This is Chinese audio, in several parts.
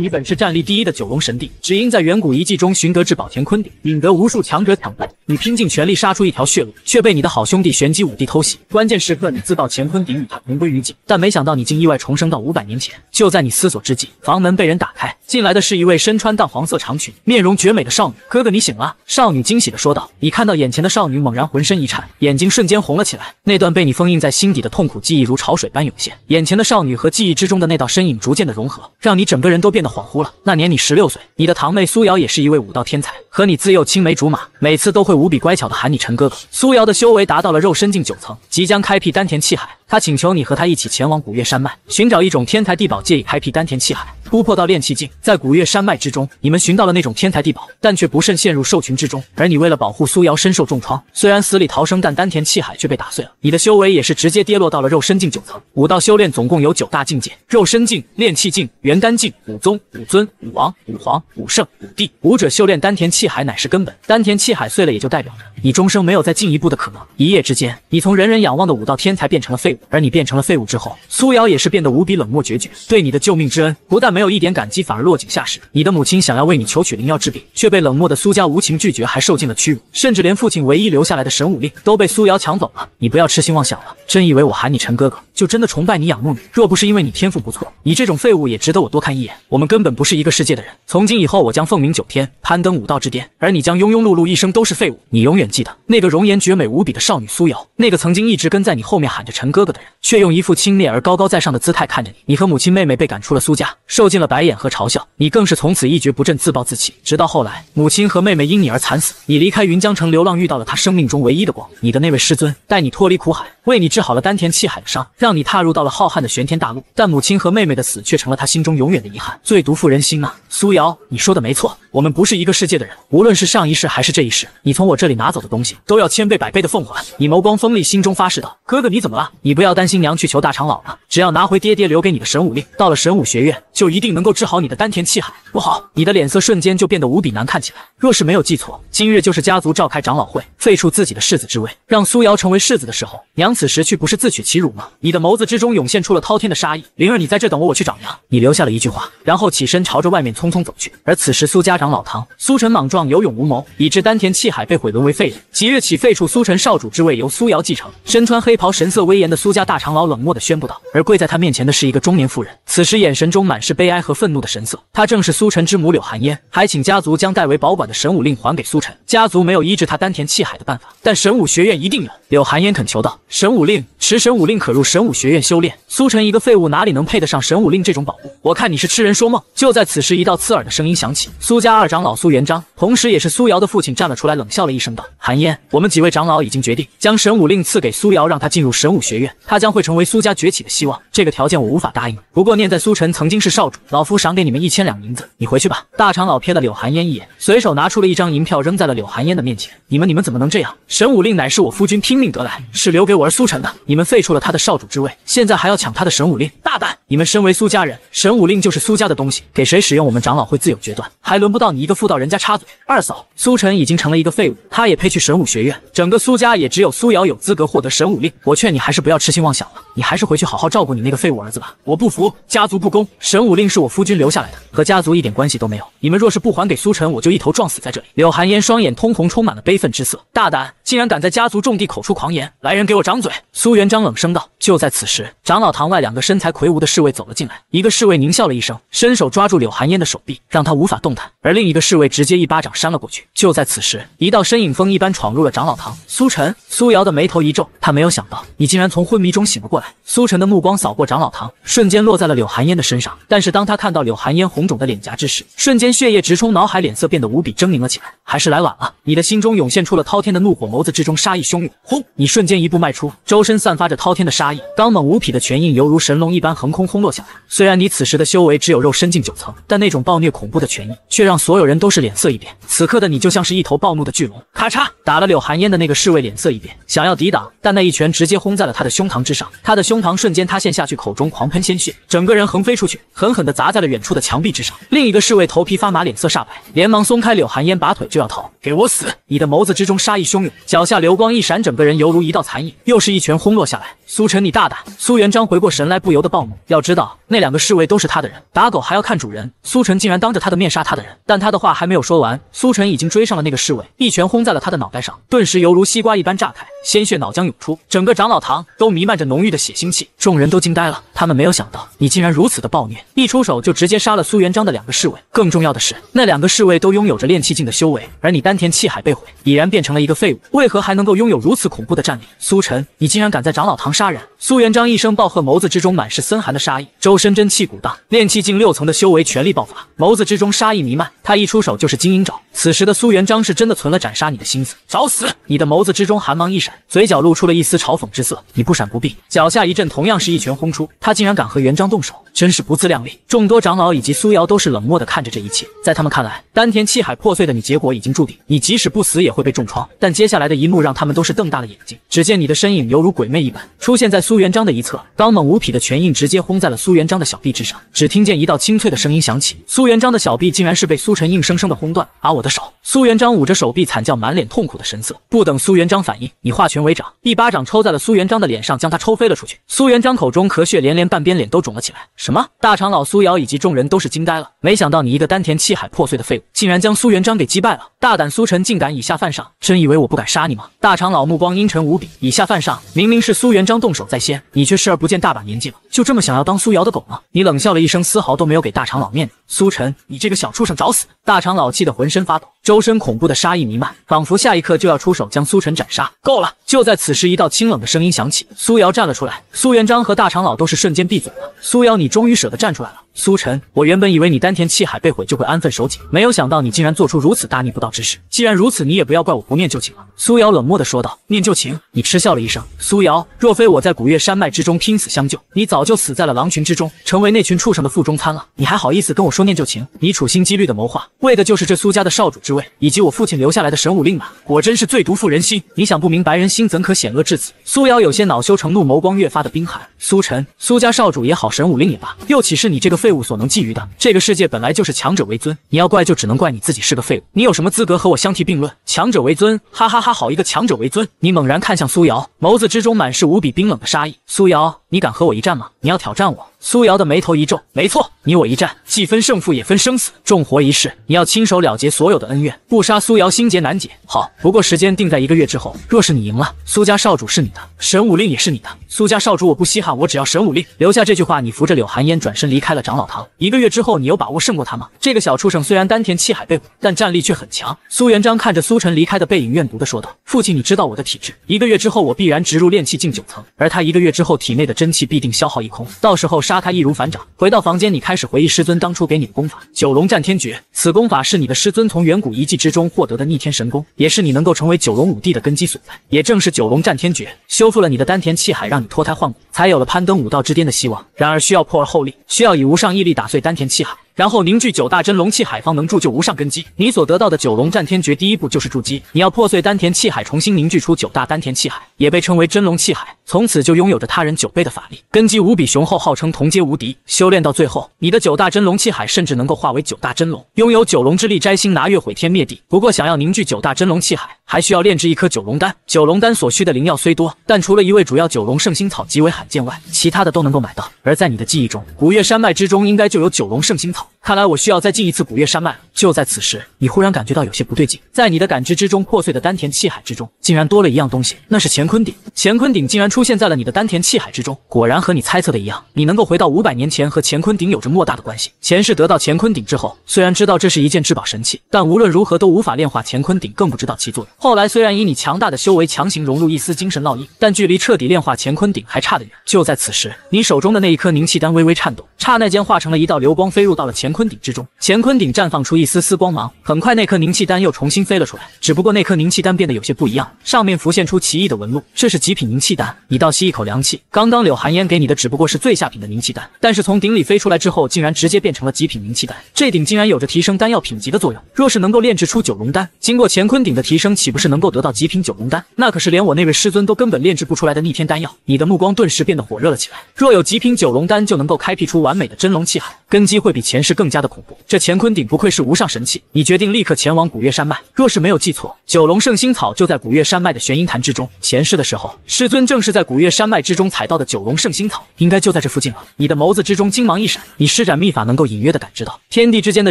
你本是战力第一的九龙神帝，只因在远古遗迹中寻得至宝乾坤鼎，引得无数强者抢夺。你拼尽全力杀出一条血路，却被你的好兄弟玄机武帝偷袭。关键时刻，你自爆乾坤鼎与他同归于尽。但没想到你竟意外重生到五百年前。就在你思索之际，房门被人打开，进来的是一位身穿淡黄色长裙、面容绝美的少女。哥哥，你醒了。少女惊喜的说道。你看到眼前的少女，猛然浑身一颤，眼睛瞬间红了起来。那段被你封印在心底的痛苦记忆如潮水般涌现。眼前的少女和记忆之中的那道身影逐渐的融合，让你整个人都变得。恍惚了，那年你十六岁，你的堂妹苏瑶也是一位武道天才，和你自幼青梅竹马，每次都会无比乖巧的喊你陈哥哥。苏瑶的修为达到了肉身境九层，即将开辟丹田气海。他请求你和他一起前往古月山脉，寻找一种天才地宝，借以开辟丹田气海，突破到炼气境。在古月山脉之中，你们寻到了那种天才地宝，但却不慎陷入兽群之中。而你为了保护苏瑶，身受重创，虽然死里逃生，但丹田气海却被打碎了，你的修为也是直接跌落到了肉身境九层。武道修炼总共有九大境界：肉身境、炼气境、元丹境、武宗、武尊、武王、武皇、武圣、武帝。武者修炼丹田气海乃是根本，丹田气海碎了，也就代表着你终生没有再进一步的可能。一夜之间，你从人人仰望的武道天才变成了废物。而你变成了废物之后，苏瑶也是变得无比冷漠决绝，对你的救命之恩不但没有一点感激，反而落井下石。你的母亲想要为你求取灵药治病，却被冷漠的苏家无情拒绝，还受尽了屈辱，甚至连父亲唯一留下来的神武令都被苏瑶抢走了。你不要痴心妄想了，真以为我喊你陈哥哥就真的崇拜你仰慕你？若不是因为你天赋不错，你这种废物也值得我多看一眼。我们根本不是一个世界的人，从今以后我将凤鸣九天，攀登武道之巅，而你将庸庸碌碌一生都是废物。你永远记得那个容颜绝美无比的少女苏瑶，那个曾经一直跟在你后面喊着陈哥哥。കൊടുത്തരാം 却用一副轻蔑而高高在上的姿态看着你。你和母亲、妹妹被赶出了苏家，受尽了白眼和嘲笑。你更是从此一蹶不振，自暴自弃。直到后来，母亲和妹妹因你而惨死。你离开云江城流浪，遇到了他生命中唯一的光——你的那位师尊。带你脱离苦海，为你治好了丹田气海的伤，让你踏入到了浩瀚的玄天大陆。但母亲和妹妹的死却成了他心中永远的遗憾。最毒妇人心啊，苏瑶，你说的没错，我们不是一个世界的人。无论是上一世还是这一世，你从我这里拿走的东西，都要千倍百倍的奉还。你眸光锋利，心中发誓道：“哥哥，你怎么了？你不要担心。”新娘去求大长老了，只要拿回爹爹留给你的神武令，到了神武学院就一定能够治好你的丹田气海。不好，你的脸色瞬间就变得无比难看起来。若是没有记错，今日就是家族召开长老会，废黜自己的世子之位，让苏瑶成为世子的时候，娘此时去不是自取其辱吗？你的眸子之中涌现出了滔天的杀意。灵儿，你在这等我，我去找娘。你留下了一句话，然后起身朝着外面匆匆走去。而此时，苏家长老唐苏晨莽撞有勇无谋，以致丹田气海被毁沦为废人。即日起废黜苏晨少主之位，由苏瑶继承。身穿黑袍神色威严的苏家大。长老冷漠的宣布道，而跪在他面前的是一个中年妇人，此时眼神中满是悲哀和愤怒的神色。她正是苏晨之母柳寒烟，还请家族将代为保管的神武令还给苏晨。家族没有医治他丹田气海的办法，但神武学院一定有。柳寒烟恳求道：“神武令，持神武令可入神武学院修炼。苏晨一个废物，哪里能配得上神武令这种宝物？我看你是痴人说梦。”就在此时，一道刺耳的声音响起，苏家二长老苏元璋，同时也是苏瑶的父亲站了出来，冷笑了一声道：“寒烟，我们几位长老已经决定将神武令赐给苏瑶，让他进入神武学院。他将。”会成为苏家崛起的希望，这个条件我无法答应。不过念在苏晨曾经是少主，老夫赏给你们一千两银子，你回去吧。大长老瞥了柳寒烟一眼，随手拿出了一张银票扔在了柳寒烟的面前。你们你们怎么能这样？神武令乃是我夫君拼命得来，是留给我儿苏晨的。你们废除了他的少主之位，现在还要抢他的神武令，大胆！你们身为苏家人，神武令就是苏家的东西，给谁使用我们长老会自有决断，还轮不到你一个妇道人家插嘴。二嫂，苏晨已经成了一个废物，他也配去神武学院？整个苏家也只有苏瑶有资格获得神武令，我劝你还是不要痴心妄想。你还是回去好好照顾你那个废物儿子吧！我不服，家族不公，神武令是我夫君留下来的，和家族一点关系都没有。你们若是不还给苏晨，我就一头撞死在这里！柳寒烟双眼通红，充满了悲愤之色。大胆，竟然敢在家族重地口出狂言！来人，给我掌嘴！苏元璋冷声道。就在此时，长老堂外两个身材魁梧的侍卫走了进来。一个侍卫狞笑了一声，伸手抓住柳寒烟的手臂，让他无法动弹；而另一个侍卫直接一巴掌扇了过去。就在此时，一道身影风一般闯入了长老堂。苏晨、苏瑶的眉头一皱，他没有想到你竟然从昏迷中。醒了过来，苏晨的目光扫过长老堂，瞬间落在了柳寒烟的身上。但是当他看到柳寒烟红肿的脸颊之时，瞬间血液直冲脑海，脸色变得无比狰狞了起来。还是来晚了，你的心中涌现出了滔天的怒火，眸子之中杀意汹涌。轰！你瞬间一步迈出，周身散发着滔天的杀意，刚猛无匹的拳印犹如神龙一般横空轰落下来。虽然你此时的修为只有肉身境九层，但那种暴虐恐怖的拳印却让所有人都是脸色一变。此刻的你就像是一头暴怒的巨龙。咔嚓！打了柳寒烟的那个侍卫脸色一变，想要抵挡，但那一拳直接轰在了他的胸膛之上。他的胸膛瞬间塌陷下去，口中狂喷鲜血，整个人横飞出去，狠狠地砸在了远处的墙壁之上。另一个侍卫头皮发麻，脸色煞白，连忙松开柳寒烟，拔腿就要逃。给我死！你的眸子之中杀意汹涌，脚下流光一闪，整个人犹如一道残影，又是一拳轰落下来。苏晨，你大胆！苏元璋回过神来，不由得暴怒。要知道，那两个侍卫都是他的人，打狗还要看主人。苏晨竟然当着他的面杀他的人。但他的话还没有说完，苏晨已经追上了那个侍卫，一拳轰在了他的脑袋上，顿时犹如西瓜一般炸开，鲜血脑浆涌出，整个长老堂都弥漫着浓郁的血腥气。众人都惊呆了，他们没有想到你竟然如此的暴虐，一出手就直接杀了苏元璋的两个侍卫。更重要的是，那两个侍卫都拥有着炼气境的修为，而你丹田气海被毁，已然变成了一个废物，为何还能够拥有如此恐怖的战力？苏晨，你竟然敢在长老堂！杀人！苏元璋一声暴喝，眸子之中满是森寒的杀意，周身真气鼓荡，炼气境六层的修为全力爆发，眸子之中杀意弥漫。他一出手就是金鹰爪。此时的苏元璋是真的存了斩杀你的心思，找死！你的眸子之中寒芒一闪，嘴角露出了一丝嘲讽之色。你不闪不避，脚下一阵，同样是一拳轰出。他竟然敢和元璋动手，真是不自量力。众多长老以及苏瑶都是冷漠的看着这一切，在他们看来，丹田气海破碎的你，结果已经注定。你即使不死，也会被重创。但接下来的一幕，让他们都是瞪大了眼睛。只见你的身影犹如鬼魅一般，出现在苏元璋的一侧，刚猛无匹的拳印直接轰在了苏元璋的小臂之上。只听见一道清脆的声音响起，苏元璋的小臂竟然是被苏晨硬生生的轰断。啊！我。我的手，苏元璋捂着手臂惨叫，满脸痛苦的神色。不等苏元璋反应，你化拳为掌，一巴掌抽在了苏元璋的脸上，将他抽飞了出去。苏元璋口中咳血连连，半边脸都肿了起来。什么？大长老苏瑶以及众人都是惊呆了。没想到你一个丹田气海破碎的废物，竟然将苏元璋给击败了。大胆，苏晨竟敢以下犯上，真以为我不敢杀你吗？大长老目光阴沉无比，以下犯上，明明是苏元璋动手在先，你却视而不见，大把年纪了。就这么想要当苏瑶的狗吗？你冷笑了一声，丝毫都没有给大长老面子。苏晨，你这个小畜生，找死！大长老气得浑身发抖。周身恐怖的杀意弥漫，仿佛下一刻就要出手将苏晨斩杀。够了！就在此时，一道清冷的声音响起，苏瑶站了出来。苏元璋和大长老都是瞬间闭嘴了。苏瑶，你终于舍得站出来了。苏晨，我原本以为你丹田气海被毁就会安分守己，没有想到你竟然做出如此大逆不道之事。既然如此，你也不要怪我不念旧情了。苏瑶冷漠的说道。念旧情？你嗤笑了一声。苏瑶，若非我在古月山脉之中拼死相救，你早就死在了狼群之中，成为那群畜生的腹中餐了。你还好意思跟我说念旧情？你处心积虑的谋划，为的就是这苏家的少主之。位以及我父亲留下来的神武令吧，果真是最毒妇人心。你想不明白人心怎可险恶至此？苏瑶有些恼羞成怒，眸光越发的冰寒。苏晨，苏家少主也好，神武令也罢，又岂是你这个废物所能觊觎的？这个世界本来就是强者为尊，你要怪就只能怪你自己是个废物。你有什么资格和我相提并论？强者为尊，哈哈哈，好一个强者为尊！你猛然看向苏瑶，眸子之中满是无比冰冷的杀意。苏瑶，你敢和我一战吗？你要挑战我？苏瑶的眉头一皱，没错，你我一战，既分胜负，也分生死，重活一世，你要亲手了结所有的恩怨，不杀苏瑶，心结难解。好，不过时间定在一个月之后，若是你赢了，苏家少主是你的，神武令也是你的。苏家少主我不稀罕，我只要神武令。留下这句话，你扶着柳寒烟转身离开了长老堂。一个月之后，你有把握胜过他吗？这个小畜生虽然丹田气海被毁，但战力却很强。苏元璋看着苏晨离开的背影，怨毒的说道：“父亲，你知道我的体质，一个月之后我必然植入炼气境九层，而他一个月之后体内的真气必定消耗一空，到时候是。”杀他易如反掌。回到房间，你开始回忆师尊当初给你的功法《九龙战天诀》。此功法是你的师尊从远古遗迹之中获得的逆天神功，也是你能够成为九龙武帝的根基所在。也正是九龙战天诀修复了你的丹田气海，让你脱胎换骨，才有了攀登武道之巅的希望。然而，需要破而后立，需要以无上毅力打碎丹田气海。然后凝聚九大真龙气海，方能铸就无上根基。你所得到的九龙战天诀第一步就是筑基，你要破碎丹田气海，重新凝聚出九大丹田气海，也被称为真龙气海。从此就拥有着他人九倍的法力，根基无比雄厚，号称同阶无敌。修炼到最后，你的九大真龙气海甚至能够化为九大真龙，拥有九龙之力，摘星拿月，毁天灭地。不过想要凝聚九大真龙气海，还需要炼制一颗九龙丹。九龙丹所需的灵药虽多，但除了一味主要九龙圣心草极为罕见外，其他的都能够买到。而在你的记忆中，古月山脉之中应该就有九龙圣心草。好。看来我需要再进一次古月山脉了。就在此时，你忽然感觉到有些不对劲，在你的感知之中，破碎的丹田气海之中竟然多了一样东西，那是乾坤鼎。乾坤鼎竟然出现在了你的丹田气海之中，果然和你猜测的一样，你能够回到五百年前和乾坤鼎有着莫大的关系。前世得到乾坤鼎之后，虽然知道这是一件至宝神器，但无论如何都无法炼化乾坤鼎，更不知道其作用。后来虽然以你强大的修为强行融入一丝精神烙印，但距离彻底炼化乾坤鼎还差得远。就在此时，你手中的那一颗凝气丹微微颤动，刹那间化成了一道流光飞入到了前。乾坤顶之中，乾坤顶绽放出一丝丝光芒。很快，那颗凝气丹又重新飞了出来。只不过，那颗凝气丹变得有些不一样，上面浮现出奇异的纹路。这是极品凝气丹！你倒吸一口凉气。刚刚柳寒烟给你的只不过是最下品的凝气丹，但是从顶里飞出来之后，竟然直接变成了极品凝气丹。这顶竟然有着提升丹药品级的作用。若是能够炼制出九龙丹，经过乾坤顶的提升，岂不是能够得到极品九龙丹？那可是连我那位师尊都根本炼制不出来的逆天丹药。你的目光顿时变得火热了起来。若有极品九龙丹，就能够开辟出完美的真龙气海。根基会比前世更加的恐怖。这乾坤鼎不愧是无上神器。你决定立刻前往古月山脉。若是没有记错，九龙圣心草就在古月山脉的玄阴潭之中。前世的时候，师尊正是在古月山脉之中采到的九龙圣心草，应该就在这附近了。你的眸子之中金芒一闪，你施展秘法，能够隐约的感知到天地之间的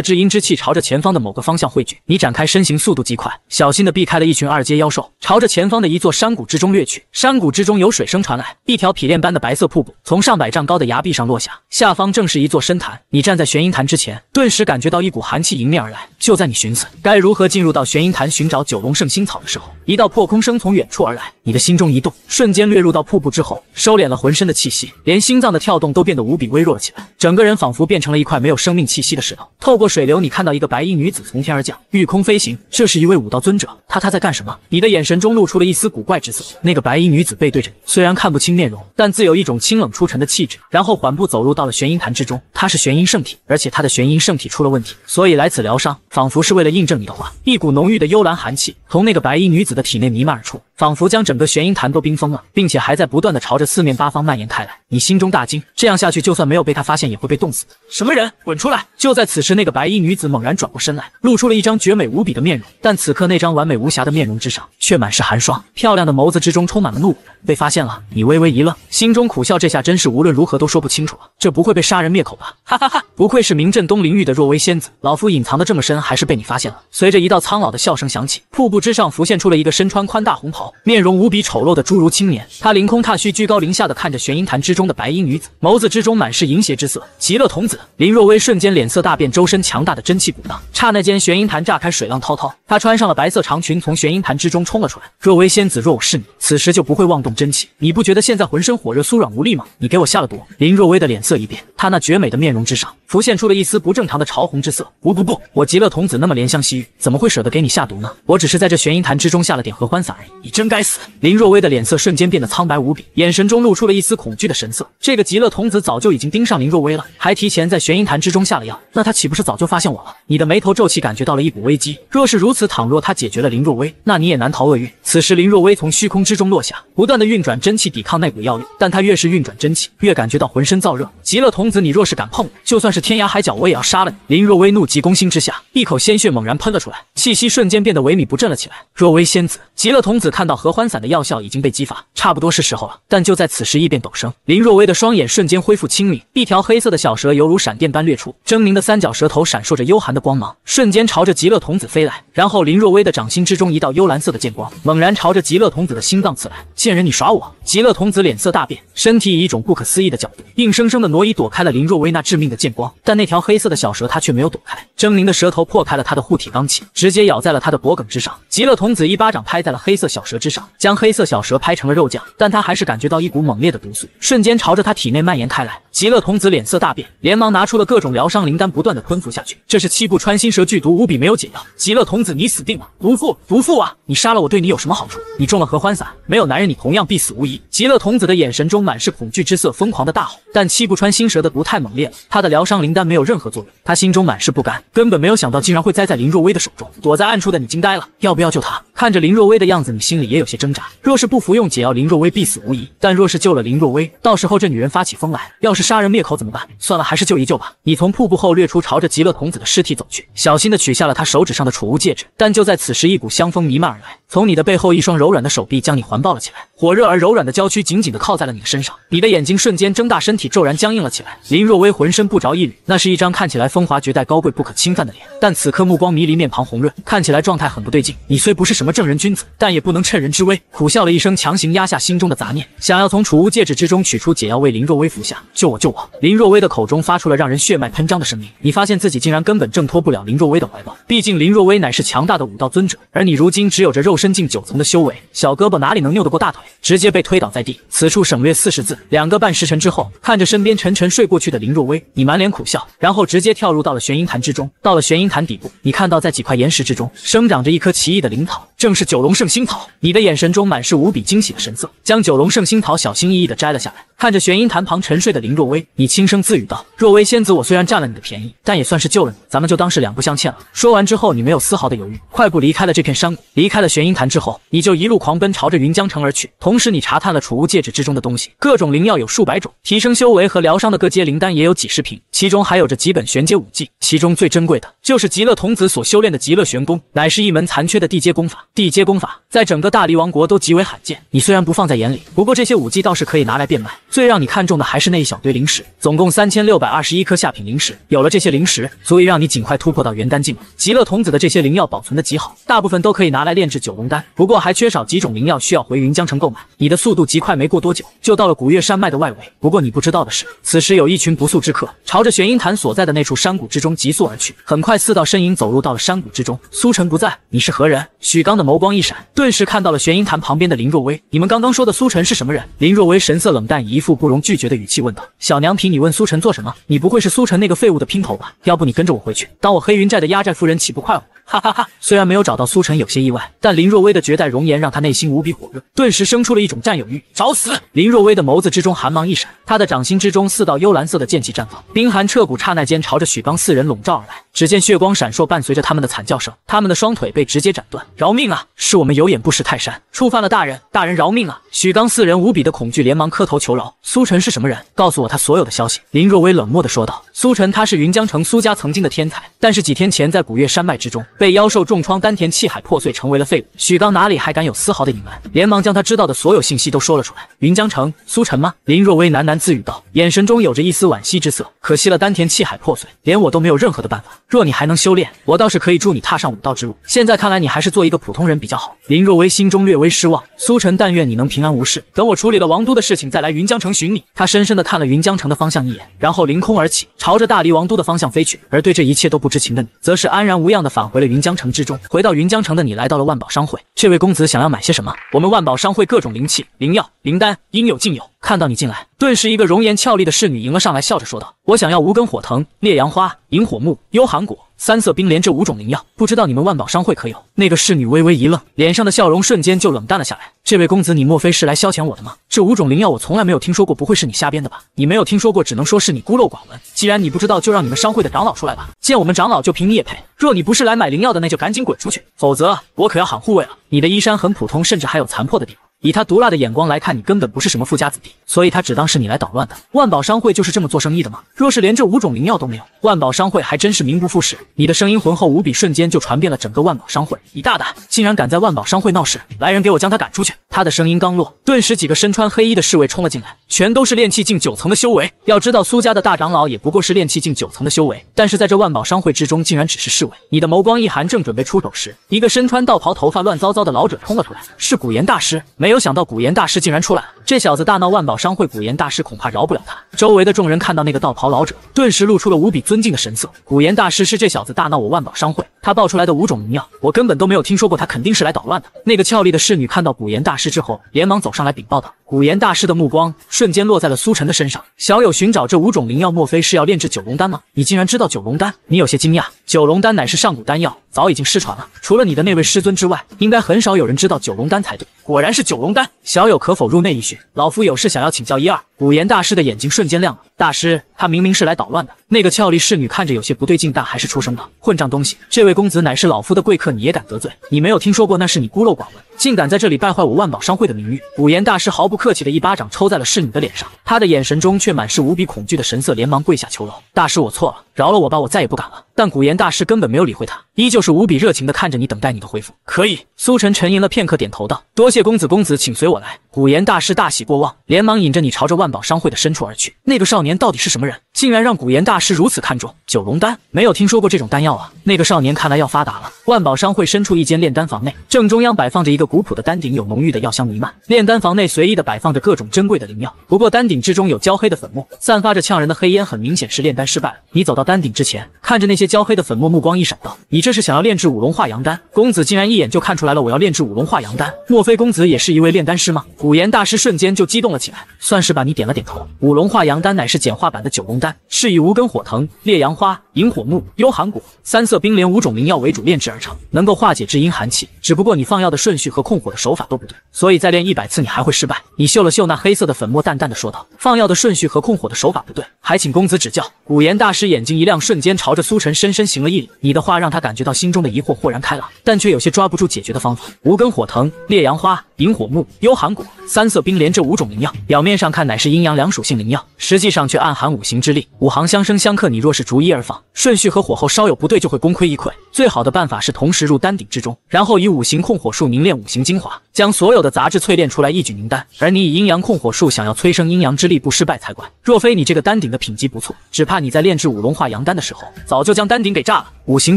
至阴之气朝着前方的某个方向汇聚。你展开身形，速度极快，小心的避开了一群二阶妖兽，朝着前方的一座山谷之中掠去。山谷之中有水声传来，一条匹练般的白色瀑布从上百丈高的崖壁上落下，下方正是一座深潭。你站在玄阴潭之前，顿时感觉到一股寒气迎面而来。就在你寻思该如何进入到玄阴潭寻找九龙圣心草的时候，一道破空声从远处而来。你的心中一动，瞬间掠入到瀑布之后，收敛了浑身的气息，连心脏的跳动都变得无比微弱了起来，整个人仿佛变成了一块没有生命气息的石头。透过水流，你看到一个白衣女子从天而降，御空飞行。这是一位武道尊者，他他在干什么？你的眼神中露出了一丝古怪之色。那个白衣女子背对着你，虽然看不清面容，但自有一种清冷出尘的气质。然后缓步走入到了玄阴潭之中。她是玄阴。圣体，而且他的玄阴圣体出了问题，所以来此疗伤，仿佛是为了印证你的话。一股浓郁的幽蓝寒气从那个白衣女子的体内弥漫而出，仿佛将整个玄阴潭都冰封了，并且还在不断的朝着四面八方蔓延开来。你心中大惊，这样下去，就算没有被他发现，也会被冻死的。什么人，滚出来！就在此时，那个白衣女子猛然转过身来，露出了一张绝美无比的面容，但此刻那张完美无瑕的面容之上，却满是寒霜，漂亮的眸子之中充满了怒。火。被发现了，你微微一愣，心中苦笑，这下真是无论如何都说不清楚了。这不会被杀人灭口吧？哈哈。不愧是名震东灵域的若薇仙子，老夫隐藏的这么深，还是被你发现了。随着一道苍老的笑声响起，瀑布之上浮现出了一个身穿宽大红袍、面容无比丑陋的侏儒青年。他凌空踏虚，居高临下的看着玄阴潭之中的白衣女子，眸子之中满是淫邪之色。极乐童子，林若薇瞬间脸色大变，周身强大的真气鼓荡，刹那间玄阴潭炸开，水浪滔滔。他穿上了白色长裙，从玄阴潭之中冲了出来。若薇仙子，若我是你，此时就不会妄动真气。你不觉得现在浑身火热、酥软无力吗？你给我下了毒！林若薇的脸色一变，她那绝美的面容之上。浮现出了一丝不正常的潮红之色。不不不，我极乐童子那么怜香惜玉，怎么会舍得给你下毒呢？我只是在这玄阴潭之中下了点合欢散而已。你真该死！林若薇的脸色瞬间变得苍白无比，眼神中露出了一丝恐惧的神色。这个极乐童子早就已经盯上林若薇了，还提前在玄阴潭之中下了药，那他岂不是早就发现我了？你的眉头皱起，感觉到了一股危机。若是如此，倘若他解决了林若薇，那你也难逃厄运。此时林若薇从虚空之中落下，不断的运转真气抵抗那股药力，但她越是运转真气，越感觉到浑身燥热。极乐童子，你若是敢碰我！就算是天涯海角，我也要杀了你！林若微怒极攻心之下，一口鲜血猛然喷了出来，气息瞬间变得萎靡不振了起来。若微仙子，极乐童子看到合欢散的药效已经被激发，差不多是时候了。但就在此时，异变陡生，林若微的双眼瞬间恢复清明，一条黑色的小蛇犹如闪电般掠出，狰狞的三角蛇头闪烁着幽寒的光芒，瞬间朝着极乐童子飞来。然后林若薇的掌心之中一道幽蓝色的剑光猛然朝着极乐童子的心脏刺来，贱人你耍我！极乐童子脸色大变，身体以一种不可思议的角度硬生生的挪移躲开了林若薇那致命的剑光，但那条黑色的小蛇他却没有躲开，狰狞的蛇头破开了他的护体罡气，直接咬在了他的脖颈之上。极乐童子一巴掌拍在了黑色小蛇之上，将黑色小蛇拍成了肉酱，但他还是感觉到一股猛烈的毒素瞬间朝着他体内蔓延开来。极乐童子脸色大变，连忙拿出了各种疗伤灵丹，不断的吞服下去。这是七步穿心蛇剧毒无比，没有解药。极乐童子。你死定了！毒妇，毒妇啊！你杀了我，对你有什么好处？你中了合欢散，没有男人，你同样必死无疑。极乐童子的眼神中满是恐惧之色，疯狂的大吼。但七步穿心蛇的毒太猛烈了，他的疗伤灵丹没有任何作用。他心中满是不甘，根本没有想到竟然会栽在林若薇的手中。躲在暗处的你惊呆了，要不要救他？看着林若薇的样子，你心里也有些挣扎。若是不服用解药，林若薇必死无疑；但若是救了林若薇，到时候这女人发起疯来，要是杀人灭口怎么办？算了，还是救一救吧。你从瀑布后掠出，朝着极乐童子的尸体走去，小心的取下了他手指上的储物戒指。但就在此时，一股香风弥漫而来。从你的背后，一双柔软的手臂将你环抱了起来，火热而柔软的娇躯紧紧地靠在了你的身上。你的眼睛瞬间睁大，身体骤然僵硬了起来。林若薇浑身不着一缕，那是一张看起来风华绝代、高贵不可侵犯的脸，但此刻目光迷离，面庞红润，看起来状态很不对劲。你虽不是什么正人君子，但也不能趁人之危。苦笑了一声，强行压下心中的杂念，想要从储物戒指之中取出解药为林若薇服下。救我！救我！林若薇的口中发出了让人血脉喷张的声音。你发现自己竟然根本挣脱不了林若薇的怀抱，毕竟林若薇乃是强大的武道尊者，而你如今只有着肉。伸进九层的修为，小胳膊哪里能拗得过大腿，直接被推倒在地。此处省略四十字。两个半时辰之后，看着身边沉沉睡过去的林若薇，你满脸苦笑，然后直接跳入到了玄阴潭之中。到了玄阴潭底部，你看到在几块岩石之中生长着一颗奇异的灵草，正是九龙圣心草。你的眼神中满是无比惊喜的神色，将九龙圣心草小心翼翼的摘了下来。看着玄阴潭旁沉睡的林若薇，你轻声自语道：“若薇仙子，我虽然占了你的便宜，但也算是救了你，咱们就当是两不相欠了。”说完之后，你没有丝毫的犹豫，快步离开了这片山谷，离开了玄阴。金坛之后，你就一路狂奔朝着云江城而去。同时，你查探了储物戒指之中的东西，各种灵药有数百种，提升修为和疗伤的各阶灵丹也有几十瓶，其中还有着几本玄阶武技。其中最珍贵的就是极乐童子所修炼的极乐玄功，乃是一门残缺的地阶功法。地阶功法在整个大离王国都极为罕见。你虽然不放在眼里，不过这些武技倒是可以拿来变卖。最让你看中的还是那一小堆灵石，总共三千六百二十一颗下品灵石。有了这些灵石，足以让你尽快突破到元丹境。极乐童子的这些灵药保存的极好，大部分都可以拿来炼制九。红丹，不过还缺少几种灵药，需要回云江城购买。你的速度极快，没过多久就到了古月山脉的外围。不过你不知道的是，此时有一群不速之客朝着玄阴潭所在的那处山谷之中急速而去。很快，四道身影走入到了山谷之中。苏晨不在，你是何人？许刚的眸光一闪，顿时看到了玄阴潭旁边的林若薇。你们刚刚说的苏晨是什么人？林若薇神色冷淡，一副不容拒绝的语气问道：“小娘皮，你问苏晨做什么？你不会是苏晨那个废物的姘头吧？要不你跟着我回去，当我黑云寨的压寨夫人，岂不快活？”哈哈哈，虽然没有找到苏晨，有些意外，但林若薇的绝代容颜让他内心无比火热，顿时生出了一种占有欲。找死！林若薇的眸子之中寒芒一闪，她的掌心之中四道幽蓝色的剑气绽放，冰寒彻骨，刹那间朝着许刚四人笼罩而来。只见血光闪烁，伴随着他们的惨叫声，他们的双腿被直接斩断。饶命啊！是我们有眼不识泰山，触犯了大人，大人饶命啊！许刚四人无比的恐惧，连忙磕头求饶。苏晨是什么人？告诉我他所有的消息。林若薇冷漠的说道。苏晨，他是云江城苏家曾经的天才，但是几天前在古月山脉之中被妖兽重创，丹田气海破碎，成为了废物。许刚哪里还敢有丝毫的隐瞒，连忙将他知道的所有信息都说了出来。云江城苏晨吗？林若薇喃喃自语道，眼神中有着一丝惋惜之色。可惜了，丹田气海破碎，连我都没有任何的办法。若你还能修炼，我倒是可以助你踏上武道之路。现在看来，你还是做一个普通人比较好。林若薇心中略微失望。苏晨，但愿你能平安无事。等我处理了王都的事情，再来云江城寻你。他深深地看了云江城的方向一眼，然后凌空而起，朝着大离王都的方向飞去。而对这一切都不知情的你，则是安然无恙地返回了云江城之中。回到云江城的你，来到了万宝商会。这位公子想要买些什么？我们万宝商会各种灵器、灵药、灵丹，应有尽有。看到你进来，顿时一个容颜俏丽的侍女迎了上来，笑着说道：“我想要无根火藤、烈阳花、萤火木、幽寒果、三色冰莲这五种灵药，不知道你们万宝商会可有？”那个侍女微微一愣，脸上的笑容瞬间就冷淡了下来。“这位公子，你莫非是来消遣我的吗？这五种灵药我从来没有听说过，不会是你瞎编的吧？你没有听说过，只能说是你孤陋寡闻。既然你不知道，就让你们商会的长老出来吧。见我们长老，就凭你也配？若你不是来买灵药的，那就赶紧滚出去，否则我可要喊护卫了。你的衣衫很普通，甚至还有残破的地方。”以他毒辣的眼光来看，你根本不是什么富家子弟，所以他只当是你来捣乱的。万宝商会就是这么做生意的吗？若是连这五种灵药都没有，万宝商会还真是名不副实。你的声音浑厚无比，瞬间就传遍了整个万宝商会。你大胆，竟然敢在万宝商会闹事！来人，给我将他赶出去！他的声音刚落，顿时几个身穿黑衣的侍卫冲了进来，全都是炼气境九层的修为。要知道，苏家的大长老也不过是炼气境九层的修为，但是在这万宝商会之中，竟然只是侍卫。你的眸光一寒，正准备出手时，一个身穿道袍、头发乱糟糟的老者冲了出来。是古岩大师，没。没有想到古岩大师竟然出来了，这小子大闹万宝商会，古岩大师恐怕饶不了他。周围的众人看到那个道袍老者，顿时露出了无比尊敬的神色。古岩大师是这小子大闹我万宝商会，他爆出来的五种灵药，我根本都没有听说过，他肯定是来捣乱的。那个俏丽的侍女看到古岩大师之后，连忙走上来禀报道。古岩大师的目光瞬间落在了苏晨的身上。小友寻找这五种灵药，莫非是要炼制九龙丹吗？你竟然知道九龙丹，你有些惊讶。九龙丹乃是上古丹药，早已经失传了。除了你的那位师尊之外，应该很少有人知道九龙丹才对。果然是九龙丹，小友可否入内一叙？老夫有事想要请教一二。五言大师的眼睛瞬间亮了。大师，他明明是来捣乱的。那个俏丽侍女看着有些不对劲，但还是出声道：“混账东西！这位公子乃是老夫的贵客，你也敢得罪？你没有听说过？那是你孤陋寡闻！竟敢在这里败坏我万宝商会的名誉！”五言大师毫不客气的一巴掌抽在了侍女的脸上，他的眼神中却满是无比恐惧的神色，连忙跪下求饶：“大师，我错了，饶了我吧，我再也不敢了。”但古岩大师根本没有理会他，依旧是无比热情地看着你，等待你的回复。可以，苏晨沉吟了片刻，点头道：“多谢公子，公子请随我来。”古岩大师大喜过望，连忙引着你朝着万宝商会的深处而去。那个少年到底是什么人？竟然让古岩大师如此看重九龙丹，没有听说过这种丹药啊！那个少年看来要发达了。万宝商会深处一间炼丹房内，正中央摆放着一个古朴的丹鼎，有浓郁的药香弥漫。炼丹房内随意的摆放着各种珍贵的灵药，不过丹鼎之中有焦黑的粉末，散发着呛人的黑烟，很明显是炼丹失败了。你走到丹鼎之前，看着那些焦黑的粉末，目光一闪道：“你这是想要炼制五龙化阳丹？公子竟然一眼就看出来了，我要炼制五龙化阳丹，莫非公子也是一位炼丹师吗？”古岩大师瞬间就激动了起来，算是吧，你点了点头。五龙化阳丹乃是简化版的九龙丹。是以无根火藤、烈阳花、引火木、幽寒果、三色冰莲五种灵药为主炼制而成，能够化解至阴寒气。只不过你放药的顺序和控火的手法都不对，所以再练一百次你还会失败。你嗅了嗅那黑色的粉末，淡淡的说道：“放药的顺序和控火的手法不对，还请公子指教。”古岩大师眼睛一亮，瞬间朝着苏晨深深行了一礼。你的话让他感觉到心中的疑惑豁然开朗，但却有些抓不住解决的方法。无根火藤、烈阳花、引火木、幽寒果、三色冰莲这五种灵药，表面上看乃是阴阳两属性灵药，实际上却暗含五行之力。五行相生相克，你若是逐一而放，顺序和火候稍有不对，就会功亏一篑。最好的办法是同时入丹鼎之中，然后以五行控火术凝炼五行精华，将所有的杂质淬炼出来，一举凝丹。而你以阴阳控火术，想要催生阴阳之力，不失败才怪。若非你这个丹鼎的品级不错，只怕你在炼制五龙化阳丹的时候，早就将丹鼎给炸了。五行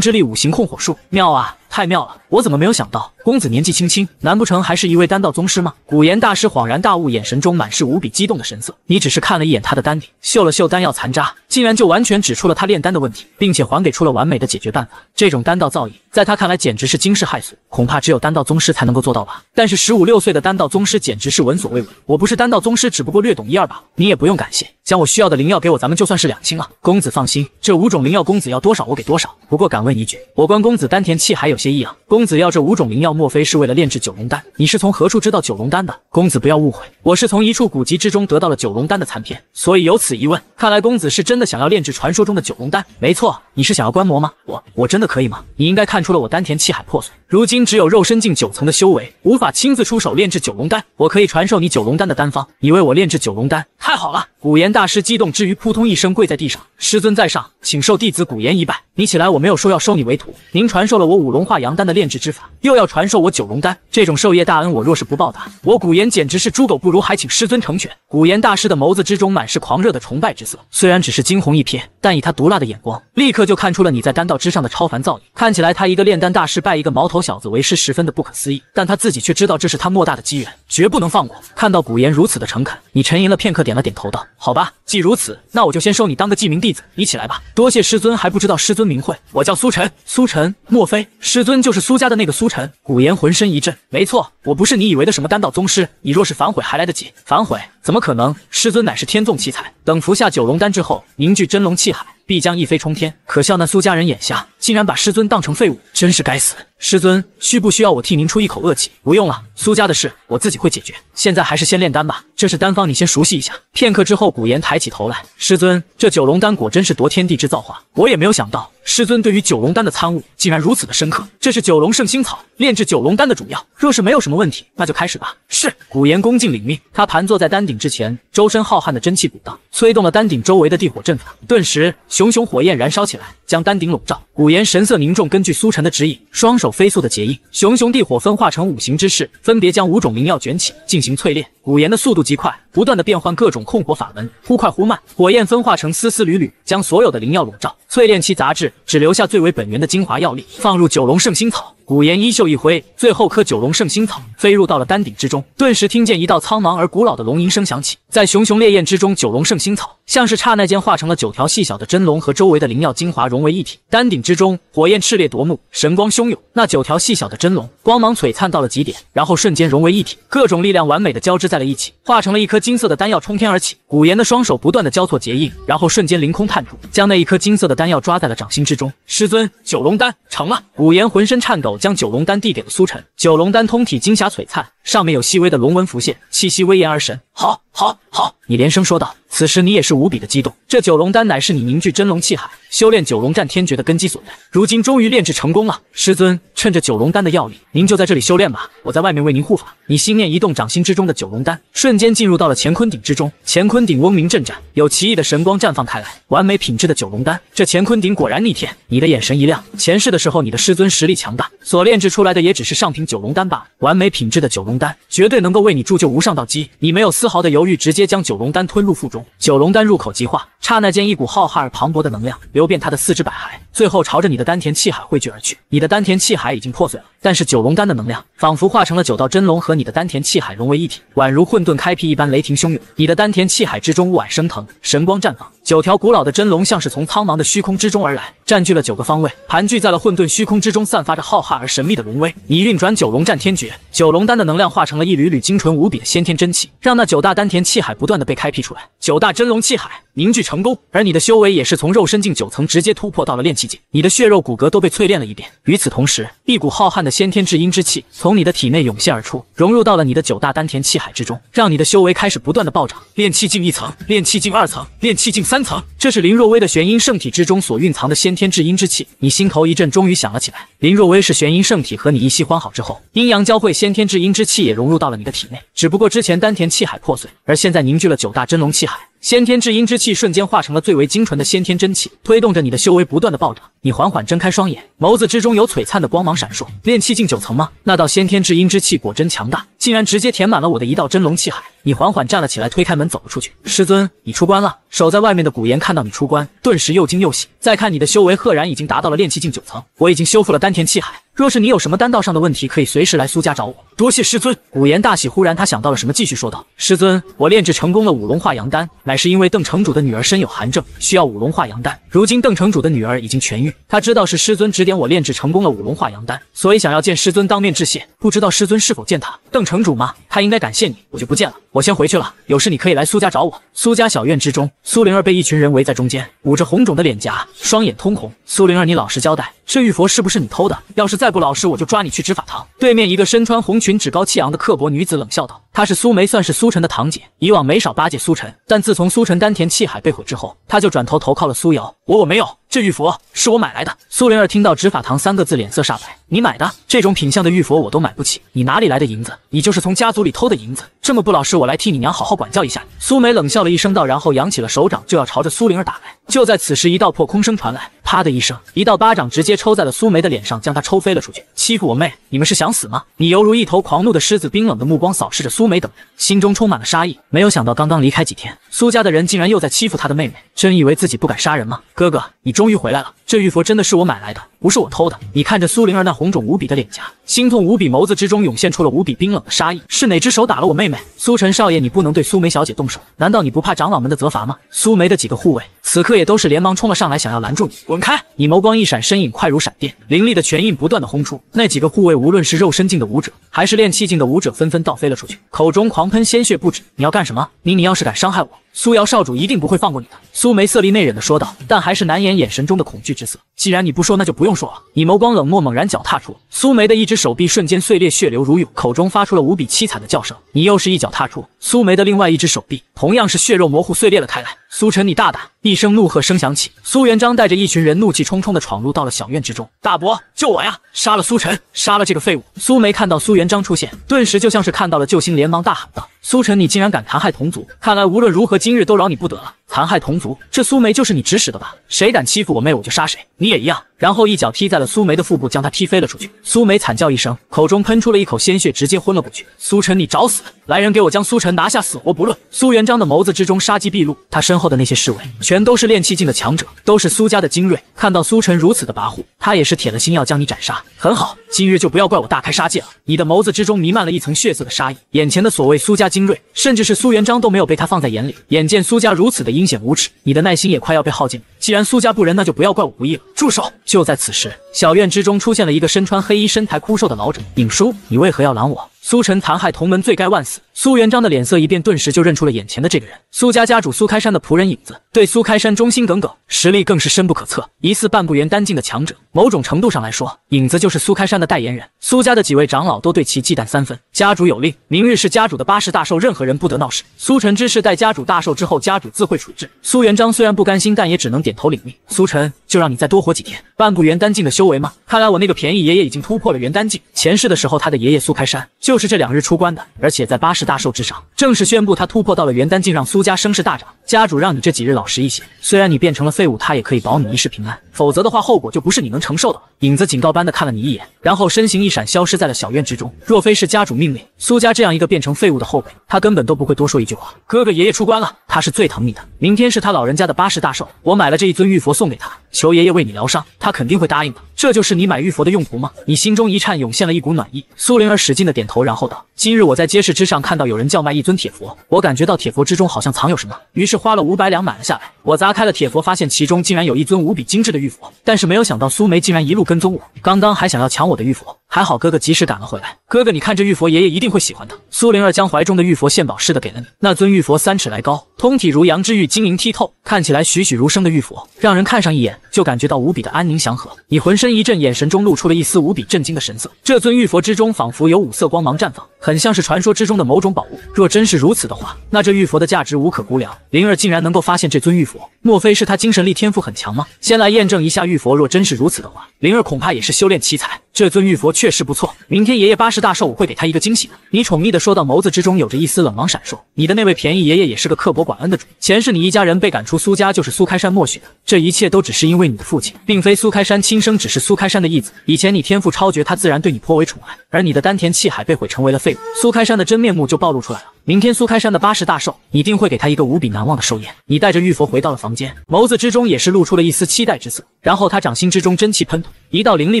之力，五行控火术，妙啊！太妙了，我怎么没有想到？公子年纪轻轻，难不成还是一位丹道宗师吗？古岩大师恍然大悟，眼神中满是无比激动的神色。你只是看了一眼他的丹鼎，嗅了嗅丹药残渣，竟然就完全指出了他炼丹的问题，并且还给出了完美的解决办法。这种丹道造诣，在他看来简直是惊世骇俗，恐怕只有丹道宗师才能够做到吧。但是十五六岁的丹道宗师，简直是闻所未闻。我不是丹道宗师，只不过略懂一二吧。你也不用感谢，将我需要的灵药给我，咱们就算是两清了。公子放心，这五种灵药，公子要多少我给多少。不过敢问一句，我观公子丹田气还有些。些异样，公子要这五种灵药，莫非是为了炼制九龙丹？你是从何处知道九龙丹的？公子不要误会，我是从一处古籍之中得到了九龙丹的残片，所以有此疑问。看来公子是真的想要炼制传说中的九龙丹。没错，你是想要观摩吗？我我真的可以吗？你应该看出了我丹田气海破碎，如今只有肉身境九层的修为，无法亲自出手炼制九龙丹。我可以传授你九龙丹的丹方，你为我炼制九龙丹。太好了，古岩大师激动之余，扑通一声跪在地上，师尊在上，请受弟子古岩一拜。你起来，我没有说要收你为徒。您传授了我五龙化。化阳丹的炼制之法，又要传授我九龙丹，这种授业大恩，我若是不报答，我古岩简直是猪狗不如，还请师尊成全。古岩大师的眸子之中满是狂热的崇拜之色，虽然只是惊鸿一瞥，但以他毒辣的眼光，立刻就看出了你在丹道之上的超凡造诣。看起来他一个炼丹大师拜一个毛头小子为师，十分的不可思议，但他自己却知道这是他莫大的机缘，绝不能放过。看到古岩如此的诚恳，你沉吟了片刻，点了点头，道：“好吧，既如此，那我就先收你当个记名弟子。你起来吧，多谢师尊，还不知道师尊名讳，我叫苏晨。苏晨，莫非？”师尊就是苏家的那个苏晨。古岩浑身一震。没错，我不是你以为的什么丹道宗师。你若是反悔，还来得及。反悔。怎么可能？师尊乃是天纵奇才，等服下九龙丹之后，凝聚真龙气海，必将一飞冲天。可笑那苏家人眼瞎，竟然把师尊当成废物，真是该死！师尊，需不需要我替您出一口恶气？不用了，苏家的事我自己会解决。现在还是先炼丹吧，这是丹方，你先熟悉一下。片刻之后，古岩抬起头来，师尊，这九龙丹果真是夺天地之造化，我也没有想到师尊对于九龙丹的参悟竟然如此的深刻。这是九龙圣心草，炼制九龙丹的主药。若是没有什么问题，那就开始吧。是，古岩恭敬领命。他盘坐在丹顶。之前，周身浩瀚的真气鼓荡，催动了丹顶周围的地火阵法，顿时熊熊火焰燃烧起来。将丹顶笼罩，古岩神色凝重，根据苏晨的指引，双手飞速的结印，熊熊地火分化成五行之势，分别将五种灵药卷起进行淬炼。古岩的速度极快，不断的变换各种控火法门，忽快忽慢，火焰分化成丝丝缕缕，将所有的灵药笼罩，淬炼其杂质，只留下最为本源的精华药力，放入九龙圣心草。古岩衣袖一挥，最后颗九龙圣心草飞入到了丹顶之中，顿时听见一道苍茫而古老的龙吟声响起，在熊熊烈焰之中，九龙圣心草。像是刹那间化成了九条细小的真龙，和周围的灵药精华融为一体。丹顶之中，火焰炽烈夺目，神光汹涌。那九条细小的真龙光芒璀璨到了极点，然后瞬间融为一体，各种力量完美的交织在了一起，化成了一颗金色的丹药冲天而起。古岩的双手不断的交错结印，然后瞬间凌空探出，将那一颗金色的丹药抓在了掌心之中。师尊，九龙丹成了。古岩浑身颤抖，将九龙丹递给了苏晨。九龙丹通体金霞璀璨，上面有细微的龙纹浮现，气息威严而神。好，好，好！你连声说道。此时你也是无比的激动，这九龙丹乃是你凝聚真龙气海。修炼九龙战天诀的根基所在，如今终于炼制成功了。师尊，趁着九龙丹的药力，您就在这里修炼吧，我在外面为您护法。你心念一动，掌心之中的九龙丹瞬间进入到了乾坤鼎之中，乾坤鼎嗡鸣震颤，有奇异的神光绽放开来。完美品质的九龙丹，这乾坤鼎果然逆天。你的眼神一亮，前世的时候你的师尊实力强大，所炼制出来的也只是上品九龙丹罢了。完美品质的九龙丹，绝对能够为你铸就无上道基。你没有丝毫的犹豫，直接将九龙丹吞入腹中。九龙丹入口即化，刹那间一股浩瀚而磅礴的能量流。遍他的四肢百骸，最后朝着你的丹田气海汇聚而去。你的丹田气海已经破碎了，但是九龙丹的能量仿佛化成了九道真龙，和你的丹田气海融为一体，宛如混沌开辟一般，雷霆汹涌。你的丹田气海之中雾霭升腾，神光绽放。九条古老的真龙像是从苍茫的虚空之中而来，占据了九个方位，盘踞在了混沌虚空之中，散发着浩瀚而神秘的龙威。你运转九龙战天诀，九龙丹的能量化成了一缕缕精纯无比的先天真气，让那九大丹田气海不断的被开辟出来，九大真龙气海凝聚成功，而你的修为也是从肉身境九层直接突破到了炼气境。你的血肉骨骼都被淬炼了一遍。与此同时，一股浩瀚的先天至阴之气从你的体内涌现而出，融入到了你的九大丹田气海之中，让你的修为开始不断的暴涨。炼气境一层，炼气境二层，炼气境三。三层，这是林若薇的玄阴圣体之中所蕴藏的先天至阴之气。你心头一震，终于想了起来。林若薇是玄阴圣体和你一夕欢好之后，阴阳交汇，先天至阴之气也融入到了你的体内。只不过之前丹田气海破碎，而现在凝聚了九大真龙气海。先天至阴之气瞬间化成了最为精纯的先天真气，推动着你的修为不断的暴涨。你缓缓睁开双眼，眸子之中有璀璨的光芒闪烁。炼气境九层吗？那道先天至阴之气果真强大，竟然直接填满了我的一道真龙气海。你缓缓站了起来，推开门走了出去。师尊，你出关了。守在外面的古岩看到你出关，顿时又惊又喜。再看你的修为，赫然已经达到了炼气境九层。我已经修复了丹田气海。若是你有什么丹道上的问题，可以随时来苏家找我。多谢师尊。古言大喜，忽然他想到了什么，继续说道：“师尊，我炼制成功了五龙化阳丹，乃是因为邓城主的女儿身有寒症，需要五龙化阳丹。如今邓城主的女儿已经痊愈，他知道是师尊指点我炼制成功了五龙化阳丹，所以想要见师尊当面致谢。不知道师尊是否见他？邓城主吗？他应该感谢你。我就不见了。”我先回去了，有事你可以来苏家找我。苏家小院之中，苏灵儿被一群人围在中间，捂着红肿的脸颊，双眼通红。苏灵儿，你老实交代，这玉佛是不是你偷的？要是再不老实，我就抓你去执法堂。对面一个身穿红裙、趾高气昂的刻薄女子冷笑道：“她是苏梅，算是苏晨的堂姐。以往没少巴结苏晨，但自从苏晨丹田气海被毁之后，她就转头投靠了苏瑶。我我没有。”这玉佛是我买来的。苏灵儿听到“执法堂”三个字，脸色煞白。你买的这种品相的玉佛，我都买不起。你哪里来的银子？你就是从家族里偷的银子。这么不老实，我来替你娘好好管教一下你。苏梅冷笑了一声，道，然后扬起了手掌，就要朝着苏灵儿打来。就在此时，一道破空声传来，啪的一声，一道巴掌直接抽在了苏梅的脸上，将她抽飞了出去。欺负我妹，你们是想死吗？你犹如一头狂怒的狮子，冰冷的目光扫视着苏梅等人，心中充满了杀意。没有想到，刚刚离开几天。苏家的人竟然又在欺负他的妹妹，真以为自己不敢杀人吗？哥哥，你终于回来了。这玉佛真的是我买来的，不是我偷的。你看着苏灵儿那红肿无比的脸颊，心痛无比，眸子之中涌现出了无比冰冷的杀意。是哪只手打了我妹妹？苏晨少爷，你不能对苏梅小姐动手，难道你不怕长老们的责罚吗？苏梅的几个护卫此刻也都是连忙冲了上来，想要拦住你。滚开！你眸光一闪，身影快如闪电，凌厉的拳印不断的轰出。那几个护卫无论是肉身境的武者，还是练气境的武者，纷纷倒飞了出去，口中狂喷鲜血不止。你要干什么？你你要是敢伤害我！苏瑶少主一定不会放过你的，苏梅色厉内荏的说道，但还是难掩眼神中的恐惧之色。既然你不说，那就不用说了。你眸光冷漠，猛然脚踏出，苏梅的一只手臂瞬间碎裂，血流如涌，口中发出了无比凄惨的叫声。你又是一脚踏出，苏梅的另外一只手臂同样是血肉模糊碎裂了开来。苏晨，你大胆！一声怒喝声响起，苏元璋带着一群人怒气冲冲的闯入到了小院之中。大伯，救我呀！杀了苏晨，杀了这个废物！苏梅看到苏元璋出现，顿时就像是看到了救星，连忙大喊道：“苏晨，你竟然敢残害同族！看来无论如何，今日都饶你不得了！残害同族，这苏梅就是你指使的吧？谁敢欺负我妹，我就杀谁！你也一样！”然后一脚踢在了苏梅的腹部，将她踢飞了出去。苏梅惨叫一声，口中喷出了一口鲜血，直接昏了过去。苏晨，你找死！来人，给我将苏晨拿下，死活不论。苏元璋的眸子之中杀机毕露，他身后的那些侍卫全都是炼气境的强者，都是苏家的精锐。看到苏晨如此的跋扈，他也是铁了心要将你斩杀。很好，今日就不要怪我大开杀戒了。你的眸子之中弥漫了一层血色的杀意，眼前的所谓苏家精锐，甚至是苏元璋都没有被他放在眼里。眼见苏家如此的阴险无耻，你的耐心也快要被耗尽。既然苏家不仁，那就不要怪我不义了。住手！就在此时，小院之中出现了一个身穿黑衣、身材枯瘦的老者。影叔，你为何要拦我？苏晨残害同门，罪该万死。苏元璋的脸色一变，顿时就认出了眼前的这个人——苏家家主苏开山的仆人影子，对苏开山忠心耿耿，实力更是深不可测，疑似半步元丹境的强者。某种程度上来说，影子就是苏开山的代言人。苏家的几位长老都对其忌惮三分。家主有令，明日是家主的八十大寿，任何人不得闹事。苏晨之事，待家主大寿之后，家主自会处置。苏元璋虽然不甘心，但也只能点头领命。苏晨，就让你再多活几天。半步元丹境的修为吗？看来我那个便宜爷爷已经突破了元丹境。前世的时候，他的爷爷苏开山就。就是这两日出关的，而且在八十大寿之上，正式宣布他突破到了元丹境，让苏家声势大涨。家主让你这几日老实一些，虽然你变成了废物，他也可以保你一世平安。否则的话，后果就不是你能承受的。影子警告般的看了你一眼，然后身形一闪，消失在了小院之中。若非是家主命令，苏家这样一个变成废物的后辈，他根本都不会多说一句话。哥哥，爷爷出关了，他是最疼你的。明天是他老人家的八十大寿，我买了这一尊玉佛送给他，求爷爷为你疗伤，他肯定会答应的。这就是你买玉佛的用途吗？你心中一颤，涌现了一股暖意。苏灵儿使劲的点头，然后道：“今日我在街市之上看到有人叫卖一尊铁佛，我感觉到铁佛之中好像藏有什么，于是。”是花了五百两买了下来，我砸开了铁佛，发现其中竟然有一尊无比精致的玉佛，但是没有想到苏梅竟然一路跟踪我，刚刚还想要抢我的玉佛，还好哥哥及时赶了回来。哥哥，你看这玉佛，爷爷一定会喜欢的。苏灵儿将怀中的玉佛献宝似的给了你，那尊玉佛三尺来高，通体如羊脂玉，晶莹剔透，看起来栩栩如生的玉佛，让人看上一眼就感觉到无比的安宁祥和。你浑身一震，眼神中露出了一丝无比震惊的神色，这尊玉佛之中仿佛有五色光芒绽放。很像是传说之中的某种宝物，若真是如此的话，那这玉佛的价值无可估量。灵儿竟然能够发现这尊玉佛，莫非是他精神力天赋很强吗？先来验证一下玉佛，若真是如此的话，灵儿恐怕也是修炼奇才。这尊玉佛确实不错，明天爷爷八十大寿，我会给他一个惊喜的。你宠溺的说道，眸子之中有着一丝冷芒闪烁。你的那位便宜爷爷也是个刻薄寡恩的主，前世你一家人被赶出苏家就是苏开山默许的，这一切都只是因为你的父亲，并非苏开山亲生，只是苏开山的义子。以前你天赋超绝，他自然对你颇为宠爱，而你的丹田气海被毁，成为了废。苏开山的真面目就暴露出来了。明天苏开山的八十大寿，你定会给他一个无比难忘的寿宴。你带着玉佛回到了房间，眸子之中也是露出了一丝期待之色。然后他掌心之中真气喷吐，一道凌厉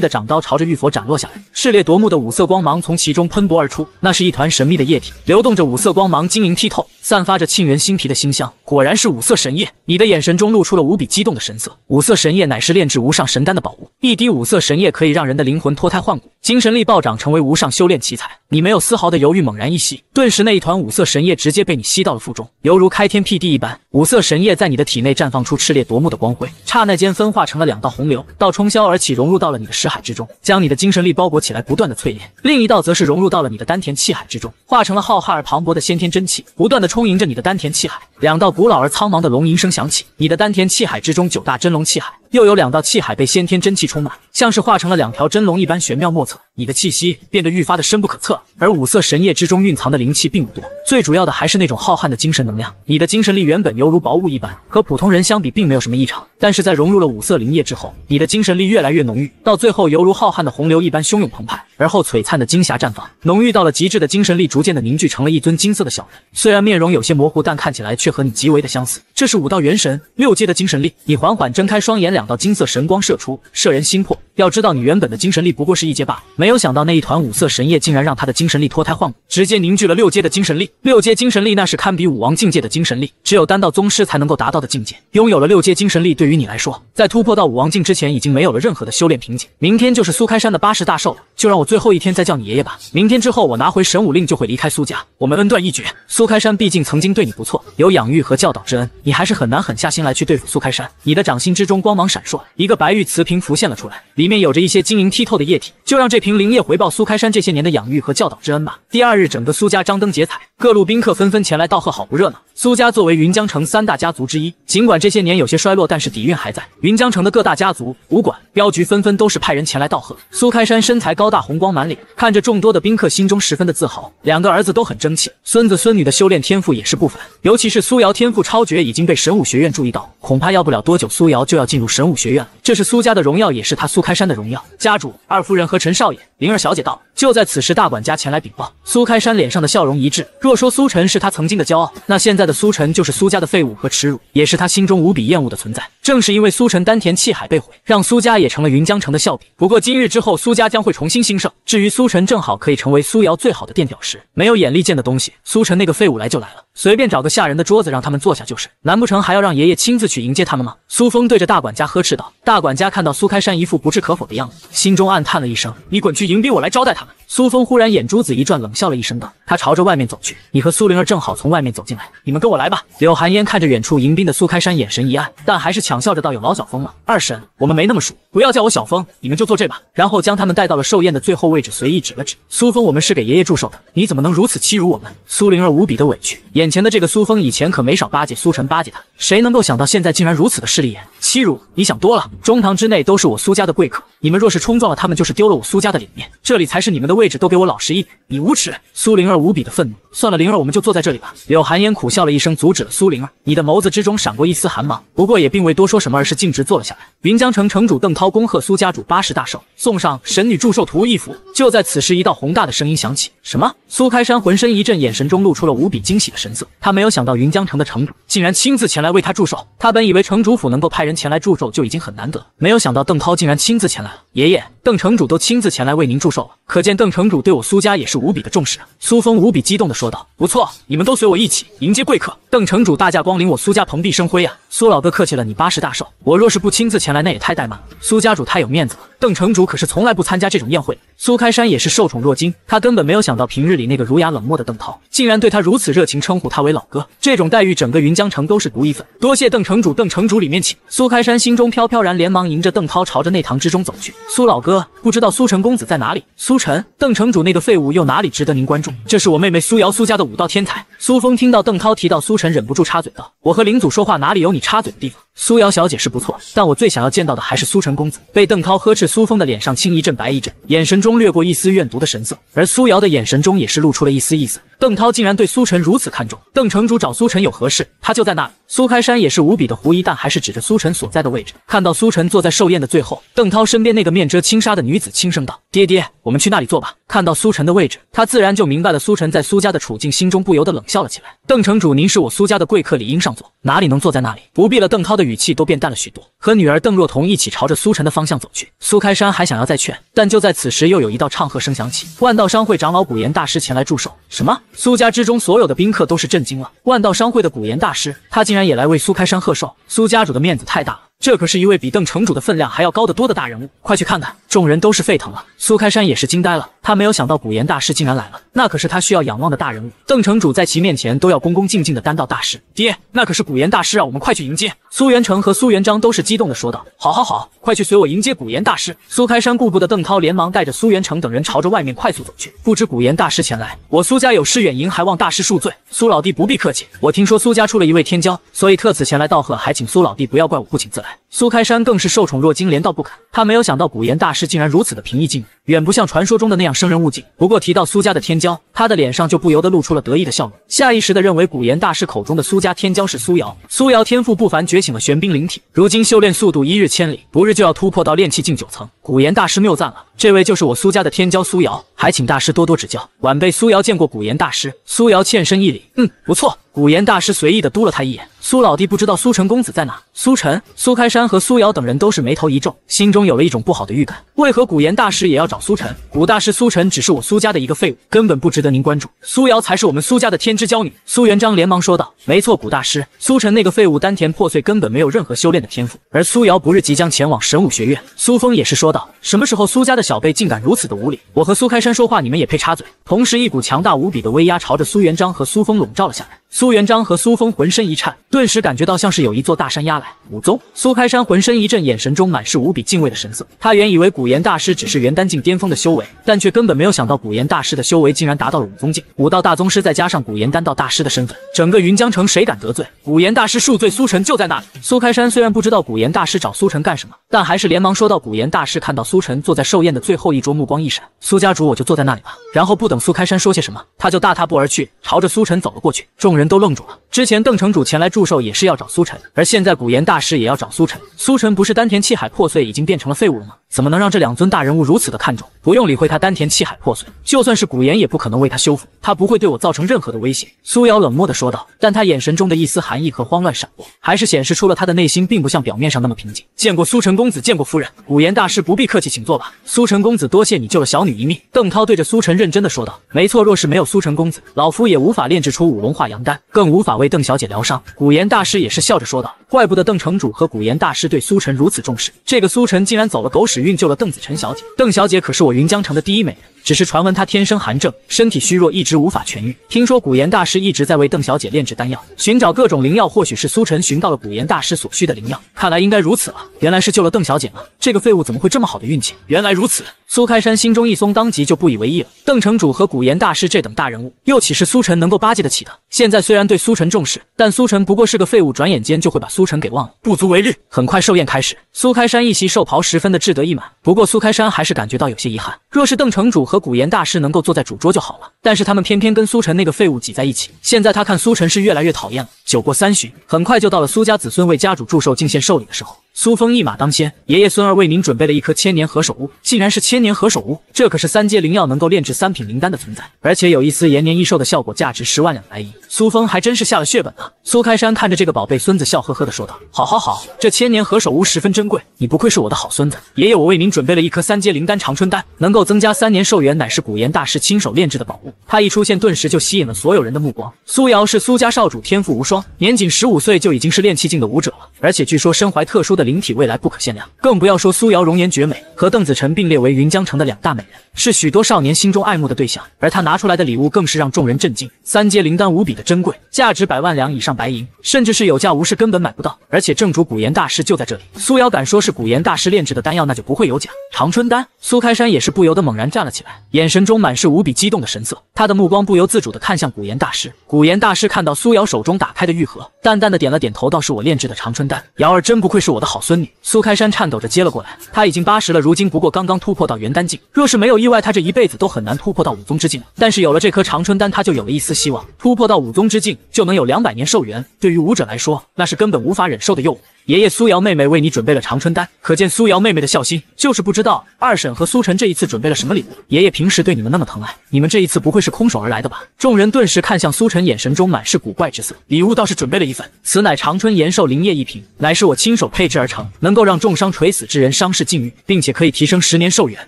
的掌刀朝着玉佛斩落下来，炽烈夺目的五色光芒从其中喷薄而出，那是一团神秘的液体，流动着五色光芒，晶莹剔透，散发着沁人心脾的馨香。果然是五色神液！你的眼神中露出了无比激动的神色。五色神液乃是炼制无上神丹的宝物，一滴五色神液可以让人的灵魂脱胎换骨，精神力暴涨，成为无上修炼奇才。你没有丝毫的犹豫，猛然一吸，顿时那一团五。五色神液直接被你吸到了腹中，犹如开天辟地一般，五色神液在你的体内绽放出炽烈夺目的光辉，刹那间分化成了两道洪流，道冲霄而起，融入到了你的识海之中，将你的精神力包裹起来，不断的淬炼；另一道则是融入到了你的丹田气海之中，化成了浩瀚而磅礴的先天真气，不断的充盈着你的丹田气海。两道古老而苍茫的龙吟声响起，你的丹田气海之中，九大真龙气海。又有两道气海被先天真气充满，像是化成了两条真龙一般玄妙莫测。你的气息变得愈发的深不可测，而五色神液之中蕴藏的灵气并不多，最主要的还是那种浩瀚的精神能量。你的精神力原本犹如薄雾一般，和普通人相比并没有什么异常，但是在融入了五色灵液之后，你的精神力越来越浓郁，到最后犹如浩瀚的洪流一般汹涌澎湃。而后，璀璨的金霞绽放，浓郁到了极致的精神力逐渐的凝聚成了一尊金色的小人。虽然面容有些模糊，但看起来却和你极为的相似。这是五道元神六阶的精神力。你缓缓睁开双眼，两道金色神光射出，摄人心魄。要知道，你原本的精神力不过是一阶罢了，没有想到那一团五色神液竟然让他的精神力脱胎换骨，直接凝聚了六阶的精神力。六阶精神力那是堪比武王境界的精神力，只有丹道宗师才能够达到的境界。拥有了六阶精神力，对于你来说，在突破到武王境之前已经没有了任何的修炼瓶颈。明天就是苏开山的八十大寿了，就让我。最后一天再叫你爷爷吧。明天之后，我拿回神武令就会离开苏家，我们恩断义绝。苏开山毕竟曾经对你不错，有养育和教导之恩，你还是很难狠下心来去对付苏开山。你的掌心之中光芒闪烁，一个白玉瓷瓶浮现了出来，里面有着一些晶莹剔透的液体，就让这瓶灵液回报苏开山这些年的养育和教导之恩吧。第二日，整个苏家张灯结彩，各路宾客纷纷前来道贺，好不热闹。苏家作为云江城三大家族之一，尽管这些年有些衰落，但是底蕴还在。云江城的各大家族、武馆、镖局纷纷都是派人前来道贺。苏开山身材高大红。红光满脸，看着众多的宾客，心中十分的自豪。两个儿子都很争气，孙子孙女的修炼天赋也是不凡。尤其是苏瑶，天赋超绝，已经被神武学院注意到，恐怕要不了多久，苏瑶就要进入神武学院了。这是苏家的荣耀，也是他苏开山的荣耀。家主、二夫人和陈少爷。灵儿小姐道：“就在此时，大管家前来禀报。”苏开山脸上的笑容一致。若说苏晨是他曾经的骄傲，那现在的苏晨就是苏家的废物和耻辱，也是他心中无比厌恶的存在。正是因为苏晨丹田气海被毁，让苏家也成了云江城的笑柄。不过今日之后，苏家将会重新兴盛。至于苏晨，正好可以成为苏瑶最好的垫脚石。没有眼力见的东西，苏晨那个废物来就来了，随便找个吓人的桌子让他们坐下就是。难不成还要让爷爷亲自去迎接他们吗？苏峰对着大管家呵斥道。大管家看到苏开山一副不置可否的样子，心中暗叹了一声：“你滚去迎。”迎宾，我来招待他们。苏峰忽然眼珠子一转，冷笑了一声，道：“他朝着外面走去。你和苏灵儿正好从外面走进来，你们跟我来吧。”柳寒烟看着远处迎宾的苏开山，眼神一暗，但还是强笑着道：“有老小峰了，二婶，我们没那么熟，不要叫我小峰，你们就坐这吧。”然后将他们带到了寿宴的最后位置，随意指了指苏峰：“我们是给爷爷祝寿的，你怎么能如此欺辱我们？”苏灵儿无比的委屈，眼前的这个苏峰以前可没少巴结苏晨，巴结他，谁能够想到现在竟然如此的势利眼，欺辱？你想多了，中堂之内都是我苏家的贵客，你们若是冲撞了他们，就是丢了我苏家的脸。这里才是你们的位置，都给我老实一点！你无耻！苏灵儿无比的愤怒。算了，灵儿，我们就坐在这里吧。柳寒烟苦笑了一声，阻止了苏灵儿。你的眸子之中闪过一丝寒芒，不过也并未多说什么，而是径直坐了下来。云江城城主邓涛恭贺苏家主八十大寿，送上神女祝寿图一幅。就在此时，一道宏大的声音响起：“什么？”苏开山浑身一震，眼神中露出了无比惊喜的神色。他没有想到云江城的城主竟然亲自前来为他祝寿。他本以为城主府能够派人前来祝寿就已经很难得，没有想到邓涛竟然亲自前来。了。爷爷，邓城主都亲自前来为。为您祝寿了，可见邓城主对我苏家也是无比的重视。苏峰无比激动地说道：“不错，你们都随我一起迎接贵客。邓城主大驾光临，我苏家蓬荜生辉啊！苏老哥客气了，你八十大寿，我若是不亲自前来，那也太怠慢了。苏家主太有面子了，邓城主可是从来不参加这种宴会的。”苏开山也是受宠若惊，他根本没有想到平日里那个儒雅冷漠的邓涛，竟然对他如此热情，称呼他为老哥，这种待遇整个云江城都是独一份。多谢邓城主，邓城主里面请。苏开山心中飘飘然，连忙迎着邓涛朝着内堂之中走去。苏老哥，不知道苏城公子在。在哪里？苏晨，邓城主那个废物又哪里值得您关注？这是我妹妹苏瑶，苏家的武道天才。苏峰听到邓涛提到苏晨，忍不住插嘴道：“我和领祖说话，哪里有你插嘴的地方？”苏瑶小姐是不错，但我最想要见到的还是苏晨公子。被邓涛呵斥，苏峰的脸上青一阵白一阵，眼神中掠过一丝怨毒的神色。而苏瑶的眼神中也是露出了一丝意思。邓涛竟然对苏晨如此看重，邓城主找苏晨有何事？他就在那里。苏开山也是无比的狐疑，但还是指着苏晨所在的位置。看到苏晨坐在寿宴的最后，邓涛身边那个面遮轻纱的女子轻声道：“爹爹，我们去那里坐吧。”看到苏晨的位置，他自然就明白了苏晨在苏家的处境，心中不由得冷笑了起来。邓城主，您是我苏家的贵客，理应上座，哪里能坐在那里？不必了。邓涛的。语气都变淡了许多，和女儿邓若彤一起朝着苏晨的方向走去。苏开山还想要再劝，但就在此时，又有一道唱和声响起。万道商会长老古岩大师前来祝寿。什么？苏家之中所有的宾客都是震惊了。万道商会的古岩大师，他竟然也来为苏开山贺寿。苏家主的面子太大了，这可是一位比邓城主的分量还要高得多的大人物。快去看看！众人都是沸腾了。苏开山也是惊呆了。他没有想到古岩大师竟然来了，那可是他需要仰望的大人物。邓城主在其面前都要恭恭敬敬的。担道大师，爹，那可是古岩大师啊，我们快去迎接。苏元成和苏元璋都是激动的说道：“好，好，好，快去随我迎接古岩大师。”苏开山顾不得邓涛，连忙带着苏元成等人朝着外面快速走去。不知古岩大师前来，我苏家有失远迎，还望大师恕罪。苏老弟不必客气，我听说苏家出了一位天骄，所以特此前来道贺，还请苏老弟不要怪我不请自来。苏开山更是受宠若惊，连道不敢。他没有想到古岩大师竟然如此的平易近人，远不像传说中的那样生人勿近。不过提到苏家的天骄，他的脸上就不由得露出了得意的笑容，下意识的认为古岩大师口中的苏家天骄是苏瑶。苏瑶天赋不凡，觉醒了玄冰灵体，如今修炼速度一日千里，不日就要突破到炼气境九层。古岩大师谬赞了。这位就是我苏家的天骄苏瑶，还请大师多多指教。晚辈苏瑶见过古岩大师。苏瑶欠身一礼。嗯，不错。古岩大师随意的嘟了他一眼。苏老弟不知道苏晨公子在哪？苏晨、苏开山和苏瑶等人都是眉头一皱，心中有了一种不好的预感。为何古岩大师也要找苏晨？古大师，苏晨只是我苏家的一个废物，根本不值得您关注。苏瑶才是我们苏家的天之骄女。苏元璋连忙说道。没错，古大师，苏晨那个废物丹田破碎，根本没有任何修炼的天赋。而苏瑶不日即将前往神武学院。苏峰也是说道。什么时候苏家的？小辈竟敢如此的无礼！我和苏开山说话，你们也配插嘴？同时，一股强大无比的威压朝着苏元璋和苏峰笼罩了下来。苏元璋和苏峰浑身一颤，顿时感觉到像是有一座大山压来。武宗苏开山浑身一震，眼神中满是无比敬畏的神色。他原以为古岩大师只是元丹境巅峰的修为，但却根本没有想到古岩大师的修为竟然达到了武宗境。武道大宗师再加上古岩丹道大师的身份，整个云江城谁敢得罪？古岩大师恕罪，苏晨就在那里。苏开山虽然不知道古岩大师找苏晨干什么，但还是连忙说道。古岩大师看到苏晨坐在寿宴的最后一桌，目光一闪：“苏家主，我就坐在那里吧。”然后不等苏开山说些什么，他就大踏步而去，朝着苏晨走了过去。众人。人都愣住了。之前邓城主前来祝寿也是要找苏晨，而现在古岩大师也要找苏晨。苏晨不是丹田气海破碎，已经变成了废物了吗？怎么能让这两尊大人物如此的看重？不用理会他，丹田气海破碎，就算是古岩也不可能为他修复。他不会对我造成任何的威胁。”苏瑶冷漠的说道，但他眼神中的一丝寒意和慌乱闪过，还是显示出了他的内心并不像表面上那么平静。见过苏晨公子，见过夫人。古岩大师不必客气，请坐吧。苏晨公子，多谢你救了小女一命。”邓涛对着苏晨认真的说道。没错，若是没有苏晨公子，老夫也无法炼制出五龙化阳丹，更无法为。为邓小姐疗伤，古岩大师也是笑着说道：“怪不得邓城主和古岩大师对苏晨如此重视，这个苏晨竟然走了狗屎运救了邓子辰小姐。邓小姐可是我云江城的第一美人。”只是传闻他天生寒症，身体虚弱，一直无法痊愈。听说古岩大师一直在为邓小姐炼制丹药，寻找各种灵药。或许是苏晨寻到了古岩大师所需的灵药，看来应该如此了。原来是救了邓小姐呢。这个废物怎么会这么好的运气？原来如此，苏开山心中一松，当即就不以为意了。邓城主和古岩大师这等大人物，又岂是苏晨能够巴结得起的？现在虽然对苏晨重视，但苏晨不过是个废物，转眼间就会把苏晨给忘了，不足为虑。很快寿宴开始，苏开山一袭寿袍，十分的志得意满。不过苏开山还是感觉到有些遗憾，若是邓城主和。和古岩大师能够坐在主桌就好了，但是他们偏偏跟苏晨那个废物挤在一起。现在他看苏晨是越来越讨厌了。酒过三巡，很快就到了苏家子孙为家主祝寿、敬献寿礼的时候。苏峰一马当先，爷爷孙儿为您准备了一颗千年何首乌，竟然是千年何首乌，这可是三阶灵药，能够炼制三品灵丹的存在，而且有一丝延年益寿的效果，价值十万两白银。苏峰还真是下了血本呢。苏开山看着这个宝贝孙子，笑呵呵地说道：“好，好，好，这千年何首乌十分珍贵，你不愧是我的好孙子。爷爷，我为您准备了一颗三阶灵丹——长春丹，能够增加三年寿元，乃是古岩大师亲手炼制的宝物。他一出现，顿时就吸引了所有人的目光。”苏瑶是苏家少主，天赋无双，年仅十五岁就已经是炼气境的武者了，而且据说身怀特殊的。灵体未来不可限量，更不要说苏瑶容颜绝美，和邓子辰并列为云江城的两大美人，是许多少年心中爱慕的对象。而他拿出来的礼物更是让众人震惊，三阶灵丹无比的珍贵，价值百万两以上白银，甚至是有价无市，根本买不到。而且正主古岩大师就在这里，苏瑶敢说是古岩大师炼制的丹药，那就不会有假。长春丹，苏开山也是不由得猛然站了起来，眼神中满是无比激动的神色。他的目光不由自主的看向古岩大师，古岩大师看到苏瑶手中打开的玉盒，淡淡的点了点头，道：“是我炼制的长春丹，瑶儿真不愧是我的好。”好孙女，苏开山颤抖着接了过来。他已经八十了，如今不过刚刚突破到元丹境。若是没有意外，他这一辈子都很难突破到武宗之境。但是有了这颗长春丹，他就有了一丝希望，突破到武宗之境就能有两百年寿元。对于武者来说，那是根本无法忍受的诱惑。爷爷，苏瑶妹妹为你准备了长春丹，可见苏瑶妹妹的孝心。就是不知道二婶和苏晨这一次准备了什么礼物。爷爷平时对你们那么疼爱，你们这一次不会是空手而来的吧？众人顿时看向苏晨，眼神中满是古怪之色。礼物倒是准备了一份，此乃长春延寿灵液一瓶，乃是我亲手配制而成，能够让重伤垂死之人伤势禁愈，并且可以提升十年寿元。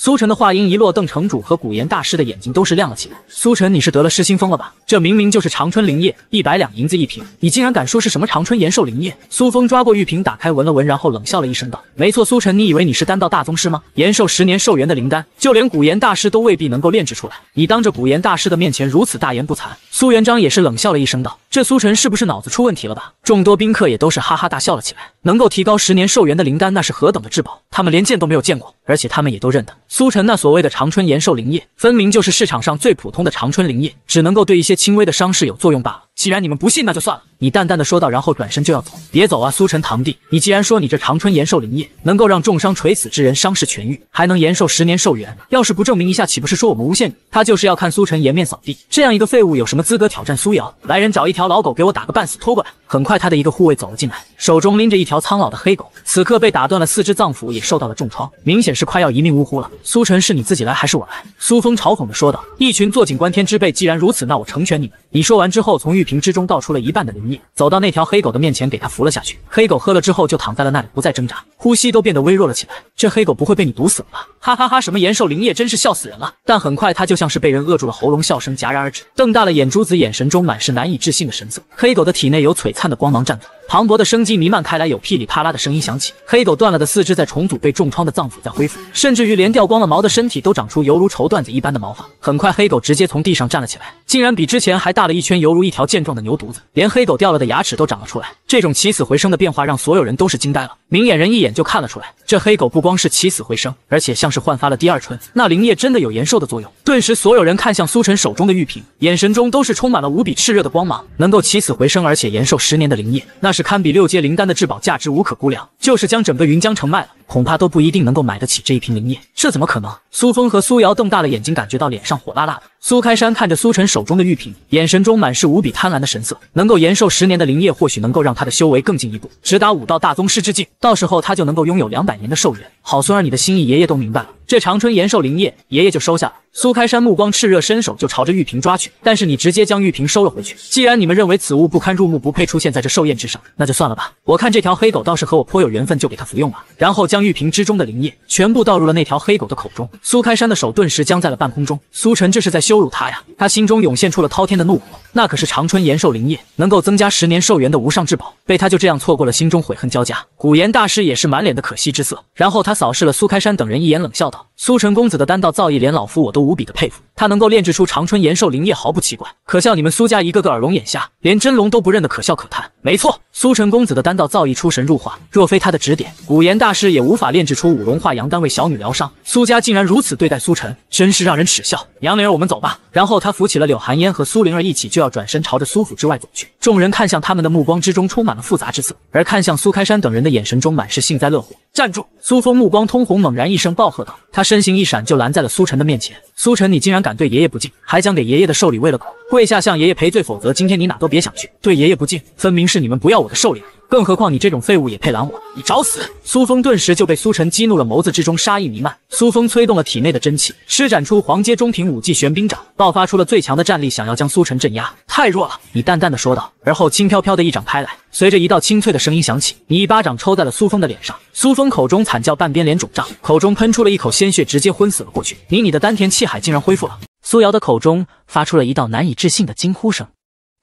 苏晨的话音一落，邓城主和古岩大师的眼睛都是亮了起来。苏晨，你是得了失心疯了吧？这明明就是长春灵液，一百两银子一瓶，你竟然敢说是什么长春延寿灵液？苏峰抓过玉瓶，打开闻了闻，然后冷笑了一声，道：“没错，苏晨，你以为你是丹道大宗师吗？延寿十年寿元的灵丹，就连古岩大师都未必能够炼制出来。你当着古岩大师的面前如此大言不惭。”苏元璋也是冷笑了一声，道：“这苏晨是不是脑子出问题了吧？”众多宾客也都是哈哈大笑了起来。能够提高十年寿元的灵丹，那是何等的至宝，他们连见都没有见过，而且他们也都认得苏晨那所谓的长春延寿灵液，分明就是市场上最普通的长春灵液，只能够对一些轻微的伤势有作用罢了。既然你们不信，那就算了。你淡淡的说道，然后转身就要走。别走啊，苏晨堂弟，你既然说你这长春延寿灵液能够让重伤垂死之人伤势痊愈，还能延寿十年寿元，要是不证明一下，岂不是说我们诬陷你？他就是要看苏晨颜面扫地，这样一个废物有什么资格挑战苏瑶？来人，找一条老狗给我打个半死，拖过来。很快，他的一个护卫走了进来，手中拎着一条苍老的黑狗，此刻被打断了四肢脏腑，也受到了重创，明显是快要一命呜呼了。苏晨，是你自己来还是我来？苏峰嘲讽的说道。一群坐井观天之辈，既然如此，那我成全你们。你说完之后，从玉。瓶之中倒出了一半的灵液，走到那条黑狗的面前，给它服了下去。黑狗喝了之后就躺在了那里，不再挣扎，呼吸都变得微弱了起来。这黑狗不会被你毒死了吧？哈哈哈！什么延寿灵液，真是笑死人了。但很快他就像是被人扼住了喉咙，笑声戛然而止，瞪大了眼珠子，眼神中满是难以置信的神色。黑狗的体内有璀璨的光芒绽放。磅礴的生机弥漫开来，有噼里啪啦的声音响起。黑狗断了的四肢在重组，被重创的脏腑在恢复，甚至于连掉光了毛的身体都长出犹如绸缎子一般的毛发。很快，黑狗直接从地上站了起来，竟然比之前还大了一圈，犹如一条健壮的牛犊子。连黑狗掉了的牙齿都长了出来。这种起死回生的变化让所有人都是惊呆了。明眼人一眼就看了出来，这黑狗不光是起死回生，而且像是焕发了第二春。那灵液真的有延寿的作用。顿时，所有人看向苏晨手中的玉瓶，眼神中都是充满了无比炽热的光芒。能够起死回生而且延寿十年的灵液，那。是。是堪比六阶灵丹的至宝，价值无可估量。就是将整个云江城卖了，恐怕都不一定能够买得起这一瓶灵液。这怎么可能？苏峰和苏瑶瞪大了眼睛，感觉到脸上火辣辣的。苏开山看着苏晨手中的玉瓶，眼神中满是无比贪婪的神色。能够延寿十年的灵液，或许能够让他的修为更进一步，直达武道大宗师之境。到时候他就能够拥有两百年的寿元。好孙儿，你的心意爷爷都明白了。这长春延寿灵液，爷爷就收下了。苏开山目光炽热，伸手就朝着玉瓶抓去。但是你直接将玉瓶收了回去。既然你们认为此物不堪入目，不配出现在这寿宴之上，那就算了吧。我看这条黑狗倒是和我颇有缘分，就给它服用吧。然后将玉瓶之中的灵液全部倒入了那条黑狗的口中。苏开山的手顿时僵在了半空中。苏晨这是在羞辱他呀！他心中涌现出了滔天的怒火。那可是长春延寿灵液，能够增加十年寿元的无上至宝，被他就这样错过了，心中悔恨交加。古岩大师也是满脸的可惜之色。然后他扫视了苏开山等人一眼，冷笑道：“苏晨公子的丹道造诣，连老夫我都无。”无比的佩服，他能够炼制出长春延寿灵液毫不奇怪。可笑你们苏家一个个耳聋眼瞎，连真龙都不认得，可笑可叹。没错。苏晨公子的丹道造诣出神入化，若非他的指点，五岩大师也无法炼制出五龙化阳丹为小女疗伤。苏家竟然如此对待苏晨，真是让人耻笑。杨灵儿，我们走吧。然后他扶起了柳寒烟和苏灵儿，一起就要转身朝着苏府之外走去。众人看向他们的目光之中充满了复杂之色，而看向苏开山等人的眼神中满是幸灾乐祸。站住！苏峰目光通红，猛然一声暴喝道，他身形一闪就拦在了苏晨的面前。苏晨，你竟然敢对爷爷不敬，还将给爷爷的寿礼喂了狗，跪下向爷爷赔罪，否则今天你哪都别想去。对爷爷不敬，分明是你们不要我。瘦脸，更何况你这种废物也配拦我？你找死！苏风顿时就被苏晨激怒了，眸子之中杀意弥漫。苏风催动了体内的真气，施展出黄阶中品武技玄冰掌，爆发出了最强的战力，想要将苏晨镇压。太弱了！你淡淡的说道，而后轻飘飘的一掌拍来。随着一道清脆的声音响起，你一巴掌抽在了苏风的脸上，苏风口中惨叫，半边脸肿胀，口中喷出了一口鲜血，直接昏死了过去。你你的丹田气海竟然恢复了！苏瑶的口中发出了一道难以置信的惊呼声，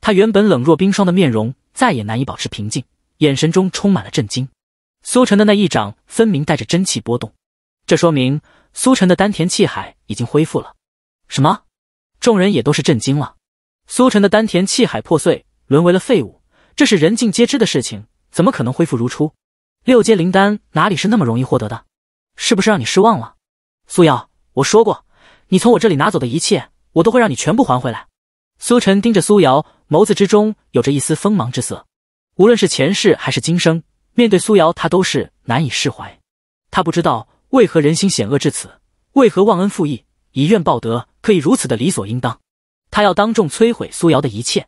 她原本冷若冰霜的面容。再也难以保持平静，眼神中充满了震惊。苏晨的那一掌分明带着真气波动，这说明苏晨的丹田气海已经恢复了。什么？众人也都是震惊了。苏晨的丹田气海破碎，沦为了废物，这是人尽皆知的事情，怎么可能恢复如初？六阶灵丹哪里是那么容易获得的？是不是让你失望了，苏耀？我说过，你从我这里拿走的一切，我都会让你全部还回来。苏晨盯着苏瑶，眸子之中有着一丝锋芒之色。无论是前世还是今生，面对苏瑶，他都是难以释怀。他不知道为何人心险恶至此，为何忘恩负义，以怨报德可以如此的理所应当。他要当众摧毁苏瑶的一切，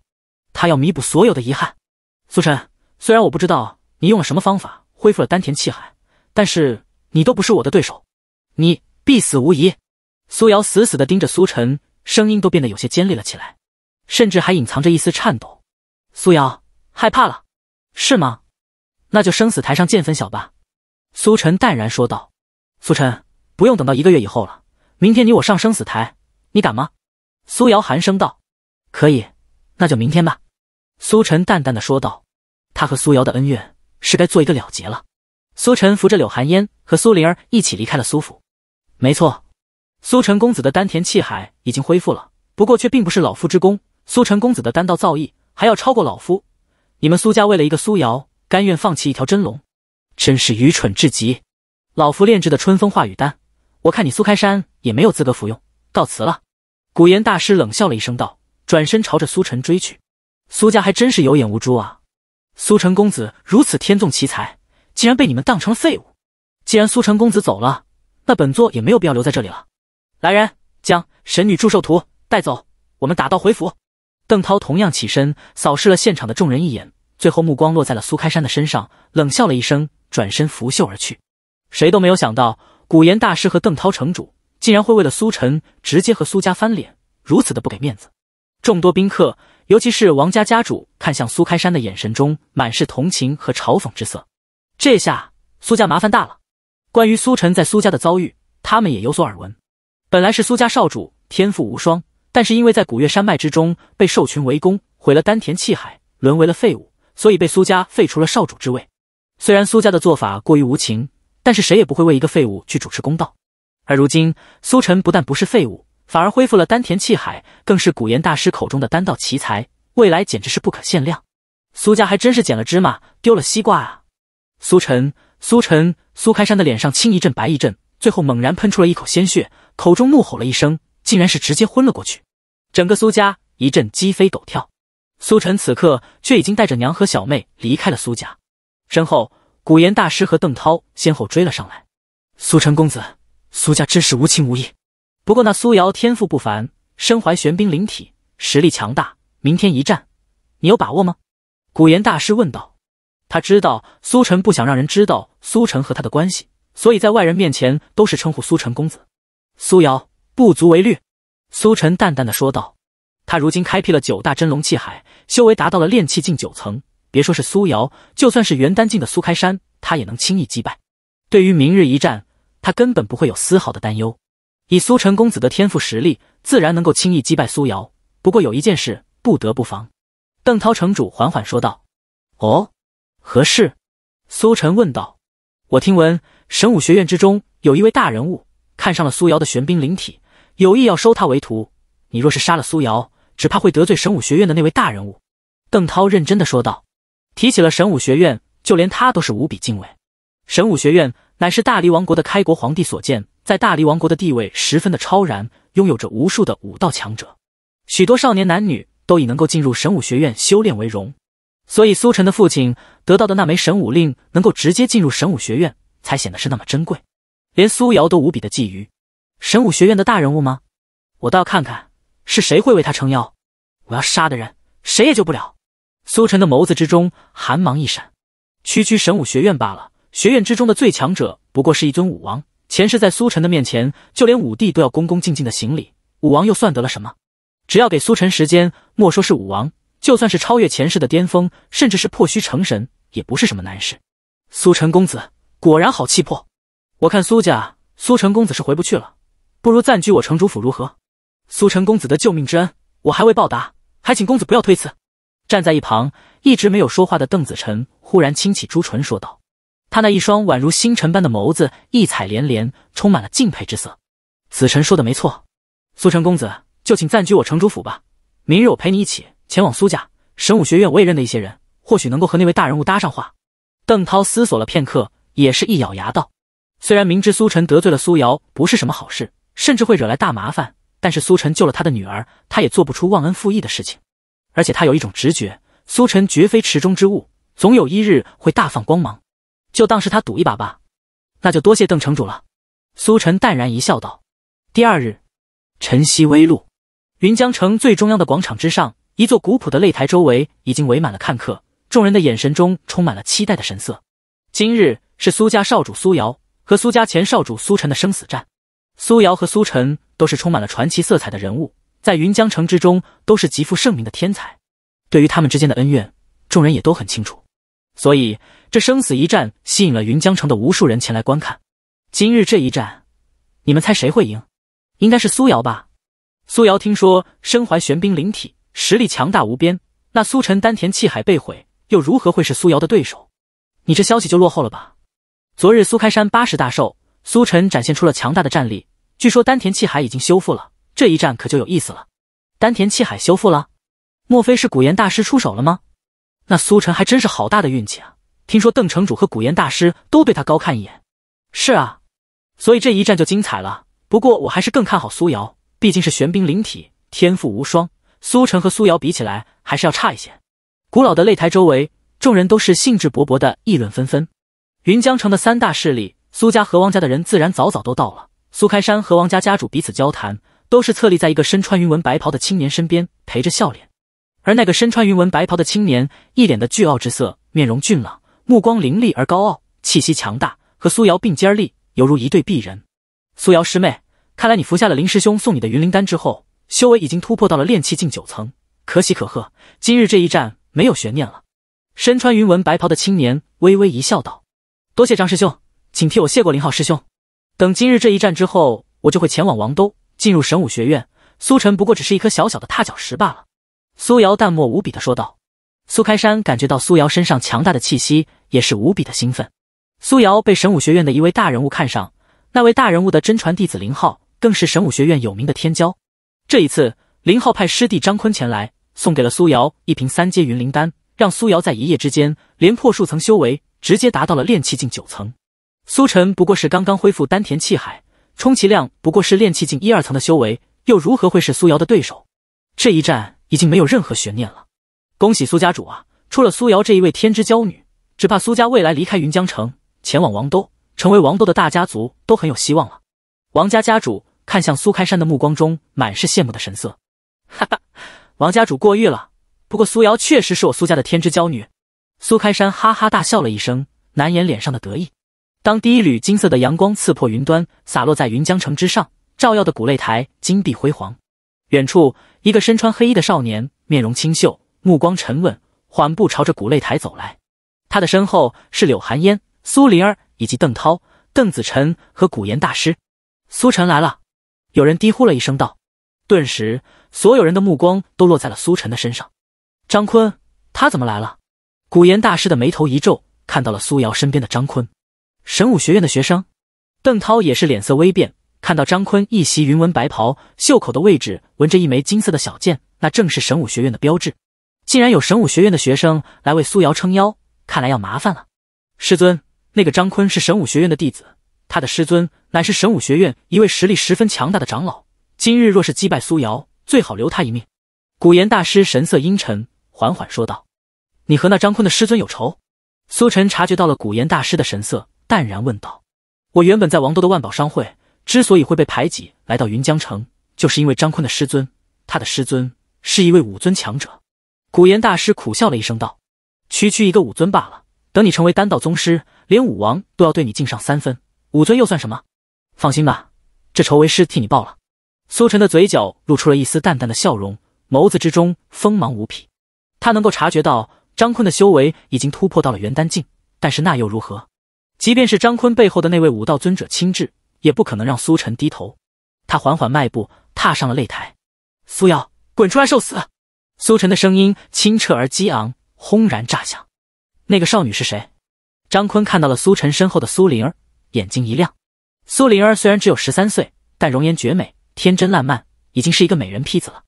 他要弥补所有的遗憾。苏晨，虽然我不知道你用了什么方法恢复了丹田气海，但是你都不是我的对手，你必死无疑。苏瑶死死地盯着苏晨，声音都变得有些尖利了起来。甚至还隐藏着一丝颤抖，苏瑶害怕了，是吗？那就生死台上见分晓吧。”苏晨淡然说道。“苏晨，不用等到一个月以后了，明天你我上生死台，你敢吗？”苏瑶寒声道。“可以，那就明天吧。”苏晨淡淡的说道。他和苏瑶的恩怨是该做一个了结了。苏晨扶着柳寒烟和苏灵儿一起离开了苏府。没错，苏晨公子的丹田气海已经恢复了，不过却并不是老夫之功。苏晨公子的丹道造诣还要超过老夫，你们苏家为了一个苏瑶，甘愿放弃一条真龙，真是愚蠢至极。老夫炼制的春风化雨丹，我看你苏开山也没有资格服用。告辞了。古岩大师冷笑了一声，道：“转身朝着苏晨追去。”苏家还真是有眼无珠啊！苏晨公子如此天纵奇才，竟然被你们当成了废物。既然苏晨公子走了，那本座也没有必要留在这里了。来人，将神女祝寿图带走，我们打道回府。邓涛同样起身，扫视了现场的众人一眼，最后目光落在了苏开山的身上，冷笑了一声，转身拂袖而去。谁都没有想到，古岩大师和邓涛城主竟然会为了苏晨直接和苏家翻脸，如此的不给面子。众多宾客，尤其是王家家主，看向苏开山的眼神中满是同情和嘲讽之色。这下苏家麻烦大了。关于苏晨在苏家的遭遇，他们也有所耳闻。本来是苏家少主，天赋无双。但是因为，在古月山脉之中被兽群围攻，毁了丹田气海，沦为了废物，所以被苏家废除了少主之位。虽然苏家的做法过于无情，但是谁也不会为一个废物去主持公道。而如今，苏晨不但不是废物，反而恢复了丹田气海，更是古岩大师口中的丹道奇才，未来简直是不可限量。苏家还真是捡了芝麻丢了西瓜啊！苏晨，苏晨，苏开山的脸上青一阵白一阵，最后猛然喷出了一口鲜血，口中怒吼了一声。竟然是直接昏了过去，整个苏家一阵鸡飞狗跳。苏晨此刻却已经带着娘和小妹离开了苏家，身后古岩大师和邓涛先后追了上来。苏晨公子，苏家真是无情无义。不过那苏瑶天赋不凡，身怀玄冰灵体，实力强大。明天一战，你有把握吗？古岩大师问道。他知道苏晨不想让人知道苏晨和他的关系，所以在外人面前都是称呼苏晨公子。苏瑶。不足为虑，苏晨淡淡的说道：“他如今开辟了九大真龙气海，修为达到了炼气境九层。别说是苏瑶，就算是元丹境的苏开山，他也能轻易击败。对于明日一战，他根本不会有丝毫的担忧。以苏晨公子的天赋实力，自然能够轻易击败苏瑶。不过有一件事不得不防。”邓涛城主缓缓说道：“哦，何事？”苏晨问道：“我听闻神武学院之中有一位大人物看上了苏瑶的玄冰灵体。”有意要收他为徒，你若是杀了苏瑶，只怕会得罪神武学院的那位大人物。”邓涛认真的说道。提起了神武学院，就连他都是无比敬畏。神武学院乃是大黎王国的开国皇帝所建，在大黎王国的地位十分的超然，拥有着无数的武道强者。许多少年男女都以能够进入神武学院修炼为荣，所以苏晨的父亲得到的那枚神武令能够直接进入神武学院，才显得是那么珍贵，连苏瑶都无比的觊觎。神武学院的大人物吗？我倒要看看是谁会为他撑腰。我要杀的人，谁也救不了。苏晨的眸子之中寒芒一闪，区区神武学院罢了。学院之中的最强者，不过是一尊武王。前世在苏晨的面前，就连武帝都要恭恭敬敬的行礼。武王又算得了什么？只要给苏晨时间，莫说是武王，就算是超越前世的巅峰，甚至是破虚成神，也不是什么难事。苏晨公子果然好气魄。我看苏家苏晨公子是回不去了。不如暂居我城主府如何？苏城公子的救命之恩，我还未报答，还请公子不要推辞。站在一旁一直没有说话的邓子辰忽然轻启朱唇说道：“他那一双宛如星辰般的眸子，异彩连连，充满了敬佩之色。”子辰说的没错，苏城公子就请暂居我城主府吧。明日我陪你一起前往苏家神武学院，我也认得一些人，或许能够和那位大人物搭上话。邓涛思索了片刻，也是一咬牙道：“虽然明知苏晨得罪了苏瑶不是什么好事。”甚至会惹来大麻烦，但是苏晨救了他的女儿，他也做不出忘恩负义的事情。而且他有一种直觉，苏晨绝非池中之物，总有一日会大放光芒。就当是他赌一把吧。那就多谢邓城主了。苏晨淡然一笑，道：“第二日，晨曦微露，云江城最中央的广场之上，一座古朴的擂台周围已经围满了看客，众人的眼神中充满了期待的神色。今日是苏家少主苏瑶和苏家前少主苏晨的生死战。”苏瑶和苏晨都是充满了传奇色彩的人物，在云江城之中都是极负盛名的天才。对于他们之间的恩怨，众人也都很清楚，所以这生死一战吸引了云江城的无数人前来观看。今日这一战，你们猜谁会赢？应该是苏瑶吧。苏瑶听说身怀玄冰灵体，实力强大无边。那苏晨丹田气海被毁，又如何会是苏瑶的对手？你这消息就落后了吧。昨日苏开山八十大寿，苏晨展现出了强大的战力。据说丹田气海已经修复了，这一战可就有意思了。丹田气海修复了，莫非是古岩大师出手了吗？那苏晨还真是好大的运气啊！听说邓城主和古岩大师都对他高看一眼。是啊，所以这一战就精彩了。不过我还是更看好苏瑶，毕竟是玄冰灵体，天赋无双。苏晨和苏瑶比起来还是要差一些。古老的擂台周围，众人都是兴致勃勃的议论纷纷。云江城的三大势力，苏家和王家的人自然早早都到了。苏开山和王家家主彼此交谈，都是侧立在一个身穿云纹白袍的青年身边，陪着笑脸。而那个身穿云纹白袍的青年，一脸的倨傲之色，面容俊朗，目光凌厉而高傲，气息强大，和苏瑶并肩而立，犹如一对璧人。苏瑶师妹，看来你服下了林师兄送你的云灵丹之后，修为已经突破到了炼气境九层，可喜可贺。今日这一战没有悬念了。身穿云纹白袍的青年微微一笑，道：“多谢张师兄，请替我谢过林浩师兄。”等今日这一战之后，我就会前往王都，进入神武学院。苏晨不过只是一颗小小的踏脚石罢了。”苏瑶淡漠无比的说道。苏开山感觉到苏瑶身上强大的气息，也是无比的兴奋。苏瑶被神武学院的一位大人物看上，那位大人物的真传弟子林浩，更是神武学院有名的天骄。这一次，林浩派师弟张坤前来，送给了苏瑶一瓶三阶云灵丹，让苏瑶在一夜之间连破数层修为，直接达到了炼气境九层。苏晨不过是刚刚恢复丹田气海，充其量不过是炼气境一二层的修为，又如何会是苏瑶的对手？这一战已经没有任何悬念了。恭喜苏家主啊，出了苏瑶这一位天之娇女，只怕苏家未来离开云江城，前往王都，成为王都的大家族都很有希望了。王家家主看向苏开山的目光中满是羡慕的神色。哈哈，王家主过誉了，不过苏瑶确实是我苏家的天之娇女。苏开山哈哈大笑了一声，难掩脸上的得意。当第一缕金色的阳光刺破云端，洒落在云江城之上，照耀的古擂台金碧辉煌。远处，一个身穿黑衣的少年，面容清秀，目光沉稳，缓步朝着古擂台走来。他的身后是柳寒烟、苏灵儿以及邓涛、邓子辰和古岩大师。苏晨来了，有人低呼了一声道。顿时，所有人的目光都落在了苏晨的身上。张坤，他怎么来了？古岩大师的眉头一皱，看到了苏瑶身边的张坤。神武学院的学生，邓涛也是脸色微变，看到张坤一袭云纹白袍，袖口的位置纹着一枚金色的小剑，那正是神武学院的标志。竟然有神武学院的学生来为苏瑶撑腰，看来要麻烦了。师尊，那个张坤是神武学院的弟子，他的师尊乃是神武学院一位实力十分强大的长老。今日若是击败苏瑶，最好留他一命。古岩大师神色阴沉，缓缓说道：“你和那张坤的师尊有仇？”苏晨察觉到了古岩大师的神色。淡然问道：“我原本在王都的万宝商会，之所以会被排挤，来到云江城，就是因为张坤的师尊。他的师尊是一位武尊强者。”古岩大师苦笑了一声，道：“区区一个武尊罢了。等你成为丹道宗师，连武王都要对你敬上三分，武尊又算什么？”放心吧，这仇为师替你报了。苏晨的嘴角露出了一丝淡淡的笑容，眸子之中锋芒无匹。他能够察觉到张坤的修为已经突破到了元丹境，但是那又如何？即便是张坤背后的那位武道尊者亲至，也不可能让苏晨低头。他缓缓迈步，踏上了擂台。苏瑶，滚出来受死！苏晨的声音清澈而激昂，轰然炸响。那个少女是谁？张坤看到了苏晨身后的苏灵儿，眼睛一亮。苏灵儿虽然只有十三岁，但容颜绝美，天真烂漫，已经是一个美人坯子了。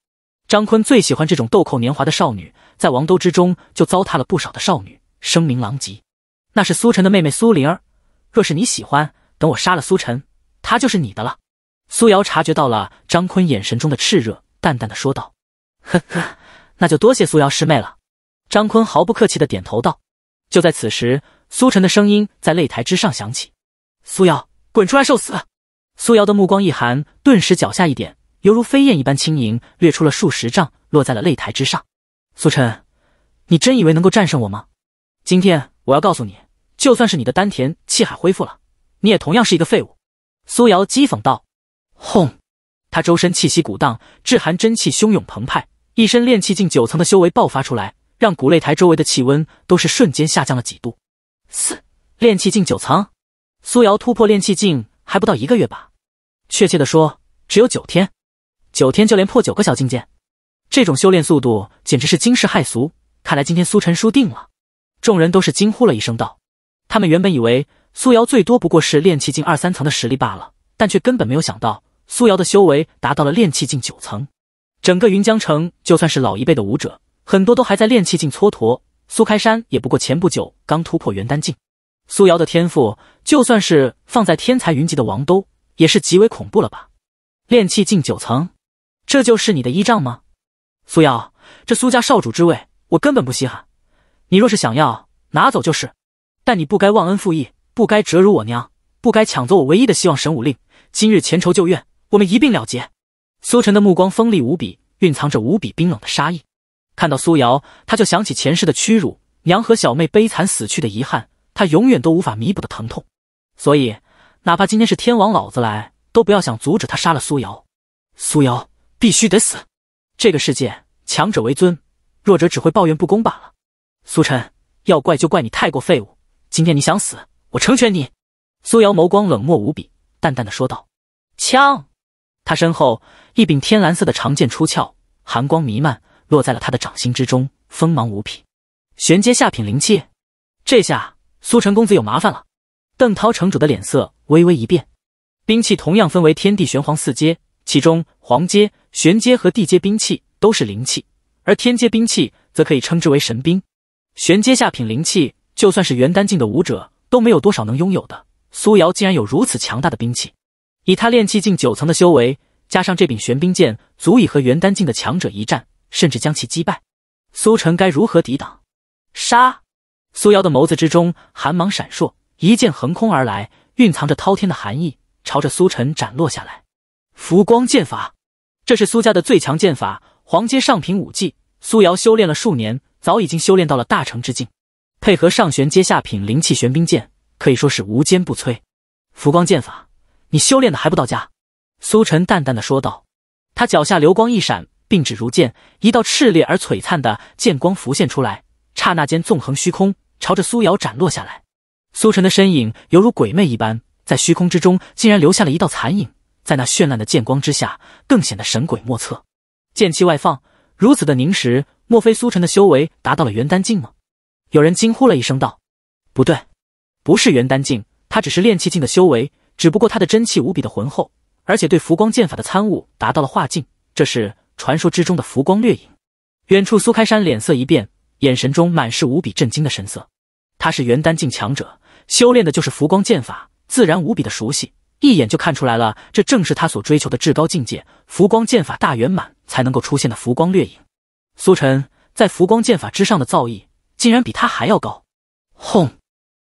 张坤最喜欢这种豆蔻年华的少女，在王都之中就糟蹋了不少的少女，声名狼藉。那是苏晨的妹妹苏灵儿，若是你喜欢，等我杀了苏晨，她就是你的了。苏瑶察觉到了张坤眼神中的炽热，淡淡的说道：“呵呵，那就多谢苏瑶师妹了。”张坤毫不客气的点头道。就在此时，苏晨的声音在擂台之上响起：“苏瑶，滚出来受死！”苏瑶的目光一寒，顿时脚下一点，犹如飞燕一般轻盈，掠出了数十丈，落在了擂台之上。苏晨，你真以为能够战胜我吗？今天。我要告诉你，就算是你的丹田气海恢复了，你也同样是一个废物。”苏瑶讥讽道。轰！他周身气息鼓荡，致寒真气汹涌澎湃，一身炼气境九层的修为爆发出来，让古擂台周围的气温都是瞬间下降了几度。四炼气境九层，苏瑶突破炼气境还不到一个月吧？确切的说，只有九天。九天就连破九个小境界，这种修炼速度简直是惊世骇俗。看来今天苏晨输定了。众人都是惊呼了一声，道：“他们原本以为苏瑶最多不过是炼气境二三层的实力罢了，但却根本没有想到苏瑶的修为达到了炼气境九层。整个云江城，就算是老一辈的武者，很多都还在炼气境蹉跎。苏开山也不过前不久刚突破元丹境。苏瑶的天赋，就算是放在天才云集的王都，也是极为恐怖了吧？炼气境九层，这就是你的依仗吗？苏瑶，这苏家少主之位，我根本不稀罕。”你若是想要拿走就是，但你不该忘恩负义，不该折辱我娘，不该抢走我唯一的希望——神武令。今日前仇旧怨，我们一并了结。苏晨的目光锋利无比，蕴藏着无比冰冷的杀意。看到苏瑶，他就想起前世的屈辱，娘和小妹悲惨死去的遗憾，他永远都无法弥补的疼痛。所以，哪怕今天是天王老子来，都不要想阻止他杀了苏瑶。苏瑶必须得死。这个世界强者为尊，弱者只会抱怨不公罢了。苏晨，要怪就怪你太过废物。今天你想死，我成全你。苏瑶眸光冷漠无比，淡淡的说道：“枪。”他身后一柄天蓝色的长剑出鞘，寒光弥漫，落在了他的掌心之中，锋芒无匹。玄阶下品灵器，这下苏晨公子有麻烦了。邓涛城主的脸色微微一变。兵器同样分为天地玄黄四阶，其中黄阶、玄阶和地阶兵器都是灵器，而天阶兵器则可以称之为神兵。玄阶下品灵器，就算是元丹境的武者都没有多少能拥有的。苏瑶竟然有如此强大的兵器，以他炼气境九层的修为，加上这柄玄冰剑，足以和元丹境的强者一战，甚至将其击败。苏晨该如何抵挡？杀！苏瑶的眸子之中寒芒闪烁，一剑横空而来，蕴藏着滔天的寒意，朝着苏晨斩落下来。浮光剑法，这是苏家的最强剑法，黄阶上品武技。苏瑶修炼了数年。早已经修炼到了大成之境，配合上玄阶下品灵气玄冰剑，可以说是无坚不摧。浮光剑法，你修炼的还不到家。”苏晨淡淡的说道。他脚下流光一闪，并指如剑，一道炽烈而璀璨的剑光浮现出来，刹那间纵横虚空，朝着苏瑶斩落下来。苏晨的身影犹如鬼魅一般，在虚空之中竟然留下了一道残影，在那绚烂的剑光之下，更显得神鬼莫测。剑气外放。如此的凝实，莫非苏晨的修为达到了元丹境吗？有人惊呼了一声道：“不对，不是元丹境，他只是炼气境的修为，只不过他的真气无比的浑厚，而且对浮光剑法的参悟达到了化境，这是传说之中的浮光掠影。”远处，苏开山脸色一变，眼神中满是无比震惊的神色。他是元丹境强者，修炼的就是浮光剑法，自然无比的熟悉。一眼就看出来了，这正是他所追求的至高境界——浮光剑法大圆满才能够出现的浮光掠影。苏晨在浮光剑法之上的造诣，竟然比他还要高。轰！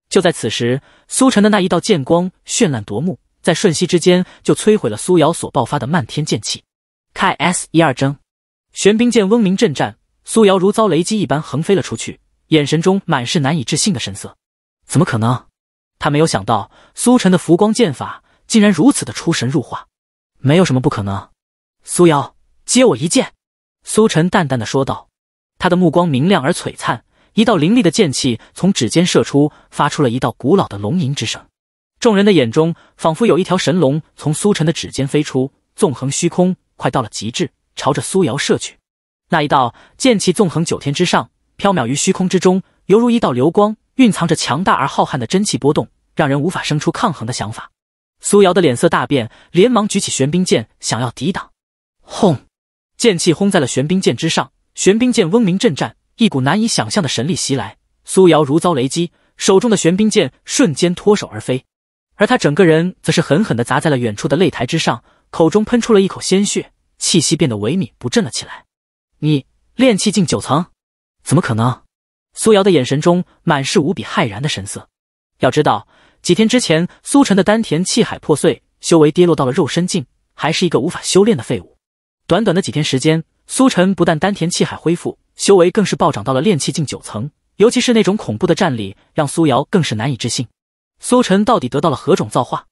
就在此时，苏晨的那一道剑光绚烂夺目，在瞬息之间就摧毁了苏瑶所爆发的漫天剑气。开 S 一二征，玄冰剑嗡鸣震颤，苏瑶如遭雷击一般横飞了出去，眼神中满是难以置信的神色。怎么可能？他没有想到苏晨的浮光剑法。竟然如此的出神入化，没有什么不可能。苏瑶，接我一剑。”苏晨淡淡的说道，他的目光明亮而璀璨，一道凌厉的剑气从指尖射出，发出了一道古老的龙吟之声。众人的眼中仿佛有一条神龙从苏晨的指尖飞出，纵横虚空，快到了极致，朝着苏瑶射去。那一道剑气纵横九天之上，飘渺于虚空之中，犹如一道流光，蕴藏着强大而浩瀚的真气波动，让人无法生出抗衡的想法。苏瑶的脸色大变，连忙举起玄冰剑想要抵挡，轰！剑气轰在了玄冰剑之上，玄冰剑嗡鸣震颤，一股难以想象的神力袭来，苏瑶如遭雷击，手中的玄冰剑瞬间脱手而飞，而他整个人则是狠狠的砸在了远处的擂台之上，口中喷出了一口鲜血，气息变得萎靡不振了起来。你炼气境九层？怎么可能？苏瑶的眼神中满是无比骇然的神色，要知道。几天之前，苏晨的丹田气海破碎，修为跌落到了肉身境，还是一个无法修炼的废物。短短的几天时间，苏晨不但丹田气海恢复，修为更是暴涨到了炼气境九层。尤其是那种恐怖的战力，让苏瑶更是难以置信。苏晨到底得到了何种造化？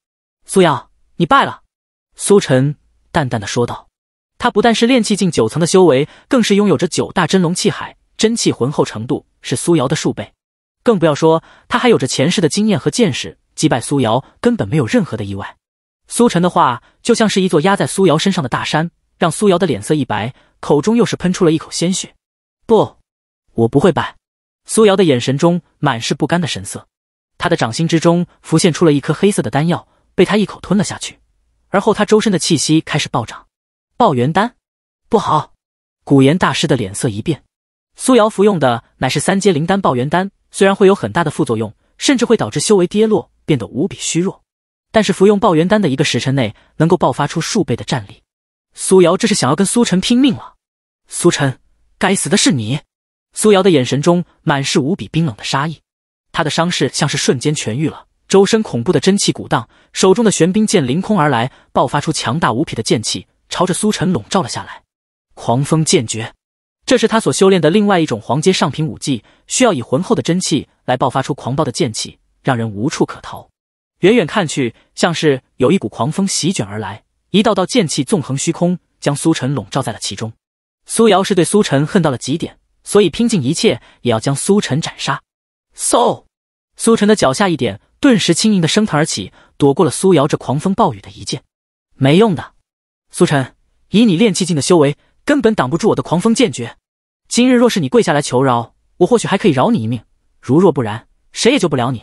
苏瑶，你败了。苏晨淡淡的说道。他不但是炼气境九层的修为，更是拥有着九大真龙气海，真气浑厚程度是苏瑶的数倍。更不要说他还有着前世的经验和见识，击败苏瑶根本没有任何的意外。苏晨的话就像是一座压在苏瑶身上的大山，让苏瑶的脸色一白，口中又是喷出了一口鲜血。不，我不会败。苏瑶的眼神中满是不甘的神色，她的掌心之中浮现出了一颗黑色的丹药，被她一口吞了下去。而后，她周身的气息开始暴涨。爆元丹，不好！古岩大师的脸色一变，苏瑶服用的乃是三阶灵丹爆元丹。虽然会有很大的副作用，甚至会导致修为跌落，变得无比虚弱，但是服用爆元丹的一个时辰内，能够爆发出数倍的战力。苏瑶这是想要跟苏晨拼命了。苏晨，该死的是你！苏瑶的眼神中满是无比冰冷的杀意，她的伤势像是瞬间痊愈了，周身恐怖的真气鼓荡，手中的玄冰剑凌空而来，爆发出强大无匹的剑气，朝着苏晨笼罩了下来。狂风剑诀。这是他所修炼的另外一种黄阶上品武技，需要以浑厚的真气来爆发出狂暴的剑气，让人无处可逃。远远看去，像是有一股狂风席卷而来，一道道剑气纵横虚空，将苏晨笼罩在了其中。苏瑶是对苏晨恨到了极点，所以拼尽一切也要将苏晨斩杀。So，苏晨的脚下一点，顿时轻盈的升腾而起，躲过了苏瑶这狂风暴雨的一剑。没用的，苏晨，以你炼气境的修为。根本挡不住我的狂风剑诀。今日若是你跪下来求饶，我或许还可以饶你一命；如若不然，谁也救不了你。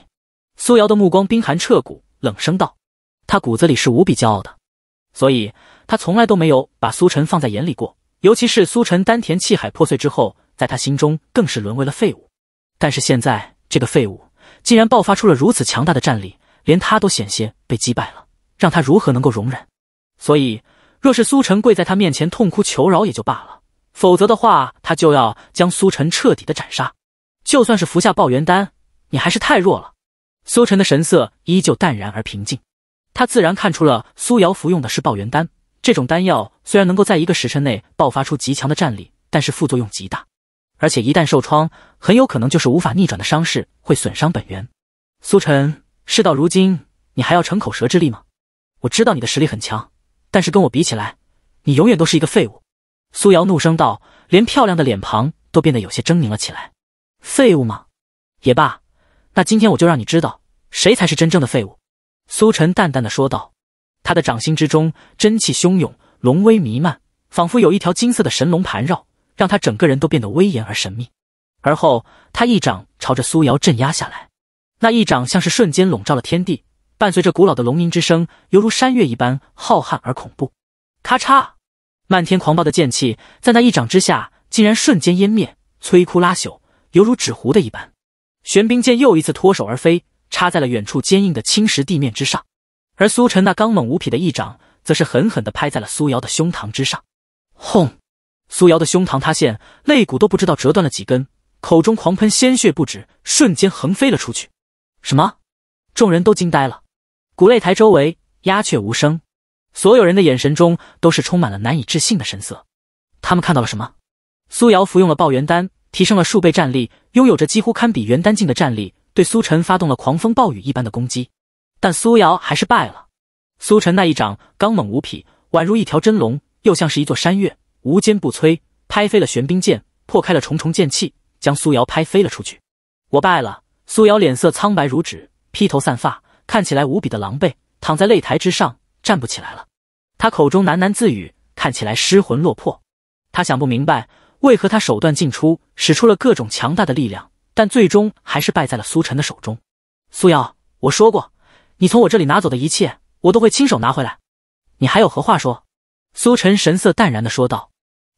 苏瑶的目光冰寒彻骨，冷声道：“他骨子里是无比骄傲的，所以他从来都没有把苏晨放在眼里过。尤其是苏晨丹田气海破碎之后，在他心中更是沦为了废物。但是现在这个废物竟然爆发出了如此强大的战力，连他都险些被击败了，让他如何能够容忍？所以。”若是苏晨跪在他面前痛哭求饶也就罢了，否则的话，他就要将苏晨彻底的斩杀。就算是服下爆元丹，你还是太弱了。苏晨的神色依旧淡然而平静，他自然看出了苏瑶服用的是爆元丹。这种丹药虽然能够在一个时辰内爆发出极强的战力，但是副作用极大，而且一旦受创，很有可能就是无法逆转的伤势，会损伤本源。苏晨，事到如今，你还要逞口舌之力吗？我知道你的实力很强。但是跟我比起来，你永远都是一个废物。”苏瑶怒声道，连漂亮的脸庞都变得有些狰狞了起来。“废物吗？也罢，那今天我就让你知道，谁才是真正的废物。”苏晨淡淡的说道。他的掌心之中，真气汹涌，龙威弥漫，仿佛有一条金色的神龙盘绕，让他整个人都变得威严而神秘。而后，他一掌朝着苏瑶镇压下来，那一掌像是瞬间笼罩了天地。伴随着古老的龙吟之声，犹如山岳一般浩瀚而恐怖。咔嚓！漫天狂暴的剑气在那一掌之下，竟然瞬间湮灭，摧枯拉朽，犹如纸糊的一般。玄冰剑又一次脱手而飞，插在了远处坚硬的青石地面之上。而苏晨那刚猛无匹的一掌，则是狠狠地拍在了苏瑶的胸膛之上。轰！苏瑶的胸膛塌陷，肋骨都不知道折断了几根，口中狂喷鲜血不止，瞬间横飞了出去。什么？众人都惊呆了。古擂台周围鸦雀无声，所有人的眼神中都是充满了难以置信的神色。他们看到了什么？苏瑶服用了爆元丹，提升了数倍战力，拥有着几乎堪比元丹境的战力，对苏晨发动了狂风暴雨一般的攻击。但苏瑶还是败了。苏晨那一掌刚猛无匹，宛如一条真龙，又像是一座山岳，无坚不摧，拍飞了玄冰剑，破开了重重剑气，将苏瑶拍飞了出去。我败了。苏瑶脸色苍白如纸，披头散发。看起来无比的狼狈，躺在擂台之上，站不起来了。他口中喃喃自语，看起来失魂落魄。他想不明白，为何他手段尽出，使出了各种强大的力量，但最终还是败在了苏晨的手中。苏瑶，我说过，你从我这里拿走的一切，我都会亲手拿回来。你还有何话说？苏晨神色淡然地说道。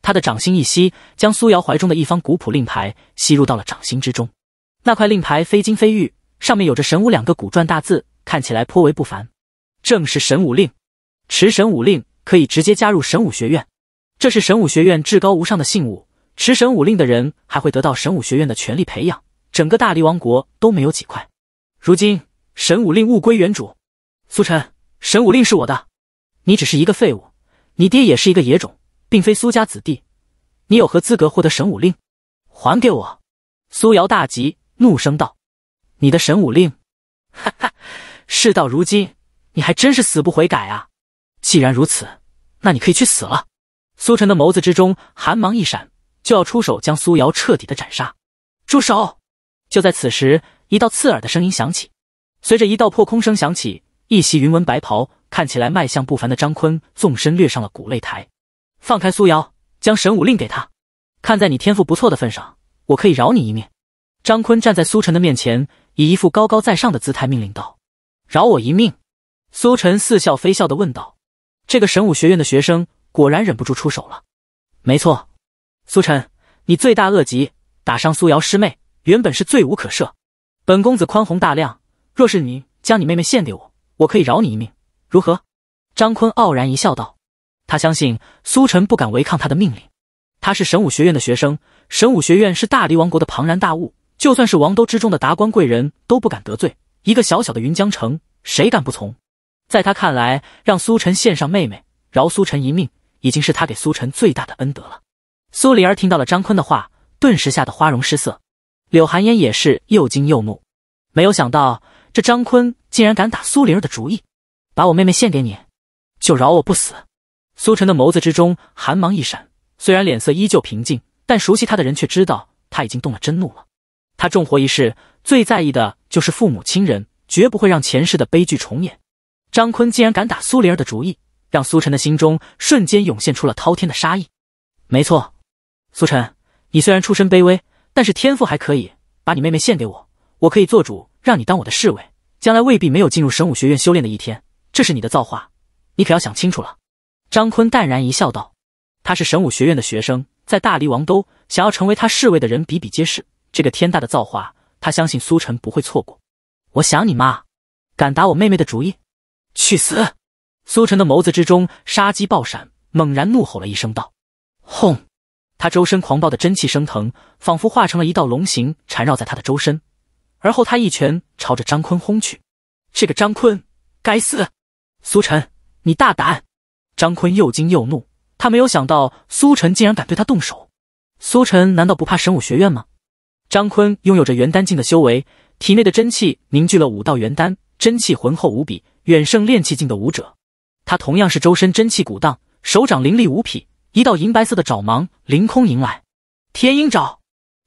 他的掌心一吸，将苏瑶怀中的一方古朴令牌吸入到了掌心之中。那块令牌非金非玉，上面有着“神武”两个古篆大字。看起来颇为不凡，正是神武令。持神武令可以直接加入神武学院，这是神武学院至高无上的信物。持神武令的人还会得到神武学院的全力培养，整个大黎王国都没有几块。如今神武令物归原主，苏晨，神武令是我的。你只是一个废物，你爹也是一个野种，并非苏家子弟，你有何资格获得神武令？还给我！苏瑶大急，怒声道：“你的神武令，哈哈！”事到如今，你还真是死不悔改啊！既然如此，那你可以去死了。苏晨的眸子之中寒芒一闪，就要出手将苏瑶彻底的斩杀。住手！就在此时，一道刺耳的声音响起，随着一道破空声响起，一袭云纹白袍，看起来脉象不凡的张坤纵身掠上了古擂台。放开苏瑶，将神武令给他。看在你天赋不错的份上，我可以饶你一命。张坤站在苏晨的面前，以一副高高在上的姿态命令道。饶我一命，苏晨似笑非笑的问道：“这个神武学院的学生果然忍不住出手了。”“没错，苏晨，你罪大恶极，打伤苏瑶师妹，原本是罪无可赦。本公子宽宏大量，若是你将你妹妹献给我，我可以饶你一命，如何？”张坤傲然一笑，道：“他相信苏晨不敢违抗他的命令。他是神武学院的学生，神武学院是大敌王国的庞然大物，就算是王都之中的达官贵人都不敢得罪。”一个小小的云江城，谁敢不从？在他看来，让苏晨献上妹妹，饶苏晨一命，已经是他给苏晨最大的恩德了。苏灵儿听到了张坤的话，顿时吓得花容失色。柳寒烟也是又惊又怒，没有想到这张坤竟然敢打苏灵儿的主意，把我妹妹献给你，就饶我不死。苏晨的眸子之中寒芒一闪，虽然脸色依旧平静，但熟悉他的人却知道他已经动了真怒了。他重活一世，最在意的就是父母亲人，绝不会让前世的悲剧重演。张坤竟然敢打苏灵儿的主意，让苏晨的心中瞬间涌现出了滔天的杀意。没错，苏晨，你虽然出身卑微，但是天赋还可以。把你妹妹献给我，我可以做主，让你当我的侍卫，将来未必没有进入神武学院修炼的一天。这是你的造化，你可要想清楚了。张坤淡然一笑，道：“他是神武学院的学生，在大离王都，想要成为他侍卫的人比比皆是。”这个天大的造化，他相信苏晨不会错过。我想你妈，敢打我妹妹的主意，去死！苏晨的眸子之中杀机爆闪，猛然怒吼了一声道：“轰！”他周身狂暴的真气升腾，仿佛化成了一道龙形，缠绕在他的周身。而后他一拳朝着张坤轰去。这个张坤，该死！苏晨，你大胆！张坤又惊又怒，他没有想到苏晨竟然敢对他动手。苏晨难道不怕神武学院吗？张坤拥有着元丹境的修为，体内的真气凝聚了五道元丹，真气浑厚无比，远胜炼气境的武者。他同样是周身真气鼓荡，手掌凌厉无匹，一道银白色的爪芒凌空迎来。天鹰爪，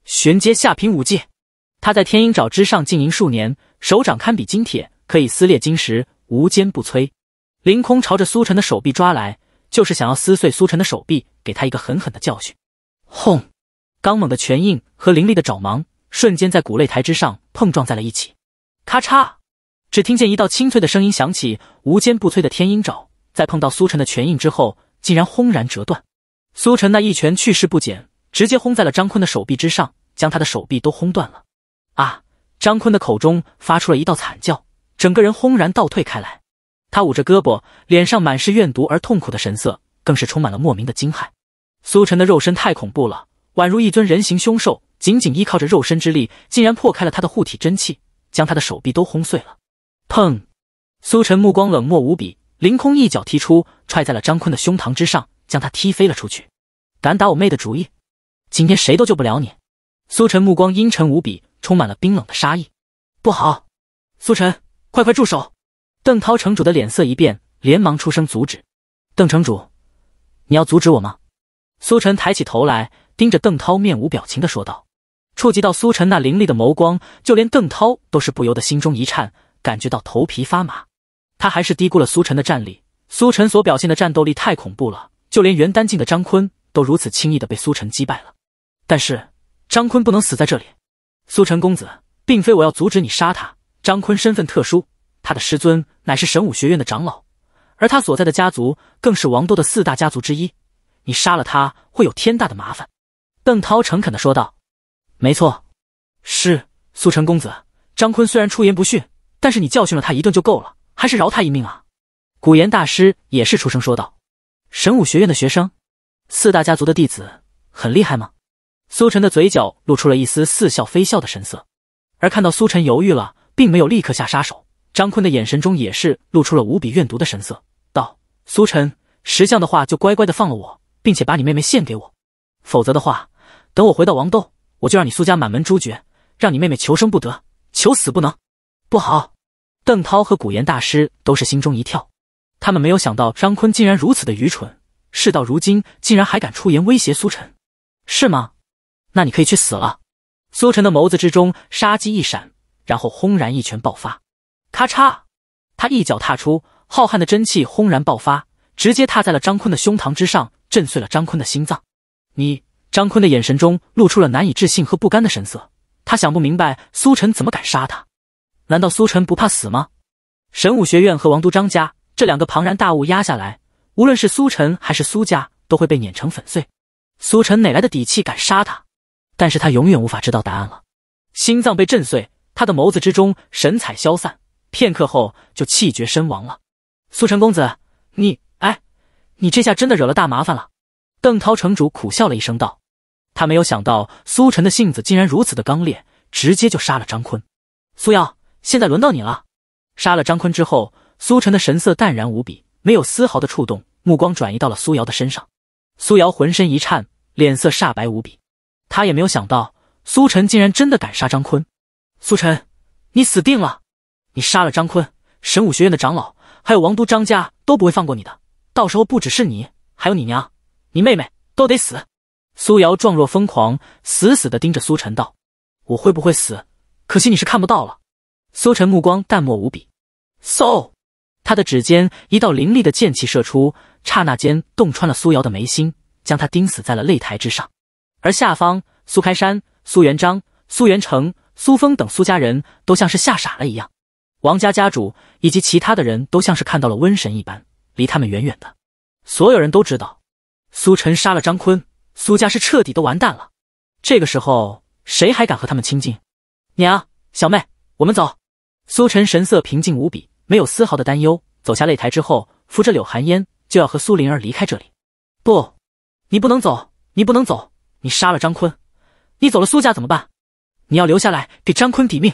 玄阶下品武技。他在天鹰爪之上经营数年，手掌堪比金铁，可以撕裂金石，无坚不摧。凌空朝着苏晨的手臂抓来，就是想要撕碎苏晨的手臂，给他一个狠狠的教训。轰！刚猛的拳印和凌厉的爪芒瞬间在古擂台之上碰撞在了一起，咔嚓！只听见一道清脆的声音响起，无坚不摧的天鹰爪在碰到苏晨的拳印之后，竟然轰然折断。苏晨那一拳去势不减，直接轰在了张坤的手臂之上，将他的手臂都轰断了。啊！张坤的口中发出了一道惨叫，整个人轰然倒退开来。他捂着胳膊，脸上满是怨毒而痛苦的神色，更是充满了莫名的惊骇。苏晨的肉身太恐怖了。宛如一尊人形凶兽，仅仅依靠着肉身之力，竟然破开了他的护体真气，将他的手臂都轰碎了。砰！苏晨目光冷漠无比，凌空一脚踢出，踹在了张坤的胸膛之上，将他踢飞了出去。敢打我妹的主意，今天谁都救不了你！苏晨目光阴沉无比，充满了冰冷的杀意。不好！苏晨，快快住手！邓涛城主的脸色一变，连忙出声阻止。邓城主，你要阻止我吗？苏晨抬起头来。盯着邓涛，面无表情的说道：“触及到苏晨那凌厉的眸光，就连邓涛都是不由得心中一颤，感觉到头皮发麻。他还是低估了苏晨的战力，苏晨所表现的战斗力太恐怖了，就连元丹境的张坤都如此轻易的被苏晨击败了。但是张坤不能死在这里，苏晨公子，并非我要阻止你杀他。张坤身份特殊，他的师尊乃是神武学院的长老，而他所在的家族更是王都的四大家族之一，你杀了他会有天大的麻烦。”邓涛诚恳地说道：“没错，是苏晨公子。张坤虽然出言不逊，但是你教训了他一顿就够了，还是饶他一命啊！”古岩大师也是出声说道：“神武学院的学生，四大家族的弟子很厉害吗？”苏晨的嘴角露出了一丝似笑非笑的神色，而看到苏晨犹豫了，并没有立刻下杀手，张坤的眼神中也是露出了无比怨毒的神色，道：“苏晨，识相的话就乖乖的放了我，并且把你妹妹献给我，否则的话。”等我回到王洞，我就让你苏家满门诛绝，让你妹妹求生不得，求死不能。不好！邓涛和古岩大师都是心中一跳，他们没有想到张坤竟然如此的愚蠢，事到如今竟然还敢出言威胁苏晨，是吗？那你可以去死了！苏晨的眸子之中杀机一闪，然后轰然一拳爆发，咔嚓！他一脚踏出，浩瀚的真气轰然爆发，直接踏在了张坤的胸膛之上，震碎了张坤的心脏。你！张坤的眼神中露出了难以置信和不甘的神色，他想不明白苏晨怎么敢杀他，难道苏晨不怕死吗？神武学院和王都张家这两个庞然大物压下来，无论是苏晨还是苏家都会被碾成粉碎。苏晨哪来的底气敢杀他？但是他永远无法知道答案了。心脏被震碎，他的眸子之中神采消散，片刻后就气绝身亡了。苏晨公子，你哎，你这下真的惹了大麻烦了。邓涛城主苦笑了一声，道。他没有想到苏晨的性子竟然如此的刚烈，直接就杀了张坤。苏瑶，现在轮到你了。杀了张坤之后，苏晨的神色淡然无比，没有丝毫的触动，目光转移到了苏瑶的身上。苏瑶浑身一颤，脸色煞白无比。他也没有想到苏晨竟然真的敢杀张坤。苏晨，你死定了！你杀了张坤，神武学院的长老，还有王都张家都不会放过你的。到时候不只是你，还有你娘、你妹妹都得死。苏瑶状若疯狂，死死地盯着苏晨道：“我会不会死？可惜你是看不到了。”苏晨目光淡漠无比，嗖，他的指尖一道凌厉的剑气射出，刹那间洞穿了苏瑶的眉心，将他钉死在了擂台之上。而下方，苏开山、苏元璋、苏元成、苏峰等苏家人都像是吓傻了一样，王家家主以及其他的人都像是看到了瘟神一般，离他们远远的。所有人都知道，苏晨杀了张坤。苏家是彻底都完蛋了，这个时候谁还敢和他们亲近？娘，小妹，我们走。苏晨神色平静无比，没有丝毫的担忧。走下擂台之后，扶着柳寒烟就要和苏灵儿离开这里。不，你不能走，你不能走！你杀了张坤，你走了，苏家怎么办？你要留下来给张坤抵命！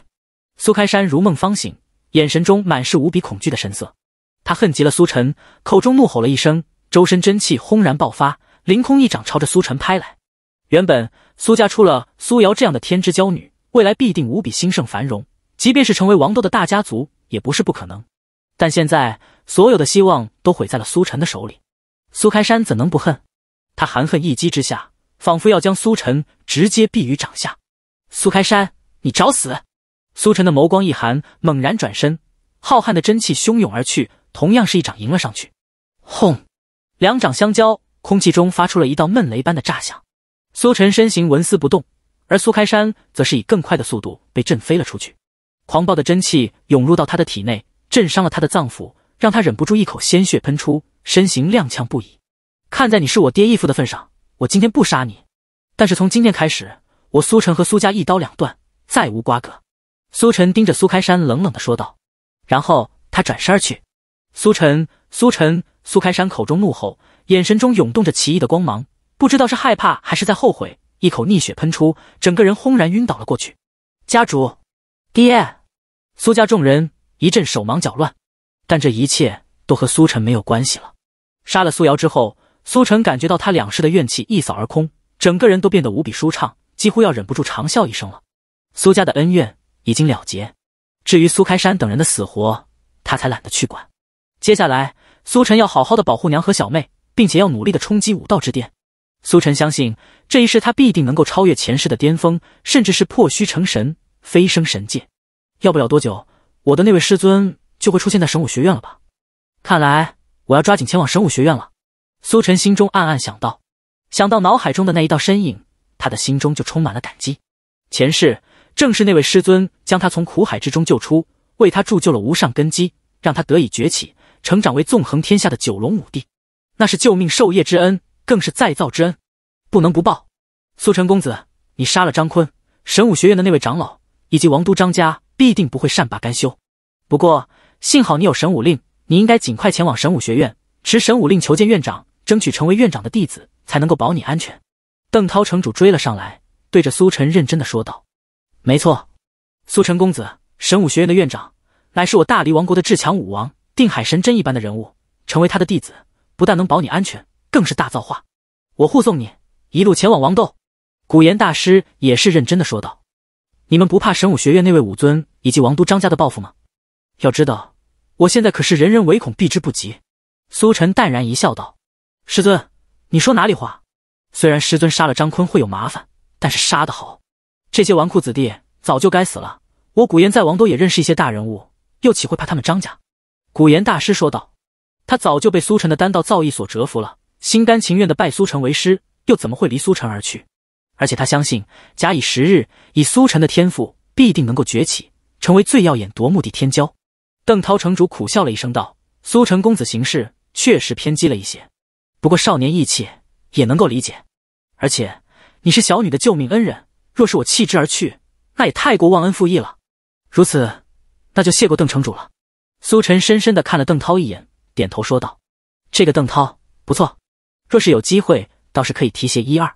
苏开山如梦方醒，眼神中满是无比恐惧的神色。他恨极了苏晨，口中怒吼了一声，周身真气轰然爆发。凌空一掌朝着苏晨拍来。原本苏家出了苏瑶这样的天之娇女，未来必定无比兴盛繁荣，即便是成为王都的大家族也不是不可能。但现在所有的希望都毁在了苏晨的手里，苏开山怎能不恨？他含恨一击之下，仿佛要将苏晨直接毙于掌下。苏开山，你找死！苏晨的眸光一寒，猛然转身，浩瀚的真气汹涌而去，同样是一掌迎了上去。轰！两掌相交。空气中发出了一道闷雷般的炸响，苏晨身形纹丝不动，而苏开山则是以更快的速度被震飞了出去。狂暴的真气涌入到他的体内，震伤了他的脏腑，让他忍不住一口鲜血喷出，身形踉跄不已。看在你是我爹义父的份上，我今天不杀你，但是从今天开始，我苏晨和苏家一刀两断，再无瓜葛。苏晨盯着苏开山冷冷地说道，然后他转身而去。苏晨，苏晨，苏开山口中怒吼，眼神中涌动着奇异的光芒，不知道是害怕还是在后悔，一口逆血喷出，整个人轰然晕倒了过去。家主，爹，苏家众人一阵手忙脚乱，但这一切都和苏晨没有关系了。杀了苏瑶之后，苏晨感觉到他两世的怨气一扫而空，整个人都变得无比舒畅，几乎要忍不住长笑一声了。苏家的恩怨已经了结，至于苏开山等人的死活，他才懒得去管。接下来，苏晨要好好的保护娘和小妹，并且要努力的冲击武道之巅。苏晨相信，这一世他必定能够超越前世的巅峰，甚至是破虚成神，飞升神界。要不了多久，我的那位师尊就会出现在神武学院了吧？看来我要抓紧前往神武学院了。苏晨心中暗暗想到，想到脑海中的那一道身影，他的心中就充满了感激。前世正是那位师尊将他从苦海之中救出，为他铸就了无上根基，让他得以崛起。成长为纵横天下的九龙武帝，那是救命授业之恩，更是再造之恩，不能不报。苏晨公子，你杀了张坤，神武学院的那位长老以及王都张家必定不会善罢甘休。不过幸好你有神武令，你应该尽快前往神武学院，持神武令求见院长，争取成为院长的弟子，才能够保你安全。邓涛城主追了上来，对着苏晨认真的说道：“没错，苏晨公子，神武学院的院长乃是我大黎王国的至强武王。”定海神针一般的人物，成为他的弟子，不但能保你安全，更是大造化。我护送你一路前往王都。古岩大师也是认真的说道：“你们不怕神武学院那位武尊以及王都张家的报复吗？要知道，我现在可是人人唯恐避之不及。”苏晨淡然一笑道：“师尊，你说哪里话？虽然师尊杀了张坤会有麻烦，但是杀得好，这些纨绔子弟早就该死了。我古岩在王都也认识一些大人物，又岂会怕他们张家？”古岩大师说道：“他早就被苏晨的丹道造诣所折服了，心甘情愿的拜苏晨为师，又怎么会离苏晨而去？而且他相信，假以时日，以苏晨的天赋，必定能够崛起，成为最耀眼夺目的天骄。”邓涛城主苦笑了一声，道：“苏晨公子行事确实偏激了一些，不过少年义气也能够理解。而且你是小女的救命恩人，若是我弃之而去，那也太过忘恩负义了。如此，那就谢过邓城主了。”苏晨深深的看了邓涛一眼，点头说道：“这个邓涛不错，若是有机会，倒是可以提携一二。”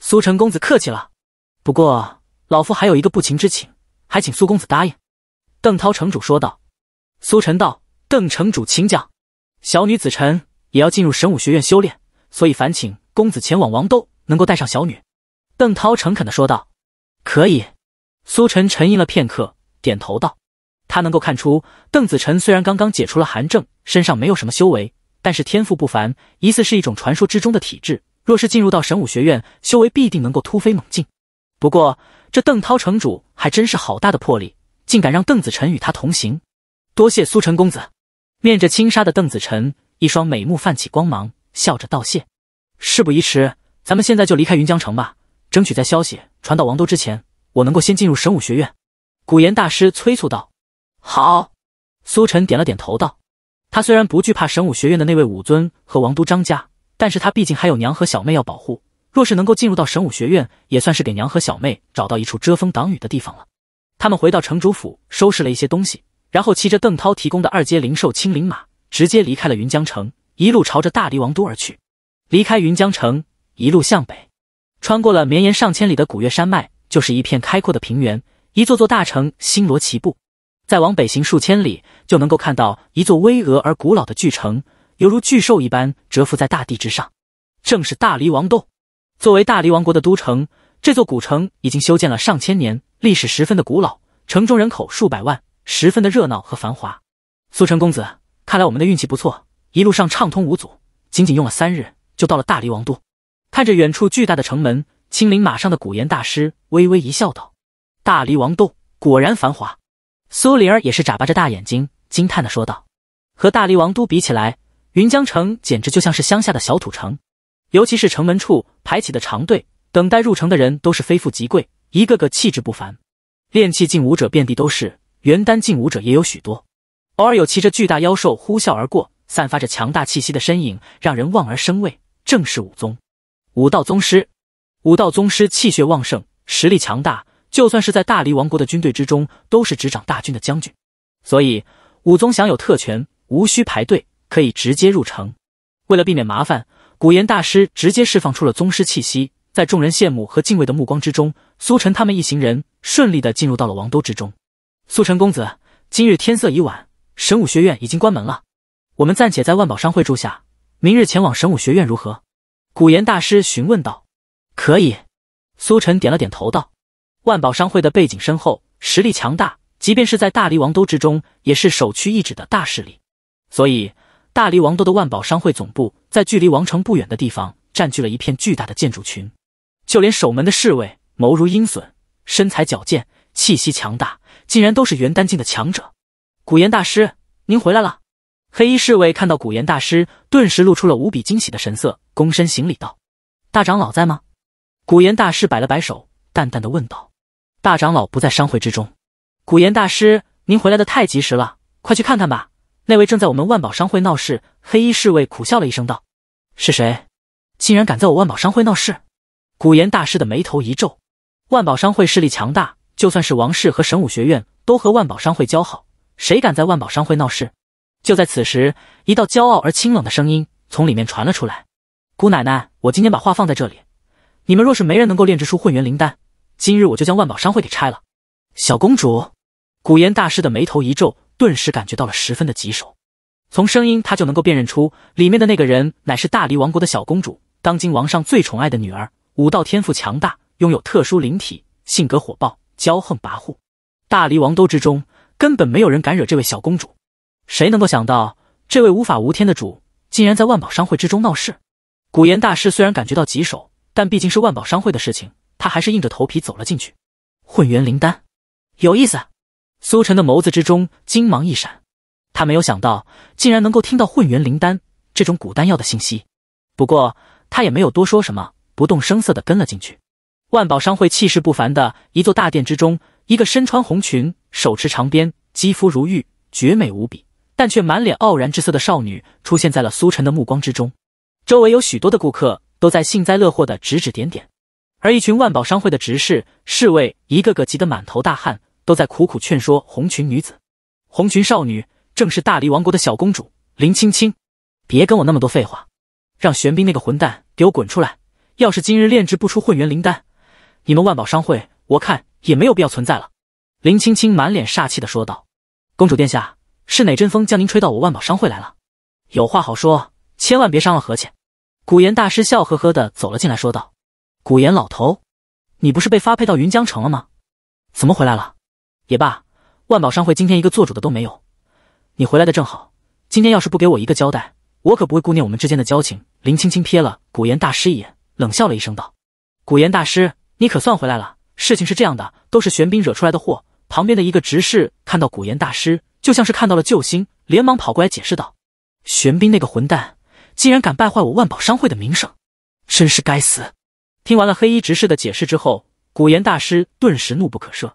苏晨公子客气了，不过老夫还有一个不情之请，还请苏公子答应。”邓涛城主说道。苏晨道：“邓城主请讲。小女子臣也要进入神武学院修炼，所以烦请公子前往王都，能够带上小女。”邓涛诚恳的说道：“可以。”苏晨沉吟了片刻，点头道。他能够看出，邓子辰虽然刚刚解除了寒症，身上没有什么修为，但是天赋不凡，疑似是一种传说之中的体质。若是进入到神武学院，修为必定能够突飞猛进。不过，这邓涛城主还真是好大的魄力，竟敢让邓子辰与他同行。多谢苏晨公子。面着轻纱的邓子辰，一双美目泛起光芒，笑着道谢。事不宜迟，咱们现在就离开云江城吧，争取在消息传到王都之前，我能够先进入神武学院。古岩大师催促道。好，苏晨点了点头，道：“他虽然不惧怕神武学院的那位武尊和王都张家，但是他毕竟还有娘和小妹要保护。若是能够进入到神武学院，也算是给娘和小妹找到一处遮风挡雨的地方了。”他们回到城主府，收拾了一些东西，然后骑着邓涛提供的二阶灵兽青灵马，直接离开了云江城，一路朝着大离王都而去。离开云江城，一路向北，穿过了绵延上千里的古月山脉，就是一片开阔的平原，一座座大城星罗棋布。再往北行数千里，就能够看到一座巍峨而古老的巨城，犹如巨兽一般蛰伏在大地之上，正是大黎王洞。作为大黎王国的都城，这座古城已经修建了上千年，历史十分的古老。城中人口数百万，十分的热闹和繁华。苏城公子，看来我们的运气不错，一路上畅通无阻，仅仅用了三日就到了大黎王都。看着远处巨大的城门，青灵马上的古岩大师微微一笑，道：“大黎王洞果然繁华。”苏灵儿也是眨巴着大眼睛，惊叹的说道：“和大黎王都比起来，云江城简直就像是乡下的小土城。尤其是城门处排起的长队，等待入城的人都是非富即贵，一个个气质不凡。练气境武者遍地都是，元丹境武者也有许多。偶尔有骑着巨大妖兽呼啸而过，散发着强大气息的身影，让人望而生畏。正是武宗、武道宗师、武道宗师，气血旺盛，实力强大。”就算是在大黎王国的军队之中，都是执掌大军的将军，所以武宗享有特权，无需排队，可以直接入城。为了避免麻烦，古岩大师直接释放出了宗师气息，在众人羡慕和敬畏的目光之中，苏晨他们一行人顺利的进入到了王都之中。苏晨公子，今日天色已晚，神武学院已经关门了，我们暂且在万宝商会住下，明日前往神武学院如何？古岩大师询问道。可以。苏晨点了点头道。万宝商会的背景深厚，实力强大，即便是在大黎王都之中，也是首屈一指的大势力。所以，大黎王都的万宝商会总部在距离王城不远的地方，占据了一片巨大的建筑群。就连守门的侍卫，眸如鹰隼，身材矫健，气息强大，竟然都是元丹境的强者。古岩大师，您回来了。黑衣侍卫看到古岩大师，顿时露出了无比惊喜的神色，躬身行礼道：“大长老在吗？”古岩大师摆了摆手，淡淡的问道。大长老不在商会之中，古岩大师，您回来的太及时了，快去看看吧。那位正在我们万宝商会闹事。黑衣侍卫苦笑了一声，道：“是谁？竟然敢在我万宝商会闹事？”古岩大师的眉头一皱，万宝商会势力强大，就算是王氏和神武学院都和万宝商会交好，谁敢在万宝商会闹事？就在此时，一道骄傲而清冷的声音从里面传了出来：“姑奶奶，我今天把话放在这里，你们若是没人能够炼制出混元灵丹。”今日我就将万宝商会给拆了。小公主，古岩大师的眉头一皱，顿时感觉到了十分的棘手。从声音他就能够辨认出，里面的那个人乃是大黎王国的小公主，当今王上最宠爱的女儿，武道天赋强大，拥有特殊灵体，性格火爆，骄横跋扈。大黎王都之中根本没有人敢惹这位小公主。谁能够想到，这位无法无天的主竟然在万宝商会之中闹事？古岩大师虽然感觉到棘手，但毕竟是万宝商会的事情。他还是硬着头皮走了进去。混元灵丹，有意思。苏晨的眸子之中金芒一闪，他没有想到竟然能够听到混元灵丹这种古丹药的信息。不过他也没有多说什么，不动声色的跟了进去。万宝商会气势不凡的一座大殿之中，一个身穿红裙、手持长鞭、肌肤如玉、绝美无比，但却满脸傲然之色的少女出现在了苏晨的目光之中。周围有许多的顾客都在幸灾乐祸的指指点点。而一群万宝商会的执事、侍卫，一个个急得满头大汗，都在苦苦劝说红裙女子。红裙少女正是大黎王国的小公主林青青。别跟我那么多废话，让玄冰那个混蛋给我滚出来！要是今日炼制不出混元灵丹，你们万宝商会我看也没有必要存在了。”林青青满脸煞气的说道。“公主殿下，是哪阵风将您吹到我万宝商会来了？有话好说，千万别伤了和气。”古岩大师笑呵呵的走了进来，说道。古岩老头，你不是被发配到云江城了吗？怎么回来了？也罢，万宝商会今天一个做主的都没有，你回来的正好。今天要是不给我一个交代，我可不会顾念我们之间的交情。林青青瞥了古岩大师一眼，冷笑了一声，道：“古岩大师，你可算回来了。事情是这样的，都是玄冰惹出来的祸。”旁边的一个执事看到古岩大师，就像是看到了救星，连忙跑过来解释道：“玄冰那个混蛋，竟然敢败坏我万宝商会的名声，真是该死。”听完了黑衣执事的解释之后，古岩大师顿时怒不可赦。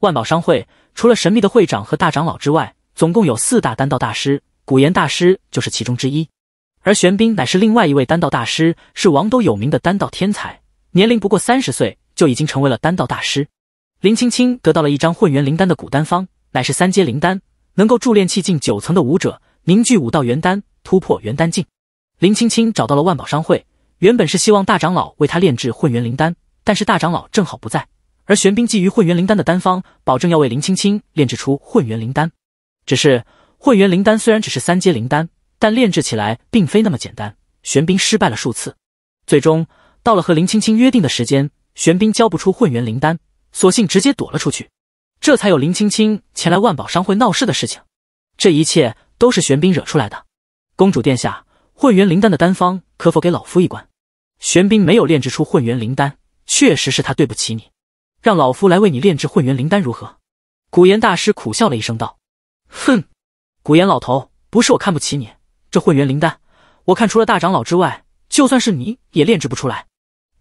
万宝商会除了神秘的会长和大长老之外，总共有四大丹道大师，古岩大师就是其中之一。而玄冰乃是另外一位丹道大师，是王都有名的丹道天才，年龄不过三十岁就已经成为了丹道大师。林青青得到了一张混元灵丹的古丹方，乃是三阶灵丹，能够助炼气境九层的武者凝聚武道元丹，突破元丹境。林青青找到了万宝商会。原本是希望大长老为他炼制混元灵丹，但是大长老正好不在，而玄冰觊觎混元灵丹的丹方，保证要为林青青炼制出混元灵丹。只是混元灵丹虽然只是三阶灵丹，但炼制起来并非那么简单。玄冰失败了数次，最终到了和林青青约定的时间，玄冰交不出混元灵丹，索性直接躲了出去。这才有林青青前来万宝商会闹事的事情。这一切都是玄冰惹出来的。公主殿下，混元灵丹的丹方可否给老夫一观？玄冰没有炼制出混元灵丹，确实是他对不起你，让老夫来为你炼制混元灵丹如何？古岩大师苦笑了一声道：“哼，古岩老头，不是我看不起你，这混元灵丹，我看除了大长老之外，就算是你也炼制不出来。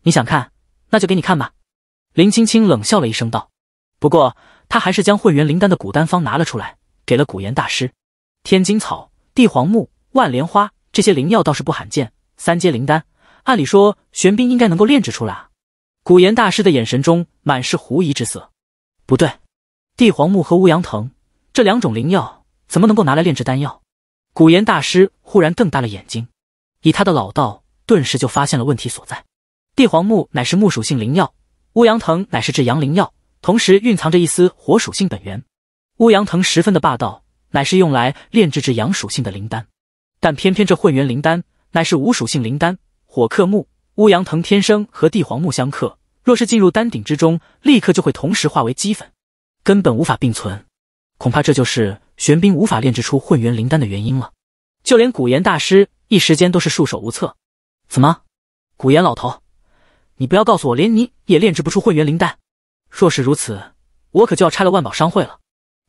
你想看，那就给你看吧。”林青青冷笑了一声道：“不过，他还是将混元灵丹的古丹方拿了出来，给了古岩大师。天精草、地黄木、万莲花这些灵药倒是不罕见，三阶灵丹。”按理说，玄冰应该能够炼制出来。古岩大师的眼神中满是狐疑之色。不对，帝皇木和乌羊藤这两种灵药怎么能够拿来炼制丹药？古岩大师忽然瞪大了眼睛，以他的老道，顿时就发现了问题所在。帝皇木乃是木属性灵药，乌羊藤乃是至阳灵药，同时蕴藏着一丝火属性本源。乌羊藤十分的霸道，乃是用来炼制至阳属性的灵丹。但偏偏这混元灵丹乃是无属性灵丹。火克木，乌羊藤天生和地黄木相克，若是进入丹鼎之中，立刻就会同时化为齑粉，根本无法并存。恐怕这就是玄冰无法炼制出混元灵丹的原因了。就连古岩大师一时间都是束手无策。怎么，古岩老头，你不要告诉我，连你也炼制不出混元灵丹？若是如此，我可就要拆了万宝商会了。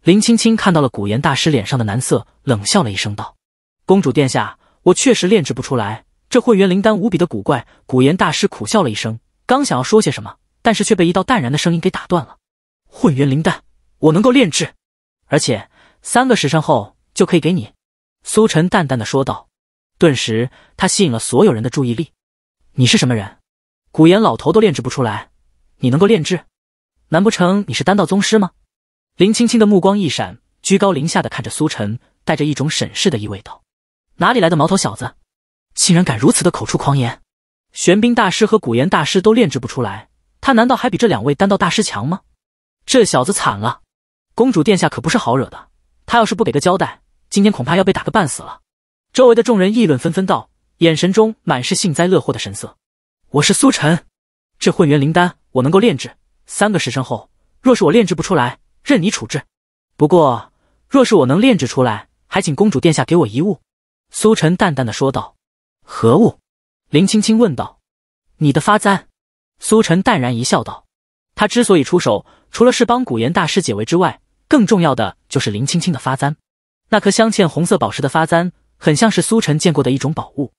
林青青看到了古岩大师脸上的难色，冷笑了一声，道：“公主殿下，我确实炼制不出来。”这混元灵丹无比的古怪，古岩大师苦笑了一声，刚想要说些什么，但是却被一道淡然的声音给打断了。“混元灵丹，我能够炼制，而且三个时辰后就可以给你。”苏晨淡淡的说道。顿时，他吸引了所有人的注意力。“你是什么人？”古岩老头都炼制不出来，你能够炼制？难不成你是丹道宗师吗？”林青青的目光一闪，居高临下的看着苏晨，带着一种审视的意味道：“哪里来的毛头小子？”竟然敢如此的口出狂言，玄冰大师和古岩大师都炼制不出来，他难道还比这两位丹道大师强吗？这小子惨了，公主殿下可不是好惹的，他要是不给个交代，今天恐怕要被打个半死了。周围的众人议论纷纷道，眼神中满是幸灾乐祸的神色。我是苏晨，这混元灵丹我能够炼制，三个时辰后，若是我炼制不出来，任你处置。不过若是我能炼制出来，还请公主殿下给我一物。苏晨淡淡的说道。何物？林青青问道。你的发簪？苏晨淡然一笑，道：“他之所以出手，除了是帮古岩大师解围之外，更重要的就是林青青的发簪。那颗镶嵌红色宝石的发簪，很像是苏晨见过的一种宝物。”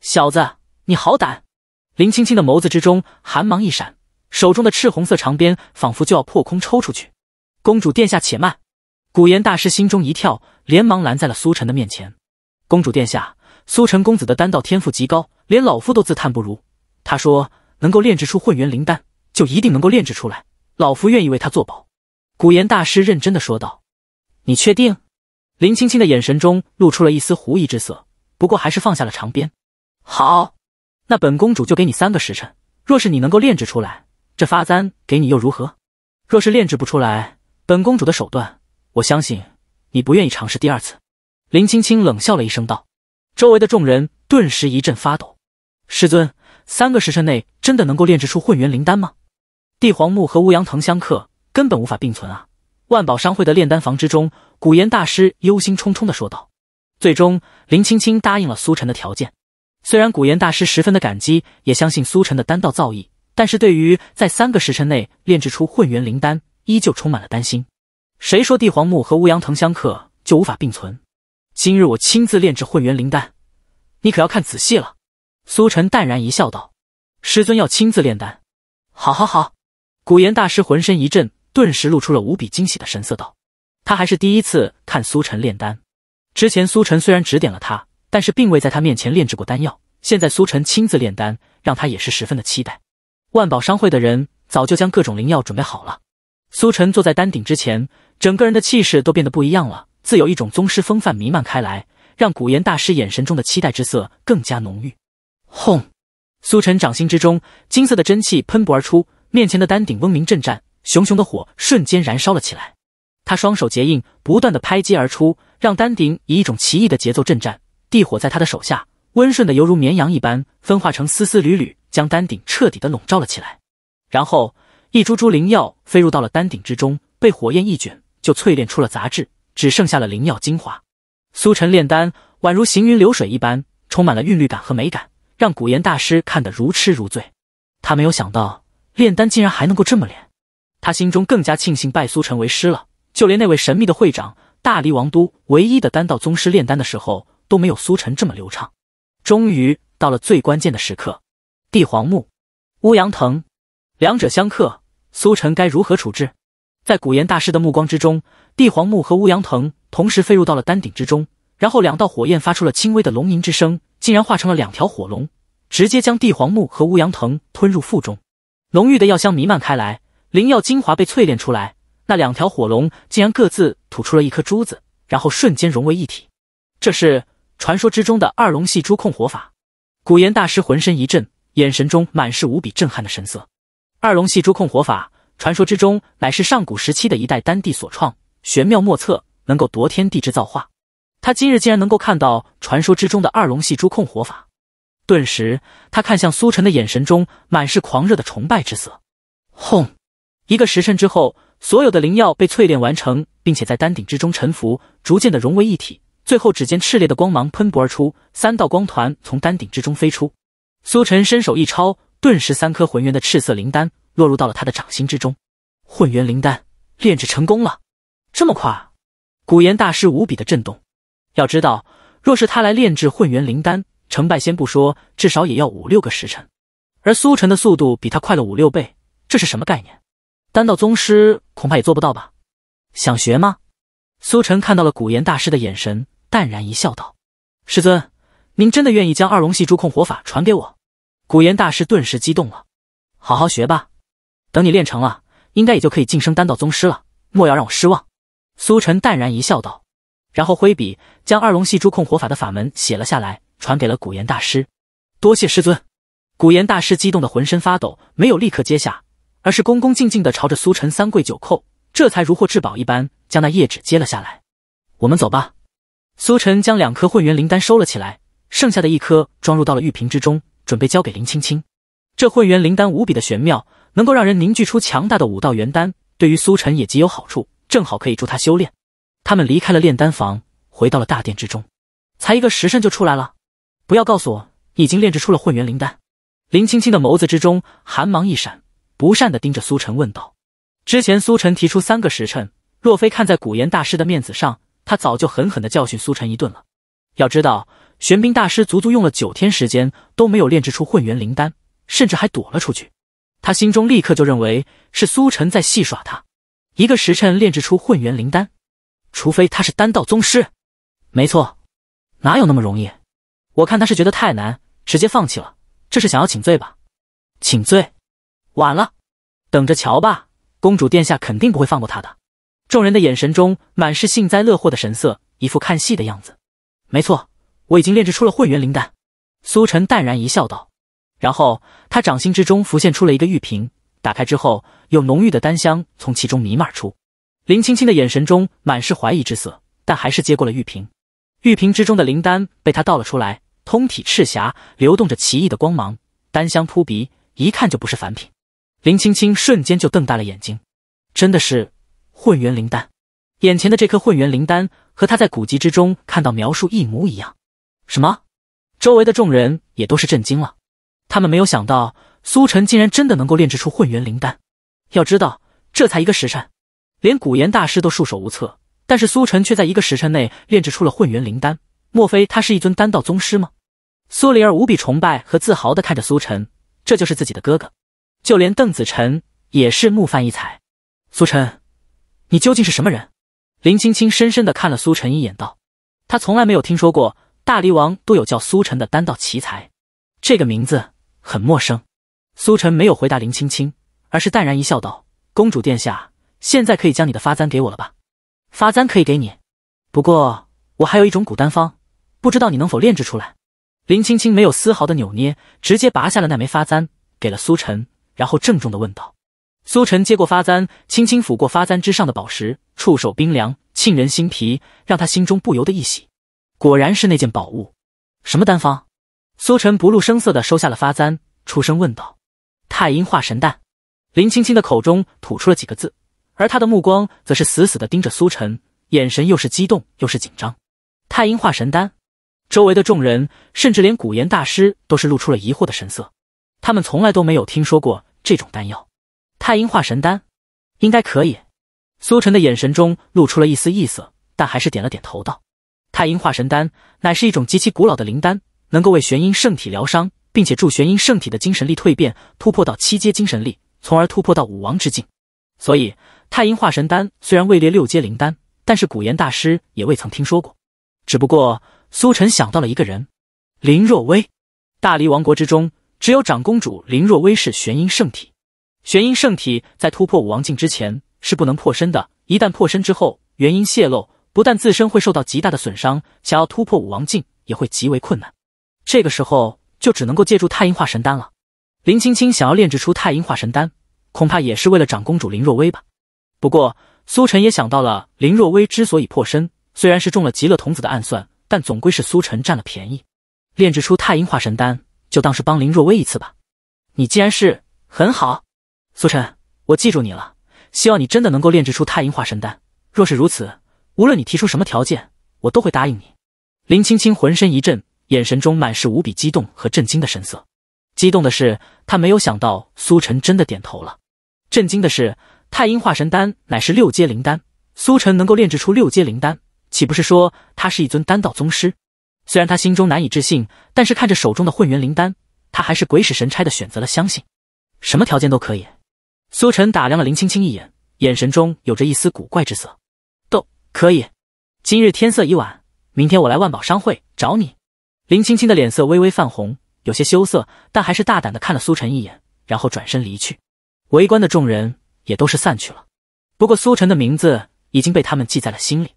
小子，你好胆！林青青的眸子之中寒芒一闪，手中的赤红色长鞭仿佛就要破空抽出去。“公主殿下，且慢！”古岩大师心中一跳，连忙拦在了苏晨的面前。“公主殿下。”苏晨公子的丹道天赋极高，连老夫都自叹不如。他说能够炼制出混元灵丹，就一定能够炼制出来。老夫愿意为他作保。”古岩大师认真的说道。“你确定？”林青青的眼神中露出了一丝狐疑之色，不过还是放下了长鞭。“好，那本公主就给你三个时辰。若是你能够炼制出来，这发簪给你又如何？若是炼制不出来，本公主的手段，我相信你不愿意尝试第二次。”林青青冷笑了一声道。周围的众人顿时一阵发抖。师尊，三个时辰内真的能够炼制出混元灵丹吗？帝皇木和乌羊藤相克，根本无法并存啊！万宝商会的炼丹房之中，古岩大师忧心忡忡地说道。最终，林青青答应了苏晨的条件。虽然古岩大师十分的感激，也相信苏晨的丹道造诣，但是对于在三个时辰内炼制出混元灵丹，依旧充满了担心。谁说帝皇木和乌羊藤相克就无法并存？今日我亲自炼制混元灵丹，你可要看仔细了。”苏晨淡然一笑，道：“师尊要亲自炼丹，好，好，好。”古岩大师浑身一震，顿时露出了无比惊喜的神色，道：“他还是第一次看苏晨炼丹。之前苏晨虽然指点了他，但是并未在他面前炼制过丹药。现在苏晨亲自炼丹，让他也是十分的期待。”万宝商会的人早就将各种灵药准备好了。苏晨坐在丹鼎之前，整个人的气势都变得不一样了。自有一种宗师风范弥漫开来，让古岩大师眼神中的期待之色更加浓郁。轰！苏晨掌心之中金色的真气喷薄而出，面前的丹鼎嗡鸣震颤，熊熊的火瞬间燃烧了起来。他双手结印，不断的拍击而出，让丹鼎以一种奇异的节奏震颤。地火在他的手下温顺的犹如绵羊一般，分化成丝丝缕缕，将丹鼎彻底的笼罩了起来。然后一株株灵药飞入到了丹鼎之中，被火焰一卷就淬炼出了杂质。只剩下了灵药精华，苏晨炼丹宛如行云流水一般，充满了韵律感和美感，让古岩大师看得如痴如醉。他没有想到炼丹竟然还能够这么炼，他心中更加庆幸拜苏晨为师了。就连那位神秘的会长大黎王都唯一的丹道宗师炼丹的时候都没有苏晨这么流畅。终于到了最关键的时刻，帝皇木、乌羊藤，两者相克，苏晨该如何处置？在古岩大师的目光之中，帝皇木和乌羊藤同时飞入到了丹顶之中，然后两道火焰发出了轻微的龙吟之声，竟然化成了两条火龙，直接将帝皇木和乌羊藤吞入腹中。浓郁的药香弥漫开来，灵药精华被淬炼出来。那两条火龙竟然各自吐出了一颗珠子，然后瞬间融为一体。这是传说之中的二龙戏珠控火法。古岩大师浑身一震，眼神中满是无比震撼的神色。二龙戏珠控火法。传说之中，乃是上古时期的一代丹帝所创，玄妙莫测，能够夺天地之造化。他今日竟然能够看到传说之中的二龙戏珠控火法，顿时，他看向苏晨的眼神中满是狂热的崇拜之色。轰！一个时辰之后，所有的灵药被淬炼完成，并且在丹鼎之中沉浮，逐渐的融为一体。最后，只见炽烈的光芒喷薄而出，三道光团从丹鼎之中飞出。苏晨伸手一抄，顿时三颗浑圆的赤色灵丹。落入到了他的掌心之中，混元灵丹炼制成功了，这么快！古岩大师无比的震动。要知道，若是他来炼制混元灵丹，成败先不说，至少也要五六个时辰。而苏晨的速度比他快了五六倍，这是什么概念？丹道宗师恐怕也做不到吧？想学吗？苏晨看到了古岩大师的眼神，淡然一笑，道：“师尊，您真的愿意将二龙系珠控火法传给我？”古岩大师顿时激动了：“好好学吧。”等你练成了，应该也就可以晋升丹道宗师了，莫要让我失望。”苏晨淡然一笑，道，然后挥笔将二龙戏珠控火法的法门写了下来，传给了古岩大师。“多谢师尊！”古岩大师激动的浑身发抖，没有立刻接下，而是恭恭敬敬的朝着苏晨三跪九叩，这才如获至宝一般将那页纸接了下来。“我们走吧。”苏晨将两颗混元灵丹收了起来，剩下的一颗装入到了玉瓶之中，准备交给林青青。这混元灵丹无比的玄妙。能够让人凝聚出强大的武道元丹，对于苏晨也极有好处，正好可以助他修炼。他们离开了炼丹房，回到了大殿之中，才一个时辰就出来了。不要告诉我已经炼制出了混元灵丹！林青青的眸子之中寒芒一闪，不善的盯着苏晨问道：“之前苏晨提出三个时辰，若非看在古岩大师的面子上，他早就狠狠的教训苏晨一顿了。要知道，玄冰大师足足用了九天时间都没有炼制出混元灵丹，甚至还躲了出去。”他心中立刻就认为是苏晨在戏耍他，一个时辰炼制出混元灵丹，除非他是丹道宗师。没错，哪有那么容易？我看他是觉得太难，直接放弃了，这是想要请罪吧？请罪？晚了，等着瞧吧，公主殿下肯定不会放过他的。众人的眼神中满是幸灾乐祸的神色，一副看戏的样子。没错，我已经炼制出了混元灵丹。苏晨淡然一笑，道。然后他掌心之中浮现出了一个玉瓶，打开之后，有浓郁的丹香从其中弥漫出。林青青的眼神中满是怀疑之色，但还是接过了玉瓶。玉瓶之中的灵丹被他倒了出来，通体赤霞，流动着奇异的光芒，丹香扑鼻，一看就不是凡品。林青青瞬间就瞪大了眼睛，真的是混元灵丹！眼前的这颗混元灵丹和他在古籍之中看到描述一模一样。什么？周围的众人也都是震惊了。他们没有想到，苏晨竟然真的能够炼制出混元灵丹。要知道，这才一个时辰，连古岩大师都束手无策，但是苏晨却在一个时辰内炼制出了混元灵丹。莫非他是一尊丹道宗师吗？苏灵儿无比崇拜和自豪的看着苏晨，这就是自己的哥哥。就连邓子辰也是木泛一才。苏晨，你究竟是什么人？林青青深深的看了苏晨一眼，道：“他从来没有听说过大黎王都有叫苏晨的丹道奇才，这个名字。”很陌生，苏晨没有回答林青青，而是淡然一笑道：“公主殿下，现在可以将你的发簪给我了吧？”发簪可以给你，不过我还有一种古丹方，不知道你能否炼制出来。”林青青没有丝毫的扭捏，直接拔下了那枚发簪，给了苏晨，然后郑重的问道：“苏晨接过发簪，轻轻抚过发簪之上的宝石，触手冰凉，沁人心脾，让他心中不由得一喜，果然是那件宝物。什么丹方？”苏晨不露声色的收下了发簪，出声问道：“太阴化神丹。”林青青的口中吐出了几个字，而她的目光则是死死的盯着苏晨，眼神又是激动又是紧张。太阴化神丹，周围的众人，甚至连古岩大师都是露出了疑惑的神色。他们从来都没有听说过这种丹药。太阴化神丹，应该可以。苏晨的眼神中露出了一丝异色，但还是点了点头道：“太阴化神丹，乃是一种极其古老的灵丹。”能够为玄阴圣体疗伤，并且助玄阴圣体的精神力蜕变，突破到七阶精神力，从而突破到武王之境。所以，太阴化神丹虽然位列六阶灵丹，但是古岩大师也未曾听说过。只不过，苏晨想到了一个人——林若薇。大黎王国之中，只有长公主林若薇是玄阴圣体。玄阴圣体在突破武王境之前是不能破身的，一旦破身之后，元婴泄露，不但自身会受到极大的损伤，想要突破武王境也会极为困难。这个时候就只能够借助太阴化神丹了。林青青想要炼制出太阴化神丹，恐怕也是为了长公主林若薇吧。不过苏晨也想到了，林若薇之所以破身，虽然是中了极乐童子的暗算，但总归是苏晨占了便宜。炼制出太阴化神丹，就当是帮林若薇一次吧。你既然是很好，苏晨，我记住你了。希望你真的能够炼制出太阴化神丹。若是如此，无论你提出什么条件，我都会答应你。林青青浑身一震。眼神中满是无比激动和震惊的神色。激动的是，他没有想到苏晨真的点头了；震惊的是，太阴化神丹乃是六阶灵丹，苏晨能够炼制出六阶灵丹，岂不是说他是一尊丹道宗师？虽然他心中难以置信，但是看着手中的混元灵丹，他还是鬼使神差的选择了相信。什么条件都可以。苏晨打量了林青青一眼，眼神中有着一丝古怪之色。都可以。今日天色已晚，明天我来万宝商会找你。林青青的脸色微微泛红，有些羞涩，但还是大胆的看了苏晨一眼，然后转身离去。围观的众人也都是散去了。不过苏晨的名字已经被他们记在了心里，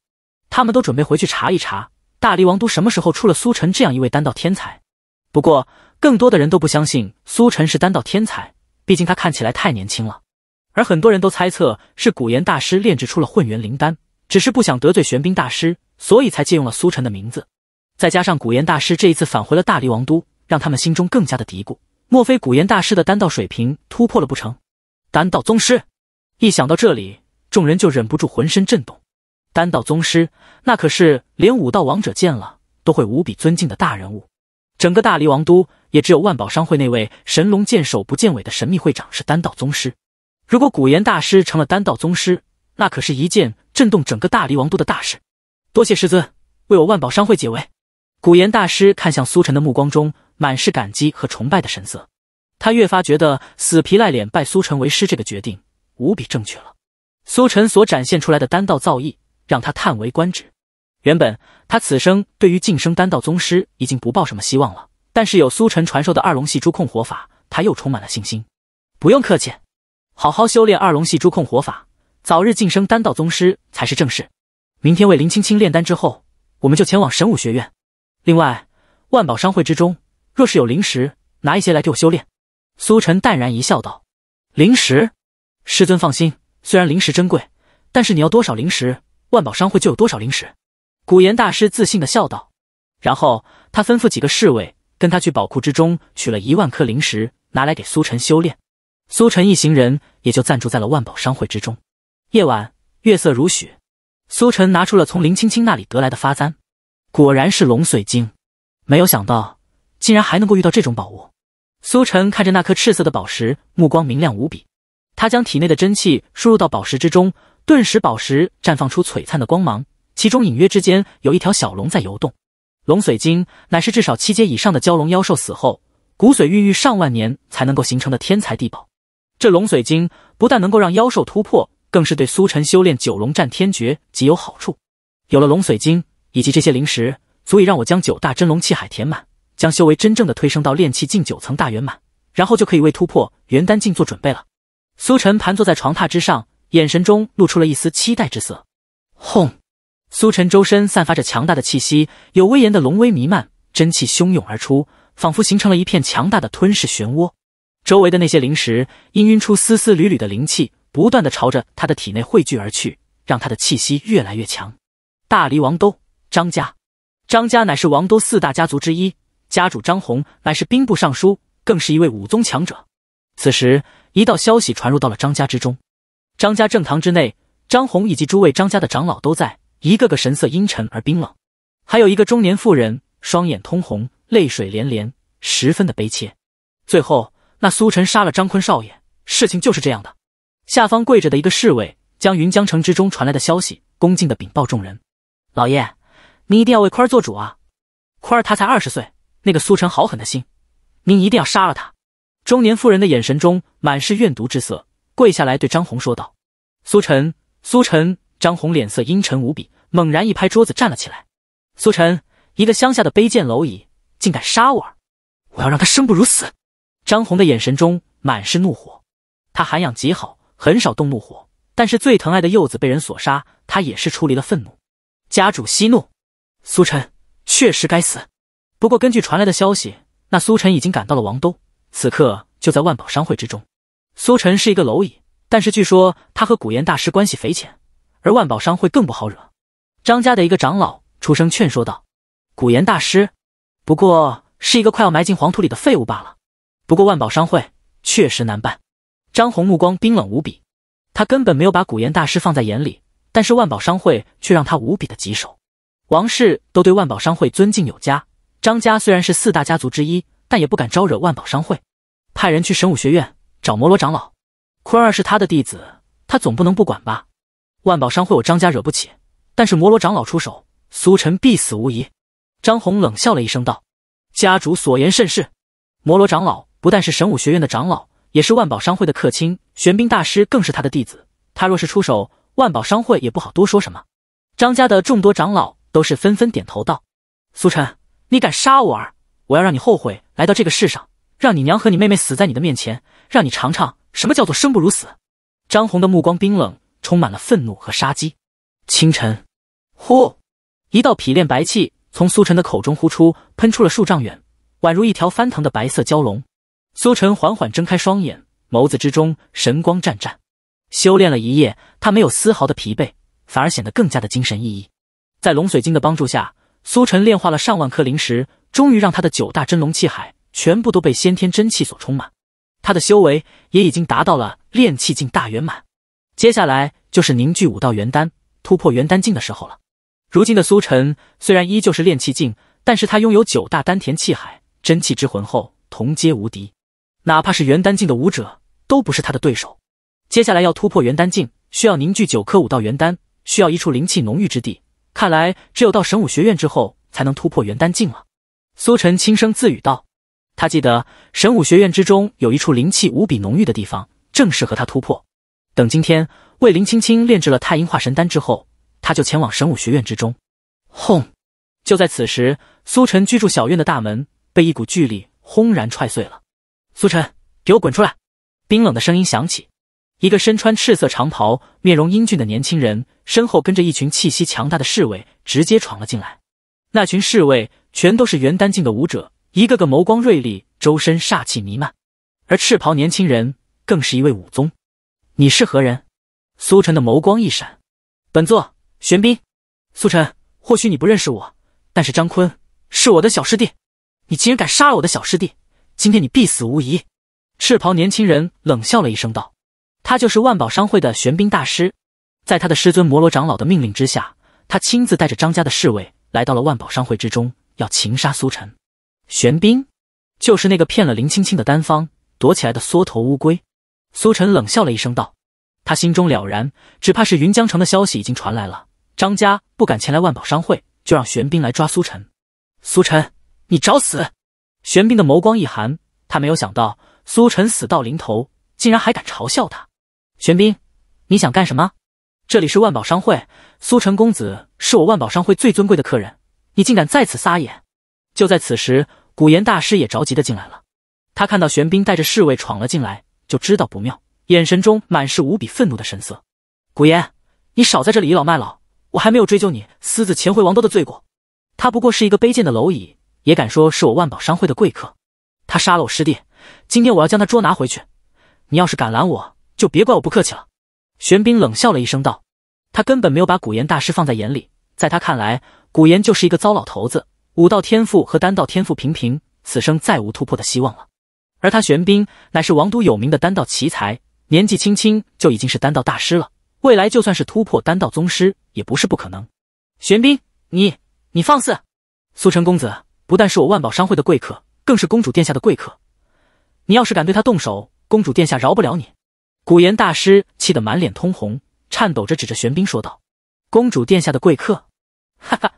他们都准备回去查一查大力王都什么时候出了苏晨这样一位丹道天才。不过更多的人都不相信苏晨是丹道天才，毕竟他看起来太年轻了。而很多人都猜测是古岩大师炼制出了混元灵丹，只是不想得罪玄冰大师，所以才借用了苏晨的名字。再加上古岩大师这一次返回了大黎王都，让他们心中更加的嘀咕：，莫非古岩大师的丹道水平突破了不成？丹道宗师！一想到这里，众人就忍不住浑身震动。丹道宗师，那可是连武道王者见了都会无比尊敬的大人物。整个大黎王都也只有万宝商会那位神龙见首不见尾的神秘会长是丹道宗师。如果古岩大师成了丹道宗师，那可是一件震动整个大黎王都的大事。多谢师尊为我万宝商会解围。古岩大师看向苏晨的目光中满是感激和崇拜的神色，他越发觉得死皮赖脸拜苏晨为师这个决定无比正确了。苏晨所展现出来的丹道造诣让他叹为观止。原本他此生对于晋升丹道宗师已经不抱什么希望了，但是有苏晨传授的二龙系珠控火法，他又充满了信心。不用客气，好好修炼二龙系珠控火法，早日晋升丹道宗师才是正事。明天为林青青炼丹之后，我们就前往神武学院。另外，万宝商会之中，若是有灵石，拿一些来给我修炼。苏晨淡然一笑，道：“灵石，师尊放心，虽然灵石珍贵，但是你要多少灵石，万宝商会就有多少灵石。”古岩大师自信的笑道。然后他吩咐几个侍卫跟他去宝库之中取了一万颗灵石，拿来给苏晨修炼。苏晨一行人也就暂住在了万宝商会之中。夜晚，月色如雪，苏晨拿出了从林青青那里得来的发簪。果然是龙水晶，没有想到竟然还能够遇到这种宝物。苏晨看着那颗赤色的宝石，目光明亮无比。他将体内的真气输入到宝石之中，顿时宝石绽放出璀璨的光芒，其中隐约之间有一条小龙在游动。龙水晶乃是至少七阶以上的蛟龙妖兽死后骨髓孕育上万年才能够形成的天才地宝。这龙水晶不但能够让妖兽突破，更是对苏晨修炼九龙战天诀极有好处。有了龙水晶。以及这些灵石，足以让我将九大真龙气海填满，将修为真正的推升到炼气境九层大圆满，然后就可以为突破元丹境做准备了。苏晨盘坐在床榻之上，眼神中露出了一丝期待之色。轰！苏晨周身散发着强大的气息，有威严的龙威弥漫，真气汹涌而出，仿佛形成了一片强大的吞噬漩涡。周围的那些灵石氤氲出丝丝缕缕的灵气，不断的朝着他的体内汇聚而去，让他的气息越来越强。大离王都。张家，张家乃是王都四大家族之一，家主张红乃是兵部尚书，更是一位武宗强者。此时，一道消息传入到了张家之中。张家正堂之内，张红以及诸位张家的长老都在，一个个神色阴沉而冰冷。还有一个中年妇人，双眼通红，泪水连连，十分的悲切。最后，那苏晨杀了张坤少爷，事情就是这样的。下方跪着的一个侍卫将云江城之中传来的消息恭敬的禀报众人，老爷。您一定要为宽儿做主啊！宽儿他才二十岁，那个苏晨好狠的心，您一定要杀了他！中年妇人的眼神中满是怨毒之色，跪下来对张红说道：“苏晨，苏晨！”张红脸色阴沉无比，猛然一拍桌子站了起来：“苏晨，一个乡下的卑贱蝼蚁，竟敢杀我儿！我要让他生不如死！”张红的眼神中满是怒火，他涵养极好，很少动怒火，但是最疼爱的幼子被人所杀，他也是出离了愤怒。家主息怒。苏晨确实该死，不过根据传来的消息，那苏晨已经赶到了王都，此刻就在万宝商会之中。苏晨是一个蝼蚁，但是据说他和古岩大师关系匪浅，而万宝商会更不好惹。张家的一个长老出声劝说道：“古岩大师，不过是一个快要埋进黄土里的废物罢了。不过万宝商会确实难办。”张红目光冰冷无比，他根本没有把古岩大师放在眼里，但是万宝商会却让他无比的棘手。王氏都对万宝商会尊敬有加，张家虽然是四大家族之一，但也不敢招惹万宝商会。派人去神武学院找摩罗长老，坤儿是他的弟子，他总不能不管吧？万宝商会我张家惹不起，但是摩罗长老出手，苏晨必死无疑。张红冷笑了一声道：“家主所言甚是，摩罗长老不但是神武学院的长老，也是万宝商会的客卿，玄冰大师更是他的弟子。他若是出手，万宝商会也不好多说什么。”张家的众多长老。都是纷纷点头道：“苏晨，你敢杀我儿？我要让你后悔来到这个世上，让你娘和你妹妹死在你的面前，让你尝尝什么叫做生不如死。”张红的目光冰冷，充满了愤怒和杀机。清晨，呼，一道匹炼白气从苏晨的口中呼出，喷出了数丈远，宛如一条翻腾的白色蛟龙。苏晨缓缓睁开双眼，眸子之中神光湛湛。修炼了一夜，他没有丝毫的疲惫，反而显得更加的精神奕奕。在龙水晶的帮助下，苏晨炼化了上万颗灵石，终于让他的九大真龙气海全部都被先天真气所充满。他的修为也已经达到了炼气境大圆满。接下来就是凝聚五道元丹，突破元丹境的时候了。如今的苏晨虽然依旧是炼气境，但是他拥有九大丹田气海，真气之魂后同阶无敌，哪怕是元丹境的武者都不是他的对手。接下来要突破元丹境，需要凝聚九颗五道元丹，需要一处灵气浓郁之地。看来只有到神武学院之后，才能突破元丹境了。苏晨轻声自语道：“他记得神武学院之中有一处灵气无比浓郁的地方，正适合他突破。等今天为林青青炼制了太阴化神丹之后，他就前往神武学院之中。”轰！就在此时，苏晨居住小院的大门被一股巨力轰然踹碎了。“苏晨，给我滚出来！”冰冷的声音响起。一个身穿赤色长袍、面容英俊的年轻人，身后跟着一群气息强大的侍卫，直接闯了进来。那群侍卫全都是元丹境的武者，一个个眸光锐利，周身煞气弥漫。而赤袍年轻人更是一位武宗。你是何人？苏晨的眸光一闪。本座玄彬。苏晨，或许你不认识我，但是张坤是我的小师弟。你竟然敢杀了我的小师弟，今天你必死无疑！赤袍年轻人冷笑了一声，道。他就是万宝商会的玄冰大师，在他的师尊摩罗长老的命令之下，他亲自带着张家的侍卫来到了万宝商会之中，要擒杀苏晨。玄冰，就是那个骗了林青青的丹方躲起来的缩头乌龟。苏晨冷笑了一声，道：“他心中了然，只怕是云江城的消息已经传来了，张家不敢前来万宝商会，就让玄冰来抓苏晨。”苏晨，你找死！玄冰的眸光一寒，他没有想到苏晨死到临头，竟然还敢嘲笑他。玄冰，你想干什么？这里是万宝商会，苏晨公子是我万宝商会最尊贵的客人，你竟敢在此撒野！就在此时，古岩大师也着急的进来了。他看到玄冰带着侍卫闯了进来，就知道不妙，眼神中满是无比愤怒的神色。古岩，你少在这里倚老卖老！我还没有追究你私自潜回王都的罪过。他不过是一个卑贱的蝼蚁，也敢说是我万宝商会的贵客？他杀了我师弟，今天我要将他捉拿回去。你要是敢拦我！就别怪我不客气了。玄冰冷笑了一声，道：“他根本没有把古岩大师放在眼里，在他看来，古岩就是一个糟老头子，武道天赋和丹道天赋平平，此生再无突破的希望了。而他玄冰乃是王都有名的丹道奇才，年纪轻轻就已经是丹道大师了，未来就算是突破丹道宗师也不是不可能。”玄冰，你你放肆！苏城公子不但是我万宝商会的贵客，更是公主殿下的贵客，你要是敢对他动手，公主殿下饶不了你。古岩大师气得满脸通红，颤抖着指着玄冰说道：“公主殿下的贵客。”哈哈，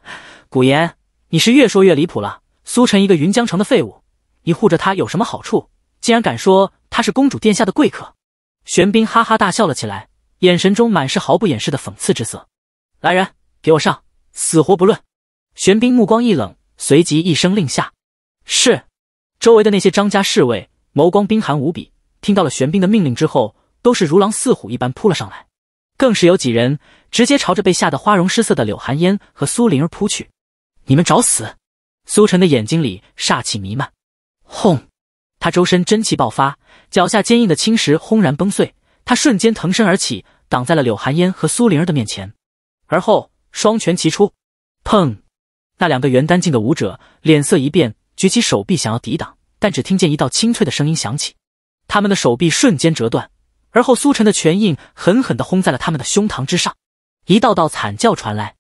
古岩，你是越说越离谱了。苏晨一个云江城的废物，你护着他有什么好处？竟然敢说他是公主殿下的贵客！玄冰哈哈大笑了起来，眼神中满是毫不掩饰的讽刺之色。来人，给我上，死活不论！玄冰目光一冷，随即一声令下：“是。”周围的那些张家侍卫眸光冰寒无比，听到了玄冰的命令之后。都是如狼似虎一般扑了上来，更是有几人直接朝着被吓得花容失色的柳寒烟和苏灵儿扑去。你们找死！苏晨的眼睛里煞气弥漫，轰！他周身真气爆发，脚下坚硬的青石轰然崩碎，他瞬间腾身而起，挡在了柳寒烟和苏灵儿的面前，而后双拳齐出。砰！那两个元丹境的武者脸色一变，举起手臂想要抵挡，但只听见一道清脆的声音响起，他们的手臂瞬间折断。而后，苏晨的拳印狠狠的轰在了他们的胸膛之上，一道道惨叫传来，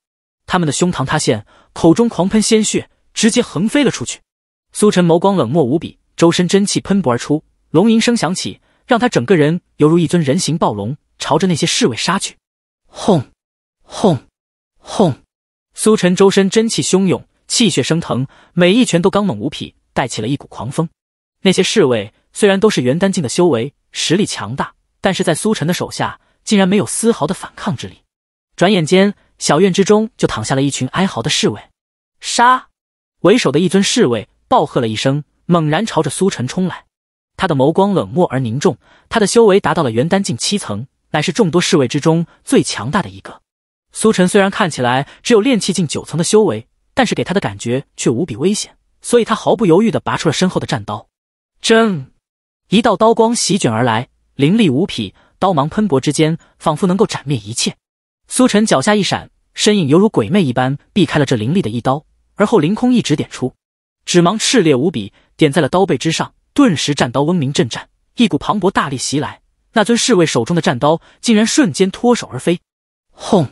他们的胸膛塌陷，口中狂喷鲜血，直接横飞了出去。苏晨眸光冷漠无比，周身真气喷薄而出，龙吟声响起，让他整个人犹如一尊人形暴龙，朝着那些侍卫杀去。轰，轰，轰！苏晨周身真气汹涌，气血升腾，每一拳都刚猛无匹，带起了一股狂风。那些侍卫虽然都是元丹境的修为，实力强大。但是在苏晨的手下，竟然没有丝毫的反抗之力。转眼间，小院之中就躺下了一群哀嚎的侍卫。杀！为首的一尊侍卫暴喝了一声，猛然朝着苏晨冲来。他的眸光冷漠而凝重，他的修为达到了元丹境七层，乃是众多侍卫之中最强大的一个。苏晨虽然看起来只有炼气境九层的修为，但是给他的感觉却无比危险，所以他毫不犹豫地拔出了身后的战刀。正，一道刀光席卷而来。凌厉无匹，刀芒喷薄之间，仿佛能够斩灭一切。苏晨脚下一闪，身影犹如鬼魅一般避开了这凌厉的一刀，而后凌空一指点出，指芒炽烈无比，点在了刀背之上，顿时战刀嗡鸣震颤，一股磅礴大力袭来。那尊侍卫手中的战刀竟然瞬间脱手而飞。轰！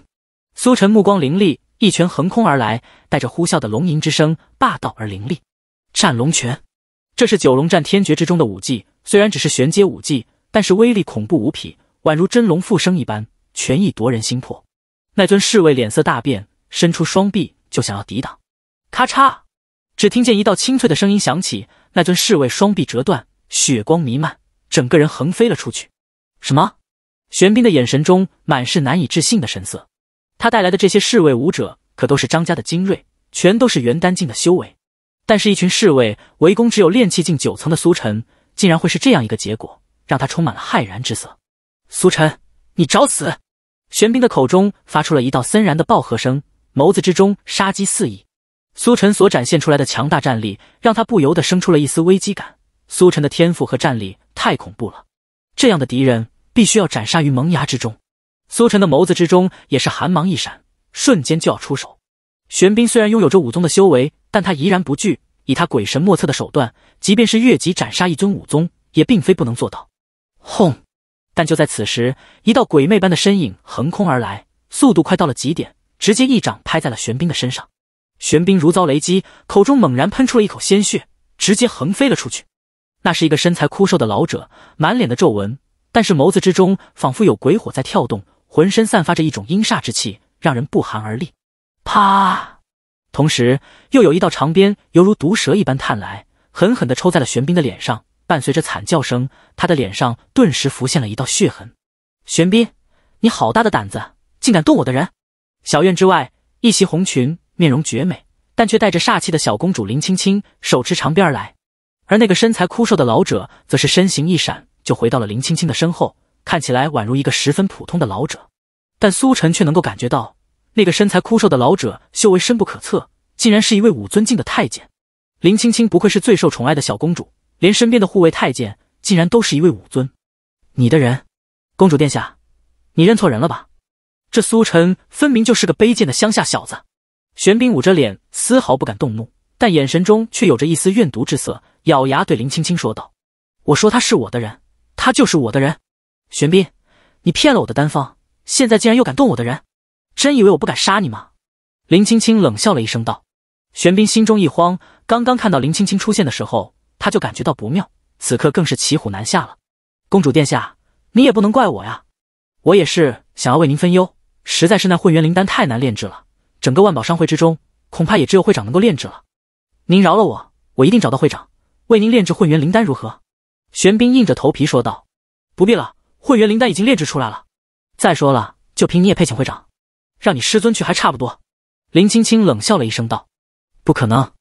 苏晨目光凌厉，一拳横空而来，带着呼啸的龙吟之声，霸道而凌厉。战龙拳，这是九龙战天诀之中的武技，虽然只是玄阶武技。但是威力恐怖无匹，宛如真龙复生一般，拳意夺人心魄。那尊侍卫脸色大变，伸出双臂就想要抵挡。咔嚓！只听见一道清脆的声音响起，那尊侍卫双臂折断，血光弥漫，整个人横飞了出去。什么？玄彬的眼神中满是难以置信的神色。他带来的这些侍卫武者可都是张家的精锐，全都是元丹境的修为。但是，一群侍卫围攻只有炼气境九层的苏晨，竟然会是这样一个结果？让他充满了骇然之色。苏晨，你找死！玄冰的口中发出了一道森然的爆喝声，眸子之中杀机四溢。苏晨所展现出来的强大战力，让他不由得生出了一丝危机感。苏晨的天赋和战力太恐怖了，这样的敌人必须要斩杀于萌芽之中。苏晨的眸子之中也是寒芒一闪，瞬间就要出手。玄冰虽然拥有着武宗的修为，但他怡然不惧，以他鬼神莫测的手段，即便是越级斩杀一尊武宗，也并非不能做到。轰！但就在此时，一道鬼魅般的身影横空而来，速度快到了极点，直接一掌拍在了玄冰的身上。玄冰如遭雷击，口中猛然喷出了一口鲜血，直接横飞了出去。那是一个身材枯瘦的老者，满脸的皱纹，但是眸子之中仿佛有鬼火在跳动，浑身散发着一种阴煞之气，让人不寒而栗。啪！同时，又有一道长鞭犹如毒蛇一般探来，狠狠的抽在了玄冰的脸上。伴随着惨叫声，他的脸上顿时浮现了一道血痕。玄彬，你好大的胆子，竟敢动我的人！小院之外，一袭红裙、面容绝美但却带着煞气的小公主林青青手持长鞭而来，而那个身材枯瘦的老者则是身形一闪就回到了林青青的身后，看起来宛如一个十分普通的老者。但苏晨却能够感觉到，那个身材枯瘦的老者修为深不可测，竟然是一位武尊境的太监。林青青不愧是最受宠爱的小公主。连身边的护卫太监竟然都是一位武尊，你的人，公主殿下，你认错人了吧？这苏晨分明就是个卑贱的乡下小子。玄冰捂着脸，丝毫不敢动怒，但眼神中却有着一丝怨毒之色，咬牙对林青青说道：“我说他是我的人，他就是我的人。玄冰，你骗了我的丹方，现在竟然又敢动我的人，真以为我不敢杀你吗？”林青青冷笑了一声道。玄冰心中一慌，刚刚看到林青青出现的时候。他就感觉到不妙，此刻更是骑虎难下了。公主殿下，您也不能怪我呀，我也是想要为您分忧，实在是那混元灵丹太难炼制了，整个万宝商会之中，恐怕也只有会长能够炼制了。您饶了我，我一定找到会长，为您炼制混元灵丹，如何？玄冰硬着头皮说道：“不必了，混元灵丹已经炼制出来了。再说了，就凭你也配请会长？让你师尊去还差不多。”林青青冷笑了一声道：“不可能，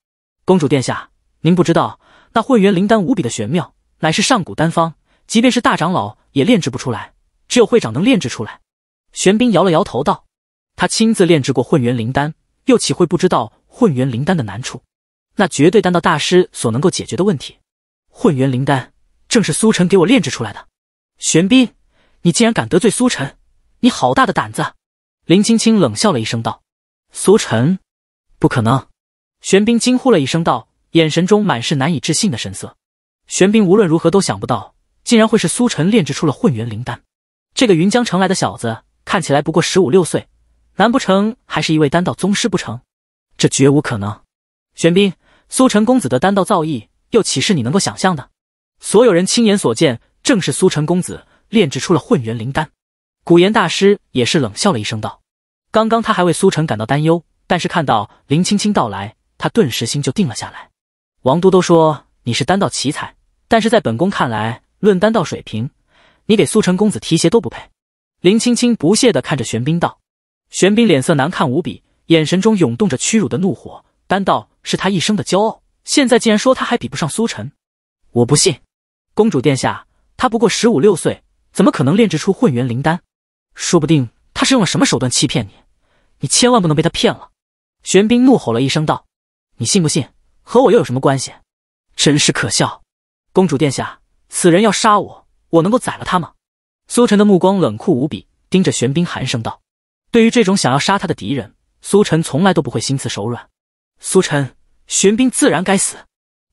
公主殿下，您不知道。”那混元灵丹无比的玄妙，乃是上古丹方，即便是大长老也炼制不出来，只有会长能炼制出来。玄冰摇了摇头道：“他亲自炼制过混元灵丹，又岂会不知道混元灵丹的难处？那绝对丹到大师所能够解决的问题。混元灵丹正是苏晨给我炼制出来的。玄冰，你竟然敢得罪苏晨，你好大的胆子！”林青青冷笑了一声道：“苏晨，不可能！”玄冰惊呼了一声道。眼神中满是难以置信的神色，玄冰无论如何都想不到，竟然会是苏晨炼制出了混元灵丹。这个云江城来的小子看起来不过十五六岁，难不成还是一位丹道宗师不成？这绝无可能。玄冰，苏晨公子的丹道造诣又岂是你能够想象的？所有人亲眼所见，正是苏晨公子炼制出了混元灵丹。古岩大师也是冷笑了一声，道：“刚刚他还为苏晨感到担忧，但是看到林青青到来，他顿时心就定了下来。”王都都说你是丹道奇才，但是在本宫看来，论丹道水平，你给苏晨公子提鞋都不配。林青青不屑地看着玄冰道。玄冰脸色难看无比，眼神中涌动着屈辱的怒火。丹道是他一生的骄傲，现在竟然说他还比不上苏晨，我不信！公主殿下，他不过十五六岁，怎么可能炼制出混元灵丹？说不定他是用了什么手段欺骗你，你千万不能被他骗了！玄冰怒吼了一声道：“你信不信？”和我又有什么关系？真是可笑！公主殿下，此人要杀我，我能够宰了他吗？苏晨的目光冷酷无比，盯着玄冰寒声道：“对于这种想要杀他的敌人，苏晨从来都不会心慈手软。”苏晨，玄冰自然该死，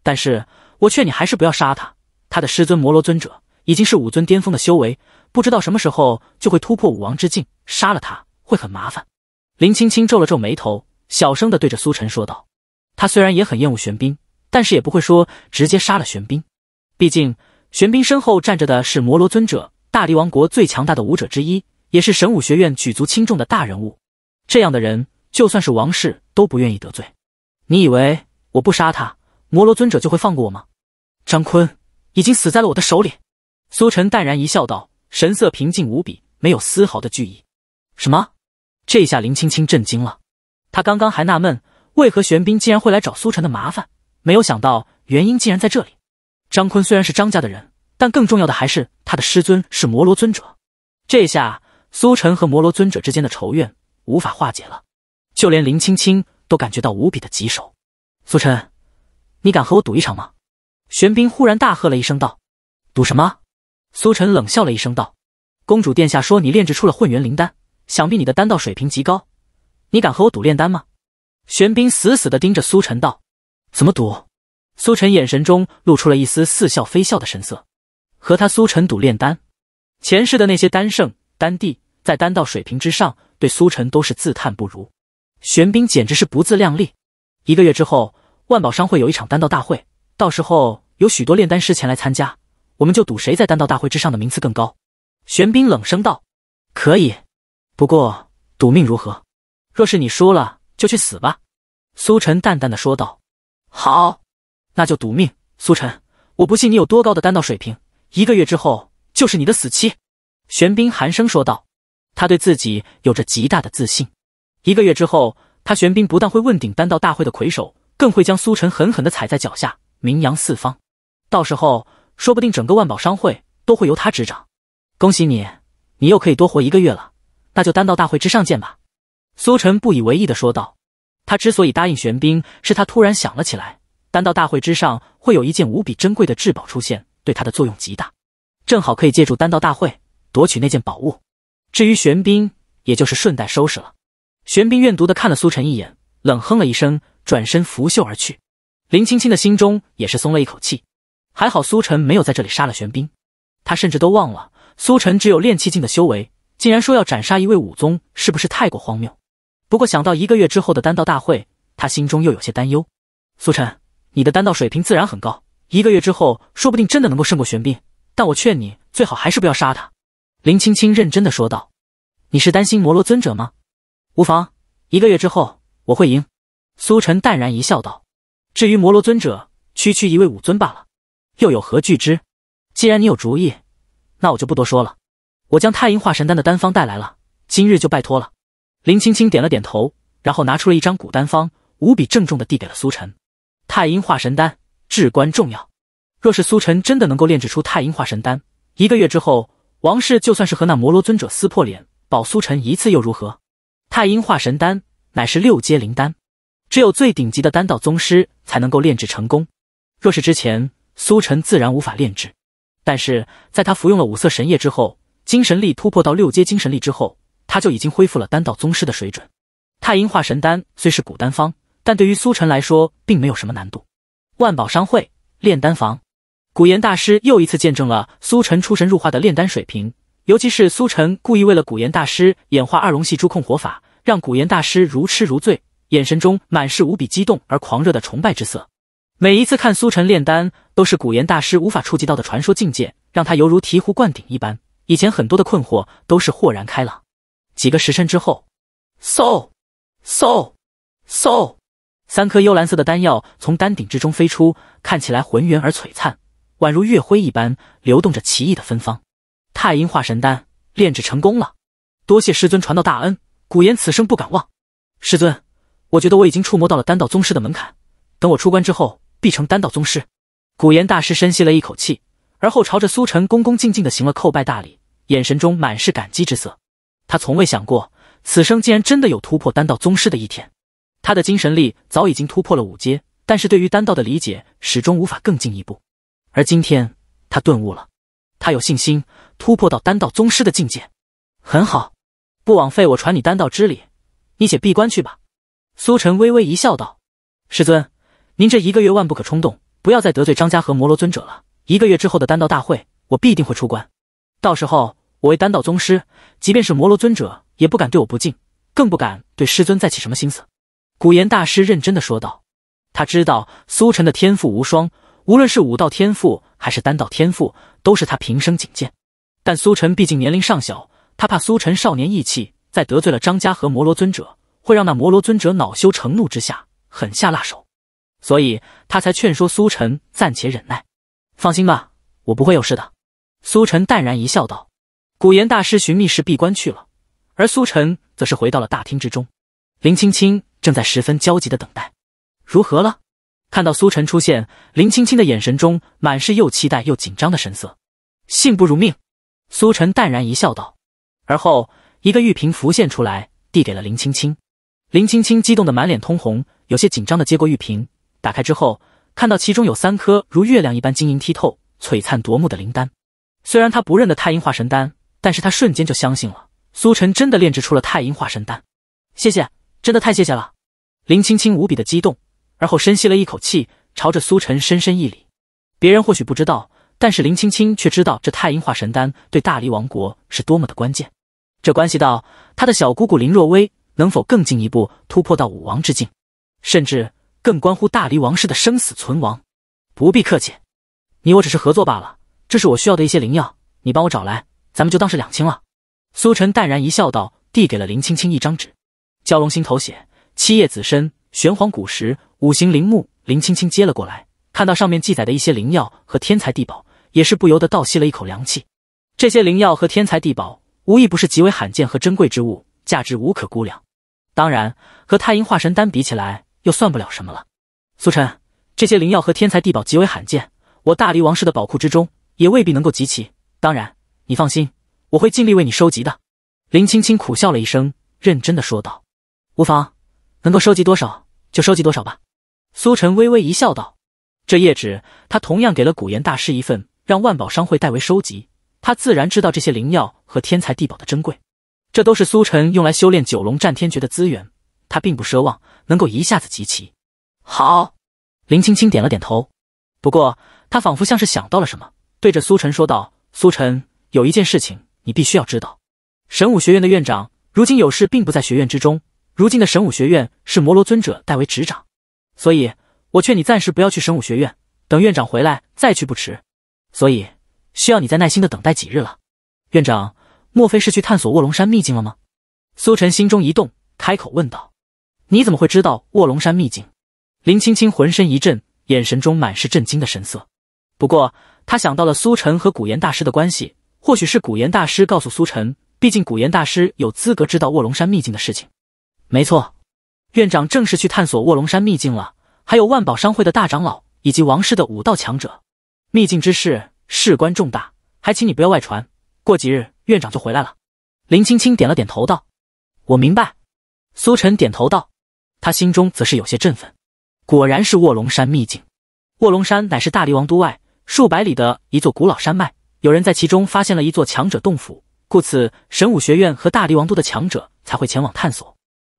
但是我劝你还是不要杀他。他的师尊摩罗尊者已经是武尊巅峰的修为，不知道什么时候就会突破武王之境，杀了他会很麻烦。林青青皱了皱眉头，小声的对着苏晨说道。他虽然也很厌恶玄彬，但是也不会说直接杀了玄彬，毕竟玄彬身后站着的是摩罗尊者，大离王国最强大的武者之一，也是神武学院举足轻重的大人物。这样的人，就算是王室都不愿意得罪。你以为我不杀他，摩罗尊者就会放过我吗？张坤已经死在了我的手里。苏晨淡然一笑，道，神色平静无比，没有丝毫的惧意。什么？这下林青青震惊了，她刚刚还纳闷。为何玄彬竟然会来找苏晨的麻烦？没有想到原因竟然在这里。张坤虽然是张家的人，但更重要的还是他的师尊是摩罗尊者。这下苏晨和摩罗尊者之间的仇怨无法化解了，就连林青青都感觉到无比的棘手。苏晨，你敢和我赌一场吗？玄彬忽然大喝了一声道：“赌什么？”苏晨冷笑了一声道：“公主殿下说你炼制出了混元灵丹，想必你的丹道水平极高，你敢和我赌炼丹吗？”玄冰死死地盯着苏晨道：“怎么赌？”苏晨眼神中露出了一丝似笑非笑的神色。和他苏晨赌炼丹，前世的那些丹圣、丹帝，在丹道水平之上，对苏晨都是自叹不如。玄冰简直是不自量力。一个月之后，万宝商会有一场丹道大会，到时候有许多炼丹师前来参加，我们就赌谁在丹道大会之上的名次更高。玄冰冷声道：“可以，不过赌命如何？若是你输了。”就去死吧！”苏晨淡淡的说道。“好，那就赌命。”苏晨，我不信你有多高的单道水平。一个月之后就是你的死期。”玄冰寒声说道。他对自己有着极大的自信。一个月之后，他玄冰不但会问鼎单道大会的魁首，更会将苏晨狠狠的踩在脚下，名扬四方。到时候，说不定整个万宝商会都会由他执掌。恭喜你，你又可以多活一个月了。那就单道大会之上见吧。苏晨不以为意的说道：“他之所以答应玄冰，是他突然想了起来，丹道大会之上会有一件无比珍贵的至宝出现，对他的作用极大，正好可以借助丹道大会夺取那件宝物。至于玄冰，也就是顺带收拾了。”玄冰怨毒的看了苏晨一眼，冷哼了一声，转身拂袖而去。林青青的心中也是松了一口气，还好苏晨没有在这里杀了玄冰，他甚至都忘了苏晨只有炼气境的修为，竟然说要斩杀一位武宗，是不是太过荒谬？不过想到一个月之后的丹道大会，他心中又有些担忧。苏晨，你的丹道水平自然很高，一个月之后说不定真的能够胜过玄冰。但我劝你，最好还是不要杀他。林青青认真的说道：“你是担心摩罗尊者吗？”无妨，一个月之后我会赢。苏晨淡然一笑，道：“至于摩罗尊者，区区一位武尊罢了，又有何惧之？既然你有主意，那我就不多说了。我将太阴化神丹的丹方带来了，今日就拜托了。”林青青点了点头，然后拿出了一张古丹方，无比郑重地递给了苏晨。太阴化神丹至关重要，若是苏晨真的能够炼制出太阴化神丹，一个月之后，王氏就算是和那摩罗尊者撕破脸，保苏晨一次又如何？太阴化神丹乃是六阶灵丹，只有最顶级的丹道宗师才能够炼制成功。若是之前苏晨自然无法炼制，但是在他服用了五色神液之后，精神力突破到六阶，精神力之后。他就已经恢复了丹道宗师的水准。太阴化神丹虽是古丹方，但对于苏晨来说并没有什么难度。万宝商会炼丹房，古岩大师又一次见证了苏晨出神入化的炼丹水平。尤其是苏晨故意为了古岩大师演化二龙系珠控火法，让古岩大师如痴如醉，眼神中满是无比激动而狂热的崇拜之色。每一次看苏晨炼丹，都是古岩大师无法触及到的传说境界，让他犹如醍醐灌顶一般。以前很多的困惑都是豁然开朗。几个时辰之后，嗖，嗖，嗖，三颗幽蓝色的丹药从丹顶之中飞出，看起来浑圆而璀璨，宛如月辉一般，流动着奇异的芬芳。太阴化神丹炼制成功了，多谢师尊传道大恩，古岩此生不敢忘。师尊，我觉得我已经触摸到了丹道宗师的门槛，等我出关之后必成丹道宗师。古岩大师深吸了一口气，而后朝着苏晨恭恭敬敬的行了叩拜大礼，眼神中满是感激之色。他从未想过，此生竟然真的有突破丹道宗师的一天。他的精神力早已经突破了五阶，但是对于丹道的理解始终无法更进一步。而今天，他顿悟了，他有信心突破到丹道宗师的境界。很好，不枉费我传你丹道之理，你且闭关去吧。苏晨微微一笑，道：“师尊，您这一个月万不可冲动，不要再得罪张家和摩罗尊者了。一个月之后的丹道大会，我必定会出关。到时候……”我为丹道宗师，即便是摩罗尊者也不敢对我不敬，更不敢对师尊再起什么心思。古岩大师认真的说道：“他知道苏晨的天赋无双，无论是武道天赋还是丹道天赋，都是他平生仅见。但苏晨毕竟年龄尚小，他怕苏晨少年意气，在得罪了张家和摩罗尊者，会让那摩罗尊者恼羞成怒之下狠下辣手，所以他才劝说苏晨暂且忍耐。放心吧，我不会有事的。”苏晨淡然一笑，道。古岩大师寻觅室闭关去了，而苏晨则是回到了大厅之中。林青青正在十分焦急的等待，如何了？看到苏晨出现，林青青的眼神中满是又期待又紧张的神色。幸不如命，苏晨淡然一笑，道。而后，一个玉瓶浮现出来，递给了林青青。林青青激动的满脸通红，有些紧张的接过玉瓶，打开之后，看到其中有三颗如月亮一般晶莹剔透、璀璨夺目的灵丹。虽然他不认得太阴化神丹。但是他瞬间就相信了，苏晨真的炼制出了太阴化神丹。谢谢，真的太谢谢了。林青青无比的激动，而后深吸了一口气，朝着苏晨深深一礼。别人或许不知道，但是林青青却知道这太阴化神丹对大黎王国是多么的关键。这关系到他的小姑姑林若薇能否更进一步突破到武王之境，甚至更关乎大黎王室的生死存亡。不必客气，你我只是合作罢了。这是我需要的一些灵药，你帮我找来。咱们就当是两清了。”苏晨淡然一笑，道，递给了林青青一张纸。蛟龙心头血、七叶紫参、玄黄古石、五行灵木。林青青接了过来，看到上面记载的一些灵药和天才地宝，也是不由得倒吸了一口凉气。这些灵药和天才地宝，无一不是极为罕见和珍贵之物，价值无可估量。当然，和太阴化神丹比起来，又算不了什么了。苏晨，这些灵药和天才地宝极为罕见，我大离王室的宝库之中，也未必能够集齐。当然。你放心，我会尽力为你收集的。林青青苦笑了一声，认真的说道：“无妨，能够收集多少就收集多少吧。”苏晨微微一笑，道：“这叶纸，他同样给了古岩大师一份，让万宝商会代为收集。他自然知道这些灵药和天才地宝的珍贵，这都是苏晨用来修炼九龙战天诀的资源。他并不奢望能够一下子集齐。”好，林青青点了点头。不过，他仿佛像是想到了什么，对着苏晨说道：“苏晨。”有一件事情你必须要知道，神武学院的院长如今有事，并不在学院之中。如今的神武学院是摩罗尊者代为执掌，所以我劝你暂时不要去神武学院，等院长回来再去不迟。所以需要你再耐心的等待几日了。院长，莫非是去探索卧龙山秘境了吗？苏晨心中一动，开口问道：“你怎么会知道卧龙山秘境？”林青青浑身一震，眼神中满是震惊的神色。不过她想到了苏晨和古岩大师的关系。或许是古岩大师告诉苏晨，毕竟古岩大师有资格知道卧龙山秘境的事情。没错，院长正式去探索卧龙山秘境了，还有万宝商会的大长老以及王室的武道强者。秘境之事事关重大，还请你不要外传。过几日院长就回来了。林青青点了点头道：“我明白。”苏晨点头道：“他心中则是有些振奋。果然是卧龙山秘境。卧龙山乃是大离王都外数百里的一座古老山脉。”有人在其中发现了一座强者洞府，故此神武学院和大帝王都的强者才会前往探索。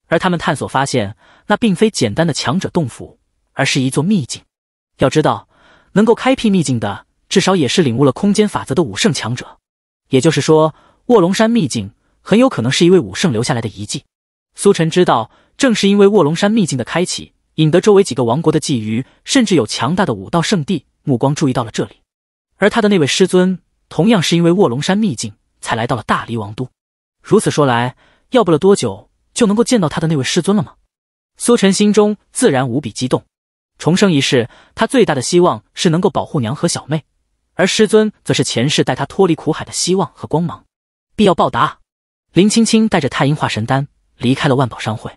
而他们探索发现，那并非简单的强者洞府，而是一座秘境。要知道，能够开辟秘境的，至少也是领悟了空间法则的武圣强者。也就是说，卧龙山秘境很有可能是一位武圣留下来的遗迹。苏晨知道，正是因为卧龙山秘境的开启，引得周围几个王国的觊觎，甚至有强大的武道圣地目光注意到了这里。而他的那位师尊。同样是因为卧龙山秘境，才来到了大离王都。如此说来，要不了多久就能够见到他的那位师尊了吗？苏晨心中自然无比激动。重生一世，他最大的希望是能够保护娘和小妹，而师尊则是前世带他脱离苦海的希望和光芒，必要报答。林青青带着太阴化神丹离开了万宝商会。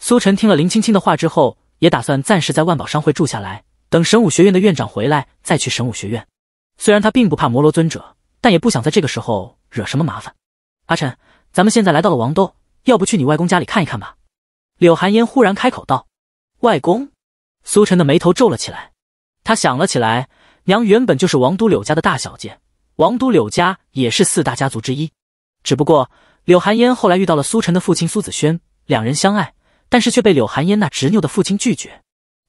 苏晨听了林青青的话之后，也打算暂时在万宝商会住下来，等神武学院的院长回来再去神武学院。虽然他并不怕摩罗尊者，但也不想在这个时候惹什么麻烦。阿晨，咱们现在来到了王都，要不去你外公家里看一看吧？”柳寒烟忽然开口道。“外公？”苏晨的眉头皱了起来。他想了起来，娘原本就是王都柳家的大小姐，王都柳家也是四大家族之一。只不过柳寒烟后来遇到了苏晨的父亲苏子轩，两人相爱，但是却被柳寒烟那执拗的父亲拒绝。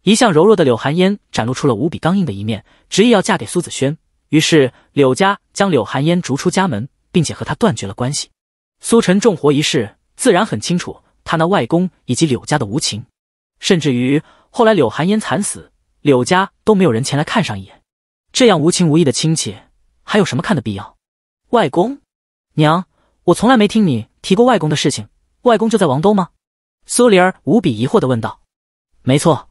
一向柔弱的柳寒烟展露出了无比刚硬的一面，执意要嫁给苏子轩。于是柳家将柳寒烟逐出家门，并且和他断绝了关系。苏晨重活一世，自然很清楚他那外公以及柳家的无情，甚至于后来柳寒烟惨死，柳家都没有人前来看上一眼。这样无情无义的亲戚，还有什么看的必要？外公，娘，我从来没听你提过外公的事情。外公就在王都吗？苏灵儿无比疑惑的问道。没错，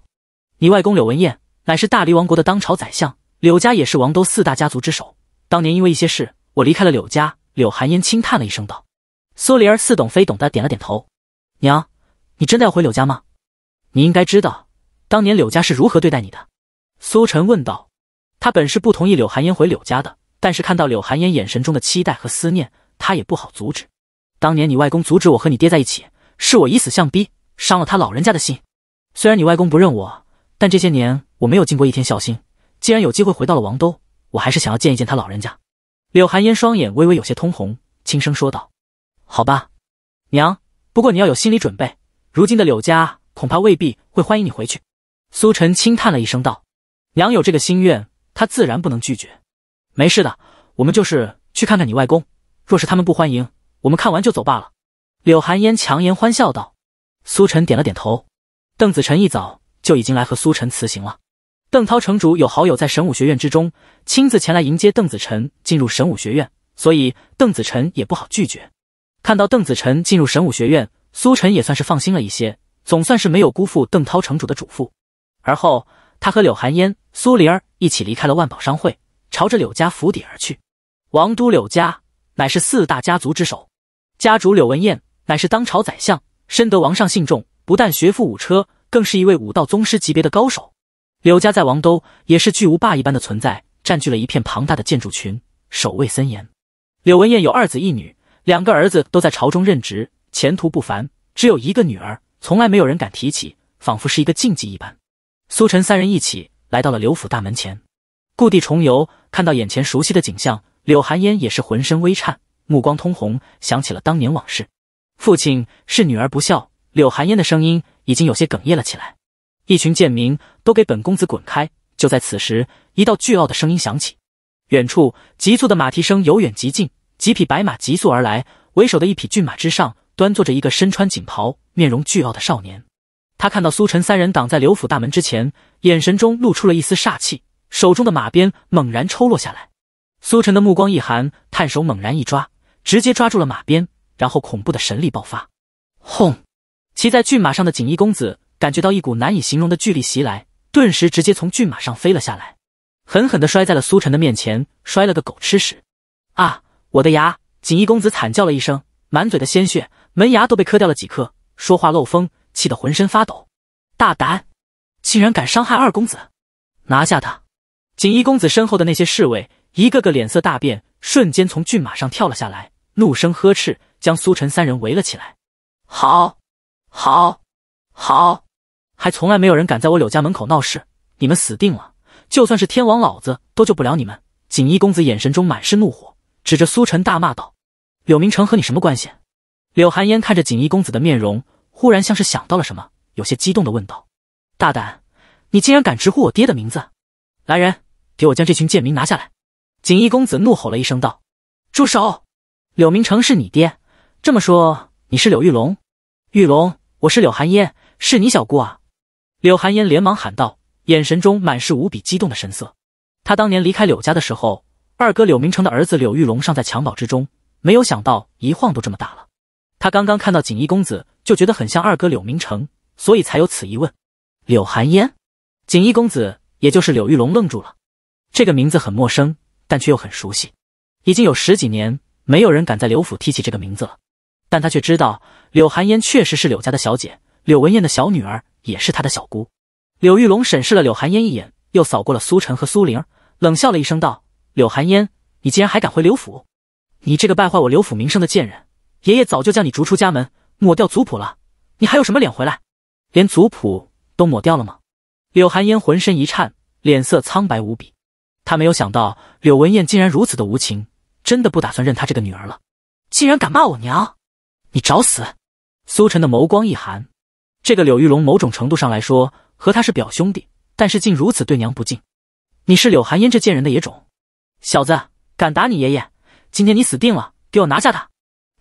你外公柳文彦乃是大黎王国的当朝宰相。柳家也是王都四大家族之首。当年因为一些事，我离开了柳家。柳寒烟轻叹了一声，道：“苏灵儿似懂非懂的点了点头。娘，你真的要回柳家吗？你应该知道，当年柳家是如何对待你的。”苏晨问道。他本是不同意柳寒烟回柳家的，但是看到柳寒烟眼神中的期待和思念，他也不好阻止。当年你外公阻止我和你爹在一起，是我以死相逼，伤了他老人家的心。虽然你外公不认我，但这些年我没有尽过一天孝心。既然有机会回到了王都，我还是想要见一见他老人家。柳寒烟双眼微微有些通红，轻声说道：“好吧，娘。不过你要有心理准备，如今的柳家恐怕未必会欢迎你回去。”苏晨轻叹了一声，道：“娘有这个心愿，他自然不能拒绝。没事的，我们就是去看看你外公。若是他们不欢迎，我们看完就走罢了。”柳寒烟强颜欢笑道。苏晨点了点头。邓子辰一早就已经来和苏晨辞行了。邓涛城主有好友在神武学院之中，亲自前来迎接邓子辰进入神武学院，所以邓子辰也不好拒绝。看到邓子辰进入神武学院，苏晨也算是放心了一些，总算是没有辜负邓涛城主的嘱咐。而后，他和柳寒烟、苏灵儿一起离开了万宝商会，朝着柳家府邸而去。王都柳家乃是四大家族之首，家主柳文彦乃是当朝宰相，深得王上信重，不但学富五车，更是一位武道宗师级别的高手。柳家在王都也是巨无霸一般的存在，占据了一片庞大的建筑群，守卫森严。柳文燕有二子一女，两个儿子都在朝中任职，前途不凡，只有一个女儿，从来没有人敢提起，仿佛是一个禁忌一般。苏晨三人一起来到了柳府大门前，故地重游，看到眼前熟悉的景象，柳寒烟也是浑身微颤，目光通红，想起了当年往事。父亲是女儿不孝，柳寒烟的声音已经有些哽咽了起来。一群贱民都给本公子滚开！就在此时，一道巨傲的声音响起，远处急促的马蹄声由远及近，几匹白马急速而来。为首的一匹骏马之上，端坐着一个身穿锦袍、面容巨傲的少年。他看到苏晨三人挡在刘府大门之前，眼神中露出了一丝煞气，手中的马鞭猛然抽落下来。苏晨的目光一寒，探手猛然一抓，直接抓住了马鞭，然后恐怖的神力爆发，轰！骑在骏马上的锦衣公子。感觉到一股难以形容的巨力袭来，顿时直接从骏马上飞了下来，狠狠地摔在了苏晨的面前，摔了个狗吃屎！啊！我的牙！锦衣公子惨叫了一声，满嘴的鲜血，门牙都被磕掉了几颗，说话漏风，气得浑身发抖。大胆！竟然敢伤害二公子！拿下他！锦衣公子身后的那些侍卫一个个脸色大变，瞬间从骏马上跳了下来，怒声呵斥，将苏晨三人围了起来。好！好！好！还从来没有人敢在我柳家门口闹事，你们死定了！就算是天王老子都救不了你们！锦衣公子眼神中满是怒火，指着苏晨大骂道：“柳明成和你什么关系？”柳寒烟看着锦衣公子的面容，忽然像是想到了什么，有些激动地问道：“大胆，你竟然敢直呼我爹的名字！来人，给我将这群贱民拿下来！”锦衣公子怒吼了一声道：“住手！柳明成是你爹，这么说你是柳玉龙？玉龙，我是柳寒烟，是你小姑啊！”柳寒烟连忙喊道，眼神中满是无比激动的神色。他当年离开柳家的时候，二哥柳明诚的儿子柳玉龙尚在襁褓之中，没有想到一晃都这么大了。他刚刚看到锦衣公子，就觉得很像二哥柳明诚，所以才有此一问。柳寒烟，锦衣公子，也就是柳玉龙，愣住了。这个名字很陌生，但却又很熟悉。已经有十几年，没有人敢在柳府提起这个名字了。但他却知道，柳寒烟确实是柳家的小姐，柳文燕的小女儿。也是他的小姑，柳玉龙审视了柳寒烟一眼，又扫过了苏晨和苏玲，冷笑了一声，道：“柳寒烟，你竟然还敢回柳府？你这个败坏我柳府名声的贱人，爷爷早就将你逐出家门，抹掉族谱了。你还有什么脸回来？连族谱都抹掉了吗？”柳寒烟浑身一颤，脸色苍白无比。他没有想到柳文燕竟然如此的无情，真的不打算认他这个女儿了。竟然敢骂我娘，你找死！苏晨的眸光一寒。这个柳玉龙某种程度上来说和他是表兄弟，但是竟如此对娘不敬。你是柳寒烟这贱人的野种，小子敢打你爷爷，今天你死定了！给我拿下他！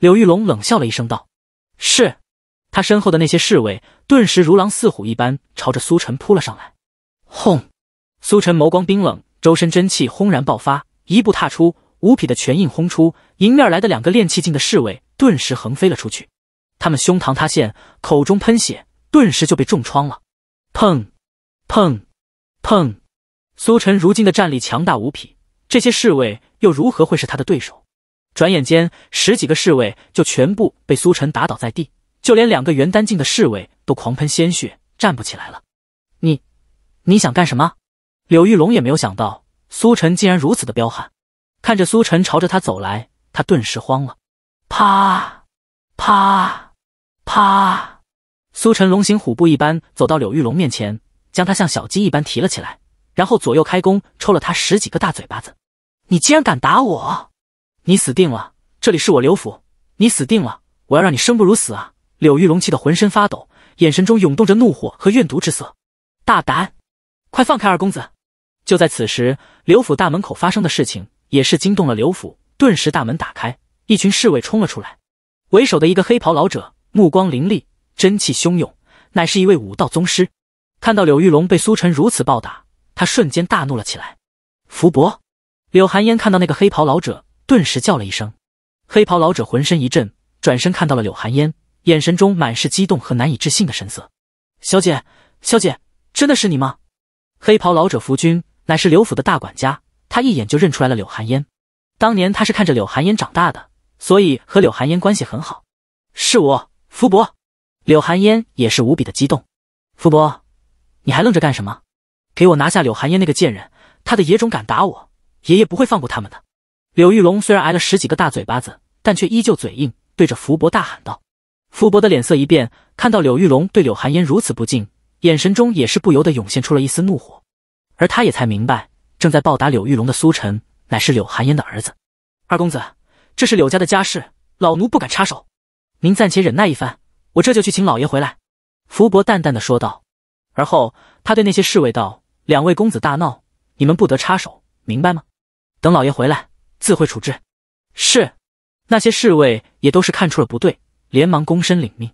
柳玉龙冷笑了一声道：“是。”他身后的那些侍卫顿时如狼似虎一般朝着苏晨扑了上来。轰！苏晨眸光冰冷，周身真气轰然爆发，一步踏出，无匹的拳印轰出，迎面来的两个练气境的侍卫顿时横飞了出去，他们胸膛塌陷，口中喷血。顿时就被重创了，砰，砰，砰！苏晨如今的战力强大无匹，这些侍卫又如何会是他的对手？转眼间，十几个侍卫就全部被苏晨打倒在地，就连两个元丹境的侍卫都狂喷鲜血，站不起来了。你，你想干什么？柳玉龙也没有想到苏晨竟然如此的彪悍，看着苏晨朝着他走来，他顿时慌了。啪，啪，啪！苏晨龙行虎步一般走到柳玉龙面前，将他像小鸡一般提了起来，然后左右开弓抽了他十几个大嘴巴子。你竟然敢打我！你死定了！这里是我刘府，你死定了！我要让你生不如死啊！柳玉龙气得浑身发抖，眼神中涌动着怒火和怨毒之色。大胆！快放开二公子！就在此时，刘府大门口发生的事情也是惊动了刘府，顿时大门打开，一群侍卫冲了出来，为首的一个黑袍老者目光凌厉。真气汹涌，乃是一位武道宗师。看到柳玉龙被苏晨如此暴打，他瞬间大怒了起来。福伯，柳寒烟看到那个黑袍老者，顿时叫了一声。黑袍老者浑身一震，转身看到了柳寒烟，眼神中满是激动和难以置信的神色。小姐，小姐，真的是你吗？黑袍老者福君乃是柳府的大管家，他一眼就认出来了柳寒烟。当年他是看着柳寒烟长大的，所以和柳寒烟关系很好。是我，福伯。柳寒烟也是无比的激动，福伯，你还愣着干什么？给我拿下柳寒烟那个贱人！他的野种敢打我，爷爷不会放过他们的！柳玉龙虽然挨了十几个大嘴巴子，但却依旧嘴硬，对着福伯大喊道：“福伯的脸色一变，看到柳玉龙对柳寒烟如此不敬，眼神中也是不由得涌现出了一丝怒火。而他也才明白，正在暴打柳玉龙的苏晨，乃是柳寒烟的儿子。二公子，这是柳家的家事，老奴不敢插手，您暂且忍耐一番。”我这就去请老爷回来。”福伯淡淡的说道，而后他对那些侍卫道：“两位公子大闹，你们不得插手，明白吗？等老爷回来，自会处置。”是。那些侍卫也都是看出了不对，连忙躬身领命。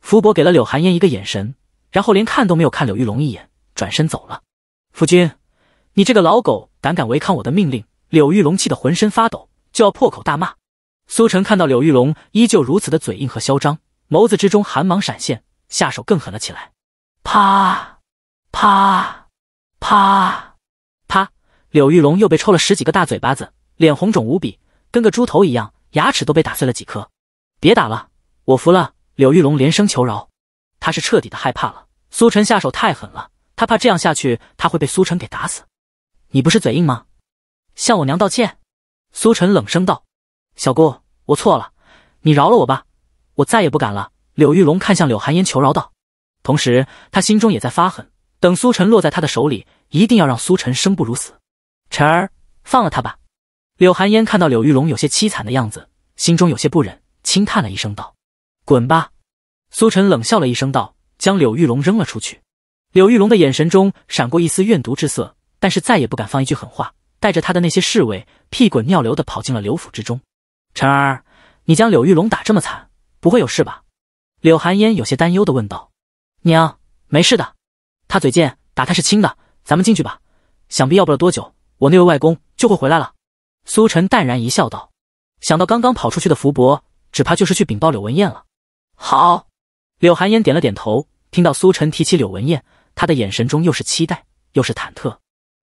福伯给了柳寒烟一个眼神，然后连看都没有看柳玉龙一眼，转身走了。夫君，你这个老狗，胆敢违抗我的命令！”柳玉龙气得浑身发抖，就要破口大骂。苏晨看到柳玉龙依旧如此的嘴硬和嚣张。眸子之中寒芒闪现，下手更狠了起来。啪啪啪啪，柳玉龙又被抽了十几个大嘴巴子，脸红肿无比，跟个猪头一样，牙齿都被打碎了几颗。别打了，我服了！柳玉龙连声求饶，他是彻底的害怕了。苏晨下手太狠了，他怕这样下去，他会被苏晨给打死。你不是嘴硬吗？向我娘道歉！苏晨冷声道：“小姑，我错了，你饶了我吧。”我再也不敢了。柳玉龙看向柳寒烟求饶道，同时他心中也在发狠，等苏晨落在他的手里，一定要让苏晨生不如死。晨儿，放了他吧。柳寒烟看到柳玉龙有些凄惨的样子，心中有些不忍，轻叹了一声道：“滚吧。”苏晨冷笑了一声道：“将柳玉龙扔了出去。”柳玉龙的眼神中闪过一丝怨毒之色，但是再也不敢放一句狠话，带着他的那些侍卫屁滚尿流的跑进了柳府之中。晨儿，你将柳玉龙打这么惨。不会有事吧？柳寒烟有些担忧的问道。“娘，没事的。”他嘴贱，打他是轻的。咱们进去吧，想必要不了多久，我那位外公就会回来了。”苏晨淡然一笑，道：“想到刚刚跑出去的福伯，只怕就是去禀报柳文燕了。”好，柳寒烟点了点头。听到苏晨提起柳文燕，他的眼神中又是期待，又是忐忑。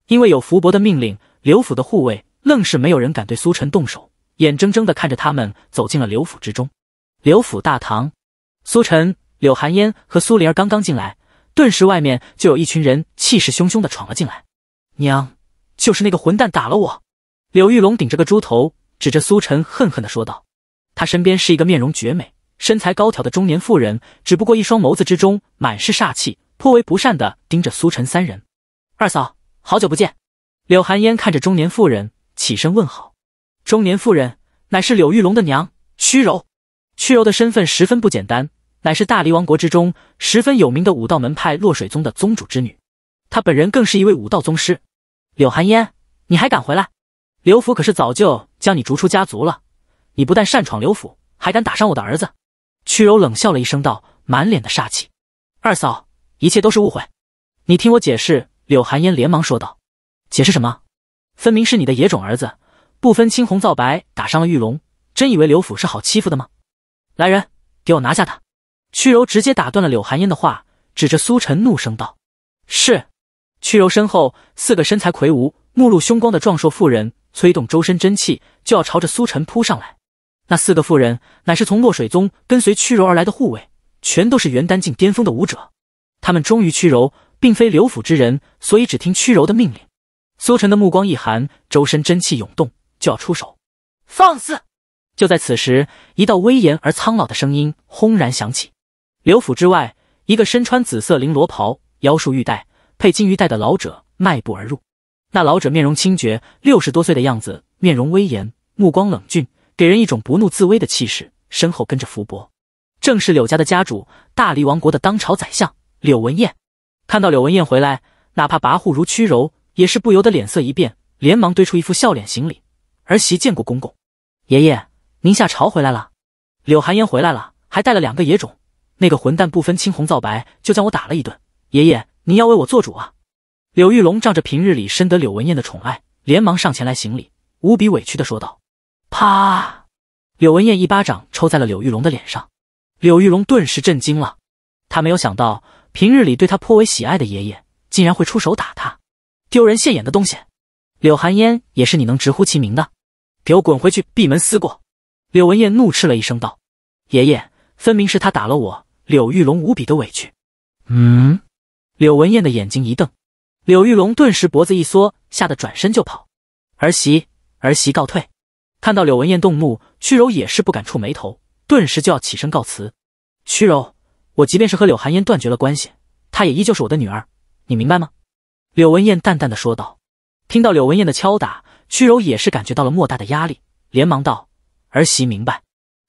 因为有福伯的命令，刘府的护卫愣是没有人敢对苏晨动手，眼睁睁的看着他们走进了刘府之中。柳府大堂，苏晨、柳寒烟和苏灵儿刚刚进来，顿时外面就有一群人气势汹汹的闯了进来。娘，就是那个混蛋打了我！柳玉龙顶着个猪头，指着苏晨恨恨的说道。他身边是一个面容绝美、身材高挑的中年妇人，只不过一双眸子之中满是煞气，颇为不善的盯着苏晨三人。二嫂，好久不见！柳寒烟看着中年妇人，起身问好。中年妇人乃是柳玉龙的娘，屈柔。屈柔的身份十分不简单，乃是大黎王国之中十分有名的武道门派落水宗的宗主之女。她本人更是一位武道宗师。柳寒烟，你还敢回来？刘府可是早就将你逐出家族了。你不但擅闯刘府，还敢打伤我的儿子？屈柔冷笑了一声，道，满脸的煞气。二嫂，一切都是误会，你听我解释。柳寒烟连忙说道：“解释什么？分明是你的野种儿子，不分青红皂白打伤了玉龙，真以为刘府是好欺负的吗？”来人，给我拿下他！屈柔直接打断了柳寒烟的话，指着苏晨怒声道：“是！”屈柔身后四个身材魁梧、目露凶光的壮硕妇人，催动周身真气，就要朝着苏晨扑上来。那四个妇人乃是从落水宗跟随屈柔而来的护卫，全都是元丹境巅峰的武者。他们忠于屈柔，并非刘府之人，所以只听屈柔的命令。苏晨的目光一寒，周身真气涌动，就要出手。放肆！就在此时，一道威严而苍老的声音轰然响起。刘府之外，一个身穿紫色绫罗袍、腰束玉带、配金鱼带的老者迈步而入。那老者面容清绝，六十多岁的样子，面容威严，目光冷峻，给人一种不怒自威的气势。身后跟着福伯，正是柳家的家主，大黎王国的当朝宰相柳文彦。看到柳文彦回来，哪怕跋扈如屈柔，也是不由得脸色一变，连忙堆出一副笑脸行礼：“儿媳见过公公，爷爷。”宁夏朝回来了，柳寒烟回来了，还带了两个野种。那个混蛋不分青红皂白就将我打了一顿。爷爷，您要为我做主啊！柳玉龙仗着平日里深得柳文燕的宠爱，连忙上前来行礼，无比委屈的说道：“啪！”柳文燕一巴掌抽在了柳玉龙的脸上，柳玉龙顿时震惊了。他没有想到平日里对他颇为喜爱的爷爷，竟然会出手打他，丢人现眼的东西！柳寒烟也是你能直呼其名的，给我滚回去闭门思过！柳文燕怒斥了一声道：“爷爷，分明是他打了我！”柳玉龙无比的委屈。嗯，柳文燕的眼睛一瞪，柳玉龙顿时脖子一缩，吓得转身就跑。儿媳，儿媳告退。看到柳文燕动怒，屈柔也是不敢触眉头，顿时就要起身告辞。屈柔，我即便是和柳寒烟断绝了关系，她也依旧是我的女儿，你明白吗？”柳文燕淡淡的说道。听到柳文燕的敲打，屈柔也是感觉到了莫大的压力，连忙道。儿媳明白，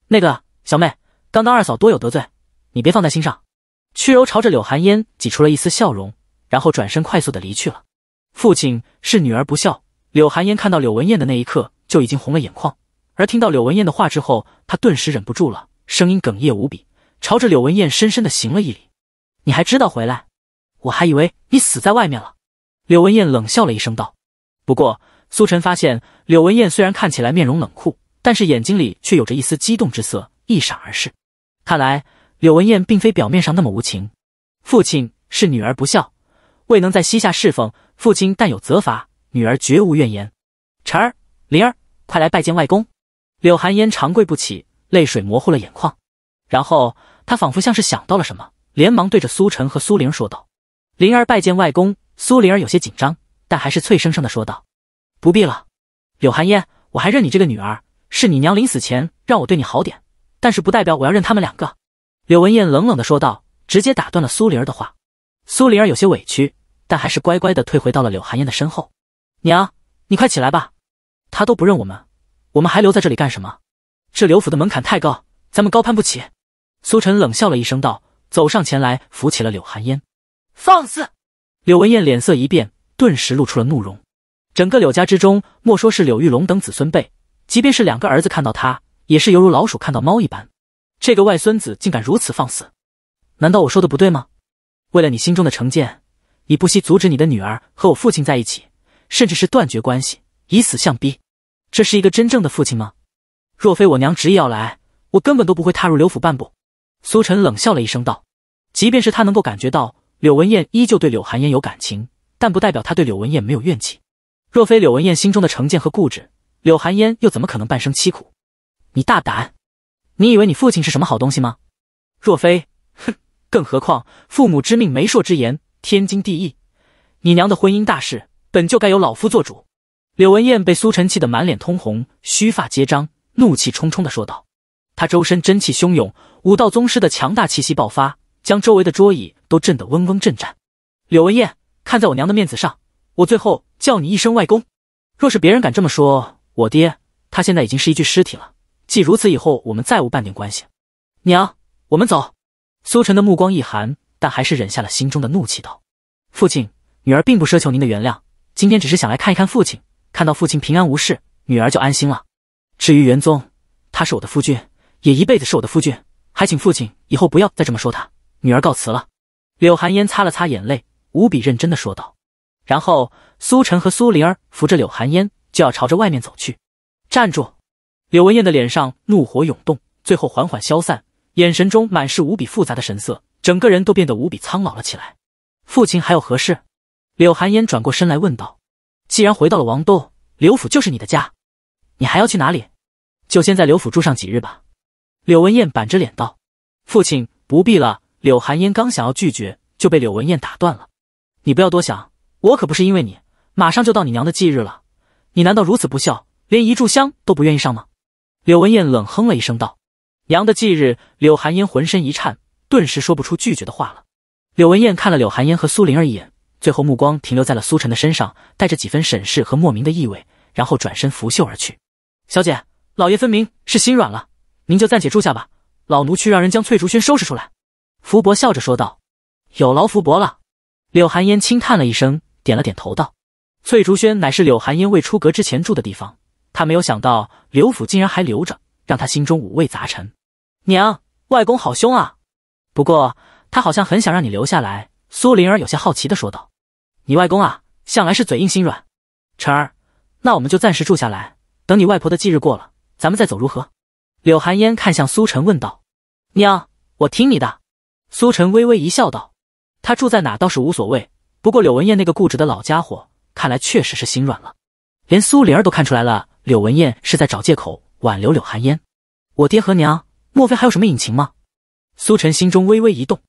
那个小妹刚刚二嫂多有得罪，你别放在心上。屈柔朝着柳寒烟挤出了一丝笑容，然后转身快速的离去了。父亲是女儿不孝。柳寒烟看到柳文燕的那一刻就已经红了眼眶，而听到柳文燕的话之后，她顿时忍不住了，声音哽咽无比，朝着柳文燕深深的行了一礼。你还知道回来？我还以为你死在外面了。柳文燕冷笑了一声道。不过苏晨发现，柳文燕虽然看起来面容冷酷。但是眼睛里却有着一丝激动之色，一闪而逝。看来柳文燕并非表面上那么无情。父亲是女儿不孝，未能在膝下侍奉父亲，但有责罚，女儿绝无怨言。晨儿、灵儿，快来拜见外公！柳寒烟长跪不起，泪水模糊了眼眶。然后她仿佛像是想到了什么，连忙对着苏晨和苏灵说道：“灵儿拜见外公。”苏灵儿有些紧张，但还是脆生生的说道：“不必了，柳寒烟，我还认你这个女儿。”是你娘临死前让我对你好点，但是不代表我要认他们两个。”柳文燕冷冷地说道，直接打断了苏灵儿的话。苏灵儿有些委屈，但还是乖乖地退回到了柳寒烟的身后。“娘，你快起来吧，他都不认我们，我们还留在这里干什么？这柳府的门槛太高，咱们高攀不起。”苏晨冷笑了一声，道，走上前来扶起了柳寒烟。“放肆！”柳文燕脸色一变，顿时露出了怒容。整个柳家之中，莫说是柳玉龙等子孙辈。即便是两个儿子看到他，也是犹如老鼠看到猫一般。这个外孙子竟敢如此放肆，难道我说的不对吗？为了你心中的成见，你不惜阻止你的女儿和我父亲在一起，甚至是断绝关系，以死相逼，这是一个真正的父亲吗？若非我娘执意要来，我根本都不会踏入柳府半步。苏晨冷笑了一声，道：“即便是他能够感觉到柳文燕依旧对柳寒烟有感情，但不代表他对柳文燕没有怨气。若非柳文燕心中的成见和固执。”柳寒烟又怎么可能半生凄苦？你大胆！你以为你父亲是什么好东西吗？若非，哼！更何况父母之命，媒妁之言，天经地义。你娘的婚姻大事，本就该由老夫做主。柳文燕被苏晨气得满脸通红，须发皆张，怒气冲冲地说道：“他周身真气汹涌，武道宗师的强大气息爆发，将周围的桌椅都震得嗡嗡震颤。”柳文燕，看在我娘的面子上，我最后叫你一声外公。若是别人敢这么说，我爹，他现在已经是一具尸体了。既如此，以后我们再无半点关系。娘，我们走。苏晨的目光一寒，但还是忍下了心中的怒气，道：“父亲，女儿并不奢求您的原谅。今天只是想来看一看父亲，看到父亲平安无事，女儿就安心了。至于元宗，他是我的夫君，也一辈子是我的夫君。还请父亲以后不要再这么说他。女儿告辞了。”柳寒烟擦了擦眼泪，无比认真的说道。然后，苏晨和苏灵儿扶着柳寒烟。就要朝着外面走去，站住！柳文艳的脸上怒火涌动，最后缓缓消散，眼神中满是无比复杂的神色，整个人都变得无比苍老了起来。父亲还有何事？柳寒烟转过身来问道。既然回到了王都，刘府就是你的家，你还要去哪里？就先在刘府住上几日吧。柳文艳板着脸道：“父亲不必了。”柳寒烟刚想要拒绝，就被柳文艳打断了：“你不要多想，我可不是因为你。马上就到你娘的忌日了。”你难道如此不孝，连一炷香都不愿意上吗？柳文艳冷哼了一声，道：“娘的忌日。”柳寒烟浑身一颤，顿时说不出拒绝的话了。柳文艳看了柳寒烟和苏灵儿一眼，最后目光停留在了苏晨的身上，带着几分审视和莫名的意味，然后转身拂袖而去。小姐，老爷分明是心软了，您就暂且住下吧。老奴去让人将翠竹轩收拾出来。”福伯笑着说道：“有劳福伯了。”柳寒烟轻叹了一声，点了点头，道。翠竹轩乃是柳寒烟未出阁之前住的地方，她没有想到柳府竟然还留着，让她心中五味杂陈。娘，外公好凶啊！不过他好像很想让你留下来。苏灵儿有些好奇的说道：“你外公啊，向来是嘴硬心软。”晨儿，那我们就暂时住下来，等你外婆的忌日过了，咱们再走如何？柳寒烟看向苏晨问道：“娘，我听你的。”苏晨微微一笑道：“他住在哪倒是无所谓，不过柳文燕那个固执的老家伙。”看来确实是心软了，连苏灵儿都看出来了。柳文燕是在找借口挽留柳寒烟。我爹和娘，莫非还有什么隐情吗？苏晨心中微微一动，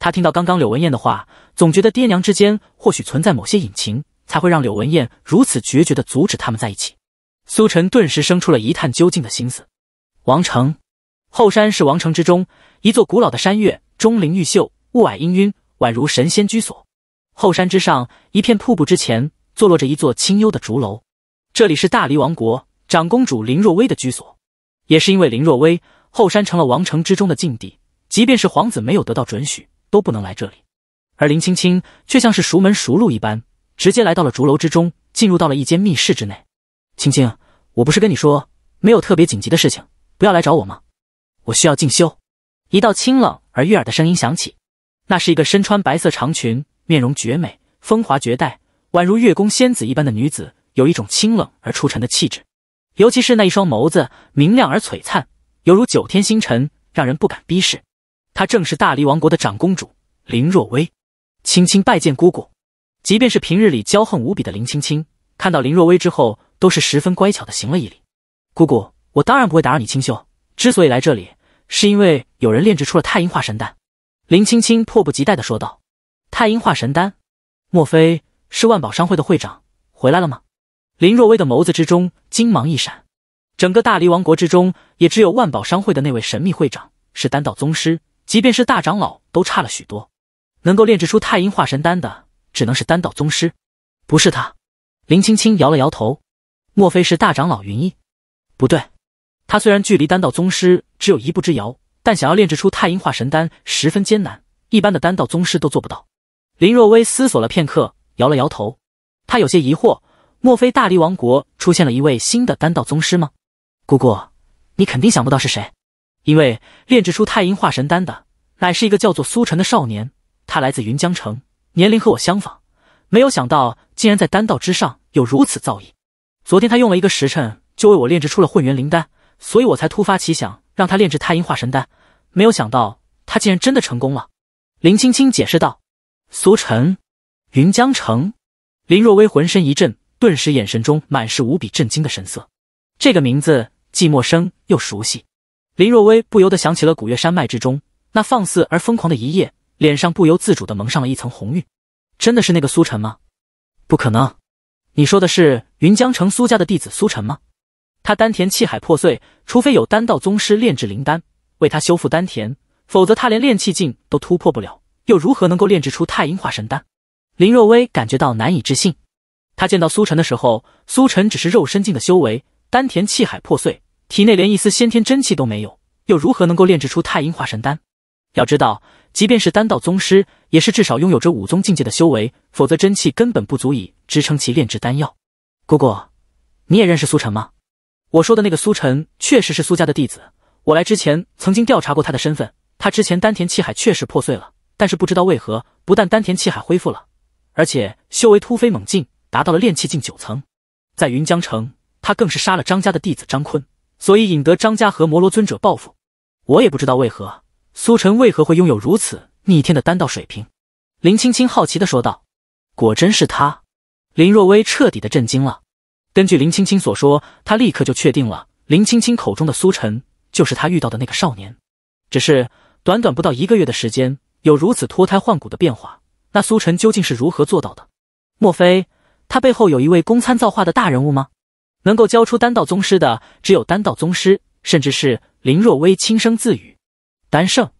他听到刚刚柳文燕的话，总觉得爹娘之间或许存在某些隐情，才会让柳文燕如此决绝的阻止他们在一起。苏晨顿时生出了一探究竟的心思。王城后山是王城之中一座古老的山岳，钟灵毓秀，雾霭氤氲，宛如神仙居所。后山之上，一片瀑布之前。坐落着一座清幽的竹楼，这里是大黎王国长公主林若薇的居所，也是因为林若薇，后山成了王城之中的禁地，即便是皇子没有得到准许，都不能来这里。而林青青却像是熟门熟路一般，直接来到了竹楼之中，进入到了一间密室之内。青青，我不是跟你说，没有特别紧急的事情，不要来找我吗？我需要进修。一道清冷而悦耳的声音响起，那是一个身穿白色长裙，面容绝美，风华绝代。宛如月宫仙子一般的女子，有一种清冷而出尘的气质，尤其是那一双眸子明亮而璀璨，犹如九天星辰，让人不敢逼视。她正是大黎王国的长公主林若薇。青青拜见姑姑。即便是平日里骄横无比的林青青，看到林若薇之后，都是十分乖巧的行了一礼。姑姑，我当然不会打扰你清修。之所以来这里，是因为有人炼制出了太阴化神丹。林青青迫不及待的说道：“太阴化神丹，莫非？”是万宝商会的会长回来了吗？林若薇的眸子之中金芒一闪，整个大黎王国之中，也只有万宝商会的那位神秘会长是丹道宗师，即便是大长老都差了许多。能够炼制出太阴化神丹的，只能是丹道宗师，不是他。林青青摇了摇头，莫非是大长老云逸？不对，他虽然距离丹道宗师只有一步之遥，但想要炼制出太阴化神丹十分艰难，一般的丹道宗师都做不到。林若薇思索了片刻。摇了摇头，他有些疑惑：莫非大黎王国出现了一位新的丹道宗师吗？姑姑，你肯定想不到是谁，因为炼制出太阴化神丹的，乃是一个叫做苏晨的少年，他来自云江城，年龄和我相仿。没有想到，竟然在丹道之上有如此造诣。昨天他用了一个时辰，就为我炼制出了混元灵丹，所以我才突发奇想，让他炼制太阴化神丹。没有想到，他竟然真的成功了。林青青解释道：“苏晨。”云江城，林若薇浑身一震，顿时眼神中满是无比震惊的神色。这个名字既陌生又熟悉，林若薇不由得想起了古月山脉之中那放肆而疯狂的一夜，脸上不由自主的蒙上了一层红晕。真的是那个苏晨吗？不可能！你说的是云江城苏家的弟子苏晨吗？他丹田气海破碎，除非有丹道宗师炼制灵丹为他修复丹田，否则他连炼气境都突破不了，又如何能够炼制出太阴化神丹？林若薇感觉到难以置信，她见到苏晨的时候，苏晨只是肉身境的修为，丹田气海破碎，体内连一丝先天真气都没有，又如何能够炼制出太阴化神丹？要知道，即便是丹道宗师，也是至少拥有着武宗境界的修为，否则真气根本不足以支撑其炼制丹药。姑姑，你也认识苏晨吗？我说的那个苏晨确实是苏家的弟子，我来之前曾经调查过他的身份，他之前丹田气海确实破碎了，但是不知道为何，不但丹田气海恢复了。而且修为突飞猛进，达到了炼气境九层。在云江城，他更是杀了张家的弟子张坤，所以引得张家和摩罗尊者报复。我也不知道为何苏晨为何会拥有如此逆天的丹道水平。林青青好奇的说道：“果真是他！”林若薇彻底的震惊了。根据林青青所说，她立刻就确定了林青青口中的苏晨就是她遇到的那个少年。只是短短不到一个月的时间，有如此脱胎换骨的变化。那苏晨究竟是如何做到的？莫非他背后有一位公参造化的大人物吗？能够教出丹道宗师的，只有丹道宗师，甚至是林若薇轻声自语。丹圣，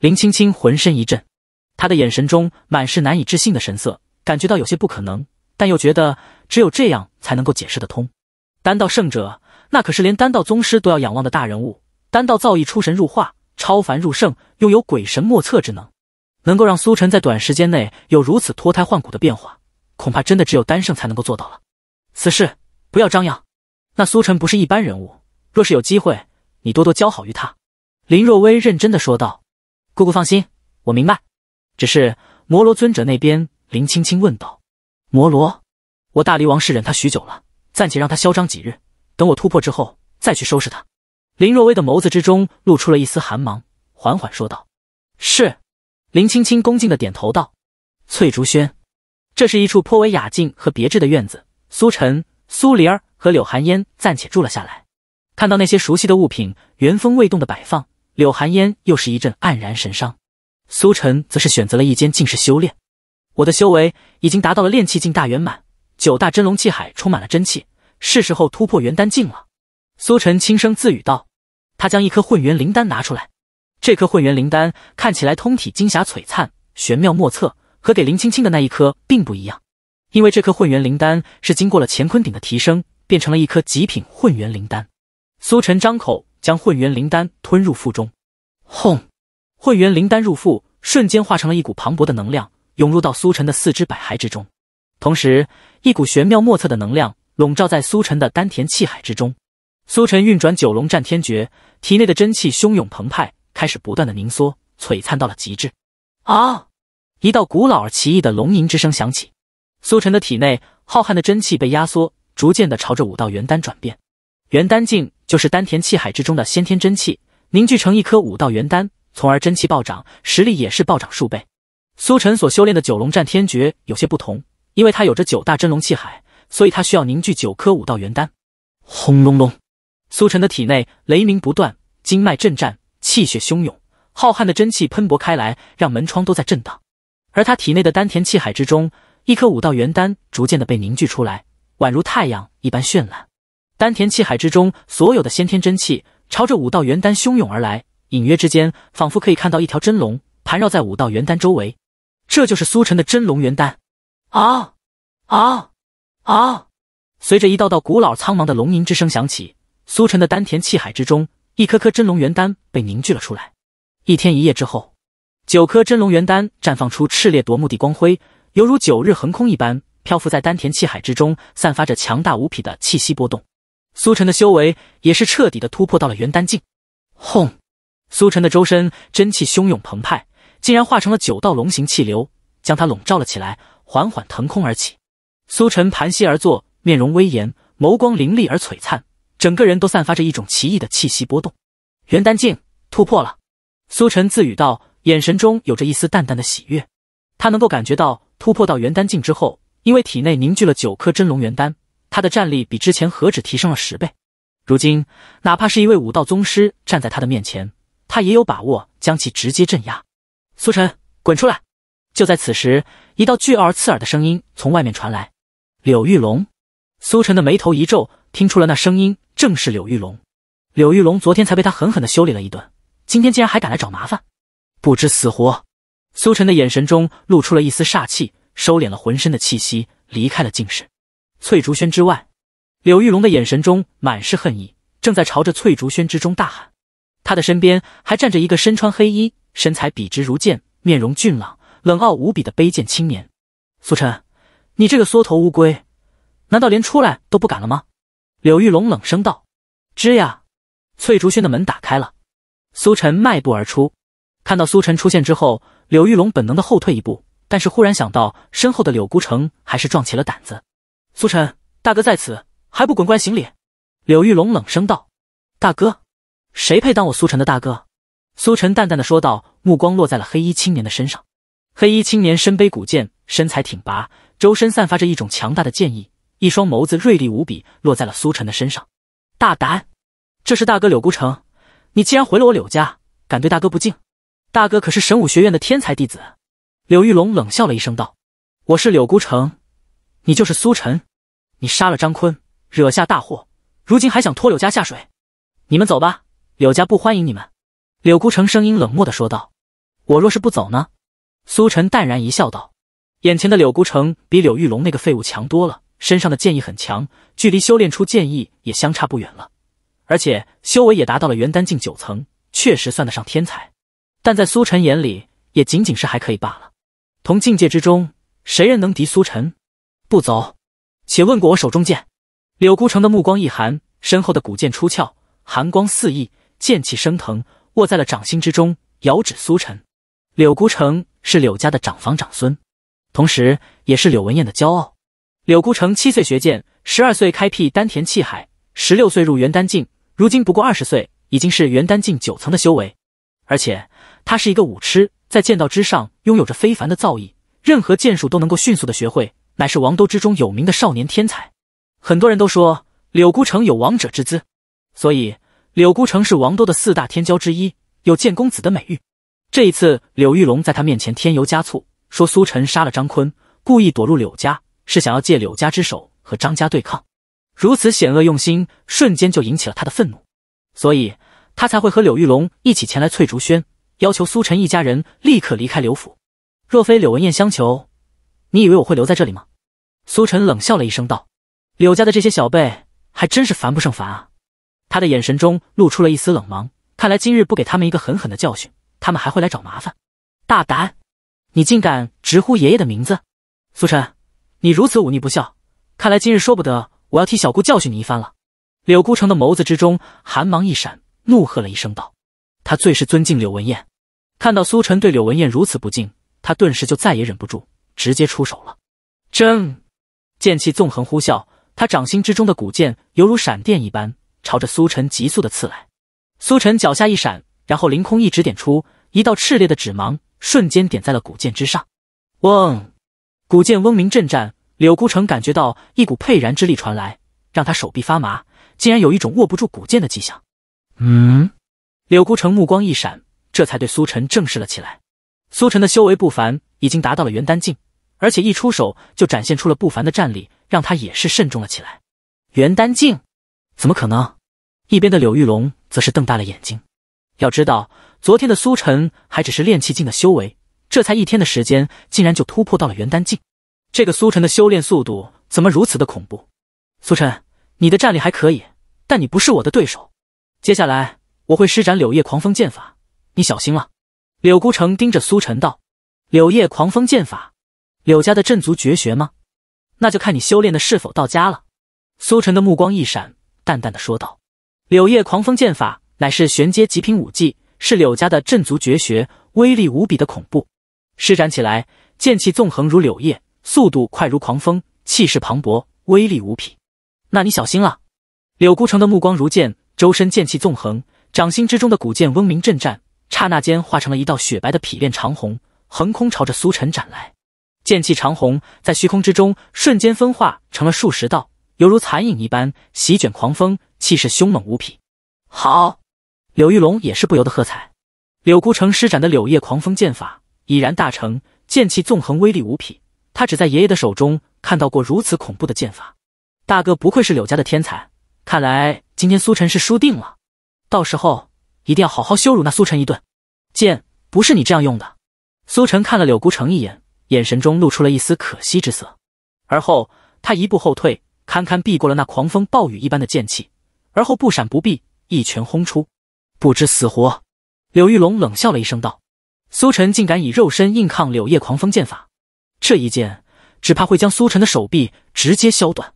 林青青浑身一震，她的眼神中满是难以置信的神色，感觉到有些不可能，但又觉得只有这样才能够解释得通。丹道圣者，那可是连丹道宗师都要仰望的大人物，丹道造诣出神入化，超凡入圣，拥有鬼神莫测之能。能够让苏晨在短时间内有如此脱胎换骨的变化，恐怕真的只有丹圣才能够做到了。此事不要张扬，那苏晨不是一般人物，若是有机会，你多多交好于他。”林若薇认真的说道。“姑姑放心，我明白。只是摩罗尊者那边。”林青青问道。“摩罗，我大力王是忍他许久了，暂且让他嚣张几日，等我突破之后再去收拾他。”林若薇的眸子之中露出了一丝寒芒，缓缓说道：“是。”林青青恭敬的点头道：“翠竹轩，这是一处颇为雅静和别致的院子。苏晨、苏黎儿和柳寒烟暂且住了下来。看到那些熟悉的物品原封未动的摆放，柳寒烟又是一阵黯然神伤。苏晨则是选择了一间静室修炼。我的修为已经达到了炼气境大圆满，九大真龙气海充满了真气，是时候突破元丹境了。”苏晨轻声自语道，他将一颗混元灵丹拿出来。这颗混元灵丹看起来通体金霞璀璨，玄妙莫测，和给林青青的那一颗并不一样，因为这颗混元灵丹是经过了乾坤鼎的提升，变成了一颗极品混元灵丹。苏晨张口将混元灵丹吞入腹中，轰！混元灵丹入腹，瞬间化成了一股磅礴的能量，涌入到苏晨的四肢百骸之中，同时，一股玄妙莫测的能量笼罩在苏晨的丹田气海之中。苏晨运转九龙战天诀，体内的真气汹涌澎湃。开始不断的凝缩，璀璨到了极致。啊！一道古老而奇异的龙吟之声响起，苏晨的体内浩瀚的真气被压缩，逐渐的朝着五道元丹转变。元丹境就是丹田气海之中的先天真气凝聚成一颗五道元丹，从而真气暴涨，实力也是暴涨数倍。苏晨所修炼的九龙战天诀有些不同，因为他有着九大真龙气海，所以他需要凝聚九颗五道元丹。轰隆隆！苏晨的体内雷鸣不断，经脉震颤。气血汹涌，浩瀚的真气喷薄开来，让门窗都在震荡。而他体内的丹田气海之中，一颗武道元丹逐渐的被凝聚出来，宛如太阳一般绚烂。丹田气海之中所有的先天真气朝着武道元丹汹涌而来，隐约之间仿佛可以看到一条真龙盘绕在武道元丹周围。这就是苏晨的真龙元丹！啊啊啊！随着一道道古老苍茫的龙吟之声响起，苏晨的丹田气海之中。一颗颗真龙元丹被凝聚了出来，一天一夜之后，九颗真龙元丹绽放出炽烈夺目的光辉，犹如九日横空一般，漂浮在丹田气海之中，散发着强大无匹的气息波动。苏晨的修为也是彻底的突破到了元丹境。轰！苏晨的周身真气汹涌澎湃，竟然化成了九道龙形气流，将他笼罩了起来，缓缓腾空而起。苏晨盘膝而坐，面容威严，眸光凌厉而璀璨。整个人都散发着一种奇异的气息波动，元丹境突破了。苏晨自语道，眼神中有着一丝淡淡的喜悦。他能够感觉到，突破到元丹境之后，因为体内凝聚了九颗真龙元丹，他的战力比之前何止提升了十倍。如今，哪怕是一位武道宗师站在他的面前，他也有把握将其直接镇压。苏晨，滚出来！就在此时，一道巨傲而刺耳的声音从外面传来。柳玉龙。苏晨的眉头一皱，听出了那声音。正是柳玉龙。柳玉龙昨天才被他狠狠的修理了一顿，今天竟然还敢来找麻烦，不知死活。苏晨的眼神中露出了一丝煞气，收敛了浑身的气息，离开了静室。翠竹轩之外，柳玉龙的眼神中满是恨意，正在朝着翠竹轩之中大喊。他的身边还站着一个身穿黑衣、身材笔直如剑、面容俊朗、冷傲无比的卑贱青年。苏晨，你这个缩头乌龟，难道连出来都不敢了吗？柳玉龙冷声道：“吱呀！”翠竹轩的门打开了，苏晨迈步而出。看到苏晨出现之后，柳玉龙本能的后退一步，但是忽然想到身后的柳孤城，还是壮起了胆子。“苏晨大哥在此，还不滚过来行礼？”柳玉龙冷声道。“大哥，谁配当我苏晨的大哥？”苏晨淡淡的说道，目光落在了黑衣青年的身上。黑衣青年身背古剑，身材挺拔，周身散发着一种强大的剑意。一双眸子锐利无比，落在了苏晨的身上。大胆！这是大哥柳孤城，你既然回了我柳家，敢对大哥不敬？大哥可是神武学院的天才弟子。柳玉龙冷笑了一声，道：“我是柳孤城，你就是苏晨。你杀了张坤，惹下大祸，如今还想拖柳家下水？你们走吧，柳家不欢迎你们。”柳孤城声音冷漠的说道：“我若是不走呢？”苏晨淡然一笑，道：“眼前的柳孤城比柳玉龙那个废物强多了。”身上的剑意很强，距离修炼出剑意也相差不远了，而且修为也达到了元丹境九层，确实算得上天才。但在苏晨眼里，也仅仅是还可以罢了。同境界之中，谁人能敌苏晨？不走，且问过我手中剑。柳孤城的目光一寒，身后的古剑出鞘，寒光四溢，剑气升腾，握在了掌心之中，遥指苏晨。柳孤城是柳家的长房长孙，同时也是柳文彦的骄傲。柳孤城七岁学剑，十二岁开辟丹田气海，十六岁入元丹境，如今不过二十岁，已经是元丹境九层的修为。而且他是一个武痴，在剑道之上拥有着非凡的造诣，任何剑术都能够迅速的学会，乃是王都之中有名的少年天才。很多人都说柳孤城有王者之姿，所以柳孤城是王都的四大天骄之一，有剑公子的美誉。这一次，柳玉龙在他面前添油加醋，说苏晨杀了张坤，故意躲入柳家。是想要借柳家之手和张家对抗，如此险恶用心，瞬间就引起了他的愤怒，所以他才会和柳玉龙一起前来翠竹轩，要求苏晨一家人立刻离开柳府。若非柳文燕相求，你以为我会留在这里吗？苏晨冷笑了一声，道：“柳家的这些小辈还真是烦不胜烦啊！”他的眼神中露出了一丝冷芒，看来今日不给他们一个狠狠的教训，他们还会来找麻烦。大胆，你竟敢直呼爷爷的名字，苏晨！你如此忤逆不孝，看来今日说不得，我要替小姑教训你一番了。柳孤城的眸子之中寒芒一闪，怒喝了一声道：“他最是尊敬柳文彦。看到苏晨对柳文彦如此不敬，他顿时就再也忍不住，直接出手了。”真，剑气纵横呼啸，他掌心之中的古剑犹如闪电一般，朝着苏晨急速的刺来。苏晨脚下一闪，然后凌空一指点出，一道炽烈的指芒瞬间点在了古剑之上。嗡。古剑嗡鸣震颤，柳孤城感觉到一股沛然之力传来，让他手臂发麻，竟然有一种握不住古剑的迹象。嗯，柳孤城目光一闪，这才对苏晨正视了起来。苏晨的修为不凡，已经达到了元丹境，而且一出手就展现出了不凡的战力，让他也是慎重了起来。元丹境？怎么可能？一边的柳玉龙则是瞪大了眼睛。要知道，昨天的苏晨还只是炼气境的修为。这才一天的时间，竟然就突破到了元丹境。这个苏晨的修炼速度怎么如此的恐怖？苏晨，你的战力还可以，但你不是我的对手。接下来我会施展柳叶狂风剑法，你小心了。柳孤城盯着苏晨道：“柳叶狂风剑法，柳家的镇族绝学吗？那就看你修炼的是否到家了。”苏晨的目光一闪，淡淡的说道：“柳叶狂风剑法乃是玄阶极品武技，是柳家的镇族绝学，威力无比的恐怖。”施展起来，剑气纵横如柳叶，速度快如狂风，气势磅礴，威力无匹。那你小心了！柳孤城的目光如剑，周身剑气纵横，掌心之中的古剑嗡鸣震颤，刹那间化成了一道雪白的匹练长虹，横空朝着苏晨斩来。剑气长虹在虚空之中瞬间分化成了数十道，犹如残影一般席卷狂风，气势凶猛无匹。好！柳玉龙也是不由得喝彩。柳孤城施展的柳叶狂风剑法。已然大成，剑气纵横，威力无匹。他只在爷爷的手中看到过如此恐怖的剑法。大哥不愧是柳家的天才，看来今天苏晨是输定了。到时候一定要好好羞辱那苏晨一顿。剑不是你这样用的。苏晨看了柳孤城一眼，眼神中露出了一丝可惜之色。而后他一步后退，堪堪避过了那狂风暴雨一般的剑气，而后不闪不避，一拳轰出。不知死活！柳玉龙冷笑了一声，道。苏晨竟敢以肉身硬抗柳叶狂风剑法，这一剑只怕会将苏晨的手臂直接削断。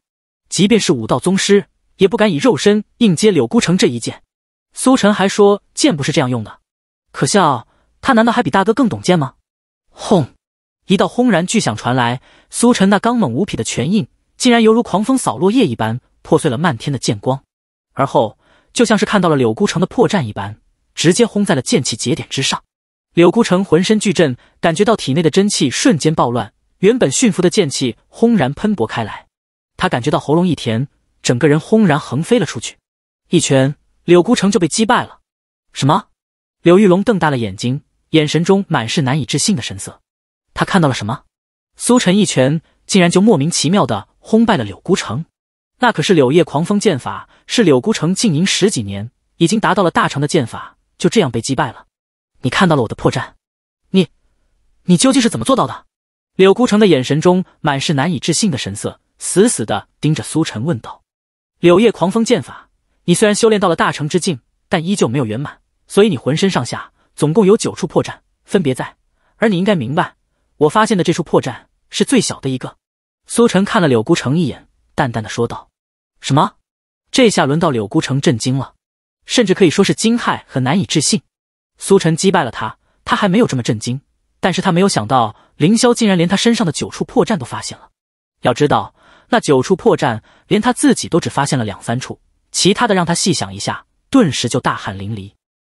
即便是武道宗师，也不敢以肉身硬接柳孤城这一剑。苏晨还说剑不是这样用的，可笑，他难道还比大哥更懂剑吗？轰！一道轰然巨响传来，苏晨那刚猛无匹的拳印，竟然犹如狂风扫落叶一般，破碎了漫天的剑光。而后，就像是看到了柳孤城的破绽一般，直接轰在了剑气节点之上。柳孤城浑身巨震，感觉到体内的真气瞬间暴乱，原本驯服的剑气轰然喷薄开来。他感觉到喉咙一甜，整个人轰然横飞了出去。一拳，柳孤城就被击败了。什么？柳玉龙瞪大了眼睛，眼神中满是难以置信的神色。他看到了什么？苏晨一拳竟然就莫名其妙的轰败了柳孤城。那可是柳叶狂风剑法，是柳孤城经营十几年，已经达到了大成的剑法，就这样被击败了？你看到了我的破绽，你，你究竟是怎么做到的？柳孤城的眼神中满是难以置信的神色，死死的盯着苏晨问道：“柳叶狂风剑法，你虽然修炼到了大成之境，但依旧没有圆满，所以你浑身上下总共有九处破绽，分别在……而你应该明白，我发现的这处破绽是最小的一个。”苏晨看了柳孤城一眼，淡淡的说道：“什么？”这下轮到柳孤城震惊了，甚至可以说是惊骇和难以置信。苏晨击败了他，他还没有这么震惊，但是他没有想到凌霄竟然连他身上的九处破绽都发现了。要知道，那九处破绽，连他自己都只发现了两三处，其他的让他细想一下，顿时就大汗淋漓。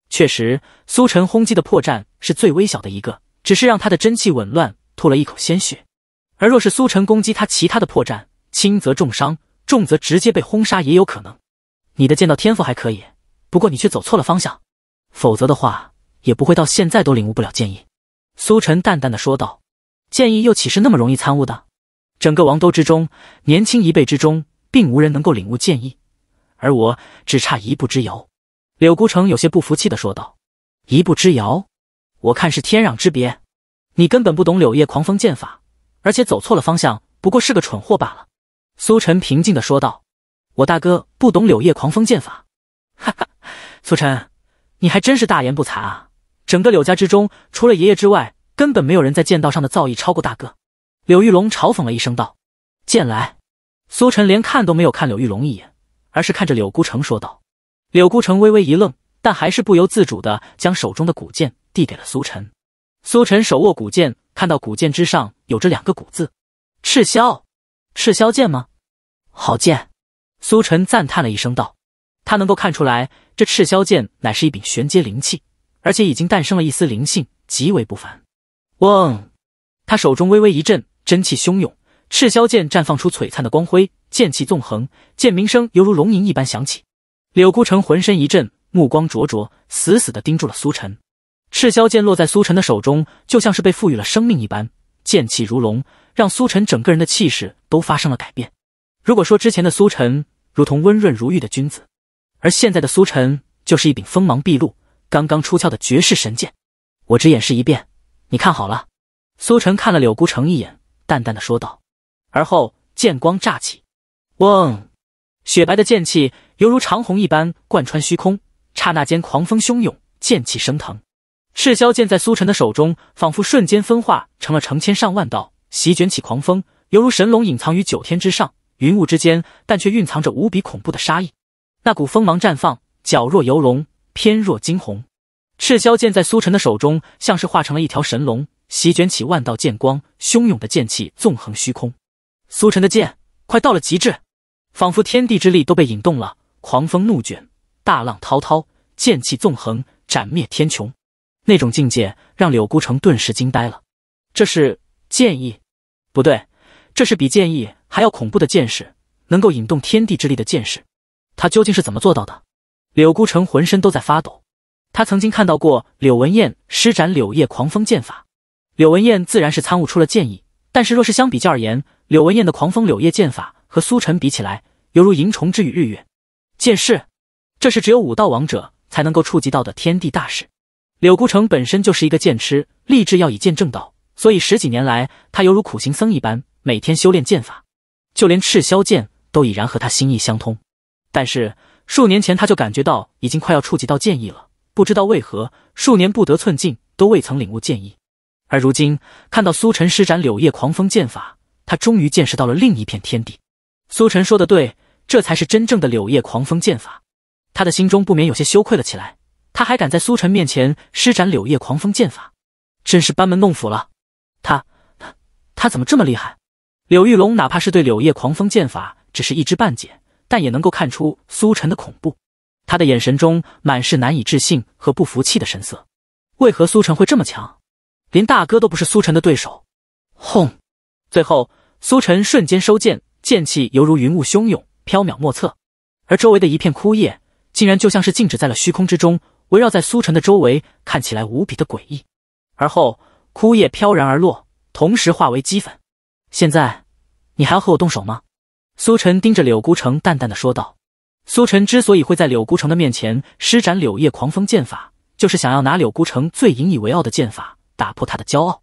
确实，苏晨轰击的破绽是最微小的一个，只是让他的真气紊乱，吐了一口鲜血。而若是苏晨攻击他其他的破绽，轻则重伤，重则直接被轰杀也有可能。你的剑道天赋还可以，不过你却走错了方向，否则的话。也不会到现在都领悟不了剑意，苏晨淡淡的说道：“剑意又岂是那么容易参悟的？整个王都之中，年轻一辈之中，并无人能够领悟剑意，而我只差一步之遥。”柳孤城有些不服气的说道：“一步之遥，我看是天壤之别。你根本不懂柳叶狂风剑法，而且走错了方向，不过是个蠢货罢了。”苏晨平静的说道：“我大哥不懂柳叶狂风剑法，哈哈，苏晨，你还真是大言不惭啊！”整个柳家之中，除了爷爷之外，根本没有人在剑道上的造诣超过大哥。柳玉龙嘲讽了一声，道：“剑来。”苏晨连看都没有看柳玉龙一眼，而是看着柳孤城说道。柳孤城微微一愣，但还是不由自主的将手中的古剑递给了苏晨。苏晨手握古剑，看到古剑之上有着两个古字“赤霄”，赤霄剑吗？好剑！苏晨赞叹了一声，道：“他能够看出来，这赤霄剑乃是一柄玄阶灵器。”而且已经诞生了一丝灵性，极为不凡。嗡！他手中微微一震，真气汹涌，赤霄剑绽放出璀璨的光辉，剑气纵横，剑鸣声犹如龙吟一般响起。柳孤城浑身一震，目光灼灼，死死的盯住了苏晨。赤霄剑落在苏晨的手中，就像是被赋予了生命一般，剑气如龙，让苏晨整个人的气势都发生了改变。如果说之前的苏晨如同温润如玉的君子，而现在的苏晨就是一柄锋芒毕露。刚刚出鞘的绝世神剑，我只演示一遍，你看好了。苏晨看了柳孤城一眼，淡淡的说道。而后剑光乍起，嗡，雪白的剑气犹如长虹一般贯穿虚空，刹那间狂风汹涌，剑气升腾。赤霄剑在苏晨的手中，仿佛瞬间分化成了成千上万道，席卷起狂风，犹如神龙隐藏于九天之上，云雾之间，但却蕴藏着无比恐怖的杀意。那股锋芒绽放，皎若游龙。翩若惊鸿，赤霄剑在苏晨的手中，像是化成了一条神龙，席卷起万道剑光，汹涌的剑气纵横虚空。苏晨的剑快到了极致，仿佛天地之力都被引动了，狂风怒卷，大浪滔滔，剑气纵横，斩灭天穹。那种境界让柳孤城顿时惊呆了。这是剑意？不对，这是比剑意还要恐怖的剑士，能够引动天地之力的剑士。他究竟是怎么做到的？柳孤城浑身都在发抖。他曾经看到过柳文燕施展柳叶狂风剑法，柳文燕自然是参悟出了剑意。但是若是相比较而言，柳文燕的狂风柳叶剑法和苏晨比起来，犹如萤虫之与日月。剑士，这是只有武道王者才能够触及到的天地大事。柳孤城本身就是一个剑痴，立志要以剑证道，所以十几年来，他犹如苦行僧一般，每天修炼剑法，就连赤霄剑都已然和他心意相通。但是。数年前他就感觉到已经快要触及到剑意了，不知道为何数年不得寸进，都未曾领悟剑意。而如今看到苏晨施展柳叶狂风剑法，他终于见识到了另一片天地。苏晨说的对，这才是真正的柳叶狂风剑法。他的心中不免有些羞愧了起来，他还敢在苏晨面前施展柳叶狂风剑法，真是班门弄斧了。他他怎么这么厉害？柳玉龙哪怕是对柳叶狂风剑法只是一知半解。但也能够看出苏晨的恐怖，他的眼神中满是难以置信和不服气的神色。为何苏晨会这么强？连大哥都不是苏晨的对手。轰！最后，苏晨瞬间收剑，剑气犹如云雾汹涌，飘渺莫测。而周围的一片枯叶，竟然就像是静止在了虚空之中，围绕在苏晨的周围，看起来无比的诡异。而后，枯叶飘然而落，同时化为齑粉。现在，你还要和我动手吗？苏晨盯着柳孤城，淡淡的说道：“苏晨之所以会在柳孤城的面前施展柳叶狂风剑法，就是想要拿柳孤城最引以为傲的剑法，打破他的骄傲，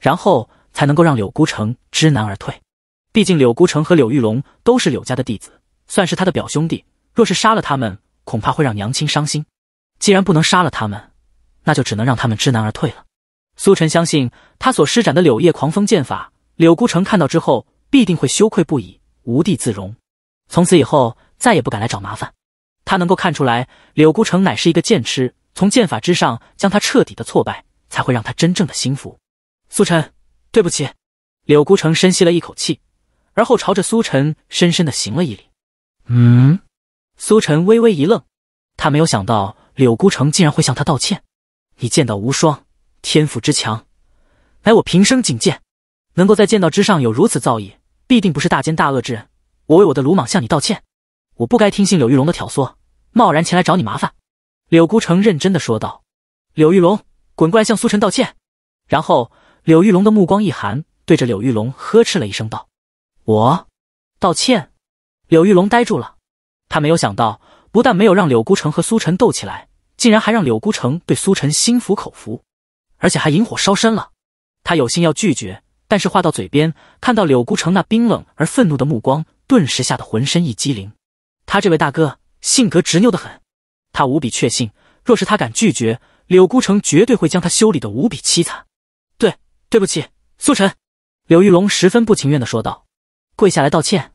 然后才能够让柳孤城知难而退。毕竟柳孤城和柳玉龙都是柳家的弟子，算是他的表兄弟。若是杀了他们，恐怕会让娘亲伤心。既然不能杀了他们，那就只能让他们知难而退了。苏晨相信，他所施展的柳叶狂风剑法，柳孤城看到之后，必定会羞愧不已。”无地自容，从此以后再也不敢来找麻烦。他能够看出来，柳孤城乃是一个剑痴，从剑法之上将他彻底的挫败，才会让他真正的心服。苏晨，对不起。柳孤城深吸了一口气，而后朝着苏晨深深的行了一礼。嗯。苏晨微微一愣，他没有想到柳孤城竟然会向他道歉。你剑道无双，天赋之强，乃我平生仅见，能够在剑道之上有如此造诣。必定不是大奸大恶之人，我为我的鲁莽向你道歉，我不该听信柳玉龙的挑唆，贸然前来找你麻烦。”柳孤城认真的说道。“柳玉龙，滚过来向苏晨道歉。”然后，柳玉龙的目光一寒，对着柳玉龙呵斥了一声道：“我道歉。”柳玉龙呆住了，他没有想到，不但没有让柳孤城和苏晨斗起来，竟然还让柳孤城对苏晨心服口服，而且还引火烧身了。他有心要拒绝。但是话到嘴边，看到柳孤城那冰冷而愤怒的目光，顿时吓得浑身一激灵。他这位大哥性格执拗的很，他无比确信，若是他敢拒绝柳孤城，绝对会将他修理的无比凄惨。对，对不起，苏晨。柳玉龙十分不情愿的说道，跪下来道歉。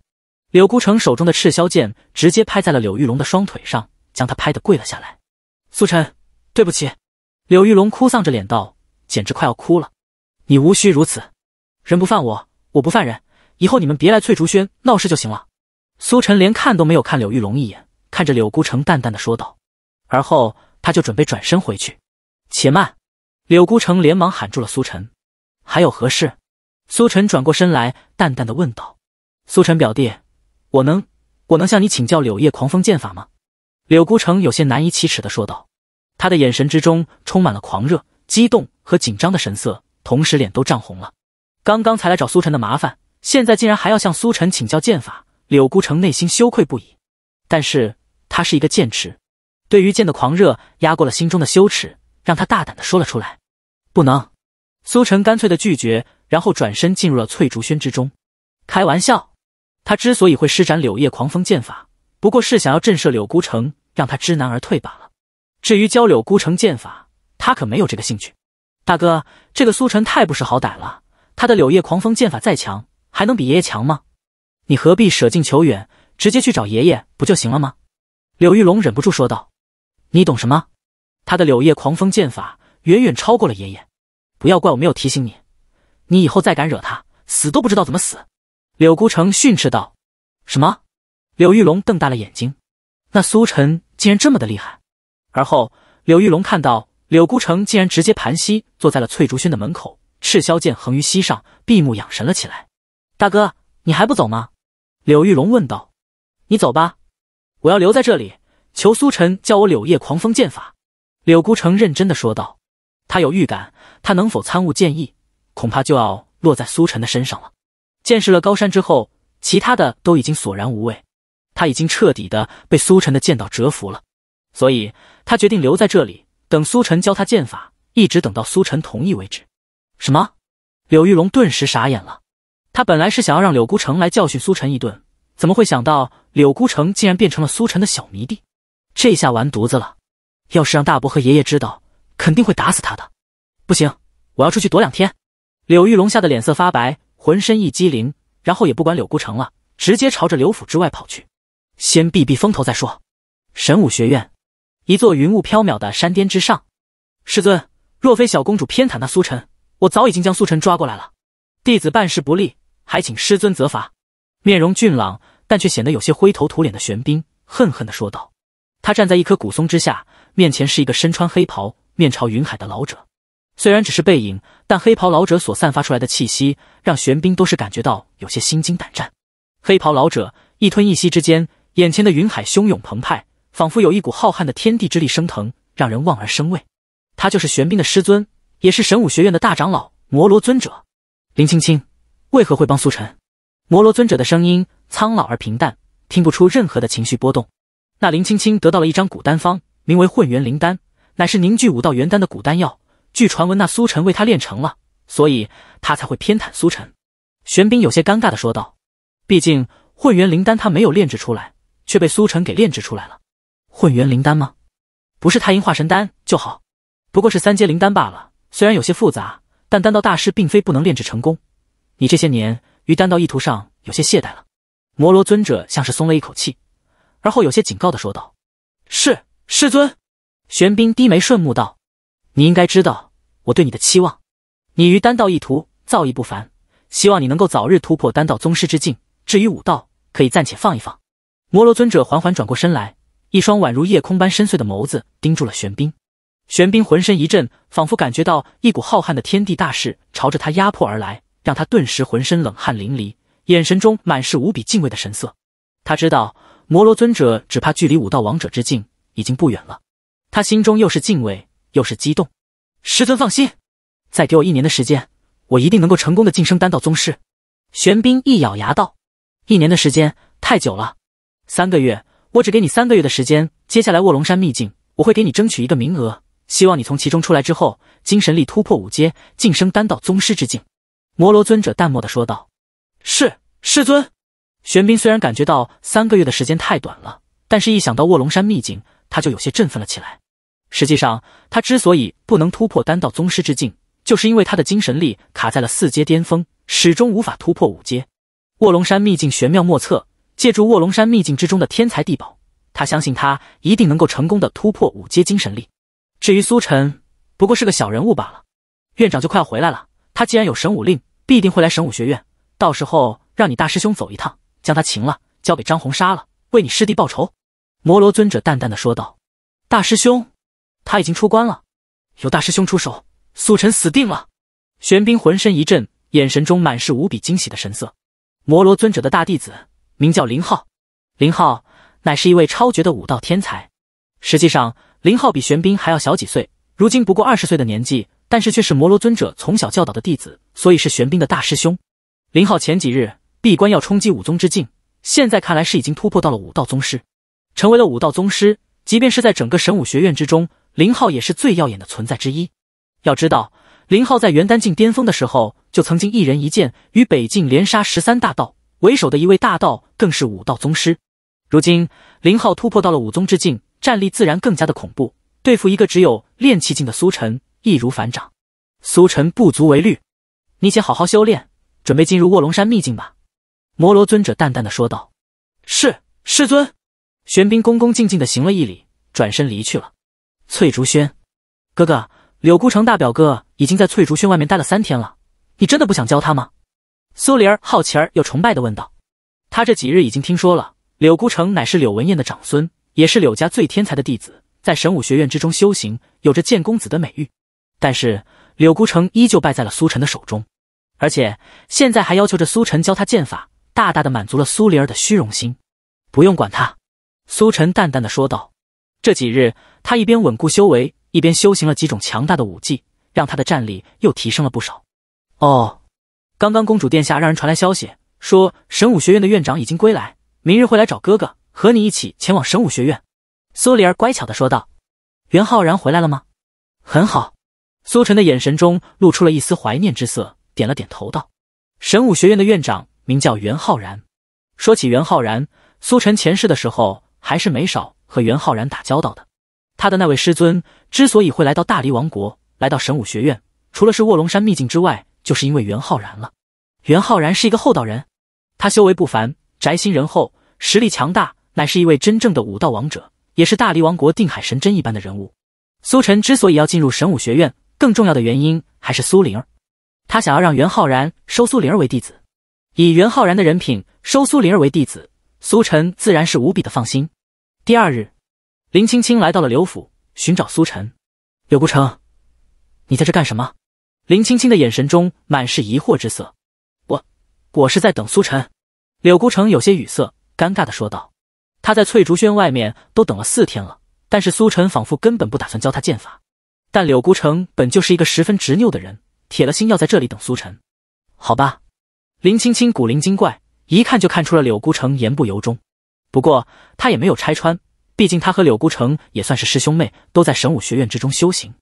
柳孤城手中的赤霄剑直接拍在了柳玉龙的双腿上，将他拍得跪了下来。苏晨，对不起。柳玉龙哭丧着脸道，简直快要哭了。你无需如此。人不犯我，我不犯人。以后你们别来翠竹轩闹事就行了。苏晨连看都没有看柳玉龙一眼，看着柳孤城淡淡的说道。而后他就准备转身回去。且慢！柳孤城连忙喊住了苏晨。还有何事？苏晨转过身来淡淡的问道。苏晨表弟，我能我能向你请教柳叶狂风剑法吗？柳孤城有些难以启齿的说道。他的眼神之中充满了狂热、激动和紧张的神色，同时脸都涨红了。刚刚才来找苏晨的麻烦，现在竟然还要向苏晨请教剑法，柳孤城内心羞愧不已。但是他是一个剑痴，对于剑的狂热压过了心中的羞耻，让他大胆的说了出来。不能，苏晨干脆的拒绝，然后转身进入了翠竹轩之中。开玩笑，他之所以会施展柳叶狂风剑法，不过是想要震慑柳孤城，让他知难而退罢了。至于教柳孤城剑法，他可没有这个兴趣。大哥，这个苏晨太不识好歹了。他的柳叶狂风剑法再强，还能比爷爷强吗？你何必舍近求远，直接去找爷爷不就行了吗？柳玉龙忍不住说道：“你懂什么？他的柳叶狂风剑法远远超过了爷爷。不要怪我没有提醒你，你以后再敢惹他，死都不知道怎么死。”柳孤城训斥道：“什么？”柳玉龙瞪大了眼睛，那苏晨竟然这么的厉害。而后，柳玉龙看到柳孤城竟然直接盘膝坐在了翠竹轩的门口。赤霄剑横于膝上，闭目养神了起来。大哥，你还不走吗？柳玉龙问道。你走吧，我要留在这里求苏晨教我柳叶狂风剑法。柳孤城认真的说道。他有预感，他能否参悟剑意，恐怕就要落在苏晨的身上了。见识了高山之后，其他的都已经索然无味。他已经彻底的被苏晨的剑道折服了，所以他决定留在这里，等苏晨教他剑法，一直等到苏晨同意为止。什么？柳玉龙顿时傻眼了。他本来是想要让柳孤城来教训苏晨一顿，怎么会想到柳孤城竟然变成了苏晨的小迷弟？这下完犊子了！要是让大伯和爷爷知道，肯定会打死他的。不行，我要出去躲两天。柳玉龙吓得脸色发白，浑身一激灵，然后也不管柳孤城了，直接朝着柳府之外跑去，先避避风头再说。神武学院，一座云雾飘渺的山巅之上，师尊，若非小公主偏袒那苏晨。我早已经将苏晨抓过来了，弟子办事不力，还请师尊责罚。面容俊朗但却显得有些灰头土脸的玄冰恨恨地说道。他站在一棵古松之下，面前是一个身穿黑袍、面朝云海的老者。虽然只是背影，但黑袍老者所散发出来的气息，让玄冰都是感觉到有些心惊胆战。黑袍老者一吞一吸之间，眼前的云海汹涌澎湃，仿佛有一股浩瀚的天地之力升腾，让人望而生畏。他就是玄冰的师尊。也是神武学院的大长老摩罗尊者，林青青为何会帮苏晨？摩罗尊者的声音苍老而平淡，听不出任何的情绪波动。那林青青得到了一张古丹方，名为混元灵丹，乃是凝聚五道元丹的古丹药。据传闻，那苏晨为他炼成了，所以他才会偏袒苏晨。玄冰有些尴尬的说道：“毕竟混元灵丹他没有炼制出来，却被苏晨给炼制出来了。混元灵丹吗？不是太阴化神丹就好，不过是三阶灵丹罢了。”虽然有些复杂，但丹道大师并非不能炼制成功。你这些年于丹道一途上有些懈怠了。摩罗尊者像是松了一口气，而后有些警告的说道：“是师尊。”玄冰低眉顺目道：“你应该知道我对你的期望。你于丹道一途造诣不凡，希望你能够早日突破丹道宗师之境。至于武道，可以暂且放一放。”摩罗尊者缓缓转过身来，一双宛如夜空般深邃的眸子盯住了玄冰。玄冰浑身一震，仿佛感觉到一股浩瀚的天地大势朝着他压迫而来，让他顿时浑身冷汗淋漓，眼神中满是无比敬畏的神色。他知道摩罗尊者只怕距离武道王者之境已经不远了，他心中又是敬畏又是激动。师尊放心，再给我一年的时间，我一定能够成功的晋升丹道宗师。玄冰一咬牙道：“一年的时间太久了，三个月，我只给你三个月的时间。接下来卧龙山秘境，我会给你争取一个名额。”希望你从其中出来之后，精神力突破五阶，晋升丹道宗师之境。”摩罗尊者淡漠的说道。“是，师尊。”玄冰虽然感觉到三个月的时间太短了，但是一想到卧龙山秘境，他就有些振奋了起来。实际上，他之所以不能突破丹道宗师之境，就是因为他的精神力卡在了四阶巅峰，始终无法突破五阶。卧龙山秘境玄妙莫测，借助卧龙山秘境之中的天才地宝，他相信他一定能够成功的突破五阶精神力。至于苏晨，不过是个小人物罢了。院长就快要回来了，他既然有神武令，必定会来神武学院。到时候让你大师兄走一趟，将他擒了，交给张红杀了，为你师弟报仇。”摩罗尊者淡淡的说道。“大师兄，他已经出关了，有大师兄出手，苏晨死定了。”玄冰浑身一震，眼神中满是无比惊喜的神色。摩罗尊者的大弟子名叫林浩，林浩乃是一位超绝的武道天才，实际上。林浩比玄冰还要小几岁，如今不过二十岁的年纪，但是却是摩罗尊者从小教导的弟子，所以是玄冰的大师兄。林浩前几日闭关要冲击武宗之境，现在看来是已经突破到了武道宗师，成为了武道宗师。即便是在整个神武学院之中，林浩也是最耀眼的存在之一。要知道，林浩在元丹境巅峰的时候，就曾经一人一剑与北境连杀十三大道，为首的一位大道更是武道宗师。如今林浩突破到了武宗之境。战力自然更加的恐怖，对付一个只有练气境的苏晨，易如反掌。苏晨不足为虑，你且好好修炼，准备进入卧龙山秘境吧。”摩罗尊者淡淡的说道。“是，师尊。”玄冰恭恭敬敬的行了一礼，转身离去了。翠竹轩，哥哥，柳孤城大表哥已经在翠竹轩外面待了三天了，你真的不想教他吗？”苏玲儿好奇而又崇拜的问道。他这几日已经听说了，柳孤城乃是柳文彦的长孙。也是柳家最天才的弟子，在神武学院之中修行，有着剑公子的美誉。但是柳孤城依旧败在了苏晨的手中，而且现在还要求着苏晨教他剑法，大大的满足了苏灵儿的虚荣心。不用管他，苏晨淡淡的说道。这几日，他一边稳固修为，一边修行了几种强大的武技，让他的战力又提升了不少。哦，刚刚公主殿下让人传来消息，说神武学院的院长已经归来，明日会来找哥哥。和你一起前往神武学院，苏丽儿乖巧的说道。袁浩然回来了吗？很好。苏晨的眼神中露出了一丝怀念之色，点了点头道：“神武学院的院长名叫袁浩然。说起袁浩然，苏晨前世的时候还是没少和袁浩然打交道的。他的那位师尊之所以会来到大黎王国，来到神武学院，除了是卧龙山秘境之外，就是因为袁浩然了。袁浩然是一个厚道人，他修为不凡，宅心仁厚，实力强大。”乃是一位真正的武道王者，也是大离王国定海神针一般的人物。苏晨之所以要进入神武学院，更重要的原因还是苏灵儿。他想要让袁浩然收苏灵儿为弟子，以袁浩然的人品，收苏灵儿为弟子，苏晨自然是无比的放心。第二日，林青青来到了刘府寻找苏晨。柳孤城，你在这干什么？林青青的眼神中满是疑惑之色。我，我是在等苏晨。柳孤城有些语塞，尴尬的说道。他在翠竹轩外面都等了四天了，但是苏晨仿佛根本不打算教他剑法。但柳孤城本就是一个十分执拗的人，铁了心要在这里等苏晨。好吧，林青青古灵精怪，一看就看出了柳孤城言不由衷。不过他也没有拆穿，毕竟他和柳孤城也算是师兄妹，都在神武学院之中修行。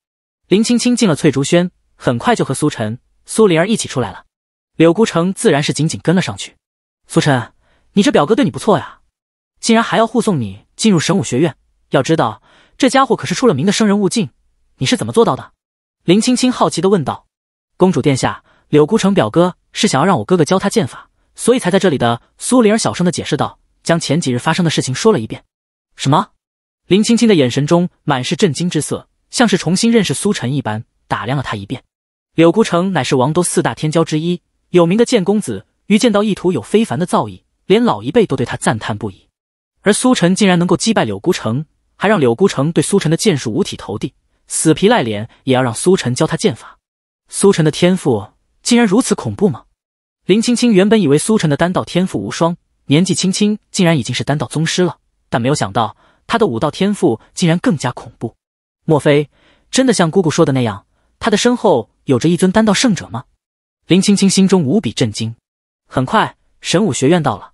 林青青进了翠竹轩，很快就和苏晨、苏灵儿一起出来了。柳孤城自然是紧紧跟了上去。苏晨，你这表哥对你不错呀。竟然还要护送你进入神武学院？要知道，这家伙可是出了名的生人勿近。你是怎么做到的？林青青好奇的问道。公主殿下，柳孤城表哥是想要让我哥哥教他剑法，所以才在这里的。苏灵儿小声的解释道，将前几日发生的事情说了一遍。什么？林青青的眼神中满是震惊之色，像是重新认识苏晨一般，打量了他一遍。柳孤城乃是王都四大天骄之一，有名的剑公子，于剑道意图有非凡的造诣，连老一辈都对他赞叹不已。而苏晨竟然能够击败柳孤城，还让柳孤城对苏晨的剑术五体投地，死皮赖脸也要让苏晨教他剑法。苏晨的天赋竟然如此恐怖吗？林青青原本以为苏晨的丹道天赋无双，年纪轻轻竟然已经是丹道宗师了，但没有想到他的武道天赋竟然更加恐怖。莫非真的像姑姑说的那样，他的身后有着一尊丹道圣者吗？林青青心中无比震惊。很快，神武学院到了。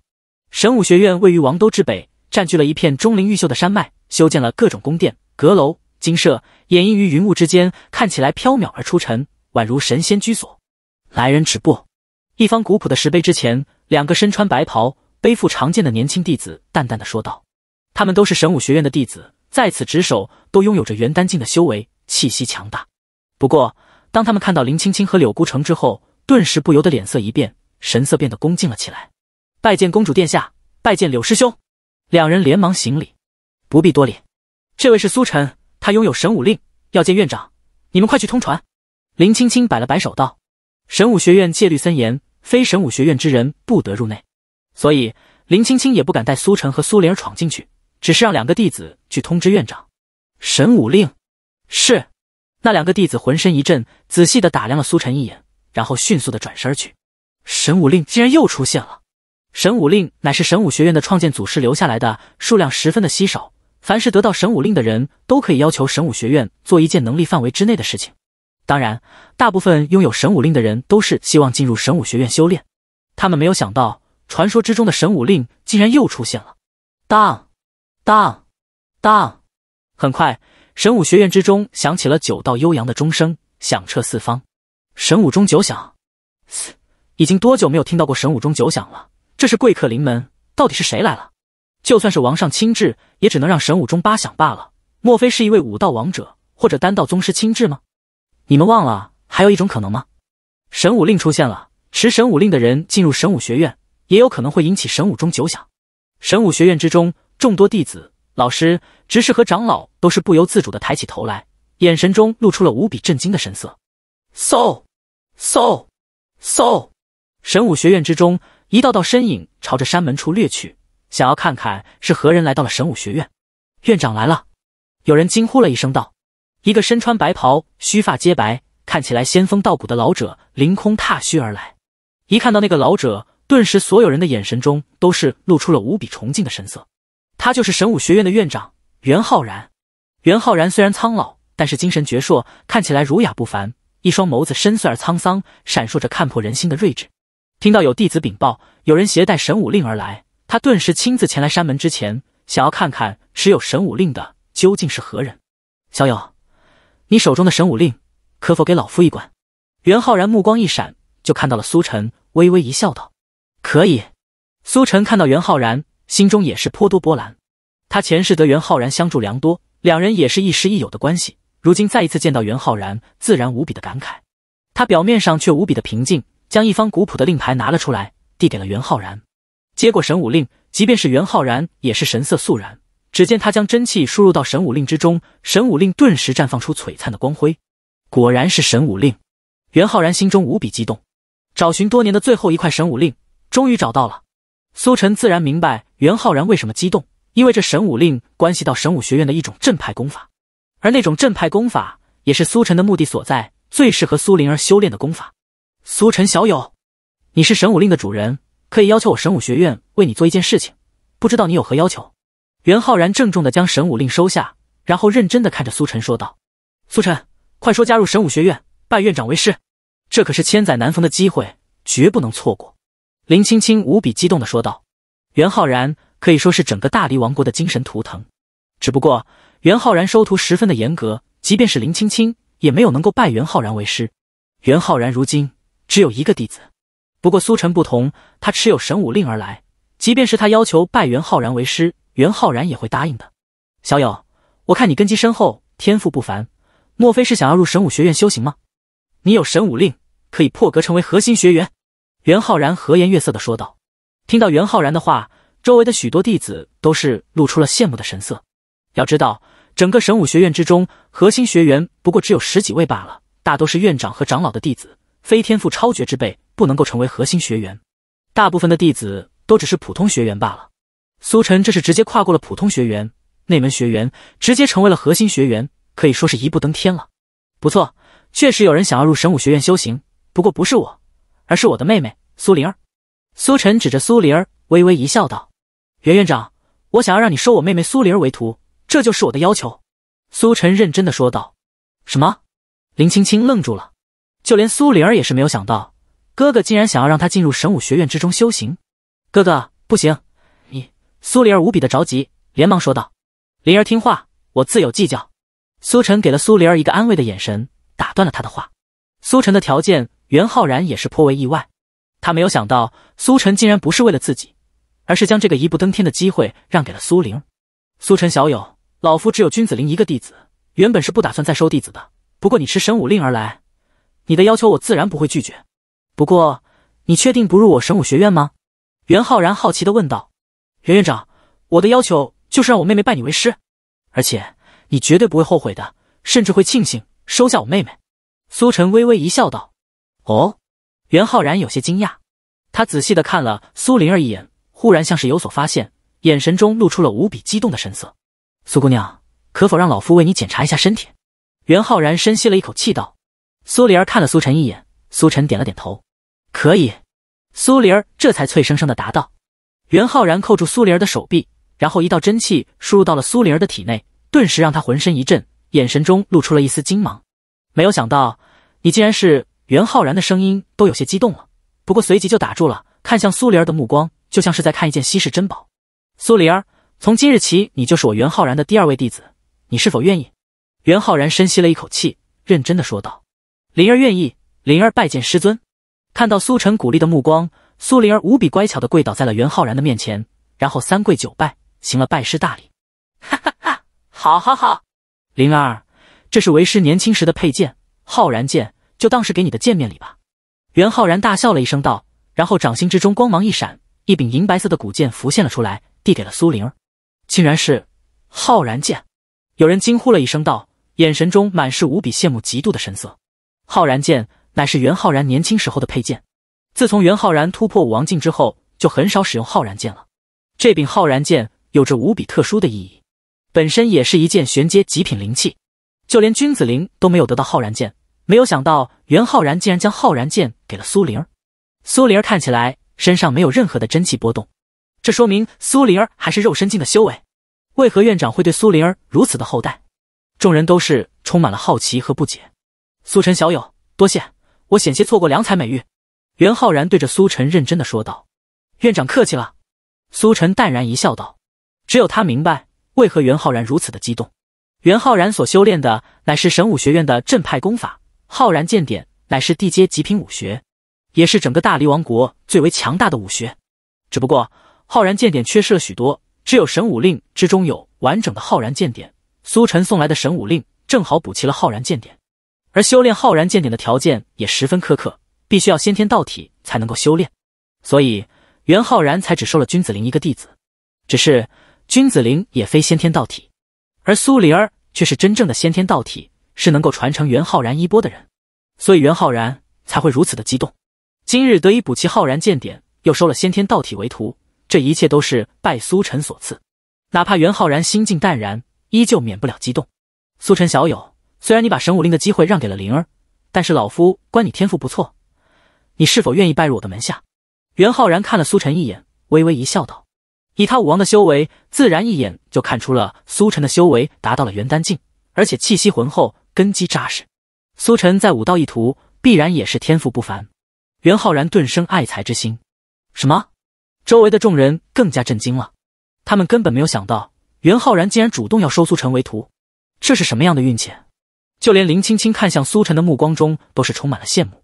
神武学院位于王都之北。占据了一片钟灵毓秀的山脉，修建了各种宫殿、阁楼、金舍，掩映于云雾之间，看起来飘渺而出尘，宛如神仙居所。来人止步！一方古朴的石碑之前，两个身穿白袍、背负长剑的年轻弟子淡淡的说道：“他们都是神武学院的弟子，在此值守，都拥有着元丹境的修为，气息强大。不过，当他们看到林青青和柳孤城之后，顿时不由得脸色一变，神色变得恭敬了起来，拜见公主殿下，拜见柳师兄。”两人连忙行礼，不必多礼。这位是苏晨，他拥有神武令，要见院长，你们快去通传。林青青摆了摆手道：“神武学院戒律森严，非神武学院之人不得入内，所以林青青也不敢带苏晨和苏莲儿闯进去，只是让两个弟子去通知院长。”神武令，是那两个弟子浑身一震，仔细的打量了苏晨一眼，然后迅速的转身去。神武令竟然又出现了！神武令乃是神武学院的创建祖师留下来的，数量十分的稀少。凡是得到神武令的人都可以要求神武学院做一件能力范围之内的事情。当然，大部分拥有神武令的人都是希望进入神武学院修炼。他们没有想到，传说之中的神武令竟然又出现了。当，当，当！很快，神武学院之中响起了九道悠扬的钟声，响彻四方。神武钟九响，嘶，已经多久没有听到过神武钟九响了？这是贵客临门，到底是谁来了？就算是王上亲至，也只能让神武中八响罢了。莫非是一位武道王者或者丹道宗师亲至吗？你们忘了还有一种可能吗？神武令出现了，持神武令的人进入神武学院，也有可能会引起神武中九响。神武学院之中，众多弟子、老师、执事和长老都是不由自主的抬起头来，眼神中露出了无比震惊的神色。嗖，嗖，嗖！神武学院之中。一道道身影朝着山门处掠去，想要看看是何人来到了神武学院。院长来了！有人惊呼了一声道：“一个身穿白袍、须发皆白、看起来仙风道骨的老者凌空踏虚而来。”一看到那个老者，顿时所有人的眼神中都是露出了无比崇敬的神色。他就是神武学院的院长袁浩然。袁浩然虽然苍老，但是精神矍铄，看起来儒雅不凡，一双眸子深邃而沧桑，闪烁着看破人心的睿智。听到有弟子禀报有人携带神武令而来，他顿时亲自前来山门之前，想要看看持有神武令的究竟是何人。小友，你手中的神武令可否给老夫一观？袁浩然目光一闪，就看到了苏晨，微微一笑，道：“可以。”苏晨看到袁浩然，心中也是颇多波澜。他前世得袁浩然相助良多，两人也是亦师亦友的关系。如今再一次见到袁浩然，自然无比的感慨。他表面上却无比的平静。将一方古朴的令牌拿了出来，递给了袁浩然。接过神武令，即便是袁浩然也是神色肃然。只见他将真气输入到神武令之中，神武令顿时绽放出璀璨的光辉。果然是神武令，袁浩然心中无比激动。找寻多年的最后一块神武令，终于找到了。苏晨自然明白袁浩然为什么激动，因为这神武令关系到神武学院的一种正派功法，而那种正派功法也是苏晨的目的所在，最适合苏灵儿修炼的功法。苏晨小友，你是神武令的主人，可以要求我神武学院为你做一件事情，不知道你有何要求？袁浩然郑重的将神武令收下，然后认真的看着苏晨说道：“苏晨，快说，加入神武学院，拜院长为师，这可是千载难逢的机会，绝不能错过。”林青青无比激动的说道。袁浩然可以说是整个大黎王国的精神图腾，只不过袁浩然收徒十分的严格，即便是林青青也没有能够拜袁浩然为师。袁浩然如今。只有一个弟子，不过苏晨不同，他持有神武令而来，即便是他要求拜袁浩然为师，袁浩然也会答应的。小友，我看你根基深厚，天赋不凡，莫非是想要入神武学院修行吗？你有神武令，可以破格成为核心学员。”袁浩然和颜悦色的说道。听到袁浩然的话，周围的许多弟子都是露出了羡慕的神色。要知道，整个神武学院之中，核心学员不过只有十几位罢了，大都是院长和长老的弟子。非天赋超绝之辈，不能够成为核心学员。大部分的弟子都只是普通学员罢了。苏晨这是直接跨过了普通学员，内门学员直接成为了核心学员，可以说是一步登天了。不错，确实有人想要入神武学院修行，不过不是我，而是我的妹妹苏灵儿。苏晨指着苏灵儿，微微一笑，道：“袁院长，我想要让你收我妹妹苏灵儿为徒，这就是我的要求。”苏晨认真的说道。什么？林青青愣住了。就连苏灵儿也是没有想到，哥哥竟然想要让他进入神武学院之中修行。哥哥，不行！你苏灵儿无比的着急，连忙说道：“灵儿听话，我自有计较。”苏晨给了苏灵儿一个安慰的眼神，打断了他的话。苏晨的条件，袁浩然也是颇为意外，他没有想到苏晨竟然不是为了自己，而是将这个一步登天的机会让给了苏灵。苏晨小友，老夫只有君子林一个弟子，原本是不打算再收弟子的。不过你持神武令而来。你的要求我自然不会拒绝，不过你确定不入我神武学院吗？袁浩然好奇的问道。袁院长，我的要求就是让我妹妹拜你为师，而且你绝对不会后悔的，甚至会庆幸收下我妹妹。苏晨微微一笑道。哦，袁浩然有些惊讶，他仔细的看了苏灵儿一眼，忽然像是有所发现，眼神中露出了无比激动的神色。苏姑娘，可否让老夫为你检查一下身体？袁浩然深吸了一口气道。苏灵儿看了苏晨一眼，苏晨点了点头，可以。苏灵儿这才脆生生的答道。袁浩然扣住苏灵儿的手臂，然后一道真气输入到了苏灵儿的体内，顿时让她浑身一震，眼神中露出了一丝惊芒。没有想到，你竟然是……袁浩然的声音都有些激动了，不过随即就打住了，看向苏灵儿的目光就像是在看一件稀世珍宝。苏灵儿，从今日起，你就是我袁浩然的第二位弟子，你是否愿意？袁浩然深吸了一口气，认真的说道。灵儿愿意，灵儿拜见师尊。看到苏晨鼓励的目光，苏灵儿无比乖巧的跪倒在了袁浩然的面前，然后三跪九拜，行了拜师大礼。哈哈哈，好，好，好！灵儿，这是为师年轻时的佩剑，浩然剑，就当是给你的见面礼吧。袁浩然大笑了一声，道，然后掌心之中光芒一闪，一柄银白色的古剑浮现了出来，递给了苏灵儿。竟然是浩然剑！有人惊呼了一声，道，眼神中满是无比羡慕、嫉妒的神色。浩然剑乃是袁浩然年轻时候的佩剑，自从袁浩然突破武王境之后，就很少使用浩然剑了。这柄浩然剑有着无比特殊的意义，本身也是一件玄阶极品灵器。就连君子灵都没有得到浩然剑，没有想到袁浩然竟然将浩然剑给了苏灵儿。苏灵儿看起来身上没有任何的真气波动，这说明苏灵儿还是肉身境的修为。为何院长会对苏灵儿如此的厚待？众人都是充满了好奇和不解。苏晨小友，多谢我险些错过良才美玉。袁浩然对着苏晨认真的说道：“院长客气了。”苏晨淡然一笑，道：“只有他明白为何袁浩然如此的激动。袁浩然所修炼的乃是神武学院的正派功法，浩然剑典乃是地阶极品武学，也是整个大黎王国最为强大的武学。只不过浩然剑典缺失了许多，只有神武令之中有完整的浩然剑典。苏晨送来的神武令正好补齐了浩然剑典。”而修炼浩然剑典的条件也十分苛刻，必须要先天道体才能够修炼，所以袁浩然才只收了君子林一个弟子。只是君子林也非先天道体，而苏灵儿却是真正的先天道体，是能够传承袁浩然衣钵的人，所以袁浩然才会如此的激动。今日得以补齐浩然剑典，又收了先天道体为徒，这一切都是拜苏晨所赐。哪怕袁浩然心境淡然，依旧免不了激动。苏晨小友。虽然你把神武令的机会让给了灵儿，但是老夫观你天赋不错，你是否愿意拜入我的门下？袁浩然看了苏晨一眼，微微一笑，道：“以他武王的修为，自然一眼就看出了苏晨的修为达到了元丹境，而且气息浑厚，根基扎实。苏晨在武道一途，必然也是天赋不凡。”袁浩然顿生爱才之心。什么？周围的众人更加震惊了，他们根本没有想到袁浩然竟然主动要收苏晨为徒，这是什么样的运气？就连林青青看向苏晨的目光中都是充满了羡慕。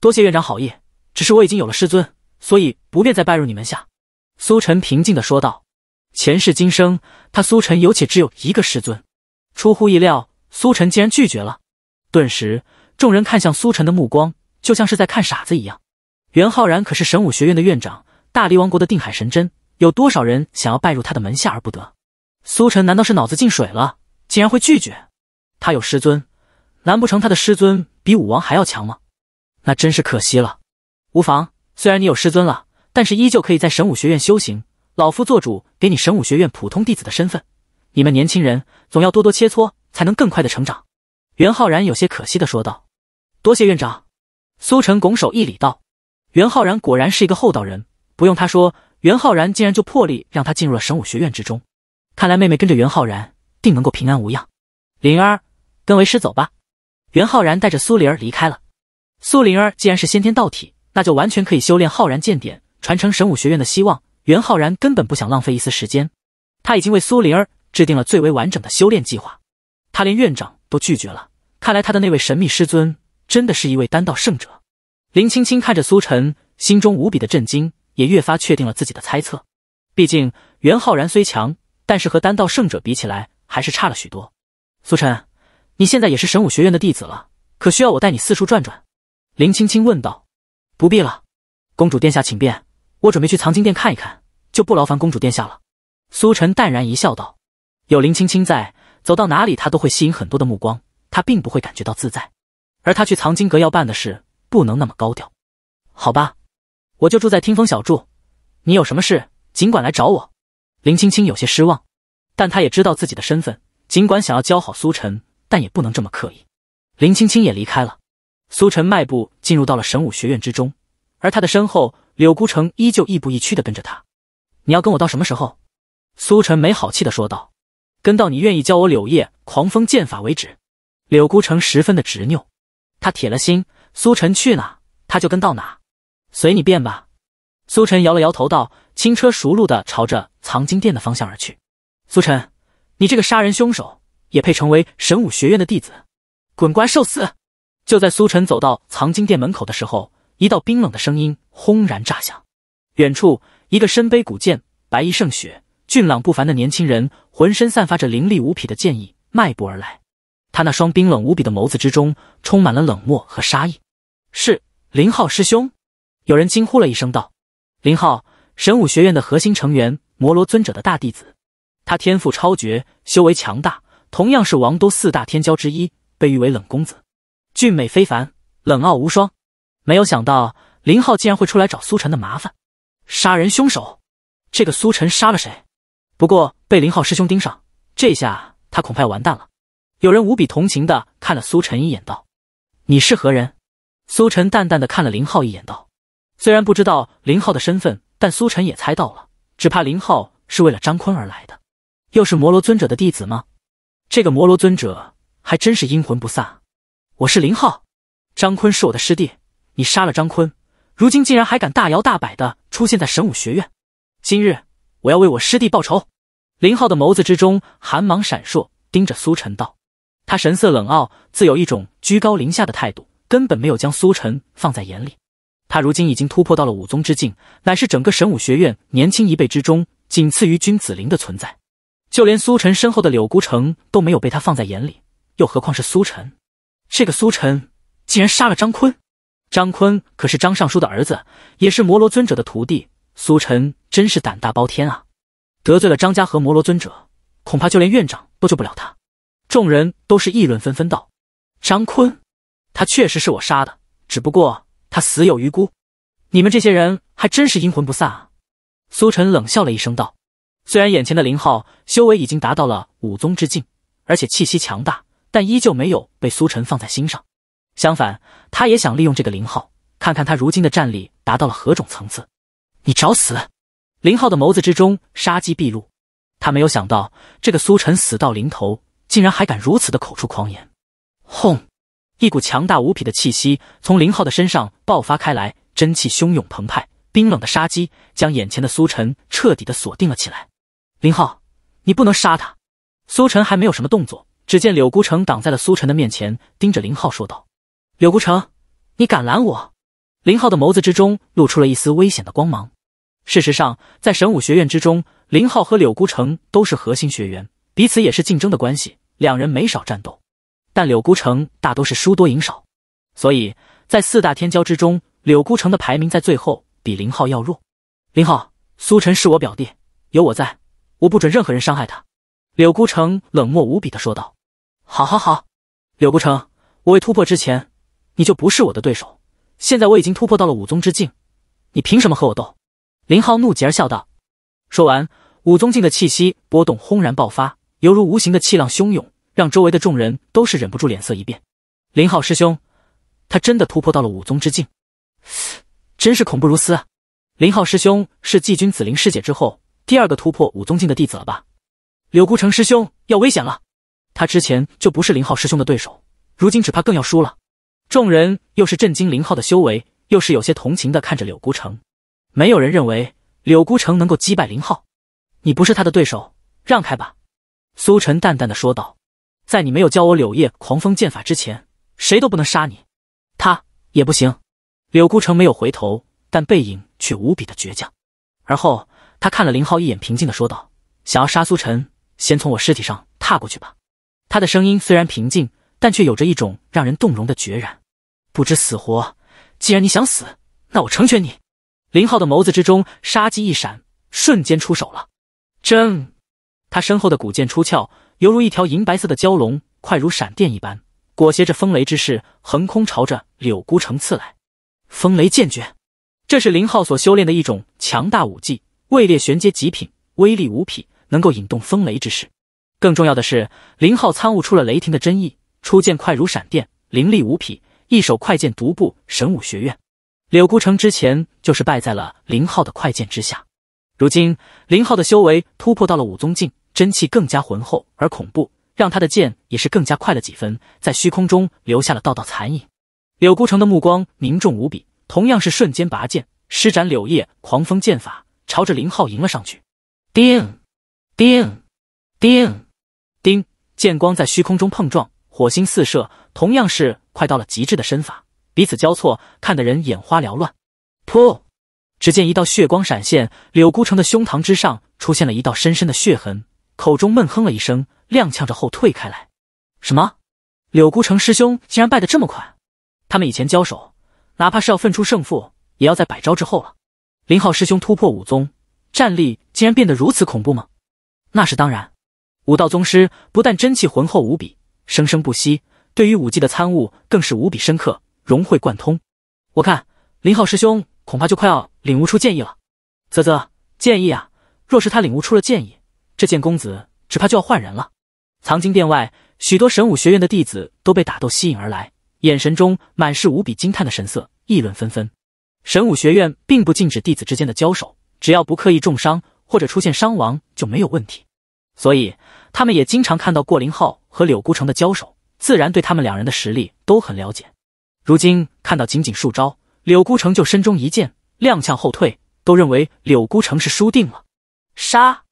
多谢院长好意，只是我已经有了师尊，所以不便再拜入你门下。”苏晨平静地说道。前世今生，他苏晨有且只有一个师尊。出乎意料，苏晨竟然拒绝了。顿时，众人看向苏晨的目光就像是在看傻子一样。袁浩然可是神武学院的院长，大离王国的定海神针，有多少人想要拜入他的门下而不得？苏晨难道是脑子进水了，竟然会拒绝？他有师尊。难不成他的师尊比武王还要强吗？那真是可惜了。无妨，虽然你有师尊了，但是依旧可以在神武学院修行。老夫做主，给你神武学院普通弟子的身份。你们年轻人总要多多切磋，才能更快的成长。袁浩然有些可惜的说道：“多谢院长。”苏晨拱手一礼道：“袁浩然果然是一个厚道人，不用他说，袁浩然竟然就破例让他进入了神武学院之中。看来妹妹跟着袁浩然，定能够平安无恙。灵儿，跟为师走吧。”袁浩然带着苏灵儿离开了。苏灵儿既然是先天道体，那就完全可以修炼浩然剑典，传承神武学院的希望。袁浩然根本不想浪费一丝时间，他已经为苏灵儿制定了最为完整的修炼计划。他连院长都拒绝了，看来他的那位神秘师尊真的是一位丹道圣者。林青青看着苏晨，心中无比的震惊，也越发确定了自己的猜测。毕竟袁浩然虽强，但是和丹道圣者比起来，还是差了许多。苏晨。你现在也是神武学院的弟子了，可需要我带你四处转转？林青青问道。不必了，公主殿下请便。我准备去藏经殿看一看，就不劳烦公主殿下了。苏晨淡然一笑，道：“有林青青在，走到哪里她都会吸引很多的目光，她并不会感觉到自在。而她去藏经阁要办的事，不能那么高调，好吧？我就住在听风小筑，你有什么事尽管来找我。”林青青有些失望，但她也知道自己的身份，尽管想要教好苏晨。但也不能这么刻意。林青青也离开了。苏晨迈步进入到了神武学院之中，而他的身后，柳孤城依旧亦步亦趋的跟着他。你要跟我到什么时候？苏晨没好气的说道。跟到你愿意教我柳叶狂风剑法为止。柳孤城十分的执拗，他铁了心，苏晨去哪他就跟到哪。随你便吧。苏晨摇了摇头道，轻车熟路的朝着藏经殿的方向而去。苏晨，你这个杀人凶手！也配成为神武学院的弟子？滚瓜受死！就在苏晨走到藏经殿门口的时候，一道冰冷的声音轰然炸响。远处，一个身背古剑、白衣胜雪、俊朗不凡的年轻人，浑身散发着凌厉无匹的剑意，迈步而来。他那双冰冷无比的眸子之中，充满了冷漠和杀意。是林浩师兄！有人惊呼了一声道：“林浩，神武学院的核心成员，摩罗尊者的大弟子。他天赋超绝，修为强大。”同样是王都四大天骄之一，被誉为冷公子，俊美非凡，冷傲无双。没有想到林浩竟然会出来找苏晨的麻烦，杀人凶手！这个苏晨杀了谁？不过被林浩师兄盯上，这下他恐怕要完蛋了。有人无比同情的看了苏晨一眼，道：“你是何人？”苏晨淡淡的看了林浩一眼，道：“虽然不知道林浩的身份，但苏晨也猜到了，只怕林浩是为了张坤而来的，又是摩罗尊者的弟子吗？”这个摩罗尊者还真是阴魂不散啊！我是林浩，张坤是我的师弟，你杀了张坤，如今竟然还敢大摇大摆的出现在神武学院，今日我要为我师弟报仇！林浩的眸子之中寒芒闪烁，盯着苏晨道。他神色冷傲，自有一种居高临下的态度，根本没有将苏晨放在眼里。他如今已经突破到了武宗之境，乃是整个神武学院年轻一辈之中仅次于君子林的存在。就连苏晨身后的柳孤城都没有被他放在眼里，又何况是苏晨？这个苏晨竟然杀了张坤！张坤可是张尚书的儿子，也是摩罗尊者的徒弟。苏晨真是胆大包天啊！得罪了张家和摩罗尊者，恐怕就连院长都救不了他。众人都是议论纷纷道：“张坤，他确实是我杀的，只不过他死有余辜。你们这些人还真是阴魂不散啊！”苏晨冷笑了一声道。虽然眼前的林浩修为已经达到了武宗之境，而且气息强大，但依旧没有被苏晨放在心上。相反，他也想利用这个林浩，看看他如今的战力达到了何种层次。你找死！林浩的眸子之中杀机毕露，他没有想到这个苏晨死到临头，竟然还敢如此的口出狂言。轰！一股强大无匹的气息从林浩的身上爆发开来，真气汹涌澎湃，冰冷的杀机将眼前的苏晨彻底的锁定了起来。林浩，你不能杀他！苏晨还没有什么动作，只见柳孤城挡在了苏晨的面前，盯着林浩说道：“柳孤城，你敢拦我？”林浩的眸子之中露出了一丝危险的光芒。事实上，在神武学院之中，林浩和柳孤城都是核心学员，彼此也是竞争的关系，两人没少战斗。但柳孤城大多是输多赢少，所以在四大天骄之中，柳孤城的排名在最后比林浩要弱。林浩，苏晨是我表弟，有我在。我不准任何人伤害他。”柳孤城冷漠无比的说道。“好，好，好。”柳孤城，我未突破之前，你就不是我的对手。现在我已经突破到了武宗之境，你凭什么和我斗？”林浩怒极而笑道。说完，武宗境的气息波动轰然爆发，犹如无形的气浪汹涌，让周围的众人都是忍不住脸色一变。林浩师兄，他真的突破到了武宗之境，真是恐怖如斯。啊！林浩师兄是继君子林师姐之后。第二个突破武宗境的弟子了吧？柳孤城师兄要危险了，他之前就不是林浩师兄的对手，如今只怕更要输了。众人又是震惊林浩的修为，又是有些同情的看着柳孤城。没有人认为柳孤城能够击败林浩。你不是他的对手，让开吧。苏晨淡淡的说道：“在你没有教我柳叶狂风剑法之前，谁都不能杀你，他也不行。”柳孤城没有回头，但背影却无比的倔强。而后。他看了林浩一眼，平静的说道：“想要杀苏晨，先从我尸体上踏过去吧。”他的声音虽然平静，但却有着一种让人动容的决然。不知死活，既然你想死，那我成全你。林浩的眸子之中杀机一闪，瞬间出手了。真，他身后的古剑出鞘，犹如一条银白色的蛟龙，快如闪电一般，裹挟着风雷之势，横空朝着柳孤城刺来。风雷剑诀，这是林浩所修炼的一种强大武技。位列玄阶极品，威力无匹，能够引动风雷之势。更重要的是，林浩参悟出了雷霆的真意，出剑快如闪电，凌厉无匹，一手快剑独步神武学院。柳孤城之前就是败在了林浩的快剑之下，如今林浩的修为突破到了武宗境，真气更加浑厚而恐怖，让他的剑也是更加快了几分，在虚空中留下了道道残影。柳孤城的目光凝重无比，同样是瞬间拔剑，施展柳叶狂风剑法。朝着林浩迎了上去，叮，叮，叮，叮，剑光在虚空中碰撞，火星四射，同样是快到了极致的身法，彼此交错，看得人眼花缭乱。噗！只见一道血光闪现，柳孤城的胸膛之上出现了一道深深的血痕，口中闷哼了一声，踉跄着后退开来。什么？柳孤城师兄竟然败得这么快？他们以前交手，哪怕是要分出胜负，也要在百招之后了。林浩师兄突破武宗，战力竟然变得如此恐怖吗？那是当然，武道宗师不但真气浑厚无比，生生不息，对于武技的参悟更是无比深刻，融会贯通。我看林浩师兄恐怕就快要领悟出剑意了。啧啧，剑意啊！若是他领悟出了剑意，这剑公子只怕就要换人了。藏经殿外，许多神武学院的弟子都被打斗吸引而来，眼神中满是无比惊叹的神色，议论纷纷。神武学院并不禁止弟子之间的交手，只要不刻意重伤或者出现伤亡就没有问题。所以他们也经常看到过林浩和柳孤城的交手，自然对他们两人的实力都很了解。如今看到仅仅数招，柳孤城就身中一剑，踉跄后退，都认为柳孤城是输定了。杀！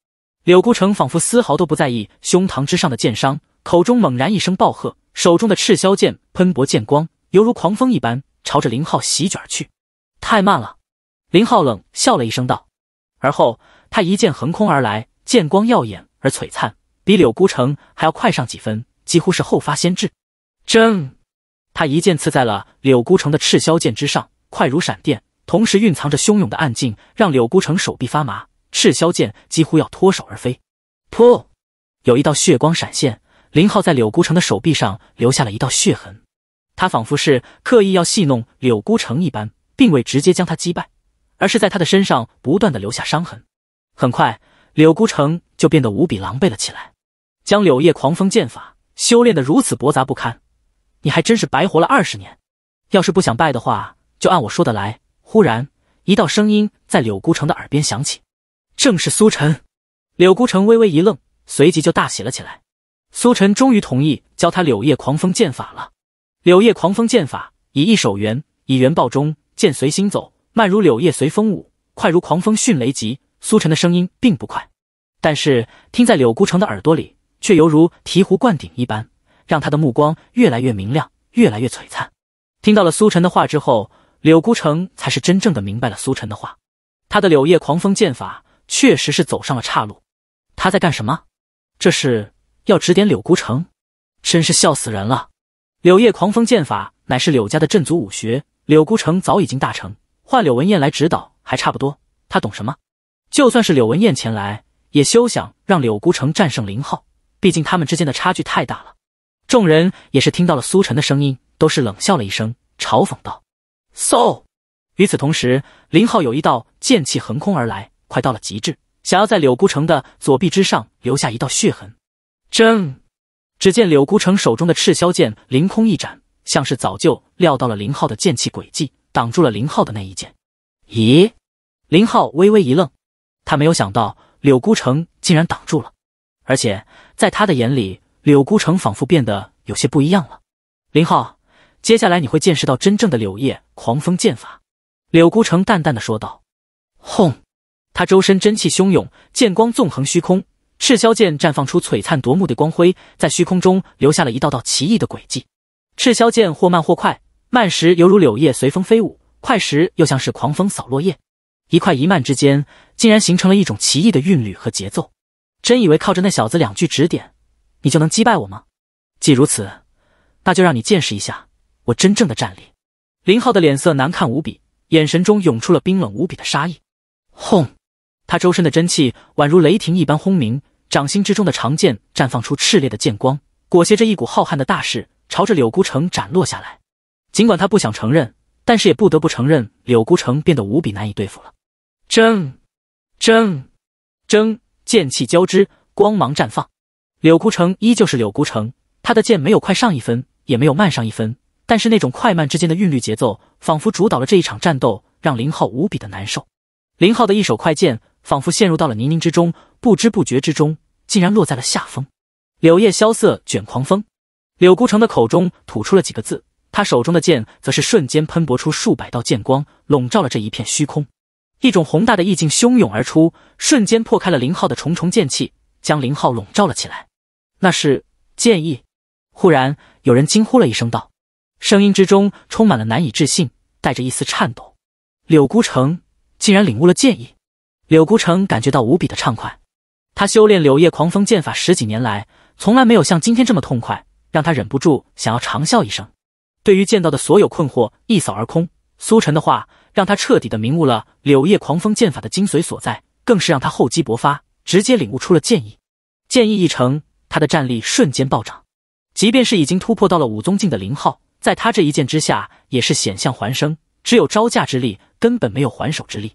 柳孤城仿佛丝毫都不在意胸膛之上的剑伤，口中猛然一声暴喝，手中的赤霄剑喷薄剑光，犹如狂风一般朝着林浩席卷而去。太慢了，林浩冷笑了一声道，而后他一剑横空而来，剑光耀眼而璀璨，比柳孤城还要快上几分，几乎是后发先至。正他一剑刺在了柳孤城的赤霄剑之上，快如闪电，同时蕴藏着汹涌的暗劲，让柳孤城手臂发麻，赤霄剑几乎要脱手而飞。噗，有一道血光闪现，林浩在柳孤城的手臂上留下了一道血痕，他仿佛是刻意要戏弄柳孤城一般。并未直接将他击败，而是在他的身上不断的留下伤痕。很快，柳孤城就变得无比狼狈了起来。将柳叶狂风剑法修炼的如此驳杂不堪，你还真是白活了二十年。要是不想败的话，就按我说的来。忽然，一道声音在柳孤城的耳边响起，正是苏晨。柳孤城微微一愣，随即就大喜了起来。苏晨终于同意教他柳叶狂风剑法了。柳叶狂风剑法以一手元，以元爆中。剑随心走，慢如柳叶随风舞，快如狂风迅雷疾。苏晨的声音并不快，但是听在柳孤城的耳朵里，却犹如醍醐灌顶一般，让他的目光越来越明亮，越来越璀璨。听到了苏晨的话之后，柳孤城才是真正的明白了苏晨的话。他的柳叶狂风剑法确实是走上了岔路。他在干什么？这是要指点柳孤城？真是笑死人了！柳叶狂风剑法乃是柳家的镇族武学。柳孤城早已经大成，换柳文燕来指导还差不多。他懂什么？就算是柳文燕前来，也休想让柳孤城战胜林浩。毕竟他们之间的差距太大了。众人也是听到了苏晨的声音，都是冷笑了一声，嘲讽道：“嗖！”与此同时，林浩有一道剑气横空而来，快到了极致，想要在柳孤城的左臂之上留下一道血痕。真！只见柳孤城手中的赤霄剑凌空一斩。像是早就料到了林浩的剑气轨迹，挡住了林浩的那一剑。咦？林浩微微一愣，他没有想到柳孤城竟然挡住了，而且在他的眼里，柳孤城仿佛变得有些不一样了。林浩，接下来你会见识到真正的柳叶狂风剑法。”柳孤城淡淡的说道。轰！他周身真气汹涌，剑光纵横虚空，赤霄剑绽放出璀璨夺目的光辉，在虚空中留下了一道道奇异的轨迹。赤霄剑或慢或快，慢时犹如柳叶随风飞舞，快时又像是狂风扫落叶。一快一慢之间，竟然形成了一种奇异的韵律和节奏。真以为靠着那小子两句指点，你就能击败我吗？既如此，那就让你见识一下我真正的战力！林浩的脸色难看无比，眼神中涌出了冰冷无比的杀意。轰！他周身的真气宛如雷霆一般轰鸣，掌心之中的长剑绽放出炽烈的剑光，裹挟着一股浩瀚的大势。朝着柳孤城斩落下来，尽管他不想承认，但是也不得不承认，柳孤城变得无比难以对付了。争，争，争，剑气交织，光芒绽放。柳孤城依旧是柳孤城，他的剑没有快上一分，也没有慢上一分，但是那种快慢之间的韵律节奏，仿佛主导了这一场战斗，让林浩无比的难受。林浩的一手快剑，仿佛陷入到了泥泞之中，不知不觉之中，竟然落在了下风。柳叶萧瑟卷狂风。柳孤城的口中吐出了几个字，他手中的剑则是瞬间喷薄出数百道剑光，笼罩了这一片虚空。一种宏大的意境汹涌而出，瞬间破开了林浩的重重剑气，将林浩笼罩了起来。那是剑意！忽然有人惊呼了一声，道：“声音之中充满了难以置信，带着一丝颤抖。”柳孤城竟然领悟了剑意！柳孤城感觉到无比的畅快，他修炼柳叶狂风剑法十几年来，从来没有像今天这么痛快。让他忍不住想要长笑一声，对于见到的所有困惑一扫而空。苏晨的话让他彻底的明悟了柳叶狂风剑法的精髓所在，更是让他厚积薄发，直接领悟出了剑意。剑意一成，他的战力瞬间暴涨。即便是已经突破到了武宗境的林浩，在他这一剑之下，也是险象环生，只有招架之力，根本没有还手之力。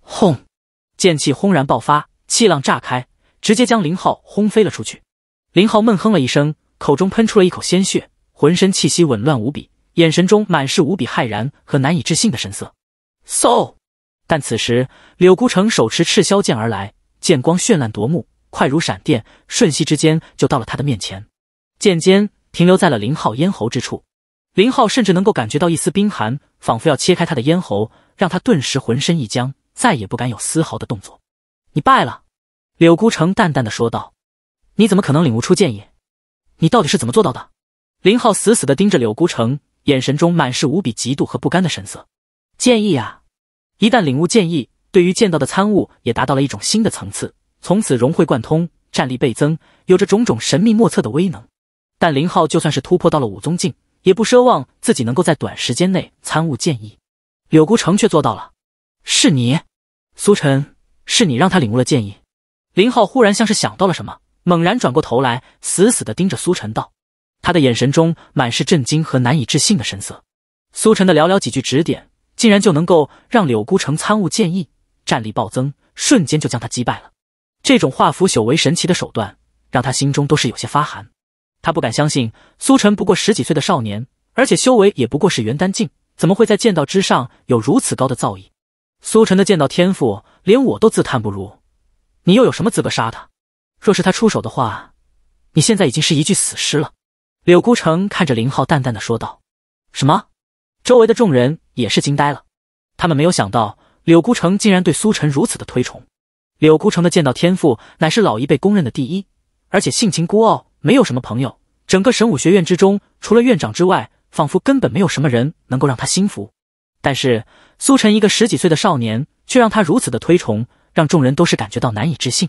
轰！剑气轰然爆发，气浪炸开，直接将林浩轰飞了出去。林浩闷哼了一声。口中喷出了一口鲜血，浑身气息紊乱无比，眼神中满是无比骇然和难以置信的神色。So，但此时柳孤城手持赤霄剑而来，剑光绚烂夺目，快如闪电，瞬息之间就到了他的面前，剑尖停留在了林浩咽喉之处。林浩甚至能够感觉到一丝冰寒，仿佛要切开他的咽喉，让他顿时浑身一僵，再也不敢有丝毫的动作。你败了，柳孤城淡淡的说道：“你怎么可能领悟出剑意？”你到底是怎么做到的？林浩死死地盯着柳孤城，眼神中满是无比嫉妒和不甘的神色。剑意啊，一旦领悟剑意，对于见到的参悟也达到了一种新的层次，从此融会贯通，战力倍增，有着种种神秘莫测的威能。但林浩就算是突破到了武宗境，也不奢望自己能够在短时间内参悟剑意。柳孤城却做到了。是你，苏晨，是你让他领悟了剑意。林浩忽然像是想到了什么。猛然转过头来，死死地盯着苏晨道：“他的眼神中满是震惊和难以置信的神色。苏晨的寥寥几句指点，竟然就能够让柳孤城参悟剑意，战力暴增，瞬间就将他击败了。这种化腐朽为神奇的手段，让他心中都是有些发寒。他不敢相信，苏晨不过十几岁的少年，而且修为也不过是元丹境，怎么会在剑道之上有如此高的造诣？苏晨的剑道天赋，连我都自叹不如，你又有什么资格杀他？”若是他出手的话，你现在已经是一具死尸了。”柳孤城看着林浩，淡淡的说道。“什么？”周围的众人也是惊呆了，他们没有想到柳孤城竟然对苏晨如此的推崇。柳孤城的剑道天赋乃是老一辈公认的第一，而且性情孤傲，没有什么朋友。整个神武学院之中，除了院长之外，仿佛根本没有什么人能够让他心服。但是苏晨一个十几岁的少年，却让他如此的推崇，让众人都是感觉到难以置信。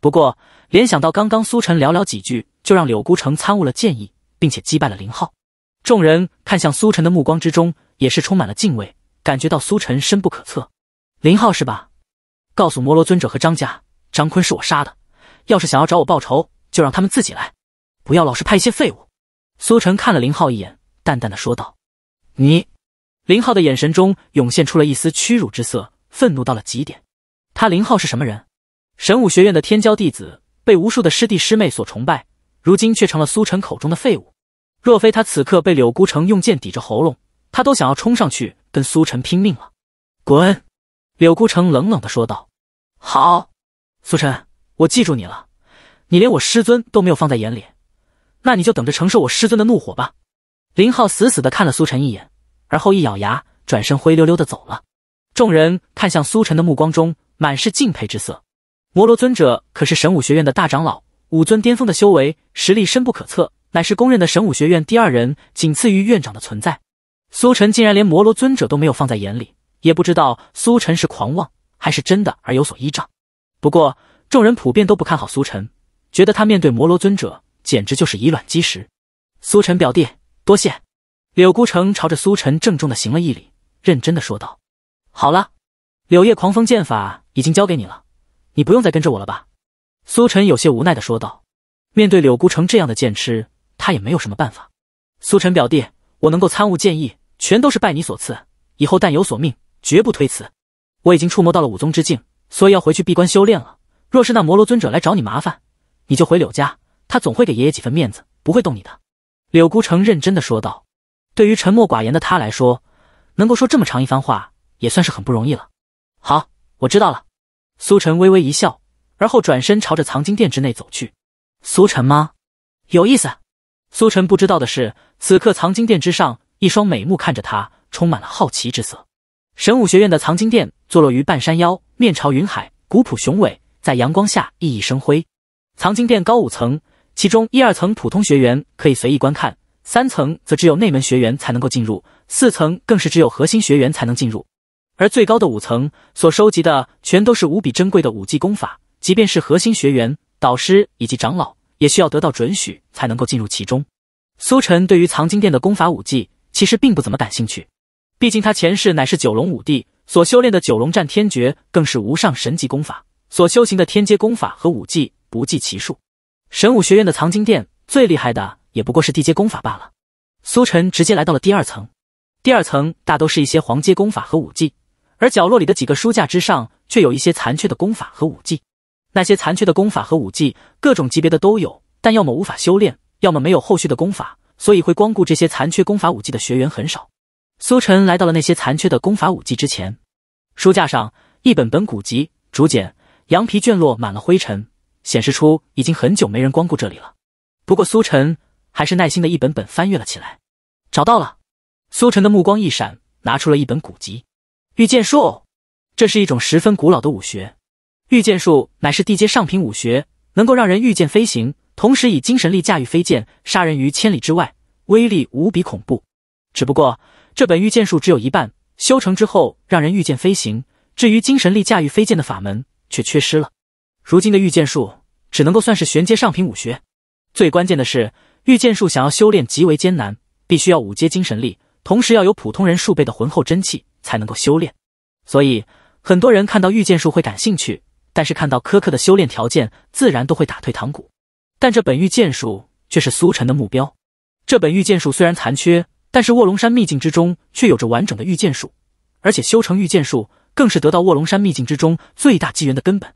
不过，联想到刚刚苏晨寥寥几句就让柳孤城参悟了剑意，并且击败了林浩，众人看向苏晨的目光之中也是充满了敬畏，感觉到苏晨深不可测。林浩是吧？告诉摩罗尊者和张家，张坤是我杀的，要是想要找我报仇，就让他们自己来，不要老是派一些废物。苏晨看了林浩一眼，淡淡的说道：“你。”林浩的眼神中涌现出了一丝屈辱之色，愤怒到了极点。他林浩是什么人？神武学院的天骄弟子，被无数的师弟师妹所崇拜，如今却成了苏晨口中的废物。若非他此刻被柳孤城用剑抵着喉咙，他都想要冲上去跟苏晨拼命了。滚！柳孤城冷冷的说道。好，苏晨，我记住你了。你连我师尊都没有放在眼里，那你就等着承受我师尊的怒火吧。林浩死死的看了苏晨一眼，而后一咬牙，转身灰溜溜的走了。众人看向苏晨的目光中满是敬佩之色。摩罗尊者可是神武学院的大长老，武尊巅峰的修为，实力深不可测，乃是公认的神武学院第二人，仅次于院长的存在。苏晨竟然连摩罗尊者都没有放在眼里，也不知道苏晨是狂妄还是真的而有所依仗。不过，众人普遍都不看好苏晨，觉得他面对摩罗尊者简直就是以卵击石。苏晨表弟，多谢！柳孤城朝着苏晨郑重的行了一礼，认真的说道：“好了，柳叶狂风剑法已经交给你了。”你不用再跟着我了吧？苏晨有些无奈的说道。面对柳孤城这样的剑痴，他也没有什么办法。苏晨表弟，我能够参悟剑意，全都是拜你所赐。以后但有所命，绝不推辞。我已经触摸到了武宗之境，所以要回去闭关修炼了。若是那摩罗尊者来找你麻烦，你就回柳家，他总会给爷爷几分面子，不会动你的。柳孤城认真的说道。对于沉默寡言的他来说，能够说这么长一番话，也算是很不容易了。好，我知道了。苏晨微微一笑，而后转身朝着藏经殿之内走去。苏晨吗？有意思。苏晨不知道的是，此刻藏经殿之上，一双美目看着他，充满了好奇之色。神武学院的藏经殿坐落于半山腰，面朝云海，古朴雄伟，在阳光下熠熠生辉。藏经殿高五层，其中一二层普通学员可以随意观看，三层则只有内门学员才能够进入，四层更是只有核心学员才能进入。而最高的五层所收集的全都是无比珍贵的武技功法，即便是核心学员、导师以及长老，也需要得到准许才能够进入其中。苏晨对于藏经殿的功法武技其实并不怎么感兴趣，毕竟他前世乃是九龙武帝，所修炼的九龙战天诀更是无上神级功法，所修行的天阶功法和武技不计其数。神武学院的藏经殿最厉害的也不过是地阶功法罢了。苏晨直接来到了第二层，第二层大都是一些黄阶功法和武技。而角落里的几个书架之上，却有一些残缺的功法和武技。那些残缺的功法和武技，各种级别的都有，但要么无法修炼，要么没有后续的功法，所以会光顾这些残缺功法武技的学员很少。苏晨来到了那些残缺的功法武技之前，书架上一本本古籍、竹简、羊皮卷落满了灰尘，显示出已经很久没人光顾这里了。不过苏晨还是耐心的一本本翻阅了起来。找到了，苏晨的目光一闪，拿出了一本古籍。御剑术，这是一种十分古老的武学。御剑术乃是地阶上品武学，能够让人御剑飞行，同时以精神力驾驭飞剑，杀人于千里之外，威力无比恐怖。只不过这本御剑术只有一半修成之后，让人御剑飞行，至于精神力驾驭飞剑的法门却缺失了。如今的御剑术只能够算是玄阶上品武学。最关键的是，御剑术想要修炼极为艰难，必须要五阶精神力，同时要有普通人数倍的浑厚真气。才能够修炼，所以很多人看到御剑术会感兴趣，但是看到苛刻的修炼条件，自然都会打退堂鼓。但这本御剑术却是苏晨的目标。这本御剑术虽然残缺，但是卧龙山秘境之中却有着完整的御剑术，而且修成御剑术更是得到卧龙山秘境之中最大机缘的根本。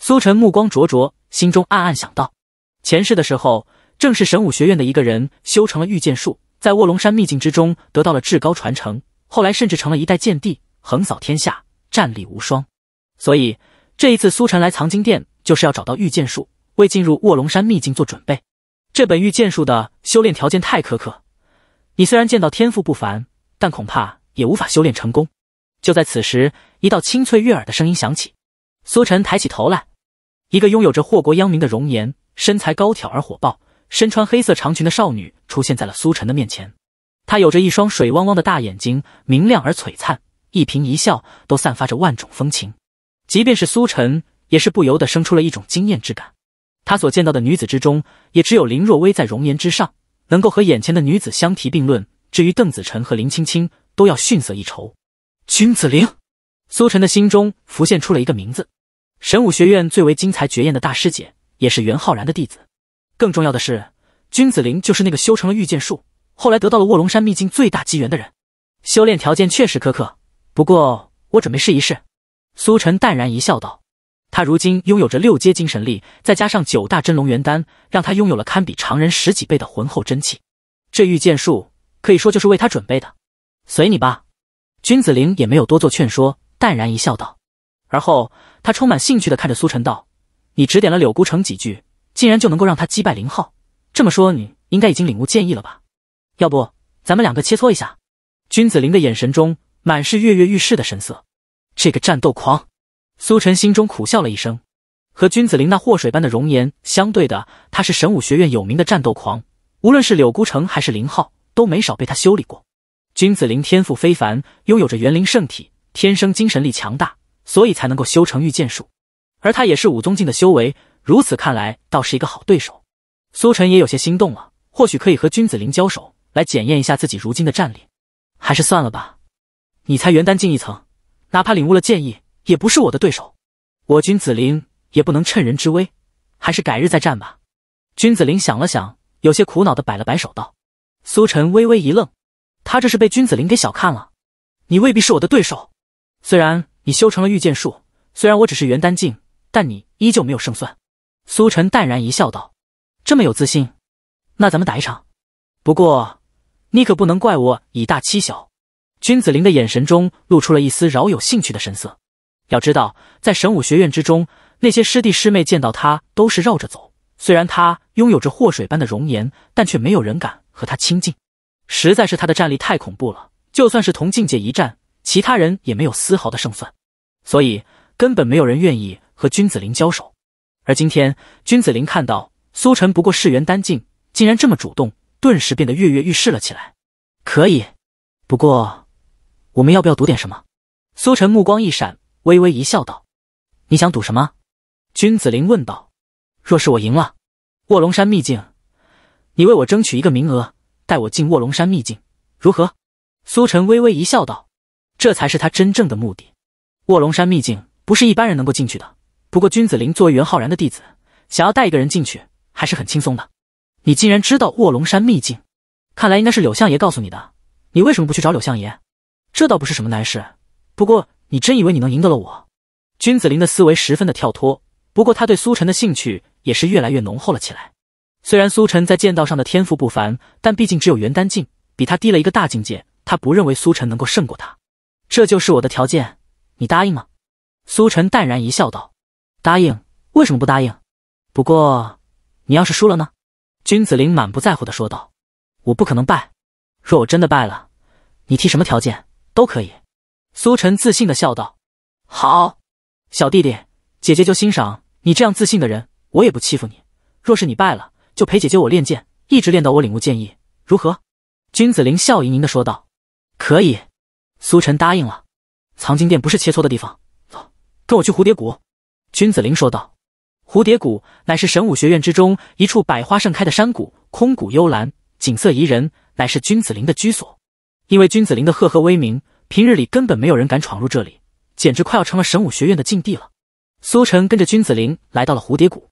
苏晨目光灼灼，心中暗暗想到：前世的时候，正是神武学院的一个人修成了御剑术，在卧龙山秘境之中得到了至高传承。后来甚至成了一代剑帝，横扫天下，战力无双。所以这一次苏晨来藏经殿，就是要找到御剑术，为进入卧龙山秘境做准备。这本御剑术的修炼条件太苛刻，你虽然剑道天赋不凡，但恐怕也无法修炼成功。就在此时，一道清脆悦耳的声音响起。苏晨抬起头来，一个拥有着祸国殃民的容颜，身材高挑而火爆，身穿黑色长裙的少女出现在了苏晨的面前。她有着一双水汪汪的大眼睛，明亮而璀璨，一颦一笑都散发着万种风情。即便是苏晨，也是不由得生出了一种惊艳之感。他所见到的女子之中，也只有林若薇在容颜之上能够和眼前的女子相提并论。至于邓子辰和林青青，都要逊色一筹。君子灵，苏晨的心中浮现出了一个名字——神武学院最为精彩绝艳的大师姐，也是袁浩然的弟子。更重要的是，君子灵就是那个修成了御剑术。后来得到了卧龙山秘境最大机缘的人，修炼条件确实苛刻。不过我准备试一试。”苏晨淡然一笑，道：“他如今拥有着六阶精神力，再加上九大真龙元丹，让他拥有了堪比常人十几倍的浑厚真气。这御剑术可以说就是为他准备的。随你吧。”君子灵也没有多做劝说，淡然一笑，道：“而后他充满兴趣的看着苏晨，道：‘你指点了柳孤城几句，竟然就能够让他击败林浩。这么说，你应该已经领悟剑意了吧？’”要不咱们两个切磋一下？君子林的眼神中满是跃跃欲试的神色。这个战斗狂，苏晨心中苦笑了一声。和君子林那祸水般的容颜相对的，他是神武学院有名的战斗狂，无论是柳孤城还是林浩，都没少被他修理过。君子林天赋非凡，拥有着元灵圣体，天生精神力强大，所以才能够修成御剑术。而他也是武宗境的修为，如此看来，倒是一个好对手。苏晨也有些心动了，或许可以和君子林交手。来检验一下自己如今的战力，还是算了吧。你才元丹境一层，哪怕领悟了剑意，也不是我的对手。我君子林也不能趁人之危，还是改日再战吧。君子林想了想，有些苦恼的摆了摆手道。苏晨微微一愣，他这是被君子林给小看了。你未必是我的对手，虽然你修成了御剑术，虽然我只是元丹境，但你依旧没有胜算。苏晨淡然一笑道：“这么有自信？那咱们打一场。不过。”你可不能怪我以大欺小。君子林的眼神中露出了一丝饶有兴趣的神色。要知道，在神武学院之中，那些师弟师妹见到他都是绕着走。虽然他拥有着祸水般的容颜，但却没有人敢和他亲近。实在是他的战力太恐怖了，就算是同境界一战，其他人也没有丝毫的胜算。所以根本没有人愿意和君子林交手。而今天，君子林看到苏晨不过是元丹境，竟然这么主动。顿时变得跃跃欲试了起来。可以，不过我们要不要赌点什么？苏晨目光一闪，微微一笑，道：“你想赌什么？”君子林问道：“若是我赢了卧龙山秘境，你为我争取一个名额，带我进卧龙山秘境，如何？”苏晨微微一笑，道：“这才是他真正的目的。卧龙山秘境不是一般人能够进去的。不过，君子林作为袁浩然的弟子，想要带一个人进去，还是很轻松的。”你竟然知道卧龙山秘境，看来应该是柳相爷告诉你的。你为什么不去找柳相爷？这倒不是什么难事。不过，你真以为你能赢得了我？君子林的思维十分的跳脱，不过他对苏晨的兴趣也是越来越浓厚了起来。虽然苏晨在剑道上的天赋不凡，但毕竟只有元丹境，比他低了一个大境界。他不认为苏晨能够胜过他。这就是我的条件，你答应吗？苏晨淡然一笑，道：“答应。为什么不答应？不过，你要是输了呢？”君子林满不在乎的说道：“我不可能败，若我真的败了，你提什么条件都可以。”苏晨自信的笑道：“好，小弟弟，姐姐就欣赏你这样自信的人，我也不欺负你。若是你败了，就陪姐姐我练剑，一直练到我领悟剑意，如何？”君子林笑盈盈的说道：“可以。”苏晨答应了。藏经殿不是切磋的地方，走，跟我去蝴蝶谷。”君子林说道。蝴蝶谷乃是神武学院之中一处百花盛开的山谷，空谷幽兰，景色宜人，乃是君子林的居所。因为君子林的赫赫威名，平日里根本没有人敢闯入这里，简直快要成了神武学院的禁地了。苏晨跟着君子林来到了蝴蝶谷，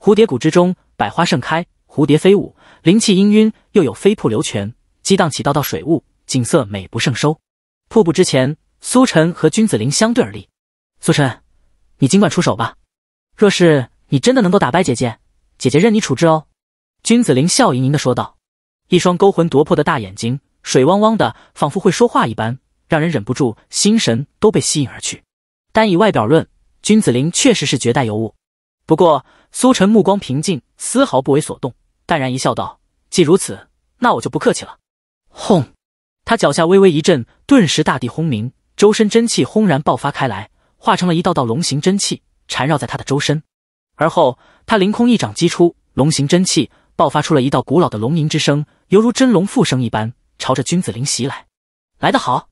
蝴蝶谷之中百花盛开，蝴蝶飞舞，灵气氤氲，又有飞瀑流泉，激荡起道道水雾，景色美不胜收。瀑布之前，苏晨和君子林相对而立。苏晨，你尽管出手吧，若是。你真的能够打败姐姐？姐姐任你处置哦。”君子凌笑盈盈的说道，一双勾魂夺魄的大眼睛水汪汪的，仿佛会说话一般，让人忍不住心神都被吸引而去。单以外表论，君子凌确实是绝代尤物。不过苏晨目光平静，丝毫不为所动，淡然一笑道：“既如此，那我就不客气了。”轰！他脚下微微一震，顿时大地轰鸣，周身真气轰然爆发开来，化成了一道道龙形真气，缠绕在他的周身。而后，他凌空一掌击出，龙形真气爆发出了一道古老的龙吟之声，犹如真龙复生一般，朝着君子林袭来。来得好！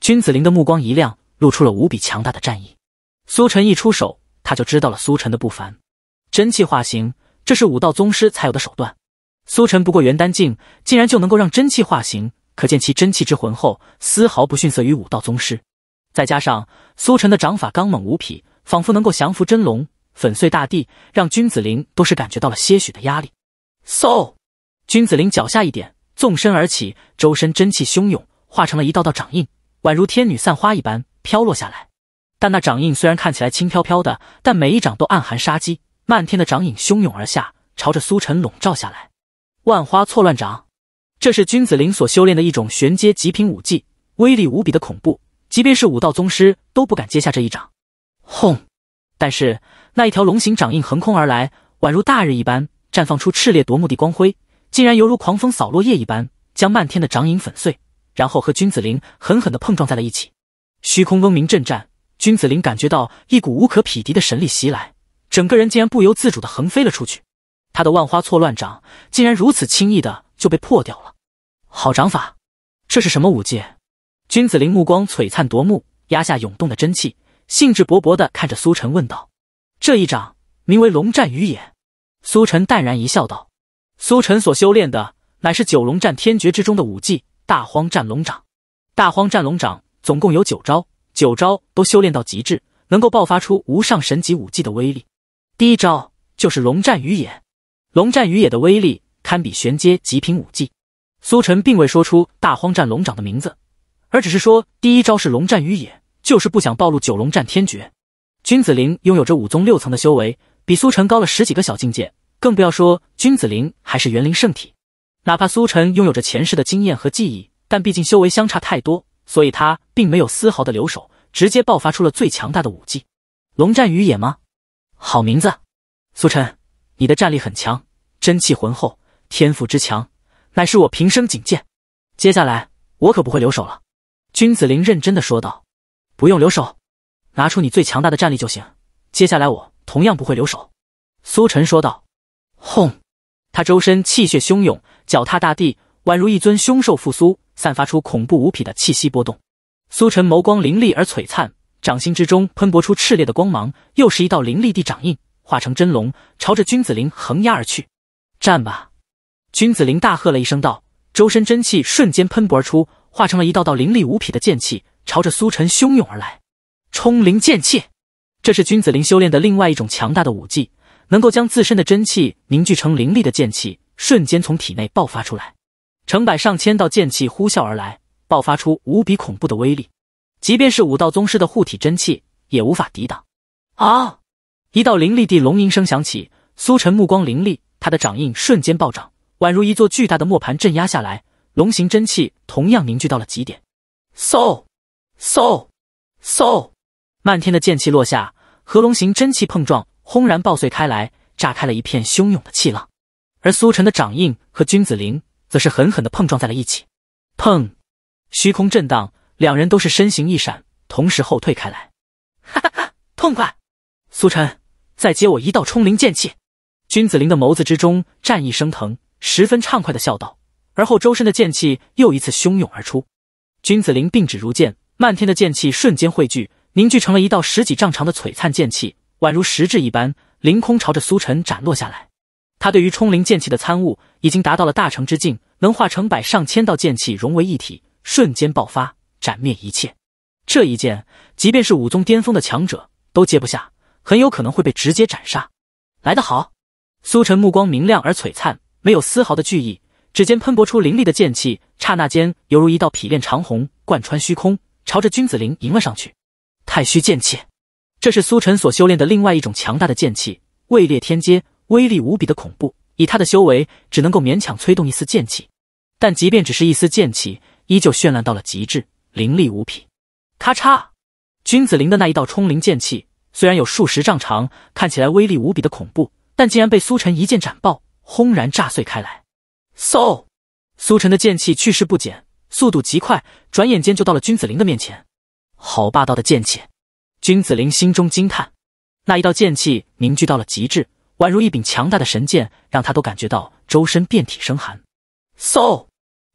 君子林的目光一亮，露出了无比强大的战意。苏晨一出手，他就知道了苏晨的不凡。真气化形，这是武道宗师才有的手段。苏晨不过元丹境，竟然就能够让真气化形，可见其真气之浑厚，丝毫不逊色于武道宗师。再加上苏晨的掌法刚猛无匹，仿佛能够降服真龙。粉碎大地，让君子林都是感觉到了些许的压力。嗖，君子林脚下一点，纵身而起，周身真气汹涌，化成了一道道掌印，宛如天女散花一般飘落下来。但那掌印虽然看起来轻飘飘的，但每一掌都暗含杀机。漫天的掌影汹涌而下，朝着苏晨笼罩下来。万花错乱掌，这是君子林所修炼的一种玄阶极品武技，威力无比的恐怖，即便是武道宗师都不敢接下这一掌。轰！但是。那一条龙形掌印横空而来，宛如大日一般绽放出炽烈夺目的光辉，竟然犹如狂风扫落叶一般，将漫天的掌影粉碎，然后和君子林狠狠地碰撞在了一起。虚空嗡鸣震颤，君子林感觉到一股无可匹敌的神力袭来，整个人竟然不由自主地横飞了出去。他的万花错乱掌竟然如此轻易的就被破掉了。好掌法，这是什么武技？君子林目光璀璨夺目，压下涌动的真气，兴致勃勃地看着苏晨问道。这一掌名为“龙战于野”，苏晨淡然一笑道：“苏晨所修炼的乃是九龙战天诀之中的武技‘大荒战龙掌’。大荒战龙掌总共有九招，九招都修炼到极致，能够爆发出无上神级武技的威力。第一招就是‘龙战于野’，‘龙战于野’的威力堪比玄阶极品武技。苏晨并未说出大荒战龙掌的名字，而只是说第一招是‘龙战于野’，就是不想暴露九龙战天诀。”君子灵拥有着武宗六层的修为，比苏晨高了十几个小境界，更不要说君子灵还是元灵圣体。哪怕苏晨拥有着前世的经验和记忆，但毕竟修为相差太多，所以他并没有丝毫的留手，直接爆发出了最强大的武技——龙战于野吗？好名字，苏晨，你的战力很强，真气浑厚，天赋之强，乃是我平生仅见。接下来我可不会留手了。”君子林认真的说道，“不用留手，拿出你最强大的战力就行，接下来我同样不会留手。”苏晨说道。轰！他周身气血汹涌，脚踏大地，宛如一尊凶兽复苏，散发出恐怖无匹的气息波动。苏晨眸光凌厉而璀璨，掌心之中喷薄出炽烈的光芒，又是一道凌厉地掌印，化成真龙，朝着君子林横压而去。战吧！君子林大喝了一声，道，周身真气瞬间喷薄而出，化成了一道道凌厉无匹的剑气，朝着苏晨汹涌而来。冲灵剑气，这是君子灵修炼的另外一种强大的武技，能够将自身的真气凝聚成灵力的剑气，瞬间从体内爆发出来，成百上千道剑气呼啸而来，爆发出无比恐怖的威力，即便是武道宗师的护体真气也无法抵挡。啊！一道凌厉地龙吟声响起，苏晨目光凌厉，他的掌印瞬间暴涨，宛如一座巨大的磨盘镇压下来，龙形真气同样凝聚到了极点。嗖！嗖！嗖！漫天的剑气落下，合龙形真气碰撞，轰然爆碎开来，炸开了一片汹涌的气浪。而苏晨的掌印和君子林则是狠狠的碰撞在了一起，砰！虚空震荡，两人都是身形一闪，同时后退开来。哈哈哈，痛快！苏晨，再接我一道冲灵剑气！君子林的眸子之中战意升腾，十分畅快的笑道，而后周身的剑气又一次汹涌而出。君子林并指如剑，漫天的剑气瞬间汇聚。凝聚成了一道十几丈长的璀璨剑气，宛如实质一般，凌空朝着苏晨斩落下来。他对于冲灵剑气的参悟已经达到了大成之境，能化成百上千道剑气融为一体，瞬间爆发，斩灭一切。这一剑，即便是武宗巅峰的强者都接不下，很有可能会被直接斩杀。来得好！苏晨目光明亮而璀璨，没有丝毫的惧意，指尖喷薄出凌厉的剑气，刹那间犹如一道匹练长虹，贯穿虚空，朝着君子凌迎了上去。太虚剑气，这是苏晨所修炼的另外一种强大的剑气，位列天阶，威力无比的恐怖。以他的修为，只能够勉强催动一丝剑气，但即便只是一丝剑气，依旧绚烂到了极致，凌厉无匹。咔嚓！君子灵的那一道冲灵剑气虽然有数十丈长，看起来威力无比的恐怖，但竟然被苏晨一剑斩爆，轰然炸碎开来。嗖！苏晨的剑气去势不减，速度极快，转眼间就到了君子灵的面前。好霸道的剑气！君子林心中惊叹，那一道剑气凝聚到了极致，宛如一柄强大的神剑，让他都感觉到周身遍体生寒。嗖！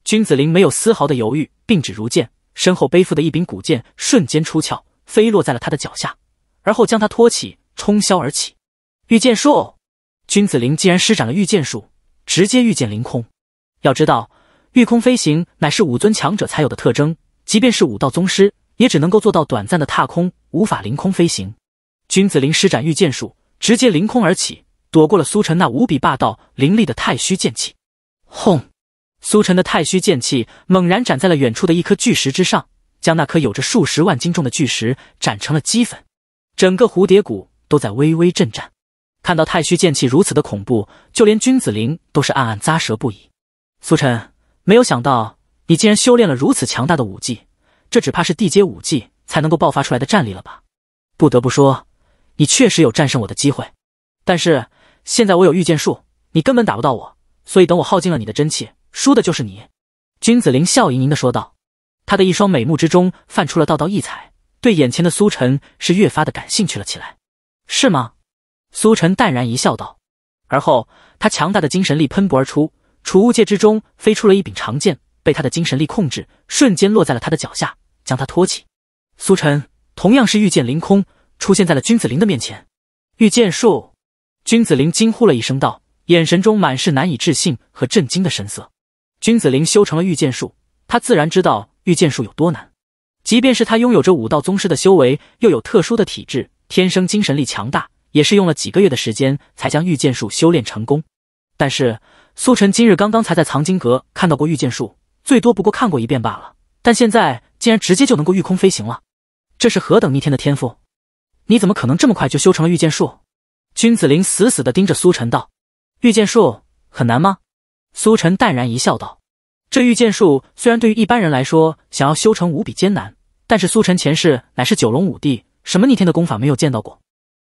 君子林没有丝毫的犹豫，并指如剑，身后背负的一柄古剑瞬间出鞘，飞落在了他的脚下，而后将他托起，冲霄而起。御剑术！君子林竟然施展了御剑术，直接御剑凌空。要知道，御空飞行乃是武尊强者才有的特征，即便是武道宗师。也只能够做到短暂的踏空，无法凌空飞行。君子灵施展御剑术，直接凌空而起，躲过了苏晨那无比霸道凌厉的太虚剑气。轰！苏晨的太虚剑气猛然斩在了远处的一颗巨石之上，将那颗有着数十万斤重的巨石斩成了齑粉。整个蝴蝶谷都在微微震颤。看到太虚剑气如此的恐怖，就连君子灵都是暗暗咂舌不已。苏晨，没有想到你竟然修炼了如此强大的武技。这只怕是地阶武技才能够爆发出来的战力了吧？不得不说，你确实有战胜我的机会。但是现在我有御剑术，你根本打不到我。所以等我耗尽了你的真气，输的就是你。”君子凌笑盈盈的说道，他的一双美目之中泛出了道道异彩，对眼前的苏晨是越发的感兴趣了起来。“是吗？”苏晨淡然一笑道，而后他强大的精神力喷薄而出，储物戒之中飞出了一柄长剑，被他的精神力控制，瞬间落在了他的脚下。将他托起，苏晨同样是御剑凌空，出现在了君子林的面前。御剑术，君子林惊呼了一声，道，眼神中满是难以置信和震惊的神色。君子林修成了御剑术，他自然知道御剑术有多难，即便是他拥有着武道宗师的修为，又有特殊的体质，天生精神力强大，也是用了几个月的时间才将御剑术修炼成功。但是苏晨今日刚刚才在藏经阁看到过御剑术，最多不过看过一遍罢了。但现在竟然直接就能够御空飞行了，这是何等逆天的天赋！你怎么可能这么快就修成了御剑术？君子林死死地盯着苏晨道：“御剑术很难吗？”苏晨淡然一笑道：“这御剑术虽然对于一般人来说想要修成无比艰难，但是苏晨前世乃是九龙五帝，什么逆天的功法没有见到过？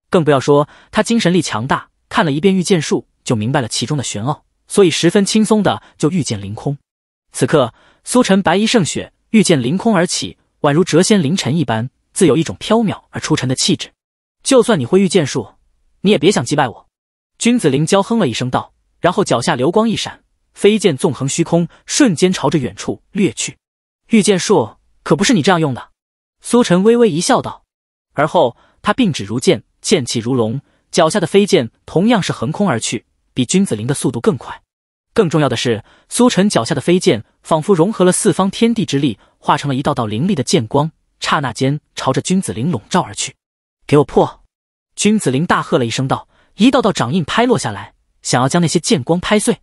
更不要说他精神力强大，看了一遍御剑术就明白了其中的玄奥，所以十分轻松的就御剑凌空。此刻，苏晨白衣胜雪。”御剑凌空而起，宛如谪仙凌尘一般，自有一种飘渺而出尘的气质。就算你会御剑术，你也别想击败我。君子凌娇哼了一声道，然后脚下流光一闪，飞剑纵横虚空，瞬间朝着远处掠去。御剑术可不是你这样用的。苏晨微微一笑，道，而后他并指如剑，剑气如龙，脚下的飞剑同样是横空而去，比君子凌的速度更快。更重要的是，苏晨脚下的飞剑。仿佛融合了四方天地之力，化成了一道道凌厉的剑光，刹那间朝着君子灵笼罩而去。给我破！君子灵大喝了一声道，一道道掌印拍落下来，想要将那些剑光拍碎。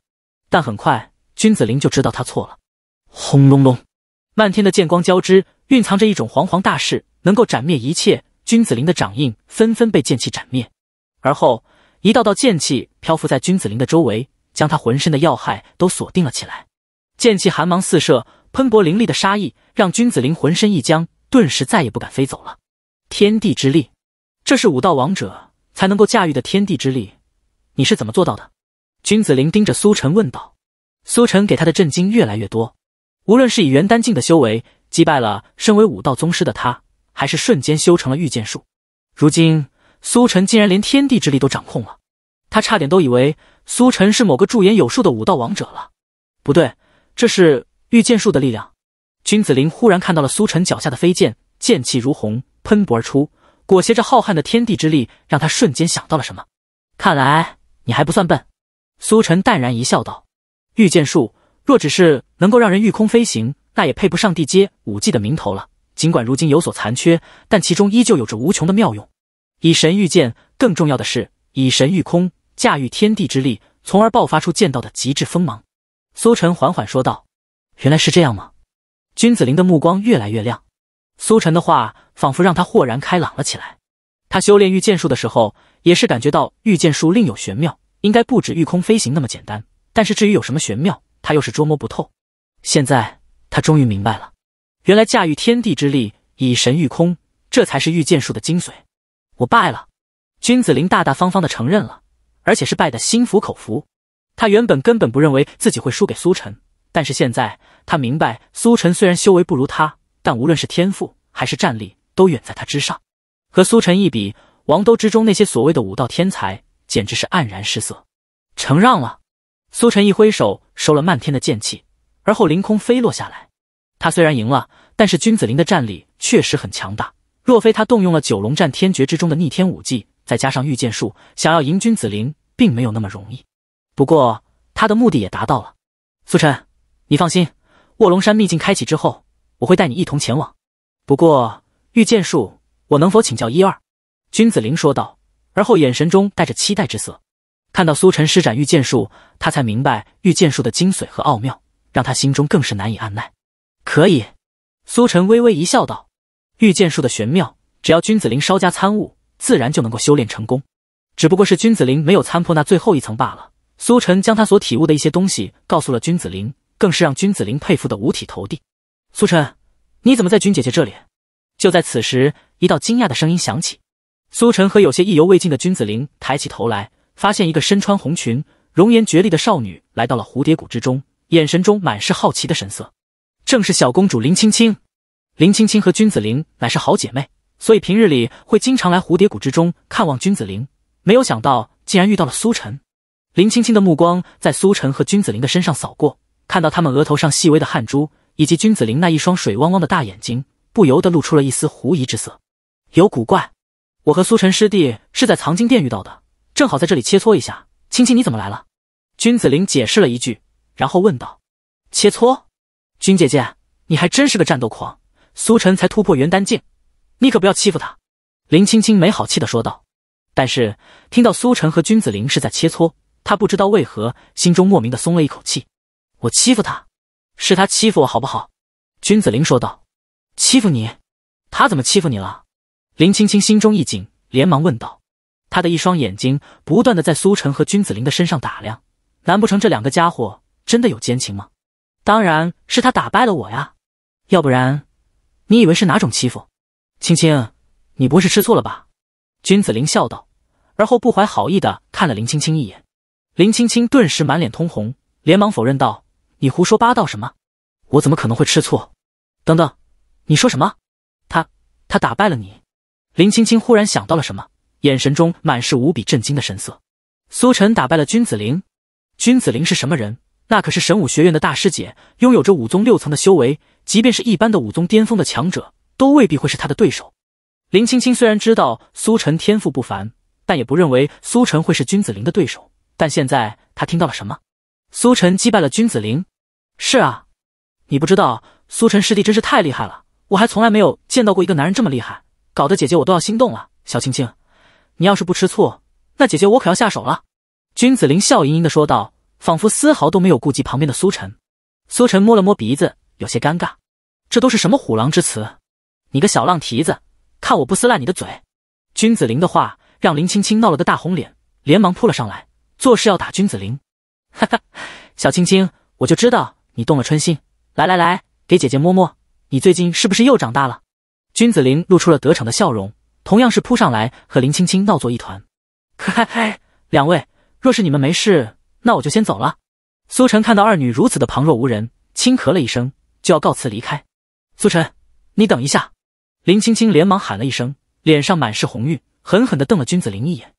但很快，君子灵就知道他错了。轰隆隆，漫天的剑光交织，蕴藏着一种煌煌大势，能够斩灭一切。君子灵的掌印纷纷被剑气斩灭，而后一道道剑气漂浮在君子灵的周围，将他浑身的要害都锁定了起来。剑气寒芒四射，喷薄凌厉的杀意让君子灵浑身一僵，顿时再也不敢飞走了。天地之力，这是武道王者才能够驾驭的天地之力，你是怎么做到的？君子灵盯着苏晨问道。苏晨给他的震惊越来越多，无论是以元丹境的修为击败了身为武道宗师的他，还是瞬间修成了御剑术，如今苏晨竟然连天地之力都掌控了，他差点都以为苏晨是某个驻颜有术的武道王者了。不对。这是御剑术的力量。君子林忽然看到了苏晨脚下的飞剑，剑气如虹，喷薄而出，裹挟着浩瀚的天地之力，让他瞬间想到了什么。看来你还不算笨。苏晨淡然一笑，道：“御剑术若只是能够让人御空飞行，那也配不上地阶武技的名头了。尽管如今有所残缺，但其中依旧有着无穷的妙用。以神御剑，更重要的是以神御空，驾驭天地之力，从而爆发出剑道的极致锋芒。”苏晨缓缓说道：“原来是这样吗？”君子林的目光越来越亮。苏晨的话仿佛让他豁然开朗了起来。他修炼御剑术的时候，也是感觉到御剑术另有玄妙，应该不止御空飞行那么简单。但是至于有什么玄妙，他又是捉摸不透。现在他终于明白了，原来驾驭天地之力，以神御空，这才是御剑术的精髓。我败了，君子林大大方方的承认了，而且是败的心服口服。他原本根本不认为自己会输给苏晨，但是现在他明白，苏晨虽然修为不如他，但无论是天赋还是战力，都远在他之上。和苏晨一比，王都之中那些所谓的武道天才，简直是黯然失色。承让了。苏晨一挥手，收了漫天的剑气，而后凌空飞落下来。他虽然赢了，但是君子林的战力确实很强大。若非他动用了九龙战天诀之中的逆天武技，再加上御剑术，想要赢君子林，并没有那么容易。不过他的目的也达到了。苏晨，你放心，卧龙山秘境开启之后，我会带你一同前往。不过御剑术，我能否请教一二？”君子林说道，而后眼神中带着期待之色。看到苏晨施展御剑术，他才明白御剑术的精髓和奥妙，让他心中更是难以按耐。可以，苏晨微微一笑，道：“御剑术的玄妙，只要君子林稍加参悟，自然就能够修炼成功。只不过是君子林没有参破那最后一层罢了。”苏晨将他所体悟的一些东西告诉了君子灵，更是让君子灵佩服的五体投地。苏晨，你怎么在君姐姐这里？就在此时，一道惊讶的声音响起。苏晨和有些意犹未尽的君子灵抬起头来，发现一个身穿红裙、容颜绝丽的少女来到了蝴蝶谷之中，眼神中满是好奇的神色。正是小公主林青青。林青青和君子灵乃是好姐妹，所以平日里会经常来蝴蝶谷之中看望君子灵。没有想到，竟然遇到了苏晨。林青青的目光在苏晨和君子林的身上扫过，看到他们额头上细微的汗珠，以及君子林那一双水汪汪的大眼睛，不由得露出了一丝狐疑之色。有古怪！我和苏晨师弟是在藏经殿遇到的，正好在这里切磋一下。青青，你怎么来了？君子林解释了一句，然后问道：“切磋？君姐姐，你还真是个战斗狂。苏晨才突破元丹境，你可不要欺负他。”林青青没好气的说道。但是听到苏晨和君子林是在切磋，他不知道为何心中莫名的松了一口气，我欺负他，是他欺负我，好不好？君子林说道：“欺负你？他怎么欺负你了？”林青青心中一紧，连忙问道。她的一双眼睛不断的在苏晨和君子林的身上打量，难不成这两个家伙真的有奸情吗？当然是他打败了我呀，要不然你以为是哪种欺负？青青，你不会是吃醋了吧？君子林笑道，而后不怀好意的看了林青青一眼。林青青顿时满脸通红，连忙否认道：“你胡说八道什么？我怎么可能会吃醋？等等，你说什么？他他打败了你？”林青青忽然想到了什么，眼神中满是无比震惊的神色。苏晨打败了君子林？君子林是什么人？那可是神武学院的大师姐，拥有着武宗六层的修为，即便是一般的武宗巅峰的强者，都未必会是他的对手。林青青虽然知道苏晨天赋不凡，但也不认为苏晨会是君子林的对手。但现在他听到了什么？苏晨击败了君子林，是啊，你不知道苏晨师弟真是太厉害了，我还从来没有见到过一个男人这么厉害，搞得姐姐我都要心动了。小青青，你要是不吃醋，那姐姐我可要下手了。”君子林笑盈盈的说道，仿佛丝毫都没有顾及旁边的苏晨。苏晨摸了摸鼻子，有些尴尬，这都是什么虎狼之词？你个小浪蹄子，看我不撕烂你的嘴！君子林的话让林青青闹了个大红脸，连忙扑了上来。做事要打君子林，哈哈，小青青，我就知道你动了春心。来来来，给姐姐摸摸，你最近是不是又长大了？君子林露出了得逞的笑容，同样是扑上来和林青青闹作一团。嘿嘿，两位，若是你们没事，那我就先走了。苏晨看到二女如此的旁若无人，轻咳了一声，就要告辞离开。苏晨，你等一下！林青青连忙喊了一声，脸上满是红晕，狠狠地瞪了君子林一眼。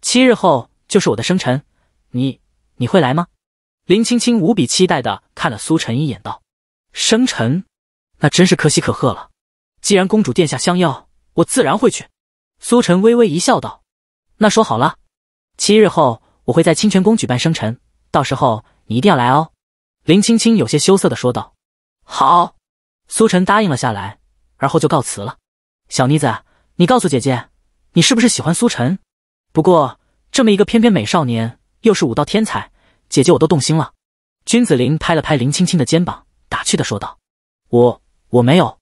七日后。就是我的生辰，你你会来吗？林青青无比期待的看了苏晨一眼，道：“生辰，那真是可喜可贺了。既然公主殿下相邀，我自然会去。”苏晨微微一笑，道：“那说好了，七日后我会在清泉宫举办生辰，到时候你一定要来哦。”林青青有些羞涩的说道：“好。”苏晨答应了下来，而后就告辞了。小妮子，你告诉姐姐，你是不是喜欢苏晨？不过。这么一个翩翩美少年，又是武道天才，姐姐我都动心了。君子林拍了拍林青青的肩膀，打趣的说道：“我我没有，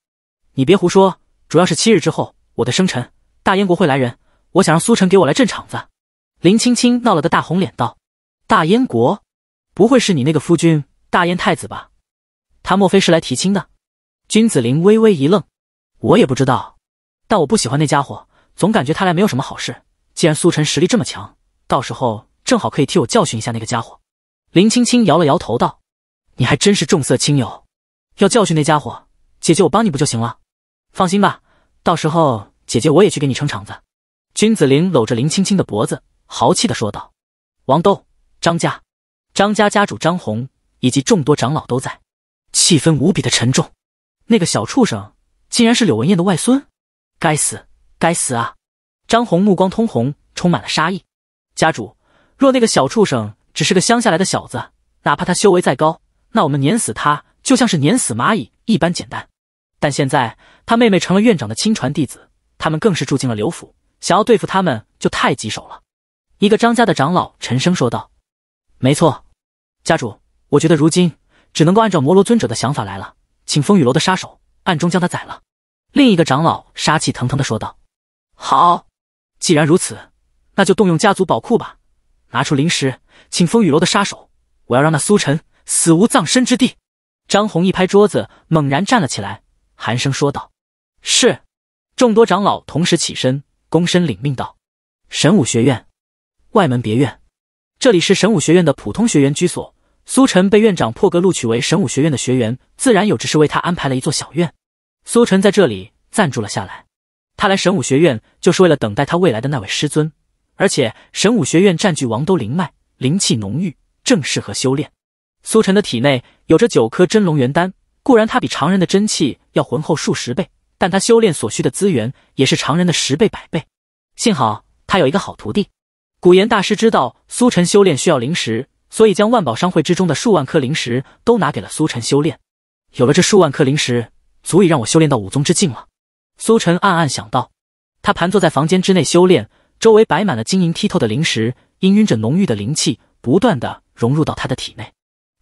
你别胡说。主要是七日之后我的生辰，大燕国会来人，我想让苏晨给我来镇场子。”林青青闹了个大红脸，道：“大燕国不会是你那个夫君大燕太子吧？他莫非是来提亲的？”君子林微微一愣：“我也不知道，但我不喜欢那家伙，总感觉他来没有什么好事。”既然苏晨实力这么强，到时候正好可以替我教训一下那个家伙。林青青摇了摇头道：“你还真是重色轻友，要教训那家伙，姐姐我帮你不就行了？放心吧，到时候姐姐我也去给你撑场子。”君子林搂着林青青的脖子，豪气的说道：“王斗，张家，张家家主张红以及众多长老都在，气氛无比的沉重。那个小畜生竟然是柳文燕的外孙，该死，该死啊！”张红目光通红，充满了杀意。家主，若那个小畜生只是个乡下来的小子，哪怕他修为再高，那我们碾死他就像是碾死蚂蚁一般简单。但现在他妹妹成了院长的亲传弟子，他们更是住进了刘府，想要对付他们就太棘手了。一个张家的长老沉声说道：“没错，家主，我觉得如今只能够按照摩罗尊者的想法来了，请风雨楼的杀手暗中将他宰了。”另一个长老杀气腾腾的说道：“好。”既然如此，那就动用家族宝库吧，拿出灵石，请风雨楼的杀手。我要让那苏晨死无葬身之地。张红一拍桌子，猛然站了起来，寒声说道：“是。”众多长老同时起身，躬身领命道：“神武学院外门别院，这里是神武学院的普通学员居所。苏晨被院长破格录取为神武学院的学员，自然有只是为他安排了一座小院。苏晨在这里暂住了下来。”他来神武学院就是为了等待他未来的那位师尊，而且神武学院占据王都灵脉，灵气浓郁，正适合修炼。苏晨的体内有着九颗真龙元丹，固然他比常人的真气要浑厚数十倍，但他修炼所需的资源也是常人的十倍百倍。幸好他有一个好徒弟，古岩大师知道苏晨修炼需要灵石，所以将万宝商会之中的数万颗灵石都拿给了苏晨修炼。有了这数万颗灵石，足以让我修炼到武宗之境了。苏晨暗暗想到，他盘坐在房间之内修炼，周围摆满了晶莹剔透的灵石，氤氲着浓郁的灵气，不断的融入到他的体内。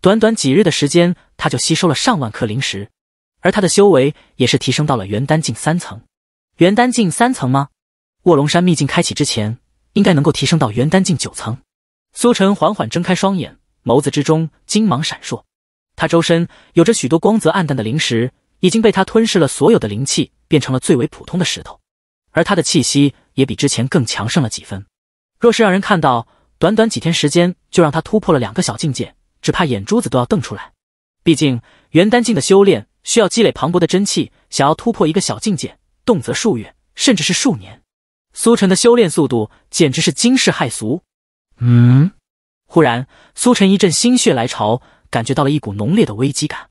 短短几日的时间，他就吸收了上万颗灵石，而他的修为也是提升到了元丹境三层。元丹境三层吗？卧龙山秘境开启之前，应该能够提升到元丹境九层。苏晨缓缓睁开双眼，眸子之中金芒闪烁，他周身有着许多光泽暗淡的灵石，已经被他吞噬了所有的灵气。变成了最为普通的石头，而他的气息也比之前更强盛了几分。若是让人看到，短短几天时间就让他突破了两个小境界，只怕眼珠子都要瞪出来。毕竟元丹境的修炼需要积累磅礴的真气，想要突破一个小境界，动则数月，甚至是数年。苏晨的修炼速度简直是惊世骇俗。嗯，忽然，苏晨一阵心血来潮，感觉到了一股浓烈的危机感，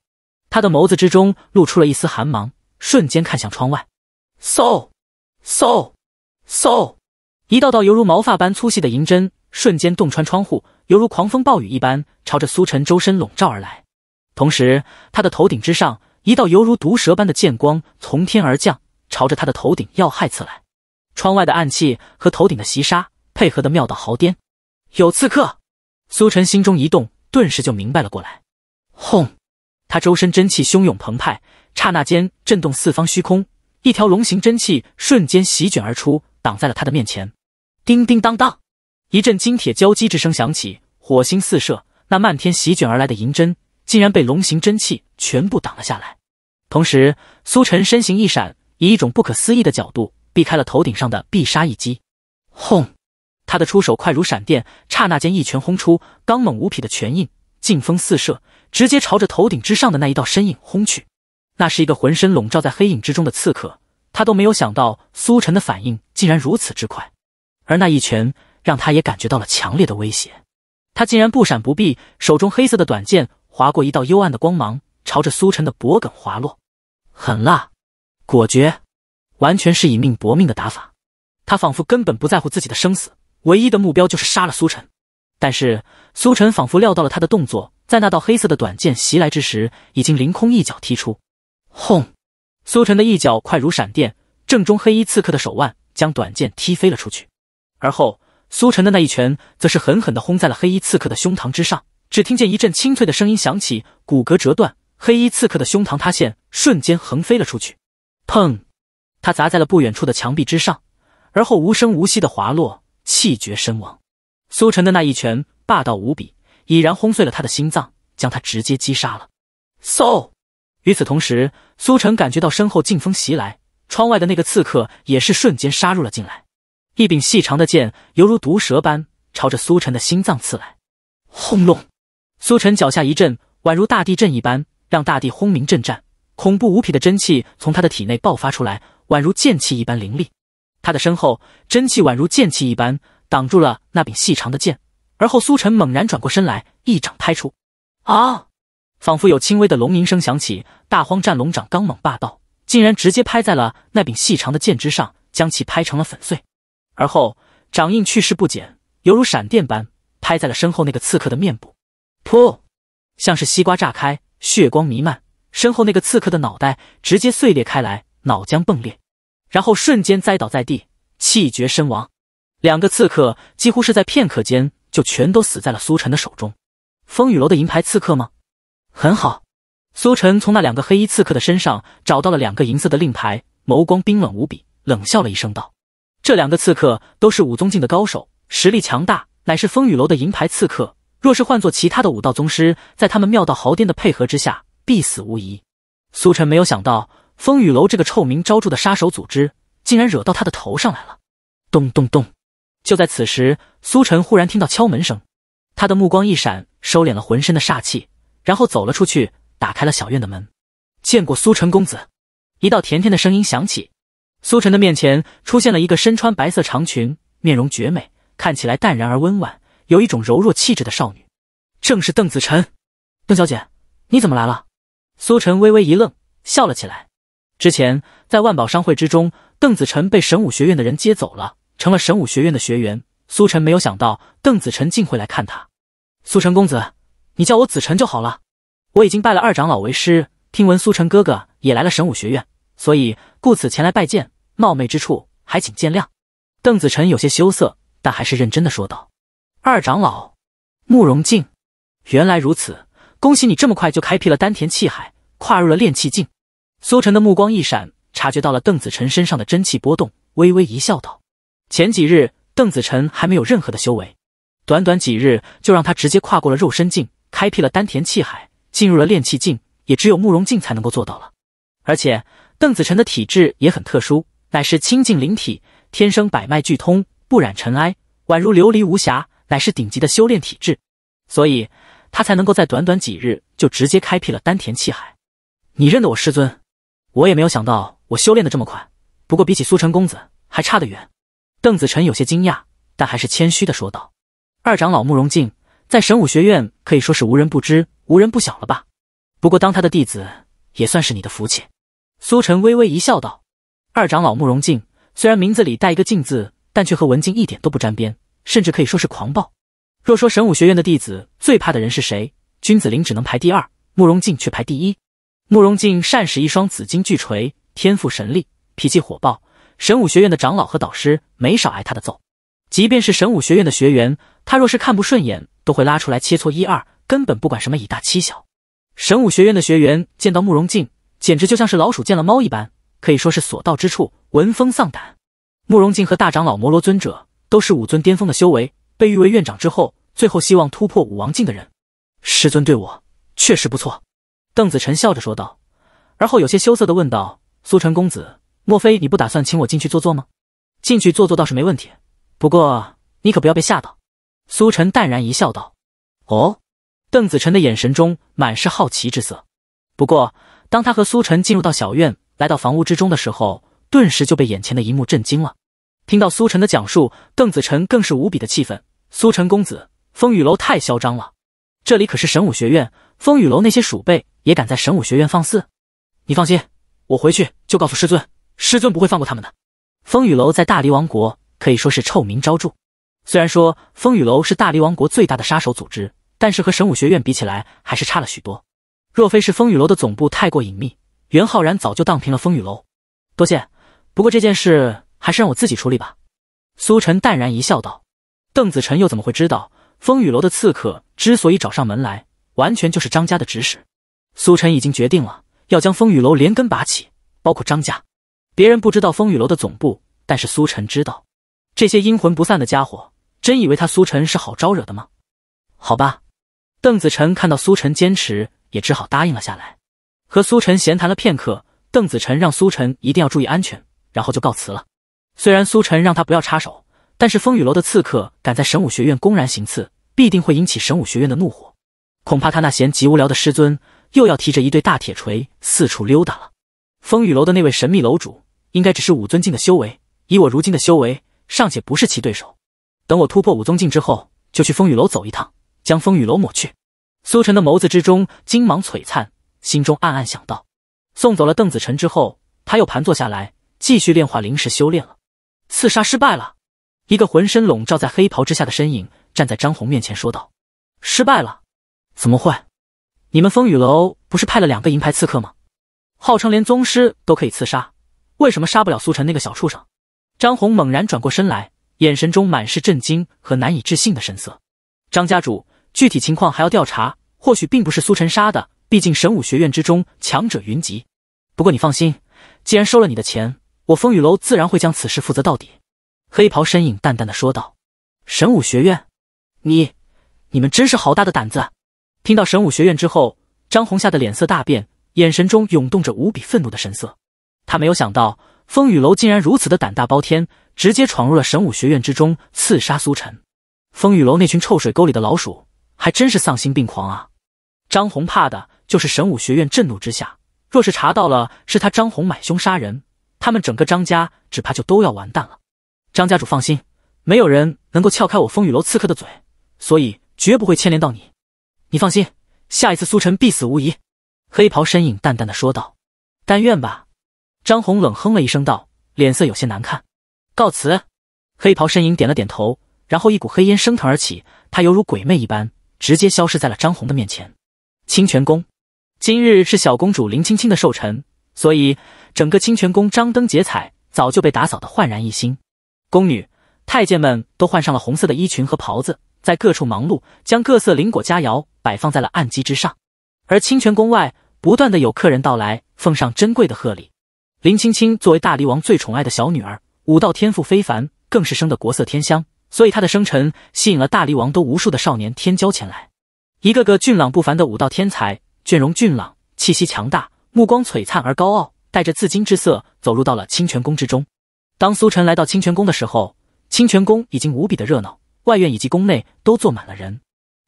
他的眸子之中露出了一丝寒芒。瞬间看向窗外，嗖，嗖，嗖，一道道犹如毛发般粗细的银针瞬间洞穿窗户，犹如狂风暴雨一般朝着苏晨周身笼罩而来。同时，他的头顶之上，一道犹如毒蛇般的剑光从天而降，朝着他的头顶要害刺来。窗外的暗器和头顶的袭杀配合的妙到毫巅。有刺客！苏晨心中一动，顿时就明白了过来。轰！他周身真气汹涌澎湃。刹那间震动四方虚空，一条龙形真气瞬间席卷而出，挡在了他的面前。叮叮当当，一阵金铁交击之声响起，火星四射。那漫天席卷而来的银针，竟然被龙形真气全部挡了下来。同时，苏晨身形一闪，以一种不可思议的角度避开了头顶上的必杀一击。轰！他的出手快如闪电，刹那间一拳轰出，刚猛无匹的拳印，劲风四射，直接朝着头顶之上的那一道身影轰去。那是一个浑身笼罩在黑影之中的刺客，他都没有想到苏晨的反应竟然如此之快，而那一拳让他也感觉到了强烈的威胁。他竟然不闪不避，手中黑色的短剑划过一道幽暗的光芒，朝着苏晨的脖颈滑落，狠辣果决，完全是以命搏命的打法。他仿佛根本不在乎自己的生死，唯一的目标就是杀了苏晨。但是苏晨仿佛料到了他的动作，在那道黑色的短剑袭来之时，已经凌空一脚踢出。轰！苏晨的一脚快如闪电，正中黑衣刺客的手腕，将短剑踢飞了出去。而后，苏晨的那一拳则是狠狠地轰在了黑衣刺客的胸膛之上。只听见一阵清脆的声音响起，骨骼折断，黑衣刺客的胸膛塌陷，瞬间横飞了出去。砰！他砸在了不远处的墙壁之上，而后无声无息地滑落，气绝身亡。苏晨的那一拳霸道无比，已然轰碎了他的心脏，将他直接击杀了。嗖！与此同时，苏晨感觉到身后劲风袭来，窗外的那个刺客也是瞬间杀入了进来。一柄细长的剑犹如毒蛇般朝着苏晨的心脏刺来。轰隆！苏晨脚下一震，宛如大地震一般，让大地轰鸣震颤。恐怖无匹的真气从他的体内爆发出来，宛如剑气一般凌厉。他的身后，真气宛如剑气一般挡住了那柄细长的剑。而后，苏晨猛然转过身来，一掌拍出。啊！仿佛有轻微的龙吟声响起，大荒战龙掌刚猛霸道，竟然直接拍在了那柄细长的剑之上，将其拍成了粉碎。而后，掌印去势不减，犹如闪电般拍在了身后那个刺客的面部，噗，像是西瓜炸开，血光弥漫，身后那个刺客的脑袋直接碎裂开来，脑浆迸裂，然后瞬间栽倒在地，气绝身亡。两个刺客几乎是在片刻间就全都死在了苏晨的手中。风雨楼的银牌刺客吗？很好，苏晨从那两个黑衣刺客的身上找到了两个银色的令牌，眸光冰冷无比，冷笑了一声道：“这两个刺客都是武宗境的高手，实力强大，乃是风雨楼的银牌刺客。若是换做其他的武道宗师，在他们妙道豪巅的配合之下，必死无疑。”苏晨没有想到，风雨楼这个臭名昭著的杀手组织，竟然惹到他的头上来了。咚咚咚！就在此时，苏晨忽然听到敲门声，他的目光一闪，收敛了浑身的煞气。然后走了出去，打开了小院的门。见过苏晨公子，一道甜甜的声音响起。苏晨的面前出现了一个身穿白色长裙、面容绝美、看起来淡然而温婉、有一种柔弱气质的少女，正是邓子辰。邓小姐，你怎么来了？苏晨微微一愣，笑了起来。之前在万宝商会之中，邓子辰被神武学院的人接走了，成了神武学院的学员。苏晨没有想到邓子辰竟会来看他。苏晨公子。你叫我子辰就好了。我已经拜了二长老为师，听闻苏晨哥哥也来了神武学院，所以故此前来拜见。冒昧之处，还请见谅。邓子晨有些羞涩，但还是认真的说道：“二长老，慕容静，原来如此，恭喜你这么快就开辟了丹田气海，跨入了炼气境。”苏晨的目光一闪，察觉到了邓子晨身上的真气波动，微微一笑道：“前几日，邓子晨还没有任何的修为，短短几日就让他直接跨过了肉身境。”开辟了丹田气海，进入了炼气境，也只有慕容静才能够做到了。而且邓子辰的体质也很特殊，乃是清净灵体，天生百脉俱通，不染尘埃，宛如琉璃无瑕，乃是顶级的修炼体质，所以他才能够在短短几日就直接开辟了丹田气海。你认得我师尊？我也没有想到我修炼的这么快，不过比起苏尘公子还差得远。邓子辰有些惊讶，但还是谦虚的说道：“二长老慕容静。”在神武学院可以说是无人不知、无人不晓了吧？不过当他的弟子也算是你的福气。”苏晨微微一笑道：“二长老慕容静虽然名字里带一个‘静’字，但却和文静一点都不沾边，甚至可以说是狂暴。若说神武学院的弟子最怕的人是谁，君子林只能排第二，慕容静却排第一。慕容静善使一双紫金巨锤，天赋神力，脾气火爆。神武学院的长老和导师没少挨他的揍，即便是神武学院的学员。”他若是看不顺眼，都会拉出来切磋一二，根本不管什么以大欺小。神武学院的学员见到慕容静，简直就像是老鼠见了猫一般，可以说是所到之处闻风丧胆。慕容静和大长老摩罗尊者都是武尊巅峰的修为，被誉为院长之后，最后希望突破武王境的人。师尊对我确实不错。”邓子辰笑着说道，而后有些羞涩的问道：“苏晨公子，莫非你不打算请我进去坐坐吗？进去坐坐倒是没问题，不过你可不要被吓到。”苏晨淡然一笑，道：“哦。”邓子辰的眼神中满是好奇之色。不过，当他和苏晨进入到小院，来到房屋之中的时候，顿时就被眼前的一幕震惊了。听到苏晨的讲述，邓子辰更是无比的气愤。苏晨公子，风雨楼太嚣张了！这里可是神武学院，风雨楼那些鼠辈也敢在神武学院放肆？你放心，我回去就告诉师尊，师尊不会放过他们的。风雨楼在大黎王国可以说是臭名昭著。虽然说风雨楼是大理王国最大的杀手组织，但是和神武学院比起来还是差了许多。若非是风雨楼的总部太过隐秘，袁浩然早就荡平了风雨楼。多谢，不过这件事还是让我自己处理吧。苏晨淡然一笑，道：“邓子辰又怎么会知道风雨楼的刺客之所以找上门来，完全就是张家的指使。苏晨已经决定了，要将风雨楼连根拔起，包括张家。别人不知道风雨楼的总部，但是苏晨知道。”这些阴魂不散的家伙，真以为他苏晨是好招惹的吗？好吧，邓子辰看到苏晨坚持，也只好答应了下来。和苏晨闲谈了片刻，邓子辰让苏晨一定要注意安全，然后就告辞了。虽然苏晨让他不要插手，但是风雨楼的刺客敢在神武学院公然行刺，必定会引起神武学院的怒火，恐怕他那闲极无聊的师尊又要提着一对大铁锤四处溜达了。风雨楼的那位神秘楼主，应该只是武尊境的修为，以我如今的修为。尚且不是其对手，等我突破武宗境之后，就去风雨楼走一趟，将风雨楼抹去。苏晨的眸子之中金芒璀璨，心中暗暗想到。送走了邓子辰之后，他又盘坐下来，继续炼化灵石修炼了。刺杀失败了，一个浑身笼罩在黑袍之下的身影站在张红面前说道：“失败了，怎么会？你们风雨楼不是派了两个银牌刺客吗？号称连宗师都可以刺杀，为什么杀不了苏晨那个小畜生？”张红猛然转过身来，眼神中满是震惊和难以置信的神色。张家主具体情况还要调查，或许并不是苏晨杀的，毕竟神武学院之中强者云集。不过你放心，既然收了你的钱，我风雨楼自然会将此事负责到底。”黑袍身影淡淡的说道。“神武学院，你，你们真是好大的胆子！”听到神武学院之后，张红吓得脸色大变，眼神中涌动着无比愤怒的神色。他没有想到。风雨楼竟然如此的胆大包天，直接闯入了神武学院之中刺杀苏晨。风雨楼那群臭水沟里的老鼠还真是丧心病狂啊！张红怕的就是神武学院震怒之下，若是查到了是他张红买凶杀人，他们整个张家只怕就都要完蛋了。张家主放心，没有人能够撬开我风雨楼刺客的嘴，所以绝不会牵连到你。你放心，下一次苏晨必死无疑。黑袍身影淡淡的说道：“但愿吧。”张红冷哼了一声，道：“脸色有些难看。”告辞。黑袍身影点了点头，然后一股黑烟升腾而起，他犹如鬼魅一般，直接消失在了张红的面前。清泉宫今日是小公主林青青的寿辰，所以整个清泉宫张灯结彩，早就被打扫得焕然一新。宫女、太监们都换上了红色的衣裙和袍子，在各处忙碌，将各色灵果佳肴摆放在了案几之上。而清泉宫外，不断的有客人到来，奉上珍贵的贺礼。林青青作为大黎王最宠爱的小女儿，武道天赋非凡，更是生得国色天香，所以她的生辰吸引了大黎王都无数的少年天骄前来。一个个俊朗不凡的武道天才，俊容俊朗，气息强大，目光璀璨而高傲，带着自矜之色，走入到了清泉宫之中。当苏晨来到清泉宫的时候，清泉宫已经无比的热闹，外院以及宫内都坐满了人。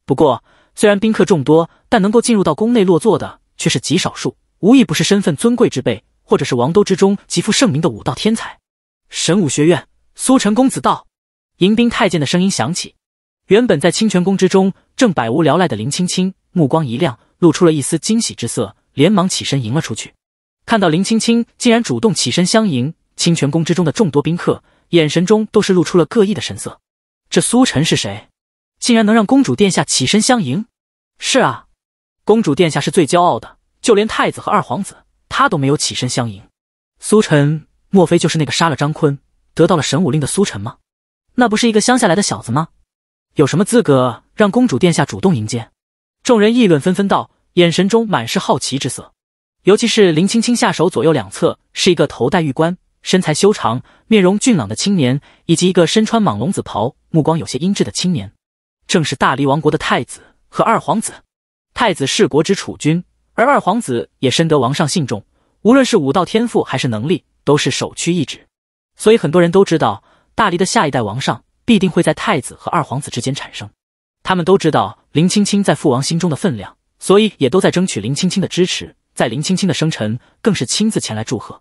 不过，虽然宾客众多，但能够进入到宫内落座的却是极少数，无一不是身份尊贵之辈。或者是王都之中极负盛名的武道天才，神武学院苏晨公子到。迎宾太监的声音响起。原本在清泉宫之中正百无聊赖的林青青目光一亮，露出了一丝惊喜之色，连忙起身迎了出去。看到林青青竟然主动起身相迎，清泉宫之中的众多宾客眼神中都是露出了各异的神色。这苏晨是谁？竟然能让公主殿下起身相迎？是啊，公主殿下是最骄傲的，就连太子和二皇子。他都没有起身相迎，苏晨，莫非就是那个杀了张坤，得到了神武令的苏晨吗？那不是一个乡下来的小子吗？有什么资格让公主殿下主动迎接？众人议论纷纷道，眼神中满是好奇之色。尤其是林青青下手左右两侧，是一个头戴玉冠、身材修长、面容俊朗的青年，以及一个身穿蟒龙紫袍、目光有些阴鸷的青年，正是大离王国的太子和二皇子。太子是国之储君。而二皇子也深得王上信重，无论是武道天赋还是能力，都是首屈一指。所以很多人都知道，大黎的下一代王上必定会在太子和二皇子之间产生。他们都知道林青青在父王心中的分量，所以也都在争取林青青的支持。在林青青的生辰，更是亲自前来祝贺。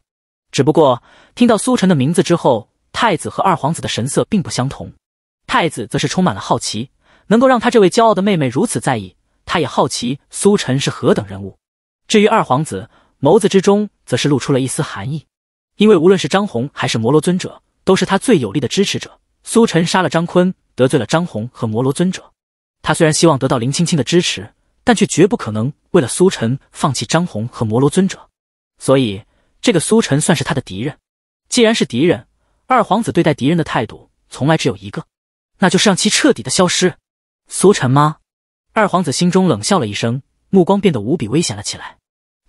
只不过听到苏晨的名字之后，太子和二皇子的神色并不相同。太子则是充满了好奇，能够让他这位骄傲的妹妹如此在意，他也好奇苏晨是何等人物。至于二皇子，眸子之中则是露出了一丝寒意，因为无论是张红还是摩罗尊者，都是他最有力的支持者。苏晨杀了张坤，得罪了张红和摩罗尊者，他虽然希望得到林青青的支持，但却绝不可能为了苏晨放弃张红和摩罗尊者，所以这个苏晨算是他的敌人。既然是敌人，二皇子对待敌人的态度从来只有一个，那就是让其彻底的消失。苏晨吗？二皇子心中冷笑了一声，目光变得无比危险了起来。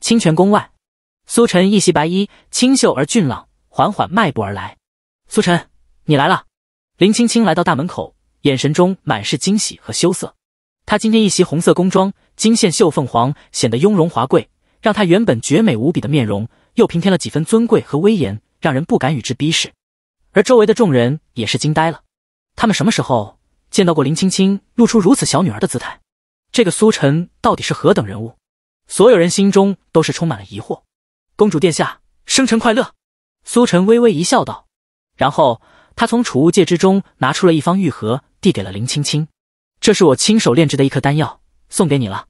清泉宫外，苏晨一袭白衣，清秀而俊朗，缓缓迈步而来。苏晨，你来了。林青青来到大门口，眼神中满是惊喜和羞涩。她今天一袭红色宫装，金线绣凤凰，显得雍容华贵，让她原本绝美无比的面容又平添了几分尊贵和威严，让人不敢与之逼视。而周围的众人也是惊呆了，他们什么时候见到过林青青露出如此小女儿的姿态？这个苏晨到底是何等人物？所有人心中都是充满了疑惑。公主殿下，生辰快乐！苏晨微微一笑，道。然后他从储物戒之中拿出了一方玉盒，递给了林青青：“这是我亲手炼制的一颗丹药，送给你了。”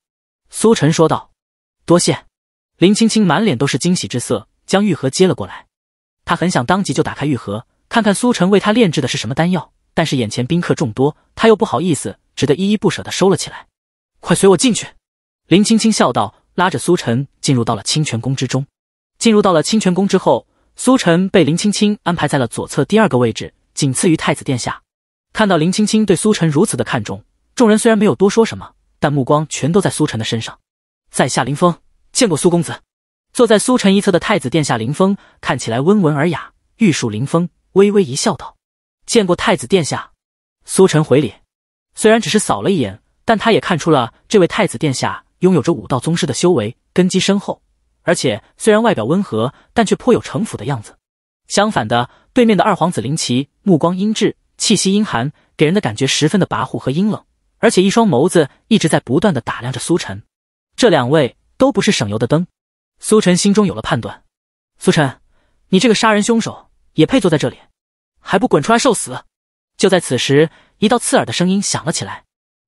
苏晨说道。多谢！林青青满脸都是惊喜之色，将玉盒接了过来。她很想当即就打开玉盒，看看苏晨为她炼制的是什么丹药，但是眼前宾客众多，她又不好意思，只得依依不舍地收了起来。快随我进去！林青青笑道。拉着苏晨进入到了清泉宫之中。进入到了清泉宫之后，苏晨被林青青安排在了左侧第二个位置，仅次于太子殿下。看到林青青对苏晨如此的看重，众人虽然没有多说什么，但目光全都在苏晨的身上。在下林峰，见过苏公子。坐在苏晨一侧的太子殿下林峰看起来温文尔雅，玉树临风，微微一笑道：“见过太子殿下。”苏晨回礼，虽然只是扫了一眼，但他也看出了这位太子殿下。拥有着武道宗师的修为，根基深厚，而且虽然外表温和，但却颇有城府的样子。相反的，对面的二皇子林奇目光阴鸷，气息阴寒，给人的感觉十分的跋扈和阴冷，而且一双眸子一直在不断的打量着苏晨。这两位都不是省油的灯。苏晨心中有了判断。苏晨，你这个杀人凶手也配坐在这里？还不滚出来受死！就在此时，一道刺耳的声音响了起来，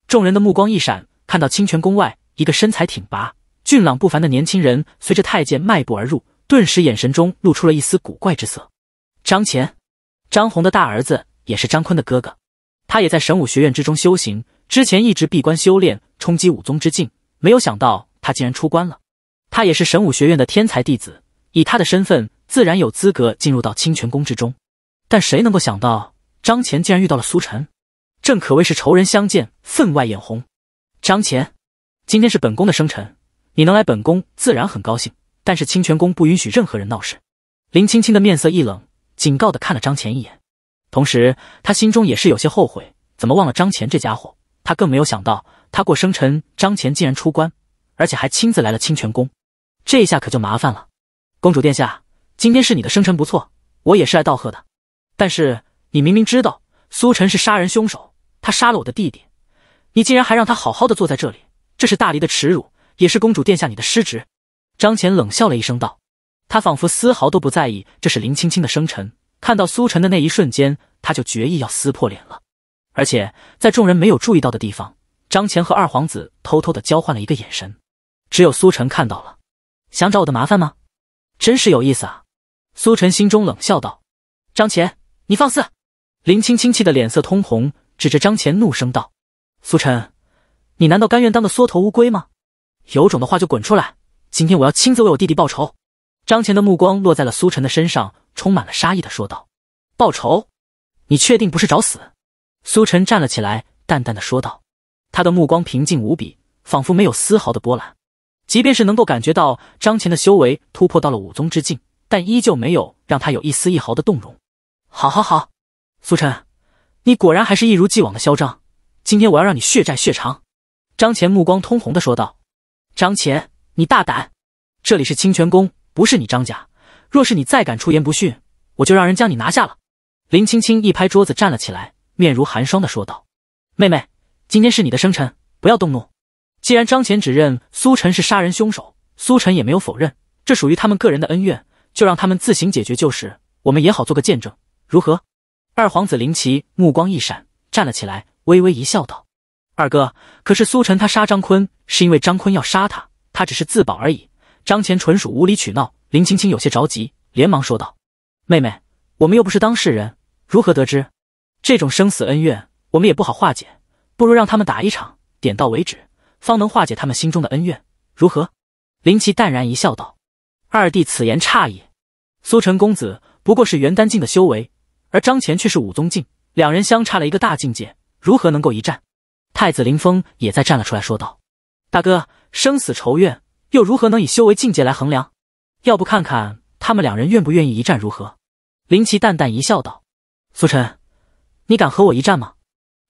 众人的目光一闪，看到清泉宫外。一个身材挺拔、俊朗不凡的年轻人随着太监迈步而入，顿时眼神中露出了一丝古怪之色。张乾，张红的大儿子，也是张坤的哥哥，他也在神武学院之中修行，之前一直闭关修炼，冲击武宗之境。没有想到他竟然出关了。他也是神武学院的天才弟子，以他的身份，自然有资格进入到清泉宫之中。但谁能够想到，张乾竟然遇到了苏晨，正可谓是仇人相见，分外眼红。张乾。今天是本宫的生辰，你能来本宫自然很高兴。但是清泉宫不允许任何人闹事。林青青的面色一冷，警告的看了张乾一眼，同时她心中也是有些后悔，怎么忘了张乾这家伙？她更没有想到，她过生辰，张乾竟然出关，而且还亲自来了清泉宫，这一下可就麻烦了。公主殿下，今天是你的生辰，不错，我也是来道贺的。但是你明明知道苏晨是杀人凶手，他杀了我的弟弟，你竟然还让他好好的坐在这里。这是大离的耻辱，也是公主殿下你的失职。张乾冷笑了一声，道：“他仿佛丝毫都不在意，这是林青青的生辰。看到苏晨的那一瞬间，他就决意要撕破脸了。而且在众人没有注意到的地方，张乾和二皇子偷偷的交换了一个眼神，只有苏晨看到了。想找我的麻烦吗？真是有意思啊！”苏晨心中冷笑道：“张乾，你放肆！”林青青气得脸色通红，指着张乾怒声道：“苏晨！”你难道甘愿当个缩头乌龟吗？有种的话就滚出来！今天我要亲自为我弟弟报仇。张乾的目光落在了苏晨的身上，充满了杀意的说道：“报仇？你确定不是找死？”苏晨站了起来，淡淡的说道，他的目光平静无比，仿佛没有丝毫的波澜。即便是能够感觉到张乾的修为突破到了武宗之境，但依旧没有让他有一丝一毫的动容。好好好，苏晨，你果然还是一如既往的嚣张。今天我要让你血债血偿。张乾目光通红的说道：“张乾，你大胆！这里是清泉宫，不是你张家。若是你再敢出言不逊，我就让人将你拿下了。”林青青一拍桌子站了起来，面如寒霜的说道：“妹妹，今天是你的生辰，不要动怒。既然张乾指认苏晨是杀人凶手，苏晨也没有否认，这属于他们个人的恩怨，就让他们自行解决就是，我们也好做个见证，如何？”二皇子林奇目光一闪，站了起来，微微一笑道。二哥，可是苏晨他杀张坤，是因为张坤要杀他，他只是自保而已。张乾纯属无理取闹。林青青有些着急，连忙说道：“妹妹，我们又不是当事人，如何得知这种生死恩怨？我们也不好化解，不如让他们打一场，点到为止，方能化解他们心中的恩怨，如何？”林奇淡然一笑，道：“二弟此言差矣。苏晨公子不过是元丹境的修为，而张乾却是武宗境，两人相差了一个大境界，如何能够一战？”太子林峰也在站了出来说道：“大哥，生死仇怨又如何能以修为境界来衡量？要不看看他们两人愿不愿意一战如何？”林奇淡淡一笑，道：“苏晨，你敢和我一战吗？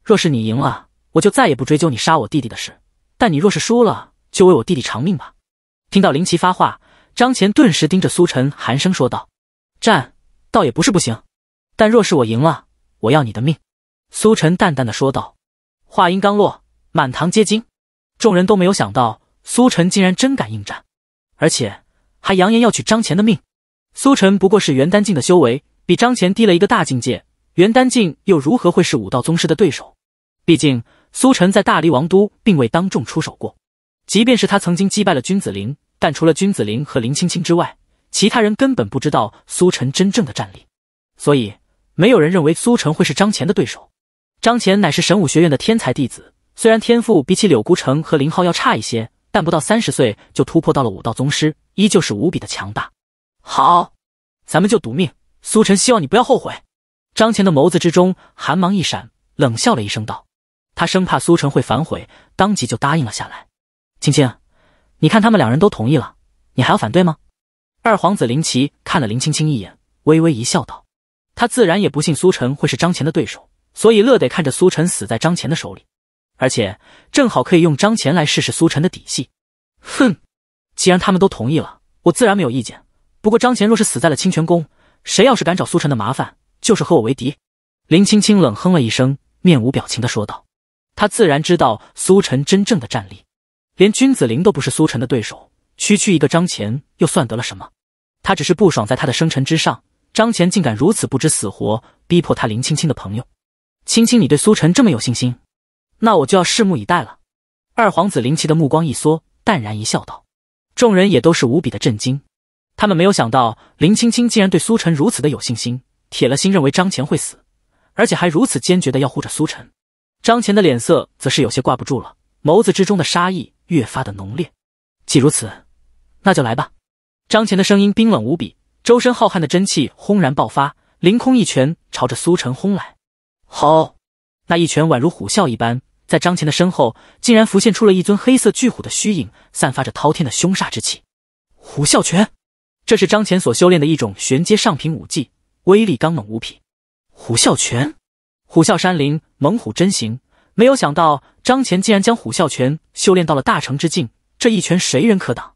若是你赢了，我就再也不追究你杀我弟弟的事；但你若是输了，就为我弟弟偿命吧。”听到林奇发话，张乾顿时盯着苏晨，寒声说道：“战，倒也不是不行，但若是我赢了，我要你的命。”苏晨淡淡的说道。话音刚落，满堂皆惊，众人都没有想到苏晨竟然真敢应战，而且还扬言要取张乾的命。苏晨不过是元丹境的修为，比张乾低了一个大境界，元丹境又如何会是武道宗师的对手？毕竟苏晨在大离王都并未当众出手过，即便是他曾经击败了君子林，但除了君子林和林青青之外，其他人根本不知道苏晨真正的战力，所以没有人认为苏晨会是张乾的对手。张乾乃是神武学院的天才弟子，虽然天赋比起柳孤城和林浩要差一些，但不到三十岁就突破到了武道宗师，依旧是无比的强大。好，咱们就赌命。苏晨，希望你不要后悔。张乾的眸子之中寒芒一闪，冷笑了一声，道：“他生怕苏晨会反悔，当即就答应了下来。”青青，你看他们两人都同意了，你还要反对吗？二皇子林奇看了林青青一眼，微微一笑，道：“他自然也不信苏晨会是张乾的对手。”所以乐得看着苏晨死在张乾的手里，而且正好可以用张乾来试试苏晨的底细。哼，既然他们都同意了，我自然没有意见。不过张乾若是死在了清泉宫，谁要是敢找苏晨的麻烦，就是和我为敌。林青青冷哼了一声，面无表情地说道：“他自然知道苏晨真正的战力，连君子林都不是苏晨的对手，区区一个张乾又算得了什么？他只是不爽在他的生辰之上，张乾竟敢如此不知死活，逼迫他林青青的朋友。”青青，你对苏晨这么有信心，那我就要拭目以待了。二皇子林奇的目光一缩，淡然一笑，道：“众人也都是无比的震惊，他们没有想到林青青竟然对苏晨如此的有信心，铁了心认为张乾会死，而且还如此坚决的要护着苏晨。”张乾的脸色则是有些挂不住了，眸子之中的杀意越发的浓烈。既如此，那就来吧！张乾的声音冰冷无比，周身浩瀚的真气轰然爆发，凌空一拳朝着苏晨轰来。好，那一拳宛如虎啸一般，在张前的身后竟然浮现出了一尊黑色巨虎的虚影，散发着滔天的凶煞之气。虎啸拳，这是张前所修炼的一种玄阶上品武技，威力刚猛无匹。虎啸拳，虎啸山林，猛虎真形。没有想到张前竟然将虎啸拳修炼到了大成之境，这一拳谁人可挡？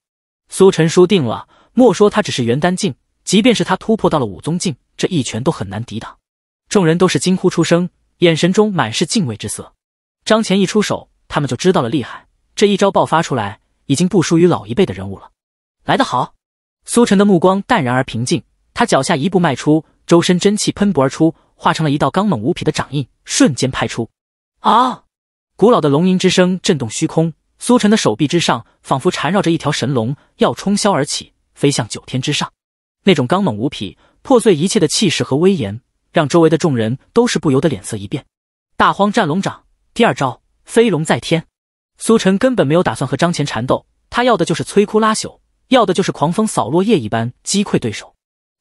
苏晨输定了。莫说他只是元丹境，即便是他突破到了武宗境，这一拳都很难抵挡。众人都是惊呼出声，眼神中满是敬畏之色。张乾一出手，他们就知道了厉害。这一招爆发出来，已经不输于老一辈的人物了。来得好！苏晨的目光淡然而平静，他脚下一步迈出，周身真气喷薄而出，化成了一道刚猛无匹的掌印，瞬间拍出。啊！古老的龙吟之声震动虚空，苏晨的手臂之上仿佛缠绕着一条神龙，要冲霄而起，飞向九天之上。那种刚猛无匹、破碎一切的气势和威严。让周围的众人都是不由得脸色一变。大荒战龙掌第二招，飞龙在天。苏晨根本没有打算和张前缠斗，他要的就是摧枯拉朽，要的就是狂风扫落叶一般击溃对手。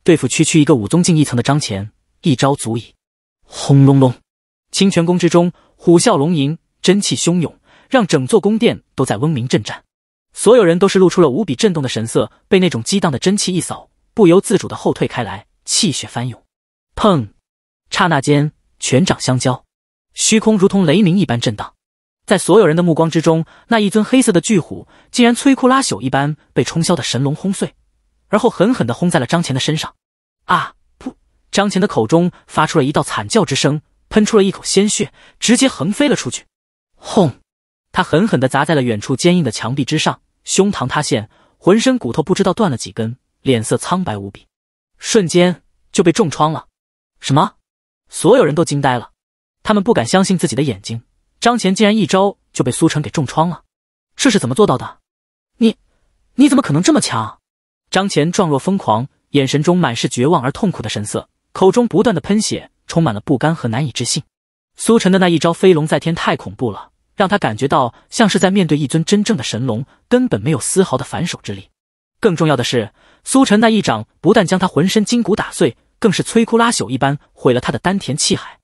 对付区区一个武宗境一层的张前，一招足矣。轰隆隆！清泉宫之中，虎啸龙吟，真气汹涌，让整座宫殿都在嗡鸣震颤。所有人都是露出了无比震动的神色，被那种激荡的真气一扫，不由自主的后退开来，气血翻涌。砰！刹那间，拳掌相交，虚空如同雷鸣一般震荡，在所有人的目光之中，那一尊黑色的巨虎竟然摧枯拉朽一般被冲霄的神龙轰碎，而后狠狠地轰在了张前的身上。啊！噗！张前的口中发出了一道惨叫之声，喷出了一口鲜血，直接横飞了出去。轰！他狠狠地砸在了远处坚硬的墙壁之上，胸膛塌陷，浑身骨头不知道断了几根，脸色苍白无比，瞬间就被重创了。什么？所有人都惊呆了，他们不敢相信自己的眼睛。张乾竟然一招就被苏晨给重创了，这是怎么做到的？你，你怎么可能这么强？张乾状若疯狂，眼神中满是绝望而痛苦的神色，口中不断的喷血，充满了不甘和难以置信。苏晨的那一招“飞龙在天”太恐怖了，让他感觉到像是在面对一尊真正的神龙，根本没有丝毫的反手之力。更重要的是，苏晨那一掌不但将他浑身筋骨打碎。更是摧枯拉朽一般毁了他的丹田气海，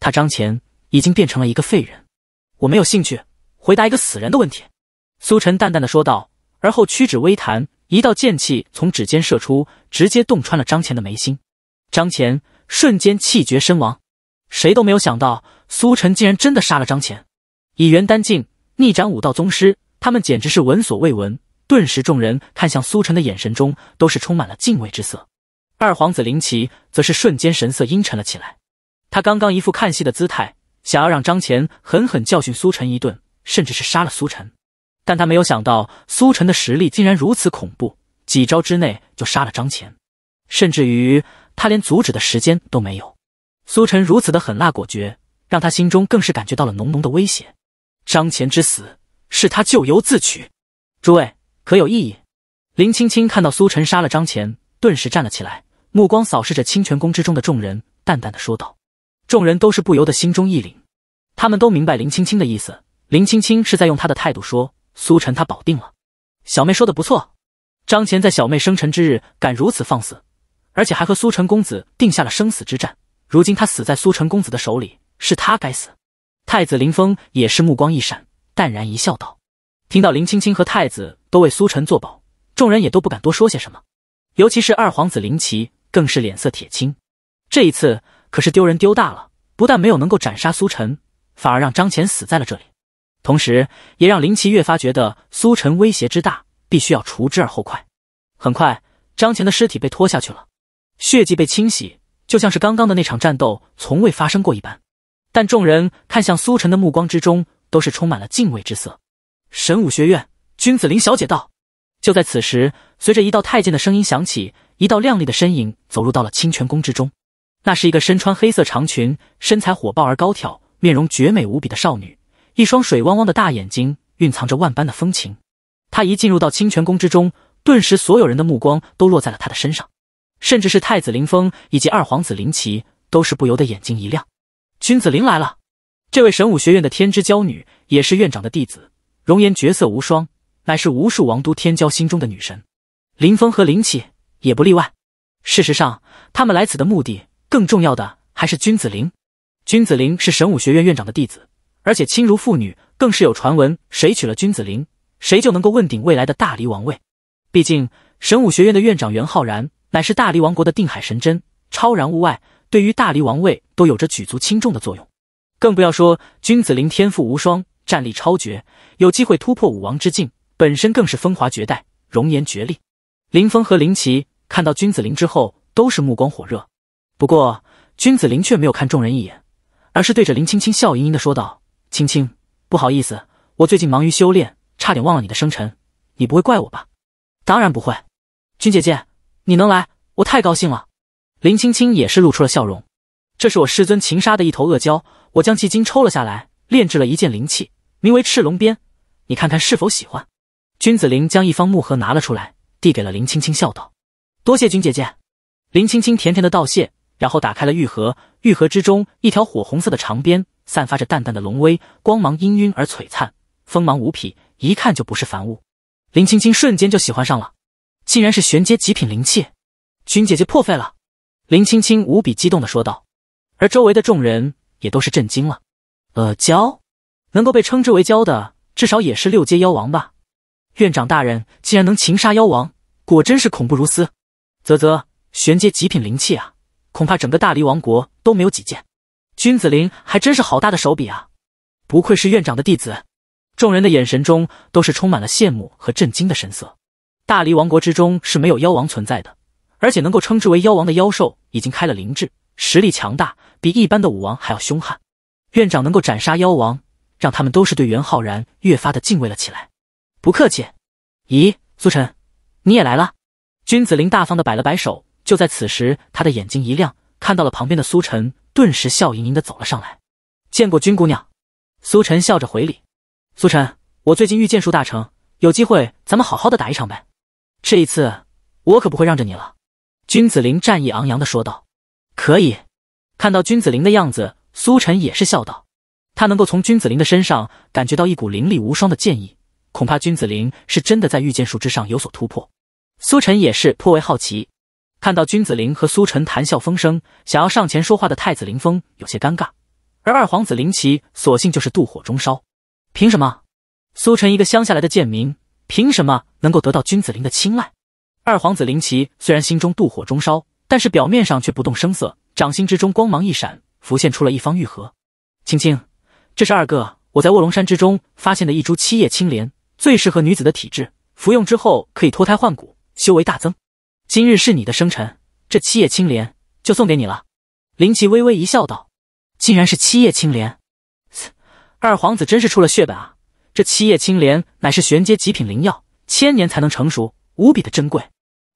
他张前已经变成了一个废人。我没有兴趣回答一个死人的问题。”苏晨淡淡的说道，而后屈指微弹，一道剑气从指尖射出，直接洞穿了张前的眉心。张前瞬间气绝身亡。谁都没有想到，苏晨竟然真的杀了张前。以元丹境逆斩武道宗师，他们简直是闻所未闻。顿时，众人看向苏晨的眼神中都是充满了敬畏之色。二皇子林奇则是瞬间神色阴沉了起来，他刚刚一副看戏的姿态，想要让张乾狠狠教训苏晨一顿，甚至是杀了苏晨，但他没有想到苏晨的实力竟然如此恐怖，几招之内就杀了张乾，甚至于他连阻止的时间都没有。苏晨如此的狠辣果决，让他心中更是感觉到了浓浓的威胁。张乾之死是他咎由自取，诸位可有异议？林青青看到苏晨杀了张乾，顿时站了起来。目光扫视着清泉宫之中的众人，淡淡的说道：“众人都是不由得心中一凛，他们都明白林青青的意思。林青青是在用她的态度说，苏晨他保定了。小妹说的不错，张乾在小妹生辰之日敢如此放肆，而且还和苏晨公子定下了生死之战，如今他死在苏晨公子的手里，是他该死。”太子林峰也是目光一闪，淡然一笑，道：“听到林青青和太子都为苏晨作保，众人也都不敢多说些什么，尤其是二皇子林奇。”更是脸色铁青，这一次可是丢人丢大了，不但没有能够斩杀苏晨，反而让张乾死在了这里，同时也让林奇越发觉得苏晨威胁之大，必须要除之而后快。很快，张乾的尸体被拖下去了，血迹被清洗，就像是刚刚的那场战斗从未发生过一般。但众人看向苏晨的目光之中，都是充满了敬畏之色。神武学院，君子林小姐到。就在此时，随着一道太监的声音响起。一道靓丽的身影走入到了清泉宫之中，那是一个身穿黑色长裙、身材火爆而高挑、面容绝美无比的少女，一双水汪汪的大眼睛蕴藏着万般的风情。她一进入到清泉宫之中，顿时所有人的目光都落在了她的身上，甚至是太子林峰以及二皇子林奇都是不由得眼睛一亮。君子林来了，这位神武学院的天之娇女，也是院长的弟子，容颜绝色无双，乃是无数王都天骄心中的女神。林峰和林奇。也不例外。事实上，他们来此的目的更重要的还是君子林。君子林是神武学院院长的弟子，而且亲如父女，更是有传闻，谁娶了君子林，谁就能够问鼎未来的大黎王位。毕竟，神武学院的院长袁浩然乃是大黎王国的定海神针，超然物外，对于大黎王位都有着举足轻重的作用。更不要说君子林天赋无双，战力超绝，有机会突破武王之境，本身更是风华绝代，容颜绝丽。林峰和林奇。看到君子林之后，都是目光火热，不过君子林却没有看众人一眼，而是对着林青青笑盈盈的说道：“青青，不好意思，我最近忙于修炼，差点忘了你的生辰，你不会怪我吧？”“当然不会，君姐姐，你能来，我太高兴了。”林青青也是露出了笑容。这是我师尊擒杀的一头恶蛟，我将其筋抽了下来，炼制了一件灵器，名为赤龙鞭，你看看是否喜欢？”君子林将一方木盒拿了出来，递给了林青青，笑道。多谢君姐姐，林青青甜甜的道谢，然后打开了玉盒。玉盒之中，一条火红色的长鞭，散发着淡淡的龙威光芒，氤氲而璀璨，锋芒无匹，一看就不是凡物。林青青瞬间就喜欢上了，竟然是玄阶极品灵器。君姐姐破费了，林青青无比激动的说道。而周围的众人也都是震惊了。呃，蛟，能够被称之为蛟的，至少也是六阶妖王吧？院长大人竟然能擒杀妖王，果真是恐怖如斯。啧啧，玄阶极品灵器啊，恐怕整个大黎王国都没有几件。君子林还真是好大的手笔啊！不愧是院长的弟子。众人的眼神中都是充满了羡慕和震惊的神色。大黎王国之中是没有妖王存在的，而且能够称之为妖王的妖兽已经开了灵智，实力强大，比一般的武王还要凶悍。院长能够斩杀妖王，让他们都是对袁浩然越发的敬畏了起来。不客气。咦，苏晨，你也来了。君子林大方的摆了摆手，就在此时，他的眼睛一亮，看到了旁边的苏晨，顿时笑盈盈的走了上来。见过君姑娘，苏晨笑着回礼。苏晨，我最近御剑术大成，有机会咱们好好的打一场呗。这一次我可不会让着你了。君子林战意昂扬的说道。可以，看到君子林的样子，苏晨也是笑道。他能够从君子林的身上感觉到一股凌厉无双的剑意，恐怕君子林是真的在御剑术之上有所突破。苏晨也是颇为好奇，看到君子林和苏晨谈笑风生，想要上前说话的太子林峰有些尴尬，而二皇子林奇索性就是妒火中烧。凭什么？苏晨一个乡下来的贱民，凭什么能够得到君子林的青睐？二皇子林奇虽然心中妒火中烧，但是表面上却不动声色，掌心之中光芒一闪，浮现出了一方玉盒。青青，这是二哥我在卧龙山之中发现的一株七叶青莲，最适合女子的体质，服用之后可以脱胎换骨。修为大增，今日是你的生辰，这七叶青莲就送给你了。林奇微微一笑，道：“竟然是七叶青莲，二皇子真是出了血本啊！这七叶青莲乃是玄阶极品灵药，千年才能成熟，无比的珍贵。”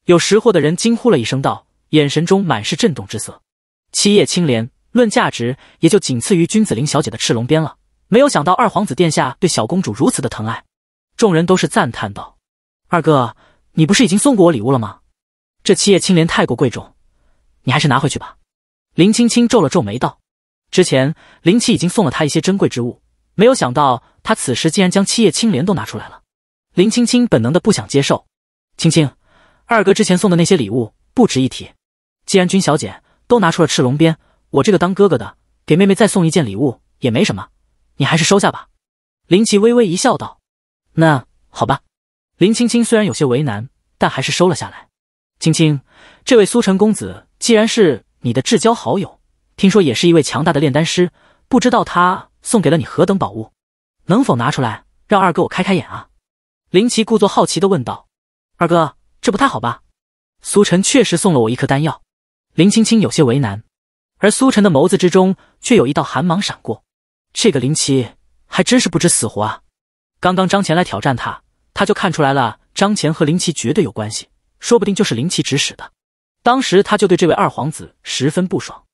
有识货的人惊呼了一声，道：“眼神中满是震动之色。”七叶青莲论价值，也就仅次于君子林小姐的赤龙鞭了。没有想到二皇子殿下对小公主如此的疼爱，众人都是赞叹道：“二哥。”你不是已经送过我礼物了吗？这七叶青莲太过贵重，你还是拿回去吧。林青青皱了皱眉道：“之前林奇已经送了他一些珍贵之物，没有想到他此时竟然将七叶青莲都拿出来了。”林青青本能的不想接受。青青，二哥之前送的那些礼物不值一提，既然君小姐都拿出了赤龙鞭，我这个当哥哥的给妹妹再送一件礼物也没什么，你还是收下吧。林奇微微一笑道：“那好吧。”林青青虽然有些为难，但还是收了下来。青青，这位苏晨公子既然是你的至交好友，听说也是一位强大的炼丹师，不知道他送给了你何等宝物，能否拿出来让二哥我开开眼啊？林奇故作好奇地问道。二哥，这不太好吧？苏晨确实送了我一颗丹药。林青青有些为难，而苏晨的眸子之中却有一道寒芒闪过。这个林奇还真是不知死活啊！刚刚张前来挑战他。他就看出来了，张乾和林奇绝对有关系，说不定就是林奇指使的。当时他就对这位二皇子十分不爽，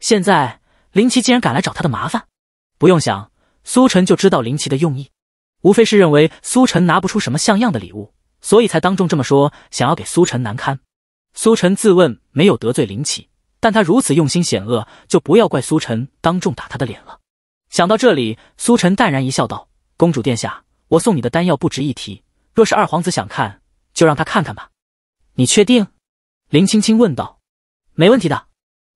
现在林奇竟然敢来找他的麻烦，不用想，苏晨就知道林奇的用意，无非是认为苏晨拿不出什么像样的礼物，所以才当众这么说，想要给苏晨难堪。苏晨自问没有得罪林奇，但他如此用心险恶，就不要怪苏晨当众打他的脸了。想到这里，苏晨淡然一笑，道：“公主殿下，我送你的丹药不值一提。”若是二皇子想看，就让他看看吧。你确定？林青青问道。没问题的。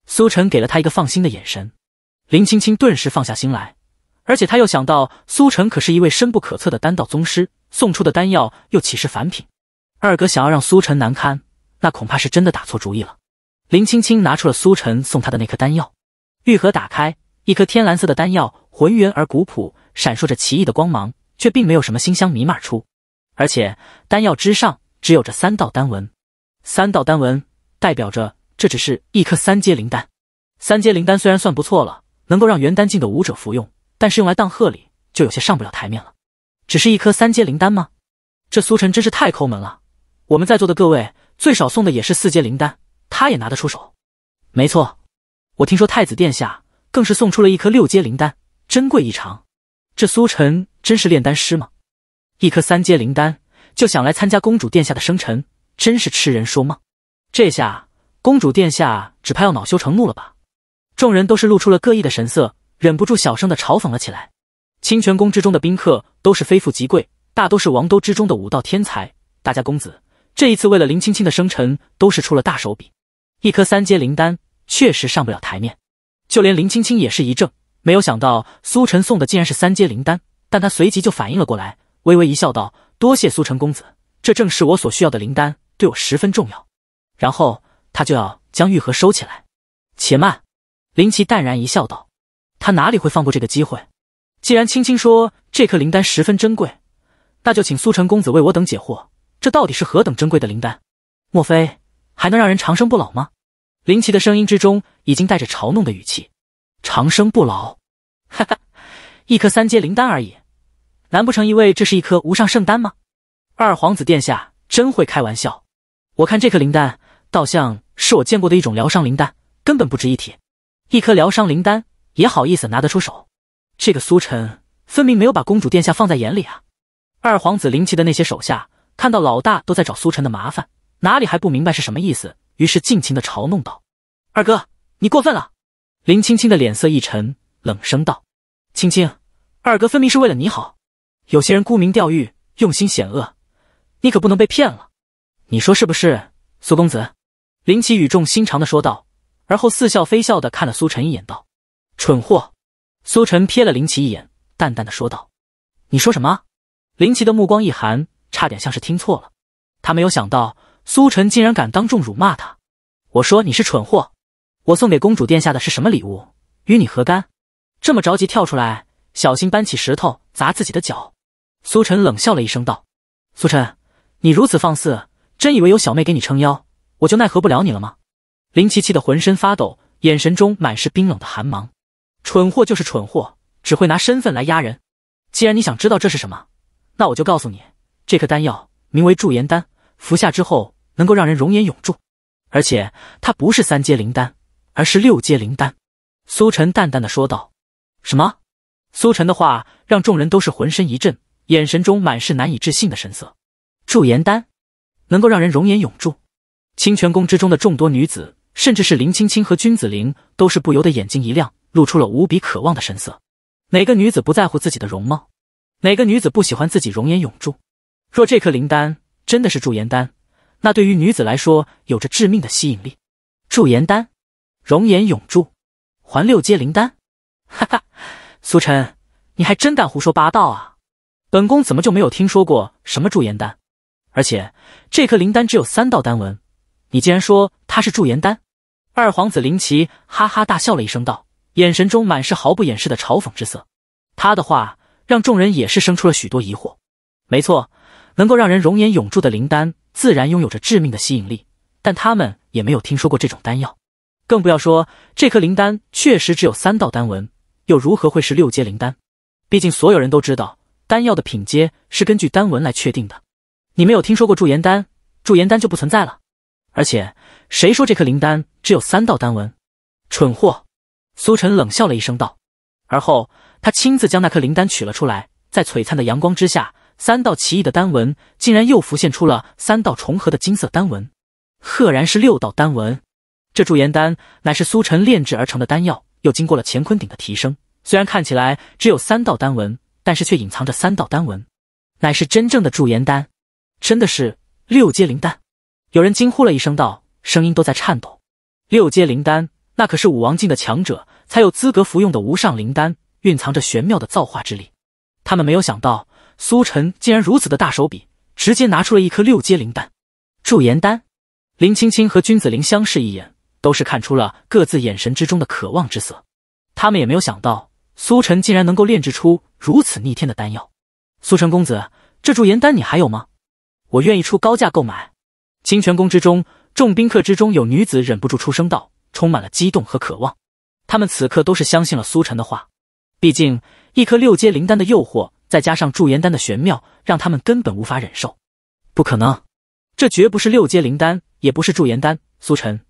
苏晨给了他一个放心的眼神。林青青顿时放下心来，而且他又想到，苏晨可是一位深不可测的丹道宗师，送出的丹药又岂是凡品？二哥想要让苏晨难堪，那恐怕是真的打错主意了。林青青拿出了苏晨送她的那颗丹药，玉盒打开，一颗天蓝色的丹药，浑圆而古朴，闪烁着奇异的光芒，却并没有什么馨香弥漫出。而且丹药之上只有这三道丹纹，三道丹纹代表着这只是一颗三阶灵丹。三阶灵丹虽然算不错了，能够让元丹境的武者服用，但是用来当贺礼就有些上不了台面了。只是一颗三阶灵丹吗？这苏晨真是太抠门了！我们在座的各位最少送的也是四阶灵丹，他也拿得出手？没错，我听说太子殿下更是送出了一颗六阶灵丹，珍贵异常。这苏晨真是炼丹师吗？一颗三阶灵丹就想来参加公主殿下的生辰，真是痴人说梦。这下公主殿下只怕要恼羞成怒了吧？众人都是露出了各异的神色，忍不住小声的嘲讽了起来。清泉宫之中的宾客都是非富即贵，大都是王都之中的武道天才。大家公子这一次为了林青青的生辰，都是出了大手笔。一颗三阶灵丹确实上不了台面。就连林青青也是一怔，没有想到苏晨送的竟然是三阶灵丹，但他随即就反应了过来。微微一笑，道：“多谢苏城公子，这正是我所需要的灵丹，对我十分重要。”然后他就要将玉盒收起来。且慢，林奇淡然一笑，道：“他哪里会放过这个机会？既然青青说这颗灵丹十分珍贵，那就请苏城公子为我等解惑，这到底是何等珍贵的灵丹？莫非还能让人长生不老吗？”林奇的声音之中已经带着嘲弄的语气：“长生不老，哈哈，一颗三阶灵丹而已。”难不成因为这是一颗无上圣丹吗？二皇子殿下真会开玩笑。我看这颗灵丹倒像是我见过的一种疗伤灵丹，根本不值一提。一颗疗伤灵丹也好意思拿得出手？这个苏晨分明没有把公主殿下放在眼里啊！二皇子林奇的那些手下看到老大都在找苏晨的麻烦，哪里还不明白是什么意思？于是尽情的嘲弄道：“二哥，你过分了。”林青青的脸色一沉，冷声道：“青青，二哥分明是为了你好。”有些人沽名钓誉，用心险恶，你可不能被骗了。你说是不是，苏公子？”林奇语重心长的说道，而后似笑非笑的看了苏晨一眼，道：“蠢货。”苏晨瞥了林奇一眼，淡淡的说道：“你说什么？”林奇的目光一寒，差点像是听错了。他没有想到苏晨竟然敢当众辱骂他。我说你是蠢货，我送给公主殿下的是什么礼物，与你何干？这么着急跳出来，小心搬起石头砸自己的脚。苏晨冷笑了一声，道：“苏晨，你如此放肆，真以为有小妹给你撑腰，我就奈何不了你了吗？”林琪气得浑身发抖，眼神中满是冰冷的寒芒。蠢货就是蠢货，只会拿身份来压人。既然你想知道这是什么，那我就告诉你，这颗丹药名为驻颜丹，服下之后能够让人容颜永驻。而且它不是三阶灵丹，而是六阶灵丹。”苏晨淡淡的说道。什么？苏晨的话让众人都是浑身一震。眼神中满是难以置信的神色。驻颜丹，能够让人容颜永驻。清泉宫之中的众多女子，甚至是林青青和君子灵，都是不由得眼睛一亮，露出了无比渴望的神色。哪个女子不在乎自己的容貌？哪个女子不喜欢自己容颜永驻？若这颗灵丹真的是驻颜丹，那对于女子来说有着致命的吸引力。驻颜丹，容颜永驻，还六阶灵丹。哈哈，苏晨，你还真敢胡说八道啊！本宫怎么就没有听说过什么驻颜丹？而且这颗灵丹只有三道丹纹，你竟然说它是驻颜丹？二皇子林奇哈哈大笑了一声，道，眼神中满是毫不掩饰的嘲讽之色。他的话让众人也是生出了许多疑惑。没错，能够让人容颜永驻的灵丹，自然拥有着致命的吸引力，但他们也没有听说过这种丹药，更不要说这颗灵丹确实只有三道丹纹，又如何会是六阶灵丹？毕竟所有人都知道。丹药的品阶是根据丹纹来确定的，你没有听说过驻颜丹，驻颜丹就不存在了。而且谁说这颗灵丹只有三道丹纹？蠢货！苏晨冷笑了一声道，而后他亲自将那颗灵丹取了出来，在璀璨的阳光之下，三道奇异的丹纹竟然又浮现出了三道重合的金色丹纹，赫然是六道丹纹。这驻颜丹乃是苏晨炼制而成的丹药，又经过了乾坤鼎的提升，虽然看起来只有三道丹纹。但是却隐藏着三道丹纹，乃是真正的驻颜丹，真的是六阶灵丹。有人惊呼了一声，道：“声音都在颤抖。”六阶灵丹，那可是武王境的强者才有资格服用的无上灵丹，蕴藏着玄妙的造化之力。他们没有想到苏晨竟然如此的大手笔，直接拿出了一颗六阶灵丹。驻颜丹，林青青和君子林相视一眼，都是看出了各自眼神之中的渴望之色。他们也没有想到苏晨竟然能够炼制出。如此逆天的丹药，苏晨公子，这驻颜丹你还有吗？我愿意出高价购买。清泉宫之中，众宾客之中有女子忍不住出声道，充满了激动和渴望。他们此刻都是相信了苏晨的话，毕竟一颗六阶灵丹的诱惑，再加上驻颜丹的玄妙，让他们根本无法忍受。不可能，这绝不是六阶灵丹，也不是驻颜丹。苏晨，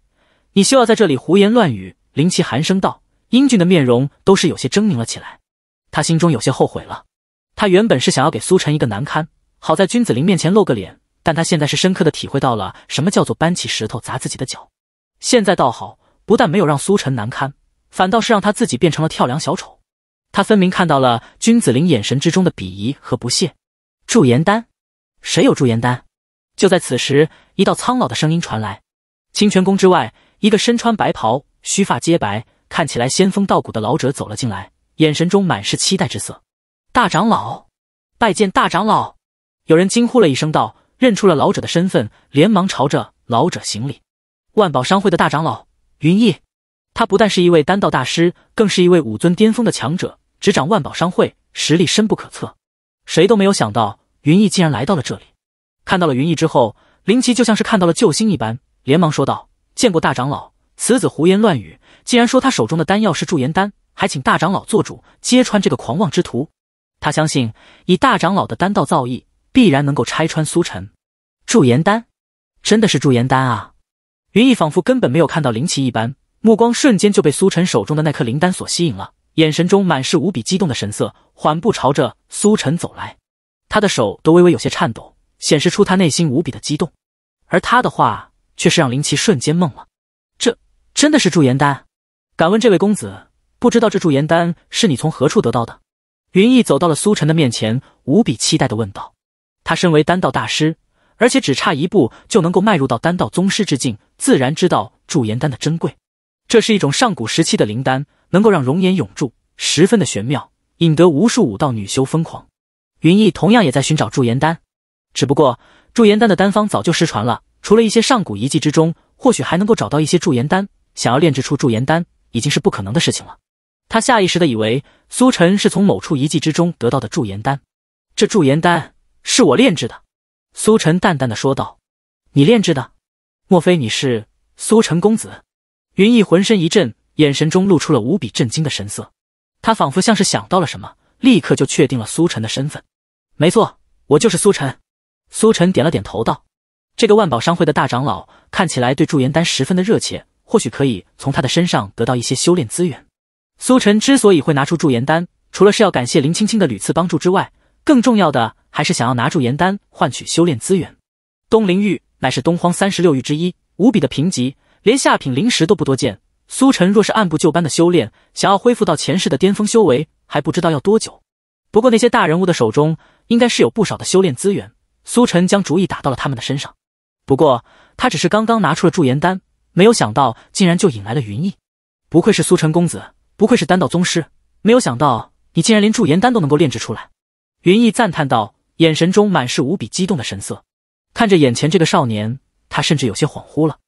你休要在这里胡言乱语！”林奇寒声道，英俊的面容都是有些狰狞了起来。他心中有些后悔了，他原本是想要给苏晨一个难堪，好在君子林面前露个脸，但他现在是深刻的体会到了什么叫做搬起石头砸自己的脚。现在倒好，不但没有让苏晨难堪，反倒是让他自己变成了跳梁小丑。他分明看到了君子林眼神之中的鄙夷和不屑。驻颜丹，谁有驻颜丹？就在此时，一道苍老的声音传来。清泉宫之外，一个身穿白袍、须发皆白、看起来仙风道骨的老者走了进来。眼神中满是期待之色，大长老，拜见大长老！有人惊呼了一声道，认出了老者的身份，连忙朝着老者行礼。万宝商会的大长老云逸，他不但是一位丹道大师，更是一位武尊巅峰的强者，执掌万宝商会，实力深不可测。谁都没有想到，云逸竟然来到了这里。看到了云逸之后，林奇就像是看到了救星一般，连忙说道：“见过大长老，此子胡言乱语，竟然说他手中的丹药是驻颜丹。”还请大长老做主，揭穿这个狂妄之徒。他相信，以大长老的丹道造诣，必然能够拆穿苏晨。驻颜丹，真的是驻颜丹啊！云逸仿佛根本没有看到林奇一般，目光瞬间就被苏晨手中的那颗灵丹所吸引了，眼神中满是无比激动的神色，缓步朝着苏晨走来。他的手都微微有些颤抖，显示出他内心无比的激动。而他的话却是让林奇瞬间懵了：这真的是驻颜丹？敢问这位公子？不知道这驻颜丹是你从何处得到的？云逸走到了苏晨的面前，无比期待的问道。他身为丹道大师，而且只差一步就能够迈入到丹道宗师之境，自然知道驻颜丹的珍贵。这是一种上古时期的灵丹，能够让容颜永驻，十分的玄妙，引得无数武道女修疯狂。云逸同样也在寻找驻颜丹，只不过驻颜丹的丹方早就失传了，除了一些上古遗迹之中，或许还能够找到一些驻颜丹。想要炼制出驻颜丹，已经是不可能的事情了。他下意识的以为苏晨是从某处遗迹之中得到的驻颜丹，这驻颜丹是我炼制的。苏晨淡淡的说道：“你炼制的？莫非你是苏晨公子？”云逸浑身一震，眼神中露出了无比震惊的神色。他仿佛像是想到了什么，立刻就确定了苏晨的身份。没错，我就是苏晨。苏晨点了点头道：“这个万宝商会的大长老看起来对驻颜丹十分的热切，或许可以从他的身上得到一些修炼资源。”苏晨之所以会拿出驻颜丹，除了是要感谢林青青的屡次帮助之外，更重要的还是想要拿驻颜丹换取修炼资源。东灵域乃是东荒三十六域之一，无比的贫瘠，连下品灵石都不多见。苏晨若是按部就班的修炼，想要恢复到前世的巅峰修为，还不知道要多久。不过那些大人物的手中应该是有不少的修炼资源，苏晨将主意打到了他们的身上。不过他只是刚刚拿出了驻颜丹，没有想到竟然就引来了云逸。不愧是苏晨公子。不愧是丹道宗师，没有想到你竟然连驻颜丹都能够炼制出来。”云逸赞叹道，眼神中满是无比激动的神色。看着眼前这个少年，他甚至有些恍惚了。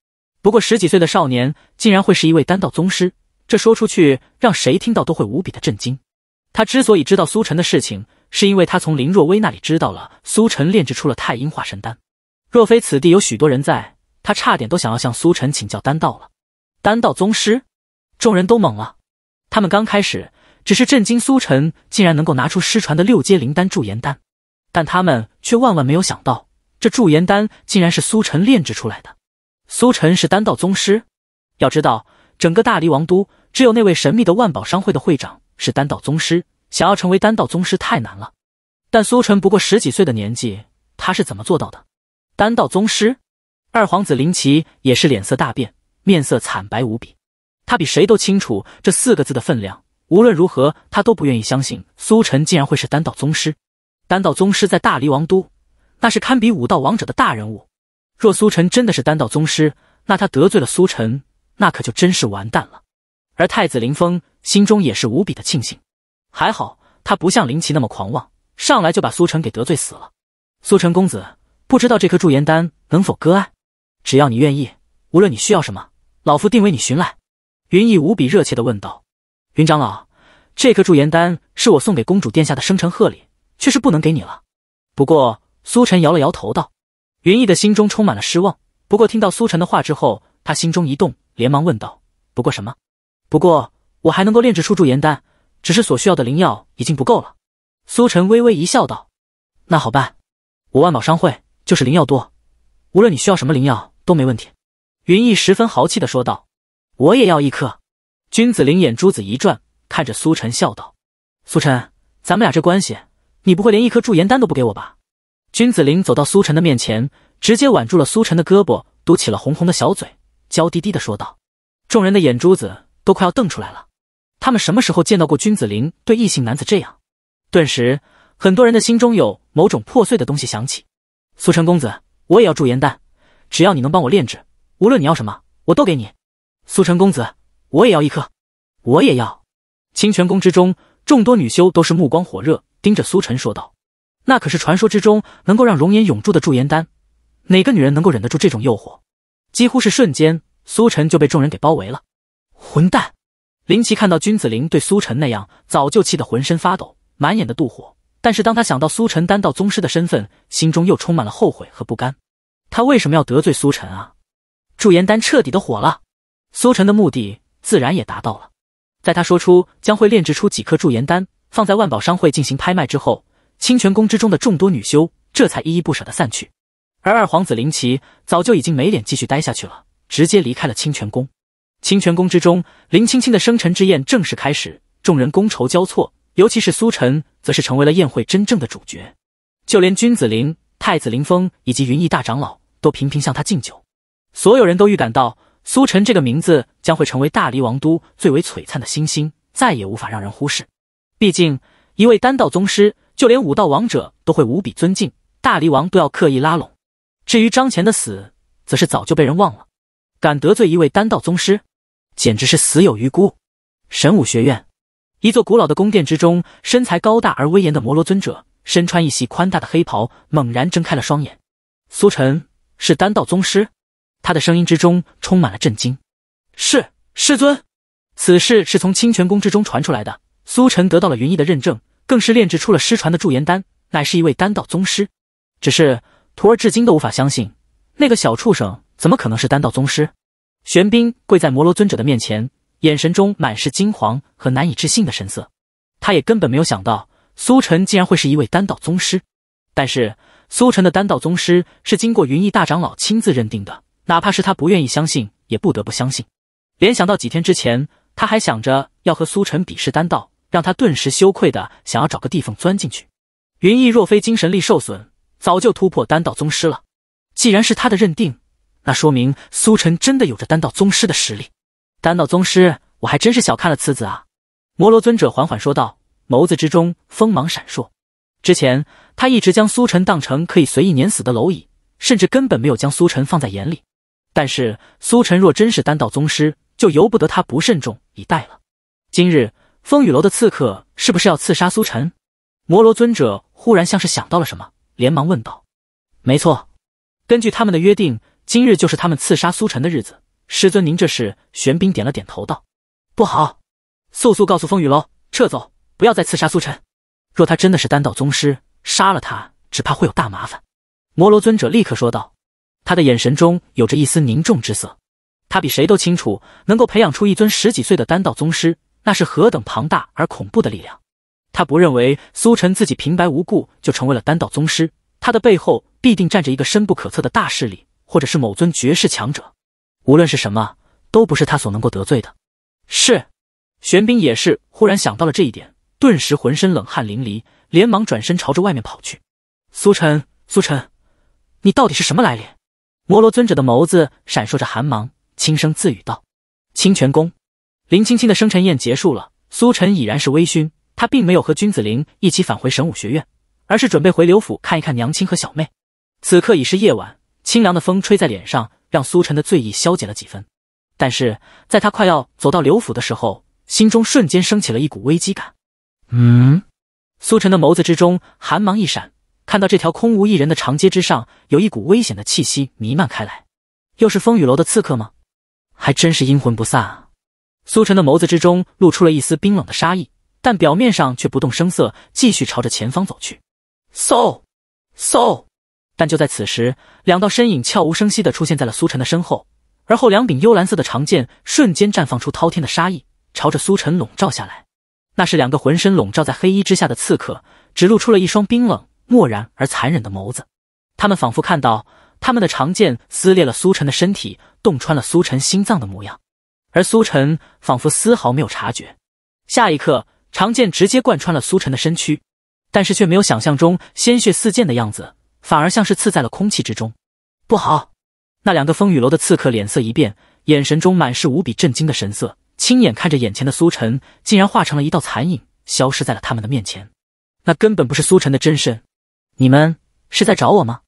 不过十几岁的少年竟然会是一位丹道宗师，这说出去让谁听到都会无比的震惊。他之所以知道苏晨的事情，是因为他从林若薇那里知道了苏晨炼制出了太阴化神丹。若非此地有许多人在，他差点都想要向苏晨请教丹道了。丹道宗师，众人都懵了。他们刚开始只是震惊苏晨竟然能够拿出失传的六阶灵丹驻颜丹，但他们却万万没有想到这驻颜丹竟然是苏晨炼制出来的。苏晨是丹道宗师，要知道整个大黎王都只有那位神秘的万宝商会的会长是丹道宗师，想要成为丹道宗师太难了。但苏晨不过十几岁的年纪，他是怎么做到的？丹道宗师，二皇子林奇也是脸色大变，面色惨白无比。他比谁都清楚这四个字的分量。无论如何，他都不愿意相信苏晨竟然会是丹道宗师。丹道宗师在大离王都，那是堪比武道王者的大人物。若苏晨真的是丹道宗师，那他得罪了苏晨，那可就真是完蛋了。而太子林峰心中也是无比的庆幸，还好他不像林奇那么狂妄，上来就把苏晨给得罪死了。苏晨公子，不知道这颗驻颜丹能否割爱？只要你愿意，无论你需要什么，老夫定为你寻来。云逸无比热切地问道：“云长老，这颗驻颜丹是我送给公主殿下的生辰贺礼，却是不能给你了。”不过，苏晨摇了摇头道。云逸的心中充满了失望。不过，听到苏晨的话之后，他心中一动，连忙问道：“不过什么？不过我还能够炼制出驻颜丹，只是所需要的灵药已经不够了。”苏晨微微一笑道：“那好办，我万宝商会就是灵药多，无论你需要什么灵药都没问题。”云逸十分豪气地说道。我也要一颗。君子林眼珠子一转，看着苏晨笑道：“苏晨，咱们俩这关系，你不会连一颗驻颜丹都不给我吧？”君子林走到苏晨的面前，直接挽住了苏晨的胳膊，嘟起了红红的小嘴，娇滴滴的说道。众人的眼珠子都快要瞪出来了，他们什么时候见到过君子林对异性男子这样？顿时，很多人的心中有某种破碎的东西响起。苏晨公子，我也要驻颜丹，只要你能帮我炼制，无论你要什么，我都给你。苏晨公子，我也要一颗，我也要。清泉宫之中，众多女修都是目光火热，盯着苏晨说道：“那可是传说之中能够让容颜永驻的驻颜丹，哪个女人能够忍得住这种诱惑？”几乎是瞬间，苏晨就被众人给包围了。混蛋！林奇看到君子林对苏晨那样，早就气得浑身发抖，满眼的妒火。但是当他想到苏晨丹道宗师的身份，心中又充满了后悔和不甘。他为什么要得罪苏晨啊？驻颜丹彻底的火了。苏晨的目的自然也达到了，在他说出将会炼制出几颗驻颜丹，放在万宝商会进行拍卖之后，清泉宫之中的众多女修这才依依不舍地散去。而二皇子林奇早就已经没脸继续待下去了，直接离开了清泉宫。清泉宫之中，林青青的生辰之宴正式开始，众人觥筹交错，尤其是苏晨，则是成为了宴会真正的主角。就连君子林、太子林峰以及云逸大长老都频频向他敬酒，所有人都预感到。苏晨这个名字将会成为大黎王都最为璀璨的星星，再也无法让人忽视。毕竟，一位丹道宗师，就连武道王者都会无比尊敬，大黎王都要刻意拉拢。至于张乾的死，则是早就被人忘了。敢得罪一位丹道宗师，简直是死有余辜。神武学院，一座古老的宫殿之中，身材高大而威严的摩罗尊者，身穿一袭宽大的黑袍，猛然睁开了双眼。苏晨是丹道宗师。他的声音之中充满了震惊：“是师尊，此事是从清泉宫之中传出来的。苏晨得到了云逸的认证，更是炼制出了失传的驻颜丹，乃是一位丹道宗师。只是徒儿至今都无法相信，那个小畜生怎么可能是丹道宗师？”玄冰跪在摩罗尊者的面前，眼神中满是惊惶和难以置信的神色。他也根本没有想到，苏晨竟然会是一位丹道宗师。但是苏晨的丹道宗师是经过云逸大长老亲自认定的。哪怕是他不愿意相信，也不得不相信。联想到几天之前，他还想着要和苏晨比试丹道，让他顿时羞愧的想要找个地缝钻进去。云逸若非精神力受损，早就突破丹道宗师了。既然是他的认定，那说明苏晨真的有着丹道宗师的实力。丹道宗师，我还真是小看了此子啊！摩罗尊者缓缓说道，眸子之中锋芒闪烁。之前他一直将苏晨当成可以随意碾死的蝼蚁，甚至根本没有将苏晨放在眼里。但是苏晨若真是丹道宗师，就由不得他不慎重以待了。今日风雨楼的刺客是不是要刺杀苏晨？摩罗尊者忽然像是想到了什么，连忙问道：“没错，根据他们的约定，今日就是他们刺杀苏晨的日子。”师尊，您这是？玄冰点了点头道：“不好，速速告诉风雨楼撤走，不要再刺杀苏晨。若他真的是丹道宗师，杀了他只怕会有大麻烦。”摩罗尊者立刻说道。他的眼神中有着一丝凝重之色，他比谁都清楚，能够培养出一尊十几岁的丹道宗师，那是何等庞大而恐怖的力量。他不认为苏晨自己平白无故就成为了丹道宗师，他的背后必定站着一个深不可测的大势力，或者是某尊绝世强者。无论是什么，都不是他所能够得罪的。是玄冰也是忽然想到了这一点，顿时浑身冷汗淋漓，连忙转身朝着外面跑去。苏晨，苏晨，你到底是什么来历？摩罗尊者的眸子闪烁着寒芒，轻声自语道：“清泉宫，林青青的生辰宴结束了。苏晨已然是微醺，他并没有和君子林一起返回神武学院，而是准备回刘府看一看娘亲和小妹。此刻已是夜晚，清凉的风吹在脸上，让苏晨的醉意消减了几分。但是在他快要走到刘府的时候，心中瞬间升起了一股危机感。嗯，苏晨的眸子之中寒芒一闪。”看到这条空无一人的长街之上，有一股危险的气息弥漫开来。又是风雨楼的刺客吗？还真是阴魂不散啊！苏晨的眸子之中露出了一丝冰冷的杀意，但表面上却不动声色，继续朝着前方走去。嗖嗖！但就在此时，两道身影悄无声息地出现在了苏晨的身后，而后两柄幽蓝色的长剑瞬间绽放出滔天的杀意，朝着苏晨笼罩下来。那是两个浑身笼罩在黑衣之下的刺客，只露出了一双冰冷。漠然而残忍的眸子，他们仿佛看到他们的长剑撕裂了苏晨的身体，洞穿了苏晨心脏的模样，而苏晨仿佛丝毫没有察觉。下一刻，长剑直接贯穿了苏晨的身躯，但是却没有想象中鲜血四溅的样子，反而像是刺在了空气之中。不好！那两个风雨楼的刺客脸色一变，眼神中满是无比震惊的神色，亲眼看着眼前的苏晨竟然化成了一道残影，消失在了他们的面前。那根本不是苏晨的真身。你们是在找我吗？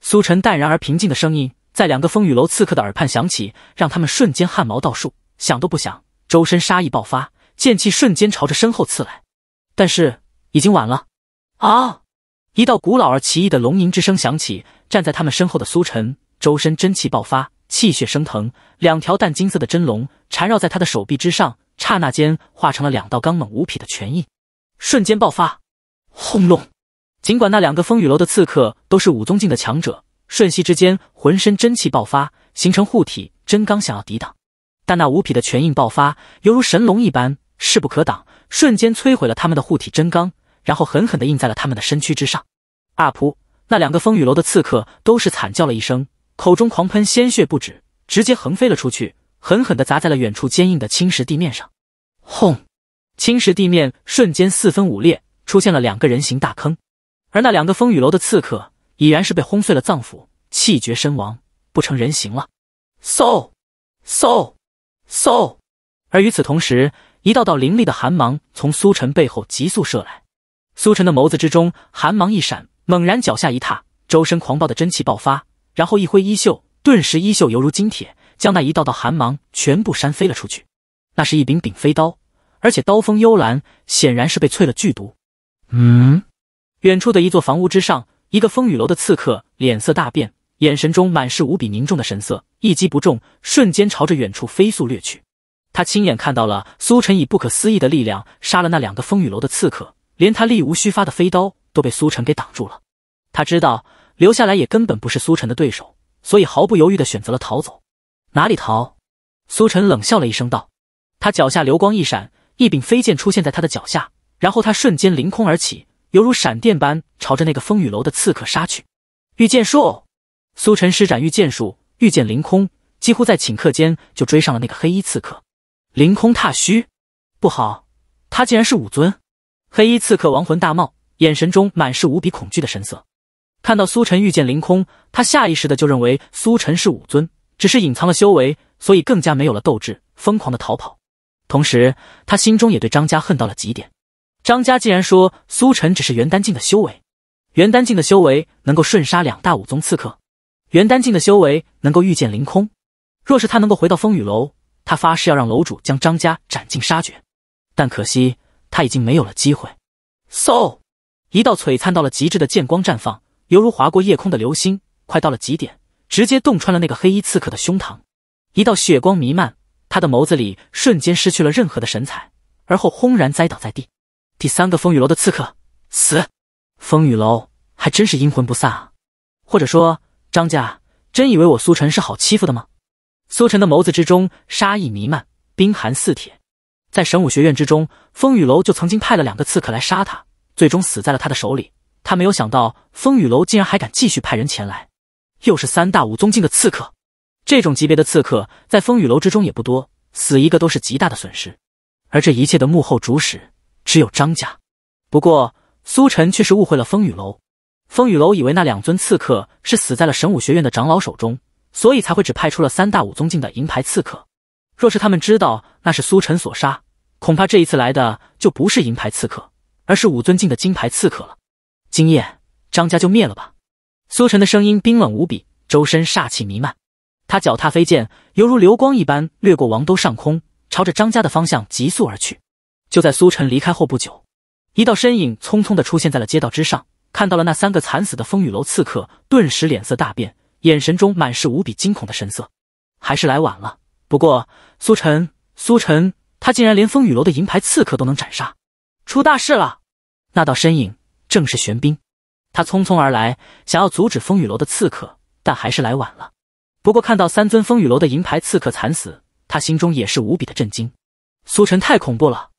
苏晨淡然而平静的声音在两个风雨楼刺客的耳畔响起，让他们瞬间汗毛倒竖，想都不想，周身杀意爆发，剑气瞬间朝着身后刺来。但是已经晚了！啊！一道古老而奇异的龙吟之声响起，站在他们身后的苏晨周身真气爆发，气血升腾，两条淡金色的真龙缠绕在他的手臂之上，刹那间化成了两道刚猛无匹的拳印，瞬间爆发，轰隆！尽管那两个风雨楼的刺客都是武宗境的强者，瞬息之间浑身真气爆发，形成护体真罡，想要抵挡，但那无匹的拳印爆发，犹如神龙一般势不可挡，瞬间摧毁了他们的护体真罡，然后狠狠地印在了他们的身躯之上。啊噗！那两个风雨楼的刺客都是惨叫了一声，口中狂喷鲜血不止，直接横飞了出去，狠狠地砸在了远处坚硬的青石地面上。轰！青石地面瞬间四分五裂，出现了两个人形大坑。而那两个风雨楼的刺客已然是被轰碎了脏腑，气绝身亡，不成人形了。嗖，嗖，嗖！而与此同时，一道道凌厉的寒芒从苏晨背后急速射来。苏晨的眸子之中寒芒一闪，猛然脚下一踏，周身狂暴的真气爆发，然后一挥衣袖，顿时衣袖犹如金铁，将那一道道寒芒全部扇飞了出去。那是一柄柄飞刀，而且刀锋幽蓝，显然是被淬了剧毒。嗯。远处的一座房屋之上，一个风雨楼的刺客脸色大变，眼神中满是无比凝重的神色。一击不中，瞬间朝着远处飞速掠去。他亲眼看到了苏晨以不可思议的力量杀了那两个风雨楼的刺客，连他力无虚发的飞刀都被苏晨给挡住了。他知道留下来也根本不是苏晨的对手，所以毫不犹豫的选择了逃走。哪里逃？苏晨冷笑了一声，道：“他脚下流光一闪，一柄飞剑出现在他的脚下，然后他瞬间凌空而起。”犹如闪电般朝着那个风雨楼的刺客杀去，御剑术，苏晨施展御剑术，御剑凌空，几乎在顷刻间就追上了那个黑衣刺客，凌空踏虚，不好，他竟然是武尊！黑衣刺客亡魂大冒，眼神中满是无比恐惧的神色。看到苏晨御剑凌空，他下意识的就认为苏晨是武尊，只是隐藏了修为，所以更加没有了斗志，疯狂的逃跑。同时，他心中也对张家恨到了极点。张家竟然说苏晨只是元丹境的修为，元丹境的修为能够瞬杀两大武宗刺客，元丹境的修为能够遇见凌空。若是他能够回到风雨楼，他发誓要让楼主将张家斩尽杀绝。但可惜他已经没有了机会。嗖！一道璀璨到了极致的剑光绽放，犹如划过夜空的流星，快到了极点，直接洞穿了那个黑衣刺客的胸膛。一道血光弥漫，他的眸子里瞬间失去了任何的神采，而后轰然栽倒在地。第三个风雨楼的刺客死，风雨楼还真是阴魂不散啊！或者说，张家真以为我苏晨是好欺负的吗？苏晨的眸子之中杀意弥漫，冰寒似铁。在神武学院之中，风雨楼就曾经派了两个刺客来杀他，最终死在了他的手里。他没有想到，风雨楼竟然还敢继续派人前来，又是三大武宗境的刺客。这种级别的刺客，在风雨楼之中也不多，死一个都是极大的损失。而这一切的幕后主使。只有张家，不过苏晨却是误会了风雨楼。风雨楼以为那两尊刺客是死在了神武学院的长老手中，所以才会只派出了三大武宗境的银牌刺客。若是他们知道那是苏晨所杀，恐怕这一次来的就不是银牌刺客，而是武尊境的金牌刺客了。今夜张家就灭了吧！苏晨的声音冰冷无比，周身煞气弥漫，他脚踏飞剑，犹如流光一般掠过王都上空，朝着张家的方向急速而去。就在苏晨离开后不久，一道身影匆匆的出现在了街道之上，看到了那三个惨死的风雨楼刺客，顿时脸色大变，眼神中满是无比惊恐的神色。还是来晚了，不过苏晨，苏晨，他竟然连风雨楼的银牌刺客都能斩杀，出大事了！那道身影正是玄冰，他匆匆而来，想要阻止风雨楼的刺客，但还是来晚了。不过看到三尊风雨楼的银牌刺客惨死，他心中也是无比的震惊。苏晨太恐怖了！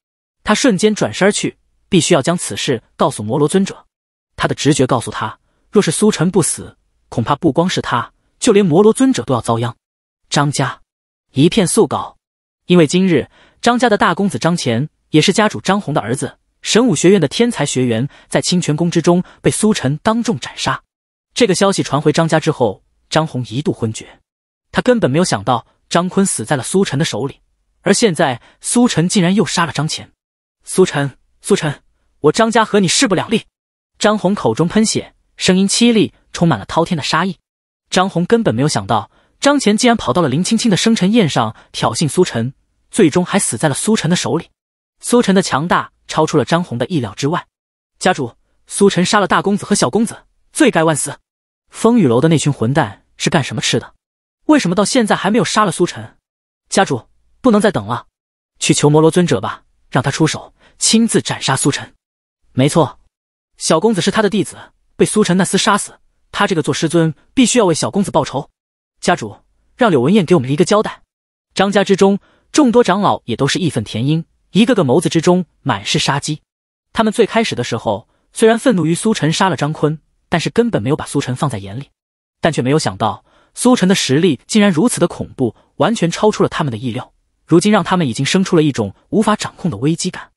他瞬间转身去，必须要将此事告诉摩罗尊者。他的直觉告诉他，若是苏晨不死，恐怕不光是他，就连摩罗尊者都要遭殃。张家一片肃稿，因为今日张家的大公子张乾，也是家主张红的儿子，神武学院的天才学员，在清泉宫之中被苏晨当众斩杀。这个消息传回张家之后，张宏一度昏厥。他根本没有想到，张坤死在了苏晨的手里，而现在苏晨竟然又杀了张乾。苏晨，苏晨，我张家和你势不两立。张红口中喷血，声音凄厉，充满了滔天的杀意。张红根本没有想到，张乾竟然跑到了林青青的生辰宴上挑衅苏晨，最终还死在了苏晨的手里。苏晨的强大超出了张红的意料之外。家主，苏晨杀了大公子和小公子，罪该万死。风雨楼的那群混蛋是干什么吃的？为什么到现在还没有杀了苏晨？家主，不能再等了，去求摩罗尊者吧，让他出手。亲自斩杀苏晨，没错，小公子是他的弟子，被苏晨那厮杀死，他这个做师尊必须要为小公子报仇。家主让柳文燕给我们一个交代。张家之中众多长老也都是义愤填膺，一个个眸子之中满是杀机。他们最开始的时候虽然愤怒于苏晨杀了张坤，但是根本没有把苏晨放在眼里，但却没有想到苏晨的实力竟然如此的恐怖，完全超出了他们的意料。如今让他们已经生出了一种无法掌控的危机感。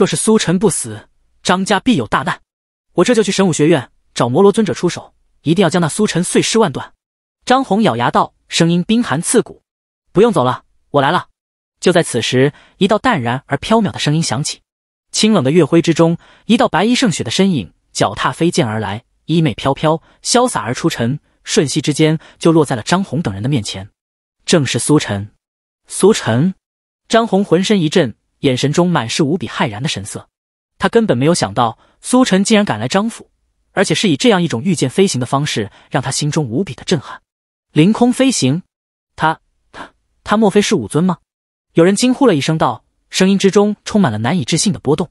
若是苏晨不死，张家必有大难。我这就去神武学院找摩罗尊者出手，一定要将那苏晨碎尸万段。张红咬牙道，声音冰寒刺骨。不用走了，我来了。就在此时，一道淡然而飘渺的声音响起，清冷的月辉之中，一道白衣胜雪的身影脚踏飞剑而来，衣袂飘飘，潇洒而出尘。瞬息之间，就落在了张红等人的面前。正是苏晨。苏晨？张红浑身一震。眼神中满是无比骇然的神色，他根本没有想到苏晨竟然敢来张府，而且是以这样一种御剑飞行的方式，让他心中无比的震撼。凌空飞行，他他他，莫非是武尊吗？有人惊呼了一声道，声音之中充满了难以置信的波动。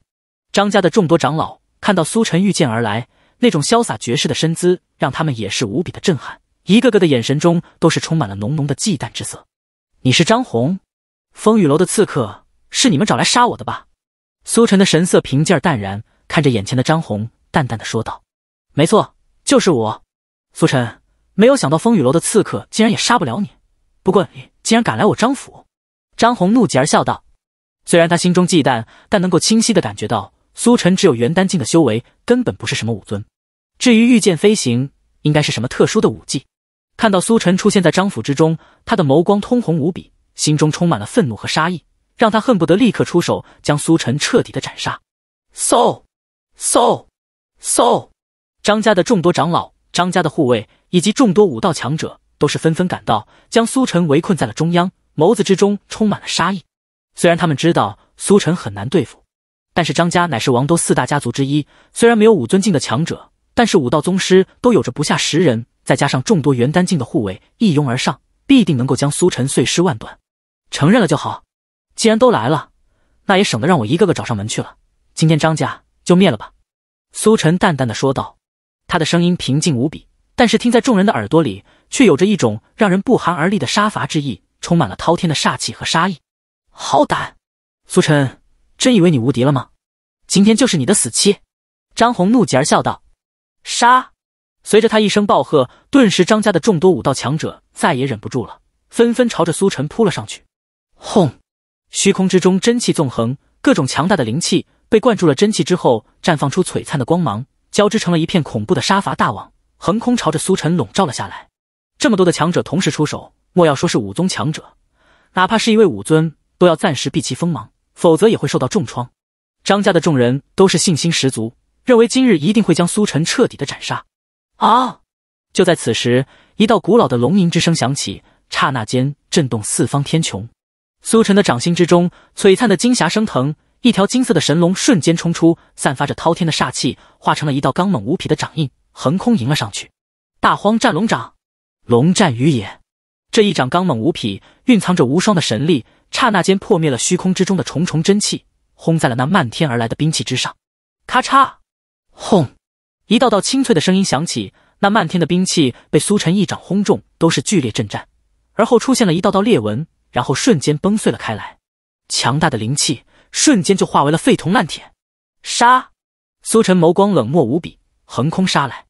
张家的众多长老看到苏晨御剑而来，那种潇洒绝世的身姿，让他们也是无比的震撼，一个个的眼神中都是充满了浓浓的忌惮之色。你是张红，风雨楼的刺客。是你们找来杀我的吧？苏晨的神色平静而淡然，看着眼前的张红，淡淡的说道：“没错，就是我。”苏晨没有想到风雨楼的刺客竟然也杀不了你，不过你竟然敢来我张府！”张红怒极而笑道。虽然他心中忌惮，但能够清晰的感觉到苏晨只有元丹境的修为，根本不是什么武尊。至于御剑飞行，应该是什么特殊的武技。看到苏晨出现在张府之中，他的眸光通红无比，心中充满了愤怒和杀意。让他恨不得立刻出手，将苏晨彻底的斩杀。嗖，嗖，嗖！张家的众多长老、张家的护卫以及众多武道强者，都是纷纷赶到，将苏晨围困在了中央，眸子之中充满了杀意。虽然他们知道苏晨很难对付，但是张家乃是王都四大家族之一，虽然没有武尊境的强者，但是武道宗师都有着不下十人，再加上众多元丹境的护卫一拥而上，必定能够将苏晨碎尸万段。承认了就好。既然都来了，那也省得让我一个个找上门去了。今天张家就灭了吧。”苏晨淡淡的说道，他的声音平静无比，但是听在众人的耳朵里，却有着一种让人不寒而栗的杀伐之意，充满了滔天的煞气和杀意。好胆，苏晨，真以为你无敌了吗？今天就是你的死期！”张红怒极而笑道。杀！随着他一声暴喝，顿时张家的众多武道强者再也忍不住了，纷纷朝着苏晨扑了上去。轰！虚空之中，真气纵横，各种强大的灵气被灌注了真气之后，绽放出璀璨的光芒，交织成了一片恐怖的杀伐大网，横空朝着苏晨笼罩了下来。这么多的强者同时出手，莫要说是武宗强者，哪怕是一位武尊，都要暂时避其锋芒，否则也会受到重创。张家的众人都是信心十足，认为今日一定会将苏晨彻底的斩杀。啊！就在此时，一道古老的龙吟之声响起，刹那间震动四方天穹。苏晨的掌心之中，璀璨的金霞升腾，一条金色的神龙瞬间冲出，散发着滔天的煞气，化成了一道刚猛无匹的掌印，横空迎了上去。大荒战龙掌，龙战于野。这一掌刚猛无匹，蕴藏着无双的神力，刹那间破灭了虚空之中的重重真气，轰在了那漫天而来的兵器之上。咔嚓，轰，一道道清脆的声音响起，那漫天的兵器被苏晨一掌轰中，都是剧烈震颤，而后出现了一道道裂纹。然后瞬间崩碎了开来，强大的灵气瞬间就化为了废铜烂铁。杀！苏晨眸光冷漠无比，横空杀来。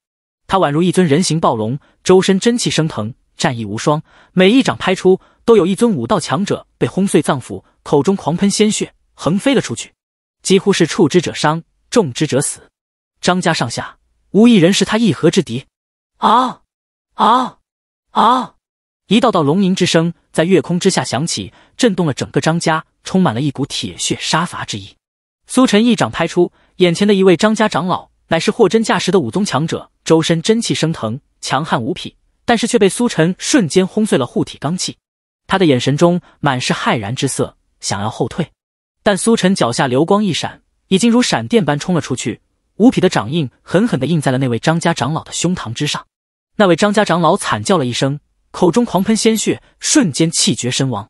他宛如一尊人形暴龙，周身真气升腾，战意无双。每一掌拍出，都有一尊武道强者被轰碎脏腑，口中狂喷鲜血，横飞了出去。几乎是触之者伤，中之者死。张家上下无一人是他一合之敌。啊！啊！啊！一道道龙吟之声在月空之下响起，震动了整个张家，充满了一股铁血杀伐之意。苏晨一掌拍出，眼前的一位张家长老乃是货真价实的武宗强者，周身真气升腾，强悍无匹，但是却被苏晨瞬间轰碎了护体罡气。他的眼神中满是骇然之色，想要后退，但苏晨脚下流光一闪，已经如闪电般冲了出去，无匹的掌印狠狠地印在了那位张家长老的胸膛之上。那位张家长老惨叫了一声。口中狂喷鲜血，瞬间气绝身亡。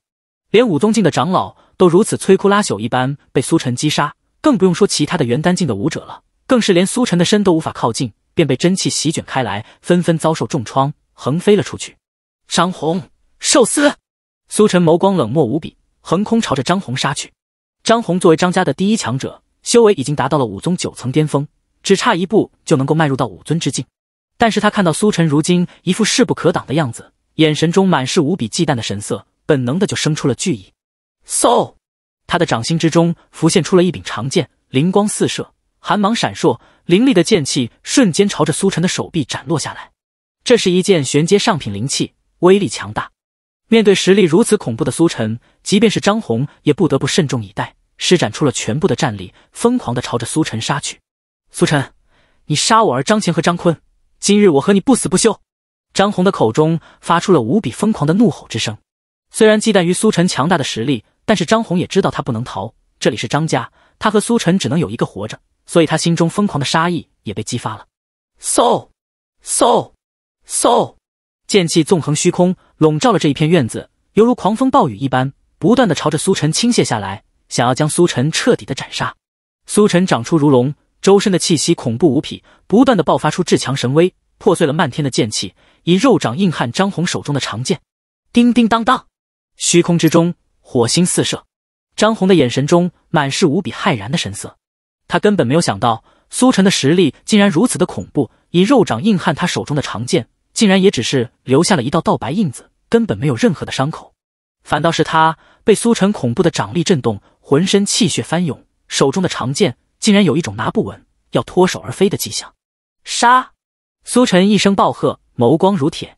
连武宗境的长老都如此摧枯拉朽一般被苏晨击杀，更不用说其他的元丹境的武者了。更是连苏晨的身都无法靠近，便被真气席卷开来，纷纷遭受重创，横飞了出去。张红，受死！苏晨眸光冷漠无比，横空朝着张红杀去。张红作为张家的第一强者，修为已经达到了武宗九层巅峰，只差一步就能够迈入到武尊之境。但是他看到苏晨如今一副势不可挡的样子。眼神中满是无比忌惮的神色，本能的就生出了惧意。嗖，他的掌心之中浮现出了一柄长剑，灵光四射，寒芒闪烁，凌厉的剑气瞬间朝着苏晨的手臂斩落下来。这是一件玄阶上品灵器，威力强大。面对实力如此恐怖的苏晨，即便是张红也不得不慎重以待，施展出了全部的战力，疯狂的朝着苏晨杀去。苏晨，你杀我儿张乾和张坤，今日我和你不死不休。张红的口中发出了无比疯狂的怒吼之声。虽然忌惮于苏晨强大的实力，但是张红也知道他不能逃。这里是张家，他和苏晨只能有一个活着，所以他心中疯狂的杀意也被激发了。嗖！嗖！嗖！剑气纵横虚空，笼罩了这一片院子，犹如狂风暴雨一般，不断的朝着苏晨倾泻下来，想要将苏晨彻底的斩杀。苏晨长出如龙，周身的气息恐怖无比，不断的爆发出至强神威。破碎了漫天的剑气，以肉掌硬撼张红手中的长剑，叮叮当当，虚空之中火星四射。张红的眼神中满是无比骇然的神色，他根本没有想到苏晨的实力竟然如此的恐怖，以肉掌硬撼他手中的长剑，竟然也只是留下了一道道白印子，根本没有任何的伤口。反倒是他被苏晨恐怖的掌力震动，浑身气血翻涌，手中的长剑竟然有一种拿不稳、要脱手而飞的迹象。杀！苏晨一声暴喝，眸光如铁，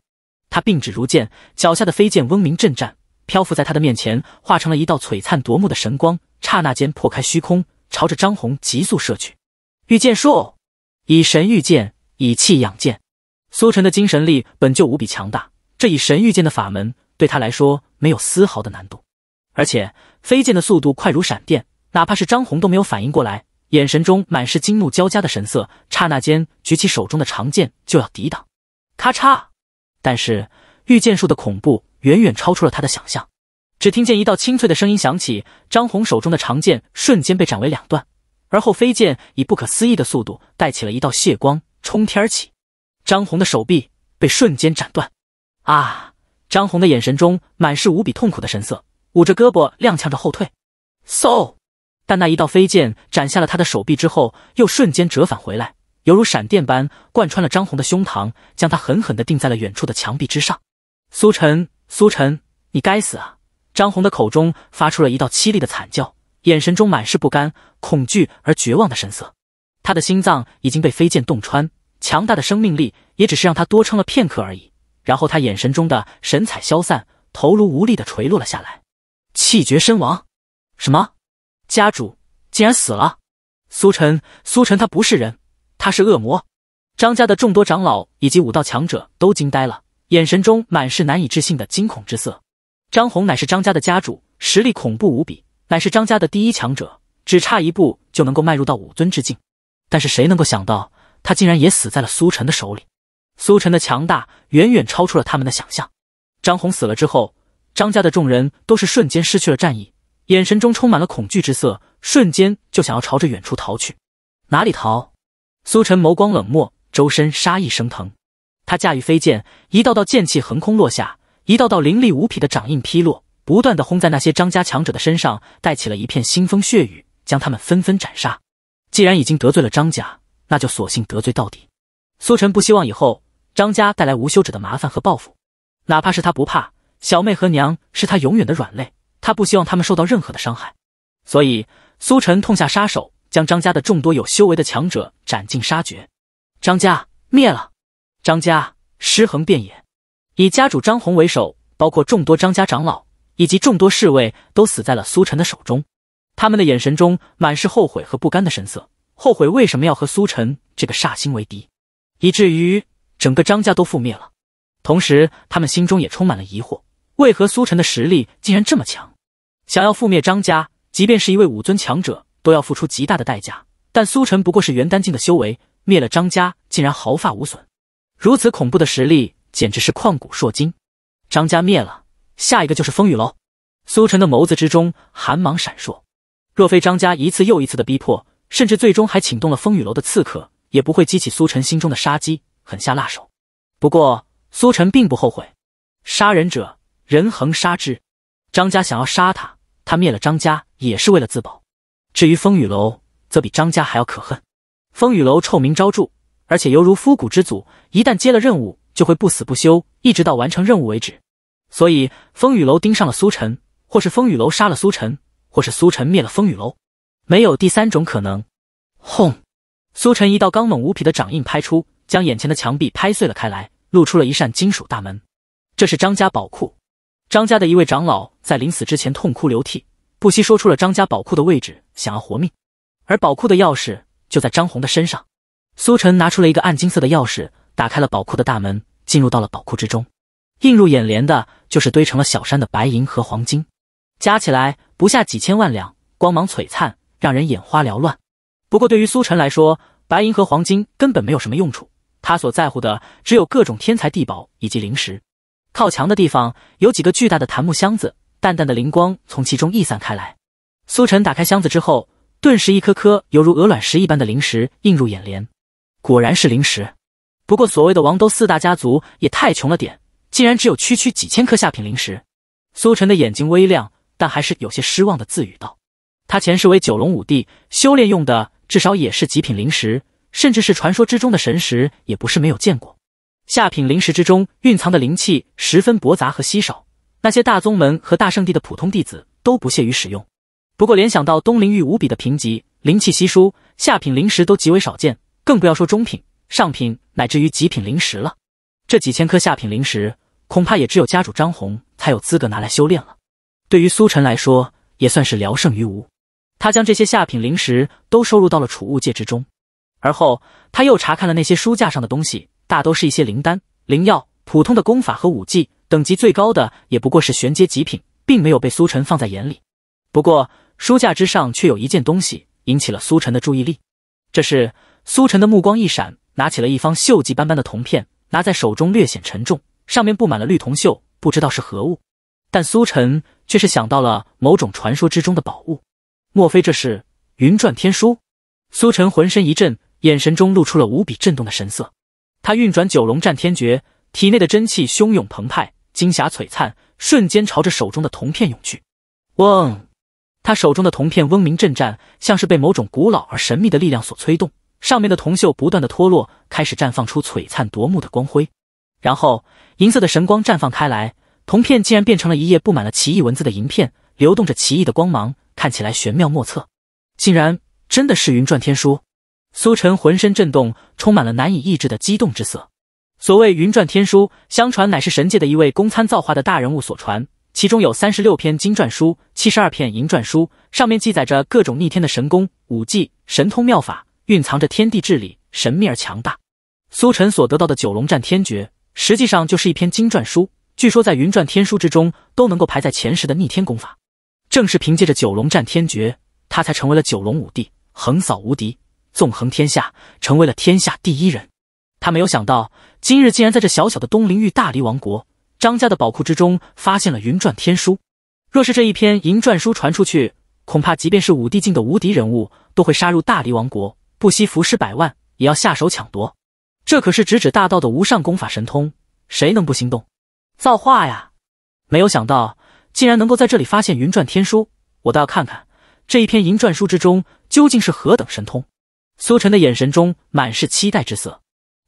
他并指如剑，脚下的飞剑嗡鸣震颤，漂浮在他的面前，化成了一道璀璨夺目的神光，刹那间破开虚空，朝着张红急速射去。御剑术，以神御剑，以气养剑。苏晨的精神力本就无比强大，这以神御剑的法门对他来说没有丝毫的难度，而且飞剑的速度快如闪电，哪怕是张红都没有反应过来。眼神中满是惊怒交加的神色，刹那间举起手中的长剑就要抵挡，咔嚓！但是御剑术的恐怖远远超出了他的想象，只听见一道清脆的声音响起，张红手中的长剑瞬间被斩为两段，而后飞剑以不可思议的速度带起了一道血光冲天而起，张红的手臂被瞬间斩断，啊！张红的眼神中满是无比痛苦的神色，捂着胳膊踉跄着后退，嗖！但那一道飞剑斩下了他的手臂之后，又瞬间折返回来，犹如闪电般贯穿了张红的胸膛，将他狠狠地钉在了远处的墙壁之上。苏晨，苏晨，你该死啊！张红的口中发出了一道凄厉的惨叫，眼神中满是不甘、恐惧而绝望的神色。他的心脏已经被飞剑洞穿，强大的生命力也只是让他多撑了片刻而已。然后他眼神中的神采消散，头颅无力地垂落了下来，气绝身亡。什么？家主竟然死了！苏晨，苏晨，他不是人，他是恶魔！张家的众多长老以及武道强者都惊呆了，眼神中满是难以置信的惊恐之色。张红乃是张家的家主，实力恐怖无比，乃是张家的第一强者，只差一步就能够迈入到武尊之境。但是谁能够想到，他竟然也死在了苏晨的手里？苏晨的强大远远超出了他们的想象。张红死了之后，张家的众人都是瞬间失去了战意。眼神中充满了恐惧之色，瞬间就想要朝着远处逃去。哪里逃？苏晨眸光冷漠，周身杀意升腾。他驾驭飞剑，一道道剑气横空落下，一道道凌厉无匹的掌印劈落，不断的轰在那些张家强者的身上，带起了一片腥风血雨，将他们纷纷斩杀。既然已经得罪了张家，那就索性得罪到底。苏晨不希望以后张家带来无休止的麻烦和报复，哪怕是他不怕，小妹和娘是他永远的软肋。他不希望他们受到任何的伤害，所以苏晨痛下杀手，将张家的众多有修为的强者斩尽杀绝。张家灭了，张家尸横遍野，以家主张红为首，包括众多张家长老以及众多侍卫，都死在了苏晨的手中。他们的眼神中满是后悔和不甘的神色，后悔为什么要和苏晨这个煞星为敌，以至于整个张家都覆灭了。同时，他们心中也充满了疑惑：为何苏晨的实力竟然这么强？想要覆灭张家，即便是一位武尊强者，都要付出极大的代价。但苏晨不过是元丹境的修为，灭了张家竟然毫发无损，如此恐怖的实力简直是旷古烁今。张家灭了，下一个就是风雨楼。苏晨的眸子之中寒芒闪烁，若非张家一次又一次的逼迫，甚至最终还请动了风雨楼的刺客，也不会激起苏晨心中的杀机，狠下辣手。不过苏晨并不后悔，杀人者人恒杀之。张家想要杀他。他灭了张家也是为了自保，至于风雨楼，则比张家还要可恨。风雨楼臭名昭著，而且犹如夫谷之祖，一旦接了任务，就会不死不休，一直到完成任务为止。所以，风雨楼盯上了苏晨，或是风雨楼杀了苏晨，或是苏晨灭了风雨楼，没有第三种可能。轰！苏晨一道刚猛无比的掌印拍出，将眼前的墙壁拍碎了开来，露出了一扇金属大门。这是张家宝库。张家的一位长老在临死之前痛哭流涕，不惜说出了张家宝库的位置，想要活命。而宝库的钥匙就在张红的身上。苏晨拿出了一个暗金色的钥匙，打开了宝库的大门，进入到了宝库之中。映入眼帘的就是堆成了小山的白银和黄金，加起来不下几千万两，光芒璀璨，让人眼花缭乱。不过对于苏晨来说，白银和黄金根本没有什么用处，他所在乎的只有各种天才地宝以及灵石。靠墙的地方有几个巨大的檀木箱子，淡淡的灵光从其中溢散开来。苏晨打开箱子之后，顿时一颗颗犹如鹅卵石一般的灵石映入眼帘。果然是灵石，不过所谓的王都四大家族也太穷了点，竟然只有区区几千颗下品灵石。苏晨的眼睛微亮，但还是有些失望的自语道：“他前世为九龙五帝修炼用的，至少也是极品灵石，甚至是传说之中的神石，也不是没有见过。”下品灵石之中蕴藏的灵气十分驳杂和稀少，那些大宗门和大圣地的普通弟子都不屑于使用。不过联想到东灵域无比的贫瘠，灵气稀疏，下品灵石都极为少见，更不要说中品、上品乃至于极品灵石了。这几千颗下品灵石，恐怕也只有家主张红才有资格拿来修炼了。对于苏晨来说，也算是聊胜于无。他将这些下品灵石都收入到了储物戒之中，而后他又查看了那些书架上的东西。大都是一些灵丹、灵药、普通的功法和武技，等级最高的也不过是玄阶极品，并没有被苏晨放在眼里。不过书架之上却有一件东西引起了苏晨的注意力，这时苏晨的目光一闪，拿起了一方锈迹斑斑的铜片，拿在手中略显沉重，上面布满了绿铜锈，不知道是何物。但苏晨却是想到了某种传说之中的宝物，莫非这是云篆天书？苏晨浑身一震，眼神中露出了无比震动的神色。他运转九龙战天诀，体内的真气汹涌澎湃，金霞璀璨，瞬间朝着手中的铜片涌去。嗡，他手中的铜片嗡鸣震颤，像是被某种古老而神秘的力量所催动，上面的铜锈不断的脱落，开始绽放出璀璨夺目的光辉。然后，银色的神光绽放开来，铜片竟然变成了一页布满了奇异文字的银片，流动着奇异的光芒，看起来玄妙莫测，竟然真的是云篆天书。苏晨浑身震动，充满了难以抑制的激动之色。所谓云传天书，相传乃是神界的一位公参造化的大人物所传，其中有三十六篇金传书，七十二篇银篆书，上面记载着各种逆天的神功、武技、神通妙法，蕴藏着天地智理，神秘而强大。苏晨所得到的九龙战天诀，实际上就是一篇金传书，据说在云传天书之中都能够排在前十的逆天功法。正是凭借着九龙战天诀，他才成为了九龙武帝，横扫无敌。纵横天下，成为了天下第一人。他没有想到，今日竟然在这小小的东陵域大黎王国张家的宝库之中发现了《云转天书》。若是这一篇银篆书传出去，恐怕即便是五帝境的无敌人物，都会杀入大黎王国，不惜服尸百万也要下手抢夺。这可是直指大道的无上功法神通，谁能不心动？造化呀！没有想到，竟然能够在这里发现《云篆天书》。我倒要看看这一篇银篆书之中究竟是何等神通。苏晨的眼神中满是期待之色，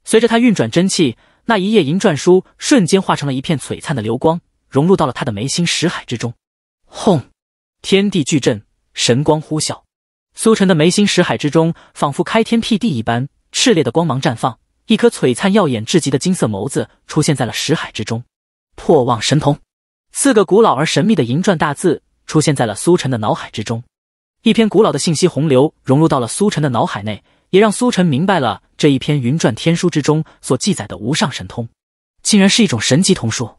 随着他运转真气，那一页银篆书瞬间化成了一片璀璨的流光，融入到了他的眉心识海之中。轰！天地巨震，神光呼啸，苏晨的眉心识海之中仿佛开天辟地一般，炽烈的光芒绽放，一颗璀璨耀眼至极的金色眸子出现在了识海之中。破妄神瞳，四个古老而神秘的银篆大字出现在了苏晨的脑海之中。一篇古老的信息洪流融入到了苏晨的脑海内，也让苏晨明白了这一篇《云转天书》之中所记载的无上神通，竟然是一种神级童书。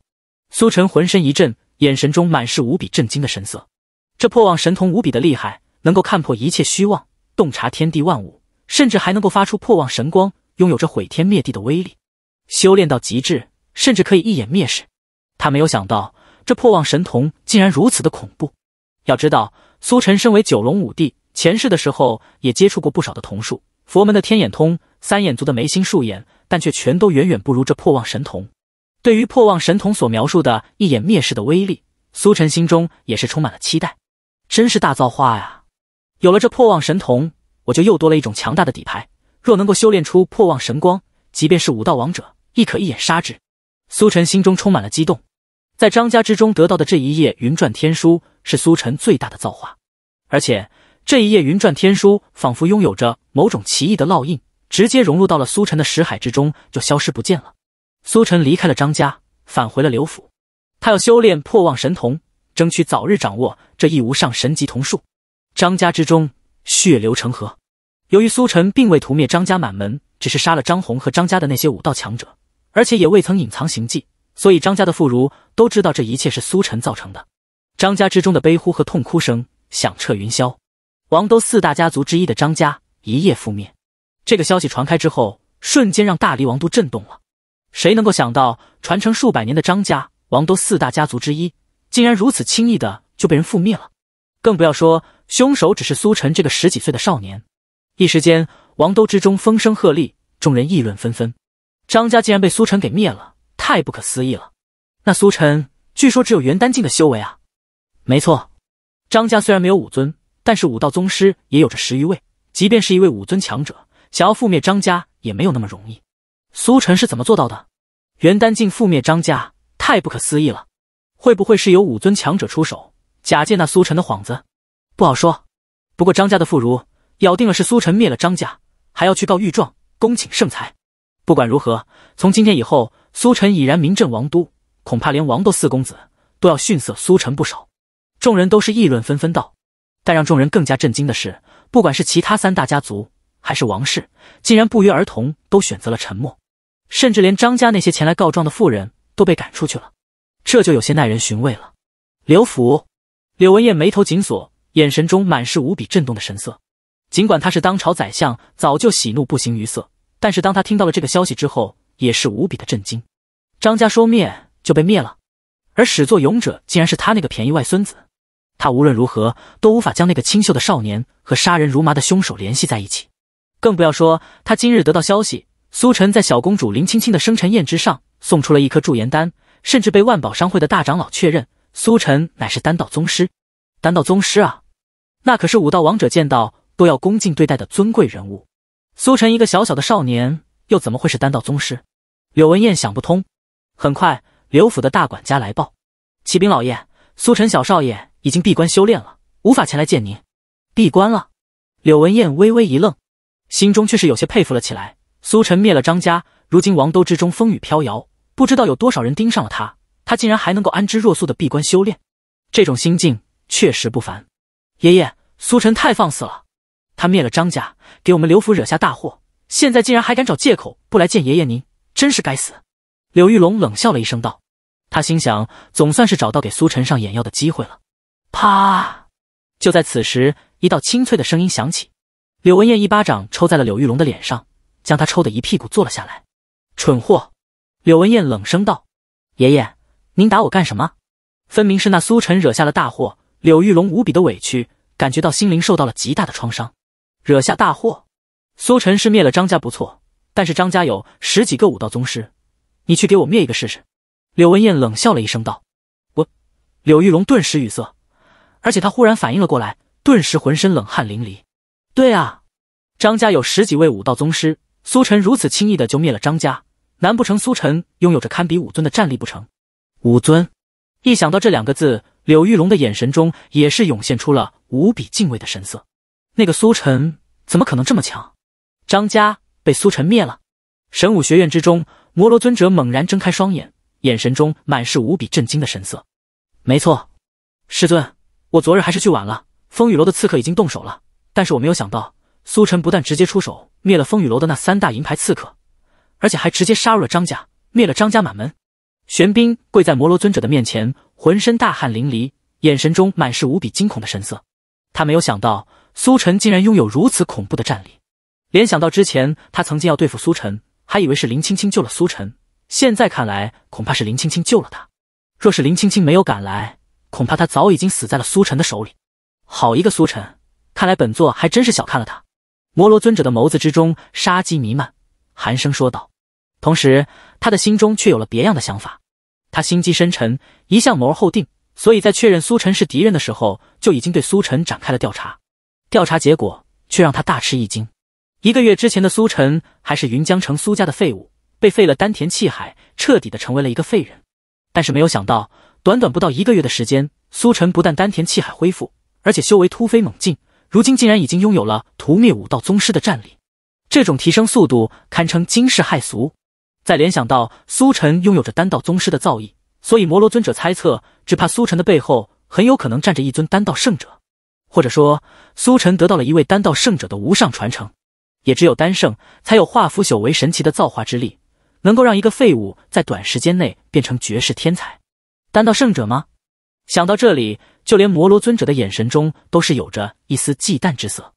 苏晨浑身一震，眼神中满是无比震惊的神色。这破望神瞳无比的厉害，能够看破一切虚妄，洞察天地万物，甚至还能够发出破望神光，拥有着毁天灭地的威力。修炼到极致，甚至可以一眼灭世。他没有想到，这破望神瞳竟然如此的恐怖。要知道。苏晨身为九龙五帝，前世的时候也接触过不少的瞳术，佛门的天眼通，三眼族的眉心竖眼，但却全都远远不如这破望神瞳。对于破望神瞳所描述的一眼灭世的威力，苏晨心中也是充满了期待。真是大造化呀！有了这破望神瞳，我就又多了一种强大的底牌。若能够修炼出破望神光，即便是武道王者，亦可一眼杀之。苏晨心中充满了激动。在张家之中得到的这一页云篆天书是苏晨最大的造化，而且这一页云篆天书仿佛拥有着某种奇异的烙印，直接融入到了苏晨的识海之中，就消失不见了。苏晨离开了张家，返回了刘府，他要修炼破妄神瞳，争取早日掌握这一无上神级瞳术。张家之中血流成河，由于苏晨并未屠灭张家满门，只是杀了张红和张家的那些武道强者，而且也未曾隐藏行迹。所以张家的妇孺都知道这一切是苏晨造成的。张家之中的悲呼和痛哭声响彻云霄。王都四大家族之一的张家一夜覆灭。这个消息传开之后，瞬间让大离王都震动了。谁能够想到，传承数百年的张家，王都四大家族之一，竟然如此轻易的就被人覆灭了？更不要说凶手只是苏晨这个十几岁的少年。一时间，王都之中风声鹤唳，众人议论纷纷。张家竟然被苏晨给灭了。太不可思议了！那苏晨据说只有元丹境的修为啊？没错，张家虽然没有武尊，但是武道宗师也有着十余位。即便是一位武尊强者，想要覆灭张家也没有那么容易。苏晨是怎么做到的？元丹境覆灭张家，太不可思议了！会不会是由武尊强者出手，假借那苏晨的幌子？不好说。不过张家的妇孺咬定了是苏晨灭了张家，还要去告御状，恭请圣裁。不管如何，从今天以后。苏晨已然名震王都，恐怕连王都四公子都要逊色苏晨不少。众人都是议论纷纷道。但让众人更加震惊的是，不管是其他三大家族，还是王氏，竟然不约而同都选择了沉默。甚至连张家那些前来告状的妇人都被赶出去了，这就有些耐人寻味了。刘府，柳文彦眉头紧锁，眼神中满是无比震动的神色。尽管他是当朝宰相，早就喜怒不形于色，但是当他听到了这个消息之后。也是无比的震惊，张家说灭就被灭了，而始作俑者竟然是他那个便宜外孙子。他无论如何都无法将那个清秀的少年和杀人如麻的凶手联系在一起，更不要说他今日得到消息，苏晨在小公主林青青的生辰宴之上送出了一颗驻颜丹，甚至被万宝商会的大长老确认苏晨乃是丹道宗师。丹道宗师啊，那可是武道王者见到都要恭敬对待的尊贵人物。苏晨一个小小的少年，又怎么会是丹道宗师？柳文燕想不通。很快，刘府的大管家来报：“启禀老爷，苏晨小少爷已经闭关修炼了，无法前来见您。”闭关了？柳文燕微微一愣，心中却是有些佩服了起来。苏晨灭了张家，如今王都之中风雨飘摇，不知道有多少人盯上了他，他竟然还能够安之若素的闭关修炼，这种心境确实不凡。爷爷，苏晨太放肆了！他灭了张家，给我们刘府惹下大祸，现在竟然还敢找借口不来见爷爷您。真是该死！柳玉龙冷笑了一声，道：“他心想，总算是找到给苏晨上眼药的机会了。”啪！就在此时，一道清脆的声音响起，柳文艳一巴掌抽在了柳玉龙的脸上，将他抽得一屁股坐了下来。“蠢货！”柳文艳冷声道：“爷爷，您打我干什么？分明是那苏晨惹下了大祸。”柳玉龙无比的委屈，感觉到心灵受到了极大的创伤。惹下大祸，苏晨是灭了张家不错。但是张家有十几个武道宗师，你去给我灭一个试试。”柳文燕冷笑了一声道，“我。”柳玉龙顿时语塞，而且他忽然反应了过来，顿时浑身冷汗淋漓。“对啊，张家有十几位武道宗师，苏晨如此轻易的就灭了张家，难不成苏晨拥有着堪比武尊的战力不成？”武尊，一想到这两个字，柳玉龙的眼神中也是涌现出了无比敬畏的神色。那个苏晨怎么可能这么强？张家。被苏晨灭了，神武学院之中，摩罗尊者猛然睁开双眼，眼神中满是无比震惊的神色。没错，师尊，我昨日还是去晚了，风雨楼的刺客已经动手了。但是我没有想到，苏晨不但直接出手灭了风雨楼的那三大银牌刺客，而且还直接杀入了张家，灭了张家满门。玄冰跪在摩罗尊者的面前，浑身大汗淋漓，眼神中满是无比惊恐的神色。他没有想到，苏晨竟然拥有如此恐怖的战力。联想到之前他曾经要对付苏晨，还以为是林青青救了苏晨，现在看来恐怕是林青青救了他。若是林青青没有赶来，恐怕他早已经死在了苏晨的手里。好一个苏晨！看来本座还真是小看了他。摩罗尊者的眸子之中杀机弥漫，寒声说道。同时，他的心中却有了别样的想法。他心机深沉，一向谋而后定，所以在确认苏晨是敌人的时候，就已经对苏晨展开了调查。调查结果却让他大吃一惊。一个月之前的苏晨还是云江城苏家的废物，被废了丹田气海，彻底的成为了一个废人。但是没有想到，短短不到一个月的时间，苏晨不但丹田气海恢复，而且修为突飞猛进，如今竟然已经拥有了屠灭武道宗师的战力。这种提升速度堪称惊世骇俗。再联想到苏晨拥有着丹道宗师的造诣，所以摩罗尊者猜测，只怕苏晨的背后很有可能站着一尊丹道圣者，或者说苏晨得到了一位丹道圣者的无上传承。也只有丹圣才有化腐朽为神奇的造化之力，能够让一个废物在短时间内变成绝世天才。丹道圣者吗？想到这里，就连摩罗尊者的眼神中都是有着一丝忌惮之色。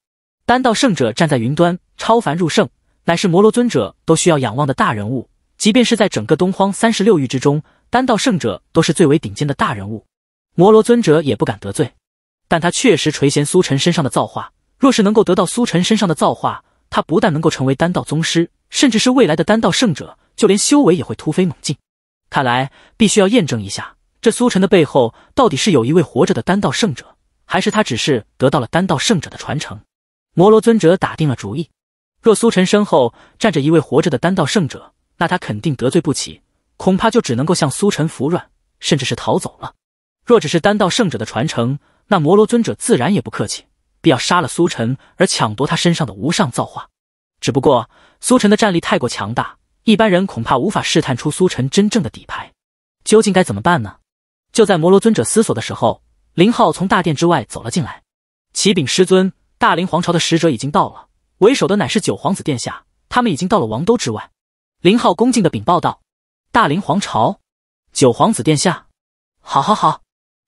丹道圣者站在云端，超凡入圣，乃是摩罗尊者都需要仰望的大人物。即便是在整个东荒三十六域之中，丹道圣者都是最为顶尖的大人物，摩罗尊者也不敢得罪。但他确实垂涎苏晨身上的造化，若是能够得到苏晨身上的造化。他不但能够成为丹道宗师，甚至是未来的丹道圣者，就连修为也会突飞猛进。看来必须要验证一下，这苏晨的背后到底是有一位活着的丹道圣者，还是他只是得到了丹道圣者的传承？摩罗尊者打定了主意，若苏晨身后站着一位活着的丹道圣者，那他肯定得罪不起，恐怕就只能够向苏晨服软，甚至是逃走了。若只是丹道圣者的传承，那摩罗尊者自然也不客气。必要杀了苏晨，而抢夺他身上的无上造化。只不过苏晨的战力太过强大，一般人恐怕无法试探出苏晨真正的底牌。究竟该怎么办呢？就在摩罗尊者思索的时候，林浩从大殿之外走了进来。“启禀师尊，大林皇朝的使者已经到了，为首的乃是九皇子殿下，他们已经到了王都之外。”林浩恭敬的禀报道：“大林皇朝，九皇子殿下，好，好，好！”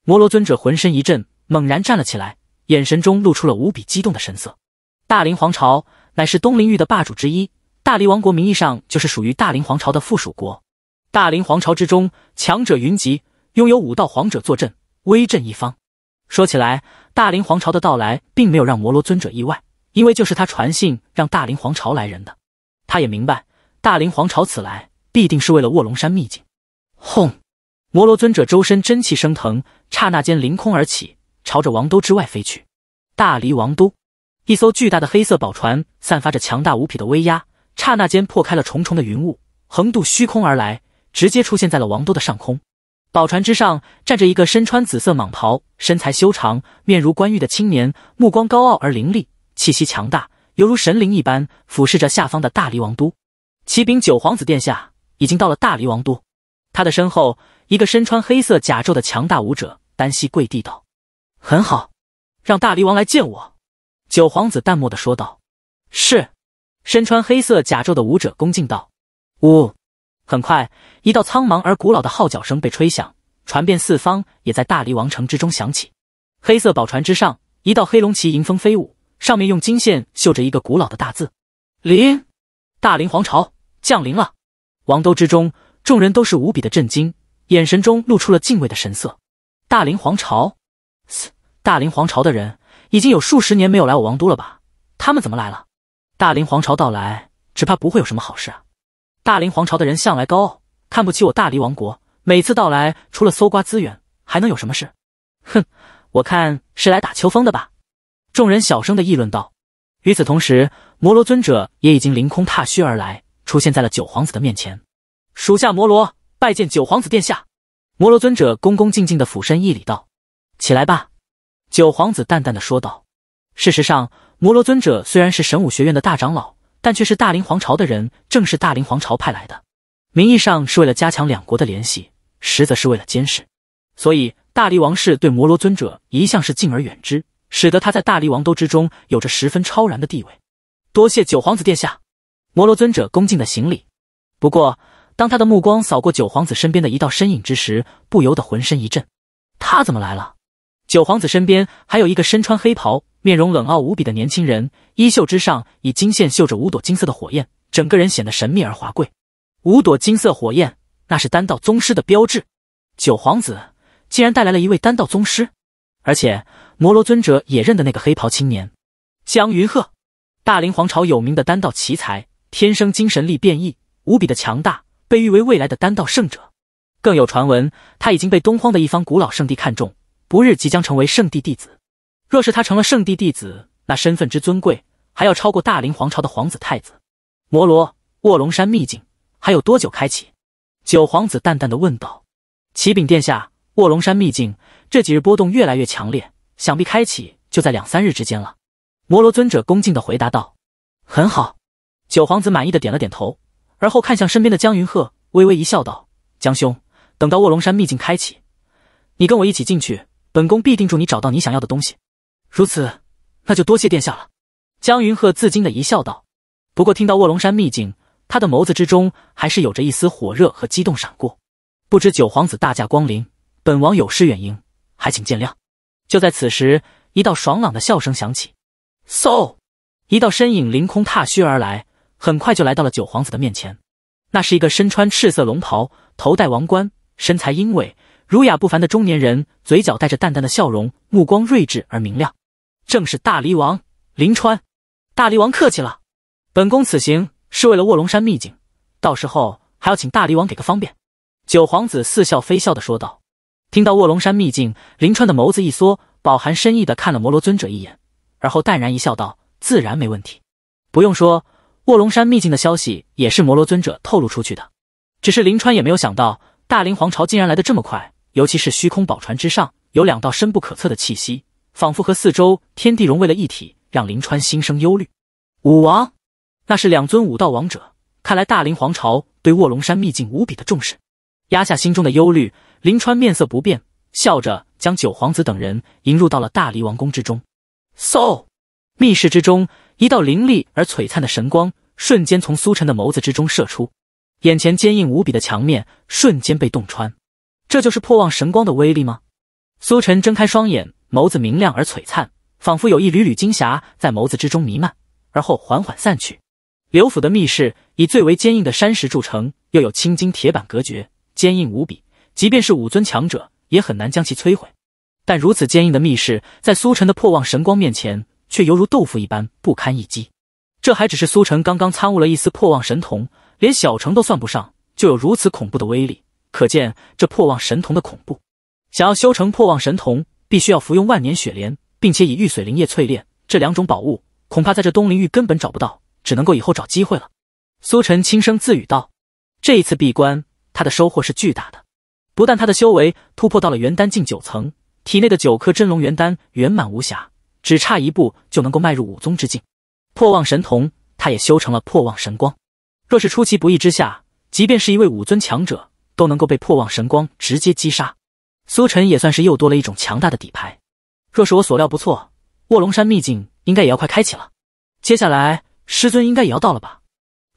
摩罗尊者浑身一震，猛然站了起来。眼神中露出了无比激动的神色。大林皇朝乃是东林域的霸主之一，大林王国名义上就是属于大林皇朝的附属国。大林皇朝之中强者云集，拥有武道皇者坐镇，威震一方。说起来，大林皇朝的到来并没有让摩罗尊者意外，因为就是他传信让大林皇朝来人的。他也明白，大林皇朝此来必定是为了卧龙山秘境。轰！摩罗尊者周身真气升腾，刹那间凌空而起。朝着王都之外飞去。大黎王都，一艘巨大的黑色宝船散发着强大无匹的威压，刹那间破开了重重的云雾，横渡虚空而来，直接出现在了王都的上空。宝船之上站着一个身穿紫色蟒袍、身材修长、面如冠玉的青年，目光高傲而凌厉，气息强大，犹如神灵一般俯视着下方的大黎王都。启禀九皇子殿下，已经到了大黎王都。他的身后，一个身穿黑色甲胄的强大武者单膝跪地道。很好，让大黎王来见我。”九皇子淡漠的说道。“是。”身穿黑色甲胄的武者恭敬道。“呜！”很快，一道苍茫而古老的号角声被吹响，传遍四方，也在大黎王城之中响起。黑色宝船之上，一道黑龙旗迎风飞舞，上面用金线绣着一个古老的大字：“临。”大林皇朝降临了。王都之中，众人都是无比的震惊，眼神中露出了敬畏的神色。大林皇朝。大林皇朝的人已经有数十年没有来我王都了吧？他们怎么来了？大林皇朝到来，只怕不会有什么好事啊！大林皇朝的人向来高傲，看不起我大黎王国，每次到来，除了搜刮资源，还能有什么事？哼，我看是来打秋风的吧！众人小声的议论道。与此同时，摩罗尊者也已经凌空踏虚而来，出现在了九皇子的面前。属下摩罗拜见九皇子殿下。摩罗尊者恭恭敬敬的俯身一礼道。起来吧，九皇子淡淡的说道。事实上，摩罗尊者虽然是神武学院的大长老，但却是大林皇朝的人，正是大林皇朝派来的，名义上是为了加强两国的联系，实则是为了监视。所以，大力王室对摩罗尊者一向是敬而远之，使得他在大力王都之中有着十分超然的地位。多谢九皇子殿下，摩罗尊者恭敬的行礼。不过，当他的目光扫过九皇子身边的一道身影之时，不由得浑身一震，他怎么来了？九皇子身边还有一个身穿黑袍、面容冷傲无比的年轻人，衣袖之上以金线绣着五朵金色的火焰，整个人显得神秘而华贵。五朵金色火焰，那是丹道宗师的标志。九皇子竟然带来了一位丹道宗师，而且摩罗尊者也认得那个黑袍青年——江云鹤，大林皇朝有名的丹道奇才，天生精神力变异，无比的强大，被誉为未来的丹道圣者。更有传闻，他已经被东荒的一方古老圣地看中。不日即将成为圣帝弟子，若是他成了圣帝弟子，那身份之尊贵还要超过大林皇朝的皇子太子。摩罗，卧龙山秘境还有多久开启？九皇子淡淡的问道。启禀殿下，卧龙山秘境这几日波动越来越强烈，想必开启就在两三日之间了。摩罗尊者恭敬的回答道。很好，九皇子满意的点了点头，而后看向身边的江云鹤，微微一笑道：“江兄，等到卧龙山秘境开启，你跟我一起进去。”本宫必定助你找到你想要的东西，如此，那就多谢殿下。了，江云鹤自矜的一笑道。不过听到卧龙山秘境，他的眸子之中还是有着一丝火热和激动闪过。不知九皇子大驾光临，本王有失远迎，还请见谅。就在此时，一道爽朗的笑声响起，嗖，一道身影凌空踏虚而来，很快就来到了九皇子的面前。那是一个身穿赤色龙袍，头戴王冠，身材英伟。儒雅不凡的中年人嘴角带着淡淡的笑容，目光睿智而明亮，正是大黎王林川。大黎王客气了，本宫此行是为了卧龙山秘境，到时候还要请大黎王给个方便。”九皇子似笑非笑的说道。听到卧龙山秘境，林川的眸子一缩，饱含深意的看了摩罗尊者一眼，而后淡然一笑，道：“自然没问题，不用说，卧龙山秘境的消息也是摩罗尊者透露出去的。只是林川也没有想到，大林皇朝竟然来得这么快。”尤其是虚空宝船之上有两道深不可测的气息，仿佛和四周天地融为了一体，让林川心生忧虑。武王，那是两尊武道王者。看来大林皇朝对卧龙山秘境无比的重视。压下心中的忧虑，林川面色不变，笑着将九皇子等人迎入到了大离王宫之中。嗖！密室之中，一道凌厉而璀璨的神光瞬间从苏晨的眸子之中射出，眼前坚硬无比的墙面瞬间被洞穿。这就是破妄神光的威力吗？苏晨睁开双眼，眸子明亮而璀璨，仿佛有一缕缕金霞在眸子之中弥漫，而后缓缓散去。刘府的密室以最为坚硬的山石筑成，又有青金铁板隔绝，坚硬无比，即便是武尊强者也很难将其摧毁。但如此坚硬的密室，在苏晨的破妄神光面前，却犹如豆腐一般不堪一击。这还只是苏晨刚刚参悟了一丝破妄神瞳，连小城都算不上，就有如此恐怖的威力。可见这破妄神童的恐怖。想要修成破妄神童，必须要服用万年雪莲，并且以玉髓灵液淬炼。这两种宝物恐怕在这东陵域根本找不到，只能够以后找机会了。苏晨轻声自语道：“这一次闭关，他的收获是巨大的。不但他的修为突破到了元丹境九层，体内的九颗真龙元丹圆满无瑕，只差一步就能够迈入武宗之境。破妄神童，他也修成了破妄神光。若是出其不意之下，即便是一位武尊强者。”都能够被破望神光直接击杀，苏晨也算是又多了一种强大的底牌。若是我所料不错，卧龙山秘境应该也要快开启了。接下来师尊应该也要到了吧？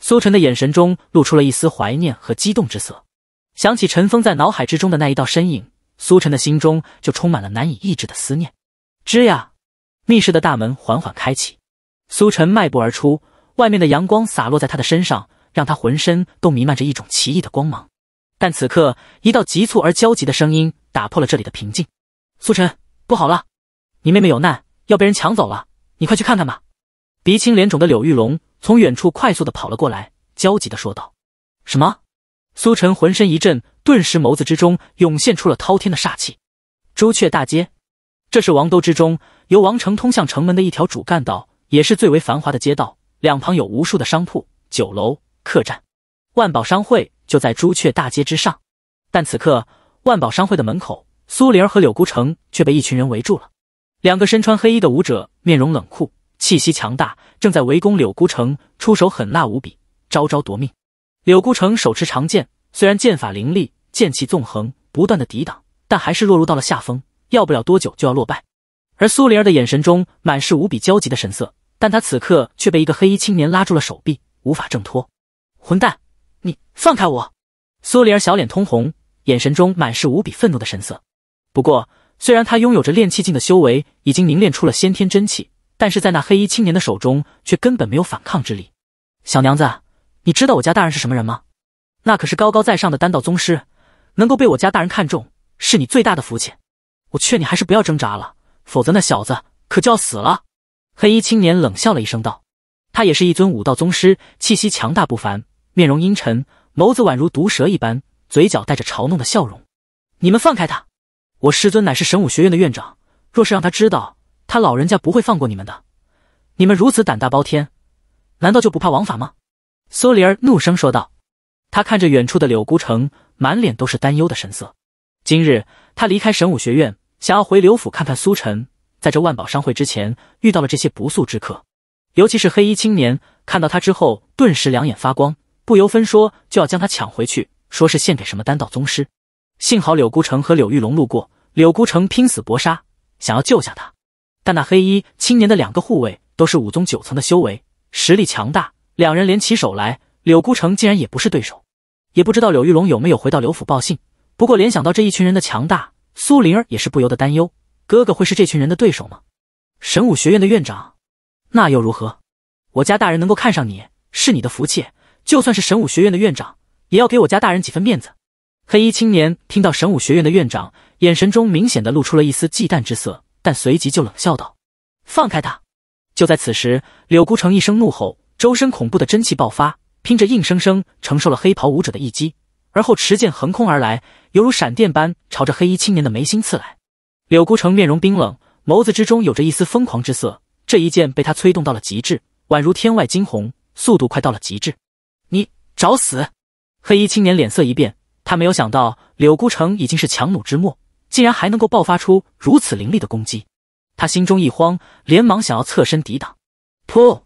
苏晨的眼神中露出了一丝怀念和激动之色，想起尘封在脑海之中的那一道身影，苏晨的心中就充满了难以抑制的思念。吱呀，密室的大门缓缓开启，苏晨迈步而出，外面的阳光洒落在他的身上，让他浑身都弥漫着一种奇异的光芒。但此刻，一道急促而焦急的声音打破了这里的平静。苏晨，不好了，你妹妹有难，要被人抢走了，你快去看看吧！鼻青脸肿的柳玉龙从远处快速的跑了过来，焦急的说道：“什么？”苏晨浑身一震，顿时眸子之中涌现出了滔天的煞气。朱雀大街，这是王都之中由王城通向城门的一条主干道，也是最为繁华的街道，两旁有无数的商铺、酒楼、客栈、万宝商会。就在朱雀大街之上，但此刻万宝商会的门口，苏灵儿和柳孤城却被一群人围住了。两个身穿黑衣的武者，面容冷酷，气息强大，正在围攻柳孤城，出手狠辣无比，招招夺命。柳孤城手持长剑，虽然剑法凌厉，剑气纵横，不断的抵挡，但还是落入到了下风，要不了多久就要落败。而苏灵儿的眼神中满是无比焦急的神色，但她此刻却被一个黑衣青年拉住了手臂，无法挣脱。混蛋！你放开我！苏灵儿小脸通红，眼神中满是无比愤怒的神色。不过，虽然她拥有着炼气境的修为，已经凝练出了先天真气，但是在那黑衣青年的手中却根本没有反抗之力。小娘子，你知道我家大人是什么人吗？那可是高高在上的丹道宗师，能够被我家大人看中，是你最大的福气。我劝你还是不要挣扎了，否则那小子可就要死了。黑衣青年冷笑了一声道：“他也是一尊武道宗师，气息强大不凡。”面容阴沉，眸子宛如毒蛇一般，嘴角带着嘲弄的笑容。你们放开他！我师尊乃是神武学院的院长，若是让他知道，他老人家不会放过你们的。你们如此胆大包天，难道就不怕王法吗？苏离儿怒声说道。他看着远处的柳孤城，满脸都是担忧的神色。今日他离开神武学院，想要回柳府看看苏晨，在这万宝商会之前遇到了这些不速之客，尤其是黑衣青年，看到他之后，顿时两眼发光。不由分说就要将他抢回去，说是献给什么丹道宗师。幸好柳孤城和柳玉龙路过，柳孤城拼死搏杀，想要救下他，但那黑衣青年的两个护卫都是武宗九层的修为，实力强大，两人连起手来，柳孤城竟然也不是对手。也不知道柳玉龙有没有回到柳府报信。不过联想到这一群人的强大，苏灵儿也是不由得担忧：哥哥会是这群人的对手吗？神武学院的院长，那又如何？我家大人能够看上你，是你的福气。就算是神武学院的院长，也要给我家大人几分面子。黑衣青年听到神武学院的院长，眼神中明显的露出了一丝忌惮之色，但随即就冷笑道：“放开他！”就在此时，柳孤城一声怒吼，周身恐怖的真气爆发，拼着硬生生承受了黑袍武者的一击，而后持剑横空而来，犹如闪电般朝着黑衣青年的眉心刺来。柳孤城面容冰冷，眸子之中有着一丝疯狂之色，这一剑被他催动到了极致，宛如天外惊鸿，速度快到了极致。找死！黑衣青年脸色一变，他没有想到柳孤城已经是强弩之末，竟然还能够爆发出如此凌厉的攻击。他心中一慌，连忙想要侧身抵挡。噗！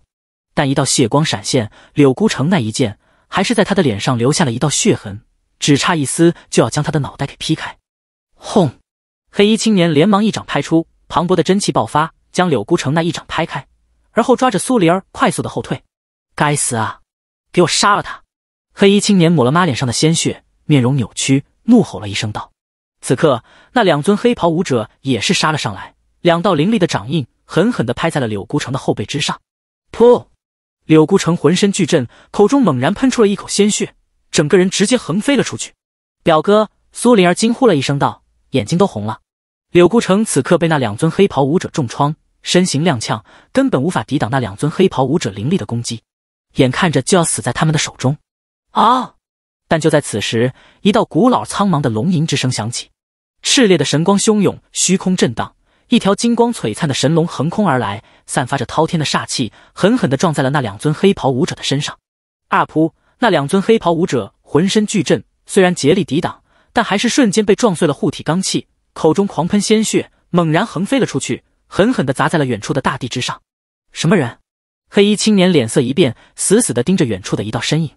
但一道血光闪现，柳孤城那一剑还是在他的脸上留下了一道血痕，只差一丝就要将他的脑袋给劈开。轰！黑衣青年连忙一掌拍出，磅礴的真气爆发，将柳孤城那一掌拍开，而后抓着苏灵儿快速的后退。该死啊！给我杀了他！黑衣青年抹了妈脸上的鲜血，面容扭曲，怒吼了一声道：“此刻，那两尊黑袍武者也是杀了上来，两道凌厉的掌印狠狠地拍在了柳孤城的后背之上。”噗！柳孤城浑身巨震，口中猛然喷出了一口鲜血，整个人直接横飞了出去。表哥苏灵儿惊呼了一声道：“眼睛都红了。”柳孤城此刻被那两尊黑袍武者重创，身形踉跄，根本无法抵挡那两尊黑袍武者凌厉的攻击，眼看着就要死在他们的手中。啊！但就在此时，一道古老苍茫的龙吟之声响起，炽烈的神光汹涌，虚空震荡，一条金光璀璨的神龙横空而来，散发着滔天的煞气，狠狠的撞在了那两尊黑袍武者的身上。啊噗！那两尊黑袍武者浑身巨震，虽然竭力抵挡，但还是瞬间被撞碎了护体罡气，口中狂喷鲜血，猛然横飞了出去，狠狠的砸在了远处的大地之上。什么人？黑衣青年脸色一变，死死的盯着远处的一道身影。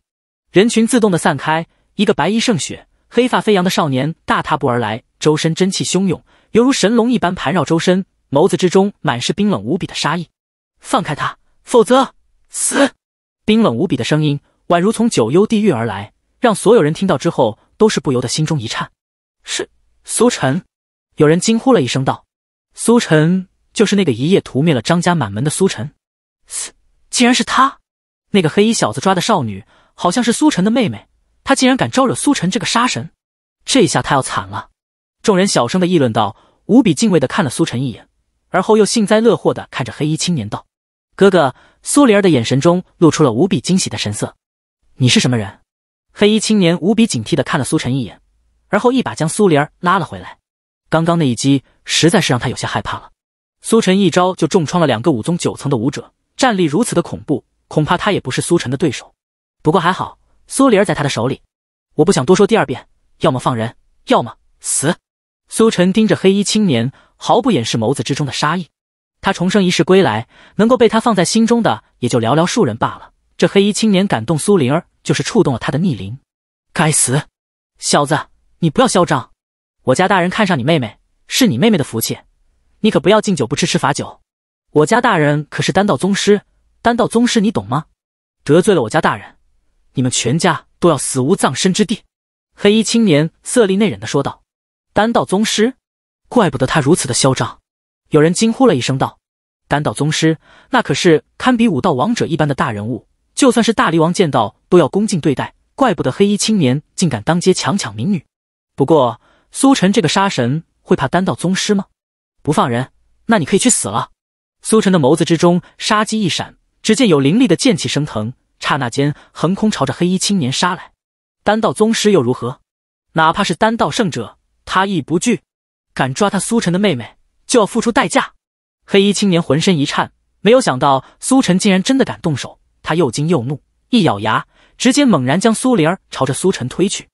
人群自动的散开，一个白衣胜雪、黑发飞扬的少年大踏步而来，周身真气汹涌，犹如神龙一般盘绕周身，眸子之中满是冰冷无比的杀意。放开他，否则死！冰冷无比的声音宛如从九幽地狱而来，让所有人听到之后都是不由得心中一颤。是苏晨！有人惊呼了一声道：“苏晨，就是那个一夜屠灭了张家满门的苏晨，嘶，竟然是他！那个黑衣小子抓的少女。”好像是苏晨的妹妹，他竟然敢招惹苏晨这个杀神，这下他要惨了。众人小声的议论道，无比敬畏的看了苏晨一眼，而后又幸灾乐祸的看着黑衣青年道：“哥哥。”苏灵儿的眼神中露出了无比惊喜的神色。你是什么人？黑衣青年无比警惕的看了苏晨一眼，而后一把将苏灵儿拉了回来。刚刚那一击实在是让他有些害怕了。苏晨一招就重创了两个武宗九层的武者，战力如此的恐怖，恐怕他也不是苏晨的对手。不过还好，苏灵儿在他的手里。我不想多说第二遍，要么放人，要么死。苏晨盯着黑衣青年，毫不掩饰眸子之中的杀意。他重生一世归来，能够被他放在心中的，也就寥寥数人罢了。这黑衣青年感动苏灵儿，就是触动了他的逆鳞。该死，小子，你不要嚣张！我家大人看上你妹妹，是你妹妹的福气，你可不要敬酒不吃吃罚酒。我家大人可是丹道宗师，丹道宗师，你懂吗？得罪了我家大人！你们全家都要死无葬身之地！”黑衣青年色厉内荏的说道。“丹道宗师，怪不得他如此的嚣张！”有人惊呼了一声道：“丹道宗师，那可是堪比武道王者一般的大人物，就算是大力王见到都要恭敬对待，怪不得黑衣青年竟敢当街强抢民女。不过，苏晨这个杀神会怕丹道宗师吗？不放人，那你可以去死了！”苏晨的眸子之中杀机一闪，只见有凌厉的剑气升腾。刹那间，横空朝着黑衣青年杀来。丹道宗师又如何？哪怕是丹道圣者，他亦不惧。敢抓他苏晨的妹妹，就要付出代价。黑衣青年浑身一颤，没有想到苏晨竟然真的敢动手。他又惊又怒，一咬牙，直接猛然将苏灵儿朝着苏晨推去。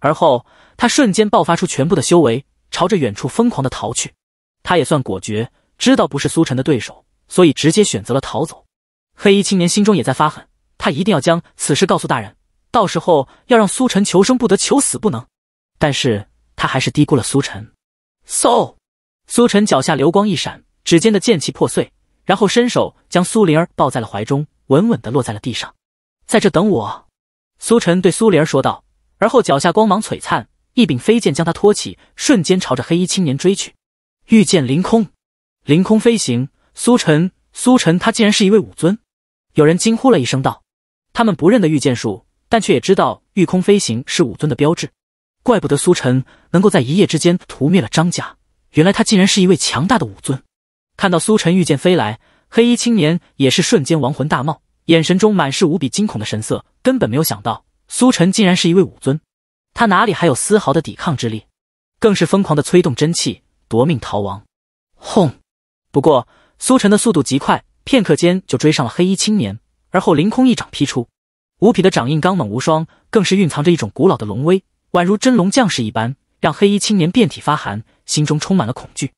而后，他瞬间爆发出全部的修为，朝着远处疯狂的逃去。他也算果决，知道不是苏晨的对手，所以直接选择了逃走。黑衣青年心中也在发狠。他一定要将此事告诉大人，到时候要让苏晨求生不得，求死不能。但是他还是低估了苏晨。嗖！苏晨脚下流光一闪，指尖的剑气破碎，然后伸手将苏灵儿抱在了怀中，稳稳地落在了地上。在这等我，苏晨对苏灵儿说道。而后脚下光芒璀璨，一柄飞剑将他托起，瞬间朝着黑衣青年追去。御剑凌空，凌空飞行。苏晨，苏晨，他竟然是一位武尊！有人惊呼了一声道。他们不认得御剑术，但却也知道御空飞行是武尊的标志。怪不得苏晨能够在一夜之间屠灭了张家，原来他竟然是一位强大的武尊。看到苏晨御剑飞来，黑衣青年也是瞬间亡魂大冒，眼神中满是无比惊恐的神色，根本没有想到苏晨竟然是一位武尊，他哪里还有丝毫的抵抗之力，更是疯狂的催动真气夺命逃亡。轰！不过苏晨的速度极快，片刻间就追上了黑衣青年。而后凌空一掌劈出，无匹的掌印刚猛无双，更是蕴藏着一种古老的龙威，宛如真龙降世一般，让黑衣青年遍体发寒，心中充满了恐惧。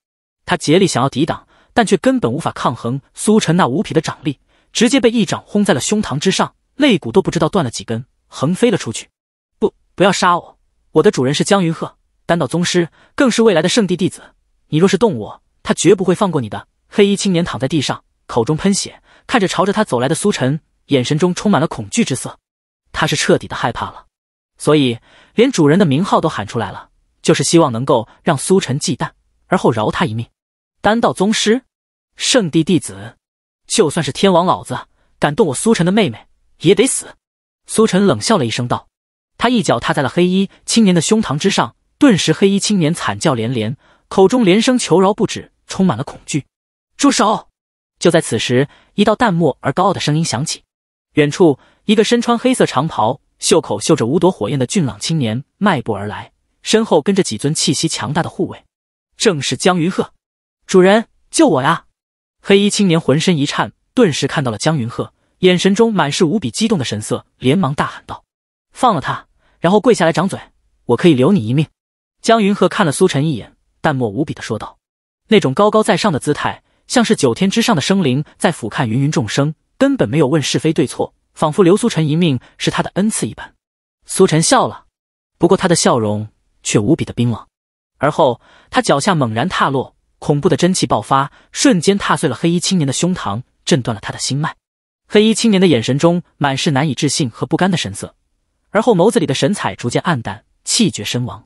他竭力想要抵挡，但却根本无法抗衡苏晨那无匹的掌力，直接被一掌轰在了胸膛之上，肋骨都不知道断了几根，横飞了出去。不，不要杀我！我的主人是江云鹤，丹道宗师，更是未来的圣地弟子。你若是动我，他绝不会放过你的。黑衣青年躺在地上，口中喷血。看着朝着他走来的苏晨，眼神中充满了恐惧之色，他是彻底的害怕了，所以连主人的名号都喊出来了，就是希望能够让苏晨忌惮，而后饶他一命。丹道宗师，圣地弟子，就算是天王老子，敢动我苏晨的妹妹，也得死！苏晨冷笑了一声，道：“他一脚踏在了黑衣青年的胸膛之上，顿时黑衣青年惨叫连连，口中连声求饶不止，充满了恐惧。住手！”就在此时，一道淡漠而高傲的声音响起。远处，一个身穿黑色长袍、袖口绣着五朵火焰的俊朗青年迈步而来，身后跟着几尊气息强大的护卫。正是江云鹤。主人，救我呀！黑衣青年浑身一颤，顿时看到了江云鹤，眼神中满是无比激动的神色，连忙大喊道：“放了他，然后跪下来掌嘴，我可以留你一命。”江云鹤看了苏晨一眼，淡漠无比的说道，那种高高在上的姿态。像是九天之上的生灵在俯瞰芸芸众生，根本没有问是非对错，仿佛刘苏晨一命是他的恩赐一般。苏晨笑了，不过他的笑容却无比的冰冷。而后他脚下猛然踏落，恐怖的真气爆发，瞬间踏碎了黑衣青年的胸膛，震断了他的心脉。黑衣青年的眼神中满是难以置信和不甘的神色，而后眸子里的神采逐渐暗淡，气绝身亡。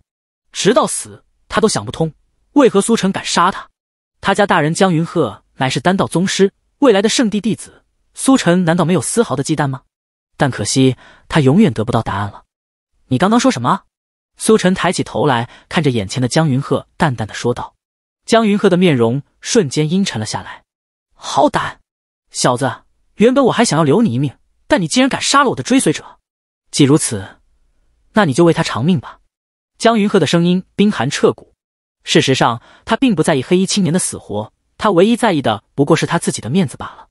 直到死，他都想不通为何苏晨敢杀他。他家大人江云鹤乃是丹道宗师，未来的圣地弟子苏晨，难道没有丝毫的忌惮吗？但可惜，他永远得不到答案了。你刚刚说什么？苏晨抬起头来，看着眼前的江云鹤，淡淡的说道。江云鹤的面容瞬间阴沉了下来。好胆，小子！原本我还想要留你一命，但你竟然敢杀了我的追随者。既如此，那你就为他偿命吧。江云鹤的声音冰寒彻骨。事实上，他并不在意黑衣青年的死活，他唯一在意的不过是他自己的面子罢了。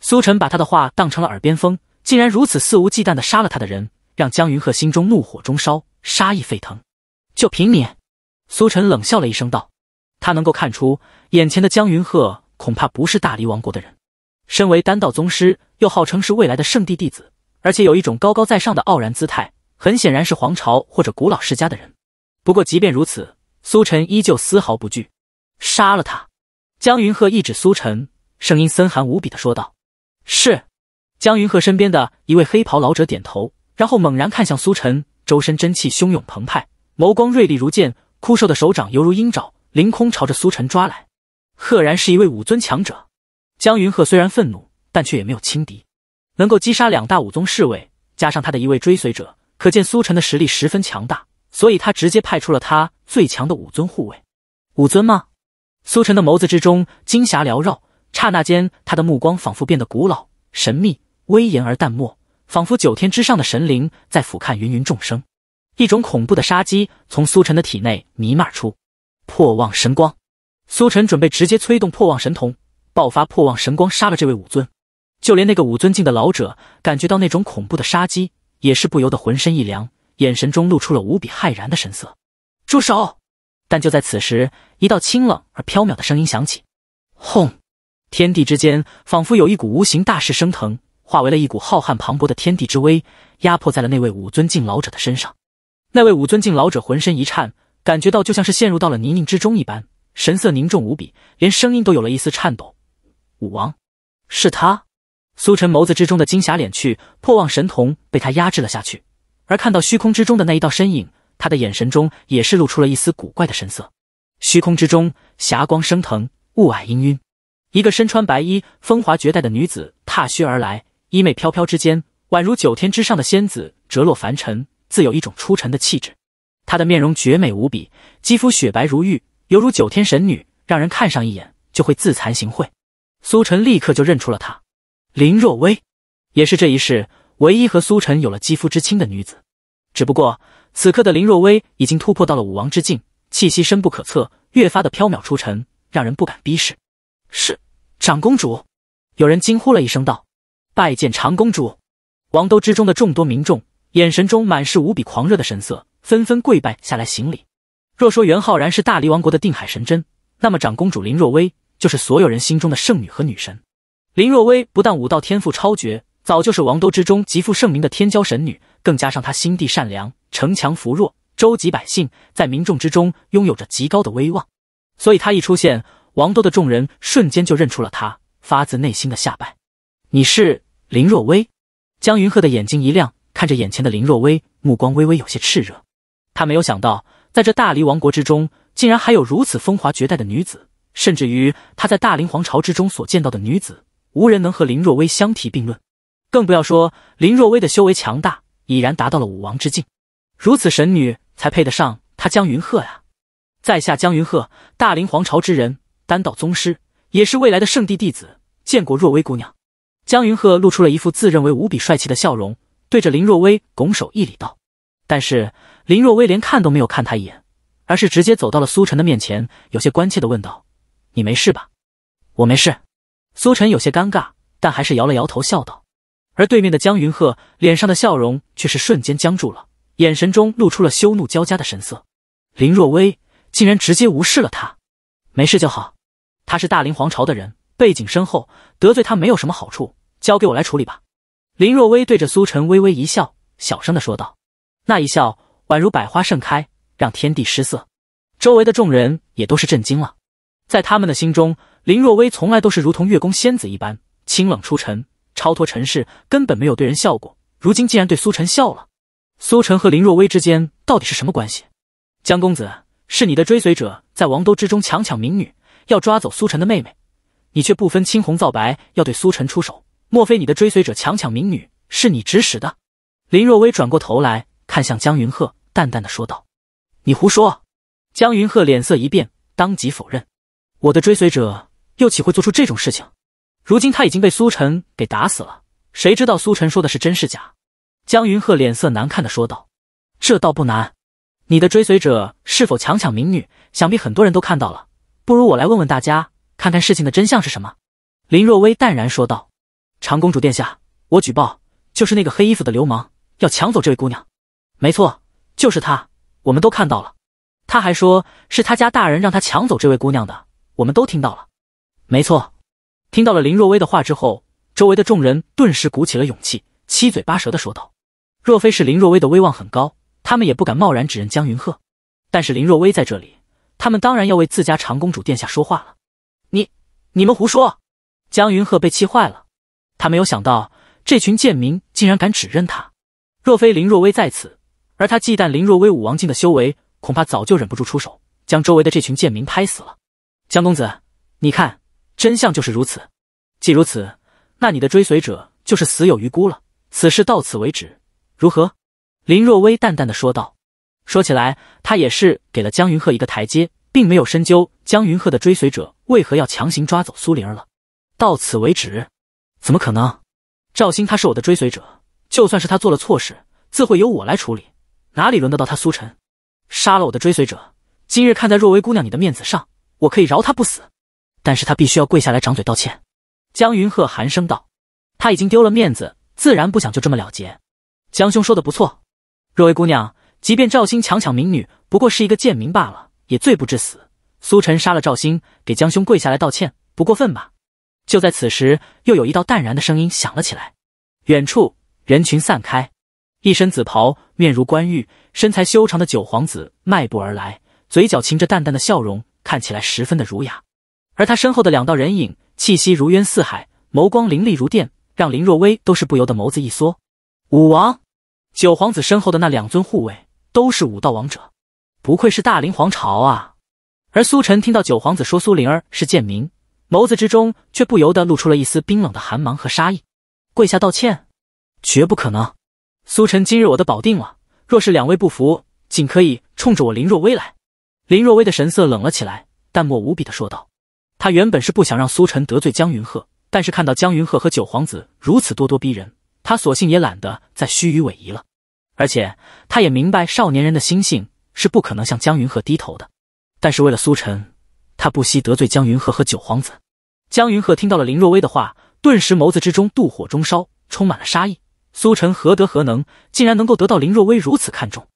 苏晨把他的话当成了耳边风，竟然如此肆无忌惮地杀了他的人，让江云鹤心中怒火中烧，杀意沸腾。就凭你！苏晨冷笑了一声道。他能够看出，眼前的江云鹤恐怕不是大理王国的人，身为丹道宗师，又号称是未来的圣帝弟子，而且有一种高高在上的傲然姿态，很显然是皇朝或者古老世家的人。不过，即便如此。苏晨依旧丝毫不惧，杀了他！江云鹤一指苏晨，声音森寒无比的说道：“是。”江云鹤身边的一位黑袍老者点头，然后猛然看向苏晨，周身真气汹涌澎湃，眸光锐利如剑，枯瘦的手掌犹如鹰爪，凌空朝着苏晨抓来，赫然是一位武尊强者。江云鹤虽然愤怒，但却也没有轻敌，能够击杀两大武宗侍卫，加上他的一位追随者，可见苏晨的实力十分强大。所以他直接派出了他最强的武尊护卫，武尊吗？苏晨的眸子之中金霞缭绕，刹那间，他的目光仿佛变得古老、神秘、威严而淡漠，仿佛九天之上的神灵在俯瞰芸芸众生。一种恐怖的杀机从苏晨的体内弥漫出，破妄神光。苏晨准备直接催动破妄神瞳，爆发破妄神光，杀了这位武尊。就连那个武尊境的老者，感觉到那种恐怖的杀机，也是不由得浑身一凉。眼神中露出了无比骇然的神色，住手！但就在此时，一道清冷而飘渺的声音响起，轰！天地之间仿佛有一股无形大势升腾，化为了一股浩瀚磅礴的天地之威，压迫在了那位武尊敬老者的身上。那位武尊敬老者浑身一颤，感觉到就像是陷入到了泥泞之中一般，神色凝重无比，连声音都有了一丝颤抖。武王，是他！苏晨眸子之中的金霞敛去，破妄神瞳被他压制了下去。而看到虚空之中的那一道身影，他的眼神中也是露出了一丝古怪的神色。虚空之中，霞光升腾，雾霭氤氲，一个身穿白衣、风华绝代的女子踏虚而来，衣袂飘飘之间，宛如九天之上的仙子折落凡尘，自有一种出尘的气质。她的面容绝美无比，肌肤雪白如玉，犹如九天神女，让人看上一眼就会自惭形秽。苏晨立刻就认出了她，林若薇，也是这一世。唯一和苏晨有了肌肤之亲的女子，只不过此刻的林若薇已经突破到了武王之境，气息深不可测，越发的飘渺出尘，让人不敢逼视。是长公主，有人惊呼了一声道：“拜见长公主！”王都之中的众多民众眼神中满是无比狂热的神色，纷纷跪拜下来行礼。若说袁浩然是大黎王国的定海神针，那么长公主林若薇就是所有人心中的圣女和女神。林若薇不但武道天赋超绝。早就是王都之中极负盛名的天骄神女，更加上她心地善良，城强扶弱，周集百姓，在民众之中拥有着极高的威望。所以她一出现，王都的众人瞬间就认出了她，发自内心的下拜。你是林若薇？江云鹤的眼睛一亮，看着眼前的林若薇，目光微微有些炽热。他没有想到，在这大黎王国之中，竟然还有如此风华绝代的女子，甚至于他在大林皇朝之中所见到的女子，无人能和林若薇相提并论。更不要说林若薇的修为强大，已然达到了武王之境，如此神女才配得上他江云鹤呀！在下江云鹤，大林皇朝之人，丹道宗师，也是未来的圣地弟子。见过若薇姑娘。江云鹤露出了一副自认为无比帅气的笑容，对着林若薇拱手一礼道。但是林若薇连看都没有看他一眼，而是直接走到了苏晨的面前，有些关切的问道：“你没事吧？”“我没事。”苏晨有些尴尬，但还是摇了摇头，笑道。而对面的江云鹤脸上的笑容却是瞬间僵住了，眼神中露出了羞怒交加的神色。林若薇竟然直接无视了他，没事就好。他是大林皇朝的人，背景深厚，得罪他没有什么好处，交给我来处理吧。林若薇对着苏晨微微一笑，小声的说道。那一笑宛如百花盛开，让天地失色。周围的众人也都是震惊了，在他们的心中，林若薇从来都是如同月宫仙子一般清冷出尘。超脱尘世，根本没有对人笑过，如今竟然对苏晨笑了。苏晨和林若薇之间到底是什么关系？江公子，是你的追随者在王都之中强抢民女，要抓走苏晨的妹妹，你却不分青红皂白要对苏晨出手，莫非你的追随者强抢民女是你指使的？林若薇转过头来看向江云鹤，淡淡的说道：“你胡说。”江云鹤脸色一变，当即否认：“我的追随者又岂会做出这种事情？”如今他已经被苏晨给打死了，谁知道苏晨说的是真是假？江云鹤脸色难看的说道：“这倒不难，你的追随者是否强抢民女，想必很多人都看到了。不如我来问问大家，看看事情的真相是什么？”林若薇淡然说道：“长公主殿下，我举报，就是那个黑衣服的流氓要抢走这位姑娘。没错，就是他，我们都看到了。他还说是他家大人让他抢走这位姑娘的，我们都听到了。没错。”听到了林若薇的话之后，周围的众人顿时鼓起了勇气，七嘴八舌的说道：“若非是林若薇的威望很高，他们也不敢贸然指认江云鹤。但是林若薇在这里，他们当然要为自家长公主殿下说话了。”“你你们胡说！”江云鹤被气坏了，他没有想到这群贱民竟然敢指认他。若非林若薇在此，而他忌惮林若薇武王境的修为，恐怕早就忍不住出手，将周围的这群贱民拍死了。“江公子，你看。”真相就是如此，既如此，那你的追随者就是死有余辜了。此事到此为止，如何？林若薇淡淡的说道。说起来，她也是给了江云鹤一个台阶，并没有深究江云鹤的追随者为何要强行抓走苏灵儿了。到此为止？怎么可能？赵兴他是我的追随者，就算是他做了错事，自会由我来处理，哪里轮得到他？苏晨杀了我的追随者，今日看在若薇姑娘你的面子上，我可以饶他不死。但是他必须要跪下来掌嘴道歉。江云鹤寒声道：“他已经丢了面子，自然不想就这么了结。”江兄说的不错，若薇姑娘，即便赵兴强抢民女，不过是一个贱民罢了，也罪不至死。苏晨杀了赵兴，给江兄跪下来道歉，不过分吧？就在此时，又有一道淡然的声音响了起来。远处人群散开，一身紫袍、面如冠玉、身材修长的九皇子迈步而来，嘴角噙着淡淡的笑容，看起来十分的儒雅。而他身后的两道人影，气息如渊似海，眸光凌厉如电，让林若薇都是不由得眸子一缩。武王，九皇子身后的那两尊护卫都是武道王者，不愧是大林皇朝啊！而苏晨听到九皇子说苏灵儿是贱民，眸子之中却不由得露出了一丝冰冷的寒芒和杀意。跪下道歉？绝不可能！苏晨今日我的保定了，若是两位不服，尽可以冲着我林若薇来。林若薇的神色冷了起来，淡漠无比的说道。他原本是不想让苏晨得罪江云鹤，但是看到江云鹤和九皇子如此咄咄逼人，他索性也懒得再虚与委蛇了。而且他也明白少年人的心性是不可能向江云鹤低头的，但是为了苏晨，他不惜得罪江云鹤和九皇子。江云鹤听到了林若薇的话，顿时眸子之中妒火中烧，充满了杀意。苏晨何德何能，竟然能够得到林若薇如此看重？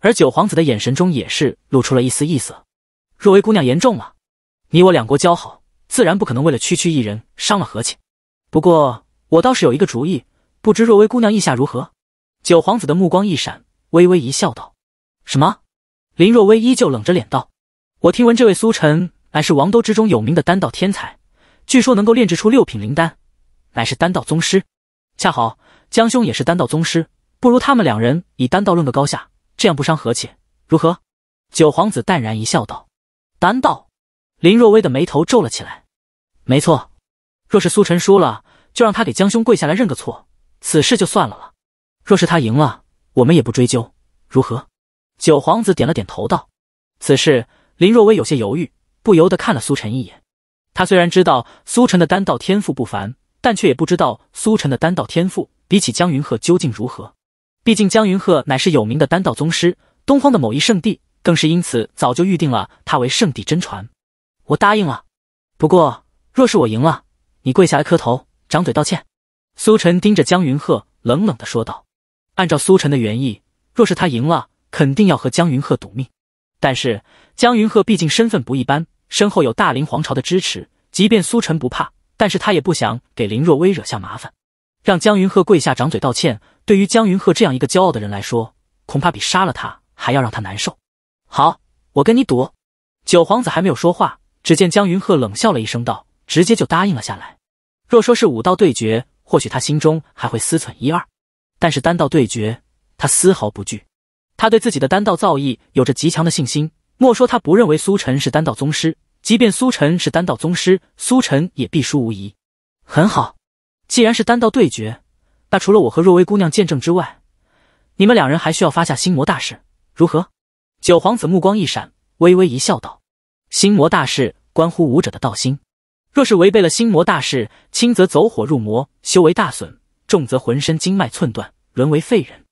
而九皇子的眼神中也是露出了一丝异色。若薇姑娘言重了。你我两国交好，自然不可能为了区区一人伤了和气。不过我倒是有一个主意，不知若薇姑娘意下如何？九皇子的目光一闪，微微一笑，道：“什么？”林若薇依旧冷着脸道：“我听闻这位苏晨乃是王都之中有名的丹道天才，据说能够炼制出六品灵丹，乃是丹道宗师。恰好江兄也是丹道宗师，不如他们两人以丹道论个高下，这样不伤和气，如何？”九皇子淡然一笑，道：“丹道。”林若微的眉头皱了起来。没错，若是苏晨输了，就让他给江兄跪下来认个错，此事就算了了。若是他赢了，我们也不追究，如何？九皇子点了点头，道：“此事。”林若微有些犹豫，不由得看了苏晨一眼。他虽然知道苏晨的丹道天赋不凡，但却也不知道苏晨的丹道天赋比起江云鹤究竟如何。毕竟江云鹤乃是有名的丹道宗师，东方的某一圣地更是因此早就预定了他为圣地真传。我答应了，不过若是我赢了，你跪下来磕头，掌嘴道歉。苏晨盯着江云鹤，冷冷的说道：“按照苏晨的原意，若是他赢了，肯定要和江云鹤赌命。但是江云鹤毕竟身份不一般，身后有大林皇朝的支持，即便苏晨不怕，但是他也不想给林若微惹下麻烦。让江云鹤跪下掌嘴道歉，对于江云鹤这样一个骄傲的人来说，恐怕比杀了他还要让他难受。”好，我跟你赌。九皇子还没有说话。只见江云鹤冷笑了一声，道：“直接就答应了下来。若说是武道对决，或许他心中还会思忖一二；但是丹道对决，他丝毫不惧。他对自己的丹道造诣有着极强的信心。莫说他不认为苏晨是丹道宗师，即便苏晨是丹道宗师，苏晨也必输无疑。很好，既然是丹道对决，那除了我和若薇姑娘见证之外，你们两人还需要发下心魔大事，如何？”九皇子目光一闪，微微一笑，道。心魔大事关乎武者的道心，若是违背了心魔大事，轻则走火入魔，修为大损；重则浑身经脉寸断，沦为废人。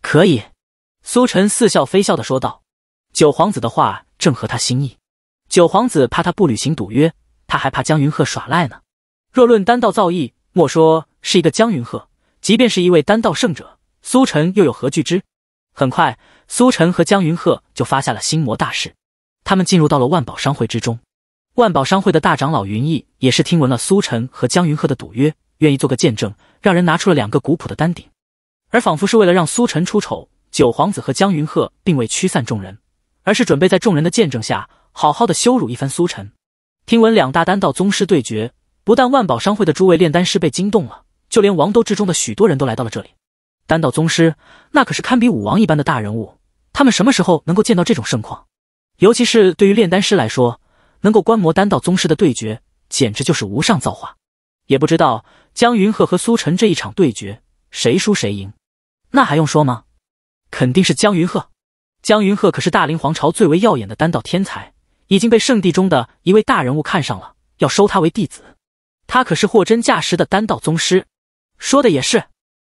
可以，苏晨似笑非笑的说道：“九皇子的话正合他心意。九皇子怕他不履行赌约，他还怕江云鹤耍赖呢。若论丹道造诣，莫说是一个江云鹤，即便是一位丹道圣者，苏晨又有何惧之？”很快，苏晨和江云鹤就发下了心魔大事。他们进入到了万宝商会之中，万宝商会的大长老云逸也是听闻了苏晨和江云鹤的赌约，愿意做个见证，让人拿出了两个古朴的丹鼎。而仿佛是为了让苏晨出丑，九皇子和江云鹤并未驱散众人，而是准备在众人的见证下，好好的羞辱一番苏晨。听闻两大丹道宗师对决，不但万宝商会的诸位炼丹师被惊动了，就连王都之中的许多人都来到了这里。丹道宗师，那可是堪比武王一般的大人物，他们什么时候能够见到这种盛况？尤其是对于炼丹师来说，能够观摩丹道宗师的对决，简直就是无上造化。也不知道江云鹤和苏晨这一场对决谁输谁赢，那还用说吗？肯定是江云鹤。江云鹤可是大林皇朝最为耀眼的丹道天才，已经被圣地中的一位大人物看上了，要收他为弟子。他可是货真价实的丹道宗师。说的也是，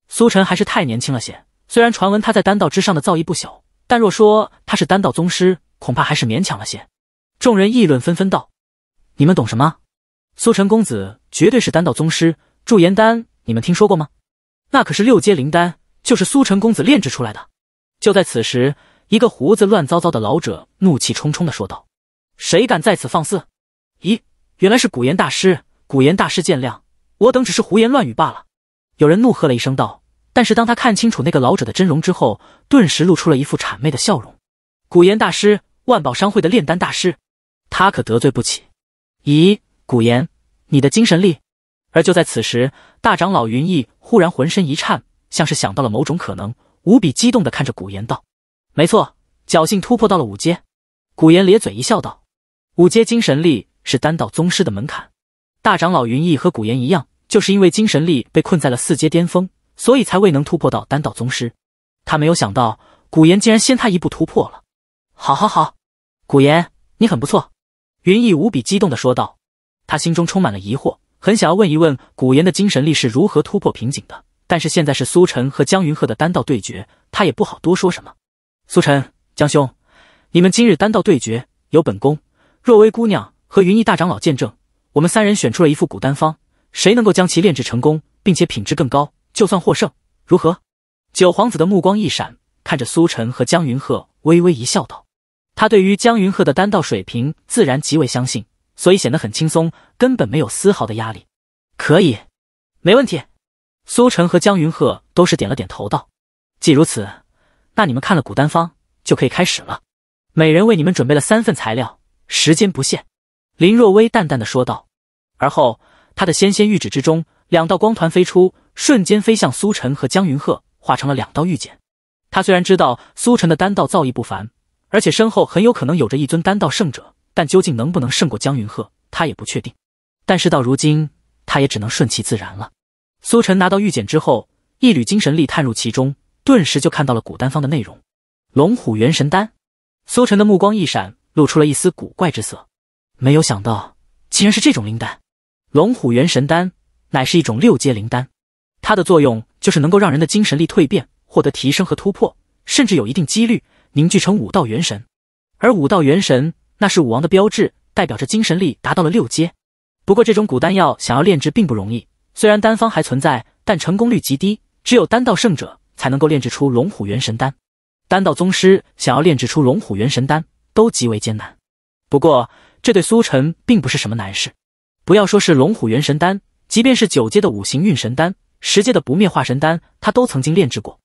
苏晨还是太年轻了些。虽然传闻他在丹道之上的造诣不小，但若说他是丹道宗师，恐怕还是勉强了些。众人议论纷纷道：“你们懂什么？苏陈公子绝对是丹道宗师。驻颜丹，你们听说过吗？那可是六阶灵丹，就是苏陈公子炼制出来的。”就在此时，一个胡子乱糟糟的老者怒气冲冲的说道：“谁敢在此放肆？”咦，原来是古岩大师。古岩大师见谅，我等只是胡言乱语罢了。”有人怒喝了一声道，但是当他看清楚那个老者的真容之后，顿时露出了一副谄媚的笑容。“古岩大师。”万宝商会的炼丹大师，他可得罪不起。咦，古岩，你的精神力？而就在此时，大长老云逸忽然浑身一颤，像是想到了某种可能，无比激动的看着古岩道：“没错，侥幸突破到了五阶。”古岩咧嘴一笑，道：“五阶精神力是丹道宗师的门槛。”大长老云逸和古岩一样，就是因为精神力被困在了四阶巅峰，所以才未能突破到丹道宗师。他没有想到，古岩竟然先他一步突破了。好好好，古岩，你很不错。”云逸无比激动的说道。他心中充满了疑惑，很想要问一问古岩的精神力是如何突破瓶颈的。但是现在是苏晨和江云鹤的单道对决，他也不好多说什么。苏晨，江兄，你们今日单道对决有本宫、若薇姑娘和云逸大长老见证，我们三人选出了一副古丹方，谁能够将其炼制成功，并且品质更高，就算获胜，如何？九皇子的目光一闪，看着苏晨和江云鹤，微微一笑，道。他对于江云鹤的丹道水平自然极为相信，所以显得很轻松，根本没有丝毫的压力。可以，没问题。苏晨和江云鹤都是点了点头，道：“既如此，那你们看了古丹方就可以开始了。每人为你们准备了三份材料，时间不限。”林若薇淡淡的说道。而后，她的纤纤玉指之中，两道光团飞出，瞬间飞向苏晨和江云鹤，化成了两道玉简。他虽然知道苏晨的丹道造诣不凡。而且身后很有可能有着一尊丹道圣者，但究竟能不能胜过江云鹤，他也不确定。但是到如今，他也只能顺其自然了。苏晨拿到玉简之后，一缕精神力探入其中，顿时就看到了古丹方的内容。龙虎元神丹，苏晨的目光一闪，露出了一丝古怪之色。没有想到，竟然是这种灵丹。龙虎元神丹，乃是一种六阶灵丹，它的作用就是能够让人的精神力蜕变，获得提升和突破，甚至有一定几率。凝聚成五道元神，而五道元神那是武王的标志，代表着精神力达到了六阶。不过这种古丹药想要炼制并不容易，虽然丹方还存在，但成功率极低，只有丹道圣者才能够炼制出龙虎元神丹。丹道宗师想要炼制出龙虎元神丹都极为艰难。不过这对苏晨并不是什么难事，不要说是龙虎元神丹，即便是九阶的五行运神丹、十阶的不灭化神丹，他都曾经炼制过。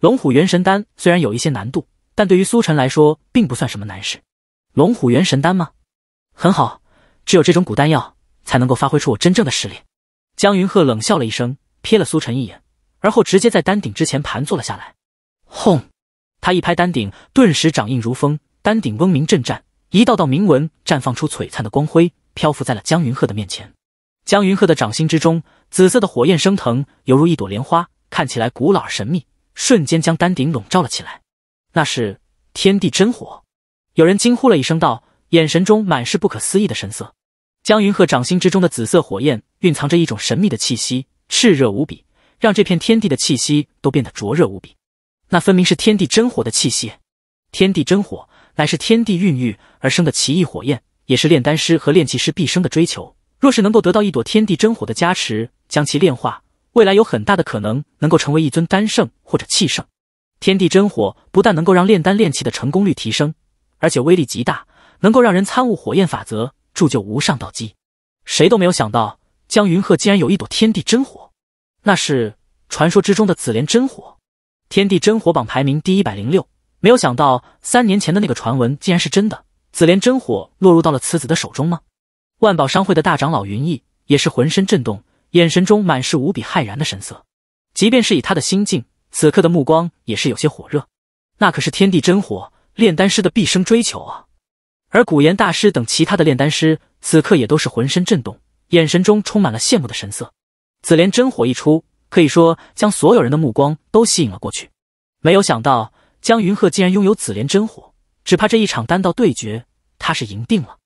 龙虎元神丹虽然有一些难度。但对于苏晨来说，并不算什么难事。龙虎元神丹吗？很好，只有这种古丹药才能够发挥出我真正的实力。江云鹤冷笑了一声，瞥了苏晨一眼，而后直接在丹顶之前盘坐了下来。轰！他一拍丹顶，顿时掌印如风，丹顶嗡鸣震颤，一道道铭文绽放出璀璨的光辉，漂浮在了江云鹤的面前。江云鹤的掌心之中，紫色的火焰升腾，犹如一朵莲花，看起来古老而神秘，瞬间将丹顶笼罩了起来。那是天地真火，有人惊呼了一声，道，眼神中满是不可思议的神色。江云鹤掌心之中的紫色火焰蕴藏着一种神秘的气息，炽热无比，让这片天地的气息都变得灼热无比。那分明是天地真火的气息。天地真火乃是天地孕育而生的奇异火焰，也是炼丹师和炼气师毕生的追求。若是能够得到一朵天地真火的加持，将其炼化，未来有很大的可能能够成为一尊丹圣或者气圣。天地真火不但能够让炼丹炼气的成功率提升，而且威力极大，能够让人参悟火焰法则，铸就无上道基。谁都没有想到，江云鹤竟然有一朵天地真火，那是传说之中的紫莲真火。天地真火榜排名第一百零六，没有想到三年前的那个传闻竟然是真的，紫莲真火落入到了此子的手中吗？万宝商会的大长老云逸也是浑身震动，眼神中满是无比骇然的神色。即便是以他的心境。此刻的目光也是有些火热，那可是天地真火，炼丹师的毕生追求啊！而古岩大师等其他的炼丹师，此刻也都是浑身震动，眼神中充满了羡慕的神色。紫莲真火一出，可以说将所有人的目光都吸引了过去。没有想到江云鹤竟然拥有紫莲真火，只怕这一场丹道对决，他是赢定了。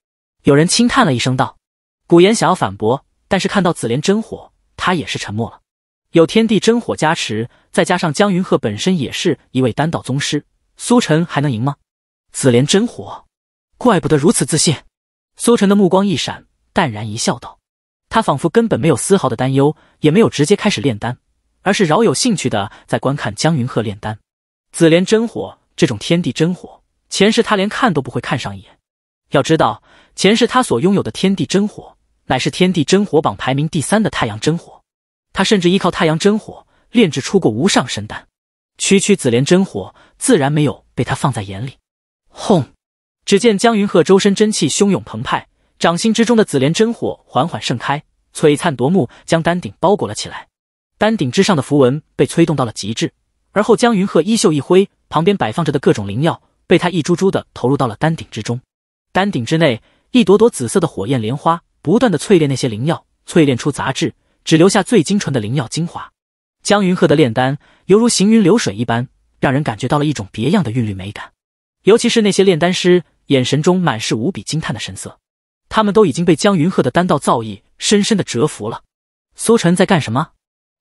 有人轻叹了一声，道：“古岩想要反驳，但是看到紫莲真火，他也是沉默了。”有天地真火加持，再加上江云鹤本身也是一位丹道宗师，苏晨还能赢吗？紫莲真火，怪不得如此自信。苏晨的目光一闪，淡然一笑，道：“他仿佛根本没有丝毫的担忧，也没有直接开始炼丹，而是饶有兴趣的在观看江云鹤炼丹。紫莲真火这种天地真火，前世他连看都不会看上一眼。要知道，前世他所拥有的天地真火，乃是天地真火榜排名第三的太阳真火。”他甚至依靠太阳真火炼制出过无上神丹，区区紫莲真火自然没有被他放在眼里。轰！只见江云鹤周身真气汹涌澎湃，掌心之中的紫莲真火缓缓盛开，璀璨夺目，将丹顶包裹了起来。丹顶之上的符文被催动到了极致，而后江云鹤衣袖一挥，旁边摆放着的各种灵药被他一株株的投入到了丹顶之中。丹顶之内，一朵朵紫色的火焰莲花不断的淬炼那些灵药，淬炼出杂质。只留下最精纯的灵药精华。江云鹤的炼丹犹如行云流水一般，让人感觉到了一种别样的韵律美感。尤其是那些炼丹师，眼神中满是无比惊叹的神色，他们都已经被江云鹤的丹道造诣深深的折服了。苏晨在干什么？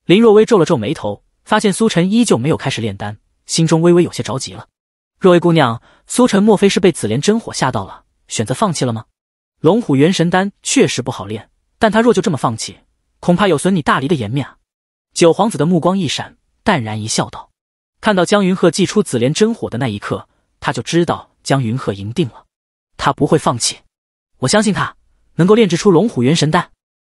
林若薇皱了皱眉头，发现苏晨依旧没有开始炼丹，心中微微有些着急了。若薇姑娘，苏晨莫非是被紫莲真火吓到了，选择放弃了吗？龙虎元神丹确实不好炼，但他若就这么放弃……恐怕有损你大黎的颜面啊！九皇子的目光一闪，淡然一笑，道：“看到江云鹤祭出紫莲真火的那一刻，他就知道江云鹤赢定了，他不会放弃。我相信他能够炼制出龙虎元神丹。”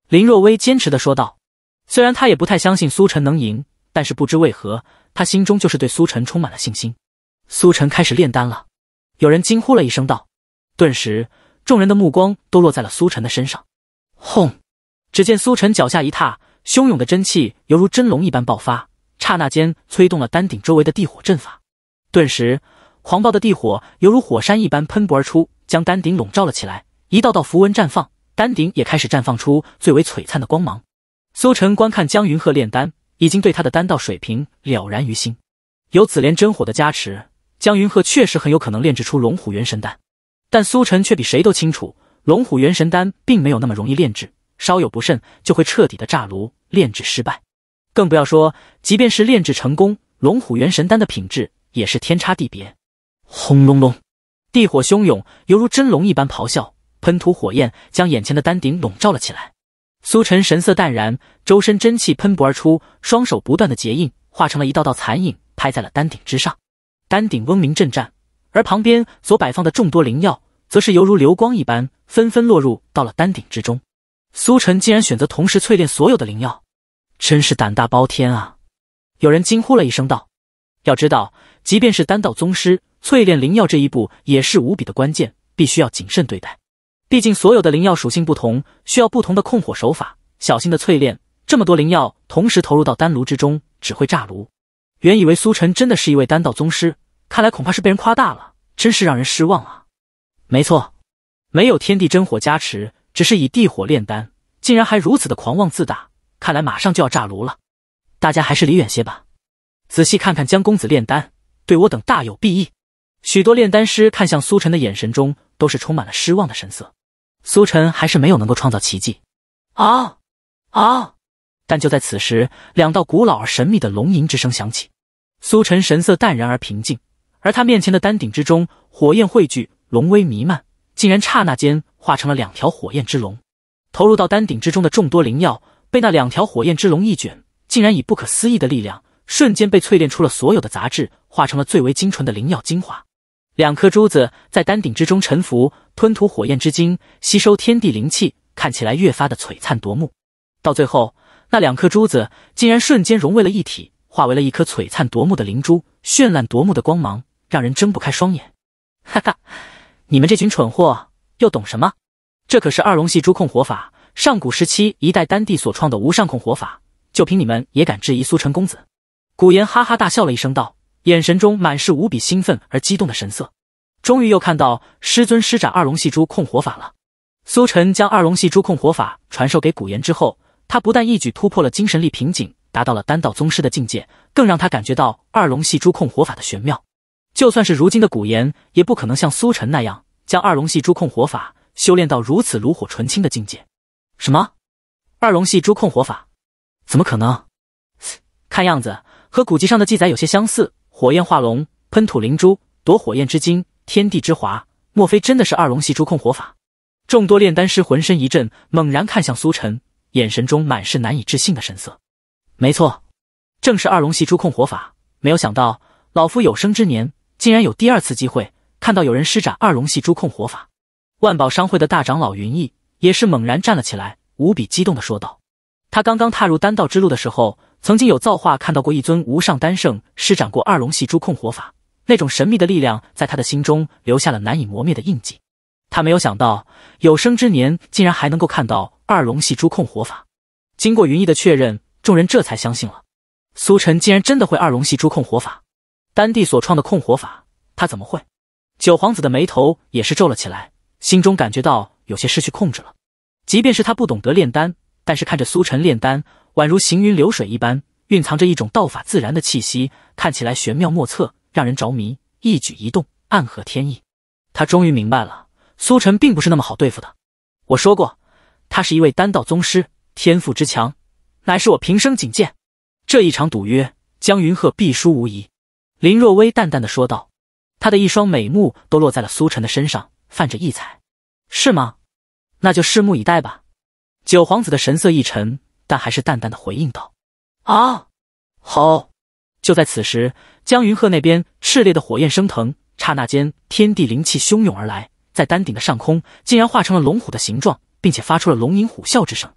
林若薇坚持的说道：“虽然他也不太相信苏晨能赢，但是不知为何，他心中就是对苏晨充满了信心。”苏晨开始炼丹了，有人惊呼了一声，道：“顿时，众人的目光都落在了苏晨的身上。”轰！只见苏晨脚下一踏，汹涌的真气犹如真龙一般爆发，刹那间催动了丹顶周围的地火阵法，顿时狂暴的地火犹如火山一般喷薄而出，将丹顶笼罩了起来。一道道符文绽放，丹顶也开始绽放出最为璀璨的光芒。苏晨观看江云鹤炼丹，已经对他的丹道水平了然于心。有紫莲真火的加持，江云鹤确实很有可能炼制出龙虎元神丹，但苏晨却比谁都清楚，龙虎元神丹并没有那么容易炼制。稍有不慎，就会彻底的炸炉，炼制失败。更不要说，即便是炼制成功，龙虎元神丹的品质也是天差地别。轰隆隆，地火汹涌，犹如真龙一般咆哮，喷吐火焰，将眼前的丹鼎笼罩了起来。苏晨神色淡然，周身真气喷薄而出，双手不断的结印，化成了一道道残影，拍在了丹鼎之上。丹鼎嗡鸣震颤，而旁边所摆放的众多灵药，则是犹如流光一般，纷纷落入到了丹鼎之中。苏晨竟然选择同时淬炼所有的灵药，真是胆大包天啊！有人惊呼了一声道：“要知道，即便是丹道宗师，淬炼灵药这一步也是无比的关键，必须要谨慎对待。毕竟所有的灵药属性不同，需要不同的控火手法，小心的淬炼。这么多灵药同时投入到丹炉之中，只会炸炉。”原以为苏晨真的是一位丹道宗师，看来恐怕是被人夸大了，真是让人失望啊！没错，没有天地真火加持。只是以地火炼丹，竟然还如此的狂妄自大，看来马上就要炸炉了，大家还是离远些吧。仔细看看江公子炼丹，对我等大有裨益。许多炼丹师看向苏晨的眼神中都是充满了失望的神色。苏晨还是没有能够创造奇迹。啊啊！但就在此时，两道古老而神秘的龙吟之声响起。苏晨神色淡然而平静，而他面前的丹鼎之中，火焰汇聚，龙威弥漫，竟然刹那间。化成了两条火焰之龙，投入到丹顶之中的众多灵药，被那两条火焰之龙一卷，竟然以不可思议的力量，瞬间被淬炼出了所有的杂质，化成了最为精纯的灵药精华。两颗珠子在丹顶之中沉浮，吞吐火焰之精，吸收天地灵气，看起来越发的璀璨夺目。到最后，那两颗珠子竟然瞬间融为了一体，化为了一颗璀璨夺目的灵珠，绚烂夺目的光芒让人睁不开双眼。哈哈，你们这群蠢货！又懂什么？这可是二龙戏珠控火法，上古时期一代丹帝所创的无上控火法。就凭你们也敢质疑苏晨公子？古岩哈哈大笑了一声，道，眼神中满是无比兴奋而激动的神色。终于又看到师尊施展二龙戏珠控火法了。苏晨将二龙戏珠控火法传授给古岩之后，他不但一举突破了精神力瓶颈，达到了丹道宗师的境界，更让他感觉到二龙戏珠控火法的玄妙。就算是如今的古岩，也不可能像苏晨那样。将二龙系珠控火法修炼到如此炉火纯青的境界，什么？二龙系珠控火法？怎么可能？看样子和古籍上的记载有些相似。火焰化龙，喷吐灵珠，夺火焰之精，天地之华，莫非真的是二龙系珠控火法？众多炼丹师浑身一震，猛然看向苏晨，眼神中满是难以置信的神色。没错，正是二龙系珠控火法。没有想到，老夫有生之年竟然有第二次机会。看到有人施展二龙系珠控火法，万宝商会的大长老云逸也是猛然站了起来，无比激动地说道：“他刚刚踏入丹道之路的时候，曾经有造化看到过一尊无上丹圣施展过二龙系珠控火法，那种神秘的力量在他的心中留下了难以磨灭的印记。他没有想到，有生之年竟然还能够看到二龙系珠控火法。经过云逸的确认，众人这才相信了，苏晨竟然真的会二龙系珠控火法。丹帝所创的控火法，他怎么会？”九皇子的眉头也是皱了起来，心中感觉到有些失去控制了。即便是他不懂得炼丹，但是看着苏晨炼丹，宛如行云流水一般，蕴藏着一种道法自然的气息，看起来玄妙莫测，让人着迷。一举一动暗合天意，他终于明白了，苏晨并不是那么好对付的。我说过，他是一位丹道宗师，天赋之强，乃是我平生仅见。这一场赌约，江云鹤必输无疑。林若薇淡淡的说道。他的一双美目都落在了苏晨的身上，泛着异彩，是吗？那就拭目以待吧。九皇子的神色一沉，但还是淡淡的回应道：“啊，好。”就在此时，江云鹤那边炽烈的火焰升腾，刹那间天地灵气汹涌而来，在丹顶的上空竟然化成了龙虎的形状，并且发出了龙吟虎啸之声。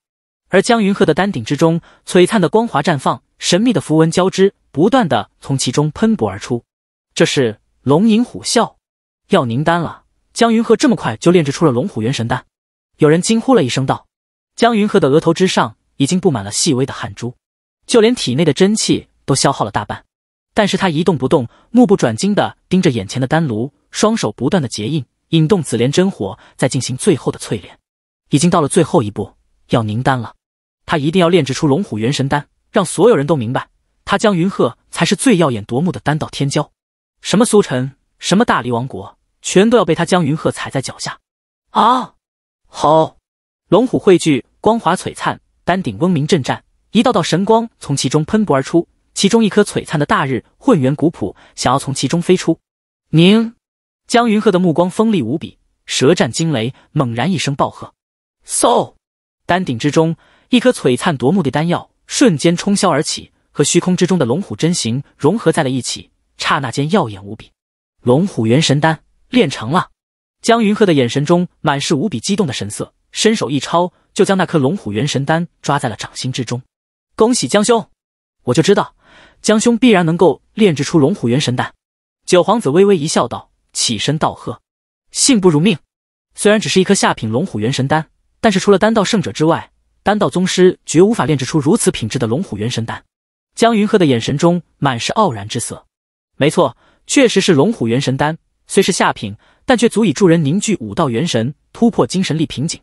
而江云鹤的丹顶之中，璀璨的光华绽放，神秘的符文交织，不断的从其中喷薄而出。这是。龙吟虎啸，要凝丹了！江云鹤这么快就炼制出了龙虎元神丹，有人惊呼了一声道：“江云鹤的额头之上已经布满了细微的汗珠，就连体内的真气都消耗了大半。但是他一动不动，目不转睛的盯着眼前的丹炉，双手不断的结印，引动紫莲真火，在进行最后的淬炼。已经到了最后一步，要凝丹了。他一定要炼制出龙虎元神丹，让所有人都明白，他江云鹤才是最耀眼夺目的丹道天骄。”什么苏晨，什么大黎王国，全都要被他江云鹤踩在脚下！啊，好！龙虎汇聚，光华璀璨，丹顶嗡鸣震颤，一道道神光从其中喷薄而出，其中一颗璀璨的大日混元古朴想要从其中飞出。宁江云鹤的目光锋利无比，舌战惊雷，猛然一声暴喝，嗖！丹顶之中一颗璀璨夺目的丹药瞬间冲霄而起，和虚空之中的龙虎真形融合在了一起。刹那间耀眼无比，龙虎元神丹炼成了！江云鹤的眼神中满是无比激动的神色，伸手一抄，就将那颗龙虎元神丹抓在了掌心之中。恭喜江兄！我就知道江兄必然能够炼制出龙虎元神丹。九皇子微微一笑，道：“起身道贺，幸不如命。虽然只是一颗下品龙虎元神丹，但是除了丹道圣者之外，丹道宗师绝无法炼制出如此品质的龙虎元神丹。”江云鹤的眼神中满是傲然之色。没错，确实是龙虎元神丹，虽是下品，但却足以助人凝聚武道元神，突破精神力瓶颈。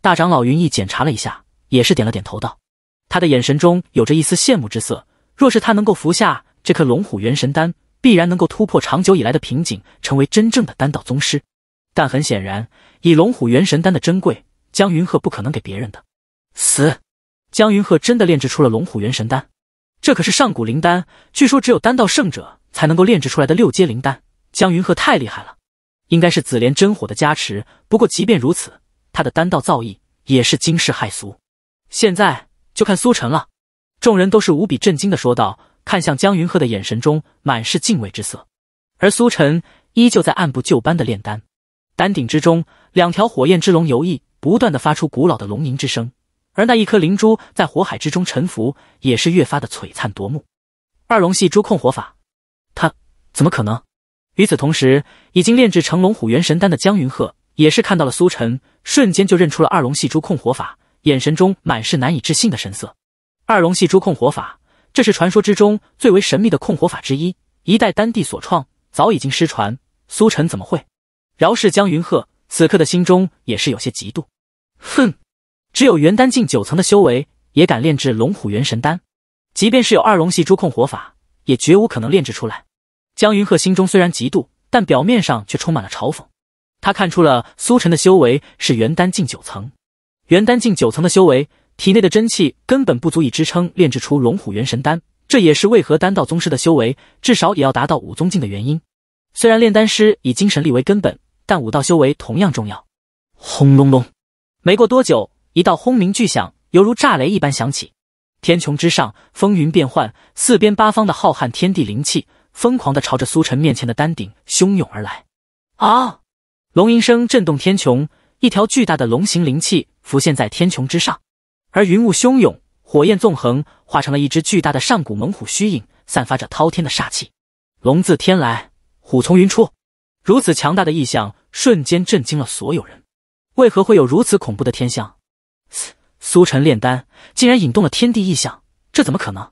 大长老云逸检查了一下，也是点了点头，道：“他的眼神中有着一丝羡慕之色。若是他能够服下这颗龙虎元神丹，必然能够突破长久以来的瓶颈，成为真正的丹道宗师。但很显然，以龙虎元神丹的珍贵，江云鹤不可能给别人的。”死！江云鹤真的炼制出了龙虎元神丹，这可是上古灵丹，据说只有丹道圣者。才能够炼制出来的六阶灵丹，江云鹤太厉害了，应该是紫莲真火的加持。不过即便如此，他的丹道造诣也是惊世骇俗。现在就看苏晨了，众人都是无比震惊的说道，看向江云鹤的眼神中满是敬畏之色。而苏晨依旧在按部就班的炼丹，丹鼎之中两条火焰之龙游弋，不断的发出古老的龙吟之声，而那一颗灵珠在火海之中沉浮，也是越发的璀璨夺目。二龙戏珠控火法。他怎么可能？与此同时，已经炼制成龙虎元神丹的江云鹤也是看到了苏晨，瞬间就认出了二龙系珠控火法，眼神中满是难以置信的神色。二龙系珠控火法，这是传说之中最为神秘的控火法之一，一代丹帝所创，早已经失传。苏晨怎么会？饶是江云鹤此刻的心中也是有些嫉妒。哼，只有元丹境九层的修为，也敢炼制龙虎元神丹？即便是有二龙系珠控火法。也绝无可能炼制出来。江云鹤心中虽然嫉妒，但表面上却充满了嘲讽。他看出了苏晨的修为是元丹境九层，元丹境九层的修为，体内的真气根本不足以支撑炼制出龙虎元神丹。这也是为何丹道宗师的修为至少也要达到武宗境的原因。虽然炼丹师以精神力为根本，但武道修为同样重要。轰隆隆！没过多久，一道轰鸣巨响，犹如炸雷一般响起。天穹之上风云变幻，四边八方的浩瀚天地灵气疯狂地朝着苏晨面前的丹鼎汹涌而来。啊！龙吟声震动天穹，一条巨大的龙形灵气浮现在天穹之上，而云雾汹涌，火焰纵横，化成了一只巨大的上古猛虎虚影，散发着滔天的煞气。龙自天来，虎从云出，如此强大的异象瞬间震惊了所有人。为何会有如此恐怖的天象？嘶。苏晨炼丹，竟然引动了天地异象，这怎么可能？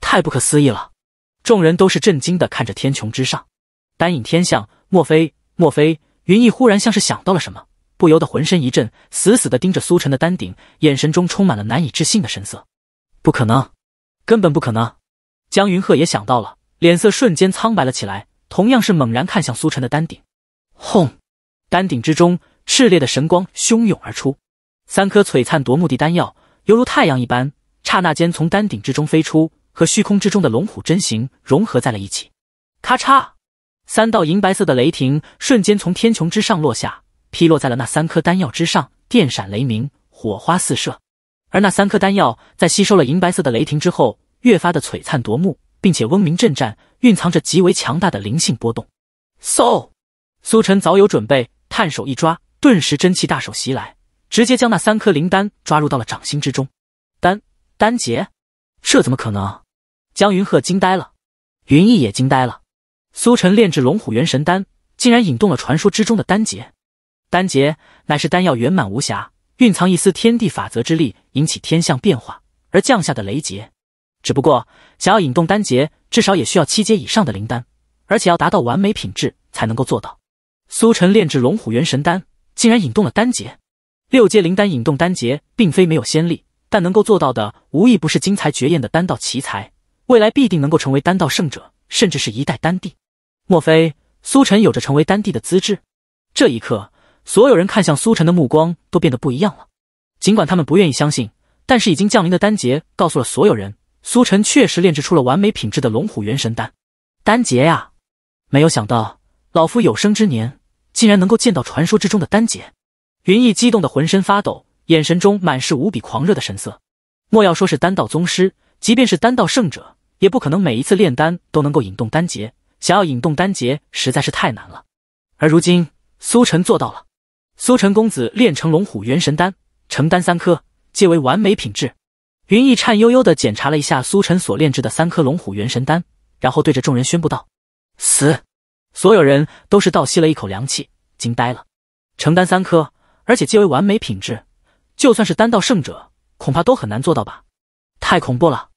太不可思议了！众人都是震惊的看着天穹之上，丹隐天象，莫非？莫非？云逸忽然像是想到了什么，不由得浑身一震，死死的盯着苏晨的丹顶，眼神中充满了难以置信的神色。不可能，根本不可能！江云鹤也想到了，脸色瞬间苍白了起来，同样是猛然看向苏晨的丹顶。轰！丹顶之中，炽烈的神光汹涌而出。三颗璀璨夺目的丹药，犹如太阳一般，刹那间从丹顶之中飞出，和虚空之中的龙虎真形融合在了一起。咔嚓，三道银白色的雷霆瞬间从天穹之上落下，劈落在了那三颗丹药之上，电闪雷鸣，火花四射。而那三颗丹药在吸收了银白色的雷霆之后，越发的璀璨夺目，并且嗡鸣震颤，蕴藏着极为强大的灵性波动。嗖，苏晨早有准备，探手一抓，顿时真气大手袭来。直接将那三颗灵丹抓入到了掌心之中，丹丹劫，这怎么可能？江云鹤惊呆了，云逸也惊呆了。苏晨炼制龙虎元神丹，竟然引动了传说之中的丹劫。丹劫乃是丹药圆满无瑕，蕴藏一丝天地法则之力，引起天象变化而降下的雷劫。只不过，想要引动丹劫，至少也需要七阶以上的灵丹，而且要达到完美品质才能够做到。苏晨炼制龙虎元神丹，竟然引动了丹劫。六阶灵丹引动丹劫，并非没有先例，但能够做到的无一不是惊才绝艳的丹道奇才，未来必定能够成为丹道圣者，甚至是一代丹帝。莫非苏晨有着成为丹帝的资质？这一刻，所有人看向苏晨的目光都变得不一样了。尽管他们不愿意相信，但是已经降临的丹劫告诉了所有人，苏晨确实炼制出了完美品质的龙虎元神丹。丹劫呀！没有想到，老夫有生之年竟然能够见到传说之中的丹劫。云逸激动的浑身发抖，眼神中满是无比狂热的神色。莫要说是丹道宗师，即便是丹道圣者，也不可能每一次炼丹都能够引动丹劫。想要引动丹劫实在是太难了。而如今，苏晨做到了。苏晨公子炼成龙虎元神丹，成丹三颗，皆为完美品质。云逸颤悠悠的检查了一下苏晨所炼制的三颗龙虎元神丹，然后对着众人宣布道：“死！”所有人都是倒吸了一口凉气，惊呆了。成丹三颗。而且皆为完美品质，就算是丹道圣者，恐怕都很难做到吧？太恐怖了！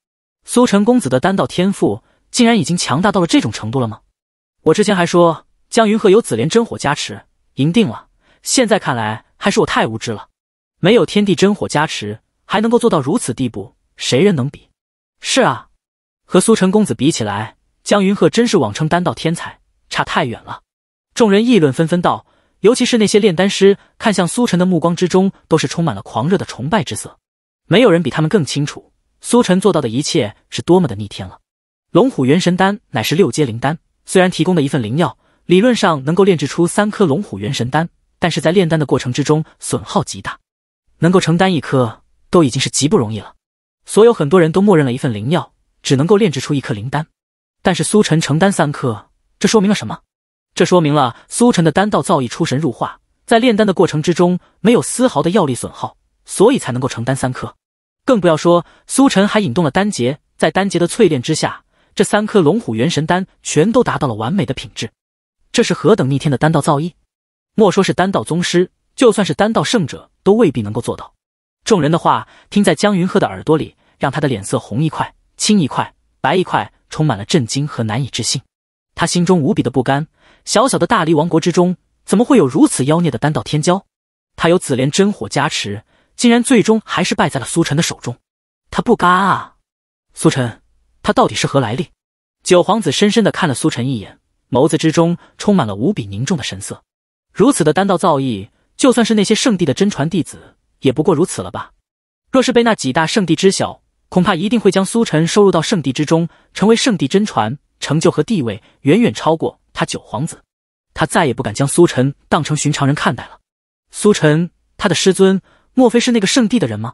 苏晨公子的丹道天赋，竟然已经强大到了这种程度了吗？我之前还说江云鹤有紫莲真火加持，赢定了，现在看来还是我太无知了。没有天地真火加持，还能够做到如此地步，谁人能比？是啊，和苏晨公子比起来，江云鹤真是网称丹道天才，差太远了。众人议论纷纷道。尤其是那些炼丹师看向苏晨的目光之中，都是充满了狂热的崇拜之色。没有人比他们更清楚，苏晨做到的一切是多么的逆天了。龙虎元神丹乃是六阶灵丹，虽然提供的一份灵药理论上能够炼制出三颗龙虎元神丹，但是在炼丹的过程之中损耗极大，能够承担一颗都已经是极不容易了。所有很多人都默认了一份灵药只能够炼制出一颗灵丹，但是苏晨承担三颗，这说明了什么？这说明了苏晨的丹道造诣出神入化，在炼丹的过程之中没有丝毫的药力损耗，所以才能够承担三颗。更不要说苏晨还引动了丹劫，在丹劫的淬炼之下，这三颗龙虎元神丹全都达到了完美的品质。这是何等逆天的丹道造诣！莫说是丹道宗师，就算是丹道圣者都未必能够做到。众人的话听在江云鹤的耳朵里，让他的脸色红一块、青一块、白一块，充满了震惊和难以置信。他心中无比的不甘。小小的大黎王国之中，怎么会有如此妖孽的丹道天骄？他有紫莲真火加持，竟然最终还是败在了苏晨的手中。他不甘啊！苏晨，他到底是何来历？九皇子深深的看了苏晨一眼，眸子之中充满了无比凝重的神色。如此的丹道造诣，就算是那些圣地的真传弟子，也不过如此了吧？若是被那几大圣地知晓，恐怕一定会将苏晨收入到圣地之中，成为圣地真传，成就和地位远远超过。他九皇子，他再也不敢将苏晨当成寻常人看待了。苏晨，他的师尊，莫非是那个圣地的人吗？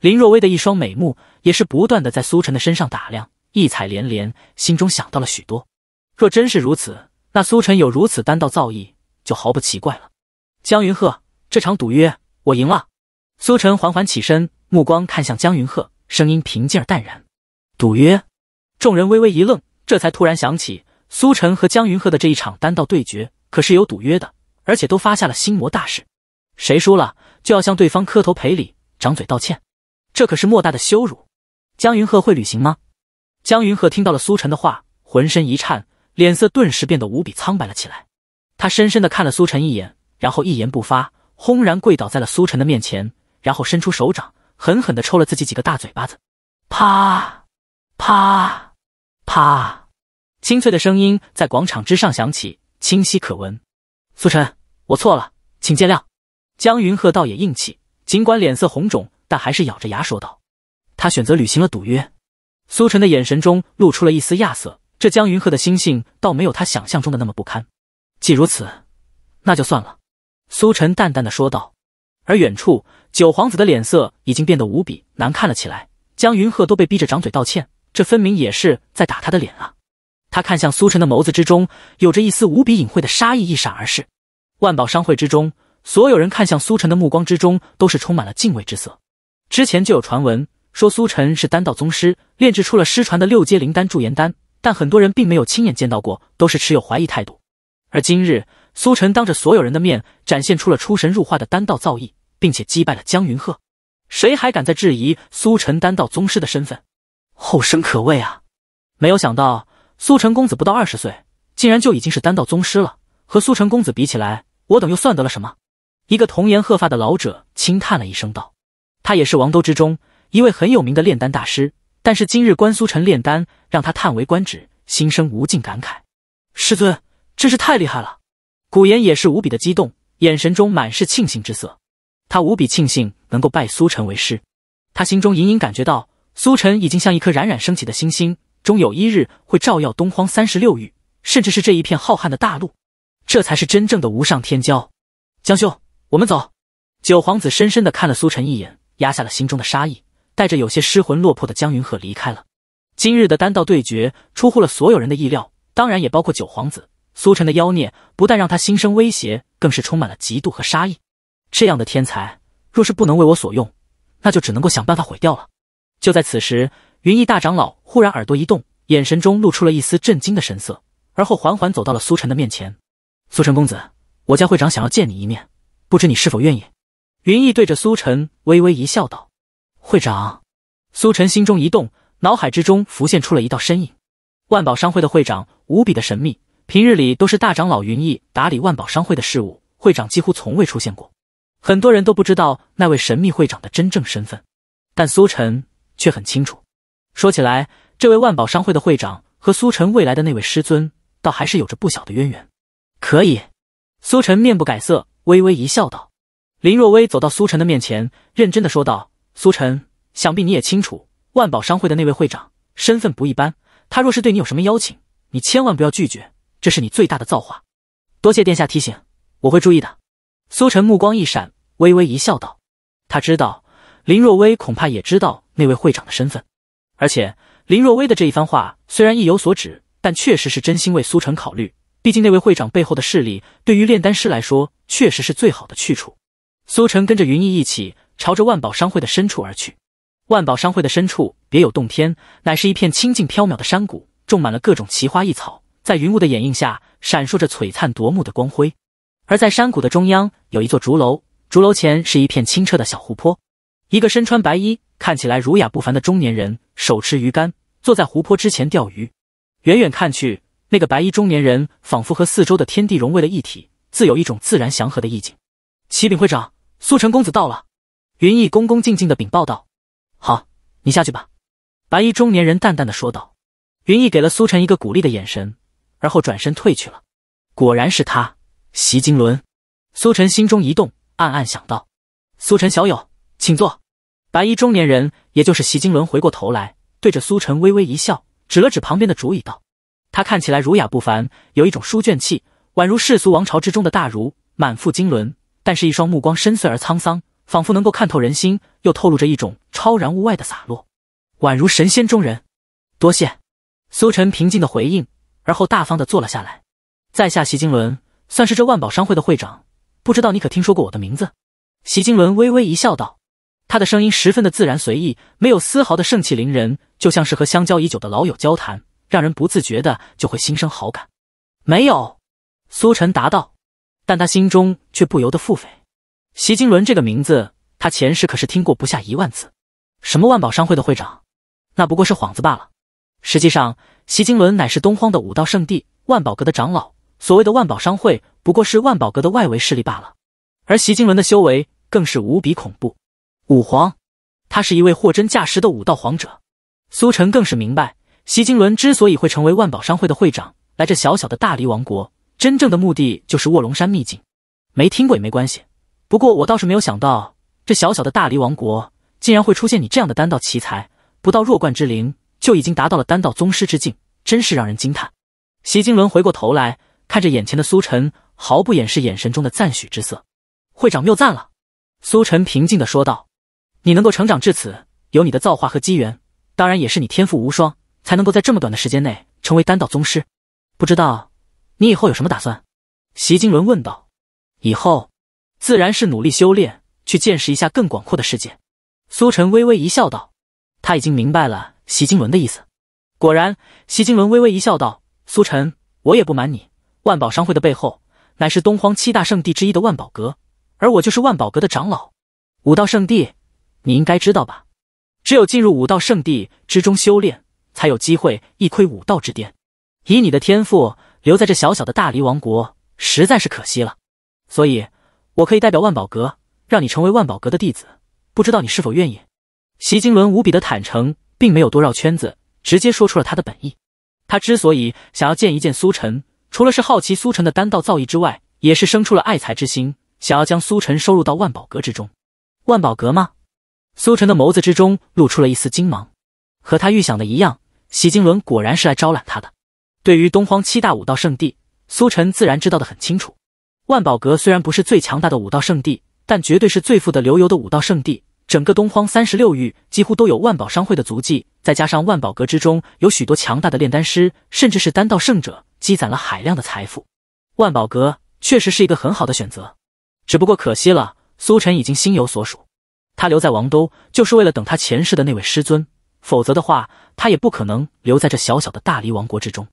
林若薇的一双美目也是不断的在苏晨的身上打量，异彩连连，心中想到了许多。若真是如此，那苏晨有如此丹道造诣，就毫不奇怪了。江云鹤，这场赌约我赢了。苏晨缓缓起身，目光看向江云鹤，声音平静而淡然。赌约，众人微微一愣，这才突然想起。苏晨和江云鹤的这一场单道对决可是有赌约的，而且都发下了心魔大誓，谁输了就要向对方磕头赔礼、掌嘴道歉，这可是莫大的羞辱。江云鹤会履行吗？江云鹤听到了苏晨的话，浑身一颤，脸色顿时变得无比苍白了起来。他深深的看了苏晨一眼，然后一言不发，轰然跪倒在了苏晨的面前，然后伸出手掌，狠狠的抽了自己几个大嘴巴子，啪，啪，啪。清脆的声音在广场之上响起，清晰可闻。苏晨，我错了，请见谅。江云鹤倒也硬气，尽管脸色红肿，但还是咬着牙说道：“他选择履行了赌约。”苏晨的眼神中露出了一丝亚色，这江云鹤的心性倒没有他想象中的那么不堪。既如此，那就算了。苏晨淡淡的说道。而远处，九皇子的脸色已经变得无比难看了起来。江云鹤都被逼着掌嘴道歉，这分明也是在打他的脸啊！他看向苏晨的眸子之中，有着一丝无比隐晦的杀意一闪而逝。万宝商会之中，所有人看向苏晨的目光之中都是充满了敬畏之色。之前就有传闻说苏晨是丹道宗师，炼制出了失传的六阶灵丹驻颜丹，但很多人并没有亲眼见到过，都是持有怀疑态度。而今日，苏晨当着所有人的面展现出了出神入化的丹道造诣，并且击败了江云鹤，谁还敢再质疑苏晨丹道宗师的身份？后生可畏啊！没有想到。苏城公子不到二十岁，竟然就已经是丹道宗师了。和苏城公子比起来，我等又算得了什么？一个童颜鹤发的老者轻叹了一声，道：“他也是王都之中一位很有名的炼丹大师，但是今日观苏晨炼丹，让他叹为观止，心生无尽感慨。师尊真是太厉害了！”古岩也是无比的激动，眼神中满是庆幸之色。他无比庆幸能够拜苏晨为师，他心中隐隐感觉到，苏晨已经像一颗冉冉升起的星星。终有一日会照耀东荒三十六域，甚至是这一片浩瀚的大陆，这才是真正的无上天骄。江兄，我们走。九皇子深深的看了苏晨一眼，压下了心中的杀意，带着有些失魂落魄的江云鹤离开了。今日的丹道对决出乎了所有人的意料，当然也包括九皇子。苏晨的妖孽不但让他心生威胁，更是充满了嫉妒和杀意。这样的天才，若是不能为我所用，那就只能够想办法毁掉了。就在此时。云逸大长老忽然耳朵一动，眼神中露出了一丝震惊的神色，而后缓缓走到了苏晨的面前。苏晨公子，我家会长想要见你一面，不知你是否愿意？云逸对着苏晨微微一笑，道：“会长。”苏晨心中一动，脑海之中浮现出了一道身影——万宝商会的会长，无比的神秘。平日里都是大长老云逸打理万宝商会的事务，会长几乎从未出现过，很多人都不知道那位神秘会长的真正身份，但苏晨却很清楚。说起来，这位万宝商会的会长和苏晨未来的那位师尊，倒还是有着不小的渊源。可以，苏晨面不改色，微微一笑，道：“林若薇，走到苏晨的面前，认真的说道：‘苏晨，想必你也清楚，万宝商会的那位会长身份不一般。他若是对你有什么邀请，你千万不要拒绝，这是你最大的造化。’多谢殿下提醒，我会注意的。”苏晨目光一闪，微微一笑，道：“他知道，林若薇恐怕也知道那位会长的身份。”而且林若薇的这一番话虽然意有所指，但确实是真心为苏晨考虑。毕竟那位会长背后的势力，对于炼丹师来说，确实是最好的去处。苏晨跟着云逸一起朝着万宝商会的深处而去。万宝商会的深处别有洞天，乃是一片清净飘渺的山谷，种满了各种奇花异草，在云雾的掩映下闪烁着璀璨夺目的光辉。而在山谷的中央有一座竹楼，竹楼前是一片清澈的小湖泊，一个身穿白衣、看起来儒雅不凡的中年人。手持鱼竿，坐在湖泊之前钓鱼，远远看去，那个白衣中年人仿佛和四周的天地融为了一体，自有一种自然祥和的意境。启禀会长，苏晨公子到了。云逸恭恭敬敬的禀报道。好，你下去吧。白衣中年人淡淡的说道。云逸给了苏晨一个鼓励的眼神，而后转身退去了。果然是他，席金伦。苏晨心中一动，暗暗想道：苏晨小友，请坐。白衣中年人，也就是席金伦，回过头来，对着苏晨微微一笑，指了指旁边的竹椅道：“他看起来儒雅不凡，有一种书卷气，宛如世俗王朝之中的大儒，满腹经纶。但是，一双目光深邃而沧桑，仿佛能够看透人心，又透露着一种超然物外的洒落，宛如神仙中人。”多谢苏晨平静的回应，而后大方的坐了下来。在下席金伦，算是这万宝商会的会长，不知道你可听说过我的名字？”席金伦微微一笑，道。他的声音十分的自然随意，没有丝毫的盛气凌人，就像是和相交已久的老友交谈，让人不自觉的就会心生好感。没有，苏晨答道，但他心中却不由得腹诽：“席金伦这个名字，他前世可是听过不下一万次。什么万宝商会的会长，那不过是幌子罢了。实际上，席金伦乃是东荒的武道圣地万宝阁的长老。所谓的万宝商会，不过是万宝阁的外围势力罢了。而席金伦的修为更是无比恐怖。”武皇，他是一位货真价实的武道皇者。苏晨更是明白，席金伦之所以会成为万宝商会的会长，来这小小的大黎王国，真正的目的就是卧龙山秘境。没听过也没关系，不过我倒是没有想到，这小小的大黎王国竟然会出现你这样的丹道奇才，不到弱冠之龄就已经达到了丹道宗师之境，真是让人惊叹。席金伦回过头来，看着眼前的苏晨，毫不掩饰眼神中的赞许之色。会长谬赞了。苏晨平静的说道。你能够成长至此，有你的造化和机缘，当然也是你天赋无双，才能够在这么短的时间内成为丹道宗师。不知道你以后有什么打算？席金伦问道。以后，自然是努力修炼，去见识一下更广阔的世界。苏晨微微一笑，道：“他已经明白了席金伦的意思。”果然，席金伦微微一笑，道：“苏晨，我也不瞒你，万宝商会的背后乃是东荒七大圣地之一的万宝阁，而我就是万宝阁的长老，武道圣地。”你应该知道吧，只有进入武道圣地之中修炼，才有机会一窥武道之巅。以你的天赋，留在这小小的大黎王国，实在是可惜了。所以，我可以代表万宝阁，让你成为万宝阁的弟子，不知道你是否愿意？席金伦无比的坦诚，并没有多绕圈子，直接说出了他的本意。他之所以想要见一见苏晨，除了是好奇苏晨的丹道造诣之外，也是生出了爱才之心，想要将苏晨收入到万宝阁之中。万宝阁吗？苏晨的眸子之中露出了一丝精芒，和他预想的一样，席金伦果然是来招揽他的。对于东荒七大武道圣地，苏晨自然知道的很清楚。万宝阁虽然不是最强大的武道圣地，但绝对是最富的流油的武道圣地。整个东荒三十六域几乎都有万宝商会的足迹，再加上万宝阁之中有许多强大的炼丹师，甚至是丹道圣者，积攒了海量的财富。万宝阁确实是一个很好的选择，只不过可惜了，苏晨已经心有所属。他留在王都就是为了等他前世的那位师尊，否则的话，他也不可能留在这小小的大黎王国之中。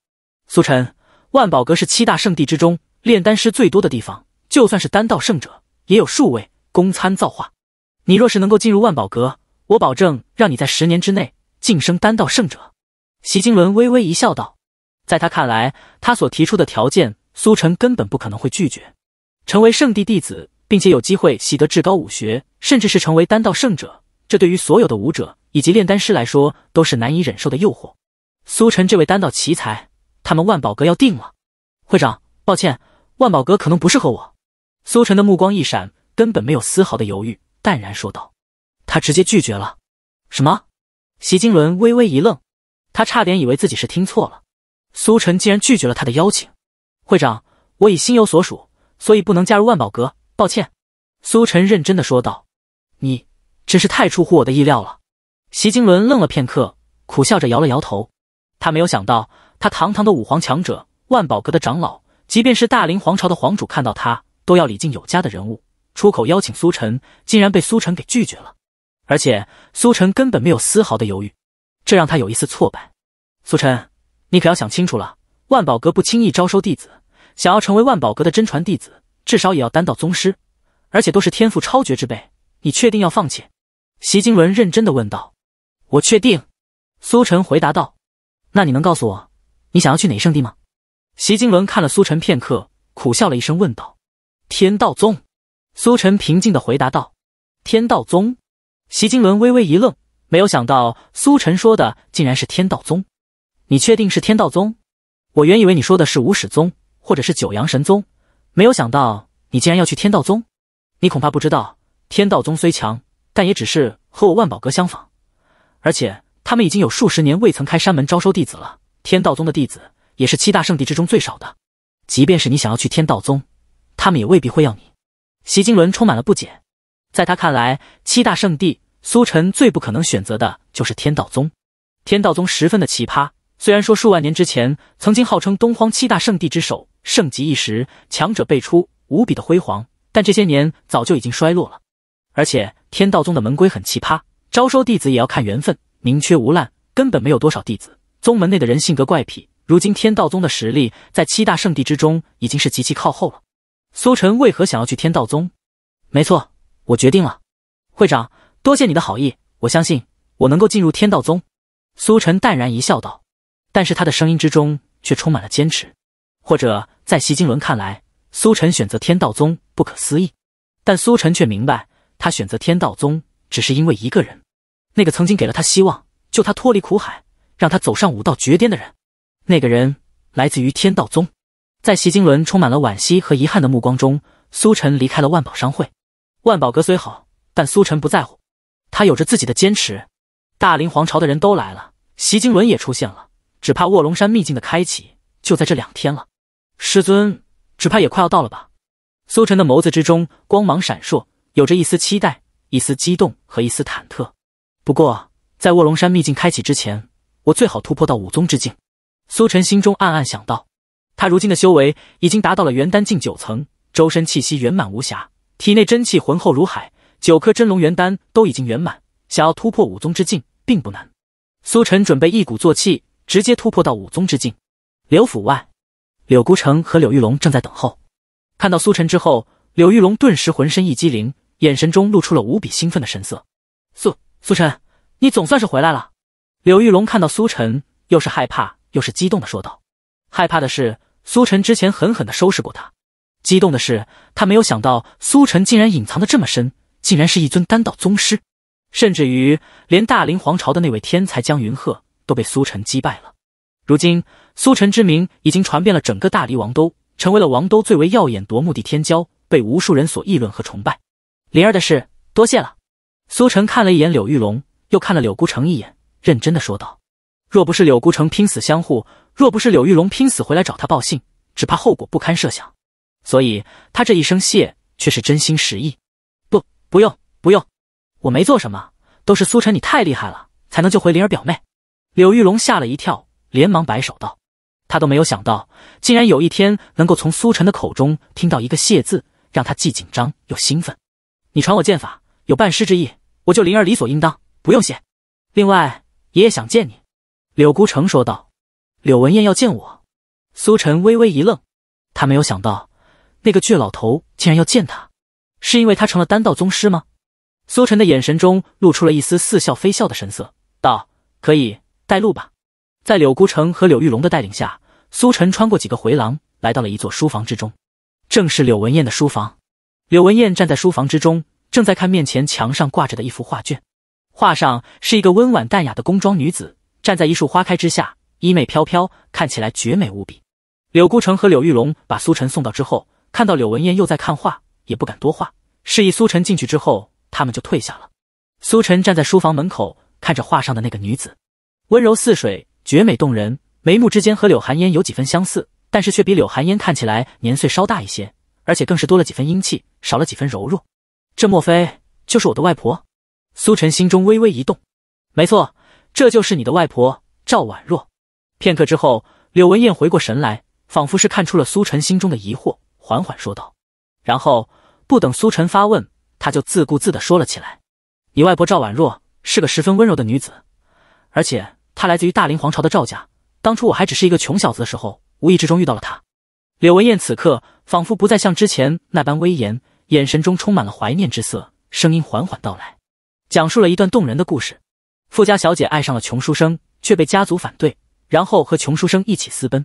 苏晨，万宝阁是七大圣地之中炼丹师最多的地方，就算是丹道圣者，也有数位供参造化。你若是能够进入万宝阁，我保证让你在十年之内晋升丹道圣者。席金伦微微一笑，道：“在他看来，他所提出的条件，苏晨根本不可能会拒绝，成为圣地弟子。”并且有机会习得至高武学，甚至是成为丹道圣者，这对于所有的武者以及炼丹师来说都是难以忍受的诱惑。苏晨这位丹道奇才，他们万宝阁要定了。会长，抱歉，万宝阁可能不适合我。苏晨的目光一闪，根本没有丝毫的犹豫，淡然说道：“他直接拒绝了。”什么？席金伦微微一愣，他差点以为自己是听错了。苏晨竟然拒绝了他的邀请。会长，我已心有所属，所以不能加入万宝阁。抱歉，苏晨认真的说道：“你真是太出乎我的意料了。”席金伦愣了片刻，苦笑着摇了摇头。他没有想到，他堂堂的五皇强者、万宝阁的长老，即便是大林皇朝的皇主，看到他都要礼敬有加的人物，出口邀请苏晨，竟然被苏晨给拒绝了。而且苏晨根本没有丝毫的犹豫，这让他有一丝挫败。苏晨，你可要想清楚了，万宝阁不轻易招收弟子，想要成为万宝阁的真传弟子。至少也要丹道宗师，而且都是天赋超绝之辈。你确定要放弃？席金伦认真的问道。我确定。苏晨回答道。那你能告诉我，你想要去哪圣地吗？席金伦看了苏晨片刻，苦笑了一声，问道。天道宗。苏晨平静的回答道。天道宗。席金伦微微一愣，没有想到苏晨说的竟然是天道宗。你确定是天道宗？我原以为你说的是无始宗，或者是九阳神宗。没有想到你竟然要去天道宗，你恐怕不知道，天道宗虽强，但也只是和我万宝阁相仿，而且他们已经有数十年未曾开山门招收弟子了。天道宗的弟子也是七大圣地之中最少的，即便是你想要去天道宗，他们也未必会要你。席金伦充满了不解，在他看来，七大圣地，苏晨最不可能选择的就是天道宗。天道宗十分的奇葩，虽然说数万年之前曾经号称东荒七大圣地之首。盛极一时，强者辈出，无比的辉煌。但这些年早就已经衰落了。而且天道宗的门规很奇葩，招收弟子也要看缘分，宁缺毋滥，根本没有多少弟子。宗门内的人性格怪癖。如今天道宗的实力在七大圣地之中已经是极其靠后了。苏晨为何想要去天道宗？没错，我决定了。会长，多谢你的好意，我相信我能够进入天道宗。苏晨淡然一笑，道：“但是他的声音之中却充满了坚持。”或者在席金伦看来，苏晨选择天道宗不可思议，但苏晨却明白，他选择天道宗只是因为一个人，那个曾经给了他希望，救他脱离苦海，让他走上武道绝巅的人。那个人来自于天道宗。在席金伦充满了惋惜和遗憾的目光中，苏晨离开了万宝商会。万宝阁虽好，但苏晨不在乎，他有着自己的坚持。大林皇朝的人都来了，席金伦也出现了，只怕卧龙山秘境的开启就在这两天了。师尊，只怕也快要到了吧？苏晨的眸子之中光芒闪烁，有着一丝期待、一丝激动和一丝忐忑。不过，在卧龙山秘境开启之前，我最好突破到武宗之境。苏晨心中暗暗想到，他如今的修为已经达到了元丹境九层，周身气息圆满无瑕，体内真气浑厚如海，九颗真龙元丹都已经圆满，想要突破武宗之境并不难。苏晨准备一鼓作气，直接突破到武宗之境。刘府外。柳孤城和柳玉龙正在等候，看到苏晨之后，柳玉龙顿时浑身一激灵，眼神中露出了无比兴奋的神色。苏苏晨，你总算是回来了！柳玉龙看到苏晨，又是害怕又是激动的说道。害怕的是苏晨之前狠狠的收拾过他，激动的是他没有想到苏晨竟然隐藏的这么深，竟然是一尊丹道宗师，甚至于连大林皇朝的那位天才江云鹤都被苏晨击败了。如今苏晨之名已经传遍了整个大黎王都，成为了王都最为耀眼夺目的天骄，被无数人所议论和崇拜。灵儿的事多谢了。苏晨看了一眼柳玉龙，又看了柳孤城一眼，认真的说道：“若不是柳孤城拼死相护，若不是柳玉龙拼死回来找他报信，只怕后果不堪设想。所以，他这一声谢却是真心实意。不，不用，不用，我没做什么，都是苏晨你太厉害了，才能救回灵儿表妹。”柳玉龙吓了一跳。连忙摆手道：“他都没有想到，竟然有一天能够从苏晨的口中听到一个谢字，让他既紧张又兴奋。你传我剑法，有拜师之意，我就灵儿理所应当，不用谢。另外，爷爷想见你。”柳孤城说道。柳文彦要见我，苏晨微微一愣，他没有想到那个倔老头竟然要见他，是因为他成了丹道宗师吗？苏晨的眼神中露出了一丝似笑非笑的神色，道：“可以带路吧。”在柳孤城和柳玉龙的带领下，苏晨穿过几个回廊，来到了一座书房之中，正是柳文燕的书房。柳文燕站在书房之中，正在看面前墙上挂着的一幅画卷，画上是一个温婉淡雅的宫装女子，站在一束花开之下，衣袂飘飘，看起来绝美无比。柳孤城和柳玉龙把苏晨送到之后，看到柳文燕又在看画，也不敢多话，示意苏晨进去之后，他们就退下了。苏晨站在书房门口，看着画上的那个女子，温柔似水。绝美动人，眉目之间和柳寒烟有几分相似，但是却比柳寒烟看起来年岁稍大一些，而且更是多了几分英气，少了几分柔弱。这莫非就是我的外婆？苏晨心中微微一动。没错，这就是你的外婆赵婉若。片刻之后，柳文艳回过神来，仿佛是看出了苏晨心中的疑惑，缓缓说道。然后不等苏晨发问，他就自顾自的说了起来。你外婆赵婉若是个十分温柔的女子，而且。他来自于大林皇朝的赵家。当初我还只是一个穷小子的时候，无意之中遇到了他。柳文燕此刻仿佛不再像之前那般威严，眼神中充满了怀念之色，声音缓缓道来，讲述了一段动人的故事：富家小姐爱上了穷书生，却被家族反对，然后和穷书生一起私奔。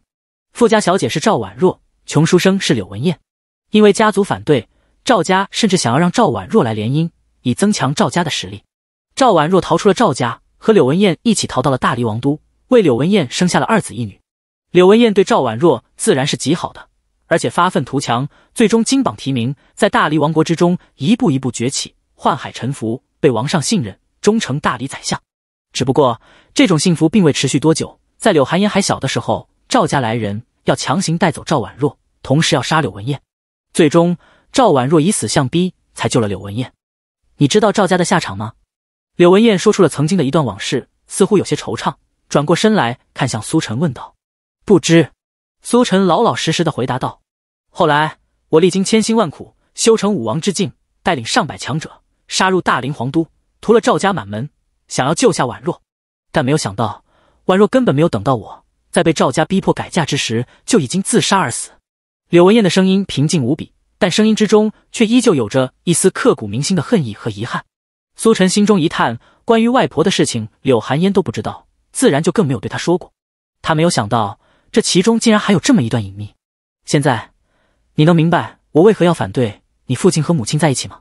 富家小姐是赵婉若，穷书生是柳文燕。因为家族反对，赵家甚至想要让赵婉若来联姻，以增强赵家的实力。赵婉若逃出了赵家。和柳文燕一起逃到了大黎王都，为柳文燕生下了二子一女。柳文燕对赵婉若自然是极好的，而且发愤图强，最终金榜题名，在大黎王国之中一步一步崛起，宦海沉浮，被王上信任，终成大黎宰相。只不过这种幸福并未持续多久，在柳寒烟还小的时候，赵家来人要强行带走赵婉若，同时要杀柳文燕，最终，赵婉若以死相逼，才救了柳文燕。你知道赵家的下场吗？柳文燕说出了曾经的一段往事，似乎有些惆怅，转过身来看向苏晨问道：“不知。”苏晨老老实实的回答道：“后来我历经千辛万苦，修成武王之境，带领上百强者杀入大林皇都，屠了赵家满门，想要救下宛若，但没有想到宛若根本没有等到我，在被赵家逼迫改嫁之时就已经自杀而死。”柳文燕的声音平静无比，但声音之中却依旧有着一丝刻骨铭心的恨意和遗憾。苏晨心中一叹，关于外婆的事情，柳寒烟都不知道，自然就更没有对他说过。他没有想到这其中竟然还有这么一段隐秘。现在，你能明白我为何要反对你父亲和母亲在一起吗？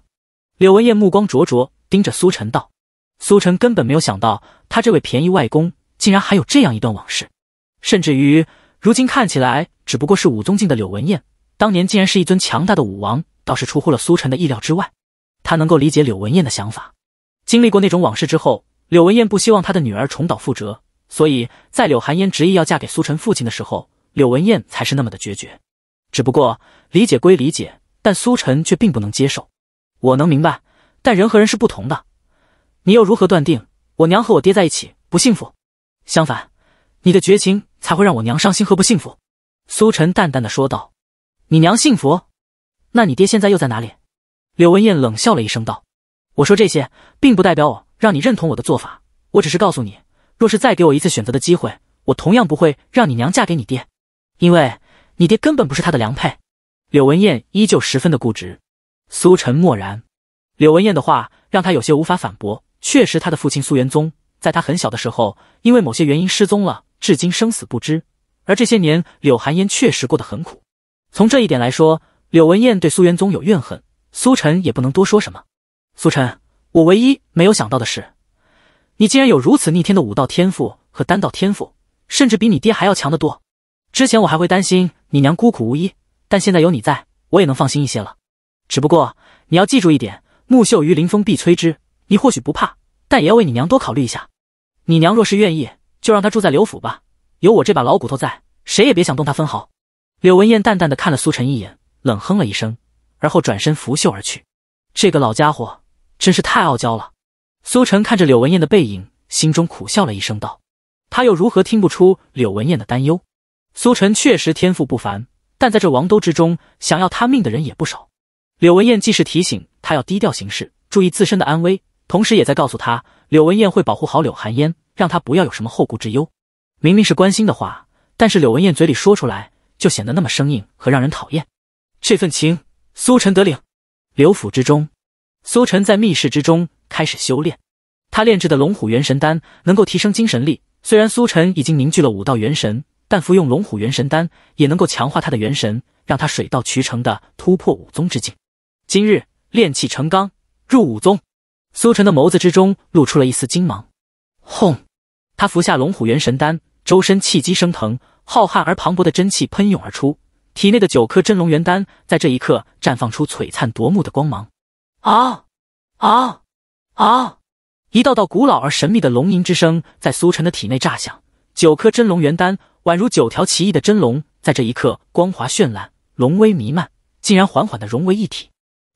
柳文艳目光灼灼，盯着苏晨道。苏晨根本没有想到，他这位便宜外公竟然还有这样一段往事，甚至于如今看起来只不过是武宗境的柳文艳，当年竟然是一尊强大的武王，倒是出乎了苏晨的意料之外。他能够理解柳文艳的想法。经历过那种往事之后，柳文燕不希望她的女儿重蹈覆辙，所以在柳寒烟执意要嫁给苏晨父亲的时候，柳文燕才是那么的决绝。只不过理解归理解，但苏晨却并不能接受。我能明白，但人和人是不同的，你又如何断定我娘和我爹在一起不幸福？相反，你的绝情才会让我娘伤心和不幸福。苏晨淡淡的说道：“你娘幸福，那你爹现在又在哪里？”柳文燕冷笑了一声道。我说这些，并不代表我让你认同我的做法。我只是告诉你，若是再给我一次选择的机会，我同样不会让你娘嫁给你爹，因为你爹根本不是他的良配。柳文燕依旧十分的固执。苏晨默然。柳文燕的话让他有些无法反驳。确实，他的父亲苏元宗在他很小的时候，因为某些原因失踪了，至今生死不知。而这些年，柳寒烟确实过得很苦。从这一点来说，柳文燕对苏元宗有怨恨，苏晨也不能多说什么。苏晨，我唯一没有想到的是，你竟然有如此逆天的武道天赋和丹道天赋，甚至比你爹还要强得多。之前我还会担心你娘孤苦无依，但现在有你在，我也能放心一些了。只不过你要记住一点：木秀于林，风必摧之。你或许不怕，但也要为你娘多考虑一下。你娘若是愿意，就让她住在柳府吧。有我这把老骨头在，谁也别想动她分毫。柳文燕淡淡的看了苏晨一眼，冷哼了一声，而后转身拂袖而去。这个老家伙。真是太傲娇了。苏晨看着柳文艳的背影，心中苦笑了一声，道：“他又如何听不出柳文艳的担忧？”苏晨确实天赋不凡，但在这王都之中，想要他命的人也不少。柳文艳既是提醒他要低调行事，注意自身的安危，同时也在告诉他，柳文艳会保护好柳寒烟，让他不要有什么后顾之忧。明明是关心的话，但是柳文艳嘴里说出来，就显得那么生硬和让人讨厌。这份情，苏晨得领。刘府之中。苏晨在密室之中开始修炼，他炼制的龙虎元神丹能够提升精神力。虽然苏晨已经凝聚了五道元神，但服用龙虎元神丹也能够强化他的元神，让他水到渠成的突破武宗之境。今日炼气成钢，入武宗。苏晨的眸子之中露出了一丝金芒。轰！他服下龙虎元神丹，周身气机升腾，浩瀚而磅礴的真气喷涌而出，体内的九颗真龙元丹在这一刻绽放出璀璨夺目的光芒。啊啊啊！一道道古老而神秘的龙吟之声在苏晨的体内炸响，九颗真龙元丹宛如九条奇异的真龙，在这一刻光华绚烂，龙威弥漫，竟然缓缓的融为一体。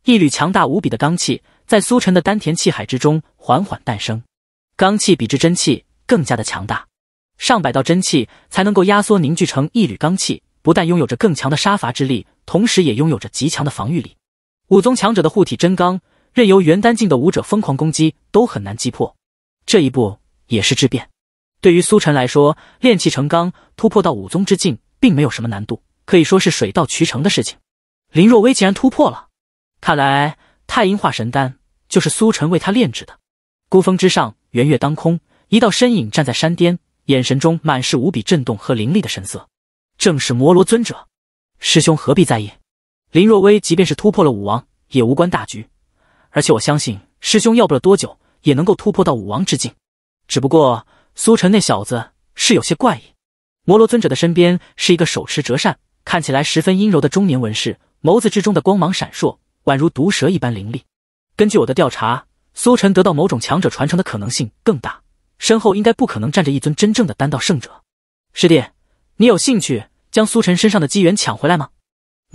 一缕强大无比的罡气在苏晨的丹田气海之中缓缓诞生，罡气比之真气更加的强大，上百道真气才能够压缩凝聚成一缕罡气，不但拥有着更强的杀伐之力，同时也拥有着极强的防御力。武宗强者的护体真罡，任由元丹境的武者疯狂攻击，都很难击破。这一步也是质变。对于苏晨来说，炼气成钢，突破到武宗之境，并没有什么难度，可以说是水到渠成的事情。林若薇竟然突破了，看来太阴化神丹就是苏晨为他炼制的。孤峰之上，圆月当空，一道身影站在山巅，眼神中满是无比震动和凌厉的神色，正是摩罗尊者。师兄何必在意？林若薇即便是突破了武王，也无关大局。而且我相信，师兄要不了多久也能够突破到武王之境。只不过苏晨那小子是有些怪异。摩罗尊者的身边是一个手持折扇、看起来十分阴柔的中年文士，眸子之中的光芒闪烁，宛如毒蛇一般凌厉。根据我的调查，苏晨得到某种强者传承的可能性更大。身后应该不可能站着一尊真正的丹道圣者。师弟，你有兴趣将苏晨身上的机缘抢回来吗？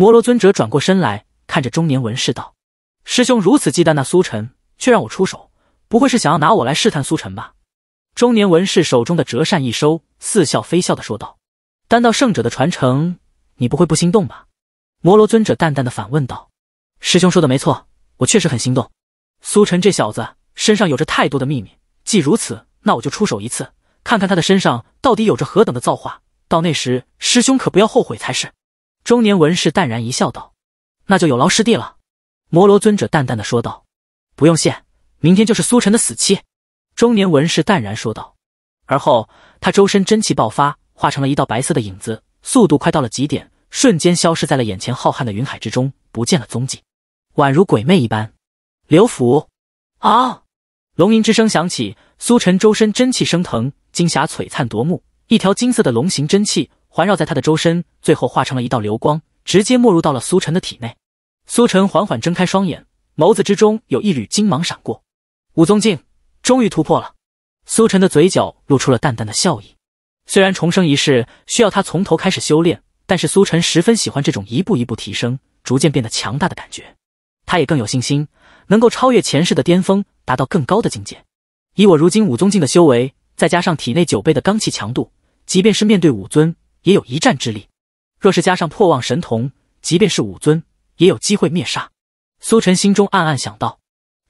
摩罗尊者转过身来看着中年文士道：“师兄如此忌惮那苏晨，却让我出手，不会是想要拿我来试探苏晨吧？”中年文士手中的折扇一收，似笑非笑的说道：“丹道圣者的传承，你不会不心动吧？”摩罗尊者淡淡的反问道：“师兄说的没错，我确实很心动。苏晨这小子身上有着太多的秘密，既如此，那我就出手一次，看看他的身上到底有着何等的造化。到那时，师兄可不要后悔才是。”中年文士淡然一笑，道：“那就有劳师弟了。”摩罗尊者淡淡的说道：“不用谢。”明天就是苏晨的死期，中年文士淡然说道。而后，他周身真气爆发，化成了一道白色的影子，速度快到了极点，瞬间消失在了眼前浩瀚的云海之中，不见了踪迹，宛如鬼魅一般。刘府，啊！龙吟之声响起，苏晨周身真气升腾，金霞璀璨夺目，一条金色的龙形真气。环绕在他的周身，最后化成了一道流光，直接没入到了苏晨的体内。苏晨缓缓睁开双眼，眸子之中有一缕金芒闪过。武宗境，终于突破了。苏晨的嘴角露出了淡淡的笑意。虽然重生一世需要他从头开始修炼，但是苏晨十分喜欢这种一步一步提升，逐渐变得强大的感觉。他也更有信心，能够超越前世的巅峰，达到更高的境界。以我如今武宗境的修为，再加上体内九倍的罡气强度，即便是面对武尊。也有一战之力，若是加上破妄神童，即便是武尊，也有机会灭杀。苏晨心中暗暗想到，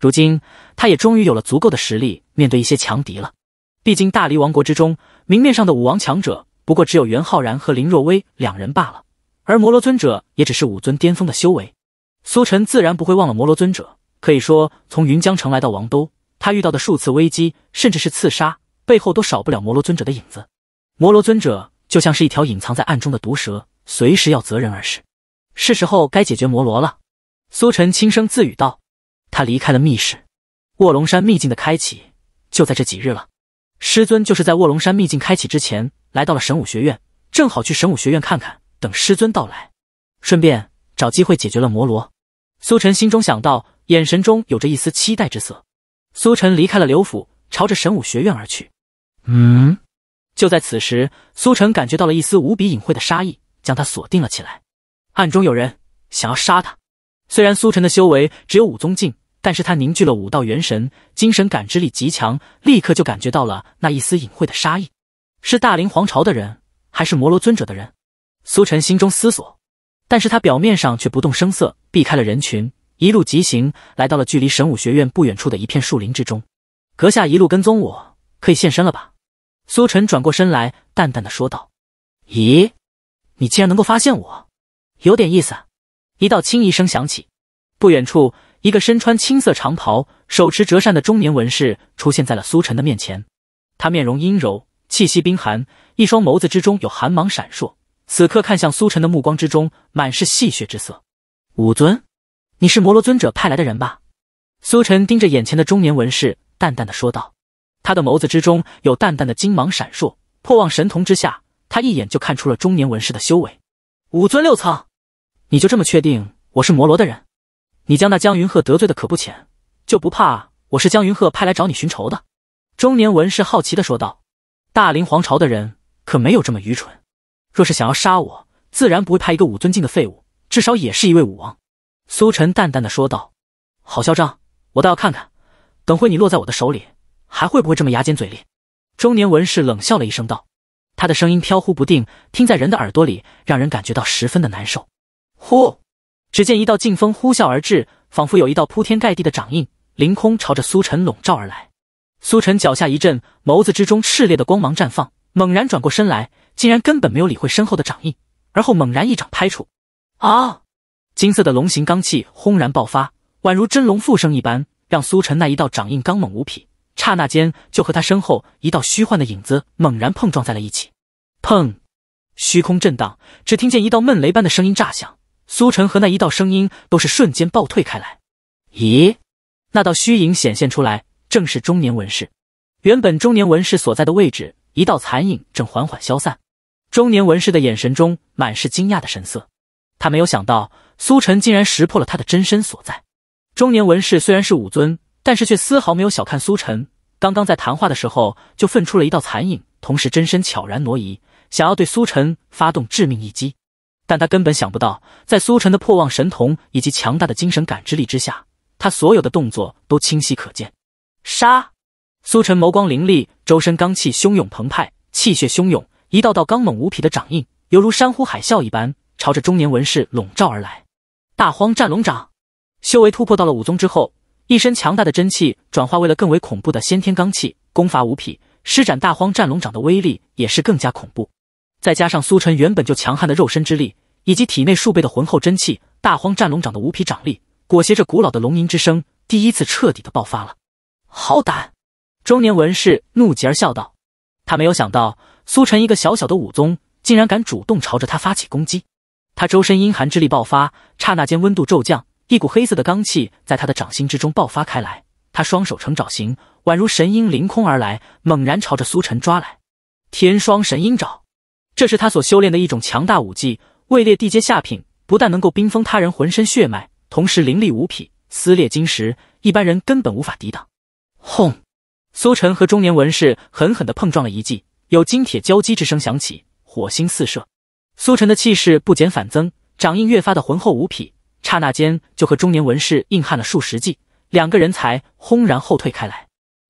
如今他也终于有了足够的实力面对一些强敌了。毕竟大离王国之中，明面上的武王强者不过只有袁浩然和林若薇两人罢了，而摩罗尊者也只是武尊巅峰的修为。苏晨自然不会忘了摩罗尊者，可以说从云江城来到王都，他遇到的数次危机，甚至是刺杀，背后都少不了摩罗尊者的影子。摩罗尊者。就像是一条隐藏在暗中的毒蛇，随时要择人而食。是时候该解决摩罗了。苏晨轻声自语道：“他离开了密室，卧龙山秘境的开启就在这几日了。师尊就是在卧龙山秘境开启之前来到了神武学院，正好去神武学院看看，等师尊到来，顺便找机会解决了摩罗。”苏晨心中想到，眼神中有着一丝期待之色。苏晨离开了刘府，朝着神武学院而去。嗯。就在此时，苏晨感觉到了一丝无比隐晦的杀意，将他锁定了起来。暗中有人想要杀他。虽然苏晨的修为只有武宗境，但是他凝聚了武道元神，精神感知力极强，立刻就感觉到了那一丝隐晦的杀意。是大林皇朝的人，还是摩罗尊者的人？苏晨心中思索，但是他表面上却不动声色，避开了人群，一路疾行，来到了距离神武学院不远处的一片树林之中。阁下一路跟踪我，可以现身了吧？苏晨转过身来，淡淡的说道：“咦，你竟然能够发现我，有点意思。”一道轻移声响起，不远处，一个身穿青色长袍、手持折扇的中年文士出现在了苏晨的面前。他面容阴柔，气息冰寒，一双眸子之中有寒芒闪烁。此刻看向苏晨的目光之中满是戏谑之色。“武尊，你是摩罗尊者派来的人吧？”苏晨盯着眼前的中年文士，淡淡的说道。他的眸子之中有淡淡的金芒闪烁，破妄神瞳之下，他一眼就看出了中年文士的修为，武尊六层。你就这么确定我是魔罗的人？你将那江云鹤得罪的可不浅，就不怕我是江云鹤派来找你寻仇的？中年文士好奇的说道。大林皇朝的人可没有这么愚蠢，若是想要杀我，自然不会派一个武尊敬的废物，至少也是一位武王。苏晨淡淡的说道。好嚣张，我倒要看看，等会你落在我的手里。还会不会这么牙尖嘴利？中年文士冷笑了一声，道：“他的声音飘忽不定，听在人的耳朵里，让人感觉到十分的难受。”呼！只见一道劲风呼啸而至，仿佛有一道铺天盖地的掌印凌空朝着苏晨笼罩而来。苏晨脚下一震，眸子之中炽烈的光芒绽放，猛然转过身来，竟然根本没有理会身后的掌印，而后猛然一掌拍出。啊！金色的龙形罡气轰然爆发，宛如真龙复生一般，让苏晨那一道掌印刚猛无匹。刹那间，就和他身后一道虚幻的影子猛然碰撞在了一起。砰！虚空震荡，只听见一道闷雷般的声音炸响。苏晨和那一道声音都是瞬间爆退开来。咦？那道虚影显现出来，正是中年文士。原本中年文士所在的位置，一道残影正缓缓消散。中年文士的眼神中满是惊讶的神色，他没有想到苏晨竟然识破了他的真身所在。中年文士虽然是武尊。但是却丝毫没有小看苏晨。刚刚在谈话的时候，就分出了一道残影，同时真身悄然挪移，想要对苏晨发动致命一击。但他根本想不到，在苏晨的破妄神瞳以及强大的精神感知力之下，他所有的动作都清晰可见。杀！苏晨眸光凌厉，周身罡气汹涌澎湃，气血汹涌，一道道刚猛无匹的掌印，犹如山呼海啸一般，朝着中年文士笼罩而来。大荒战龙掌，修为突破到了武宗之后。一身强大的真气转化为了更为恐怖的先天罡气，功法无匹，施展大荒战龙掌的威力也是更加恐怖。再加上苏晨原本就强悍的肉身之力，以及体内数倍的浑厚真气，大荒战龙掌的无匹掌力裹挟着古老的龙吟之声，第一次彻底的爆发了。好胆！中年文士怒极而笑道，他没有想到苏晨一个小小的武宗，竟然敢主动朝着他发起攻击。他周身阴寒之力爆发，刹那间温度骤降。一股黑色的罡气在他的掌心之中爆发开来，他双手成爪形，宛如神鹰凌空而来，猛然朝着苏晨抓来。天霜神鹰爪，这是他所修炼的一种强大武技，位列地阶下品，不但能够冰封他人浑身血脉，同时凌厉无匹，撕裂金石，一般人根本无法抵挡。轰！苏晨和中年文士狠狠地碰撞了一记，有金铁交击之声响起，火星四射。苏晨的气势不减反增，掌印越发的浑厚无匹。刹那间就和中年文士硬汉了数十计，两个人才轰然后退开来。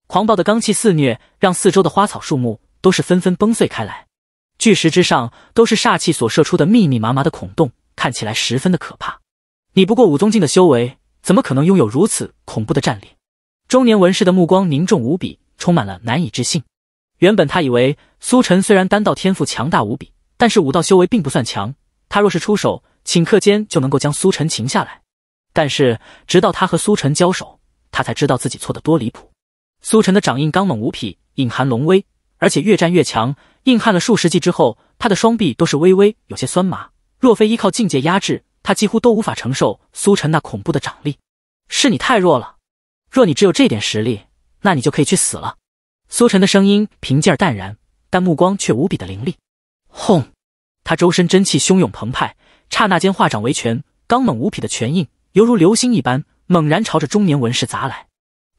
狂暴的罡气肆虐，让四周的花草树木都是纷纷崩碎开来。巨石之上都是煞气所射出的密密麻麻的孔洞，看起来十分的可怕。你不过武宗境的修为，怎么可能拥有如此恐怖的战力？中年文士的目光凝重无比，充满了难以置信。原本他以为苏晨虽然丹道天赋强大无比，但是武道修为并不算强。他若是出手。顷刻间就能够将苏晨擒下来，但是直到他和苏晨交手，他才知道自己错得多离谱。苏晨的掌印刚猛无比，隐含龙威，而且越战越强。硬汉了数十记之后，他的双臂都是微微有些酸麻。若非依靠境界压制，他几乎都无法承受苏晨那恐怖的掌力。是你太弱了，若你只有这点实力，那你就可以去死了。苏晨的声音平静而淡然，但目光却无比的凌厉。轰！他周身真气汹涌澎湃。刹那间，化掌为拳，刚猛无匹的拳印犹如流星一般，猛然朝着中年文士砸来。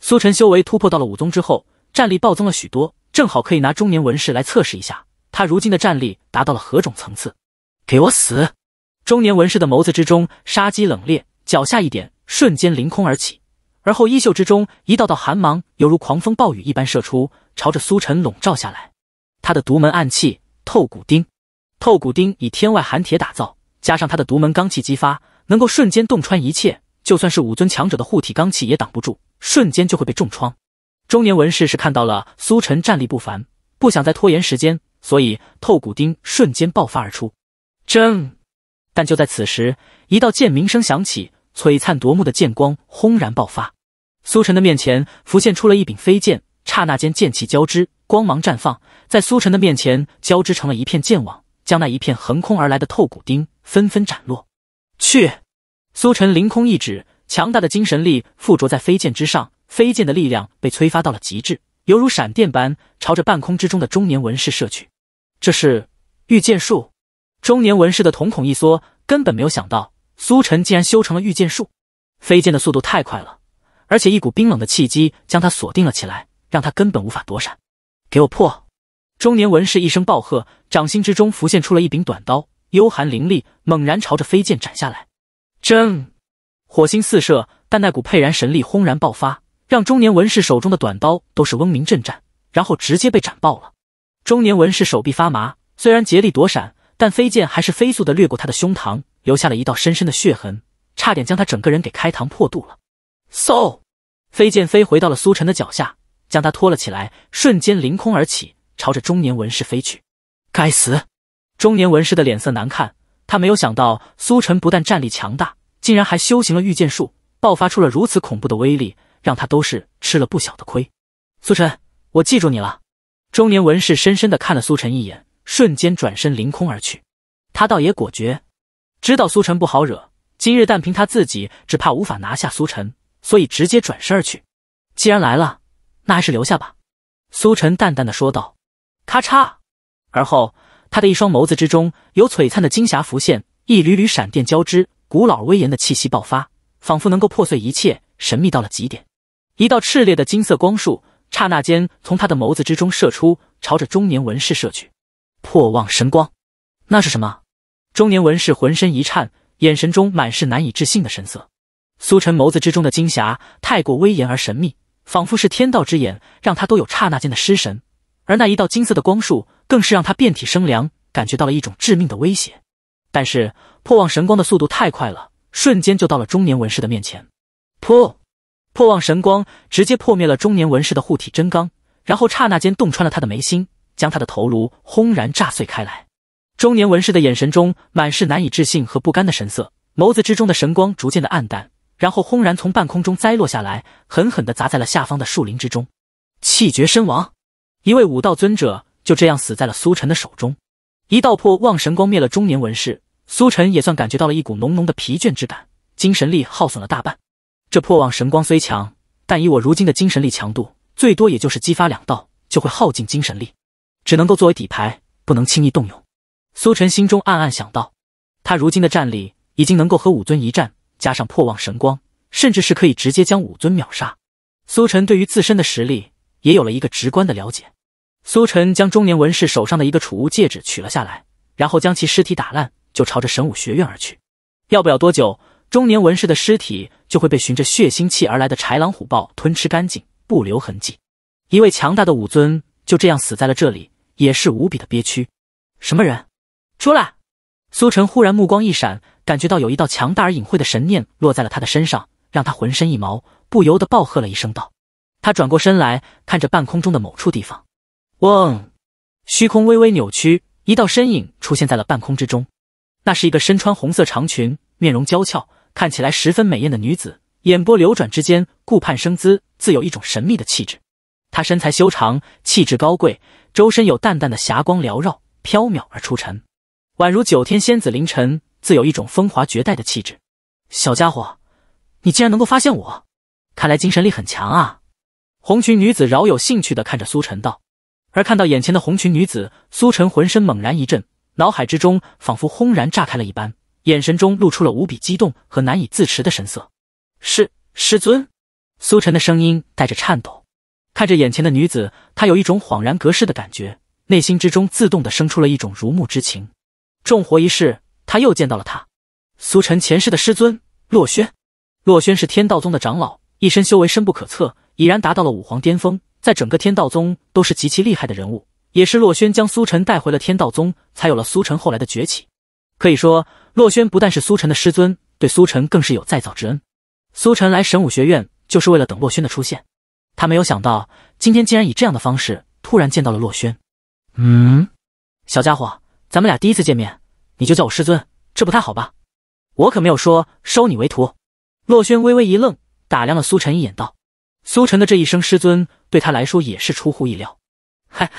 苏晨修为突破到了武宗之后，战力暴增了许多，正好可以拿中年文士来测试一下他如今的战力达到了何种层次。给我死！中年文士的眸子之中杀机冷冽，脚下一点，瞬间凌空而起，而后衣袖之中一道道寒芒犹如狂风暴雨一般射出，朝着苏晨笼罩下来。他的独门暗器透骨钉，透骨钉以天外寒铁打造。加上他的独门罡气激发，能够瞬间洞穿一切，就算是武尊强者的护体罡气也挡不住，瞬间就会被重创。中年文士是看到了苏晨战力不凡，不想再拖延时间，所以透骨钉瞬间爆发而出。正，但就在此时，一道剑鸣声响起，璀璨夺目的剑光轰然爆发，苏晨的面前浮现出了一柄飞剑，刹那间剑气交织，光芒绽放，在苏晨的面前交织成了一片剑网，将那一片横空而来的透骨钉。纷纷斩落，去。苏晨凌空一指，强大的精神力附着在飞剑之上，飞剑的力量被催发到了极致，犹如闪电般朝着半空之中的中年文士射去。这是御剑术。中年文士的瞳孔一缩，根本没有想到苏晨竟然修成了御剑术。飞剑的速度太快了，而且一股冰冷的气机将他锁定了起来，让他根本无法躲闪。给我破！中年文士一声暴喝，掌心之中浮现出了一柄短刀。幽寒凌厉，猛然朝着飞剑斩下来，铮，火星四射，但那股沛然神力轰然爆发，让中年文士手中的短刀都是嗡鸣震颤，然后直接被斩爆了。中年文士手臂发麻，虽然竭力躲闪，但飞剑还是飞速的掠过他的胸膛，留下了一道深深的血痕，差点将他整个人给开膛破肚了。嗖，飞剑飞回到了苏晨的脚下，将他拖了起来，瞬间凌空而起，朝着中年文士飞去。该死！中年文士的脸色难看，他没有想到苏晨不但战力强大，竟然还修行了御剑术，爆发出了如此恐怖的威力，让他都是吃了不小的亏。苏晨，我记住你了。中年文士深深的看了苏晨一眼，瞬间转身凌空而去。他倒也果决，知道苏晨不好惹，今日但凭他自己，只怕无法拿下苏晨，所以直接转身而去。既然来了，那还是留下吧。苏晨淡淡的说道。咔嚓，而后。他的一双眸子之中有璀璨的金霞浮现，一缕缕闪电交织，古老威严的气息爆发，仿佛能够破碎一切，神秘到了极点。一道炽烈的金色光束刹那间从他的眸子之中射出，朝着中年文士射去。破望神光，那是什么？中年文士浑身一颤，眼神中满是难以置信的神色。苏晨眸子之中的金霞太过威严而神秘，仿佛是天道之眼，让他都有刹那间的失神。而那一道金色的光束。更是让他遍体生凉，感觉到了一种致命的威胁。但是破妄神光的速度太快了，瞬间就到了中年文士的面前。噗！破妄神光直接破灭了中年文士的护体真刚，然后刹那间洞穿了他的眉心，将他的头颅轰然炸碎开来。中年文士的眼神中满是难以置信和不甘的神色，眸子之中的神光逐渐的暗淡，然后轰然从半空中栽落下来，狠狠的砸在了下方的树林之中，气绝身亡。一位武道尊者。就这样死在了苏晨的手中，一道破望神光灭了中年文士，苏晨也算感觉到了一股浓浓的疲倦之感，精神力耗损了大半。这破望神光虽强，但以我如今的精神力强度，最多也就是激发两道就会耗尽精神力，只能够作为底牌，不能轻易动用。苏晨心中暗暗想到，他如今的战力已经能够和武尊一战，加上破望神光，甚至是可以直接将武尊秒杀。苏晨对于自身的实力也有了一个直观的了解。苏晨将中年文士手上的一个储物戒指取了下来，然后将其尸体打烂，就朝着神武学院而去。要不了多久，中年文士的尸体就会被循着血腥气而来的豺狼虎豹吞吃干净，不留痕迹。一位强大的武尊就这样死在了这里，也是无比的憋屈。什么人？出来！苏晨忽然目光一闪，感觉到有一道强大而隐晦的神念落在了他的身上，让他浑身一毛，不由得暴喝了一声道：“他转过身来看着半空中的某处地方。”嗡，虚空微微扭曲，一道身影出现在了半空之中。那是一个身穿红色长裙、面容娇俏、看起来十分美艳的女子，眼波流转之间，顾盼生姿，自有一种神秘的气质。她身材修长，气质高贵，周身有淡淡的霞光缭绕，飘渺而出尘，宛如九天仙子。凌晨，自有一种风华绝代的气质。小家伙，你竟然能够发现我，看来精神力很强啊！红裙女子饶有兴趣地看着苏晨道。而看到眼前的红裙女子，苏晨浑身猛然一震，脑海之中仿佛轰然炸开了一般，眼神中露出了无比激动和难以自持的神色。是师尊，苏晨的声音带着颤抖。看着眼前的女子，他有一种恍然隔世的感觉，内心之中自动的生出了一种如沐之情。重活一世，他又见到了他，苏晨前世的师尊洛轩。洛轩是天道宗的长老，一身修为深不可测，已然达到了武皇巅峰。在整个天道宗都是极其厉害的人物，也是洛轩将苏晨带回了天道宗，才有了苏晨后来的崛起。可以说，洛轩不但是苏晨的师尊，对苏晨更是有再造之恩。苏晨来神武学院就是为了等洛轩的出现，他没有想到今天竟然以这样的方式突然见到了洛轩。嗯，小家伙，咱们俩第一次见面，你就叫我师尊，这不太好吧？我可没有说收你为徒。洛轩微微一愣，打量了苏晨一眼，道。苏晨的这一声“师尊”对他来说也是出乎意料。嗨，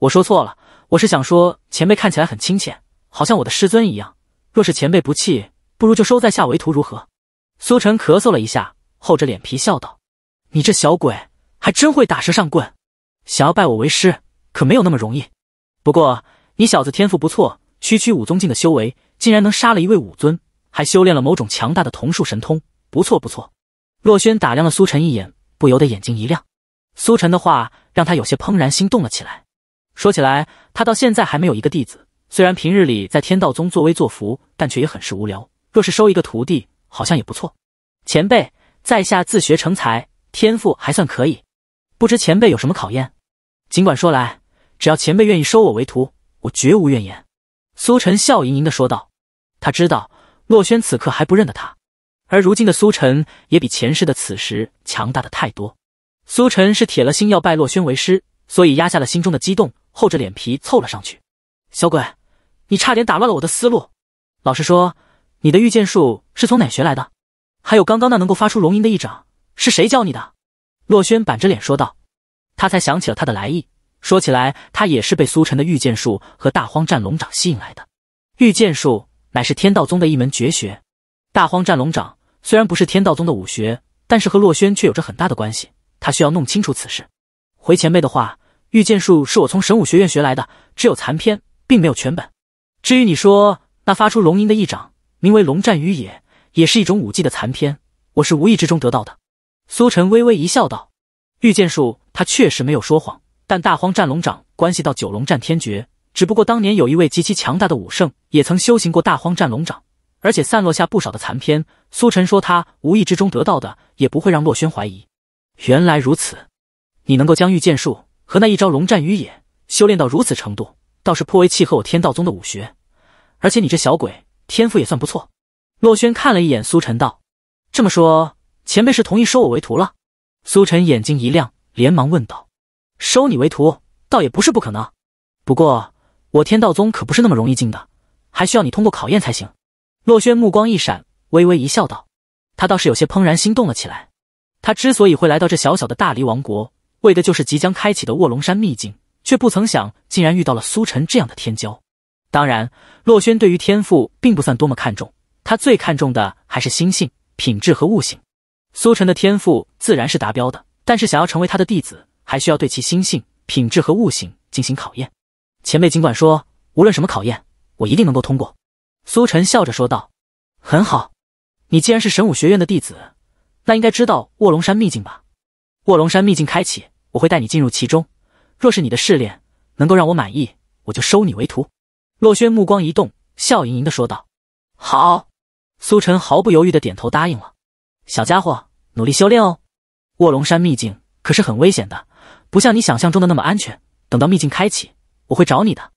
我说错了，我是想说前辈看起来很亲切，好像我的师尊一样。若是前辈不弃，不如就收在下为徒，如何？苏晨咳嗽了一下，厚着脸皮笑道：“你这小鬼还真会打蛇上棍，想要拜我为师可没有那么容易。不过你小子天赋不错，区区武宗境的修为竟然能杀了一位武尊，还修炼了某种强大的同术神通，不错不错。”洛轩打量了苏晨一眼。不由得眼睛一亮，苏晨的话让他有些怦然心动了起来。说起来，他到现在还没有一个弟子，虽然平日里在天道宗作威作福，但却也很是无聊。若是收一个徒弟，好像也不错。前辈，在下自学成才，天赋还算可以，不知前辈有什么考验？尽管说来，只要前辈愿意收我为徒，我绝无怨言。苏晨笑盈盈地说道，他知道洛轩此刻还不认得他。而如今的苏晨也比前世的此时强大的太多。苏晨是铁了心要拜洛轩为师，所以压下了心中的激动，厚着脸皮凑了上去：“小鬼，你差点打乱了我的思路。老实说，你的御剑术是从哪学来的？还有刚刚那能够发出龙吟的一掌，是谁教你的？”洛轩板着脸说道。他才想起了他的来意。说起来，他也是被苏晨的御剑术和大荒战龙掌吸引来的。御剑术乃是天道宗的一门绝学，大荒战龙掌。虽然不是天道宗的武学，但是和洛轩却有着很大的关系。他需要弄清楚此事。回前辈的话，御剑术是我从神武学院学来的，只有残篇，并没有全本。至于你说那发出龙吟的一掌，名为龙战于野，也是一种武技的残篇，我是无意之中得到的。苏晨微微一笑，道：“御剑术，他确实没有说谎。但大荒战龙掌关系到九龙战天诀，只不过当年有一位极其强大的武圣，也曾修行过大荒战龙掌，而且散落下不少的残篇。”苏晨说：“他无意之中得到的，也不会让洛轩怀疑。”原来如此，你能够将御剑术和那一招龙战于野修炼到如此程度，倒是颇为契合我天道宗的武学。而且你这小鬼天赋也算不错。洛轩看了一眼苏晨，道：“这么说，前辈是同意收我为徒了？”苏晨眼睛一亮，连忙问道：“收你为徒，倒也不是不可能。不过，我天道宗可不是那么容易进的，还需要你通过考验才行。”洛轩目光一闪。微微一笑，道：“他倒是有些怦然心动了起来。他之所以会来到这小小的大黎王国，为的就是即将开启的卧龙山秘境，却不曾想竟然遇到了苏晨这样的天骄。当然，洛轩对于天赋并不算多么看重，他最看重的还是心性、品质和悟性。苏晨的天赋自然是达标的，但是想要成为他的弟子，还需要对其心性、品质和悟性进行考验。前辈尽管说，无论什么考验，我一定能够通过。”苏晨笑着说道：“很好。”你既然是神武学院的弟子，那应该知道卧龙山秘境吧？卧龙山秘境开启，我会带你进入其中。若是你的试炼能够让我满意，我就收你为徒。洛轩目光一动，笑盈盈的说道：“好。”苏晨毫不犹豫的点头答应了。小家伙，努力修炼哦。卧龙山秘境可是很危险的，不像你想象中的那么安全。等到秘境开启，我会找你的。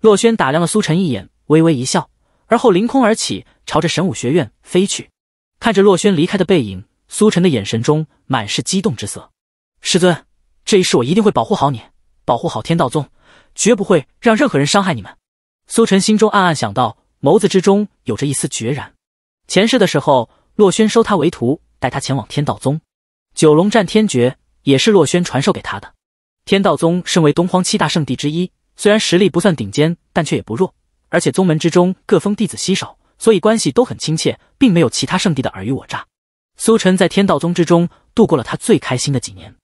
洛轩打量了苏晨一眼，微微一笑，而后凌空而起，朝着神武学院飞去。看着洛轩离开的背影，苏晨的眼神中满是激动之色。师尊，这一世我一定会保护好你，保护好天道宗，绝不会让任何人伤害你们。苏晨心中暗暗想到，眸子之中有着一丝决然。前世的时候，洛轩收他为徒，带他前往天道宗，九龙战天诀也是洛轩传授给他的。天道宗身为东荒七大圣地之一，虽然实力不算顶尖，但却也不弱，而且宗门之中各峰弟子稀少。所以关系都很亲切，并没有其他圣地的尔虞我诈。苏晨在天道宗之中度过了他最开心的几年，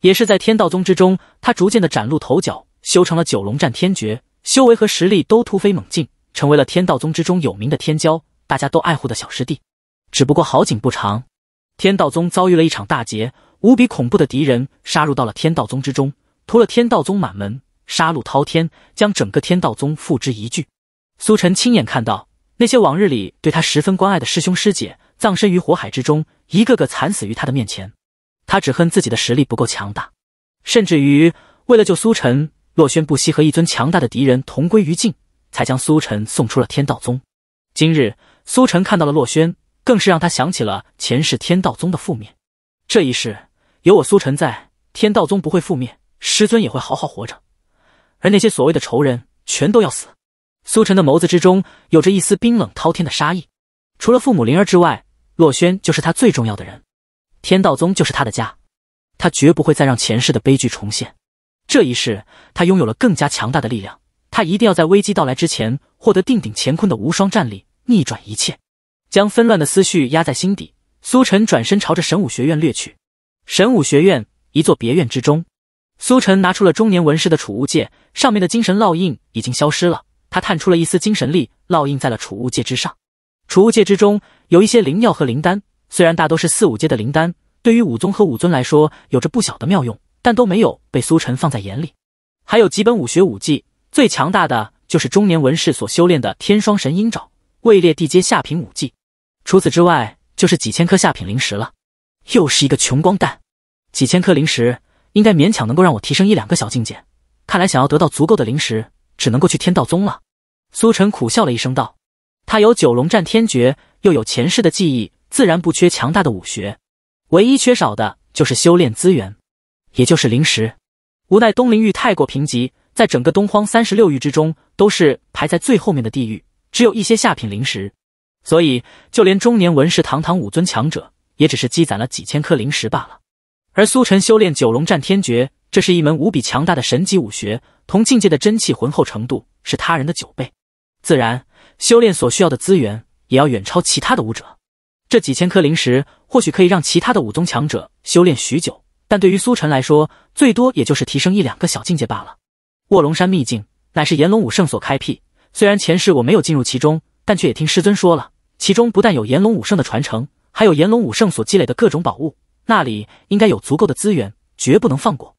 也是在天道宗之中，他逐渐的崭露头角，修成了九龙战天诀，修为和实力都突飞猛进，成为了天道宗之中有名的天骄，大家都爱护的小师弟。只不过好景不长，天道宗遭遇了一场大劫，无比恐怖的敌人杀入到了天道宗之中，屠了天道宗满门，杀戮滔天，将整个天道宗付之一炬。苏晨亲眼看到。那些往日里对他十分关爱的师兄师姐，葬身于火海之中，一个个惨死于他的面前。他只恨自己的实力不够强大，甚至于为了救苏晨，洛轩不惜和一尊强大的敌人同归于尽，才将苏晨送出了天道宗。今日苏晨看到了洛轩，更是让他想起了前世天道宗的覆灭。这一世有我苏晨在，天道宗不会覆灭，师尊也会好好活着，而那些所谓的仇人，全都要死。苏晨的眸子之中有着一丝冰冷滔天的杀意，除了父母灵儿之外，洛轩就是他最重要的人，天道宗就是他的家，他绝不会再让前世的悲剧重现。这一世，他拥有了更加强大的力量，他一定要在危机到来之前获得定鼎乾坤的无双战力，逆转一切。将纷乱的思绪压在心底，苏晨转身朝着神武学院掠去。神武学院一座别院之中，苏晨拿出了中年文士的储物戒，上面的精神烙印已经消失了。他探出了一丝精神力，烙印在了储物戒之上。储物戒之中有一些灵药和灵丹，虽然大都是四五阶的灵丹，对于武宗和武尊来说有着不小的妙用，但都没有被苏晨放在眼里。还有几本武学武技，最强大的就是中年文士所修炼的天霜神鹰爪，位列地阶下品武技。除此之外，就是几千颗下品灵石了。又是一个穷光蛋，几千颗灵石应该勉强能够让我提升一两个小境界。看来想要得到足够的灵石。只能够去天道宗了。苏晨苦笑了一声，道：“他有九龙战天诀，又有前世的记忆，自然不缺强大的武学。唯一缺少的就是修炼资源，也就是灵石。无奈东灵域太过贫瘠，在整个东荒三十六域之中，都是排在最后面的地域，只有一些下品灵石。所以，就连中年文士堂堂武尊强者，也只是积攒了几千颗灵石罢了。而苏晨修炼九龙战天诀。”这是一门无比强大的神级武学，同境界的真气浑厚程度是他人的九倍，自然修炼所需要的资源也要远超其他的武者。这几千颗灵石或许可以让其他的武宗强者修炼许久，但对于苏晨来说，最多也就是提升一两个小境界罢了。卧龙山秘境乃是炎龙武圣所开辟，虽然前世我没有进入其中，但却也听师尊说了，其中不但有炎龙武圣的传承，还有炎龙武圣所积累的各种宝物，那里应该有足够的资源，绝不能放过。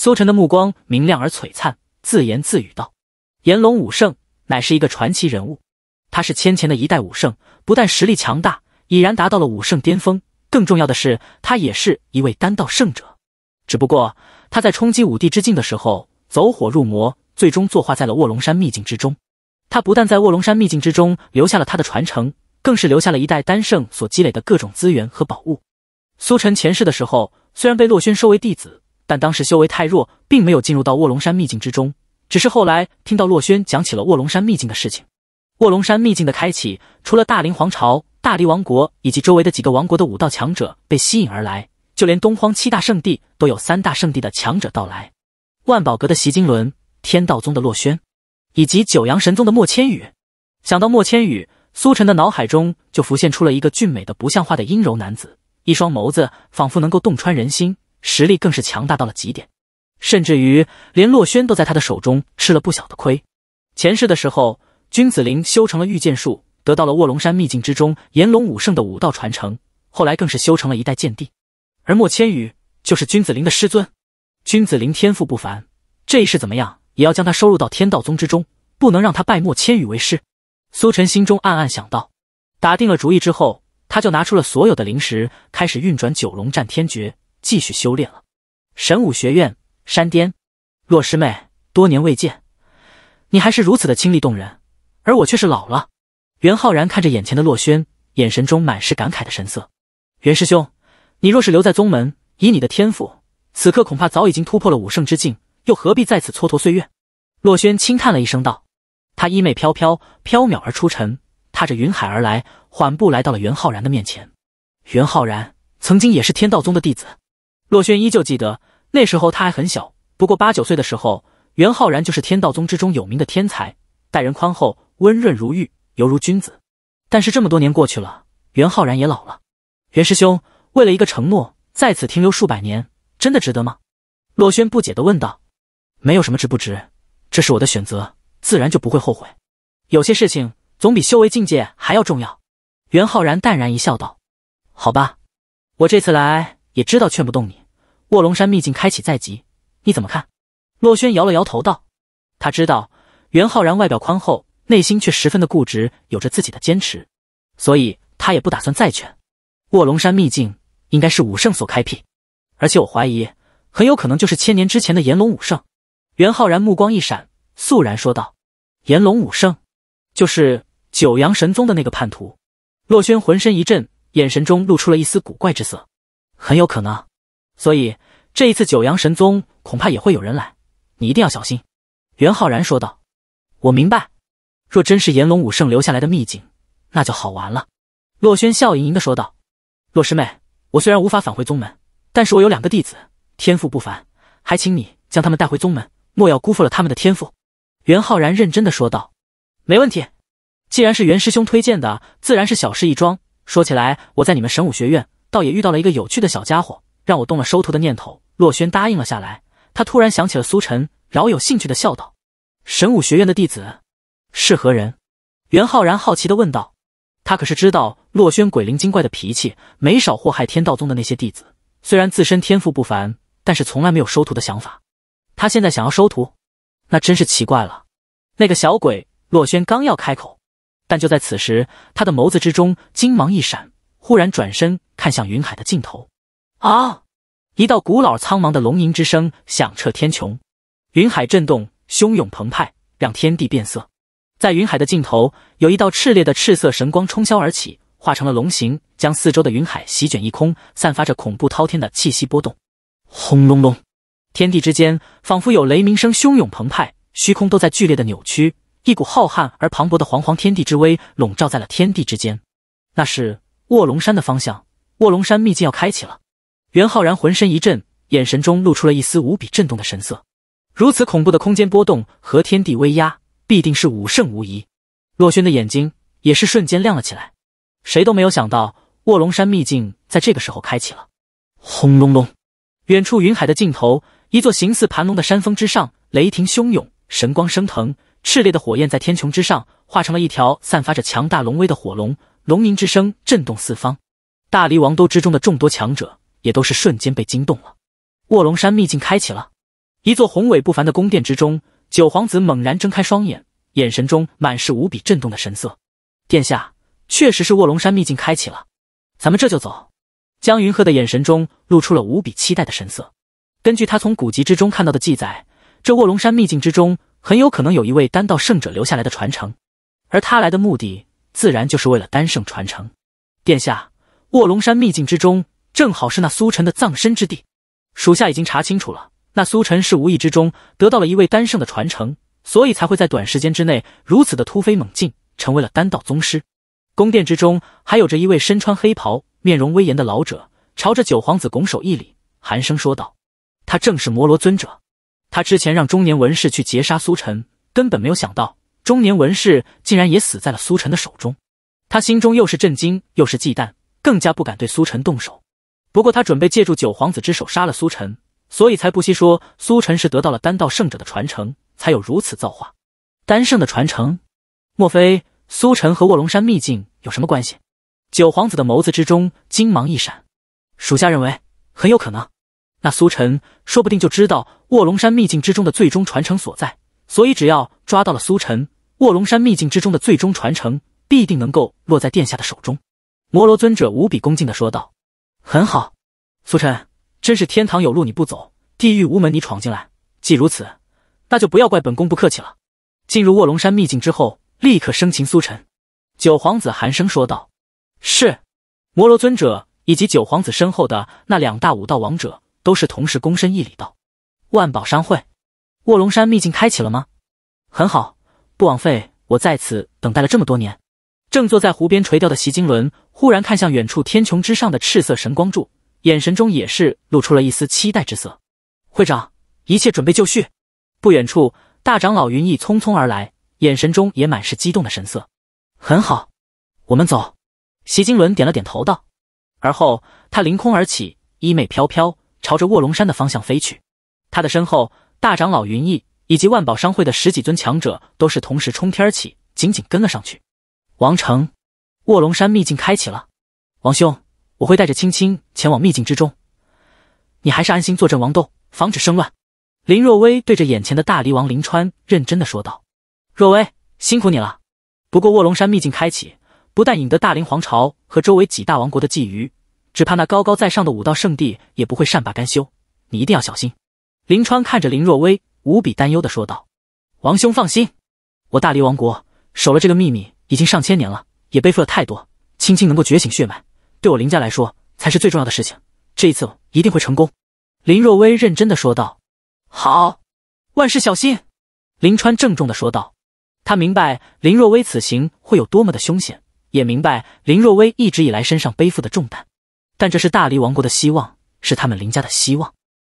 苏晨的目光明亮而璀璨，自言自语道：“炎龙武圣乃是一个传奇人物，他是先前的一代武圣，不但实力强大，已然达到了武圣巅峰，更重要的是，他也是一位丹道圣者。只不过他在冲击武帝之境的时候走火入魔，最终坐化在了卧龙山秘境之中。他不但在卧龙山秘境之中留下了他的传承，更是留下了一代丹圣所积累的各种资源和宝物。苏晨前世的时候，虽然被洛轩收为弟子。”但当时修为太弱，并没有进入到卧龙山秘境之中。只是后来听到洛轩讲起了卧龙山秘境的事情。卧龙山秘境的开启，除了大林皇朝、大离王国以及周围的几个王国的武道强者被吸引而来，就连东荒七大圣地都有三大圣地的强者到来。万宝阁的席金轮、天道宗的洛轩，以及九阳神宗的莫千羽。想到莫千羽，苏晨的脑海中就浮现出了一个俊美的不像话的阴柔男子，一双眸子仿佛能够洞穿人心。实力更是强大到了极点，甚至于连洛轩都在他的手中吃了不小的亏。前世的时候，君子林修成了御剑术，得到了卧龙山秘境之中炎龙武圣的武道传承，后来更是修成了一代剑帝。而莫千羽就是君子林的师尊。君子林天赋不凡，这一世怎么样也要将他收入到天道宗之中，不能让他拜莫千羽为师。苏晨心中暗暗想到，打定了主意之后，他就拿出了所有的灵石，开始运转九龙战天诀。继续修炼了。神武学院山巅，洛师妹，多年未见，你还是如此的清丽动人，而我却是老了。袁浩然看着眼前的洛轩，眼神中满是感慨的神色。袁师兄，你若是留在宗门，以你的天赋，此刻恐怕早已经突破了武圣之境，又何必在此蹉跎岁月？洛轩轻叹了一声，道：“他衣袂飘飘，飘渺而出尘，踏着云海而来，缓步来到了袁浩然的面前。袁浩然曾经也是天道宗的弟子。”洛轩依旧记得那时候他还很小，不过八九岁的时候，袁浩然就是天道宗之中有名的天才，待人宽厚，温润如玉，犹如君子。但是这么多年过去了，袁浩然也老了。袁师兄为了一个承诺在此停留数百年，真的值得吗？洛轩不解的问道。没有什么值不值，这是我的选择，自然就不会后悔。有些事情总比修为境界还要重要。袁浩然淡然一笑，道：“好吧，我这次来。”也知道劝不动你，卧龙山秘境开启在即，你怎么看？洛轩摇了摇头道：“他知道袁浩然外表宽厚，内心却十分的固执，有着自己的坚持，所以他也不打算再劝。卧龙山秘境应该是武圣所开辟，而且我怀疑，很有可能就是千年之前的炎龙武圣。”袁浩然目光一闪，肃然说道：“炎龙武圣，就是九阳神宗的那个叛徒。”洛轩浑身一震，眼神中露出了一丝古怪之色。很有可能，所以这一次九阳神宗恐怕也会有人来，你一定要小心。”袁浩然说道。“我明白，若真是炎龙武圣留下来的秘境，那就好玩了。”洛轩笑盈盈的说道。“洛师妹，我虽然无法返回宗门，但是我有两个弟子天赋不凡，还请你将他们带回宗门，莫要辜负了他们的天赋。”袁浩然认真的说道。“没问题，既然是袁师兄推荐的，自然是小事一桩。说起来，我在你们神武学院。”倒也遇到了一个有趣的小家伙，让我动了收徒的念头。洛轩答应了下来。他突然想起了苏晨，饶有兴趣的笑道：“神武学院的弟子是何人？”袁浩然好奇的问道。他可是知道洛轩鬼灵精怪的脾气，没少祸害天道宗的那些弟子。虽然自身天赋不凡，但是从来没有收徒的想法。他现在想要收徒，那真是奇怪了。那个小鬼，洛轩刚要开口，但就在此时，他的眸子之中金芒一闪。忽然转身看向云海的尽头，啊！一道古老苍茫的龙吟之声响彻天穹，云海震动，汹涌澎湃，让天地变色。在云海的尽头，有一道炽烈的赤色神光冲霄而起，化成了龙形，将四周的云海席卷一空，散发着恐怖滔天的气息波动。轰隆隆，天地之间仿佛有雷鸣声汹涌澎湃，虚空都在剧烈的扭曲，一股浩瀚而磅礴的煌煌天地之威笼罩在了天地之间。那是。卧龙山的方向，卧龙山秘境要开启了。袁浩然浑身一震，眼神中露出了一丝无比震动的神色。如此恐怖的空间波动和天地威压，必定是武圣无疑。洛轩的眼睛也是瞬间亮了起来。谁都没有想到，卧龙山秘境在这个时候开启了。轰隆隆，远处云海的尽头，一座形似盘龙的山峰之上，雷霆汹涌，神光升腾，炽烈的火焰在天穹之上化成了一条散发着强大龙威的火龙。龙吟之声震动四方，大黎王都之中的众多强者也都是瞬间被惊动了。卧龙山秘境开启了，一座宏伟不凡的宫殿之中，九皇子猛然睁开双眼，眼神中满是无比震动的神色。殿下，确实是卧龙山秘境开启了，咱们这就走。江云鹤的眼神中露出了无比期待的神色。根据他从古籍之中看到的记载，这卧龙山秘境之中很有可能有一位丹道圣者留下来的传承，而他来的目的。自然就是为了丹圣传承。殿下，卧龙山秘境之中，正好是那苏晨的葬身之地。属下已经查清楚了，那苏晨是无意之中得到了一位丹圣的传承，所以才会在短时间之内如此的突飞猛进，成为了丹道宗师。宫殿之中还有着一位身穿黑袍、面容威严的老者，朝着九皇子拱手一礼，寒声说道：“他正是摩罗尊者。他之前让中年文士去截杀苏晨，根本没有想到。”中年文士竟然也死在了苏晨的手中，他心中又是震惊又是忌惮，更加不敢对苏晨动手。不过他准备借助九皇子之手杀了苏晨，所以才不惜说苏晨是得到了丹道圣者的传承，才有如此造化。丹圣的传承，莫非苏晨和卧龙山秘境有什么关系？九皇子的眸子之中金芒一闪，属下认为很有可能。那苏晨说不定就知道卧龙山秘境之中的最终传承所在，所以只要抓到了苏晨。卧龙山秘境之中的最终传承，必定能够落在殿下的手中。”摩罗尊者无比恭敬的说道。“很好，苏晨，真是天堂有路你不走，地狱无门你闯进来。既如此，那就不要怪本宫不客气了。”进入卧龙山秘境之后，立刻生擒苏晨。”九皇子寒声说道。“是。”摩罗尊者以及九皇子身后的那两大武道王者，都是同时躬身一礼道：“万宝商会，卧龙山秘境开启了吗？”“很好。”不枉费我在此等待了这么多年。正坐在湖边垂钓的席金伦忽然看向远处天穹之上的赤色神光柱，眼神中也是露出了一丝期待之色。会长，一切准备就绪。不远处，大长老云逸匆匆而来，眼神中也满是激动的神色。很好，我们走。席金伦点了点头，道。而后，他凌空而起，衣袂飘飘，朝着卧龙山的方向飞去。他的身后，大长老云逸。以及万宝商会的十几尊强者都是同时冲天而起，紧紧跟了上去。王城，卧龙山秘境开启了。王兄，我会带着青青前往秘境之中，你还是安心坐镇王洞，防止生乱。林若薇对着眼前的大黎王林川认真的说道：“若薇，辛苦你了。不过卧龙山秘境开启，不但引得大林皇朝和周围几大王国的觊觎，只怕那高高在上的武道圣地也不会善罢甘休。你一定要小心。”林川看着林若薇。无比担忧的说道：“王兄放心，我大离王国守了这个秘密已经上千年了，也背负了太多。青青能够觉醒血脉，对我林家来说才是最重要的事情。这一次一定会成功。”林若薇认真的说道：“好，万事小心。”林川郑重的说道：“他明白林若薇此行会有多么的凶险，也明白林若薇一直以来身上背负的重担。但这是大离王国的希望，是他们林家的希望。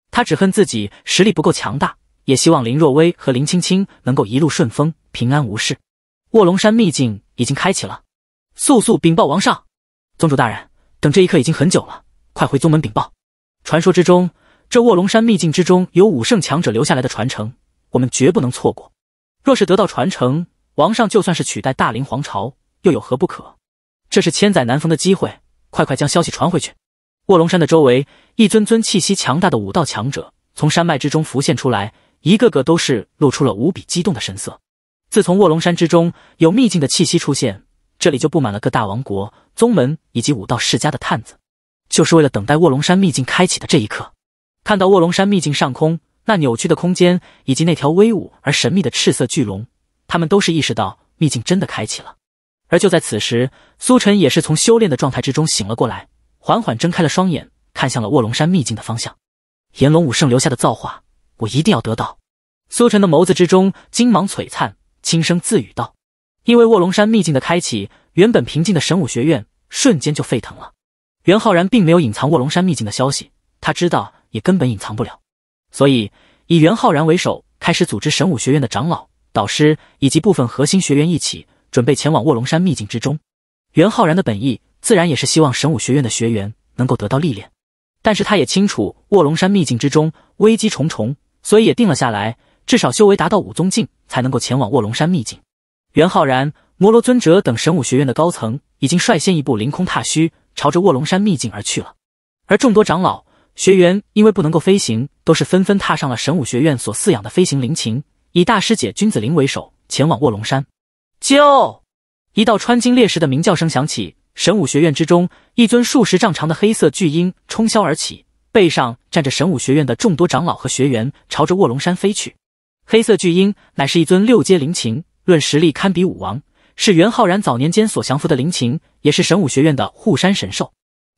他只恨自己实力不够强大。”也希望林若薇和林青青能够一路顺风，平安无事。卧龙山秘境已经开启了，速速禀报王上，宗主大人。等这一刻已经很久了，快回宗门禀报。传说之中，这卧龙山秘境之中有武圣强者留下来的传承，我们绝不能错过。若是得到传承，王上就算是取代大林皇朝又有何不可？这是千载难逢的机会，快快将消息传回去。卧龙山的周围，一尊尊气息强大的武道强者从山脉之中浮现出来。一个个都是露出了无比激动的神色。自从卧龙山之中有秘境的气息出现，这里就布满了各大王国、宗门以及武道世家的探子，就是为了等待卧龙山秘境开启的这一刻。看到卧龙山秘境上空那扭曲的空间以及那条威武而神秘的赤色巨龙，他们都是意识到秘境真的开启了。而就在此时，苏晨也是从修炼的状态之中醒了过来，缓缓睁开了双眼，看向了卧龙山秘境的方向。炎龙武圣留下的造化。我一定要得到。苏晨的眸子之中金芒璀璨，轻声自语道：“因为卧龙山秘境的开启，原本平静的神武学院瞬间就沸腾了。”袁浩然并没有隐藏卧龙山秘境的消息，他知道也根本隐藏不了，所以以袁浩然为首，开始组织神武学院的长老、导师以及部分核心学员一起准备前往卧龙山秘境之中。袁浩然的本意自然也是希望神武学院的学员能够得到历练，但是他也清楚卧龙山秘境之中危机重重。所以也定了下来，至少修为达到武宗境才能够前往卧龙山秘境。袁浩然、摩罗尊者等神武学院的高层已经率先一步凌空踏虚，朝着卧龙山秘境而去了。而众多长老、学员因为不能够飞行，都是纷纷踏上了神武学院所饲养的飞行灵禽。以大师姐君子灵为首，前往卧龙山。救！一道穿金裂石的鸣叫声响起，神武学院之中一尊数十丈长的黑色巨鹰冲霄而起。背上站着神武学院的众多长老和学员，朝着卧龙山飞去。黑色巨鹰乃是一尊六阶灵禽，论实力堪比武王，是袁浩然早年间所降服的灵禽，也是神武学院的护山神兽。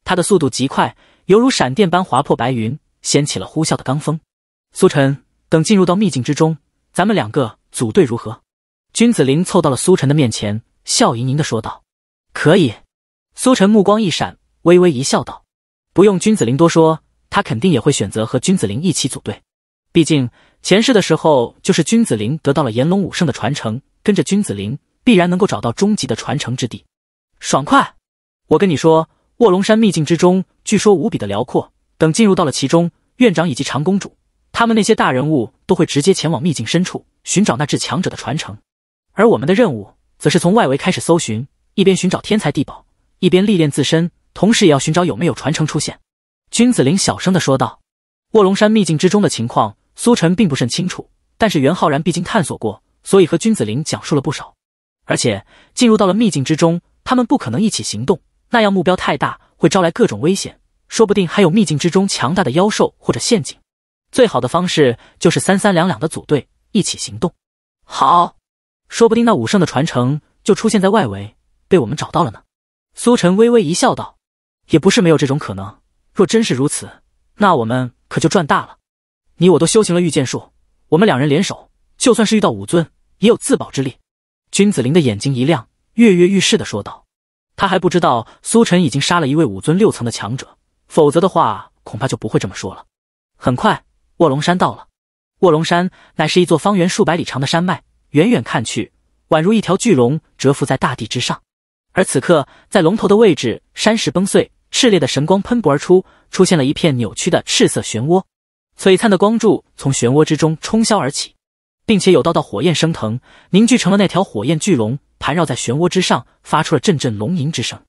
它的速度极快，犹如闪电般划破白云，掀起了呼啸的罡风。苏晨，等进入到秘境之中，咱们两个组队如何？君子林凑到了苏晨的面前，笑盈盈地说道：“可以。”苏晨目光一闪，微微一笑道：“不用君子林多说。”他肯定也会选择和君子林一起组队，毕竟前世的时候就是君子林得到了炎龙武圣的传承，跟着君子林必然能够找到终极的传承之地。爽快，我跟你说，卧龙山秘境之中据说无比的辽阔，等进入到了其中，院长以及长公主他们那些大人物都会直接前往秘境深处寻找那至强者的传承，而我们的任务则是从外围开始搜寻，一边寻找天才地宝，一边历练自身，同时也要寻找有没有传承出现。君子林小声的说道：“卧龙山秘境之中的情况，苏晨并不甚清楚。但是袁浩然毕竟探索过，所以和君子林讲述了不少。而且进入到了秘境之中，他们不可能一起行动，那样目标太大，会招来各种危险。说不定还有秘境之中强大的妖兽或者陷阱。最好的方式就是三三两两的组队一起行动。好，说不定那武圣的传承就出现在外围，被我们找到了呢。”苏晨微微一笑，道：“也不是没有这种可能。”若真是如此，那我们可就赚大了。你我都修行了御剑术，我们两人联手，就算是遇到武尊，也有自保之力。君子林的眼睛一亮，跃跃欲试的说道：“他还不知道苏晨已经杀了一位武尊六层的强者，否则的话，恐怕就不会这么说了。”很快，卧龙山到了。卧龙山乃是一座方圆数百里长的山脉，远远看去，宛如一条巨龙蛰伏在大地之上。而此刻，在龙头的位置，山石崩碎。炽烈的神光喷薄而出，出现了一片扭曲的赤色漩涡，璀璨的光柱从漩涡之中冲霄而起，并且有道道火焰升腾，凝聚成了那条火焰巨龙，盘绕在漩涡之上，发出了阵阵龙吟之声。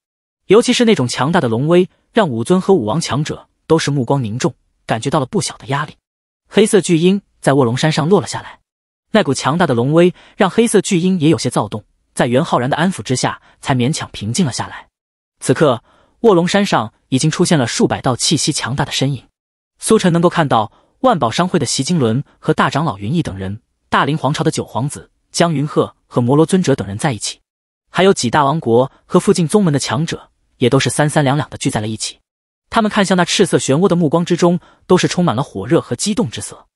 尤其是那种强大的龙威，让武尊和武王强者都是目光凝重，感觉到了不小的压力。黑色巨鹰在卧龙山上落了下来，那股强大的龙威让黑色巨鹰也有些躁动，在袁浩然的安抚之下，才勉强平静了下来。此刻。卧龙山上已经出现了数百道气息强大的身影，苏晨能够看到万宝商会的席金伦和大长老云逸等人，大林皇朝的九皇子江云鹤和摩罗尊者等人在一起，还有几大王国和附近宗门的强者也都是三三两两的聚在了一起。他们看向那赤色漩涡的目光之中都是充满了火热和激动之色，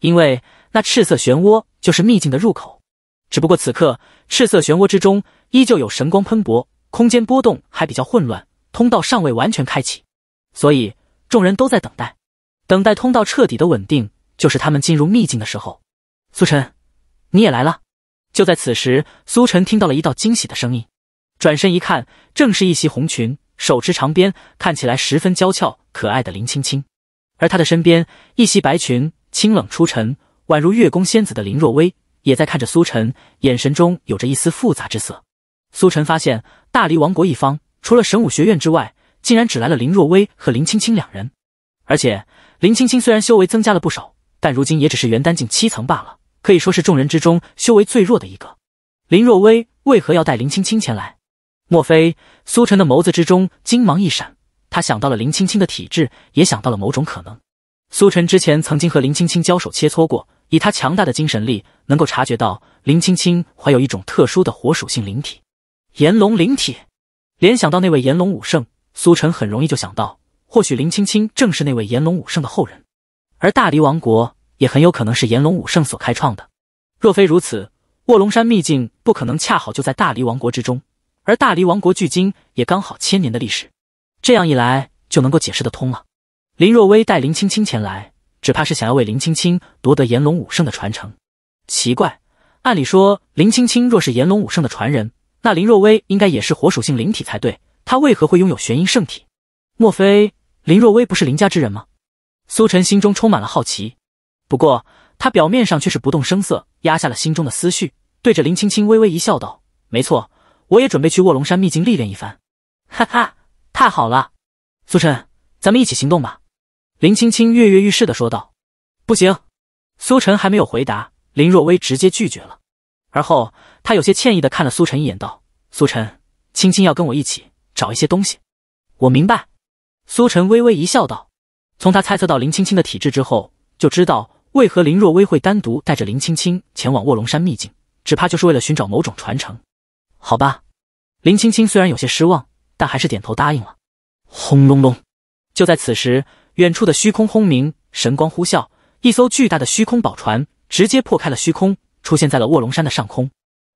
因为那赤色漩涡就是秘境的入口。只不过此刻赤色漩涡之中依旧有神光喷薄，空间波动还比较混乱。通道尚未完全开启，所以众人都在等待，等待通道彻底的稳定，就是他们进入秘境的时候。苏晨，你也来了。就在此时，苏晨听到了一道惊喜的声音，转身一看，正是一袭红裙、手持长鞭，看起来十分娇俏可爱的林青青，而她的身边，一袭白裙、清冷出尘，宛如月宫仙子的林若薇也在看着苏晨，眼神中有着一丝复杂之色。苏晨发现，大黎王国一方。除了神武学院之外，竟然只来了林若薇和林青青两人。而且林青青虽然修为增加了不少，但如今也只是元丹境七层罢了，可以说是众人之中修为最弱的一个。林若薇为何要带林青青前来？莫非苏晨的眸子之中金芒一闪，他想到了林青青的体质，也想到了某种可能。苏晨之前曾经和林青青交手切磋过，以他强大的精神力，能够察觉到林青青怀有一种特殊的火属性灵体——炎龙灵体。联想到那位炎龙武圣，苏晨很容易就想到，或许林青青正是那位炎龙武圣的后人，而大离王国也很有可能是炎龙武圣所开创的。若非如此，卧龙山秘境不可能恰好就在大离王国之中，而大离王国距今也刚好千年的历史。这样一来，就能够解释得通了。林若薇带林青青前来，只怕是想要为林青青夺得炎龙武圣的传承。奇怪，按理说，林青青若是炎龙武圣的传人。那林若薇应该也是火属性灵体才对，她为何会拥有玄阴圣体？莫非林若薇不是林家之人吗？苏晨心中充满了好奇，不过他表面上却是不动声色，压下了心中的思绪，对着林青青微微一笑道：“没错，我也准备去卧龙山秘境历练一番。”哈哈，太好了，苏晨，咱们一起行动吧。”林青青跃跃欲试的说道。“不行。”苏晨还没有回答，林若薇直接拒绝了，而后。他有些歉意的看了苏晨一眼，道：“苏晨，青青要跟我一起找一些东西。”我明白。”苏晨微微一笑，道：“从他猜测到林青青的体质之后，就知道为何林若薇会单独带着林青青前往卧龙山秘境，只怕就是为了寻找某种传承。”好吧。林青青虽然有些失望，但还是点头答应了。轰隆隆！就在此时，远处的虚空轰鸣，神光呼啸，一艘巨大的虚空宝船直接破开了虚空，出现在了卧龙山的上空。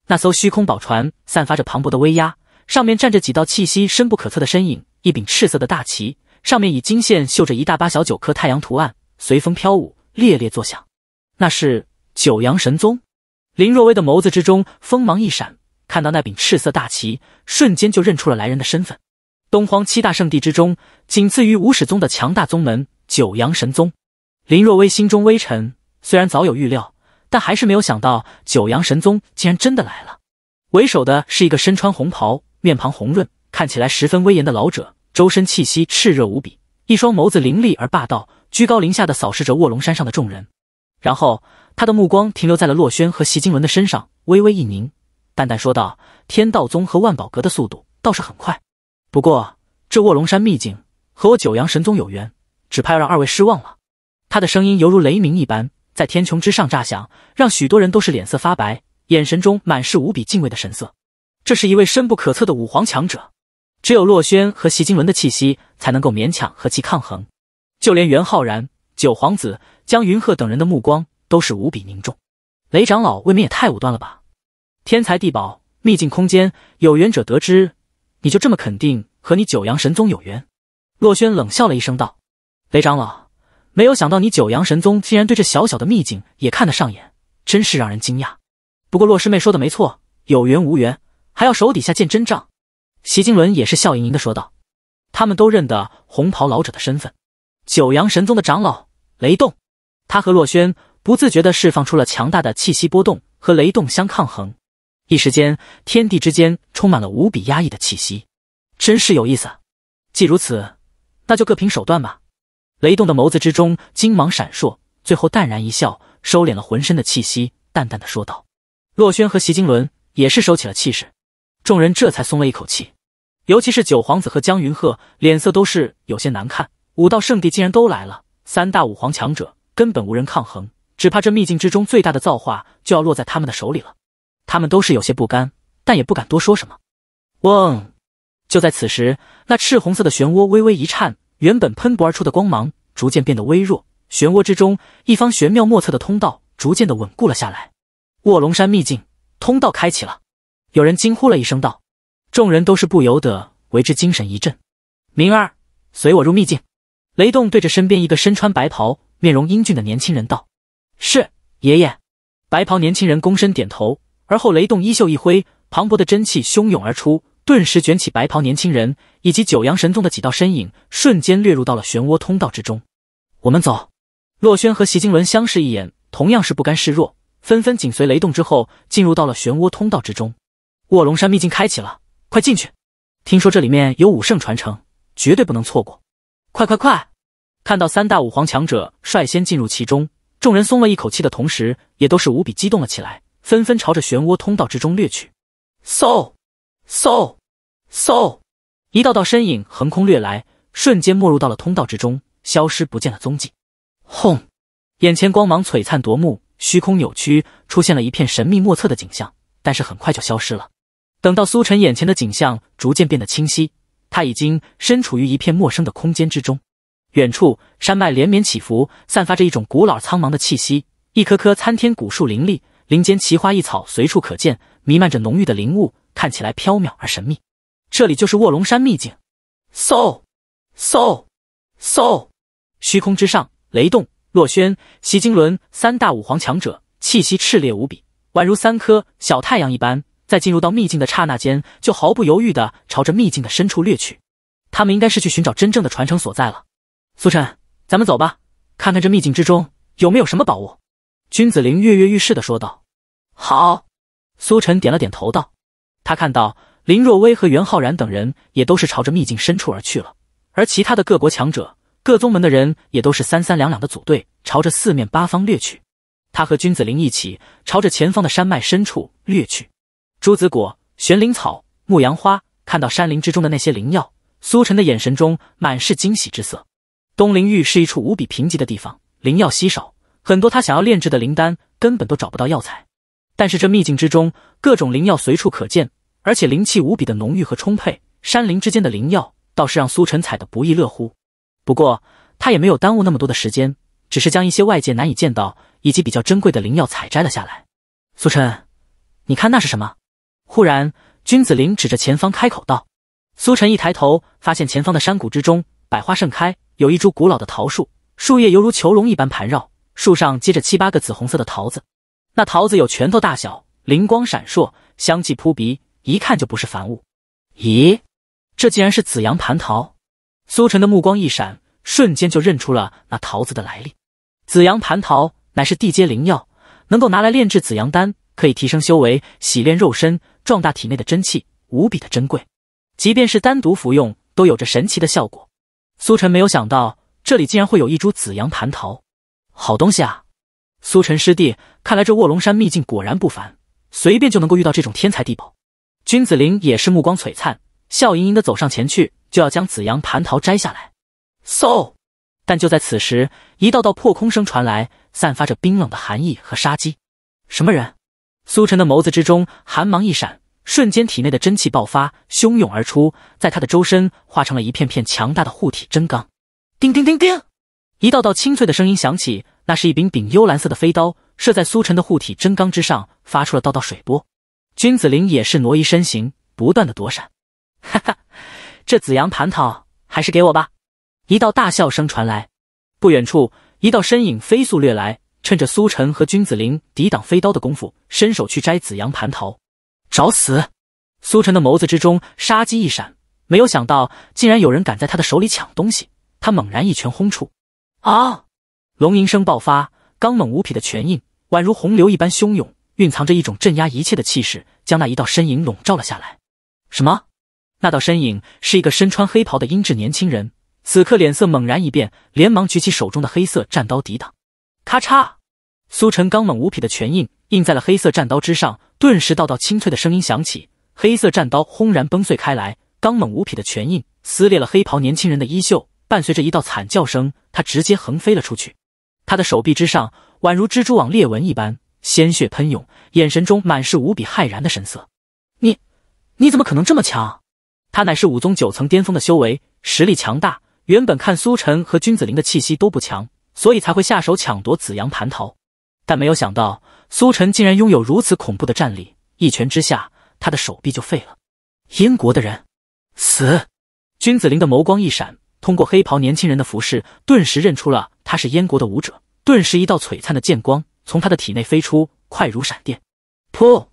那艘虚空宝船散发着磅礴的威压，上面站着几道气息深不可测的身影。一柄赤色的大旗，上面以金线绣着一大八小九颗太阳图案，随风飘舞，猎猎作响。那是九阳神宗。林若薇的眸子之中锋芒一闪，看到那柄赤色大旗，瞬间就认出了来人的身份。东荒七大圣地之中，仅次于无始宗的强大宗门九阳神宗。林若薇心中微沉，虽然早有预料。但还是没有想到，九阳神宗竟然真的来了。为首的是一个身穿红袍、面庞红润、看起来十分威严的老者，周身气息炽热无比，一双眸子凌厉而霸道，居高临下的扫视着卧龙山上的众人。然后，他的目光停留在了洛轩和席金文的身上，微微一凝，淡淡说道：“天道宗和万宝阁的速度倒是很快，不过这卧龙山秘境和我九阳神宗有缘，只怕要让二位失望了。”他的声音犹如雷鸣一般。在天穹之上炸响，让许多人都是脸色发白，眼神中满是无比敬畏的神色。这是一位深不可测的五皇强者，只有洛轩和席金轮的气息才能够勉强和其抗衡。就连袁浩然、九皇子、江云鹤等人的目光都是无比凝重。雷长老未免也太武断了吧！天才地宝、秘境空间，有缘者得知。你就这么肯定和你九阳神宗有缘？洛轩冷笑了一声道：“雷长老。”没有想到你九阳神宗竟然对这小小的秘境也看得上眼，真是让人惊讶。不过洛师妹说的没错，有缘无缘还要手底下见真章。席金伦也是笑盈盈的说道。他们都认得红袍老者的身份，九阳神宗的长老雷动。他和洛轩不自觉的释放出了强大的气息波动，和雷动相抗衡。一时间，天地之间充满了无比压抑的气息。真是有意思。既如此，那就各凭手段吧。雷动的眸子之中金芒闪烁，最后淡然一笑，收敛了浑身的气息，淡淡的说道：“洛轩和席金轮也是收起了气势。”众人这才松了一口气，尤其是九皇子和江云鹤，脸色都是有些难看。武道圣地竟然都来了，三大武皇强者根本无人抗衡，只怕这秘境之中最大的造化就要落在他们的手里了。他们都是有些不甘，但也不敢多说什么。嗡！就在此时，那赤红色的漩涡微微一颤。原本喷薄而出的光芒逐渐变得微弱，漩涡之中，一方玄妙莫测的通道逐渐的稳固了下来。卧龙山秘境通道开启了，有人惊呼了一声道：“众人都是不由得为之精神一振。”明儿，随我入秘境。”雷动对着身边一个身穿白袍、面容英俊的年轻人道：“是爷爷。”白袍年轻人躬身点头，而后雷动衣袖一挥，磅礴的真气汹涌而出。顿时卷起白袍，年轻人以及九阳神宗的几道身影瞬间掠入到了漩涡通道之中。我们走！洛轩和席金伦相视一眼，同样是不甘示弱，纷纷紧随雷动之后进入到了漩涡通道之中。卧龙山秘境开启了，快进去！听说这里面有武圣传承，绝对不能错过！快快快！看到三大武皇强者率先进入其中，众人松了一口气的同时，也都是无比激动了起来，纷纷朝着漩涡通道之中掠去。嗖！嗖嗖，一道道身影横空掠来，瞬间没入到了通道之中，消失不见了踪迹。轰！眼前光芒璀璨夺目，虚空扭曲，出现了一片神秘莫测的景象，但是很快就消失了。等到苏晨眼前的景象逐渐变得清晰，他已经身处于一片陌生的空间之中。远处山脉连绵起伏，散发着一种古老苍茫的气息。一棵棵参天古树林立，林间奇花异草随处可见，弥漫着浓郁的灵雾。看起来飘渺而神秘，这里就是卧龙山秘境。嗖，嗖，嗖！虚空之上，雷动，洛轩、席经纶三大五皇强者气息炽烈无比，宛如三颗小太阳一般，在进入到秘境的刹那间，就毫不犹豫的朝着秘境的深处掠去。他们应该是去寻找真正的传承所在了。苏晨，咱们走吧，看看这秘境之中有没有什么宝物。君子灵跃跃欲试的说道。好，苏晨点了点头道。他看到林若薇和袁浩然等人也都是朝着秘境深处而去了，而其他的各国强者、各宗门的人也都是三三两两的组队，朝着四面八方掠去。他和君子林一起朝着前方的山脉深处掠去。朱子果、玄灵草、牧羊花看到山林之中的那些灵药，苏晨的眼神中满是惊喜之色。东灵域是一处无比贫瘠的地方，灵药稀少，很多他想要炼制的灵丹根本都找不到药材。但是这秘境之中，各种灵药随处可见，而且灵气无比的浓郁和充沛。山林之间的灵药倒是让苏晨采得不亦乐乎。不过他也没有耽误那么多的时间，只是将一些外界难以见到以及比较珍贵的灵药采摘了下来。苏晨，你看那是什么？忽然，君子林指着前方开口道。苏晨一抬头，发现前方的山谷之中百花盛开，有一株古老的桃树，树叶犹如囚笼一般盘绕，树上结着七八个紫红色的桃子。那桃子有拳头大小，灵光闪烁，香气扑鼻，一看就不是凡物。咦，这竟然是紫阳蟠桃！苏晨的目光一闪，瞬间就认出了那桃子的来历。紫阳蟠桃乃是地阶灵药，能够拿来炼制紫阳丹，可以提升修为、洗炼肉身、壮大体内的真气，无比的珍贵。即便是单独服用，都有着神奇的效果。苏晨没有想到这里竟然会有一株紫阳蟠桃，好东西啊！苏晨师弟，看来这卧龙山秘境果然不凡，随便就能够遇到这种天才地宝。君子林也是目光璀璨，笑盈盈的走上前去，就要将紫阳蟠桃摘下来。嗖！但就在此时，一道道破空声传来，散发着冰冷的寒意和杀机。什么人？苏晨的眸子之中寒芒一闪，瞬间体内的真气爆发，汹涌而出，在他的周身化成了一片片强大的护体真罡。叮叮叮叮，一道道清脆的声音响起。那是一柄柄幽蓝色的飞刀，射在苏晨的护体真刚之上，发出了道道水波。君子林也是挪移身形，不断的躲闪。哈哈，这紫阳蟠桃还是给我吧！一道大笑声传来，不远处一道身影飞速掠来，趁着苏晨和君子林抵挡飞刀的功夫，伸手去摘紫阳蟠桃。找死！苏晨的眸子之中杀机一闪，没有想到竟然有人敢在他的手里抢东西，他猛然一拳轰出。啊！龙吟声爆发，刚猛无匹的拳印宛如洪流一般汹涌，蕴藏着一种镇压一切的气势，将那一道身影笼罩了下来。什么？那道身影是一个身穿黑袍的英智年轻人，此刻脸色猛然一变，连忙举起手中的黑色战刀抵挡。咔嚓！苏晨刚猛无匹的拳印印在了黑色战刀之上，顿时道道清脆的声音响起，黑色战刀轰然崩碎开来。刚猛无匹的拳印撕裂了黑袍年轻人的衣袖，伴随着一道惨叫声，他直接横飞了出去。他的手臂之上宛如蜘蛛网裂纹一般，鲜血喷涌，眼神中满是无比骇然的神色。你，你怎么可能这么强？他乃是武宗九层巅峰的修为，实力强大。原本看苏晨和君子林的气息都不强，所以才会下手抢夺紫阳蟠桃。但没有想到苏晨竟然拥有如此恐怖的战力，一拳之下，他的手臂就废了。燕国的人，死！君子林的眸光一闪。通过黑袍年轻人的服饰，顿时认出了他是燕国的武者。顿时，一道璀璨的剑光从他的体内飞出，快如闪电。噗！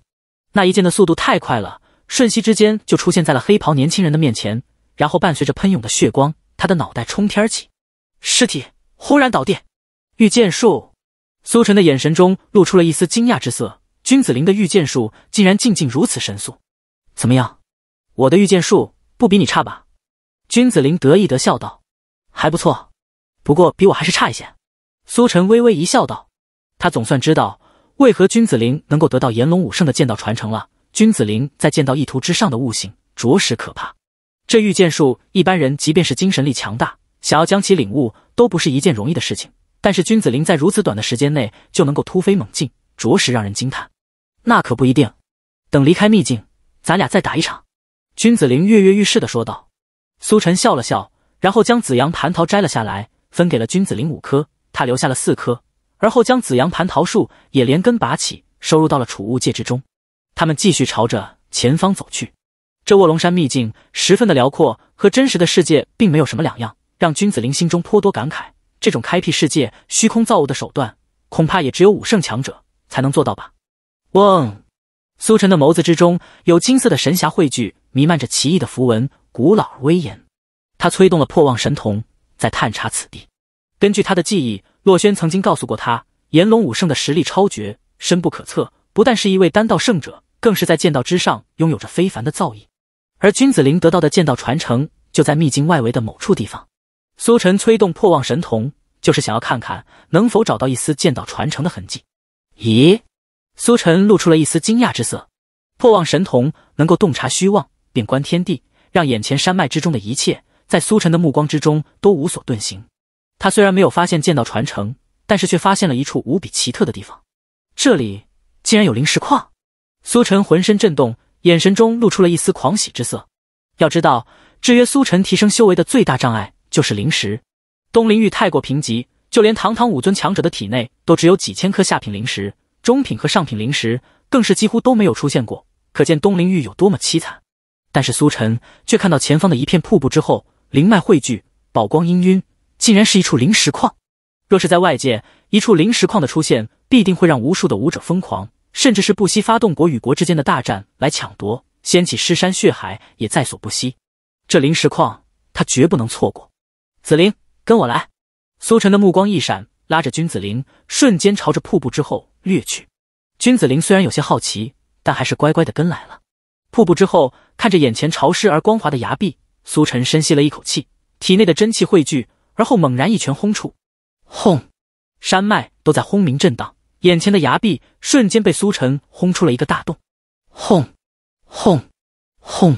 那一剑的速度太快了，瞬息之间就出现在了黑袍年轻人的面前。然后，伴随着喷涌的血光，他的脑袋冲天起，尸体轰然倒地。御剑术，苏晨的眼神中露出了一丝惊讶之色。君子林的御剑术竟然竟竟如此神速？怎么样，我的御剑术不比你差吧？君子林得意的笑道：“还不错，不过比我还是差一些。”苏晨微微一笑，道：“他总算知道为何君子林能够得到炎龙武圣的剑道传承了。君子林在剑道意图之上的悟性着实可怕。这御剑术，一般人即便是精神力强大，想要将其领悟都不是一件容易的事情。但是君子林在如此短的时间内就能够突飞猛进，着实让人惊叹。”“那可不一定，等离开秘境，咱俩再打一场。”君子林跃跃欲试的说道。苏晨笑了笑，然后将紫阳蟠桃摘了下来，分给了君子林五颗，他留下了四颗。而后将紫阳蟠桃树也连根拔起，收入到了储物戒之中。他们继续朝着前方走去。这卧龙山秘境十分的辽阔，和真实的世界并没有什么两样，让君子林心中颇多感慨。这种开辟世界、虚空造物的手段，恐怕也只有武圣强者才能做到吧。嗡，苏晨的眸子之中有金色的神霞汇聚，弥漫着奇异的符文。古老而威严，他催动了破妄神童，在探查此地。根据他的记忆，洛轩曾经告诉过他，炎龙武圣的实力超绝，深不可测，不但是一位丹道圣者，更是在剑道之上拥有着非凡的造诣。而君子林得到的剑道传承，就在秘境外围的某处地方。苏晨催动破妄神童，就是想要看看能否找到一丝剑道传承的痕迹。咦，苏晨露出了一丝惊讶之色。破妄神童能够洞察虚妄，便观天地。让眼前山脉之中的一切，在苏晨的目光之中都无所遁形。他虽然没有发现剑道传承，但是却发现了一处无比奇特的地方，这里竟然有灵石矿。苏晨浑身震动，眼神中露出了一丝狂喜之色。要知道，制约苏晨提升修为的最大障碍就是灵石。东陵域太过贫瘠，就连堂堂武尊强者的体内都只有几千颗下品灵石，中品和上品灵石更是几乎都没有出现过，可见东陵域有多么凄惨。但是苏晨却看到前方的一片瀑布之后，灵脉汇聚，宝光氤氲，竟然是一处灵石矿。若是在外界，一处灵石矿的出现必定会让无数的武者疯狂，甚至是不惜发动国与国之间的大战来抢夺，掀起尸山血海也在所不惜。这灵石矿他绝不能错过。紫菱，跟我来！苏晨的目光一闪，拉着君子灵，瞬间朝着瀑布之后掠去。君子灵虽然有些好奇，但还是乖乖的跟来了。瀑布之后，看着眼前潮湿而光滑的崖壁，苏晨深吸了一口气，体内的真气汇聚，而后猛然一拳轰出，轰！山脉都在轰鸣震荡，眼前的崖壁瞬间被苏晨轰出了一个大洞，轰！轰！轰！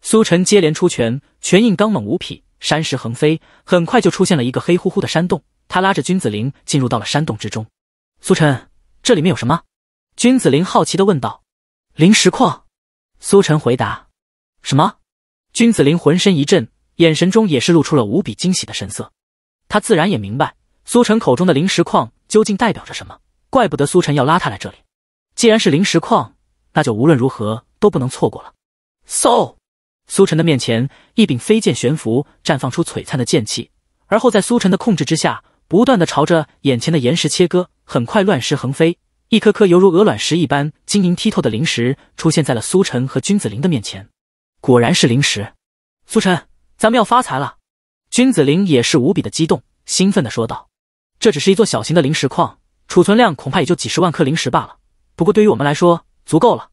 苏晨接连出拳，拳印刚猛无匹，山石横飞，很快就出现了一个黑乎乎的山洞。他拉着君子林进入到了山洞之中。苏晨，这里面有什么？君子林好奇的问道。灵石矿。苏晨回答：“什么？”君子林浑身一震，眼神中也是露出了无比惊喜的神色。他自然也明白苏晨口中的灵石矿究竟代表着什么，怪不得苏晨要拉他来这里。既然是灵石矿，那就无论如何都不能错过了。嗖！苏晨的面前，一柄飞剑悬浮，绽放出璀璨的剑气，而后在苏晨的控制之下，不断的朝着眼前的岩石切割，很快乱石横飞。一颗颗犹如鹅卵石一般晶莹剔透的灵石出现在了苏晨和君子林的面前，果然是灵石。苏晨，咱们要发财了！君子林也是无比的激动，兴奋的说道：“这只是一座小型的灵石矿，储存量恐怕也就几十万颗灵石罢了。不过对于我们来说足够了。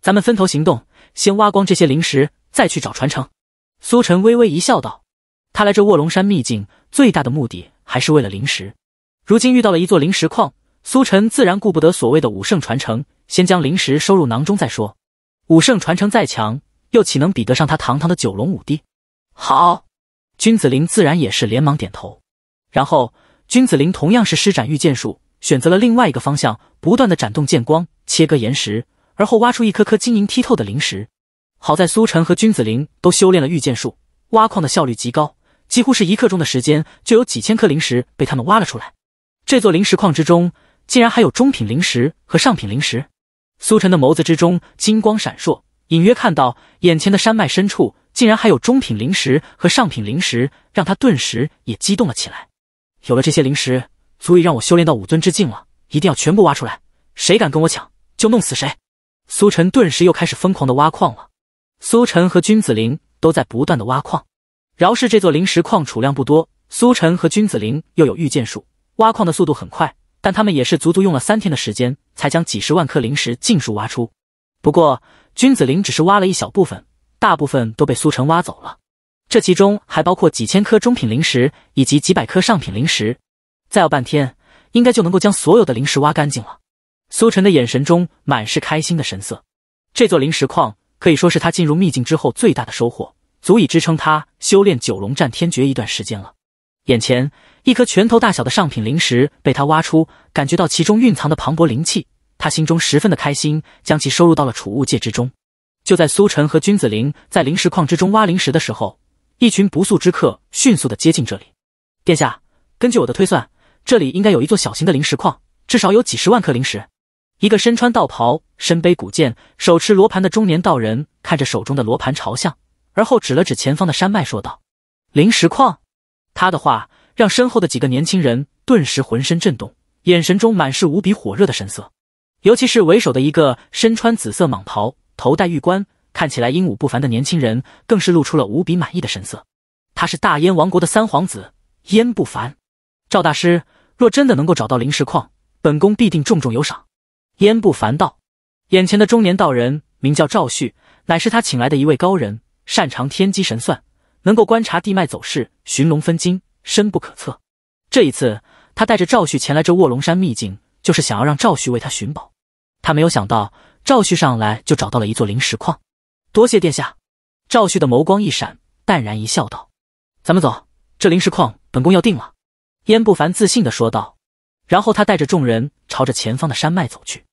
咱们分头行动，先挖光这些灵石，再去找传承。”苏晨微微一笑，道：“他来这卧龙山秘境最大的目的还是为了灵石，如今遇到了一座灵石矿。”苏晨自然顾不得所谓的武圣传承，先将灵石收入囊中再说。武圣传承再强，又岂能比得上他堂堂的九龙武帝？好，君子林自然也是连忙点头。然后，君子林同样是施展御剑术，选择了另外一个方向，不断的斩动剑光，切割岩石，而后挖出一颗颗晶莹剔透的灵石。好在苏晨和君子林都修炼了御剑术，挖矿的效率极高，几乎是一刻钟的时间，就有几千颗灵石被他们挖了出来。这座灵石矿之中。竟然还有中品灵石和上品灵石，苏晨的眸子之中金光闪烁，隐约看到眼前的山脉深处竟然还有中品灵石和上品灵石，让他顿时也激动了起来。有了这些灵石，足以让我修炼到武尊之境了，一定要全部挖出来！谁敢跟我抢，就弄死谁！苏晨顿时又开始疯狂的挖矿了。苏晨和君子灵都在不断的挖矿，饶是这座灵石矿储量不多，苏晨和君子灵又有御剑术，挖矿的速度很快。但他们也是足足用了三天的时间，才将几十万颗灵石尽数挖出。不过君子灵只是挖了一小部分，大部分都被苏晨挖走了。这其中还包括几千颗中品灵石，以及几百颗上品灵石。再要半天，应该就能够将所有的灵石挖干净了。苏晨的眼神中满是开心的神色。这座灵石矿可以说是他进入秘境之后最大的收获，足以支撑他修炼九龙战天诀一段时间了。眼前一颗拳头大小的上品灵石被他挖出，感觉到其中蕴藏的磅礴灵气，他心中十分的开心，将其收入到了储物戒之中。就在苏晨和君子林在灵石矿之中挖灵石的时候，一群不速之客迅速的接近这里。殿下，根据我的推算，这里应该有一座小型的灵石矿，至少有几十万颗灵石。一个身穿道袍、身背古剑、手持罗盘的中年道人看着手中的罗盘朝向，而后指了指前方的山脉说道：“灵石矿。”他的话让身后的几个年轻人顿时浑身震动，眼神中满是无比火热的神色。尤其是为首的一个身穿紫色蟒袍、头戴玉冠，看起来英武不凡的年轻人，更是露出了无比满意的神色。他是大燕王国的三皇子燕不凡。赵大师，若真的能够找到灵石矿，本宫必定重重有赏。燕不凡道：“眼前的中年道人名叫赵旭，乃是他请来的一位高人，擅长天机神算。”能够观察地脉走势，寻龙分金，深不可测。这一次，他带着赵旭前来这卧龙山秘境，就是想要让赵旭为他寻宝。他没有想到，赵旭上来就找到了一座灵石矿。多谢殿下。赵旭的眸光一闪，淡然一笑，道：“咱们走，这灵石矿，本宫要定了。”燕不凡自信地说道。然后他带着众人朝着前方的山脉走去，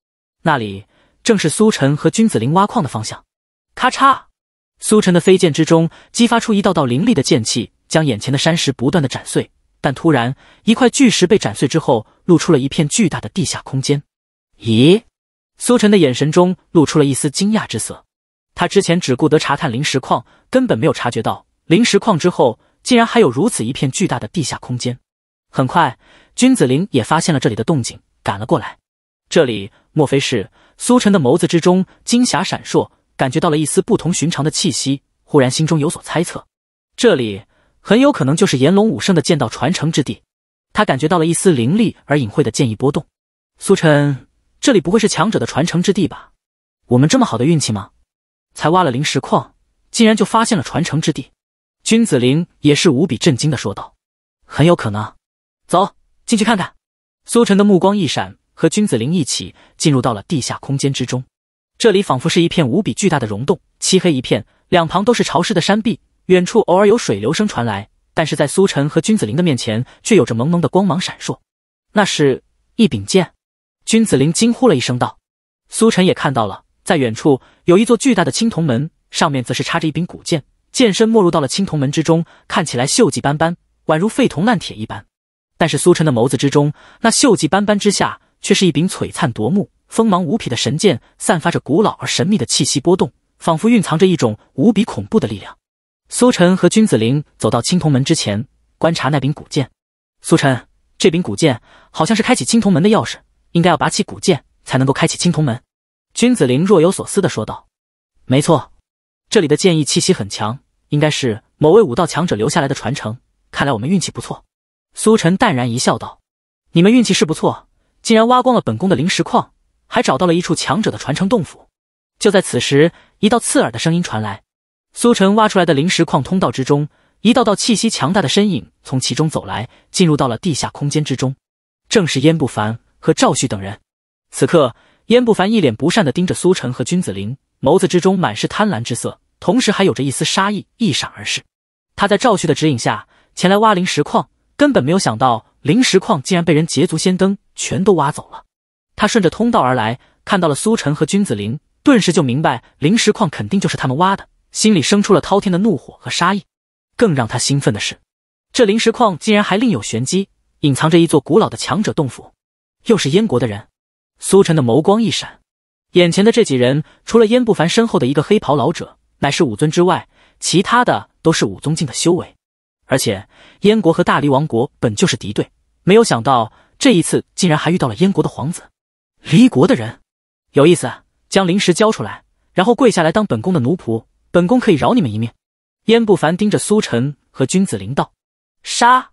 那里正是苏晨和君子林挖矿的方向。咔嚓。苏晨的飞剑之中激发出一道道凌厉的剑气，将眼前的山石不断的斩碎。但突然，一块巨石被斩碎之后，露出了一片巨大的地下空间。咦？苏晨的眼神中露出了一丝惊讶之色。他之前只顾得查探灵石矿，根本没有察觉到灵石矿之后竟然还有如此一片巨大的地下空间。很快，君子林也发现了这里的动静，赶了过来。这里莫非是？苏晨的眸子之中金霞闪烁。感觉到了一丝不同寻常的气息，忽然心中有所猜测，这里很有可能就是炎龙武圣的剑道传承之地。他感觉到了一丝凌厉而隐晦的剑意波动。苏晨，这里不会是强者的传承之地吧？我们这么好的运气吗？才挖了灵石矿，竟然就发现了传承之地？君子灵也是无比震惊的说道：“很有可能，走进去看看。”苏晨的目光一闪，和君子灵一起进入到了地下空间之中。这里仿佛是一片无比巨大的溶洞，漆黑一片，两旁都是潮湿的山壁，远处偶尔有水流声传来，但是在苏晨和君子林的面前，却有着蒙蒙的光芒闪烁。那是一柄剑，君子林惊呼了一声道。苏晨也看到了，在远处有一座巨大的青铜门，上面则是插着一柄古剑，剑身没入到了青铜门之中，看起来锈迹斑斑，宛如废铜烂铁一般。但是苏晨的眸子之中，那锈迹斑斑之下，却是一柄璀璨夺目。锋芒无匹的神剑散发着古老而神秘的气息波动，仿佛蕴藏着一种无比恐怖的力量。苏晨和君子灵走到青铜门之前，观察那柄古剑。苏晨，这柄古剑好像是开启青铜门的钥匙，应该要拔起古剑才能够开启青铜门。君子灵若有所思的说道：“没错，这里的剑意气息很强，应该是某位武道强者留下来的传承。看来我们运气不错。”苏晨淡然一笑，道：“你们运气是不错，竟然挖光了本宫的灵石矿。”还找到了一处强者的传承洞府。就在此时，一道刺耳的声音传来。苏晨挖出来的灵石矿通道之中，一道道气息强大的身影从其中走来，进入到了地下空间之中。正是燕不凡和赵旭等人。此刻，燕不凡一脸不善的盯着苏晨和君子林，眸子之中满是贪婪之色，同时还有着一丝杀意一闪而逝。他在赵旭的指引下前来挖灵石矿，根本没有想到灵石矿竟然被人捷足先登，全都挖走了。他顺着通道而来，看到了苏晨和君子林，顿时就明白灵石矿肯定就是他们挖的，心里生出了滔天的怒火和杀意。更让他兴奋的是，这灵石矿竟然还另有玄机，隐藏着一座古老的强者洞府，又是燕国的人。苏晨的眸光一闪，眼前的这几人除了燕不凡身后的一个黑袍老者乃是武尊之外，其他的都是武宗境的修为。而且燕国和大离王国本就是敌对，没有想到这一次竟然还遇到了燕国的皇子。离国的人，有意思，将灵石交出来，然后跪下来当本宫的奴仆，本宫可以饶你们一命。燕不凡盯着苏晨和君子林道：“杀！”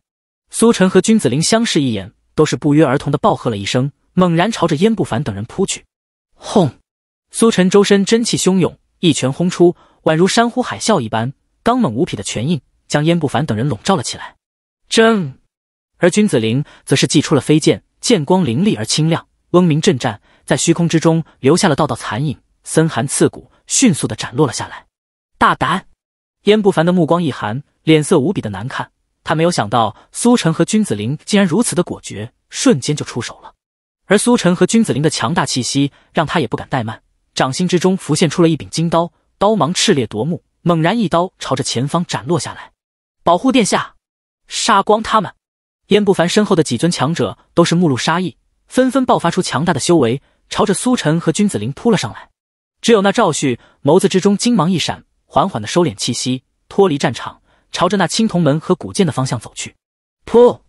苏晨和君子林相视一眼，都是不约而同的暴喝了一声，猛然朝着燕不凡等人扑去。轰！苏晨周身真气汹涌，一拳轰出，宛如山呼海啸一般，刚猛无匹的拳印将燕不凡等人笼罩了起来。正而君子林则是祭出了飞剑，剑光凌厉而清亮。嗡鸣震颤，在虚空之中留下了道道残影，森寒刺骨，迅速的斩落了下来。大胆！燕不凡的目光一寒，脸色无比的难看。他没有想到苏晨和君子林竟然如此的果决，瞬间就出手了。而苏晨和君子林的强大气息，让他也不敢怠慢。掌心之中浮现出了一柄金刀，刀芒炽烈夺目，猛然一刀朝着前方斩落下来。保护殿下，杀光他们！燕不凡身后的几尊强者都是目露杀意。纷纷爆发出强大的修为，朝着苏晨和君子林扑了上来。只有那赵旭眸子之中金芒一闪，缓缓的收敛气息，脱离战场，朝着那青铜门和古剑的方向走去。噗！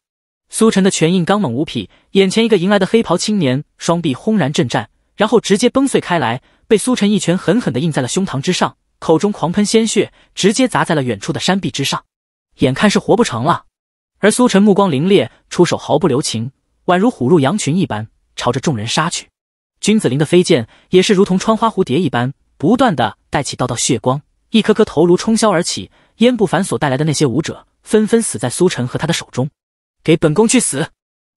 苏晨的拳印刚猛无匹，眼前一个迎来的黑袍青年双臂轰然震颤，然后直接崩碎开来，被苏晨一拳狠狠的印在了胸膛之上，口中狂喷鲜血，直接砸在了远处的山壁之上，眼看是活不成了。而苏晨目光凌冽，出手毫不留情。宛如虎入羊群一般，朝着众人杀去。君子林的飞剑也是如同穿花蝴蝶一般，不断的带起道道血光，一颗颗头颅冲霄而起。燕不凡所带来的那些武者，纷纷死在苏晨和他的手中。给本宫去死！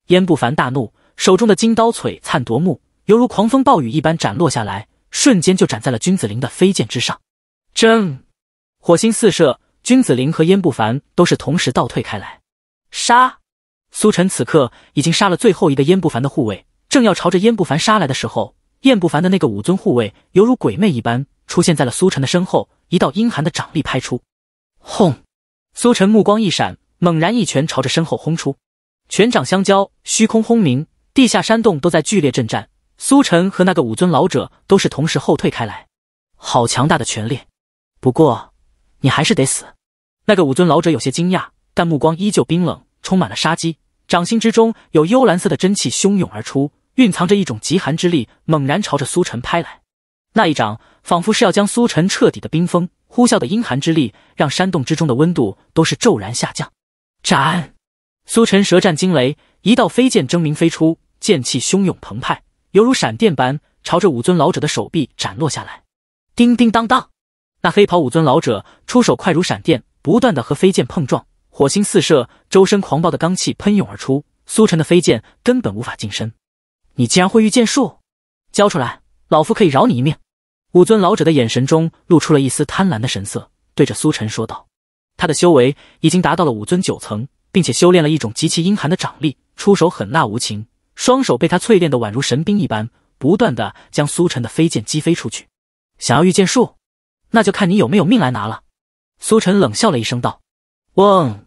燕不凡大怒，手中的金刀璀璨夺目，犹如狂风暴雨一般斩落下来，瞬间就斩在了君子林的飞剑之上。正火星四射，君子林和燕不凡都是同时倒退开来。杀！苏晨此刻已经杀了最后一个燕不凡的护卫，正要朝着燕不凡杀来的时候，燕不凡的那个武尊护卫犹如鬼魅一般出现在了苏晨的身后，一道阴寒的掌力拍出，轰！苏晨目光一闪，猛然一拳朝着身后轰出，拳掌相交，虚空轰鸣，地下山洞都在剧烈震颤。苏晨和那个武尊老者都是同时后退开来。好强大的拳力，不过你还是得死。那个武尊老者有些惊讶，但目光依旧冰冷，充满了杀机。掌心之中有幽蓝色的真气汹涌而出，蕴藏着一种极寒之力，猛然朝着苏晨拍来。那一掌仿佛是要将苏晨彻底的冰封，呼啸的阴寒之力让山洞之中的温度都是骤然下降。斩！苏晨舌战惊雷，一道飞剑铮鸣飞出，剑气汹涌澎湃，犹如闪电般朝着武尊老者的手臂斩落下来。叮叮当当，那黑袍武尊老者出手快如闪电，不断的和飞剑碰撞。火星四射，周身狂暴的罡气喷涌而出，苏晨的飞剑根本无法近身。你竟然会御剑术，交出来，老夫可以饶你一命。武尊老者的眼神中露出了一丝贪婪的神色，对着苏晨说道：“他的修为已经达到了武尊九层，并且修炼了一种极其阴寒的掌力，出手狠辣无情，双手被他淬炼的宛如神兵一般，不断的将苏晨的飞剑击飞出去。想要御剑术，那就看你有没有命来拿了。”苏晨冷笑了一声道：“哦。”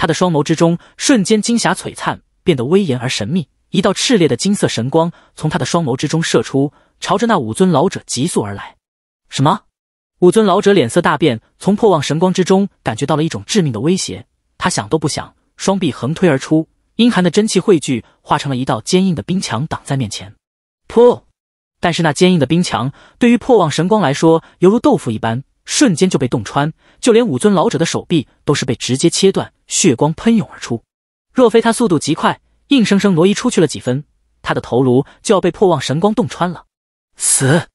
他的双眸之中瞬间金霞璀璨，变得威严而神秘。一道炽烈的金色神光从他的双眸之中射出，朝着那五尊老者急速而来。什么？五尊老者脸色大变，从破望神光之中感觉到了一种致命的威胁。他想都不想，双臂横推而出，阴寒的真气汇聚，化成了一道坚硬的冰墙挡在面前。噗！但是那坚硬的冰墙对于破望神光来说，犹如豆腐一般。瞬间就被洞穿，就连武尊老者的手臂都是被直接切断，血光喷涌而出。若非他速度极快，硬生生挪移出去了几分，他的头颅就要被破望神光洞穿了。死！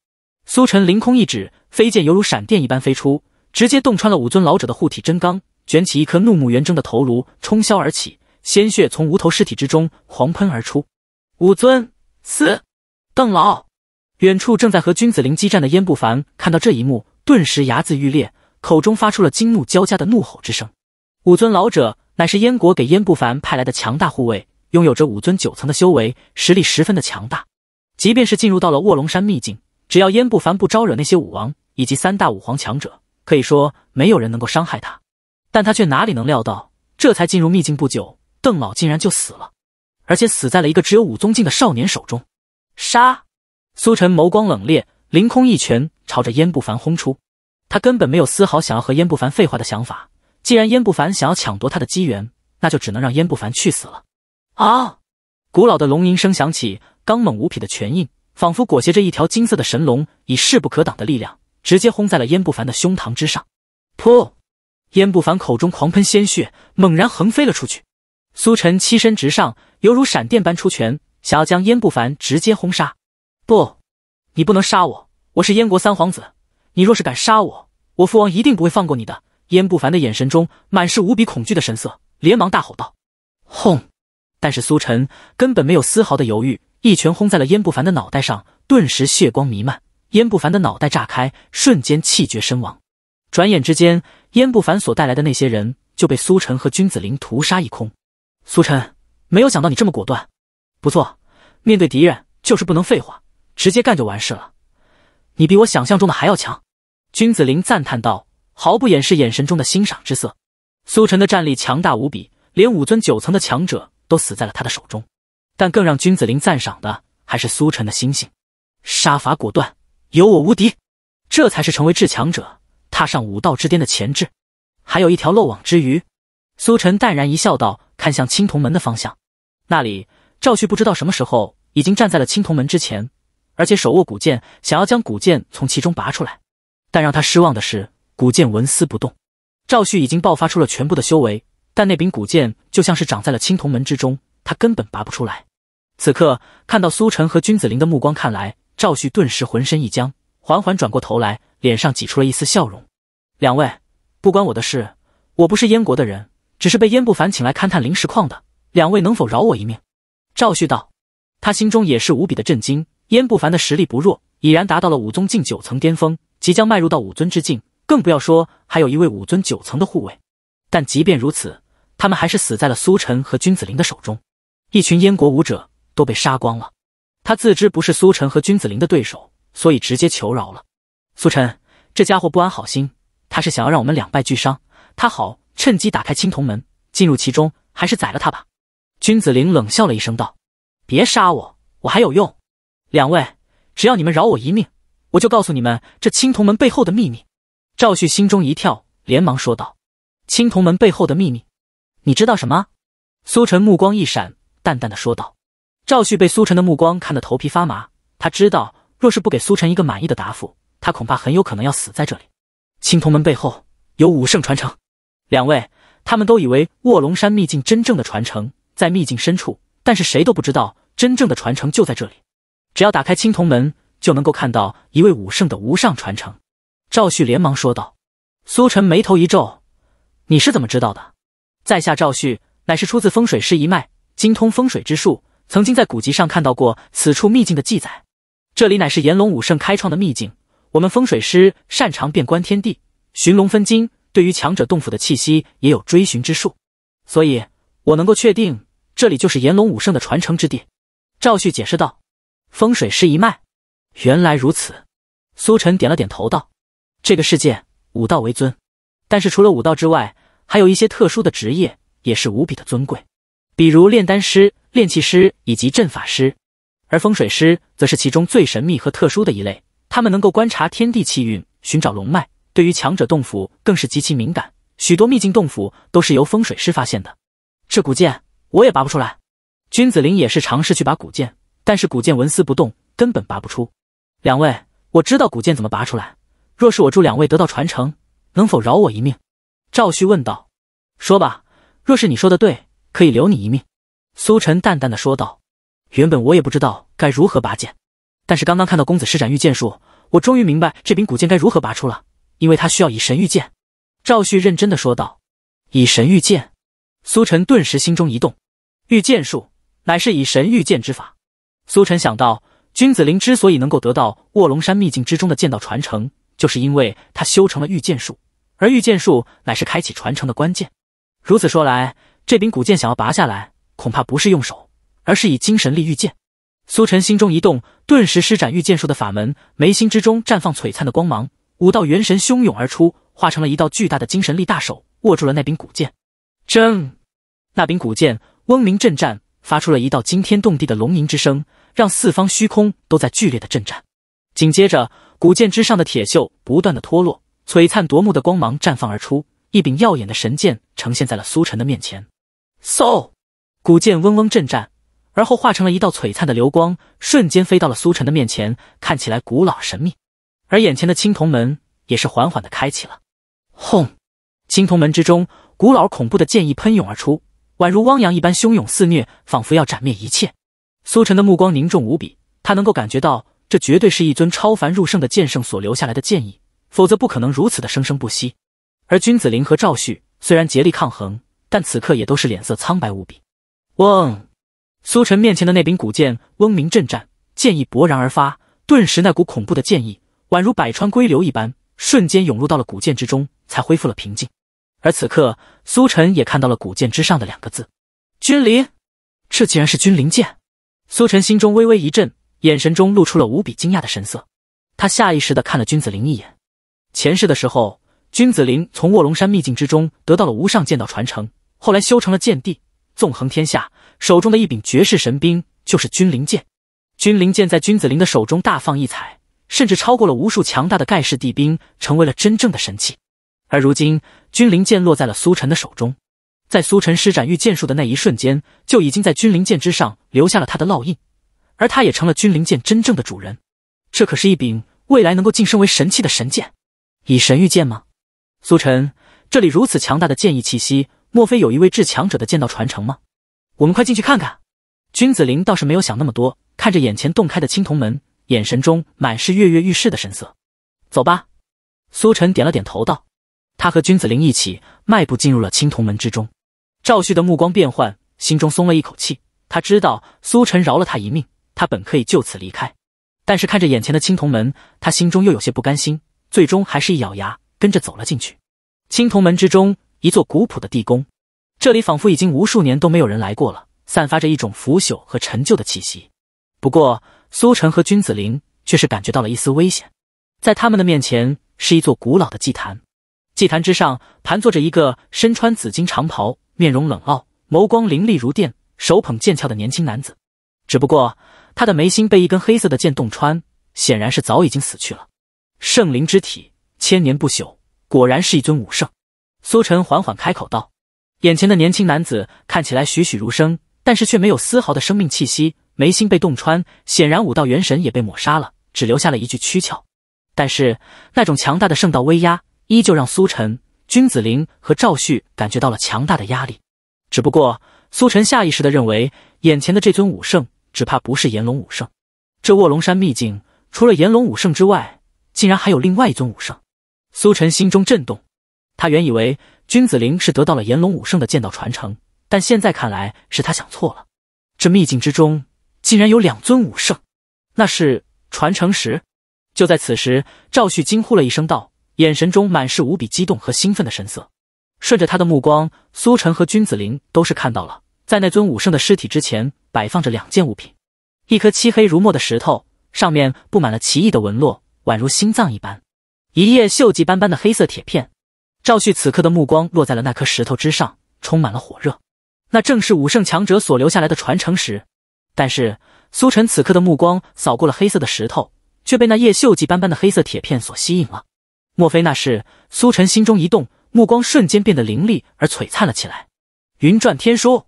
苏晨凌空一指，飞剑犹如闪电一般飞出，直接洞穿了武尊老者的护体真罡，卷起一颗怒目圆睁的头颅冲霄而起，鲜血从无头尸体之中狂喷而出。武尊死！邓老，远处正在和君子林激战的燕不凡看到这一幕。顿时牙眦欲裂，口中发出了惊怒交加的怒吼之声。武尊老者乃是燕国给燕不凡派来的强大护卫，拥有着武尊九层的修为，实力十分的强大。即便是进入到了卧龙山秘境，只要燕不凡不招惹那些武王以及三大武皇强者，可以说没有人能够伤害他。但他却哪里能料到，这才进入秘境不久，邓老竟然就死了，而且死在了一个只有武宗境的少年手中。杀！苏晨眸光冷冽，凌空一拳。朝着燕不凡轰出，他根本没有丝毫想要和燕不凡废话的想法。既然燕不凡想要抢夺他的机缘，那就只能让燕不凡去死了。啊！古老的龙吟声响起，刚猛无匹的拳印仿佛裹挟着一条金色的神龙，以势不可挡的力量直接轰在了燕不凡的胸膛之上。噗！燕不凡口中狂喷鲜血，猛然横飞了出去。苏晨欺身直上，犹如闪电般出拳，想要将燕不凡直接轰杀。不，你不能杀我！我是燕国三皇子，你若是敢杀我，我父王一定不会放过你的。燕不凡的眼神中满是无比恐惧的神色，连忙大吼道：“轰！”但是苏晨根本没有丝毫的犹豫，一拳轰在了燕不凡的脑袋上，顿时血光弥漫，燕不凡的脑袋炸开，瞬间气绝身亡。转眼之间，燕不凡所带来的那些人就被苏晨和君子林屠杀一空。苏晨，没有想到你这么果断。不错，面对敌人就是不能废话，直接干就完事了。你比我想象中的还要强，君子林赞叹道，毫不掩饰眼神中的欣赏之色。苏晨的战力强大无比，连武尊九层的强者都死在了他的手中。但更让君子林赞赏的还是苏晨的心性，杀伐果断，有我无敌，这才是成为至强者、踏上武道之巅的潜质。还有一条漏网之鱼，苏晨淡然一笑，道，看向青铜门的方向，那里赵旭不知道什么时候已经站在了青铜门之前。而且手握古剑，想要将古剑从其中拔出来，但让他失望的是，古剑纹丝不动。赵旭已经爆发出了全部的修为，但那柄古剑就像是长在了青铜门之中，他根本拔不出来。此刻看到苏晨和君子林的目光，看来赵旭顿时浑身一僵，缓缓转过头来，脸上挤出了一丝笑容：“两位，不关我的事，我不是燕国的人，只是被燕不凡请来勘探灵石矿的。两位能否饶我一命？”赵旭道。他心中也是无比的震惊。燕不凡的实力不弱，已然达到了武宗境九层巅峰，即将迈入到武尊之境。更不要说还有一位武尊九层的护卫。但即便如此，他们还是死在了苏晨和君子林的手中。一群燕国武者都被杀光了。他自知不是苏晨和君子林的对手，所以直接求饶了。苏晨这家伙不安好心，他是想要让我们两败俱伤，他好趁机打开青铜门进入其中。还是宰了他吧。君子林冷笑了一声，道：“别杀我，我还有用。”两位，只要你们饶我一命，我就告诉你们这青铜门背后的秘密。赵旭心中一跳，连忙说道：“青铜门背后的秘密，你知道什么？”苏晨目光一闪，淡淡的说道。赵旭被苏晨的目光看得头皮发麻，他知道，若是不给苏晨一个满意的答复，他恐怕很有可能要死在这里。青铜门背后有武圣传承，两位，他们都以为卧龙山秘境真正的传承在秘境深处，但是谁都不知道真正的传承就在这里。只要打开青铜门，就能够看到一位武圣的无上传承。赵旭连忙说道。苏晨眉头一皱：“你是怎么知道的？”在下赵旭乃是出自风水师一脉，精通风水之术，曾经在古籍上看到过此处秘境的记载。这里乃是炎龙武圣开创的秘境，我们风水师擅长变观天地、寻龙分金，对于强者洞府的气息也有追寻之术，所以，我能够确定这里就是炎龙武圣的传承之地。”赵旭解释道。风水师一脉，原来如此。苏晨点了点头，道：“这个世界武道为尊，但是除了武道之外，还有一些特殊的职业也是无比的尊贵，比如炼丹师、炼器师以及阵法师。而风水师则是其中最神秘和特殊的一类，他们能够观察天地气运，寻找龙脉，对于强者洞府更是极其敏感。许多秘境洞府都是由风水师发现的。这古剑我也拔不出来。”君子林也是尝试去把古剑。但是古剑纹丝不动，根本拔不出。两位，我知道古剑怎么拔出来。若是我助两位得到传承，能否饶我一命？赵旭问道。说吧，若是你说的对，可以留你一命。苏晨淡淡的说道。原本我也不知道该如何拔剑，但是刚刚看到公子施展御剑术，我终于明白这柄古剑该如何拔出了，因为它需要以神御剑。赵旭认真的说道。以神御剑？苏晨顿时心中一动。御剑术乃是以神御剑之法。苏晨想到，君子林之所以能够得到卧龙山秘境之中的剑道传承，就是因为他修成了御剑术，而御剑术乃是开启传承的关键。如此说来，这柄古剑想要拔下来，恐怕不是用手，而是以精神力御剑。苏晨心中一动，顿时施展御剑术的法门，眉心之中绽放璀璨的光芒，五道元神汹涌而出，化成了一道巨大的精神力大手，握住了那柄古剑。正，那柄古剑嗡鸣震颤。发出了一道惊天动地的龙吟之声，让四方虚空都在剧烈的震颤。紧接着，古剑之上的铁锈不断的脱落，璀璨夺目的光芒绽放而出，一柄耀眼的神剑呈现在了苏晨的面前。嗖，古剑嗡嗡震颤，而后化成了一道璀璨的流光，瞬间飞到了苏晨的面前，看起来古老神秘。而眼前的青铜门也是缓缓的开启了。轰，青铜门之中，古老恐怖的剑意喷涌而出。宛如汪洋一般汹涌肆虐，仿佛要斩灭一切。苏晨的目光凝重无比，他能够感觉到，这绝对是一尊超凡入圣的剑圣所留下来的剑意，否则不可能如此的生生不息。而君子林和赵旭虽然竭力抗衡，但此刻也都是脸色苍白无比。嗡，苏晨面前的那柄古剑嗡鸣震颤，剑意勃然而发，顿时那股恐怖的剑意宛如百川归流一般，瞬间涌入到了古剑之中，才恢复了平静。而此刻，苏晨也看到了古剑之上的两个字“君临”，这竟然是君临剑。苏晨心中微微一震，眼神中露出了无比惊讶的神色。他下意识地看了君子林一眼。前世的时候，君子林从卧龙山秘境之中得到了无上剑道传承，后来修成了剑帝，纵横天下。手中的一柄绝世神兵就是君临剑。君临剑在君子林的手中大放异彩，甚至超过了无数强大的盖世帝兵，成为了真正的神器。而如今，君灵剑落在了苏晨的手中。在苏晨施展御剑术的那一瞬间，就已经在君灵剑之上留下了他的烙印，而他也成了君灵剑真正的主人。这可是一柄未来能够晋升为神器的神剑，以神御剑吗？苏晨，这里如此强大的剑意气息，莫非有一位至强者的剑道传承吗？我们快进去看看。君子林倒是没有想那么多，看着眼前洞开的青铜门，眼神中满是跃跃欲试的神色。走吧。苏晨点了点头，道。他和君子林一起迈步进入了青铜门之中，赵旭的目光变幻，心中松了一口气。他知道苏晨饶了他一命，他本可以就此离开，但是看着眼前的青铜门，他心中又有些不甘心。最终还是一咬牙，跟着走了进去。青铜门之中，一座古朴的地宫，这里仿佛已经无数年都没有人来过了，散发着一种腐朽和陈旧的气息。不过，苏晨和君子林却是感觉到了一丝危险，在他们的面前是一座古老的祭坛。祭坛之上，盘坐着一个身穿紫金长袍、面容冷傲、眸光凌厉如电、手捧剑鞘的年轻男子。只不过他的眉心被一根黑色的剑洞穿，显然是早已经死去了。圣灵之体，千年不朽，果然是一尊武圣。苏晨缓缓开口道：“眼前的年轻男子看起来栩栩如生，但是却没有丝毫的生命气息。眉心被洞穿，显然武道元神也被抹杀了，只留下了一具躯壳。但是那种强大的圣道威压……”依旧让苏晨、君子林和赵旭感觉到了强大的压力。只不过，苏晨下意识的认为，眼前的这尊武圣只怕不是炎龙武圣。这卧龙山秘境除了炎龙武圣之外，竟然还有另外一尊武圣。苏晨心中震动，他原以为君子林是得到了炎龙武圣的剑道传承，但现在看来是他想错了。这秘境之中竟然有两尊武圣，那是传承石。就在此时，赵旭惊呼了一声道。眼神中满是无比激动和兴奋的神色，顺着他的目光，苏晨和君子林都是看到了，在那尊武圣的尸体之前，摆放着两件物品：一颗漆黑如墨的石头，上面布满了奇异的纹络，宛如心脏一般；一叶锈迹斑斑的黑色铁片。赵旭此刻的目光落在了那颗石头之上，充满了火热，那正是武圣强者所留下来的传承石。但是苏晨此刻的目光扫过了黑色的石头，却被那叶锈迹斑斑的黑色铁片所吸引了。莫非那是苏晨心中一动，目光瞬间变得凌厉而璀璨了起来。云篆天书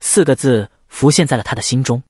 四个字浮现在了他的心中。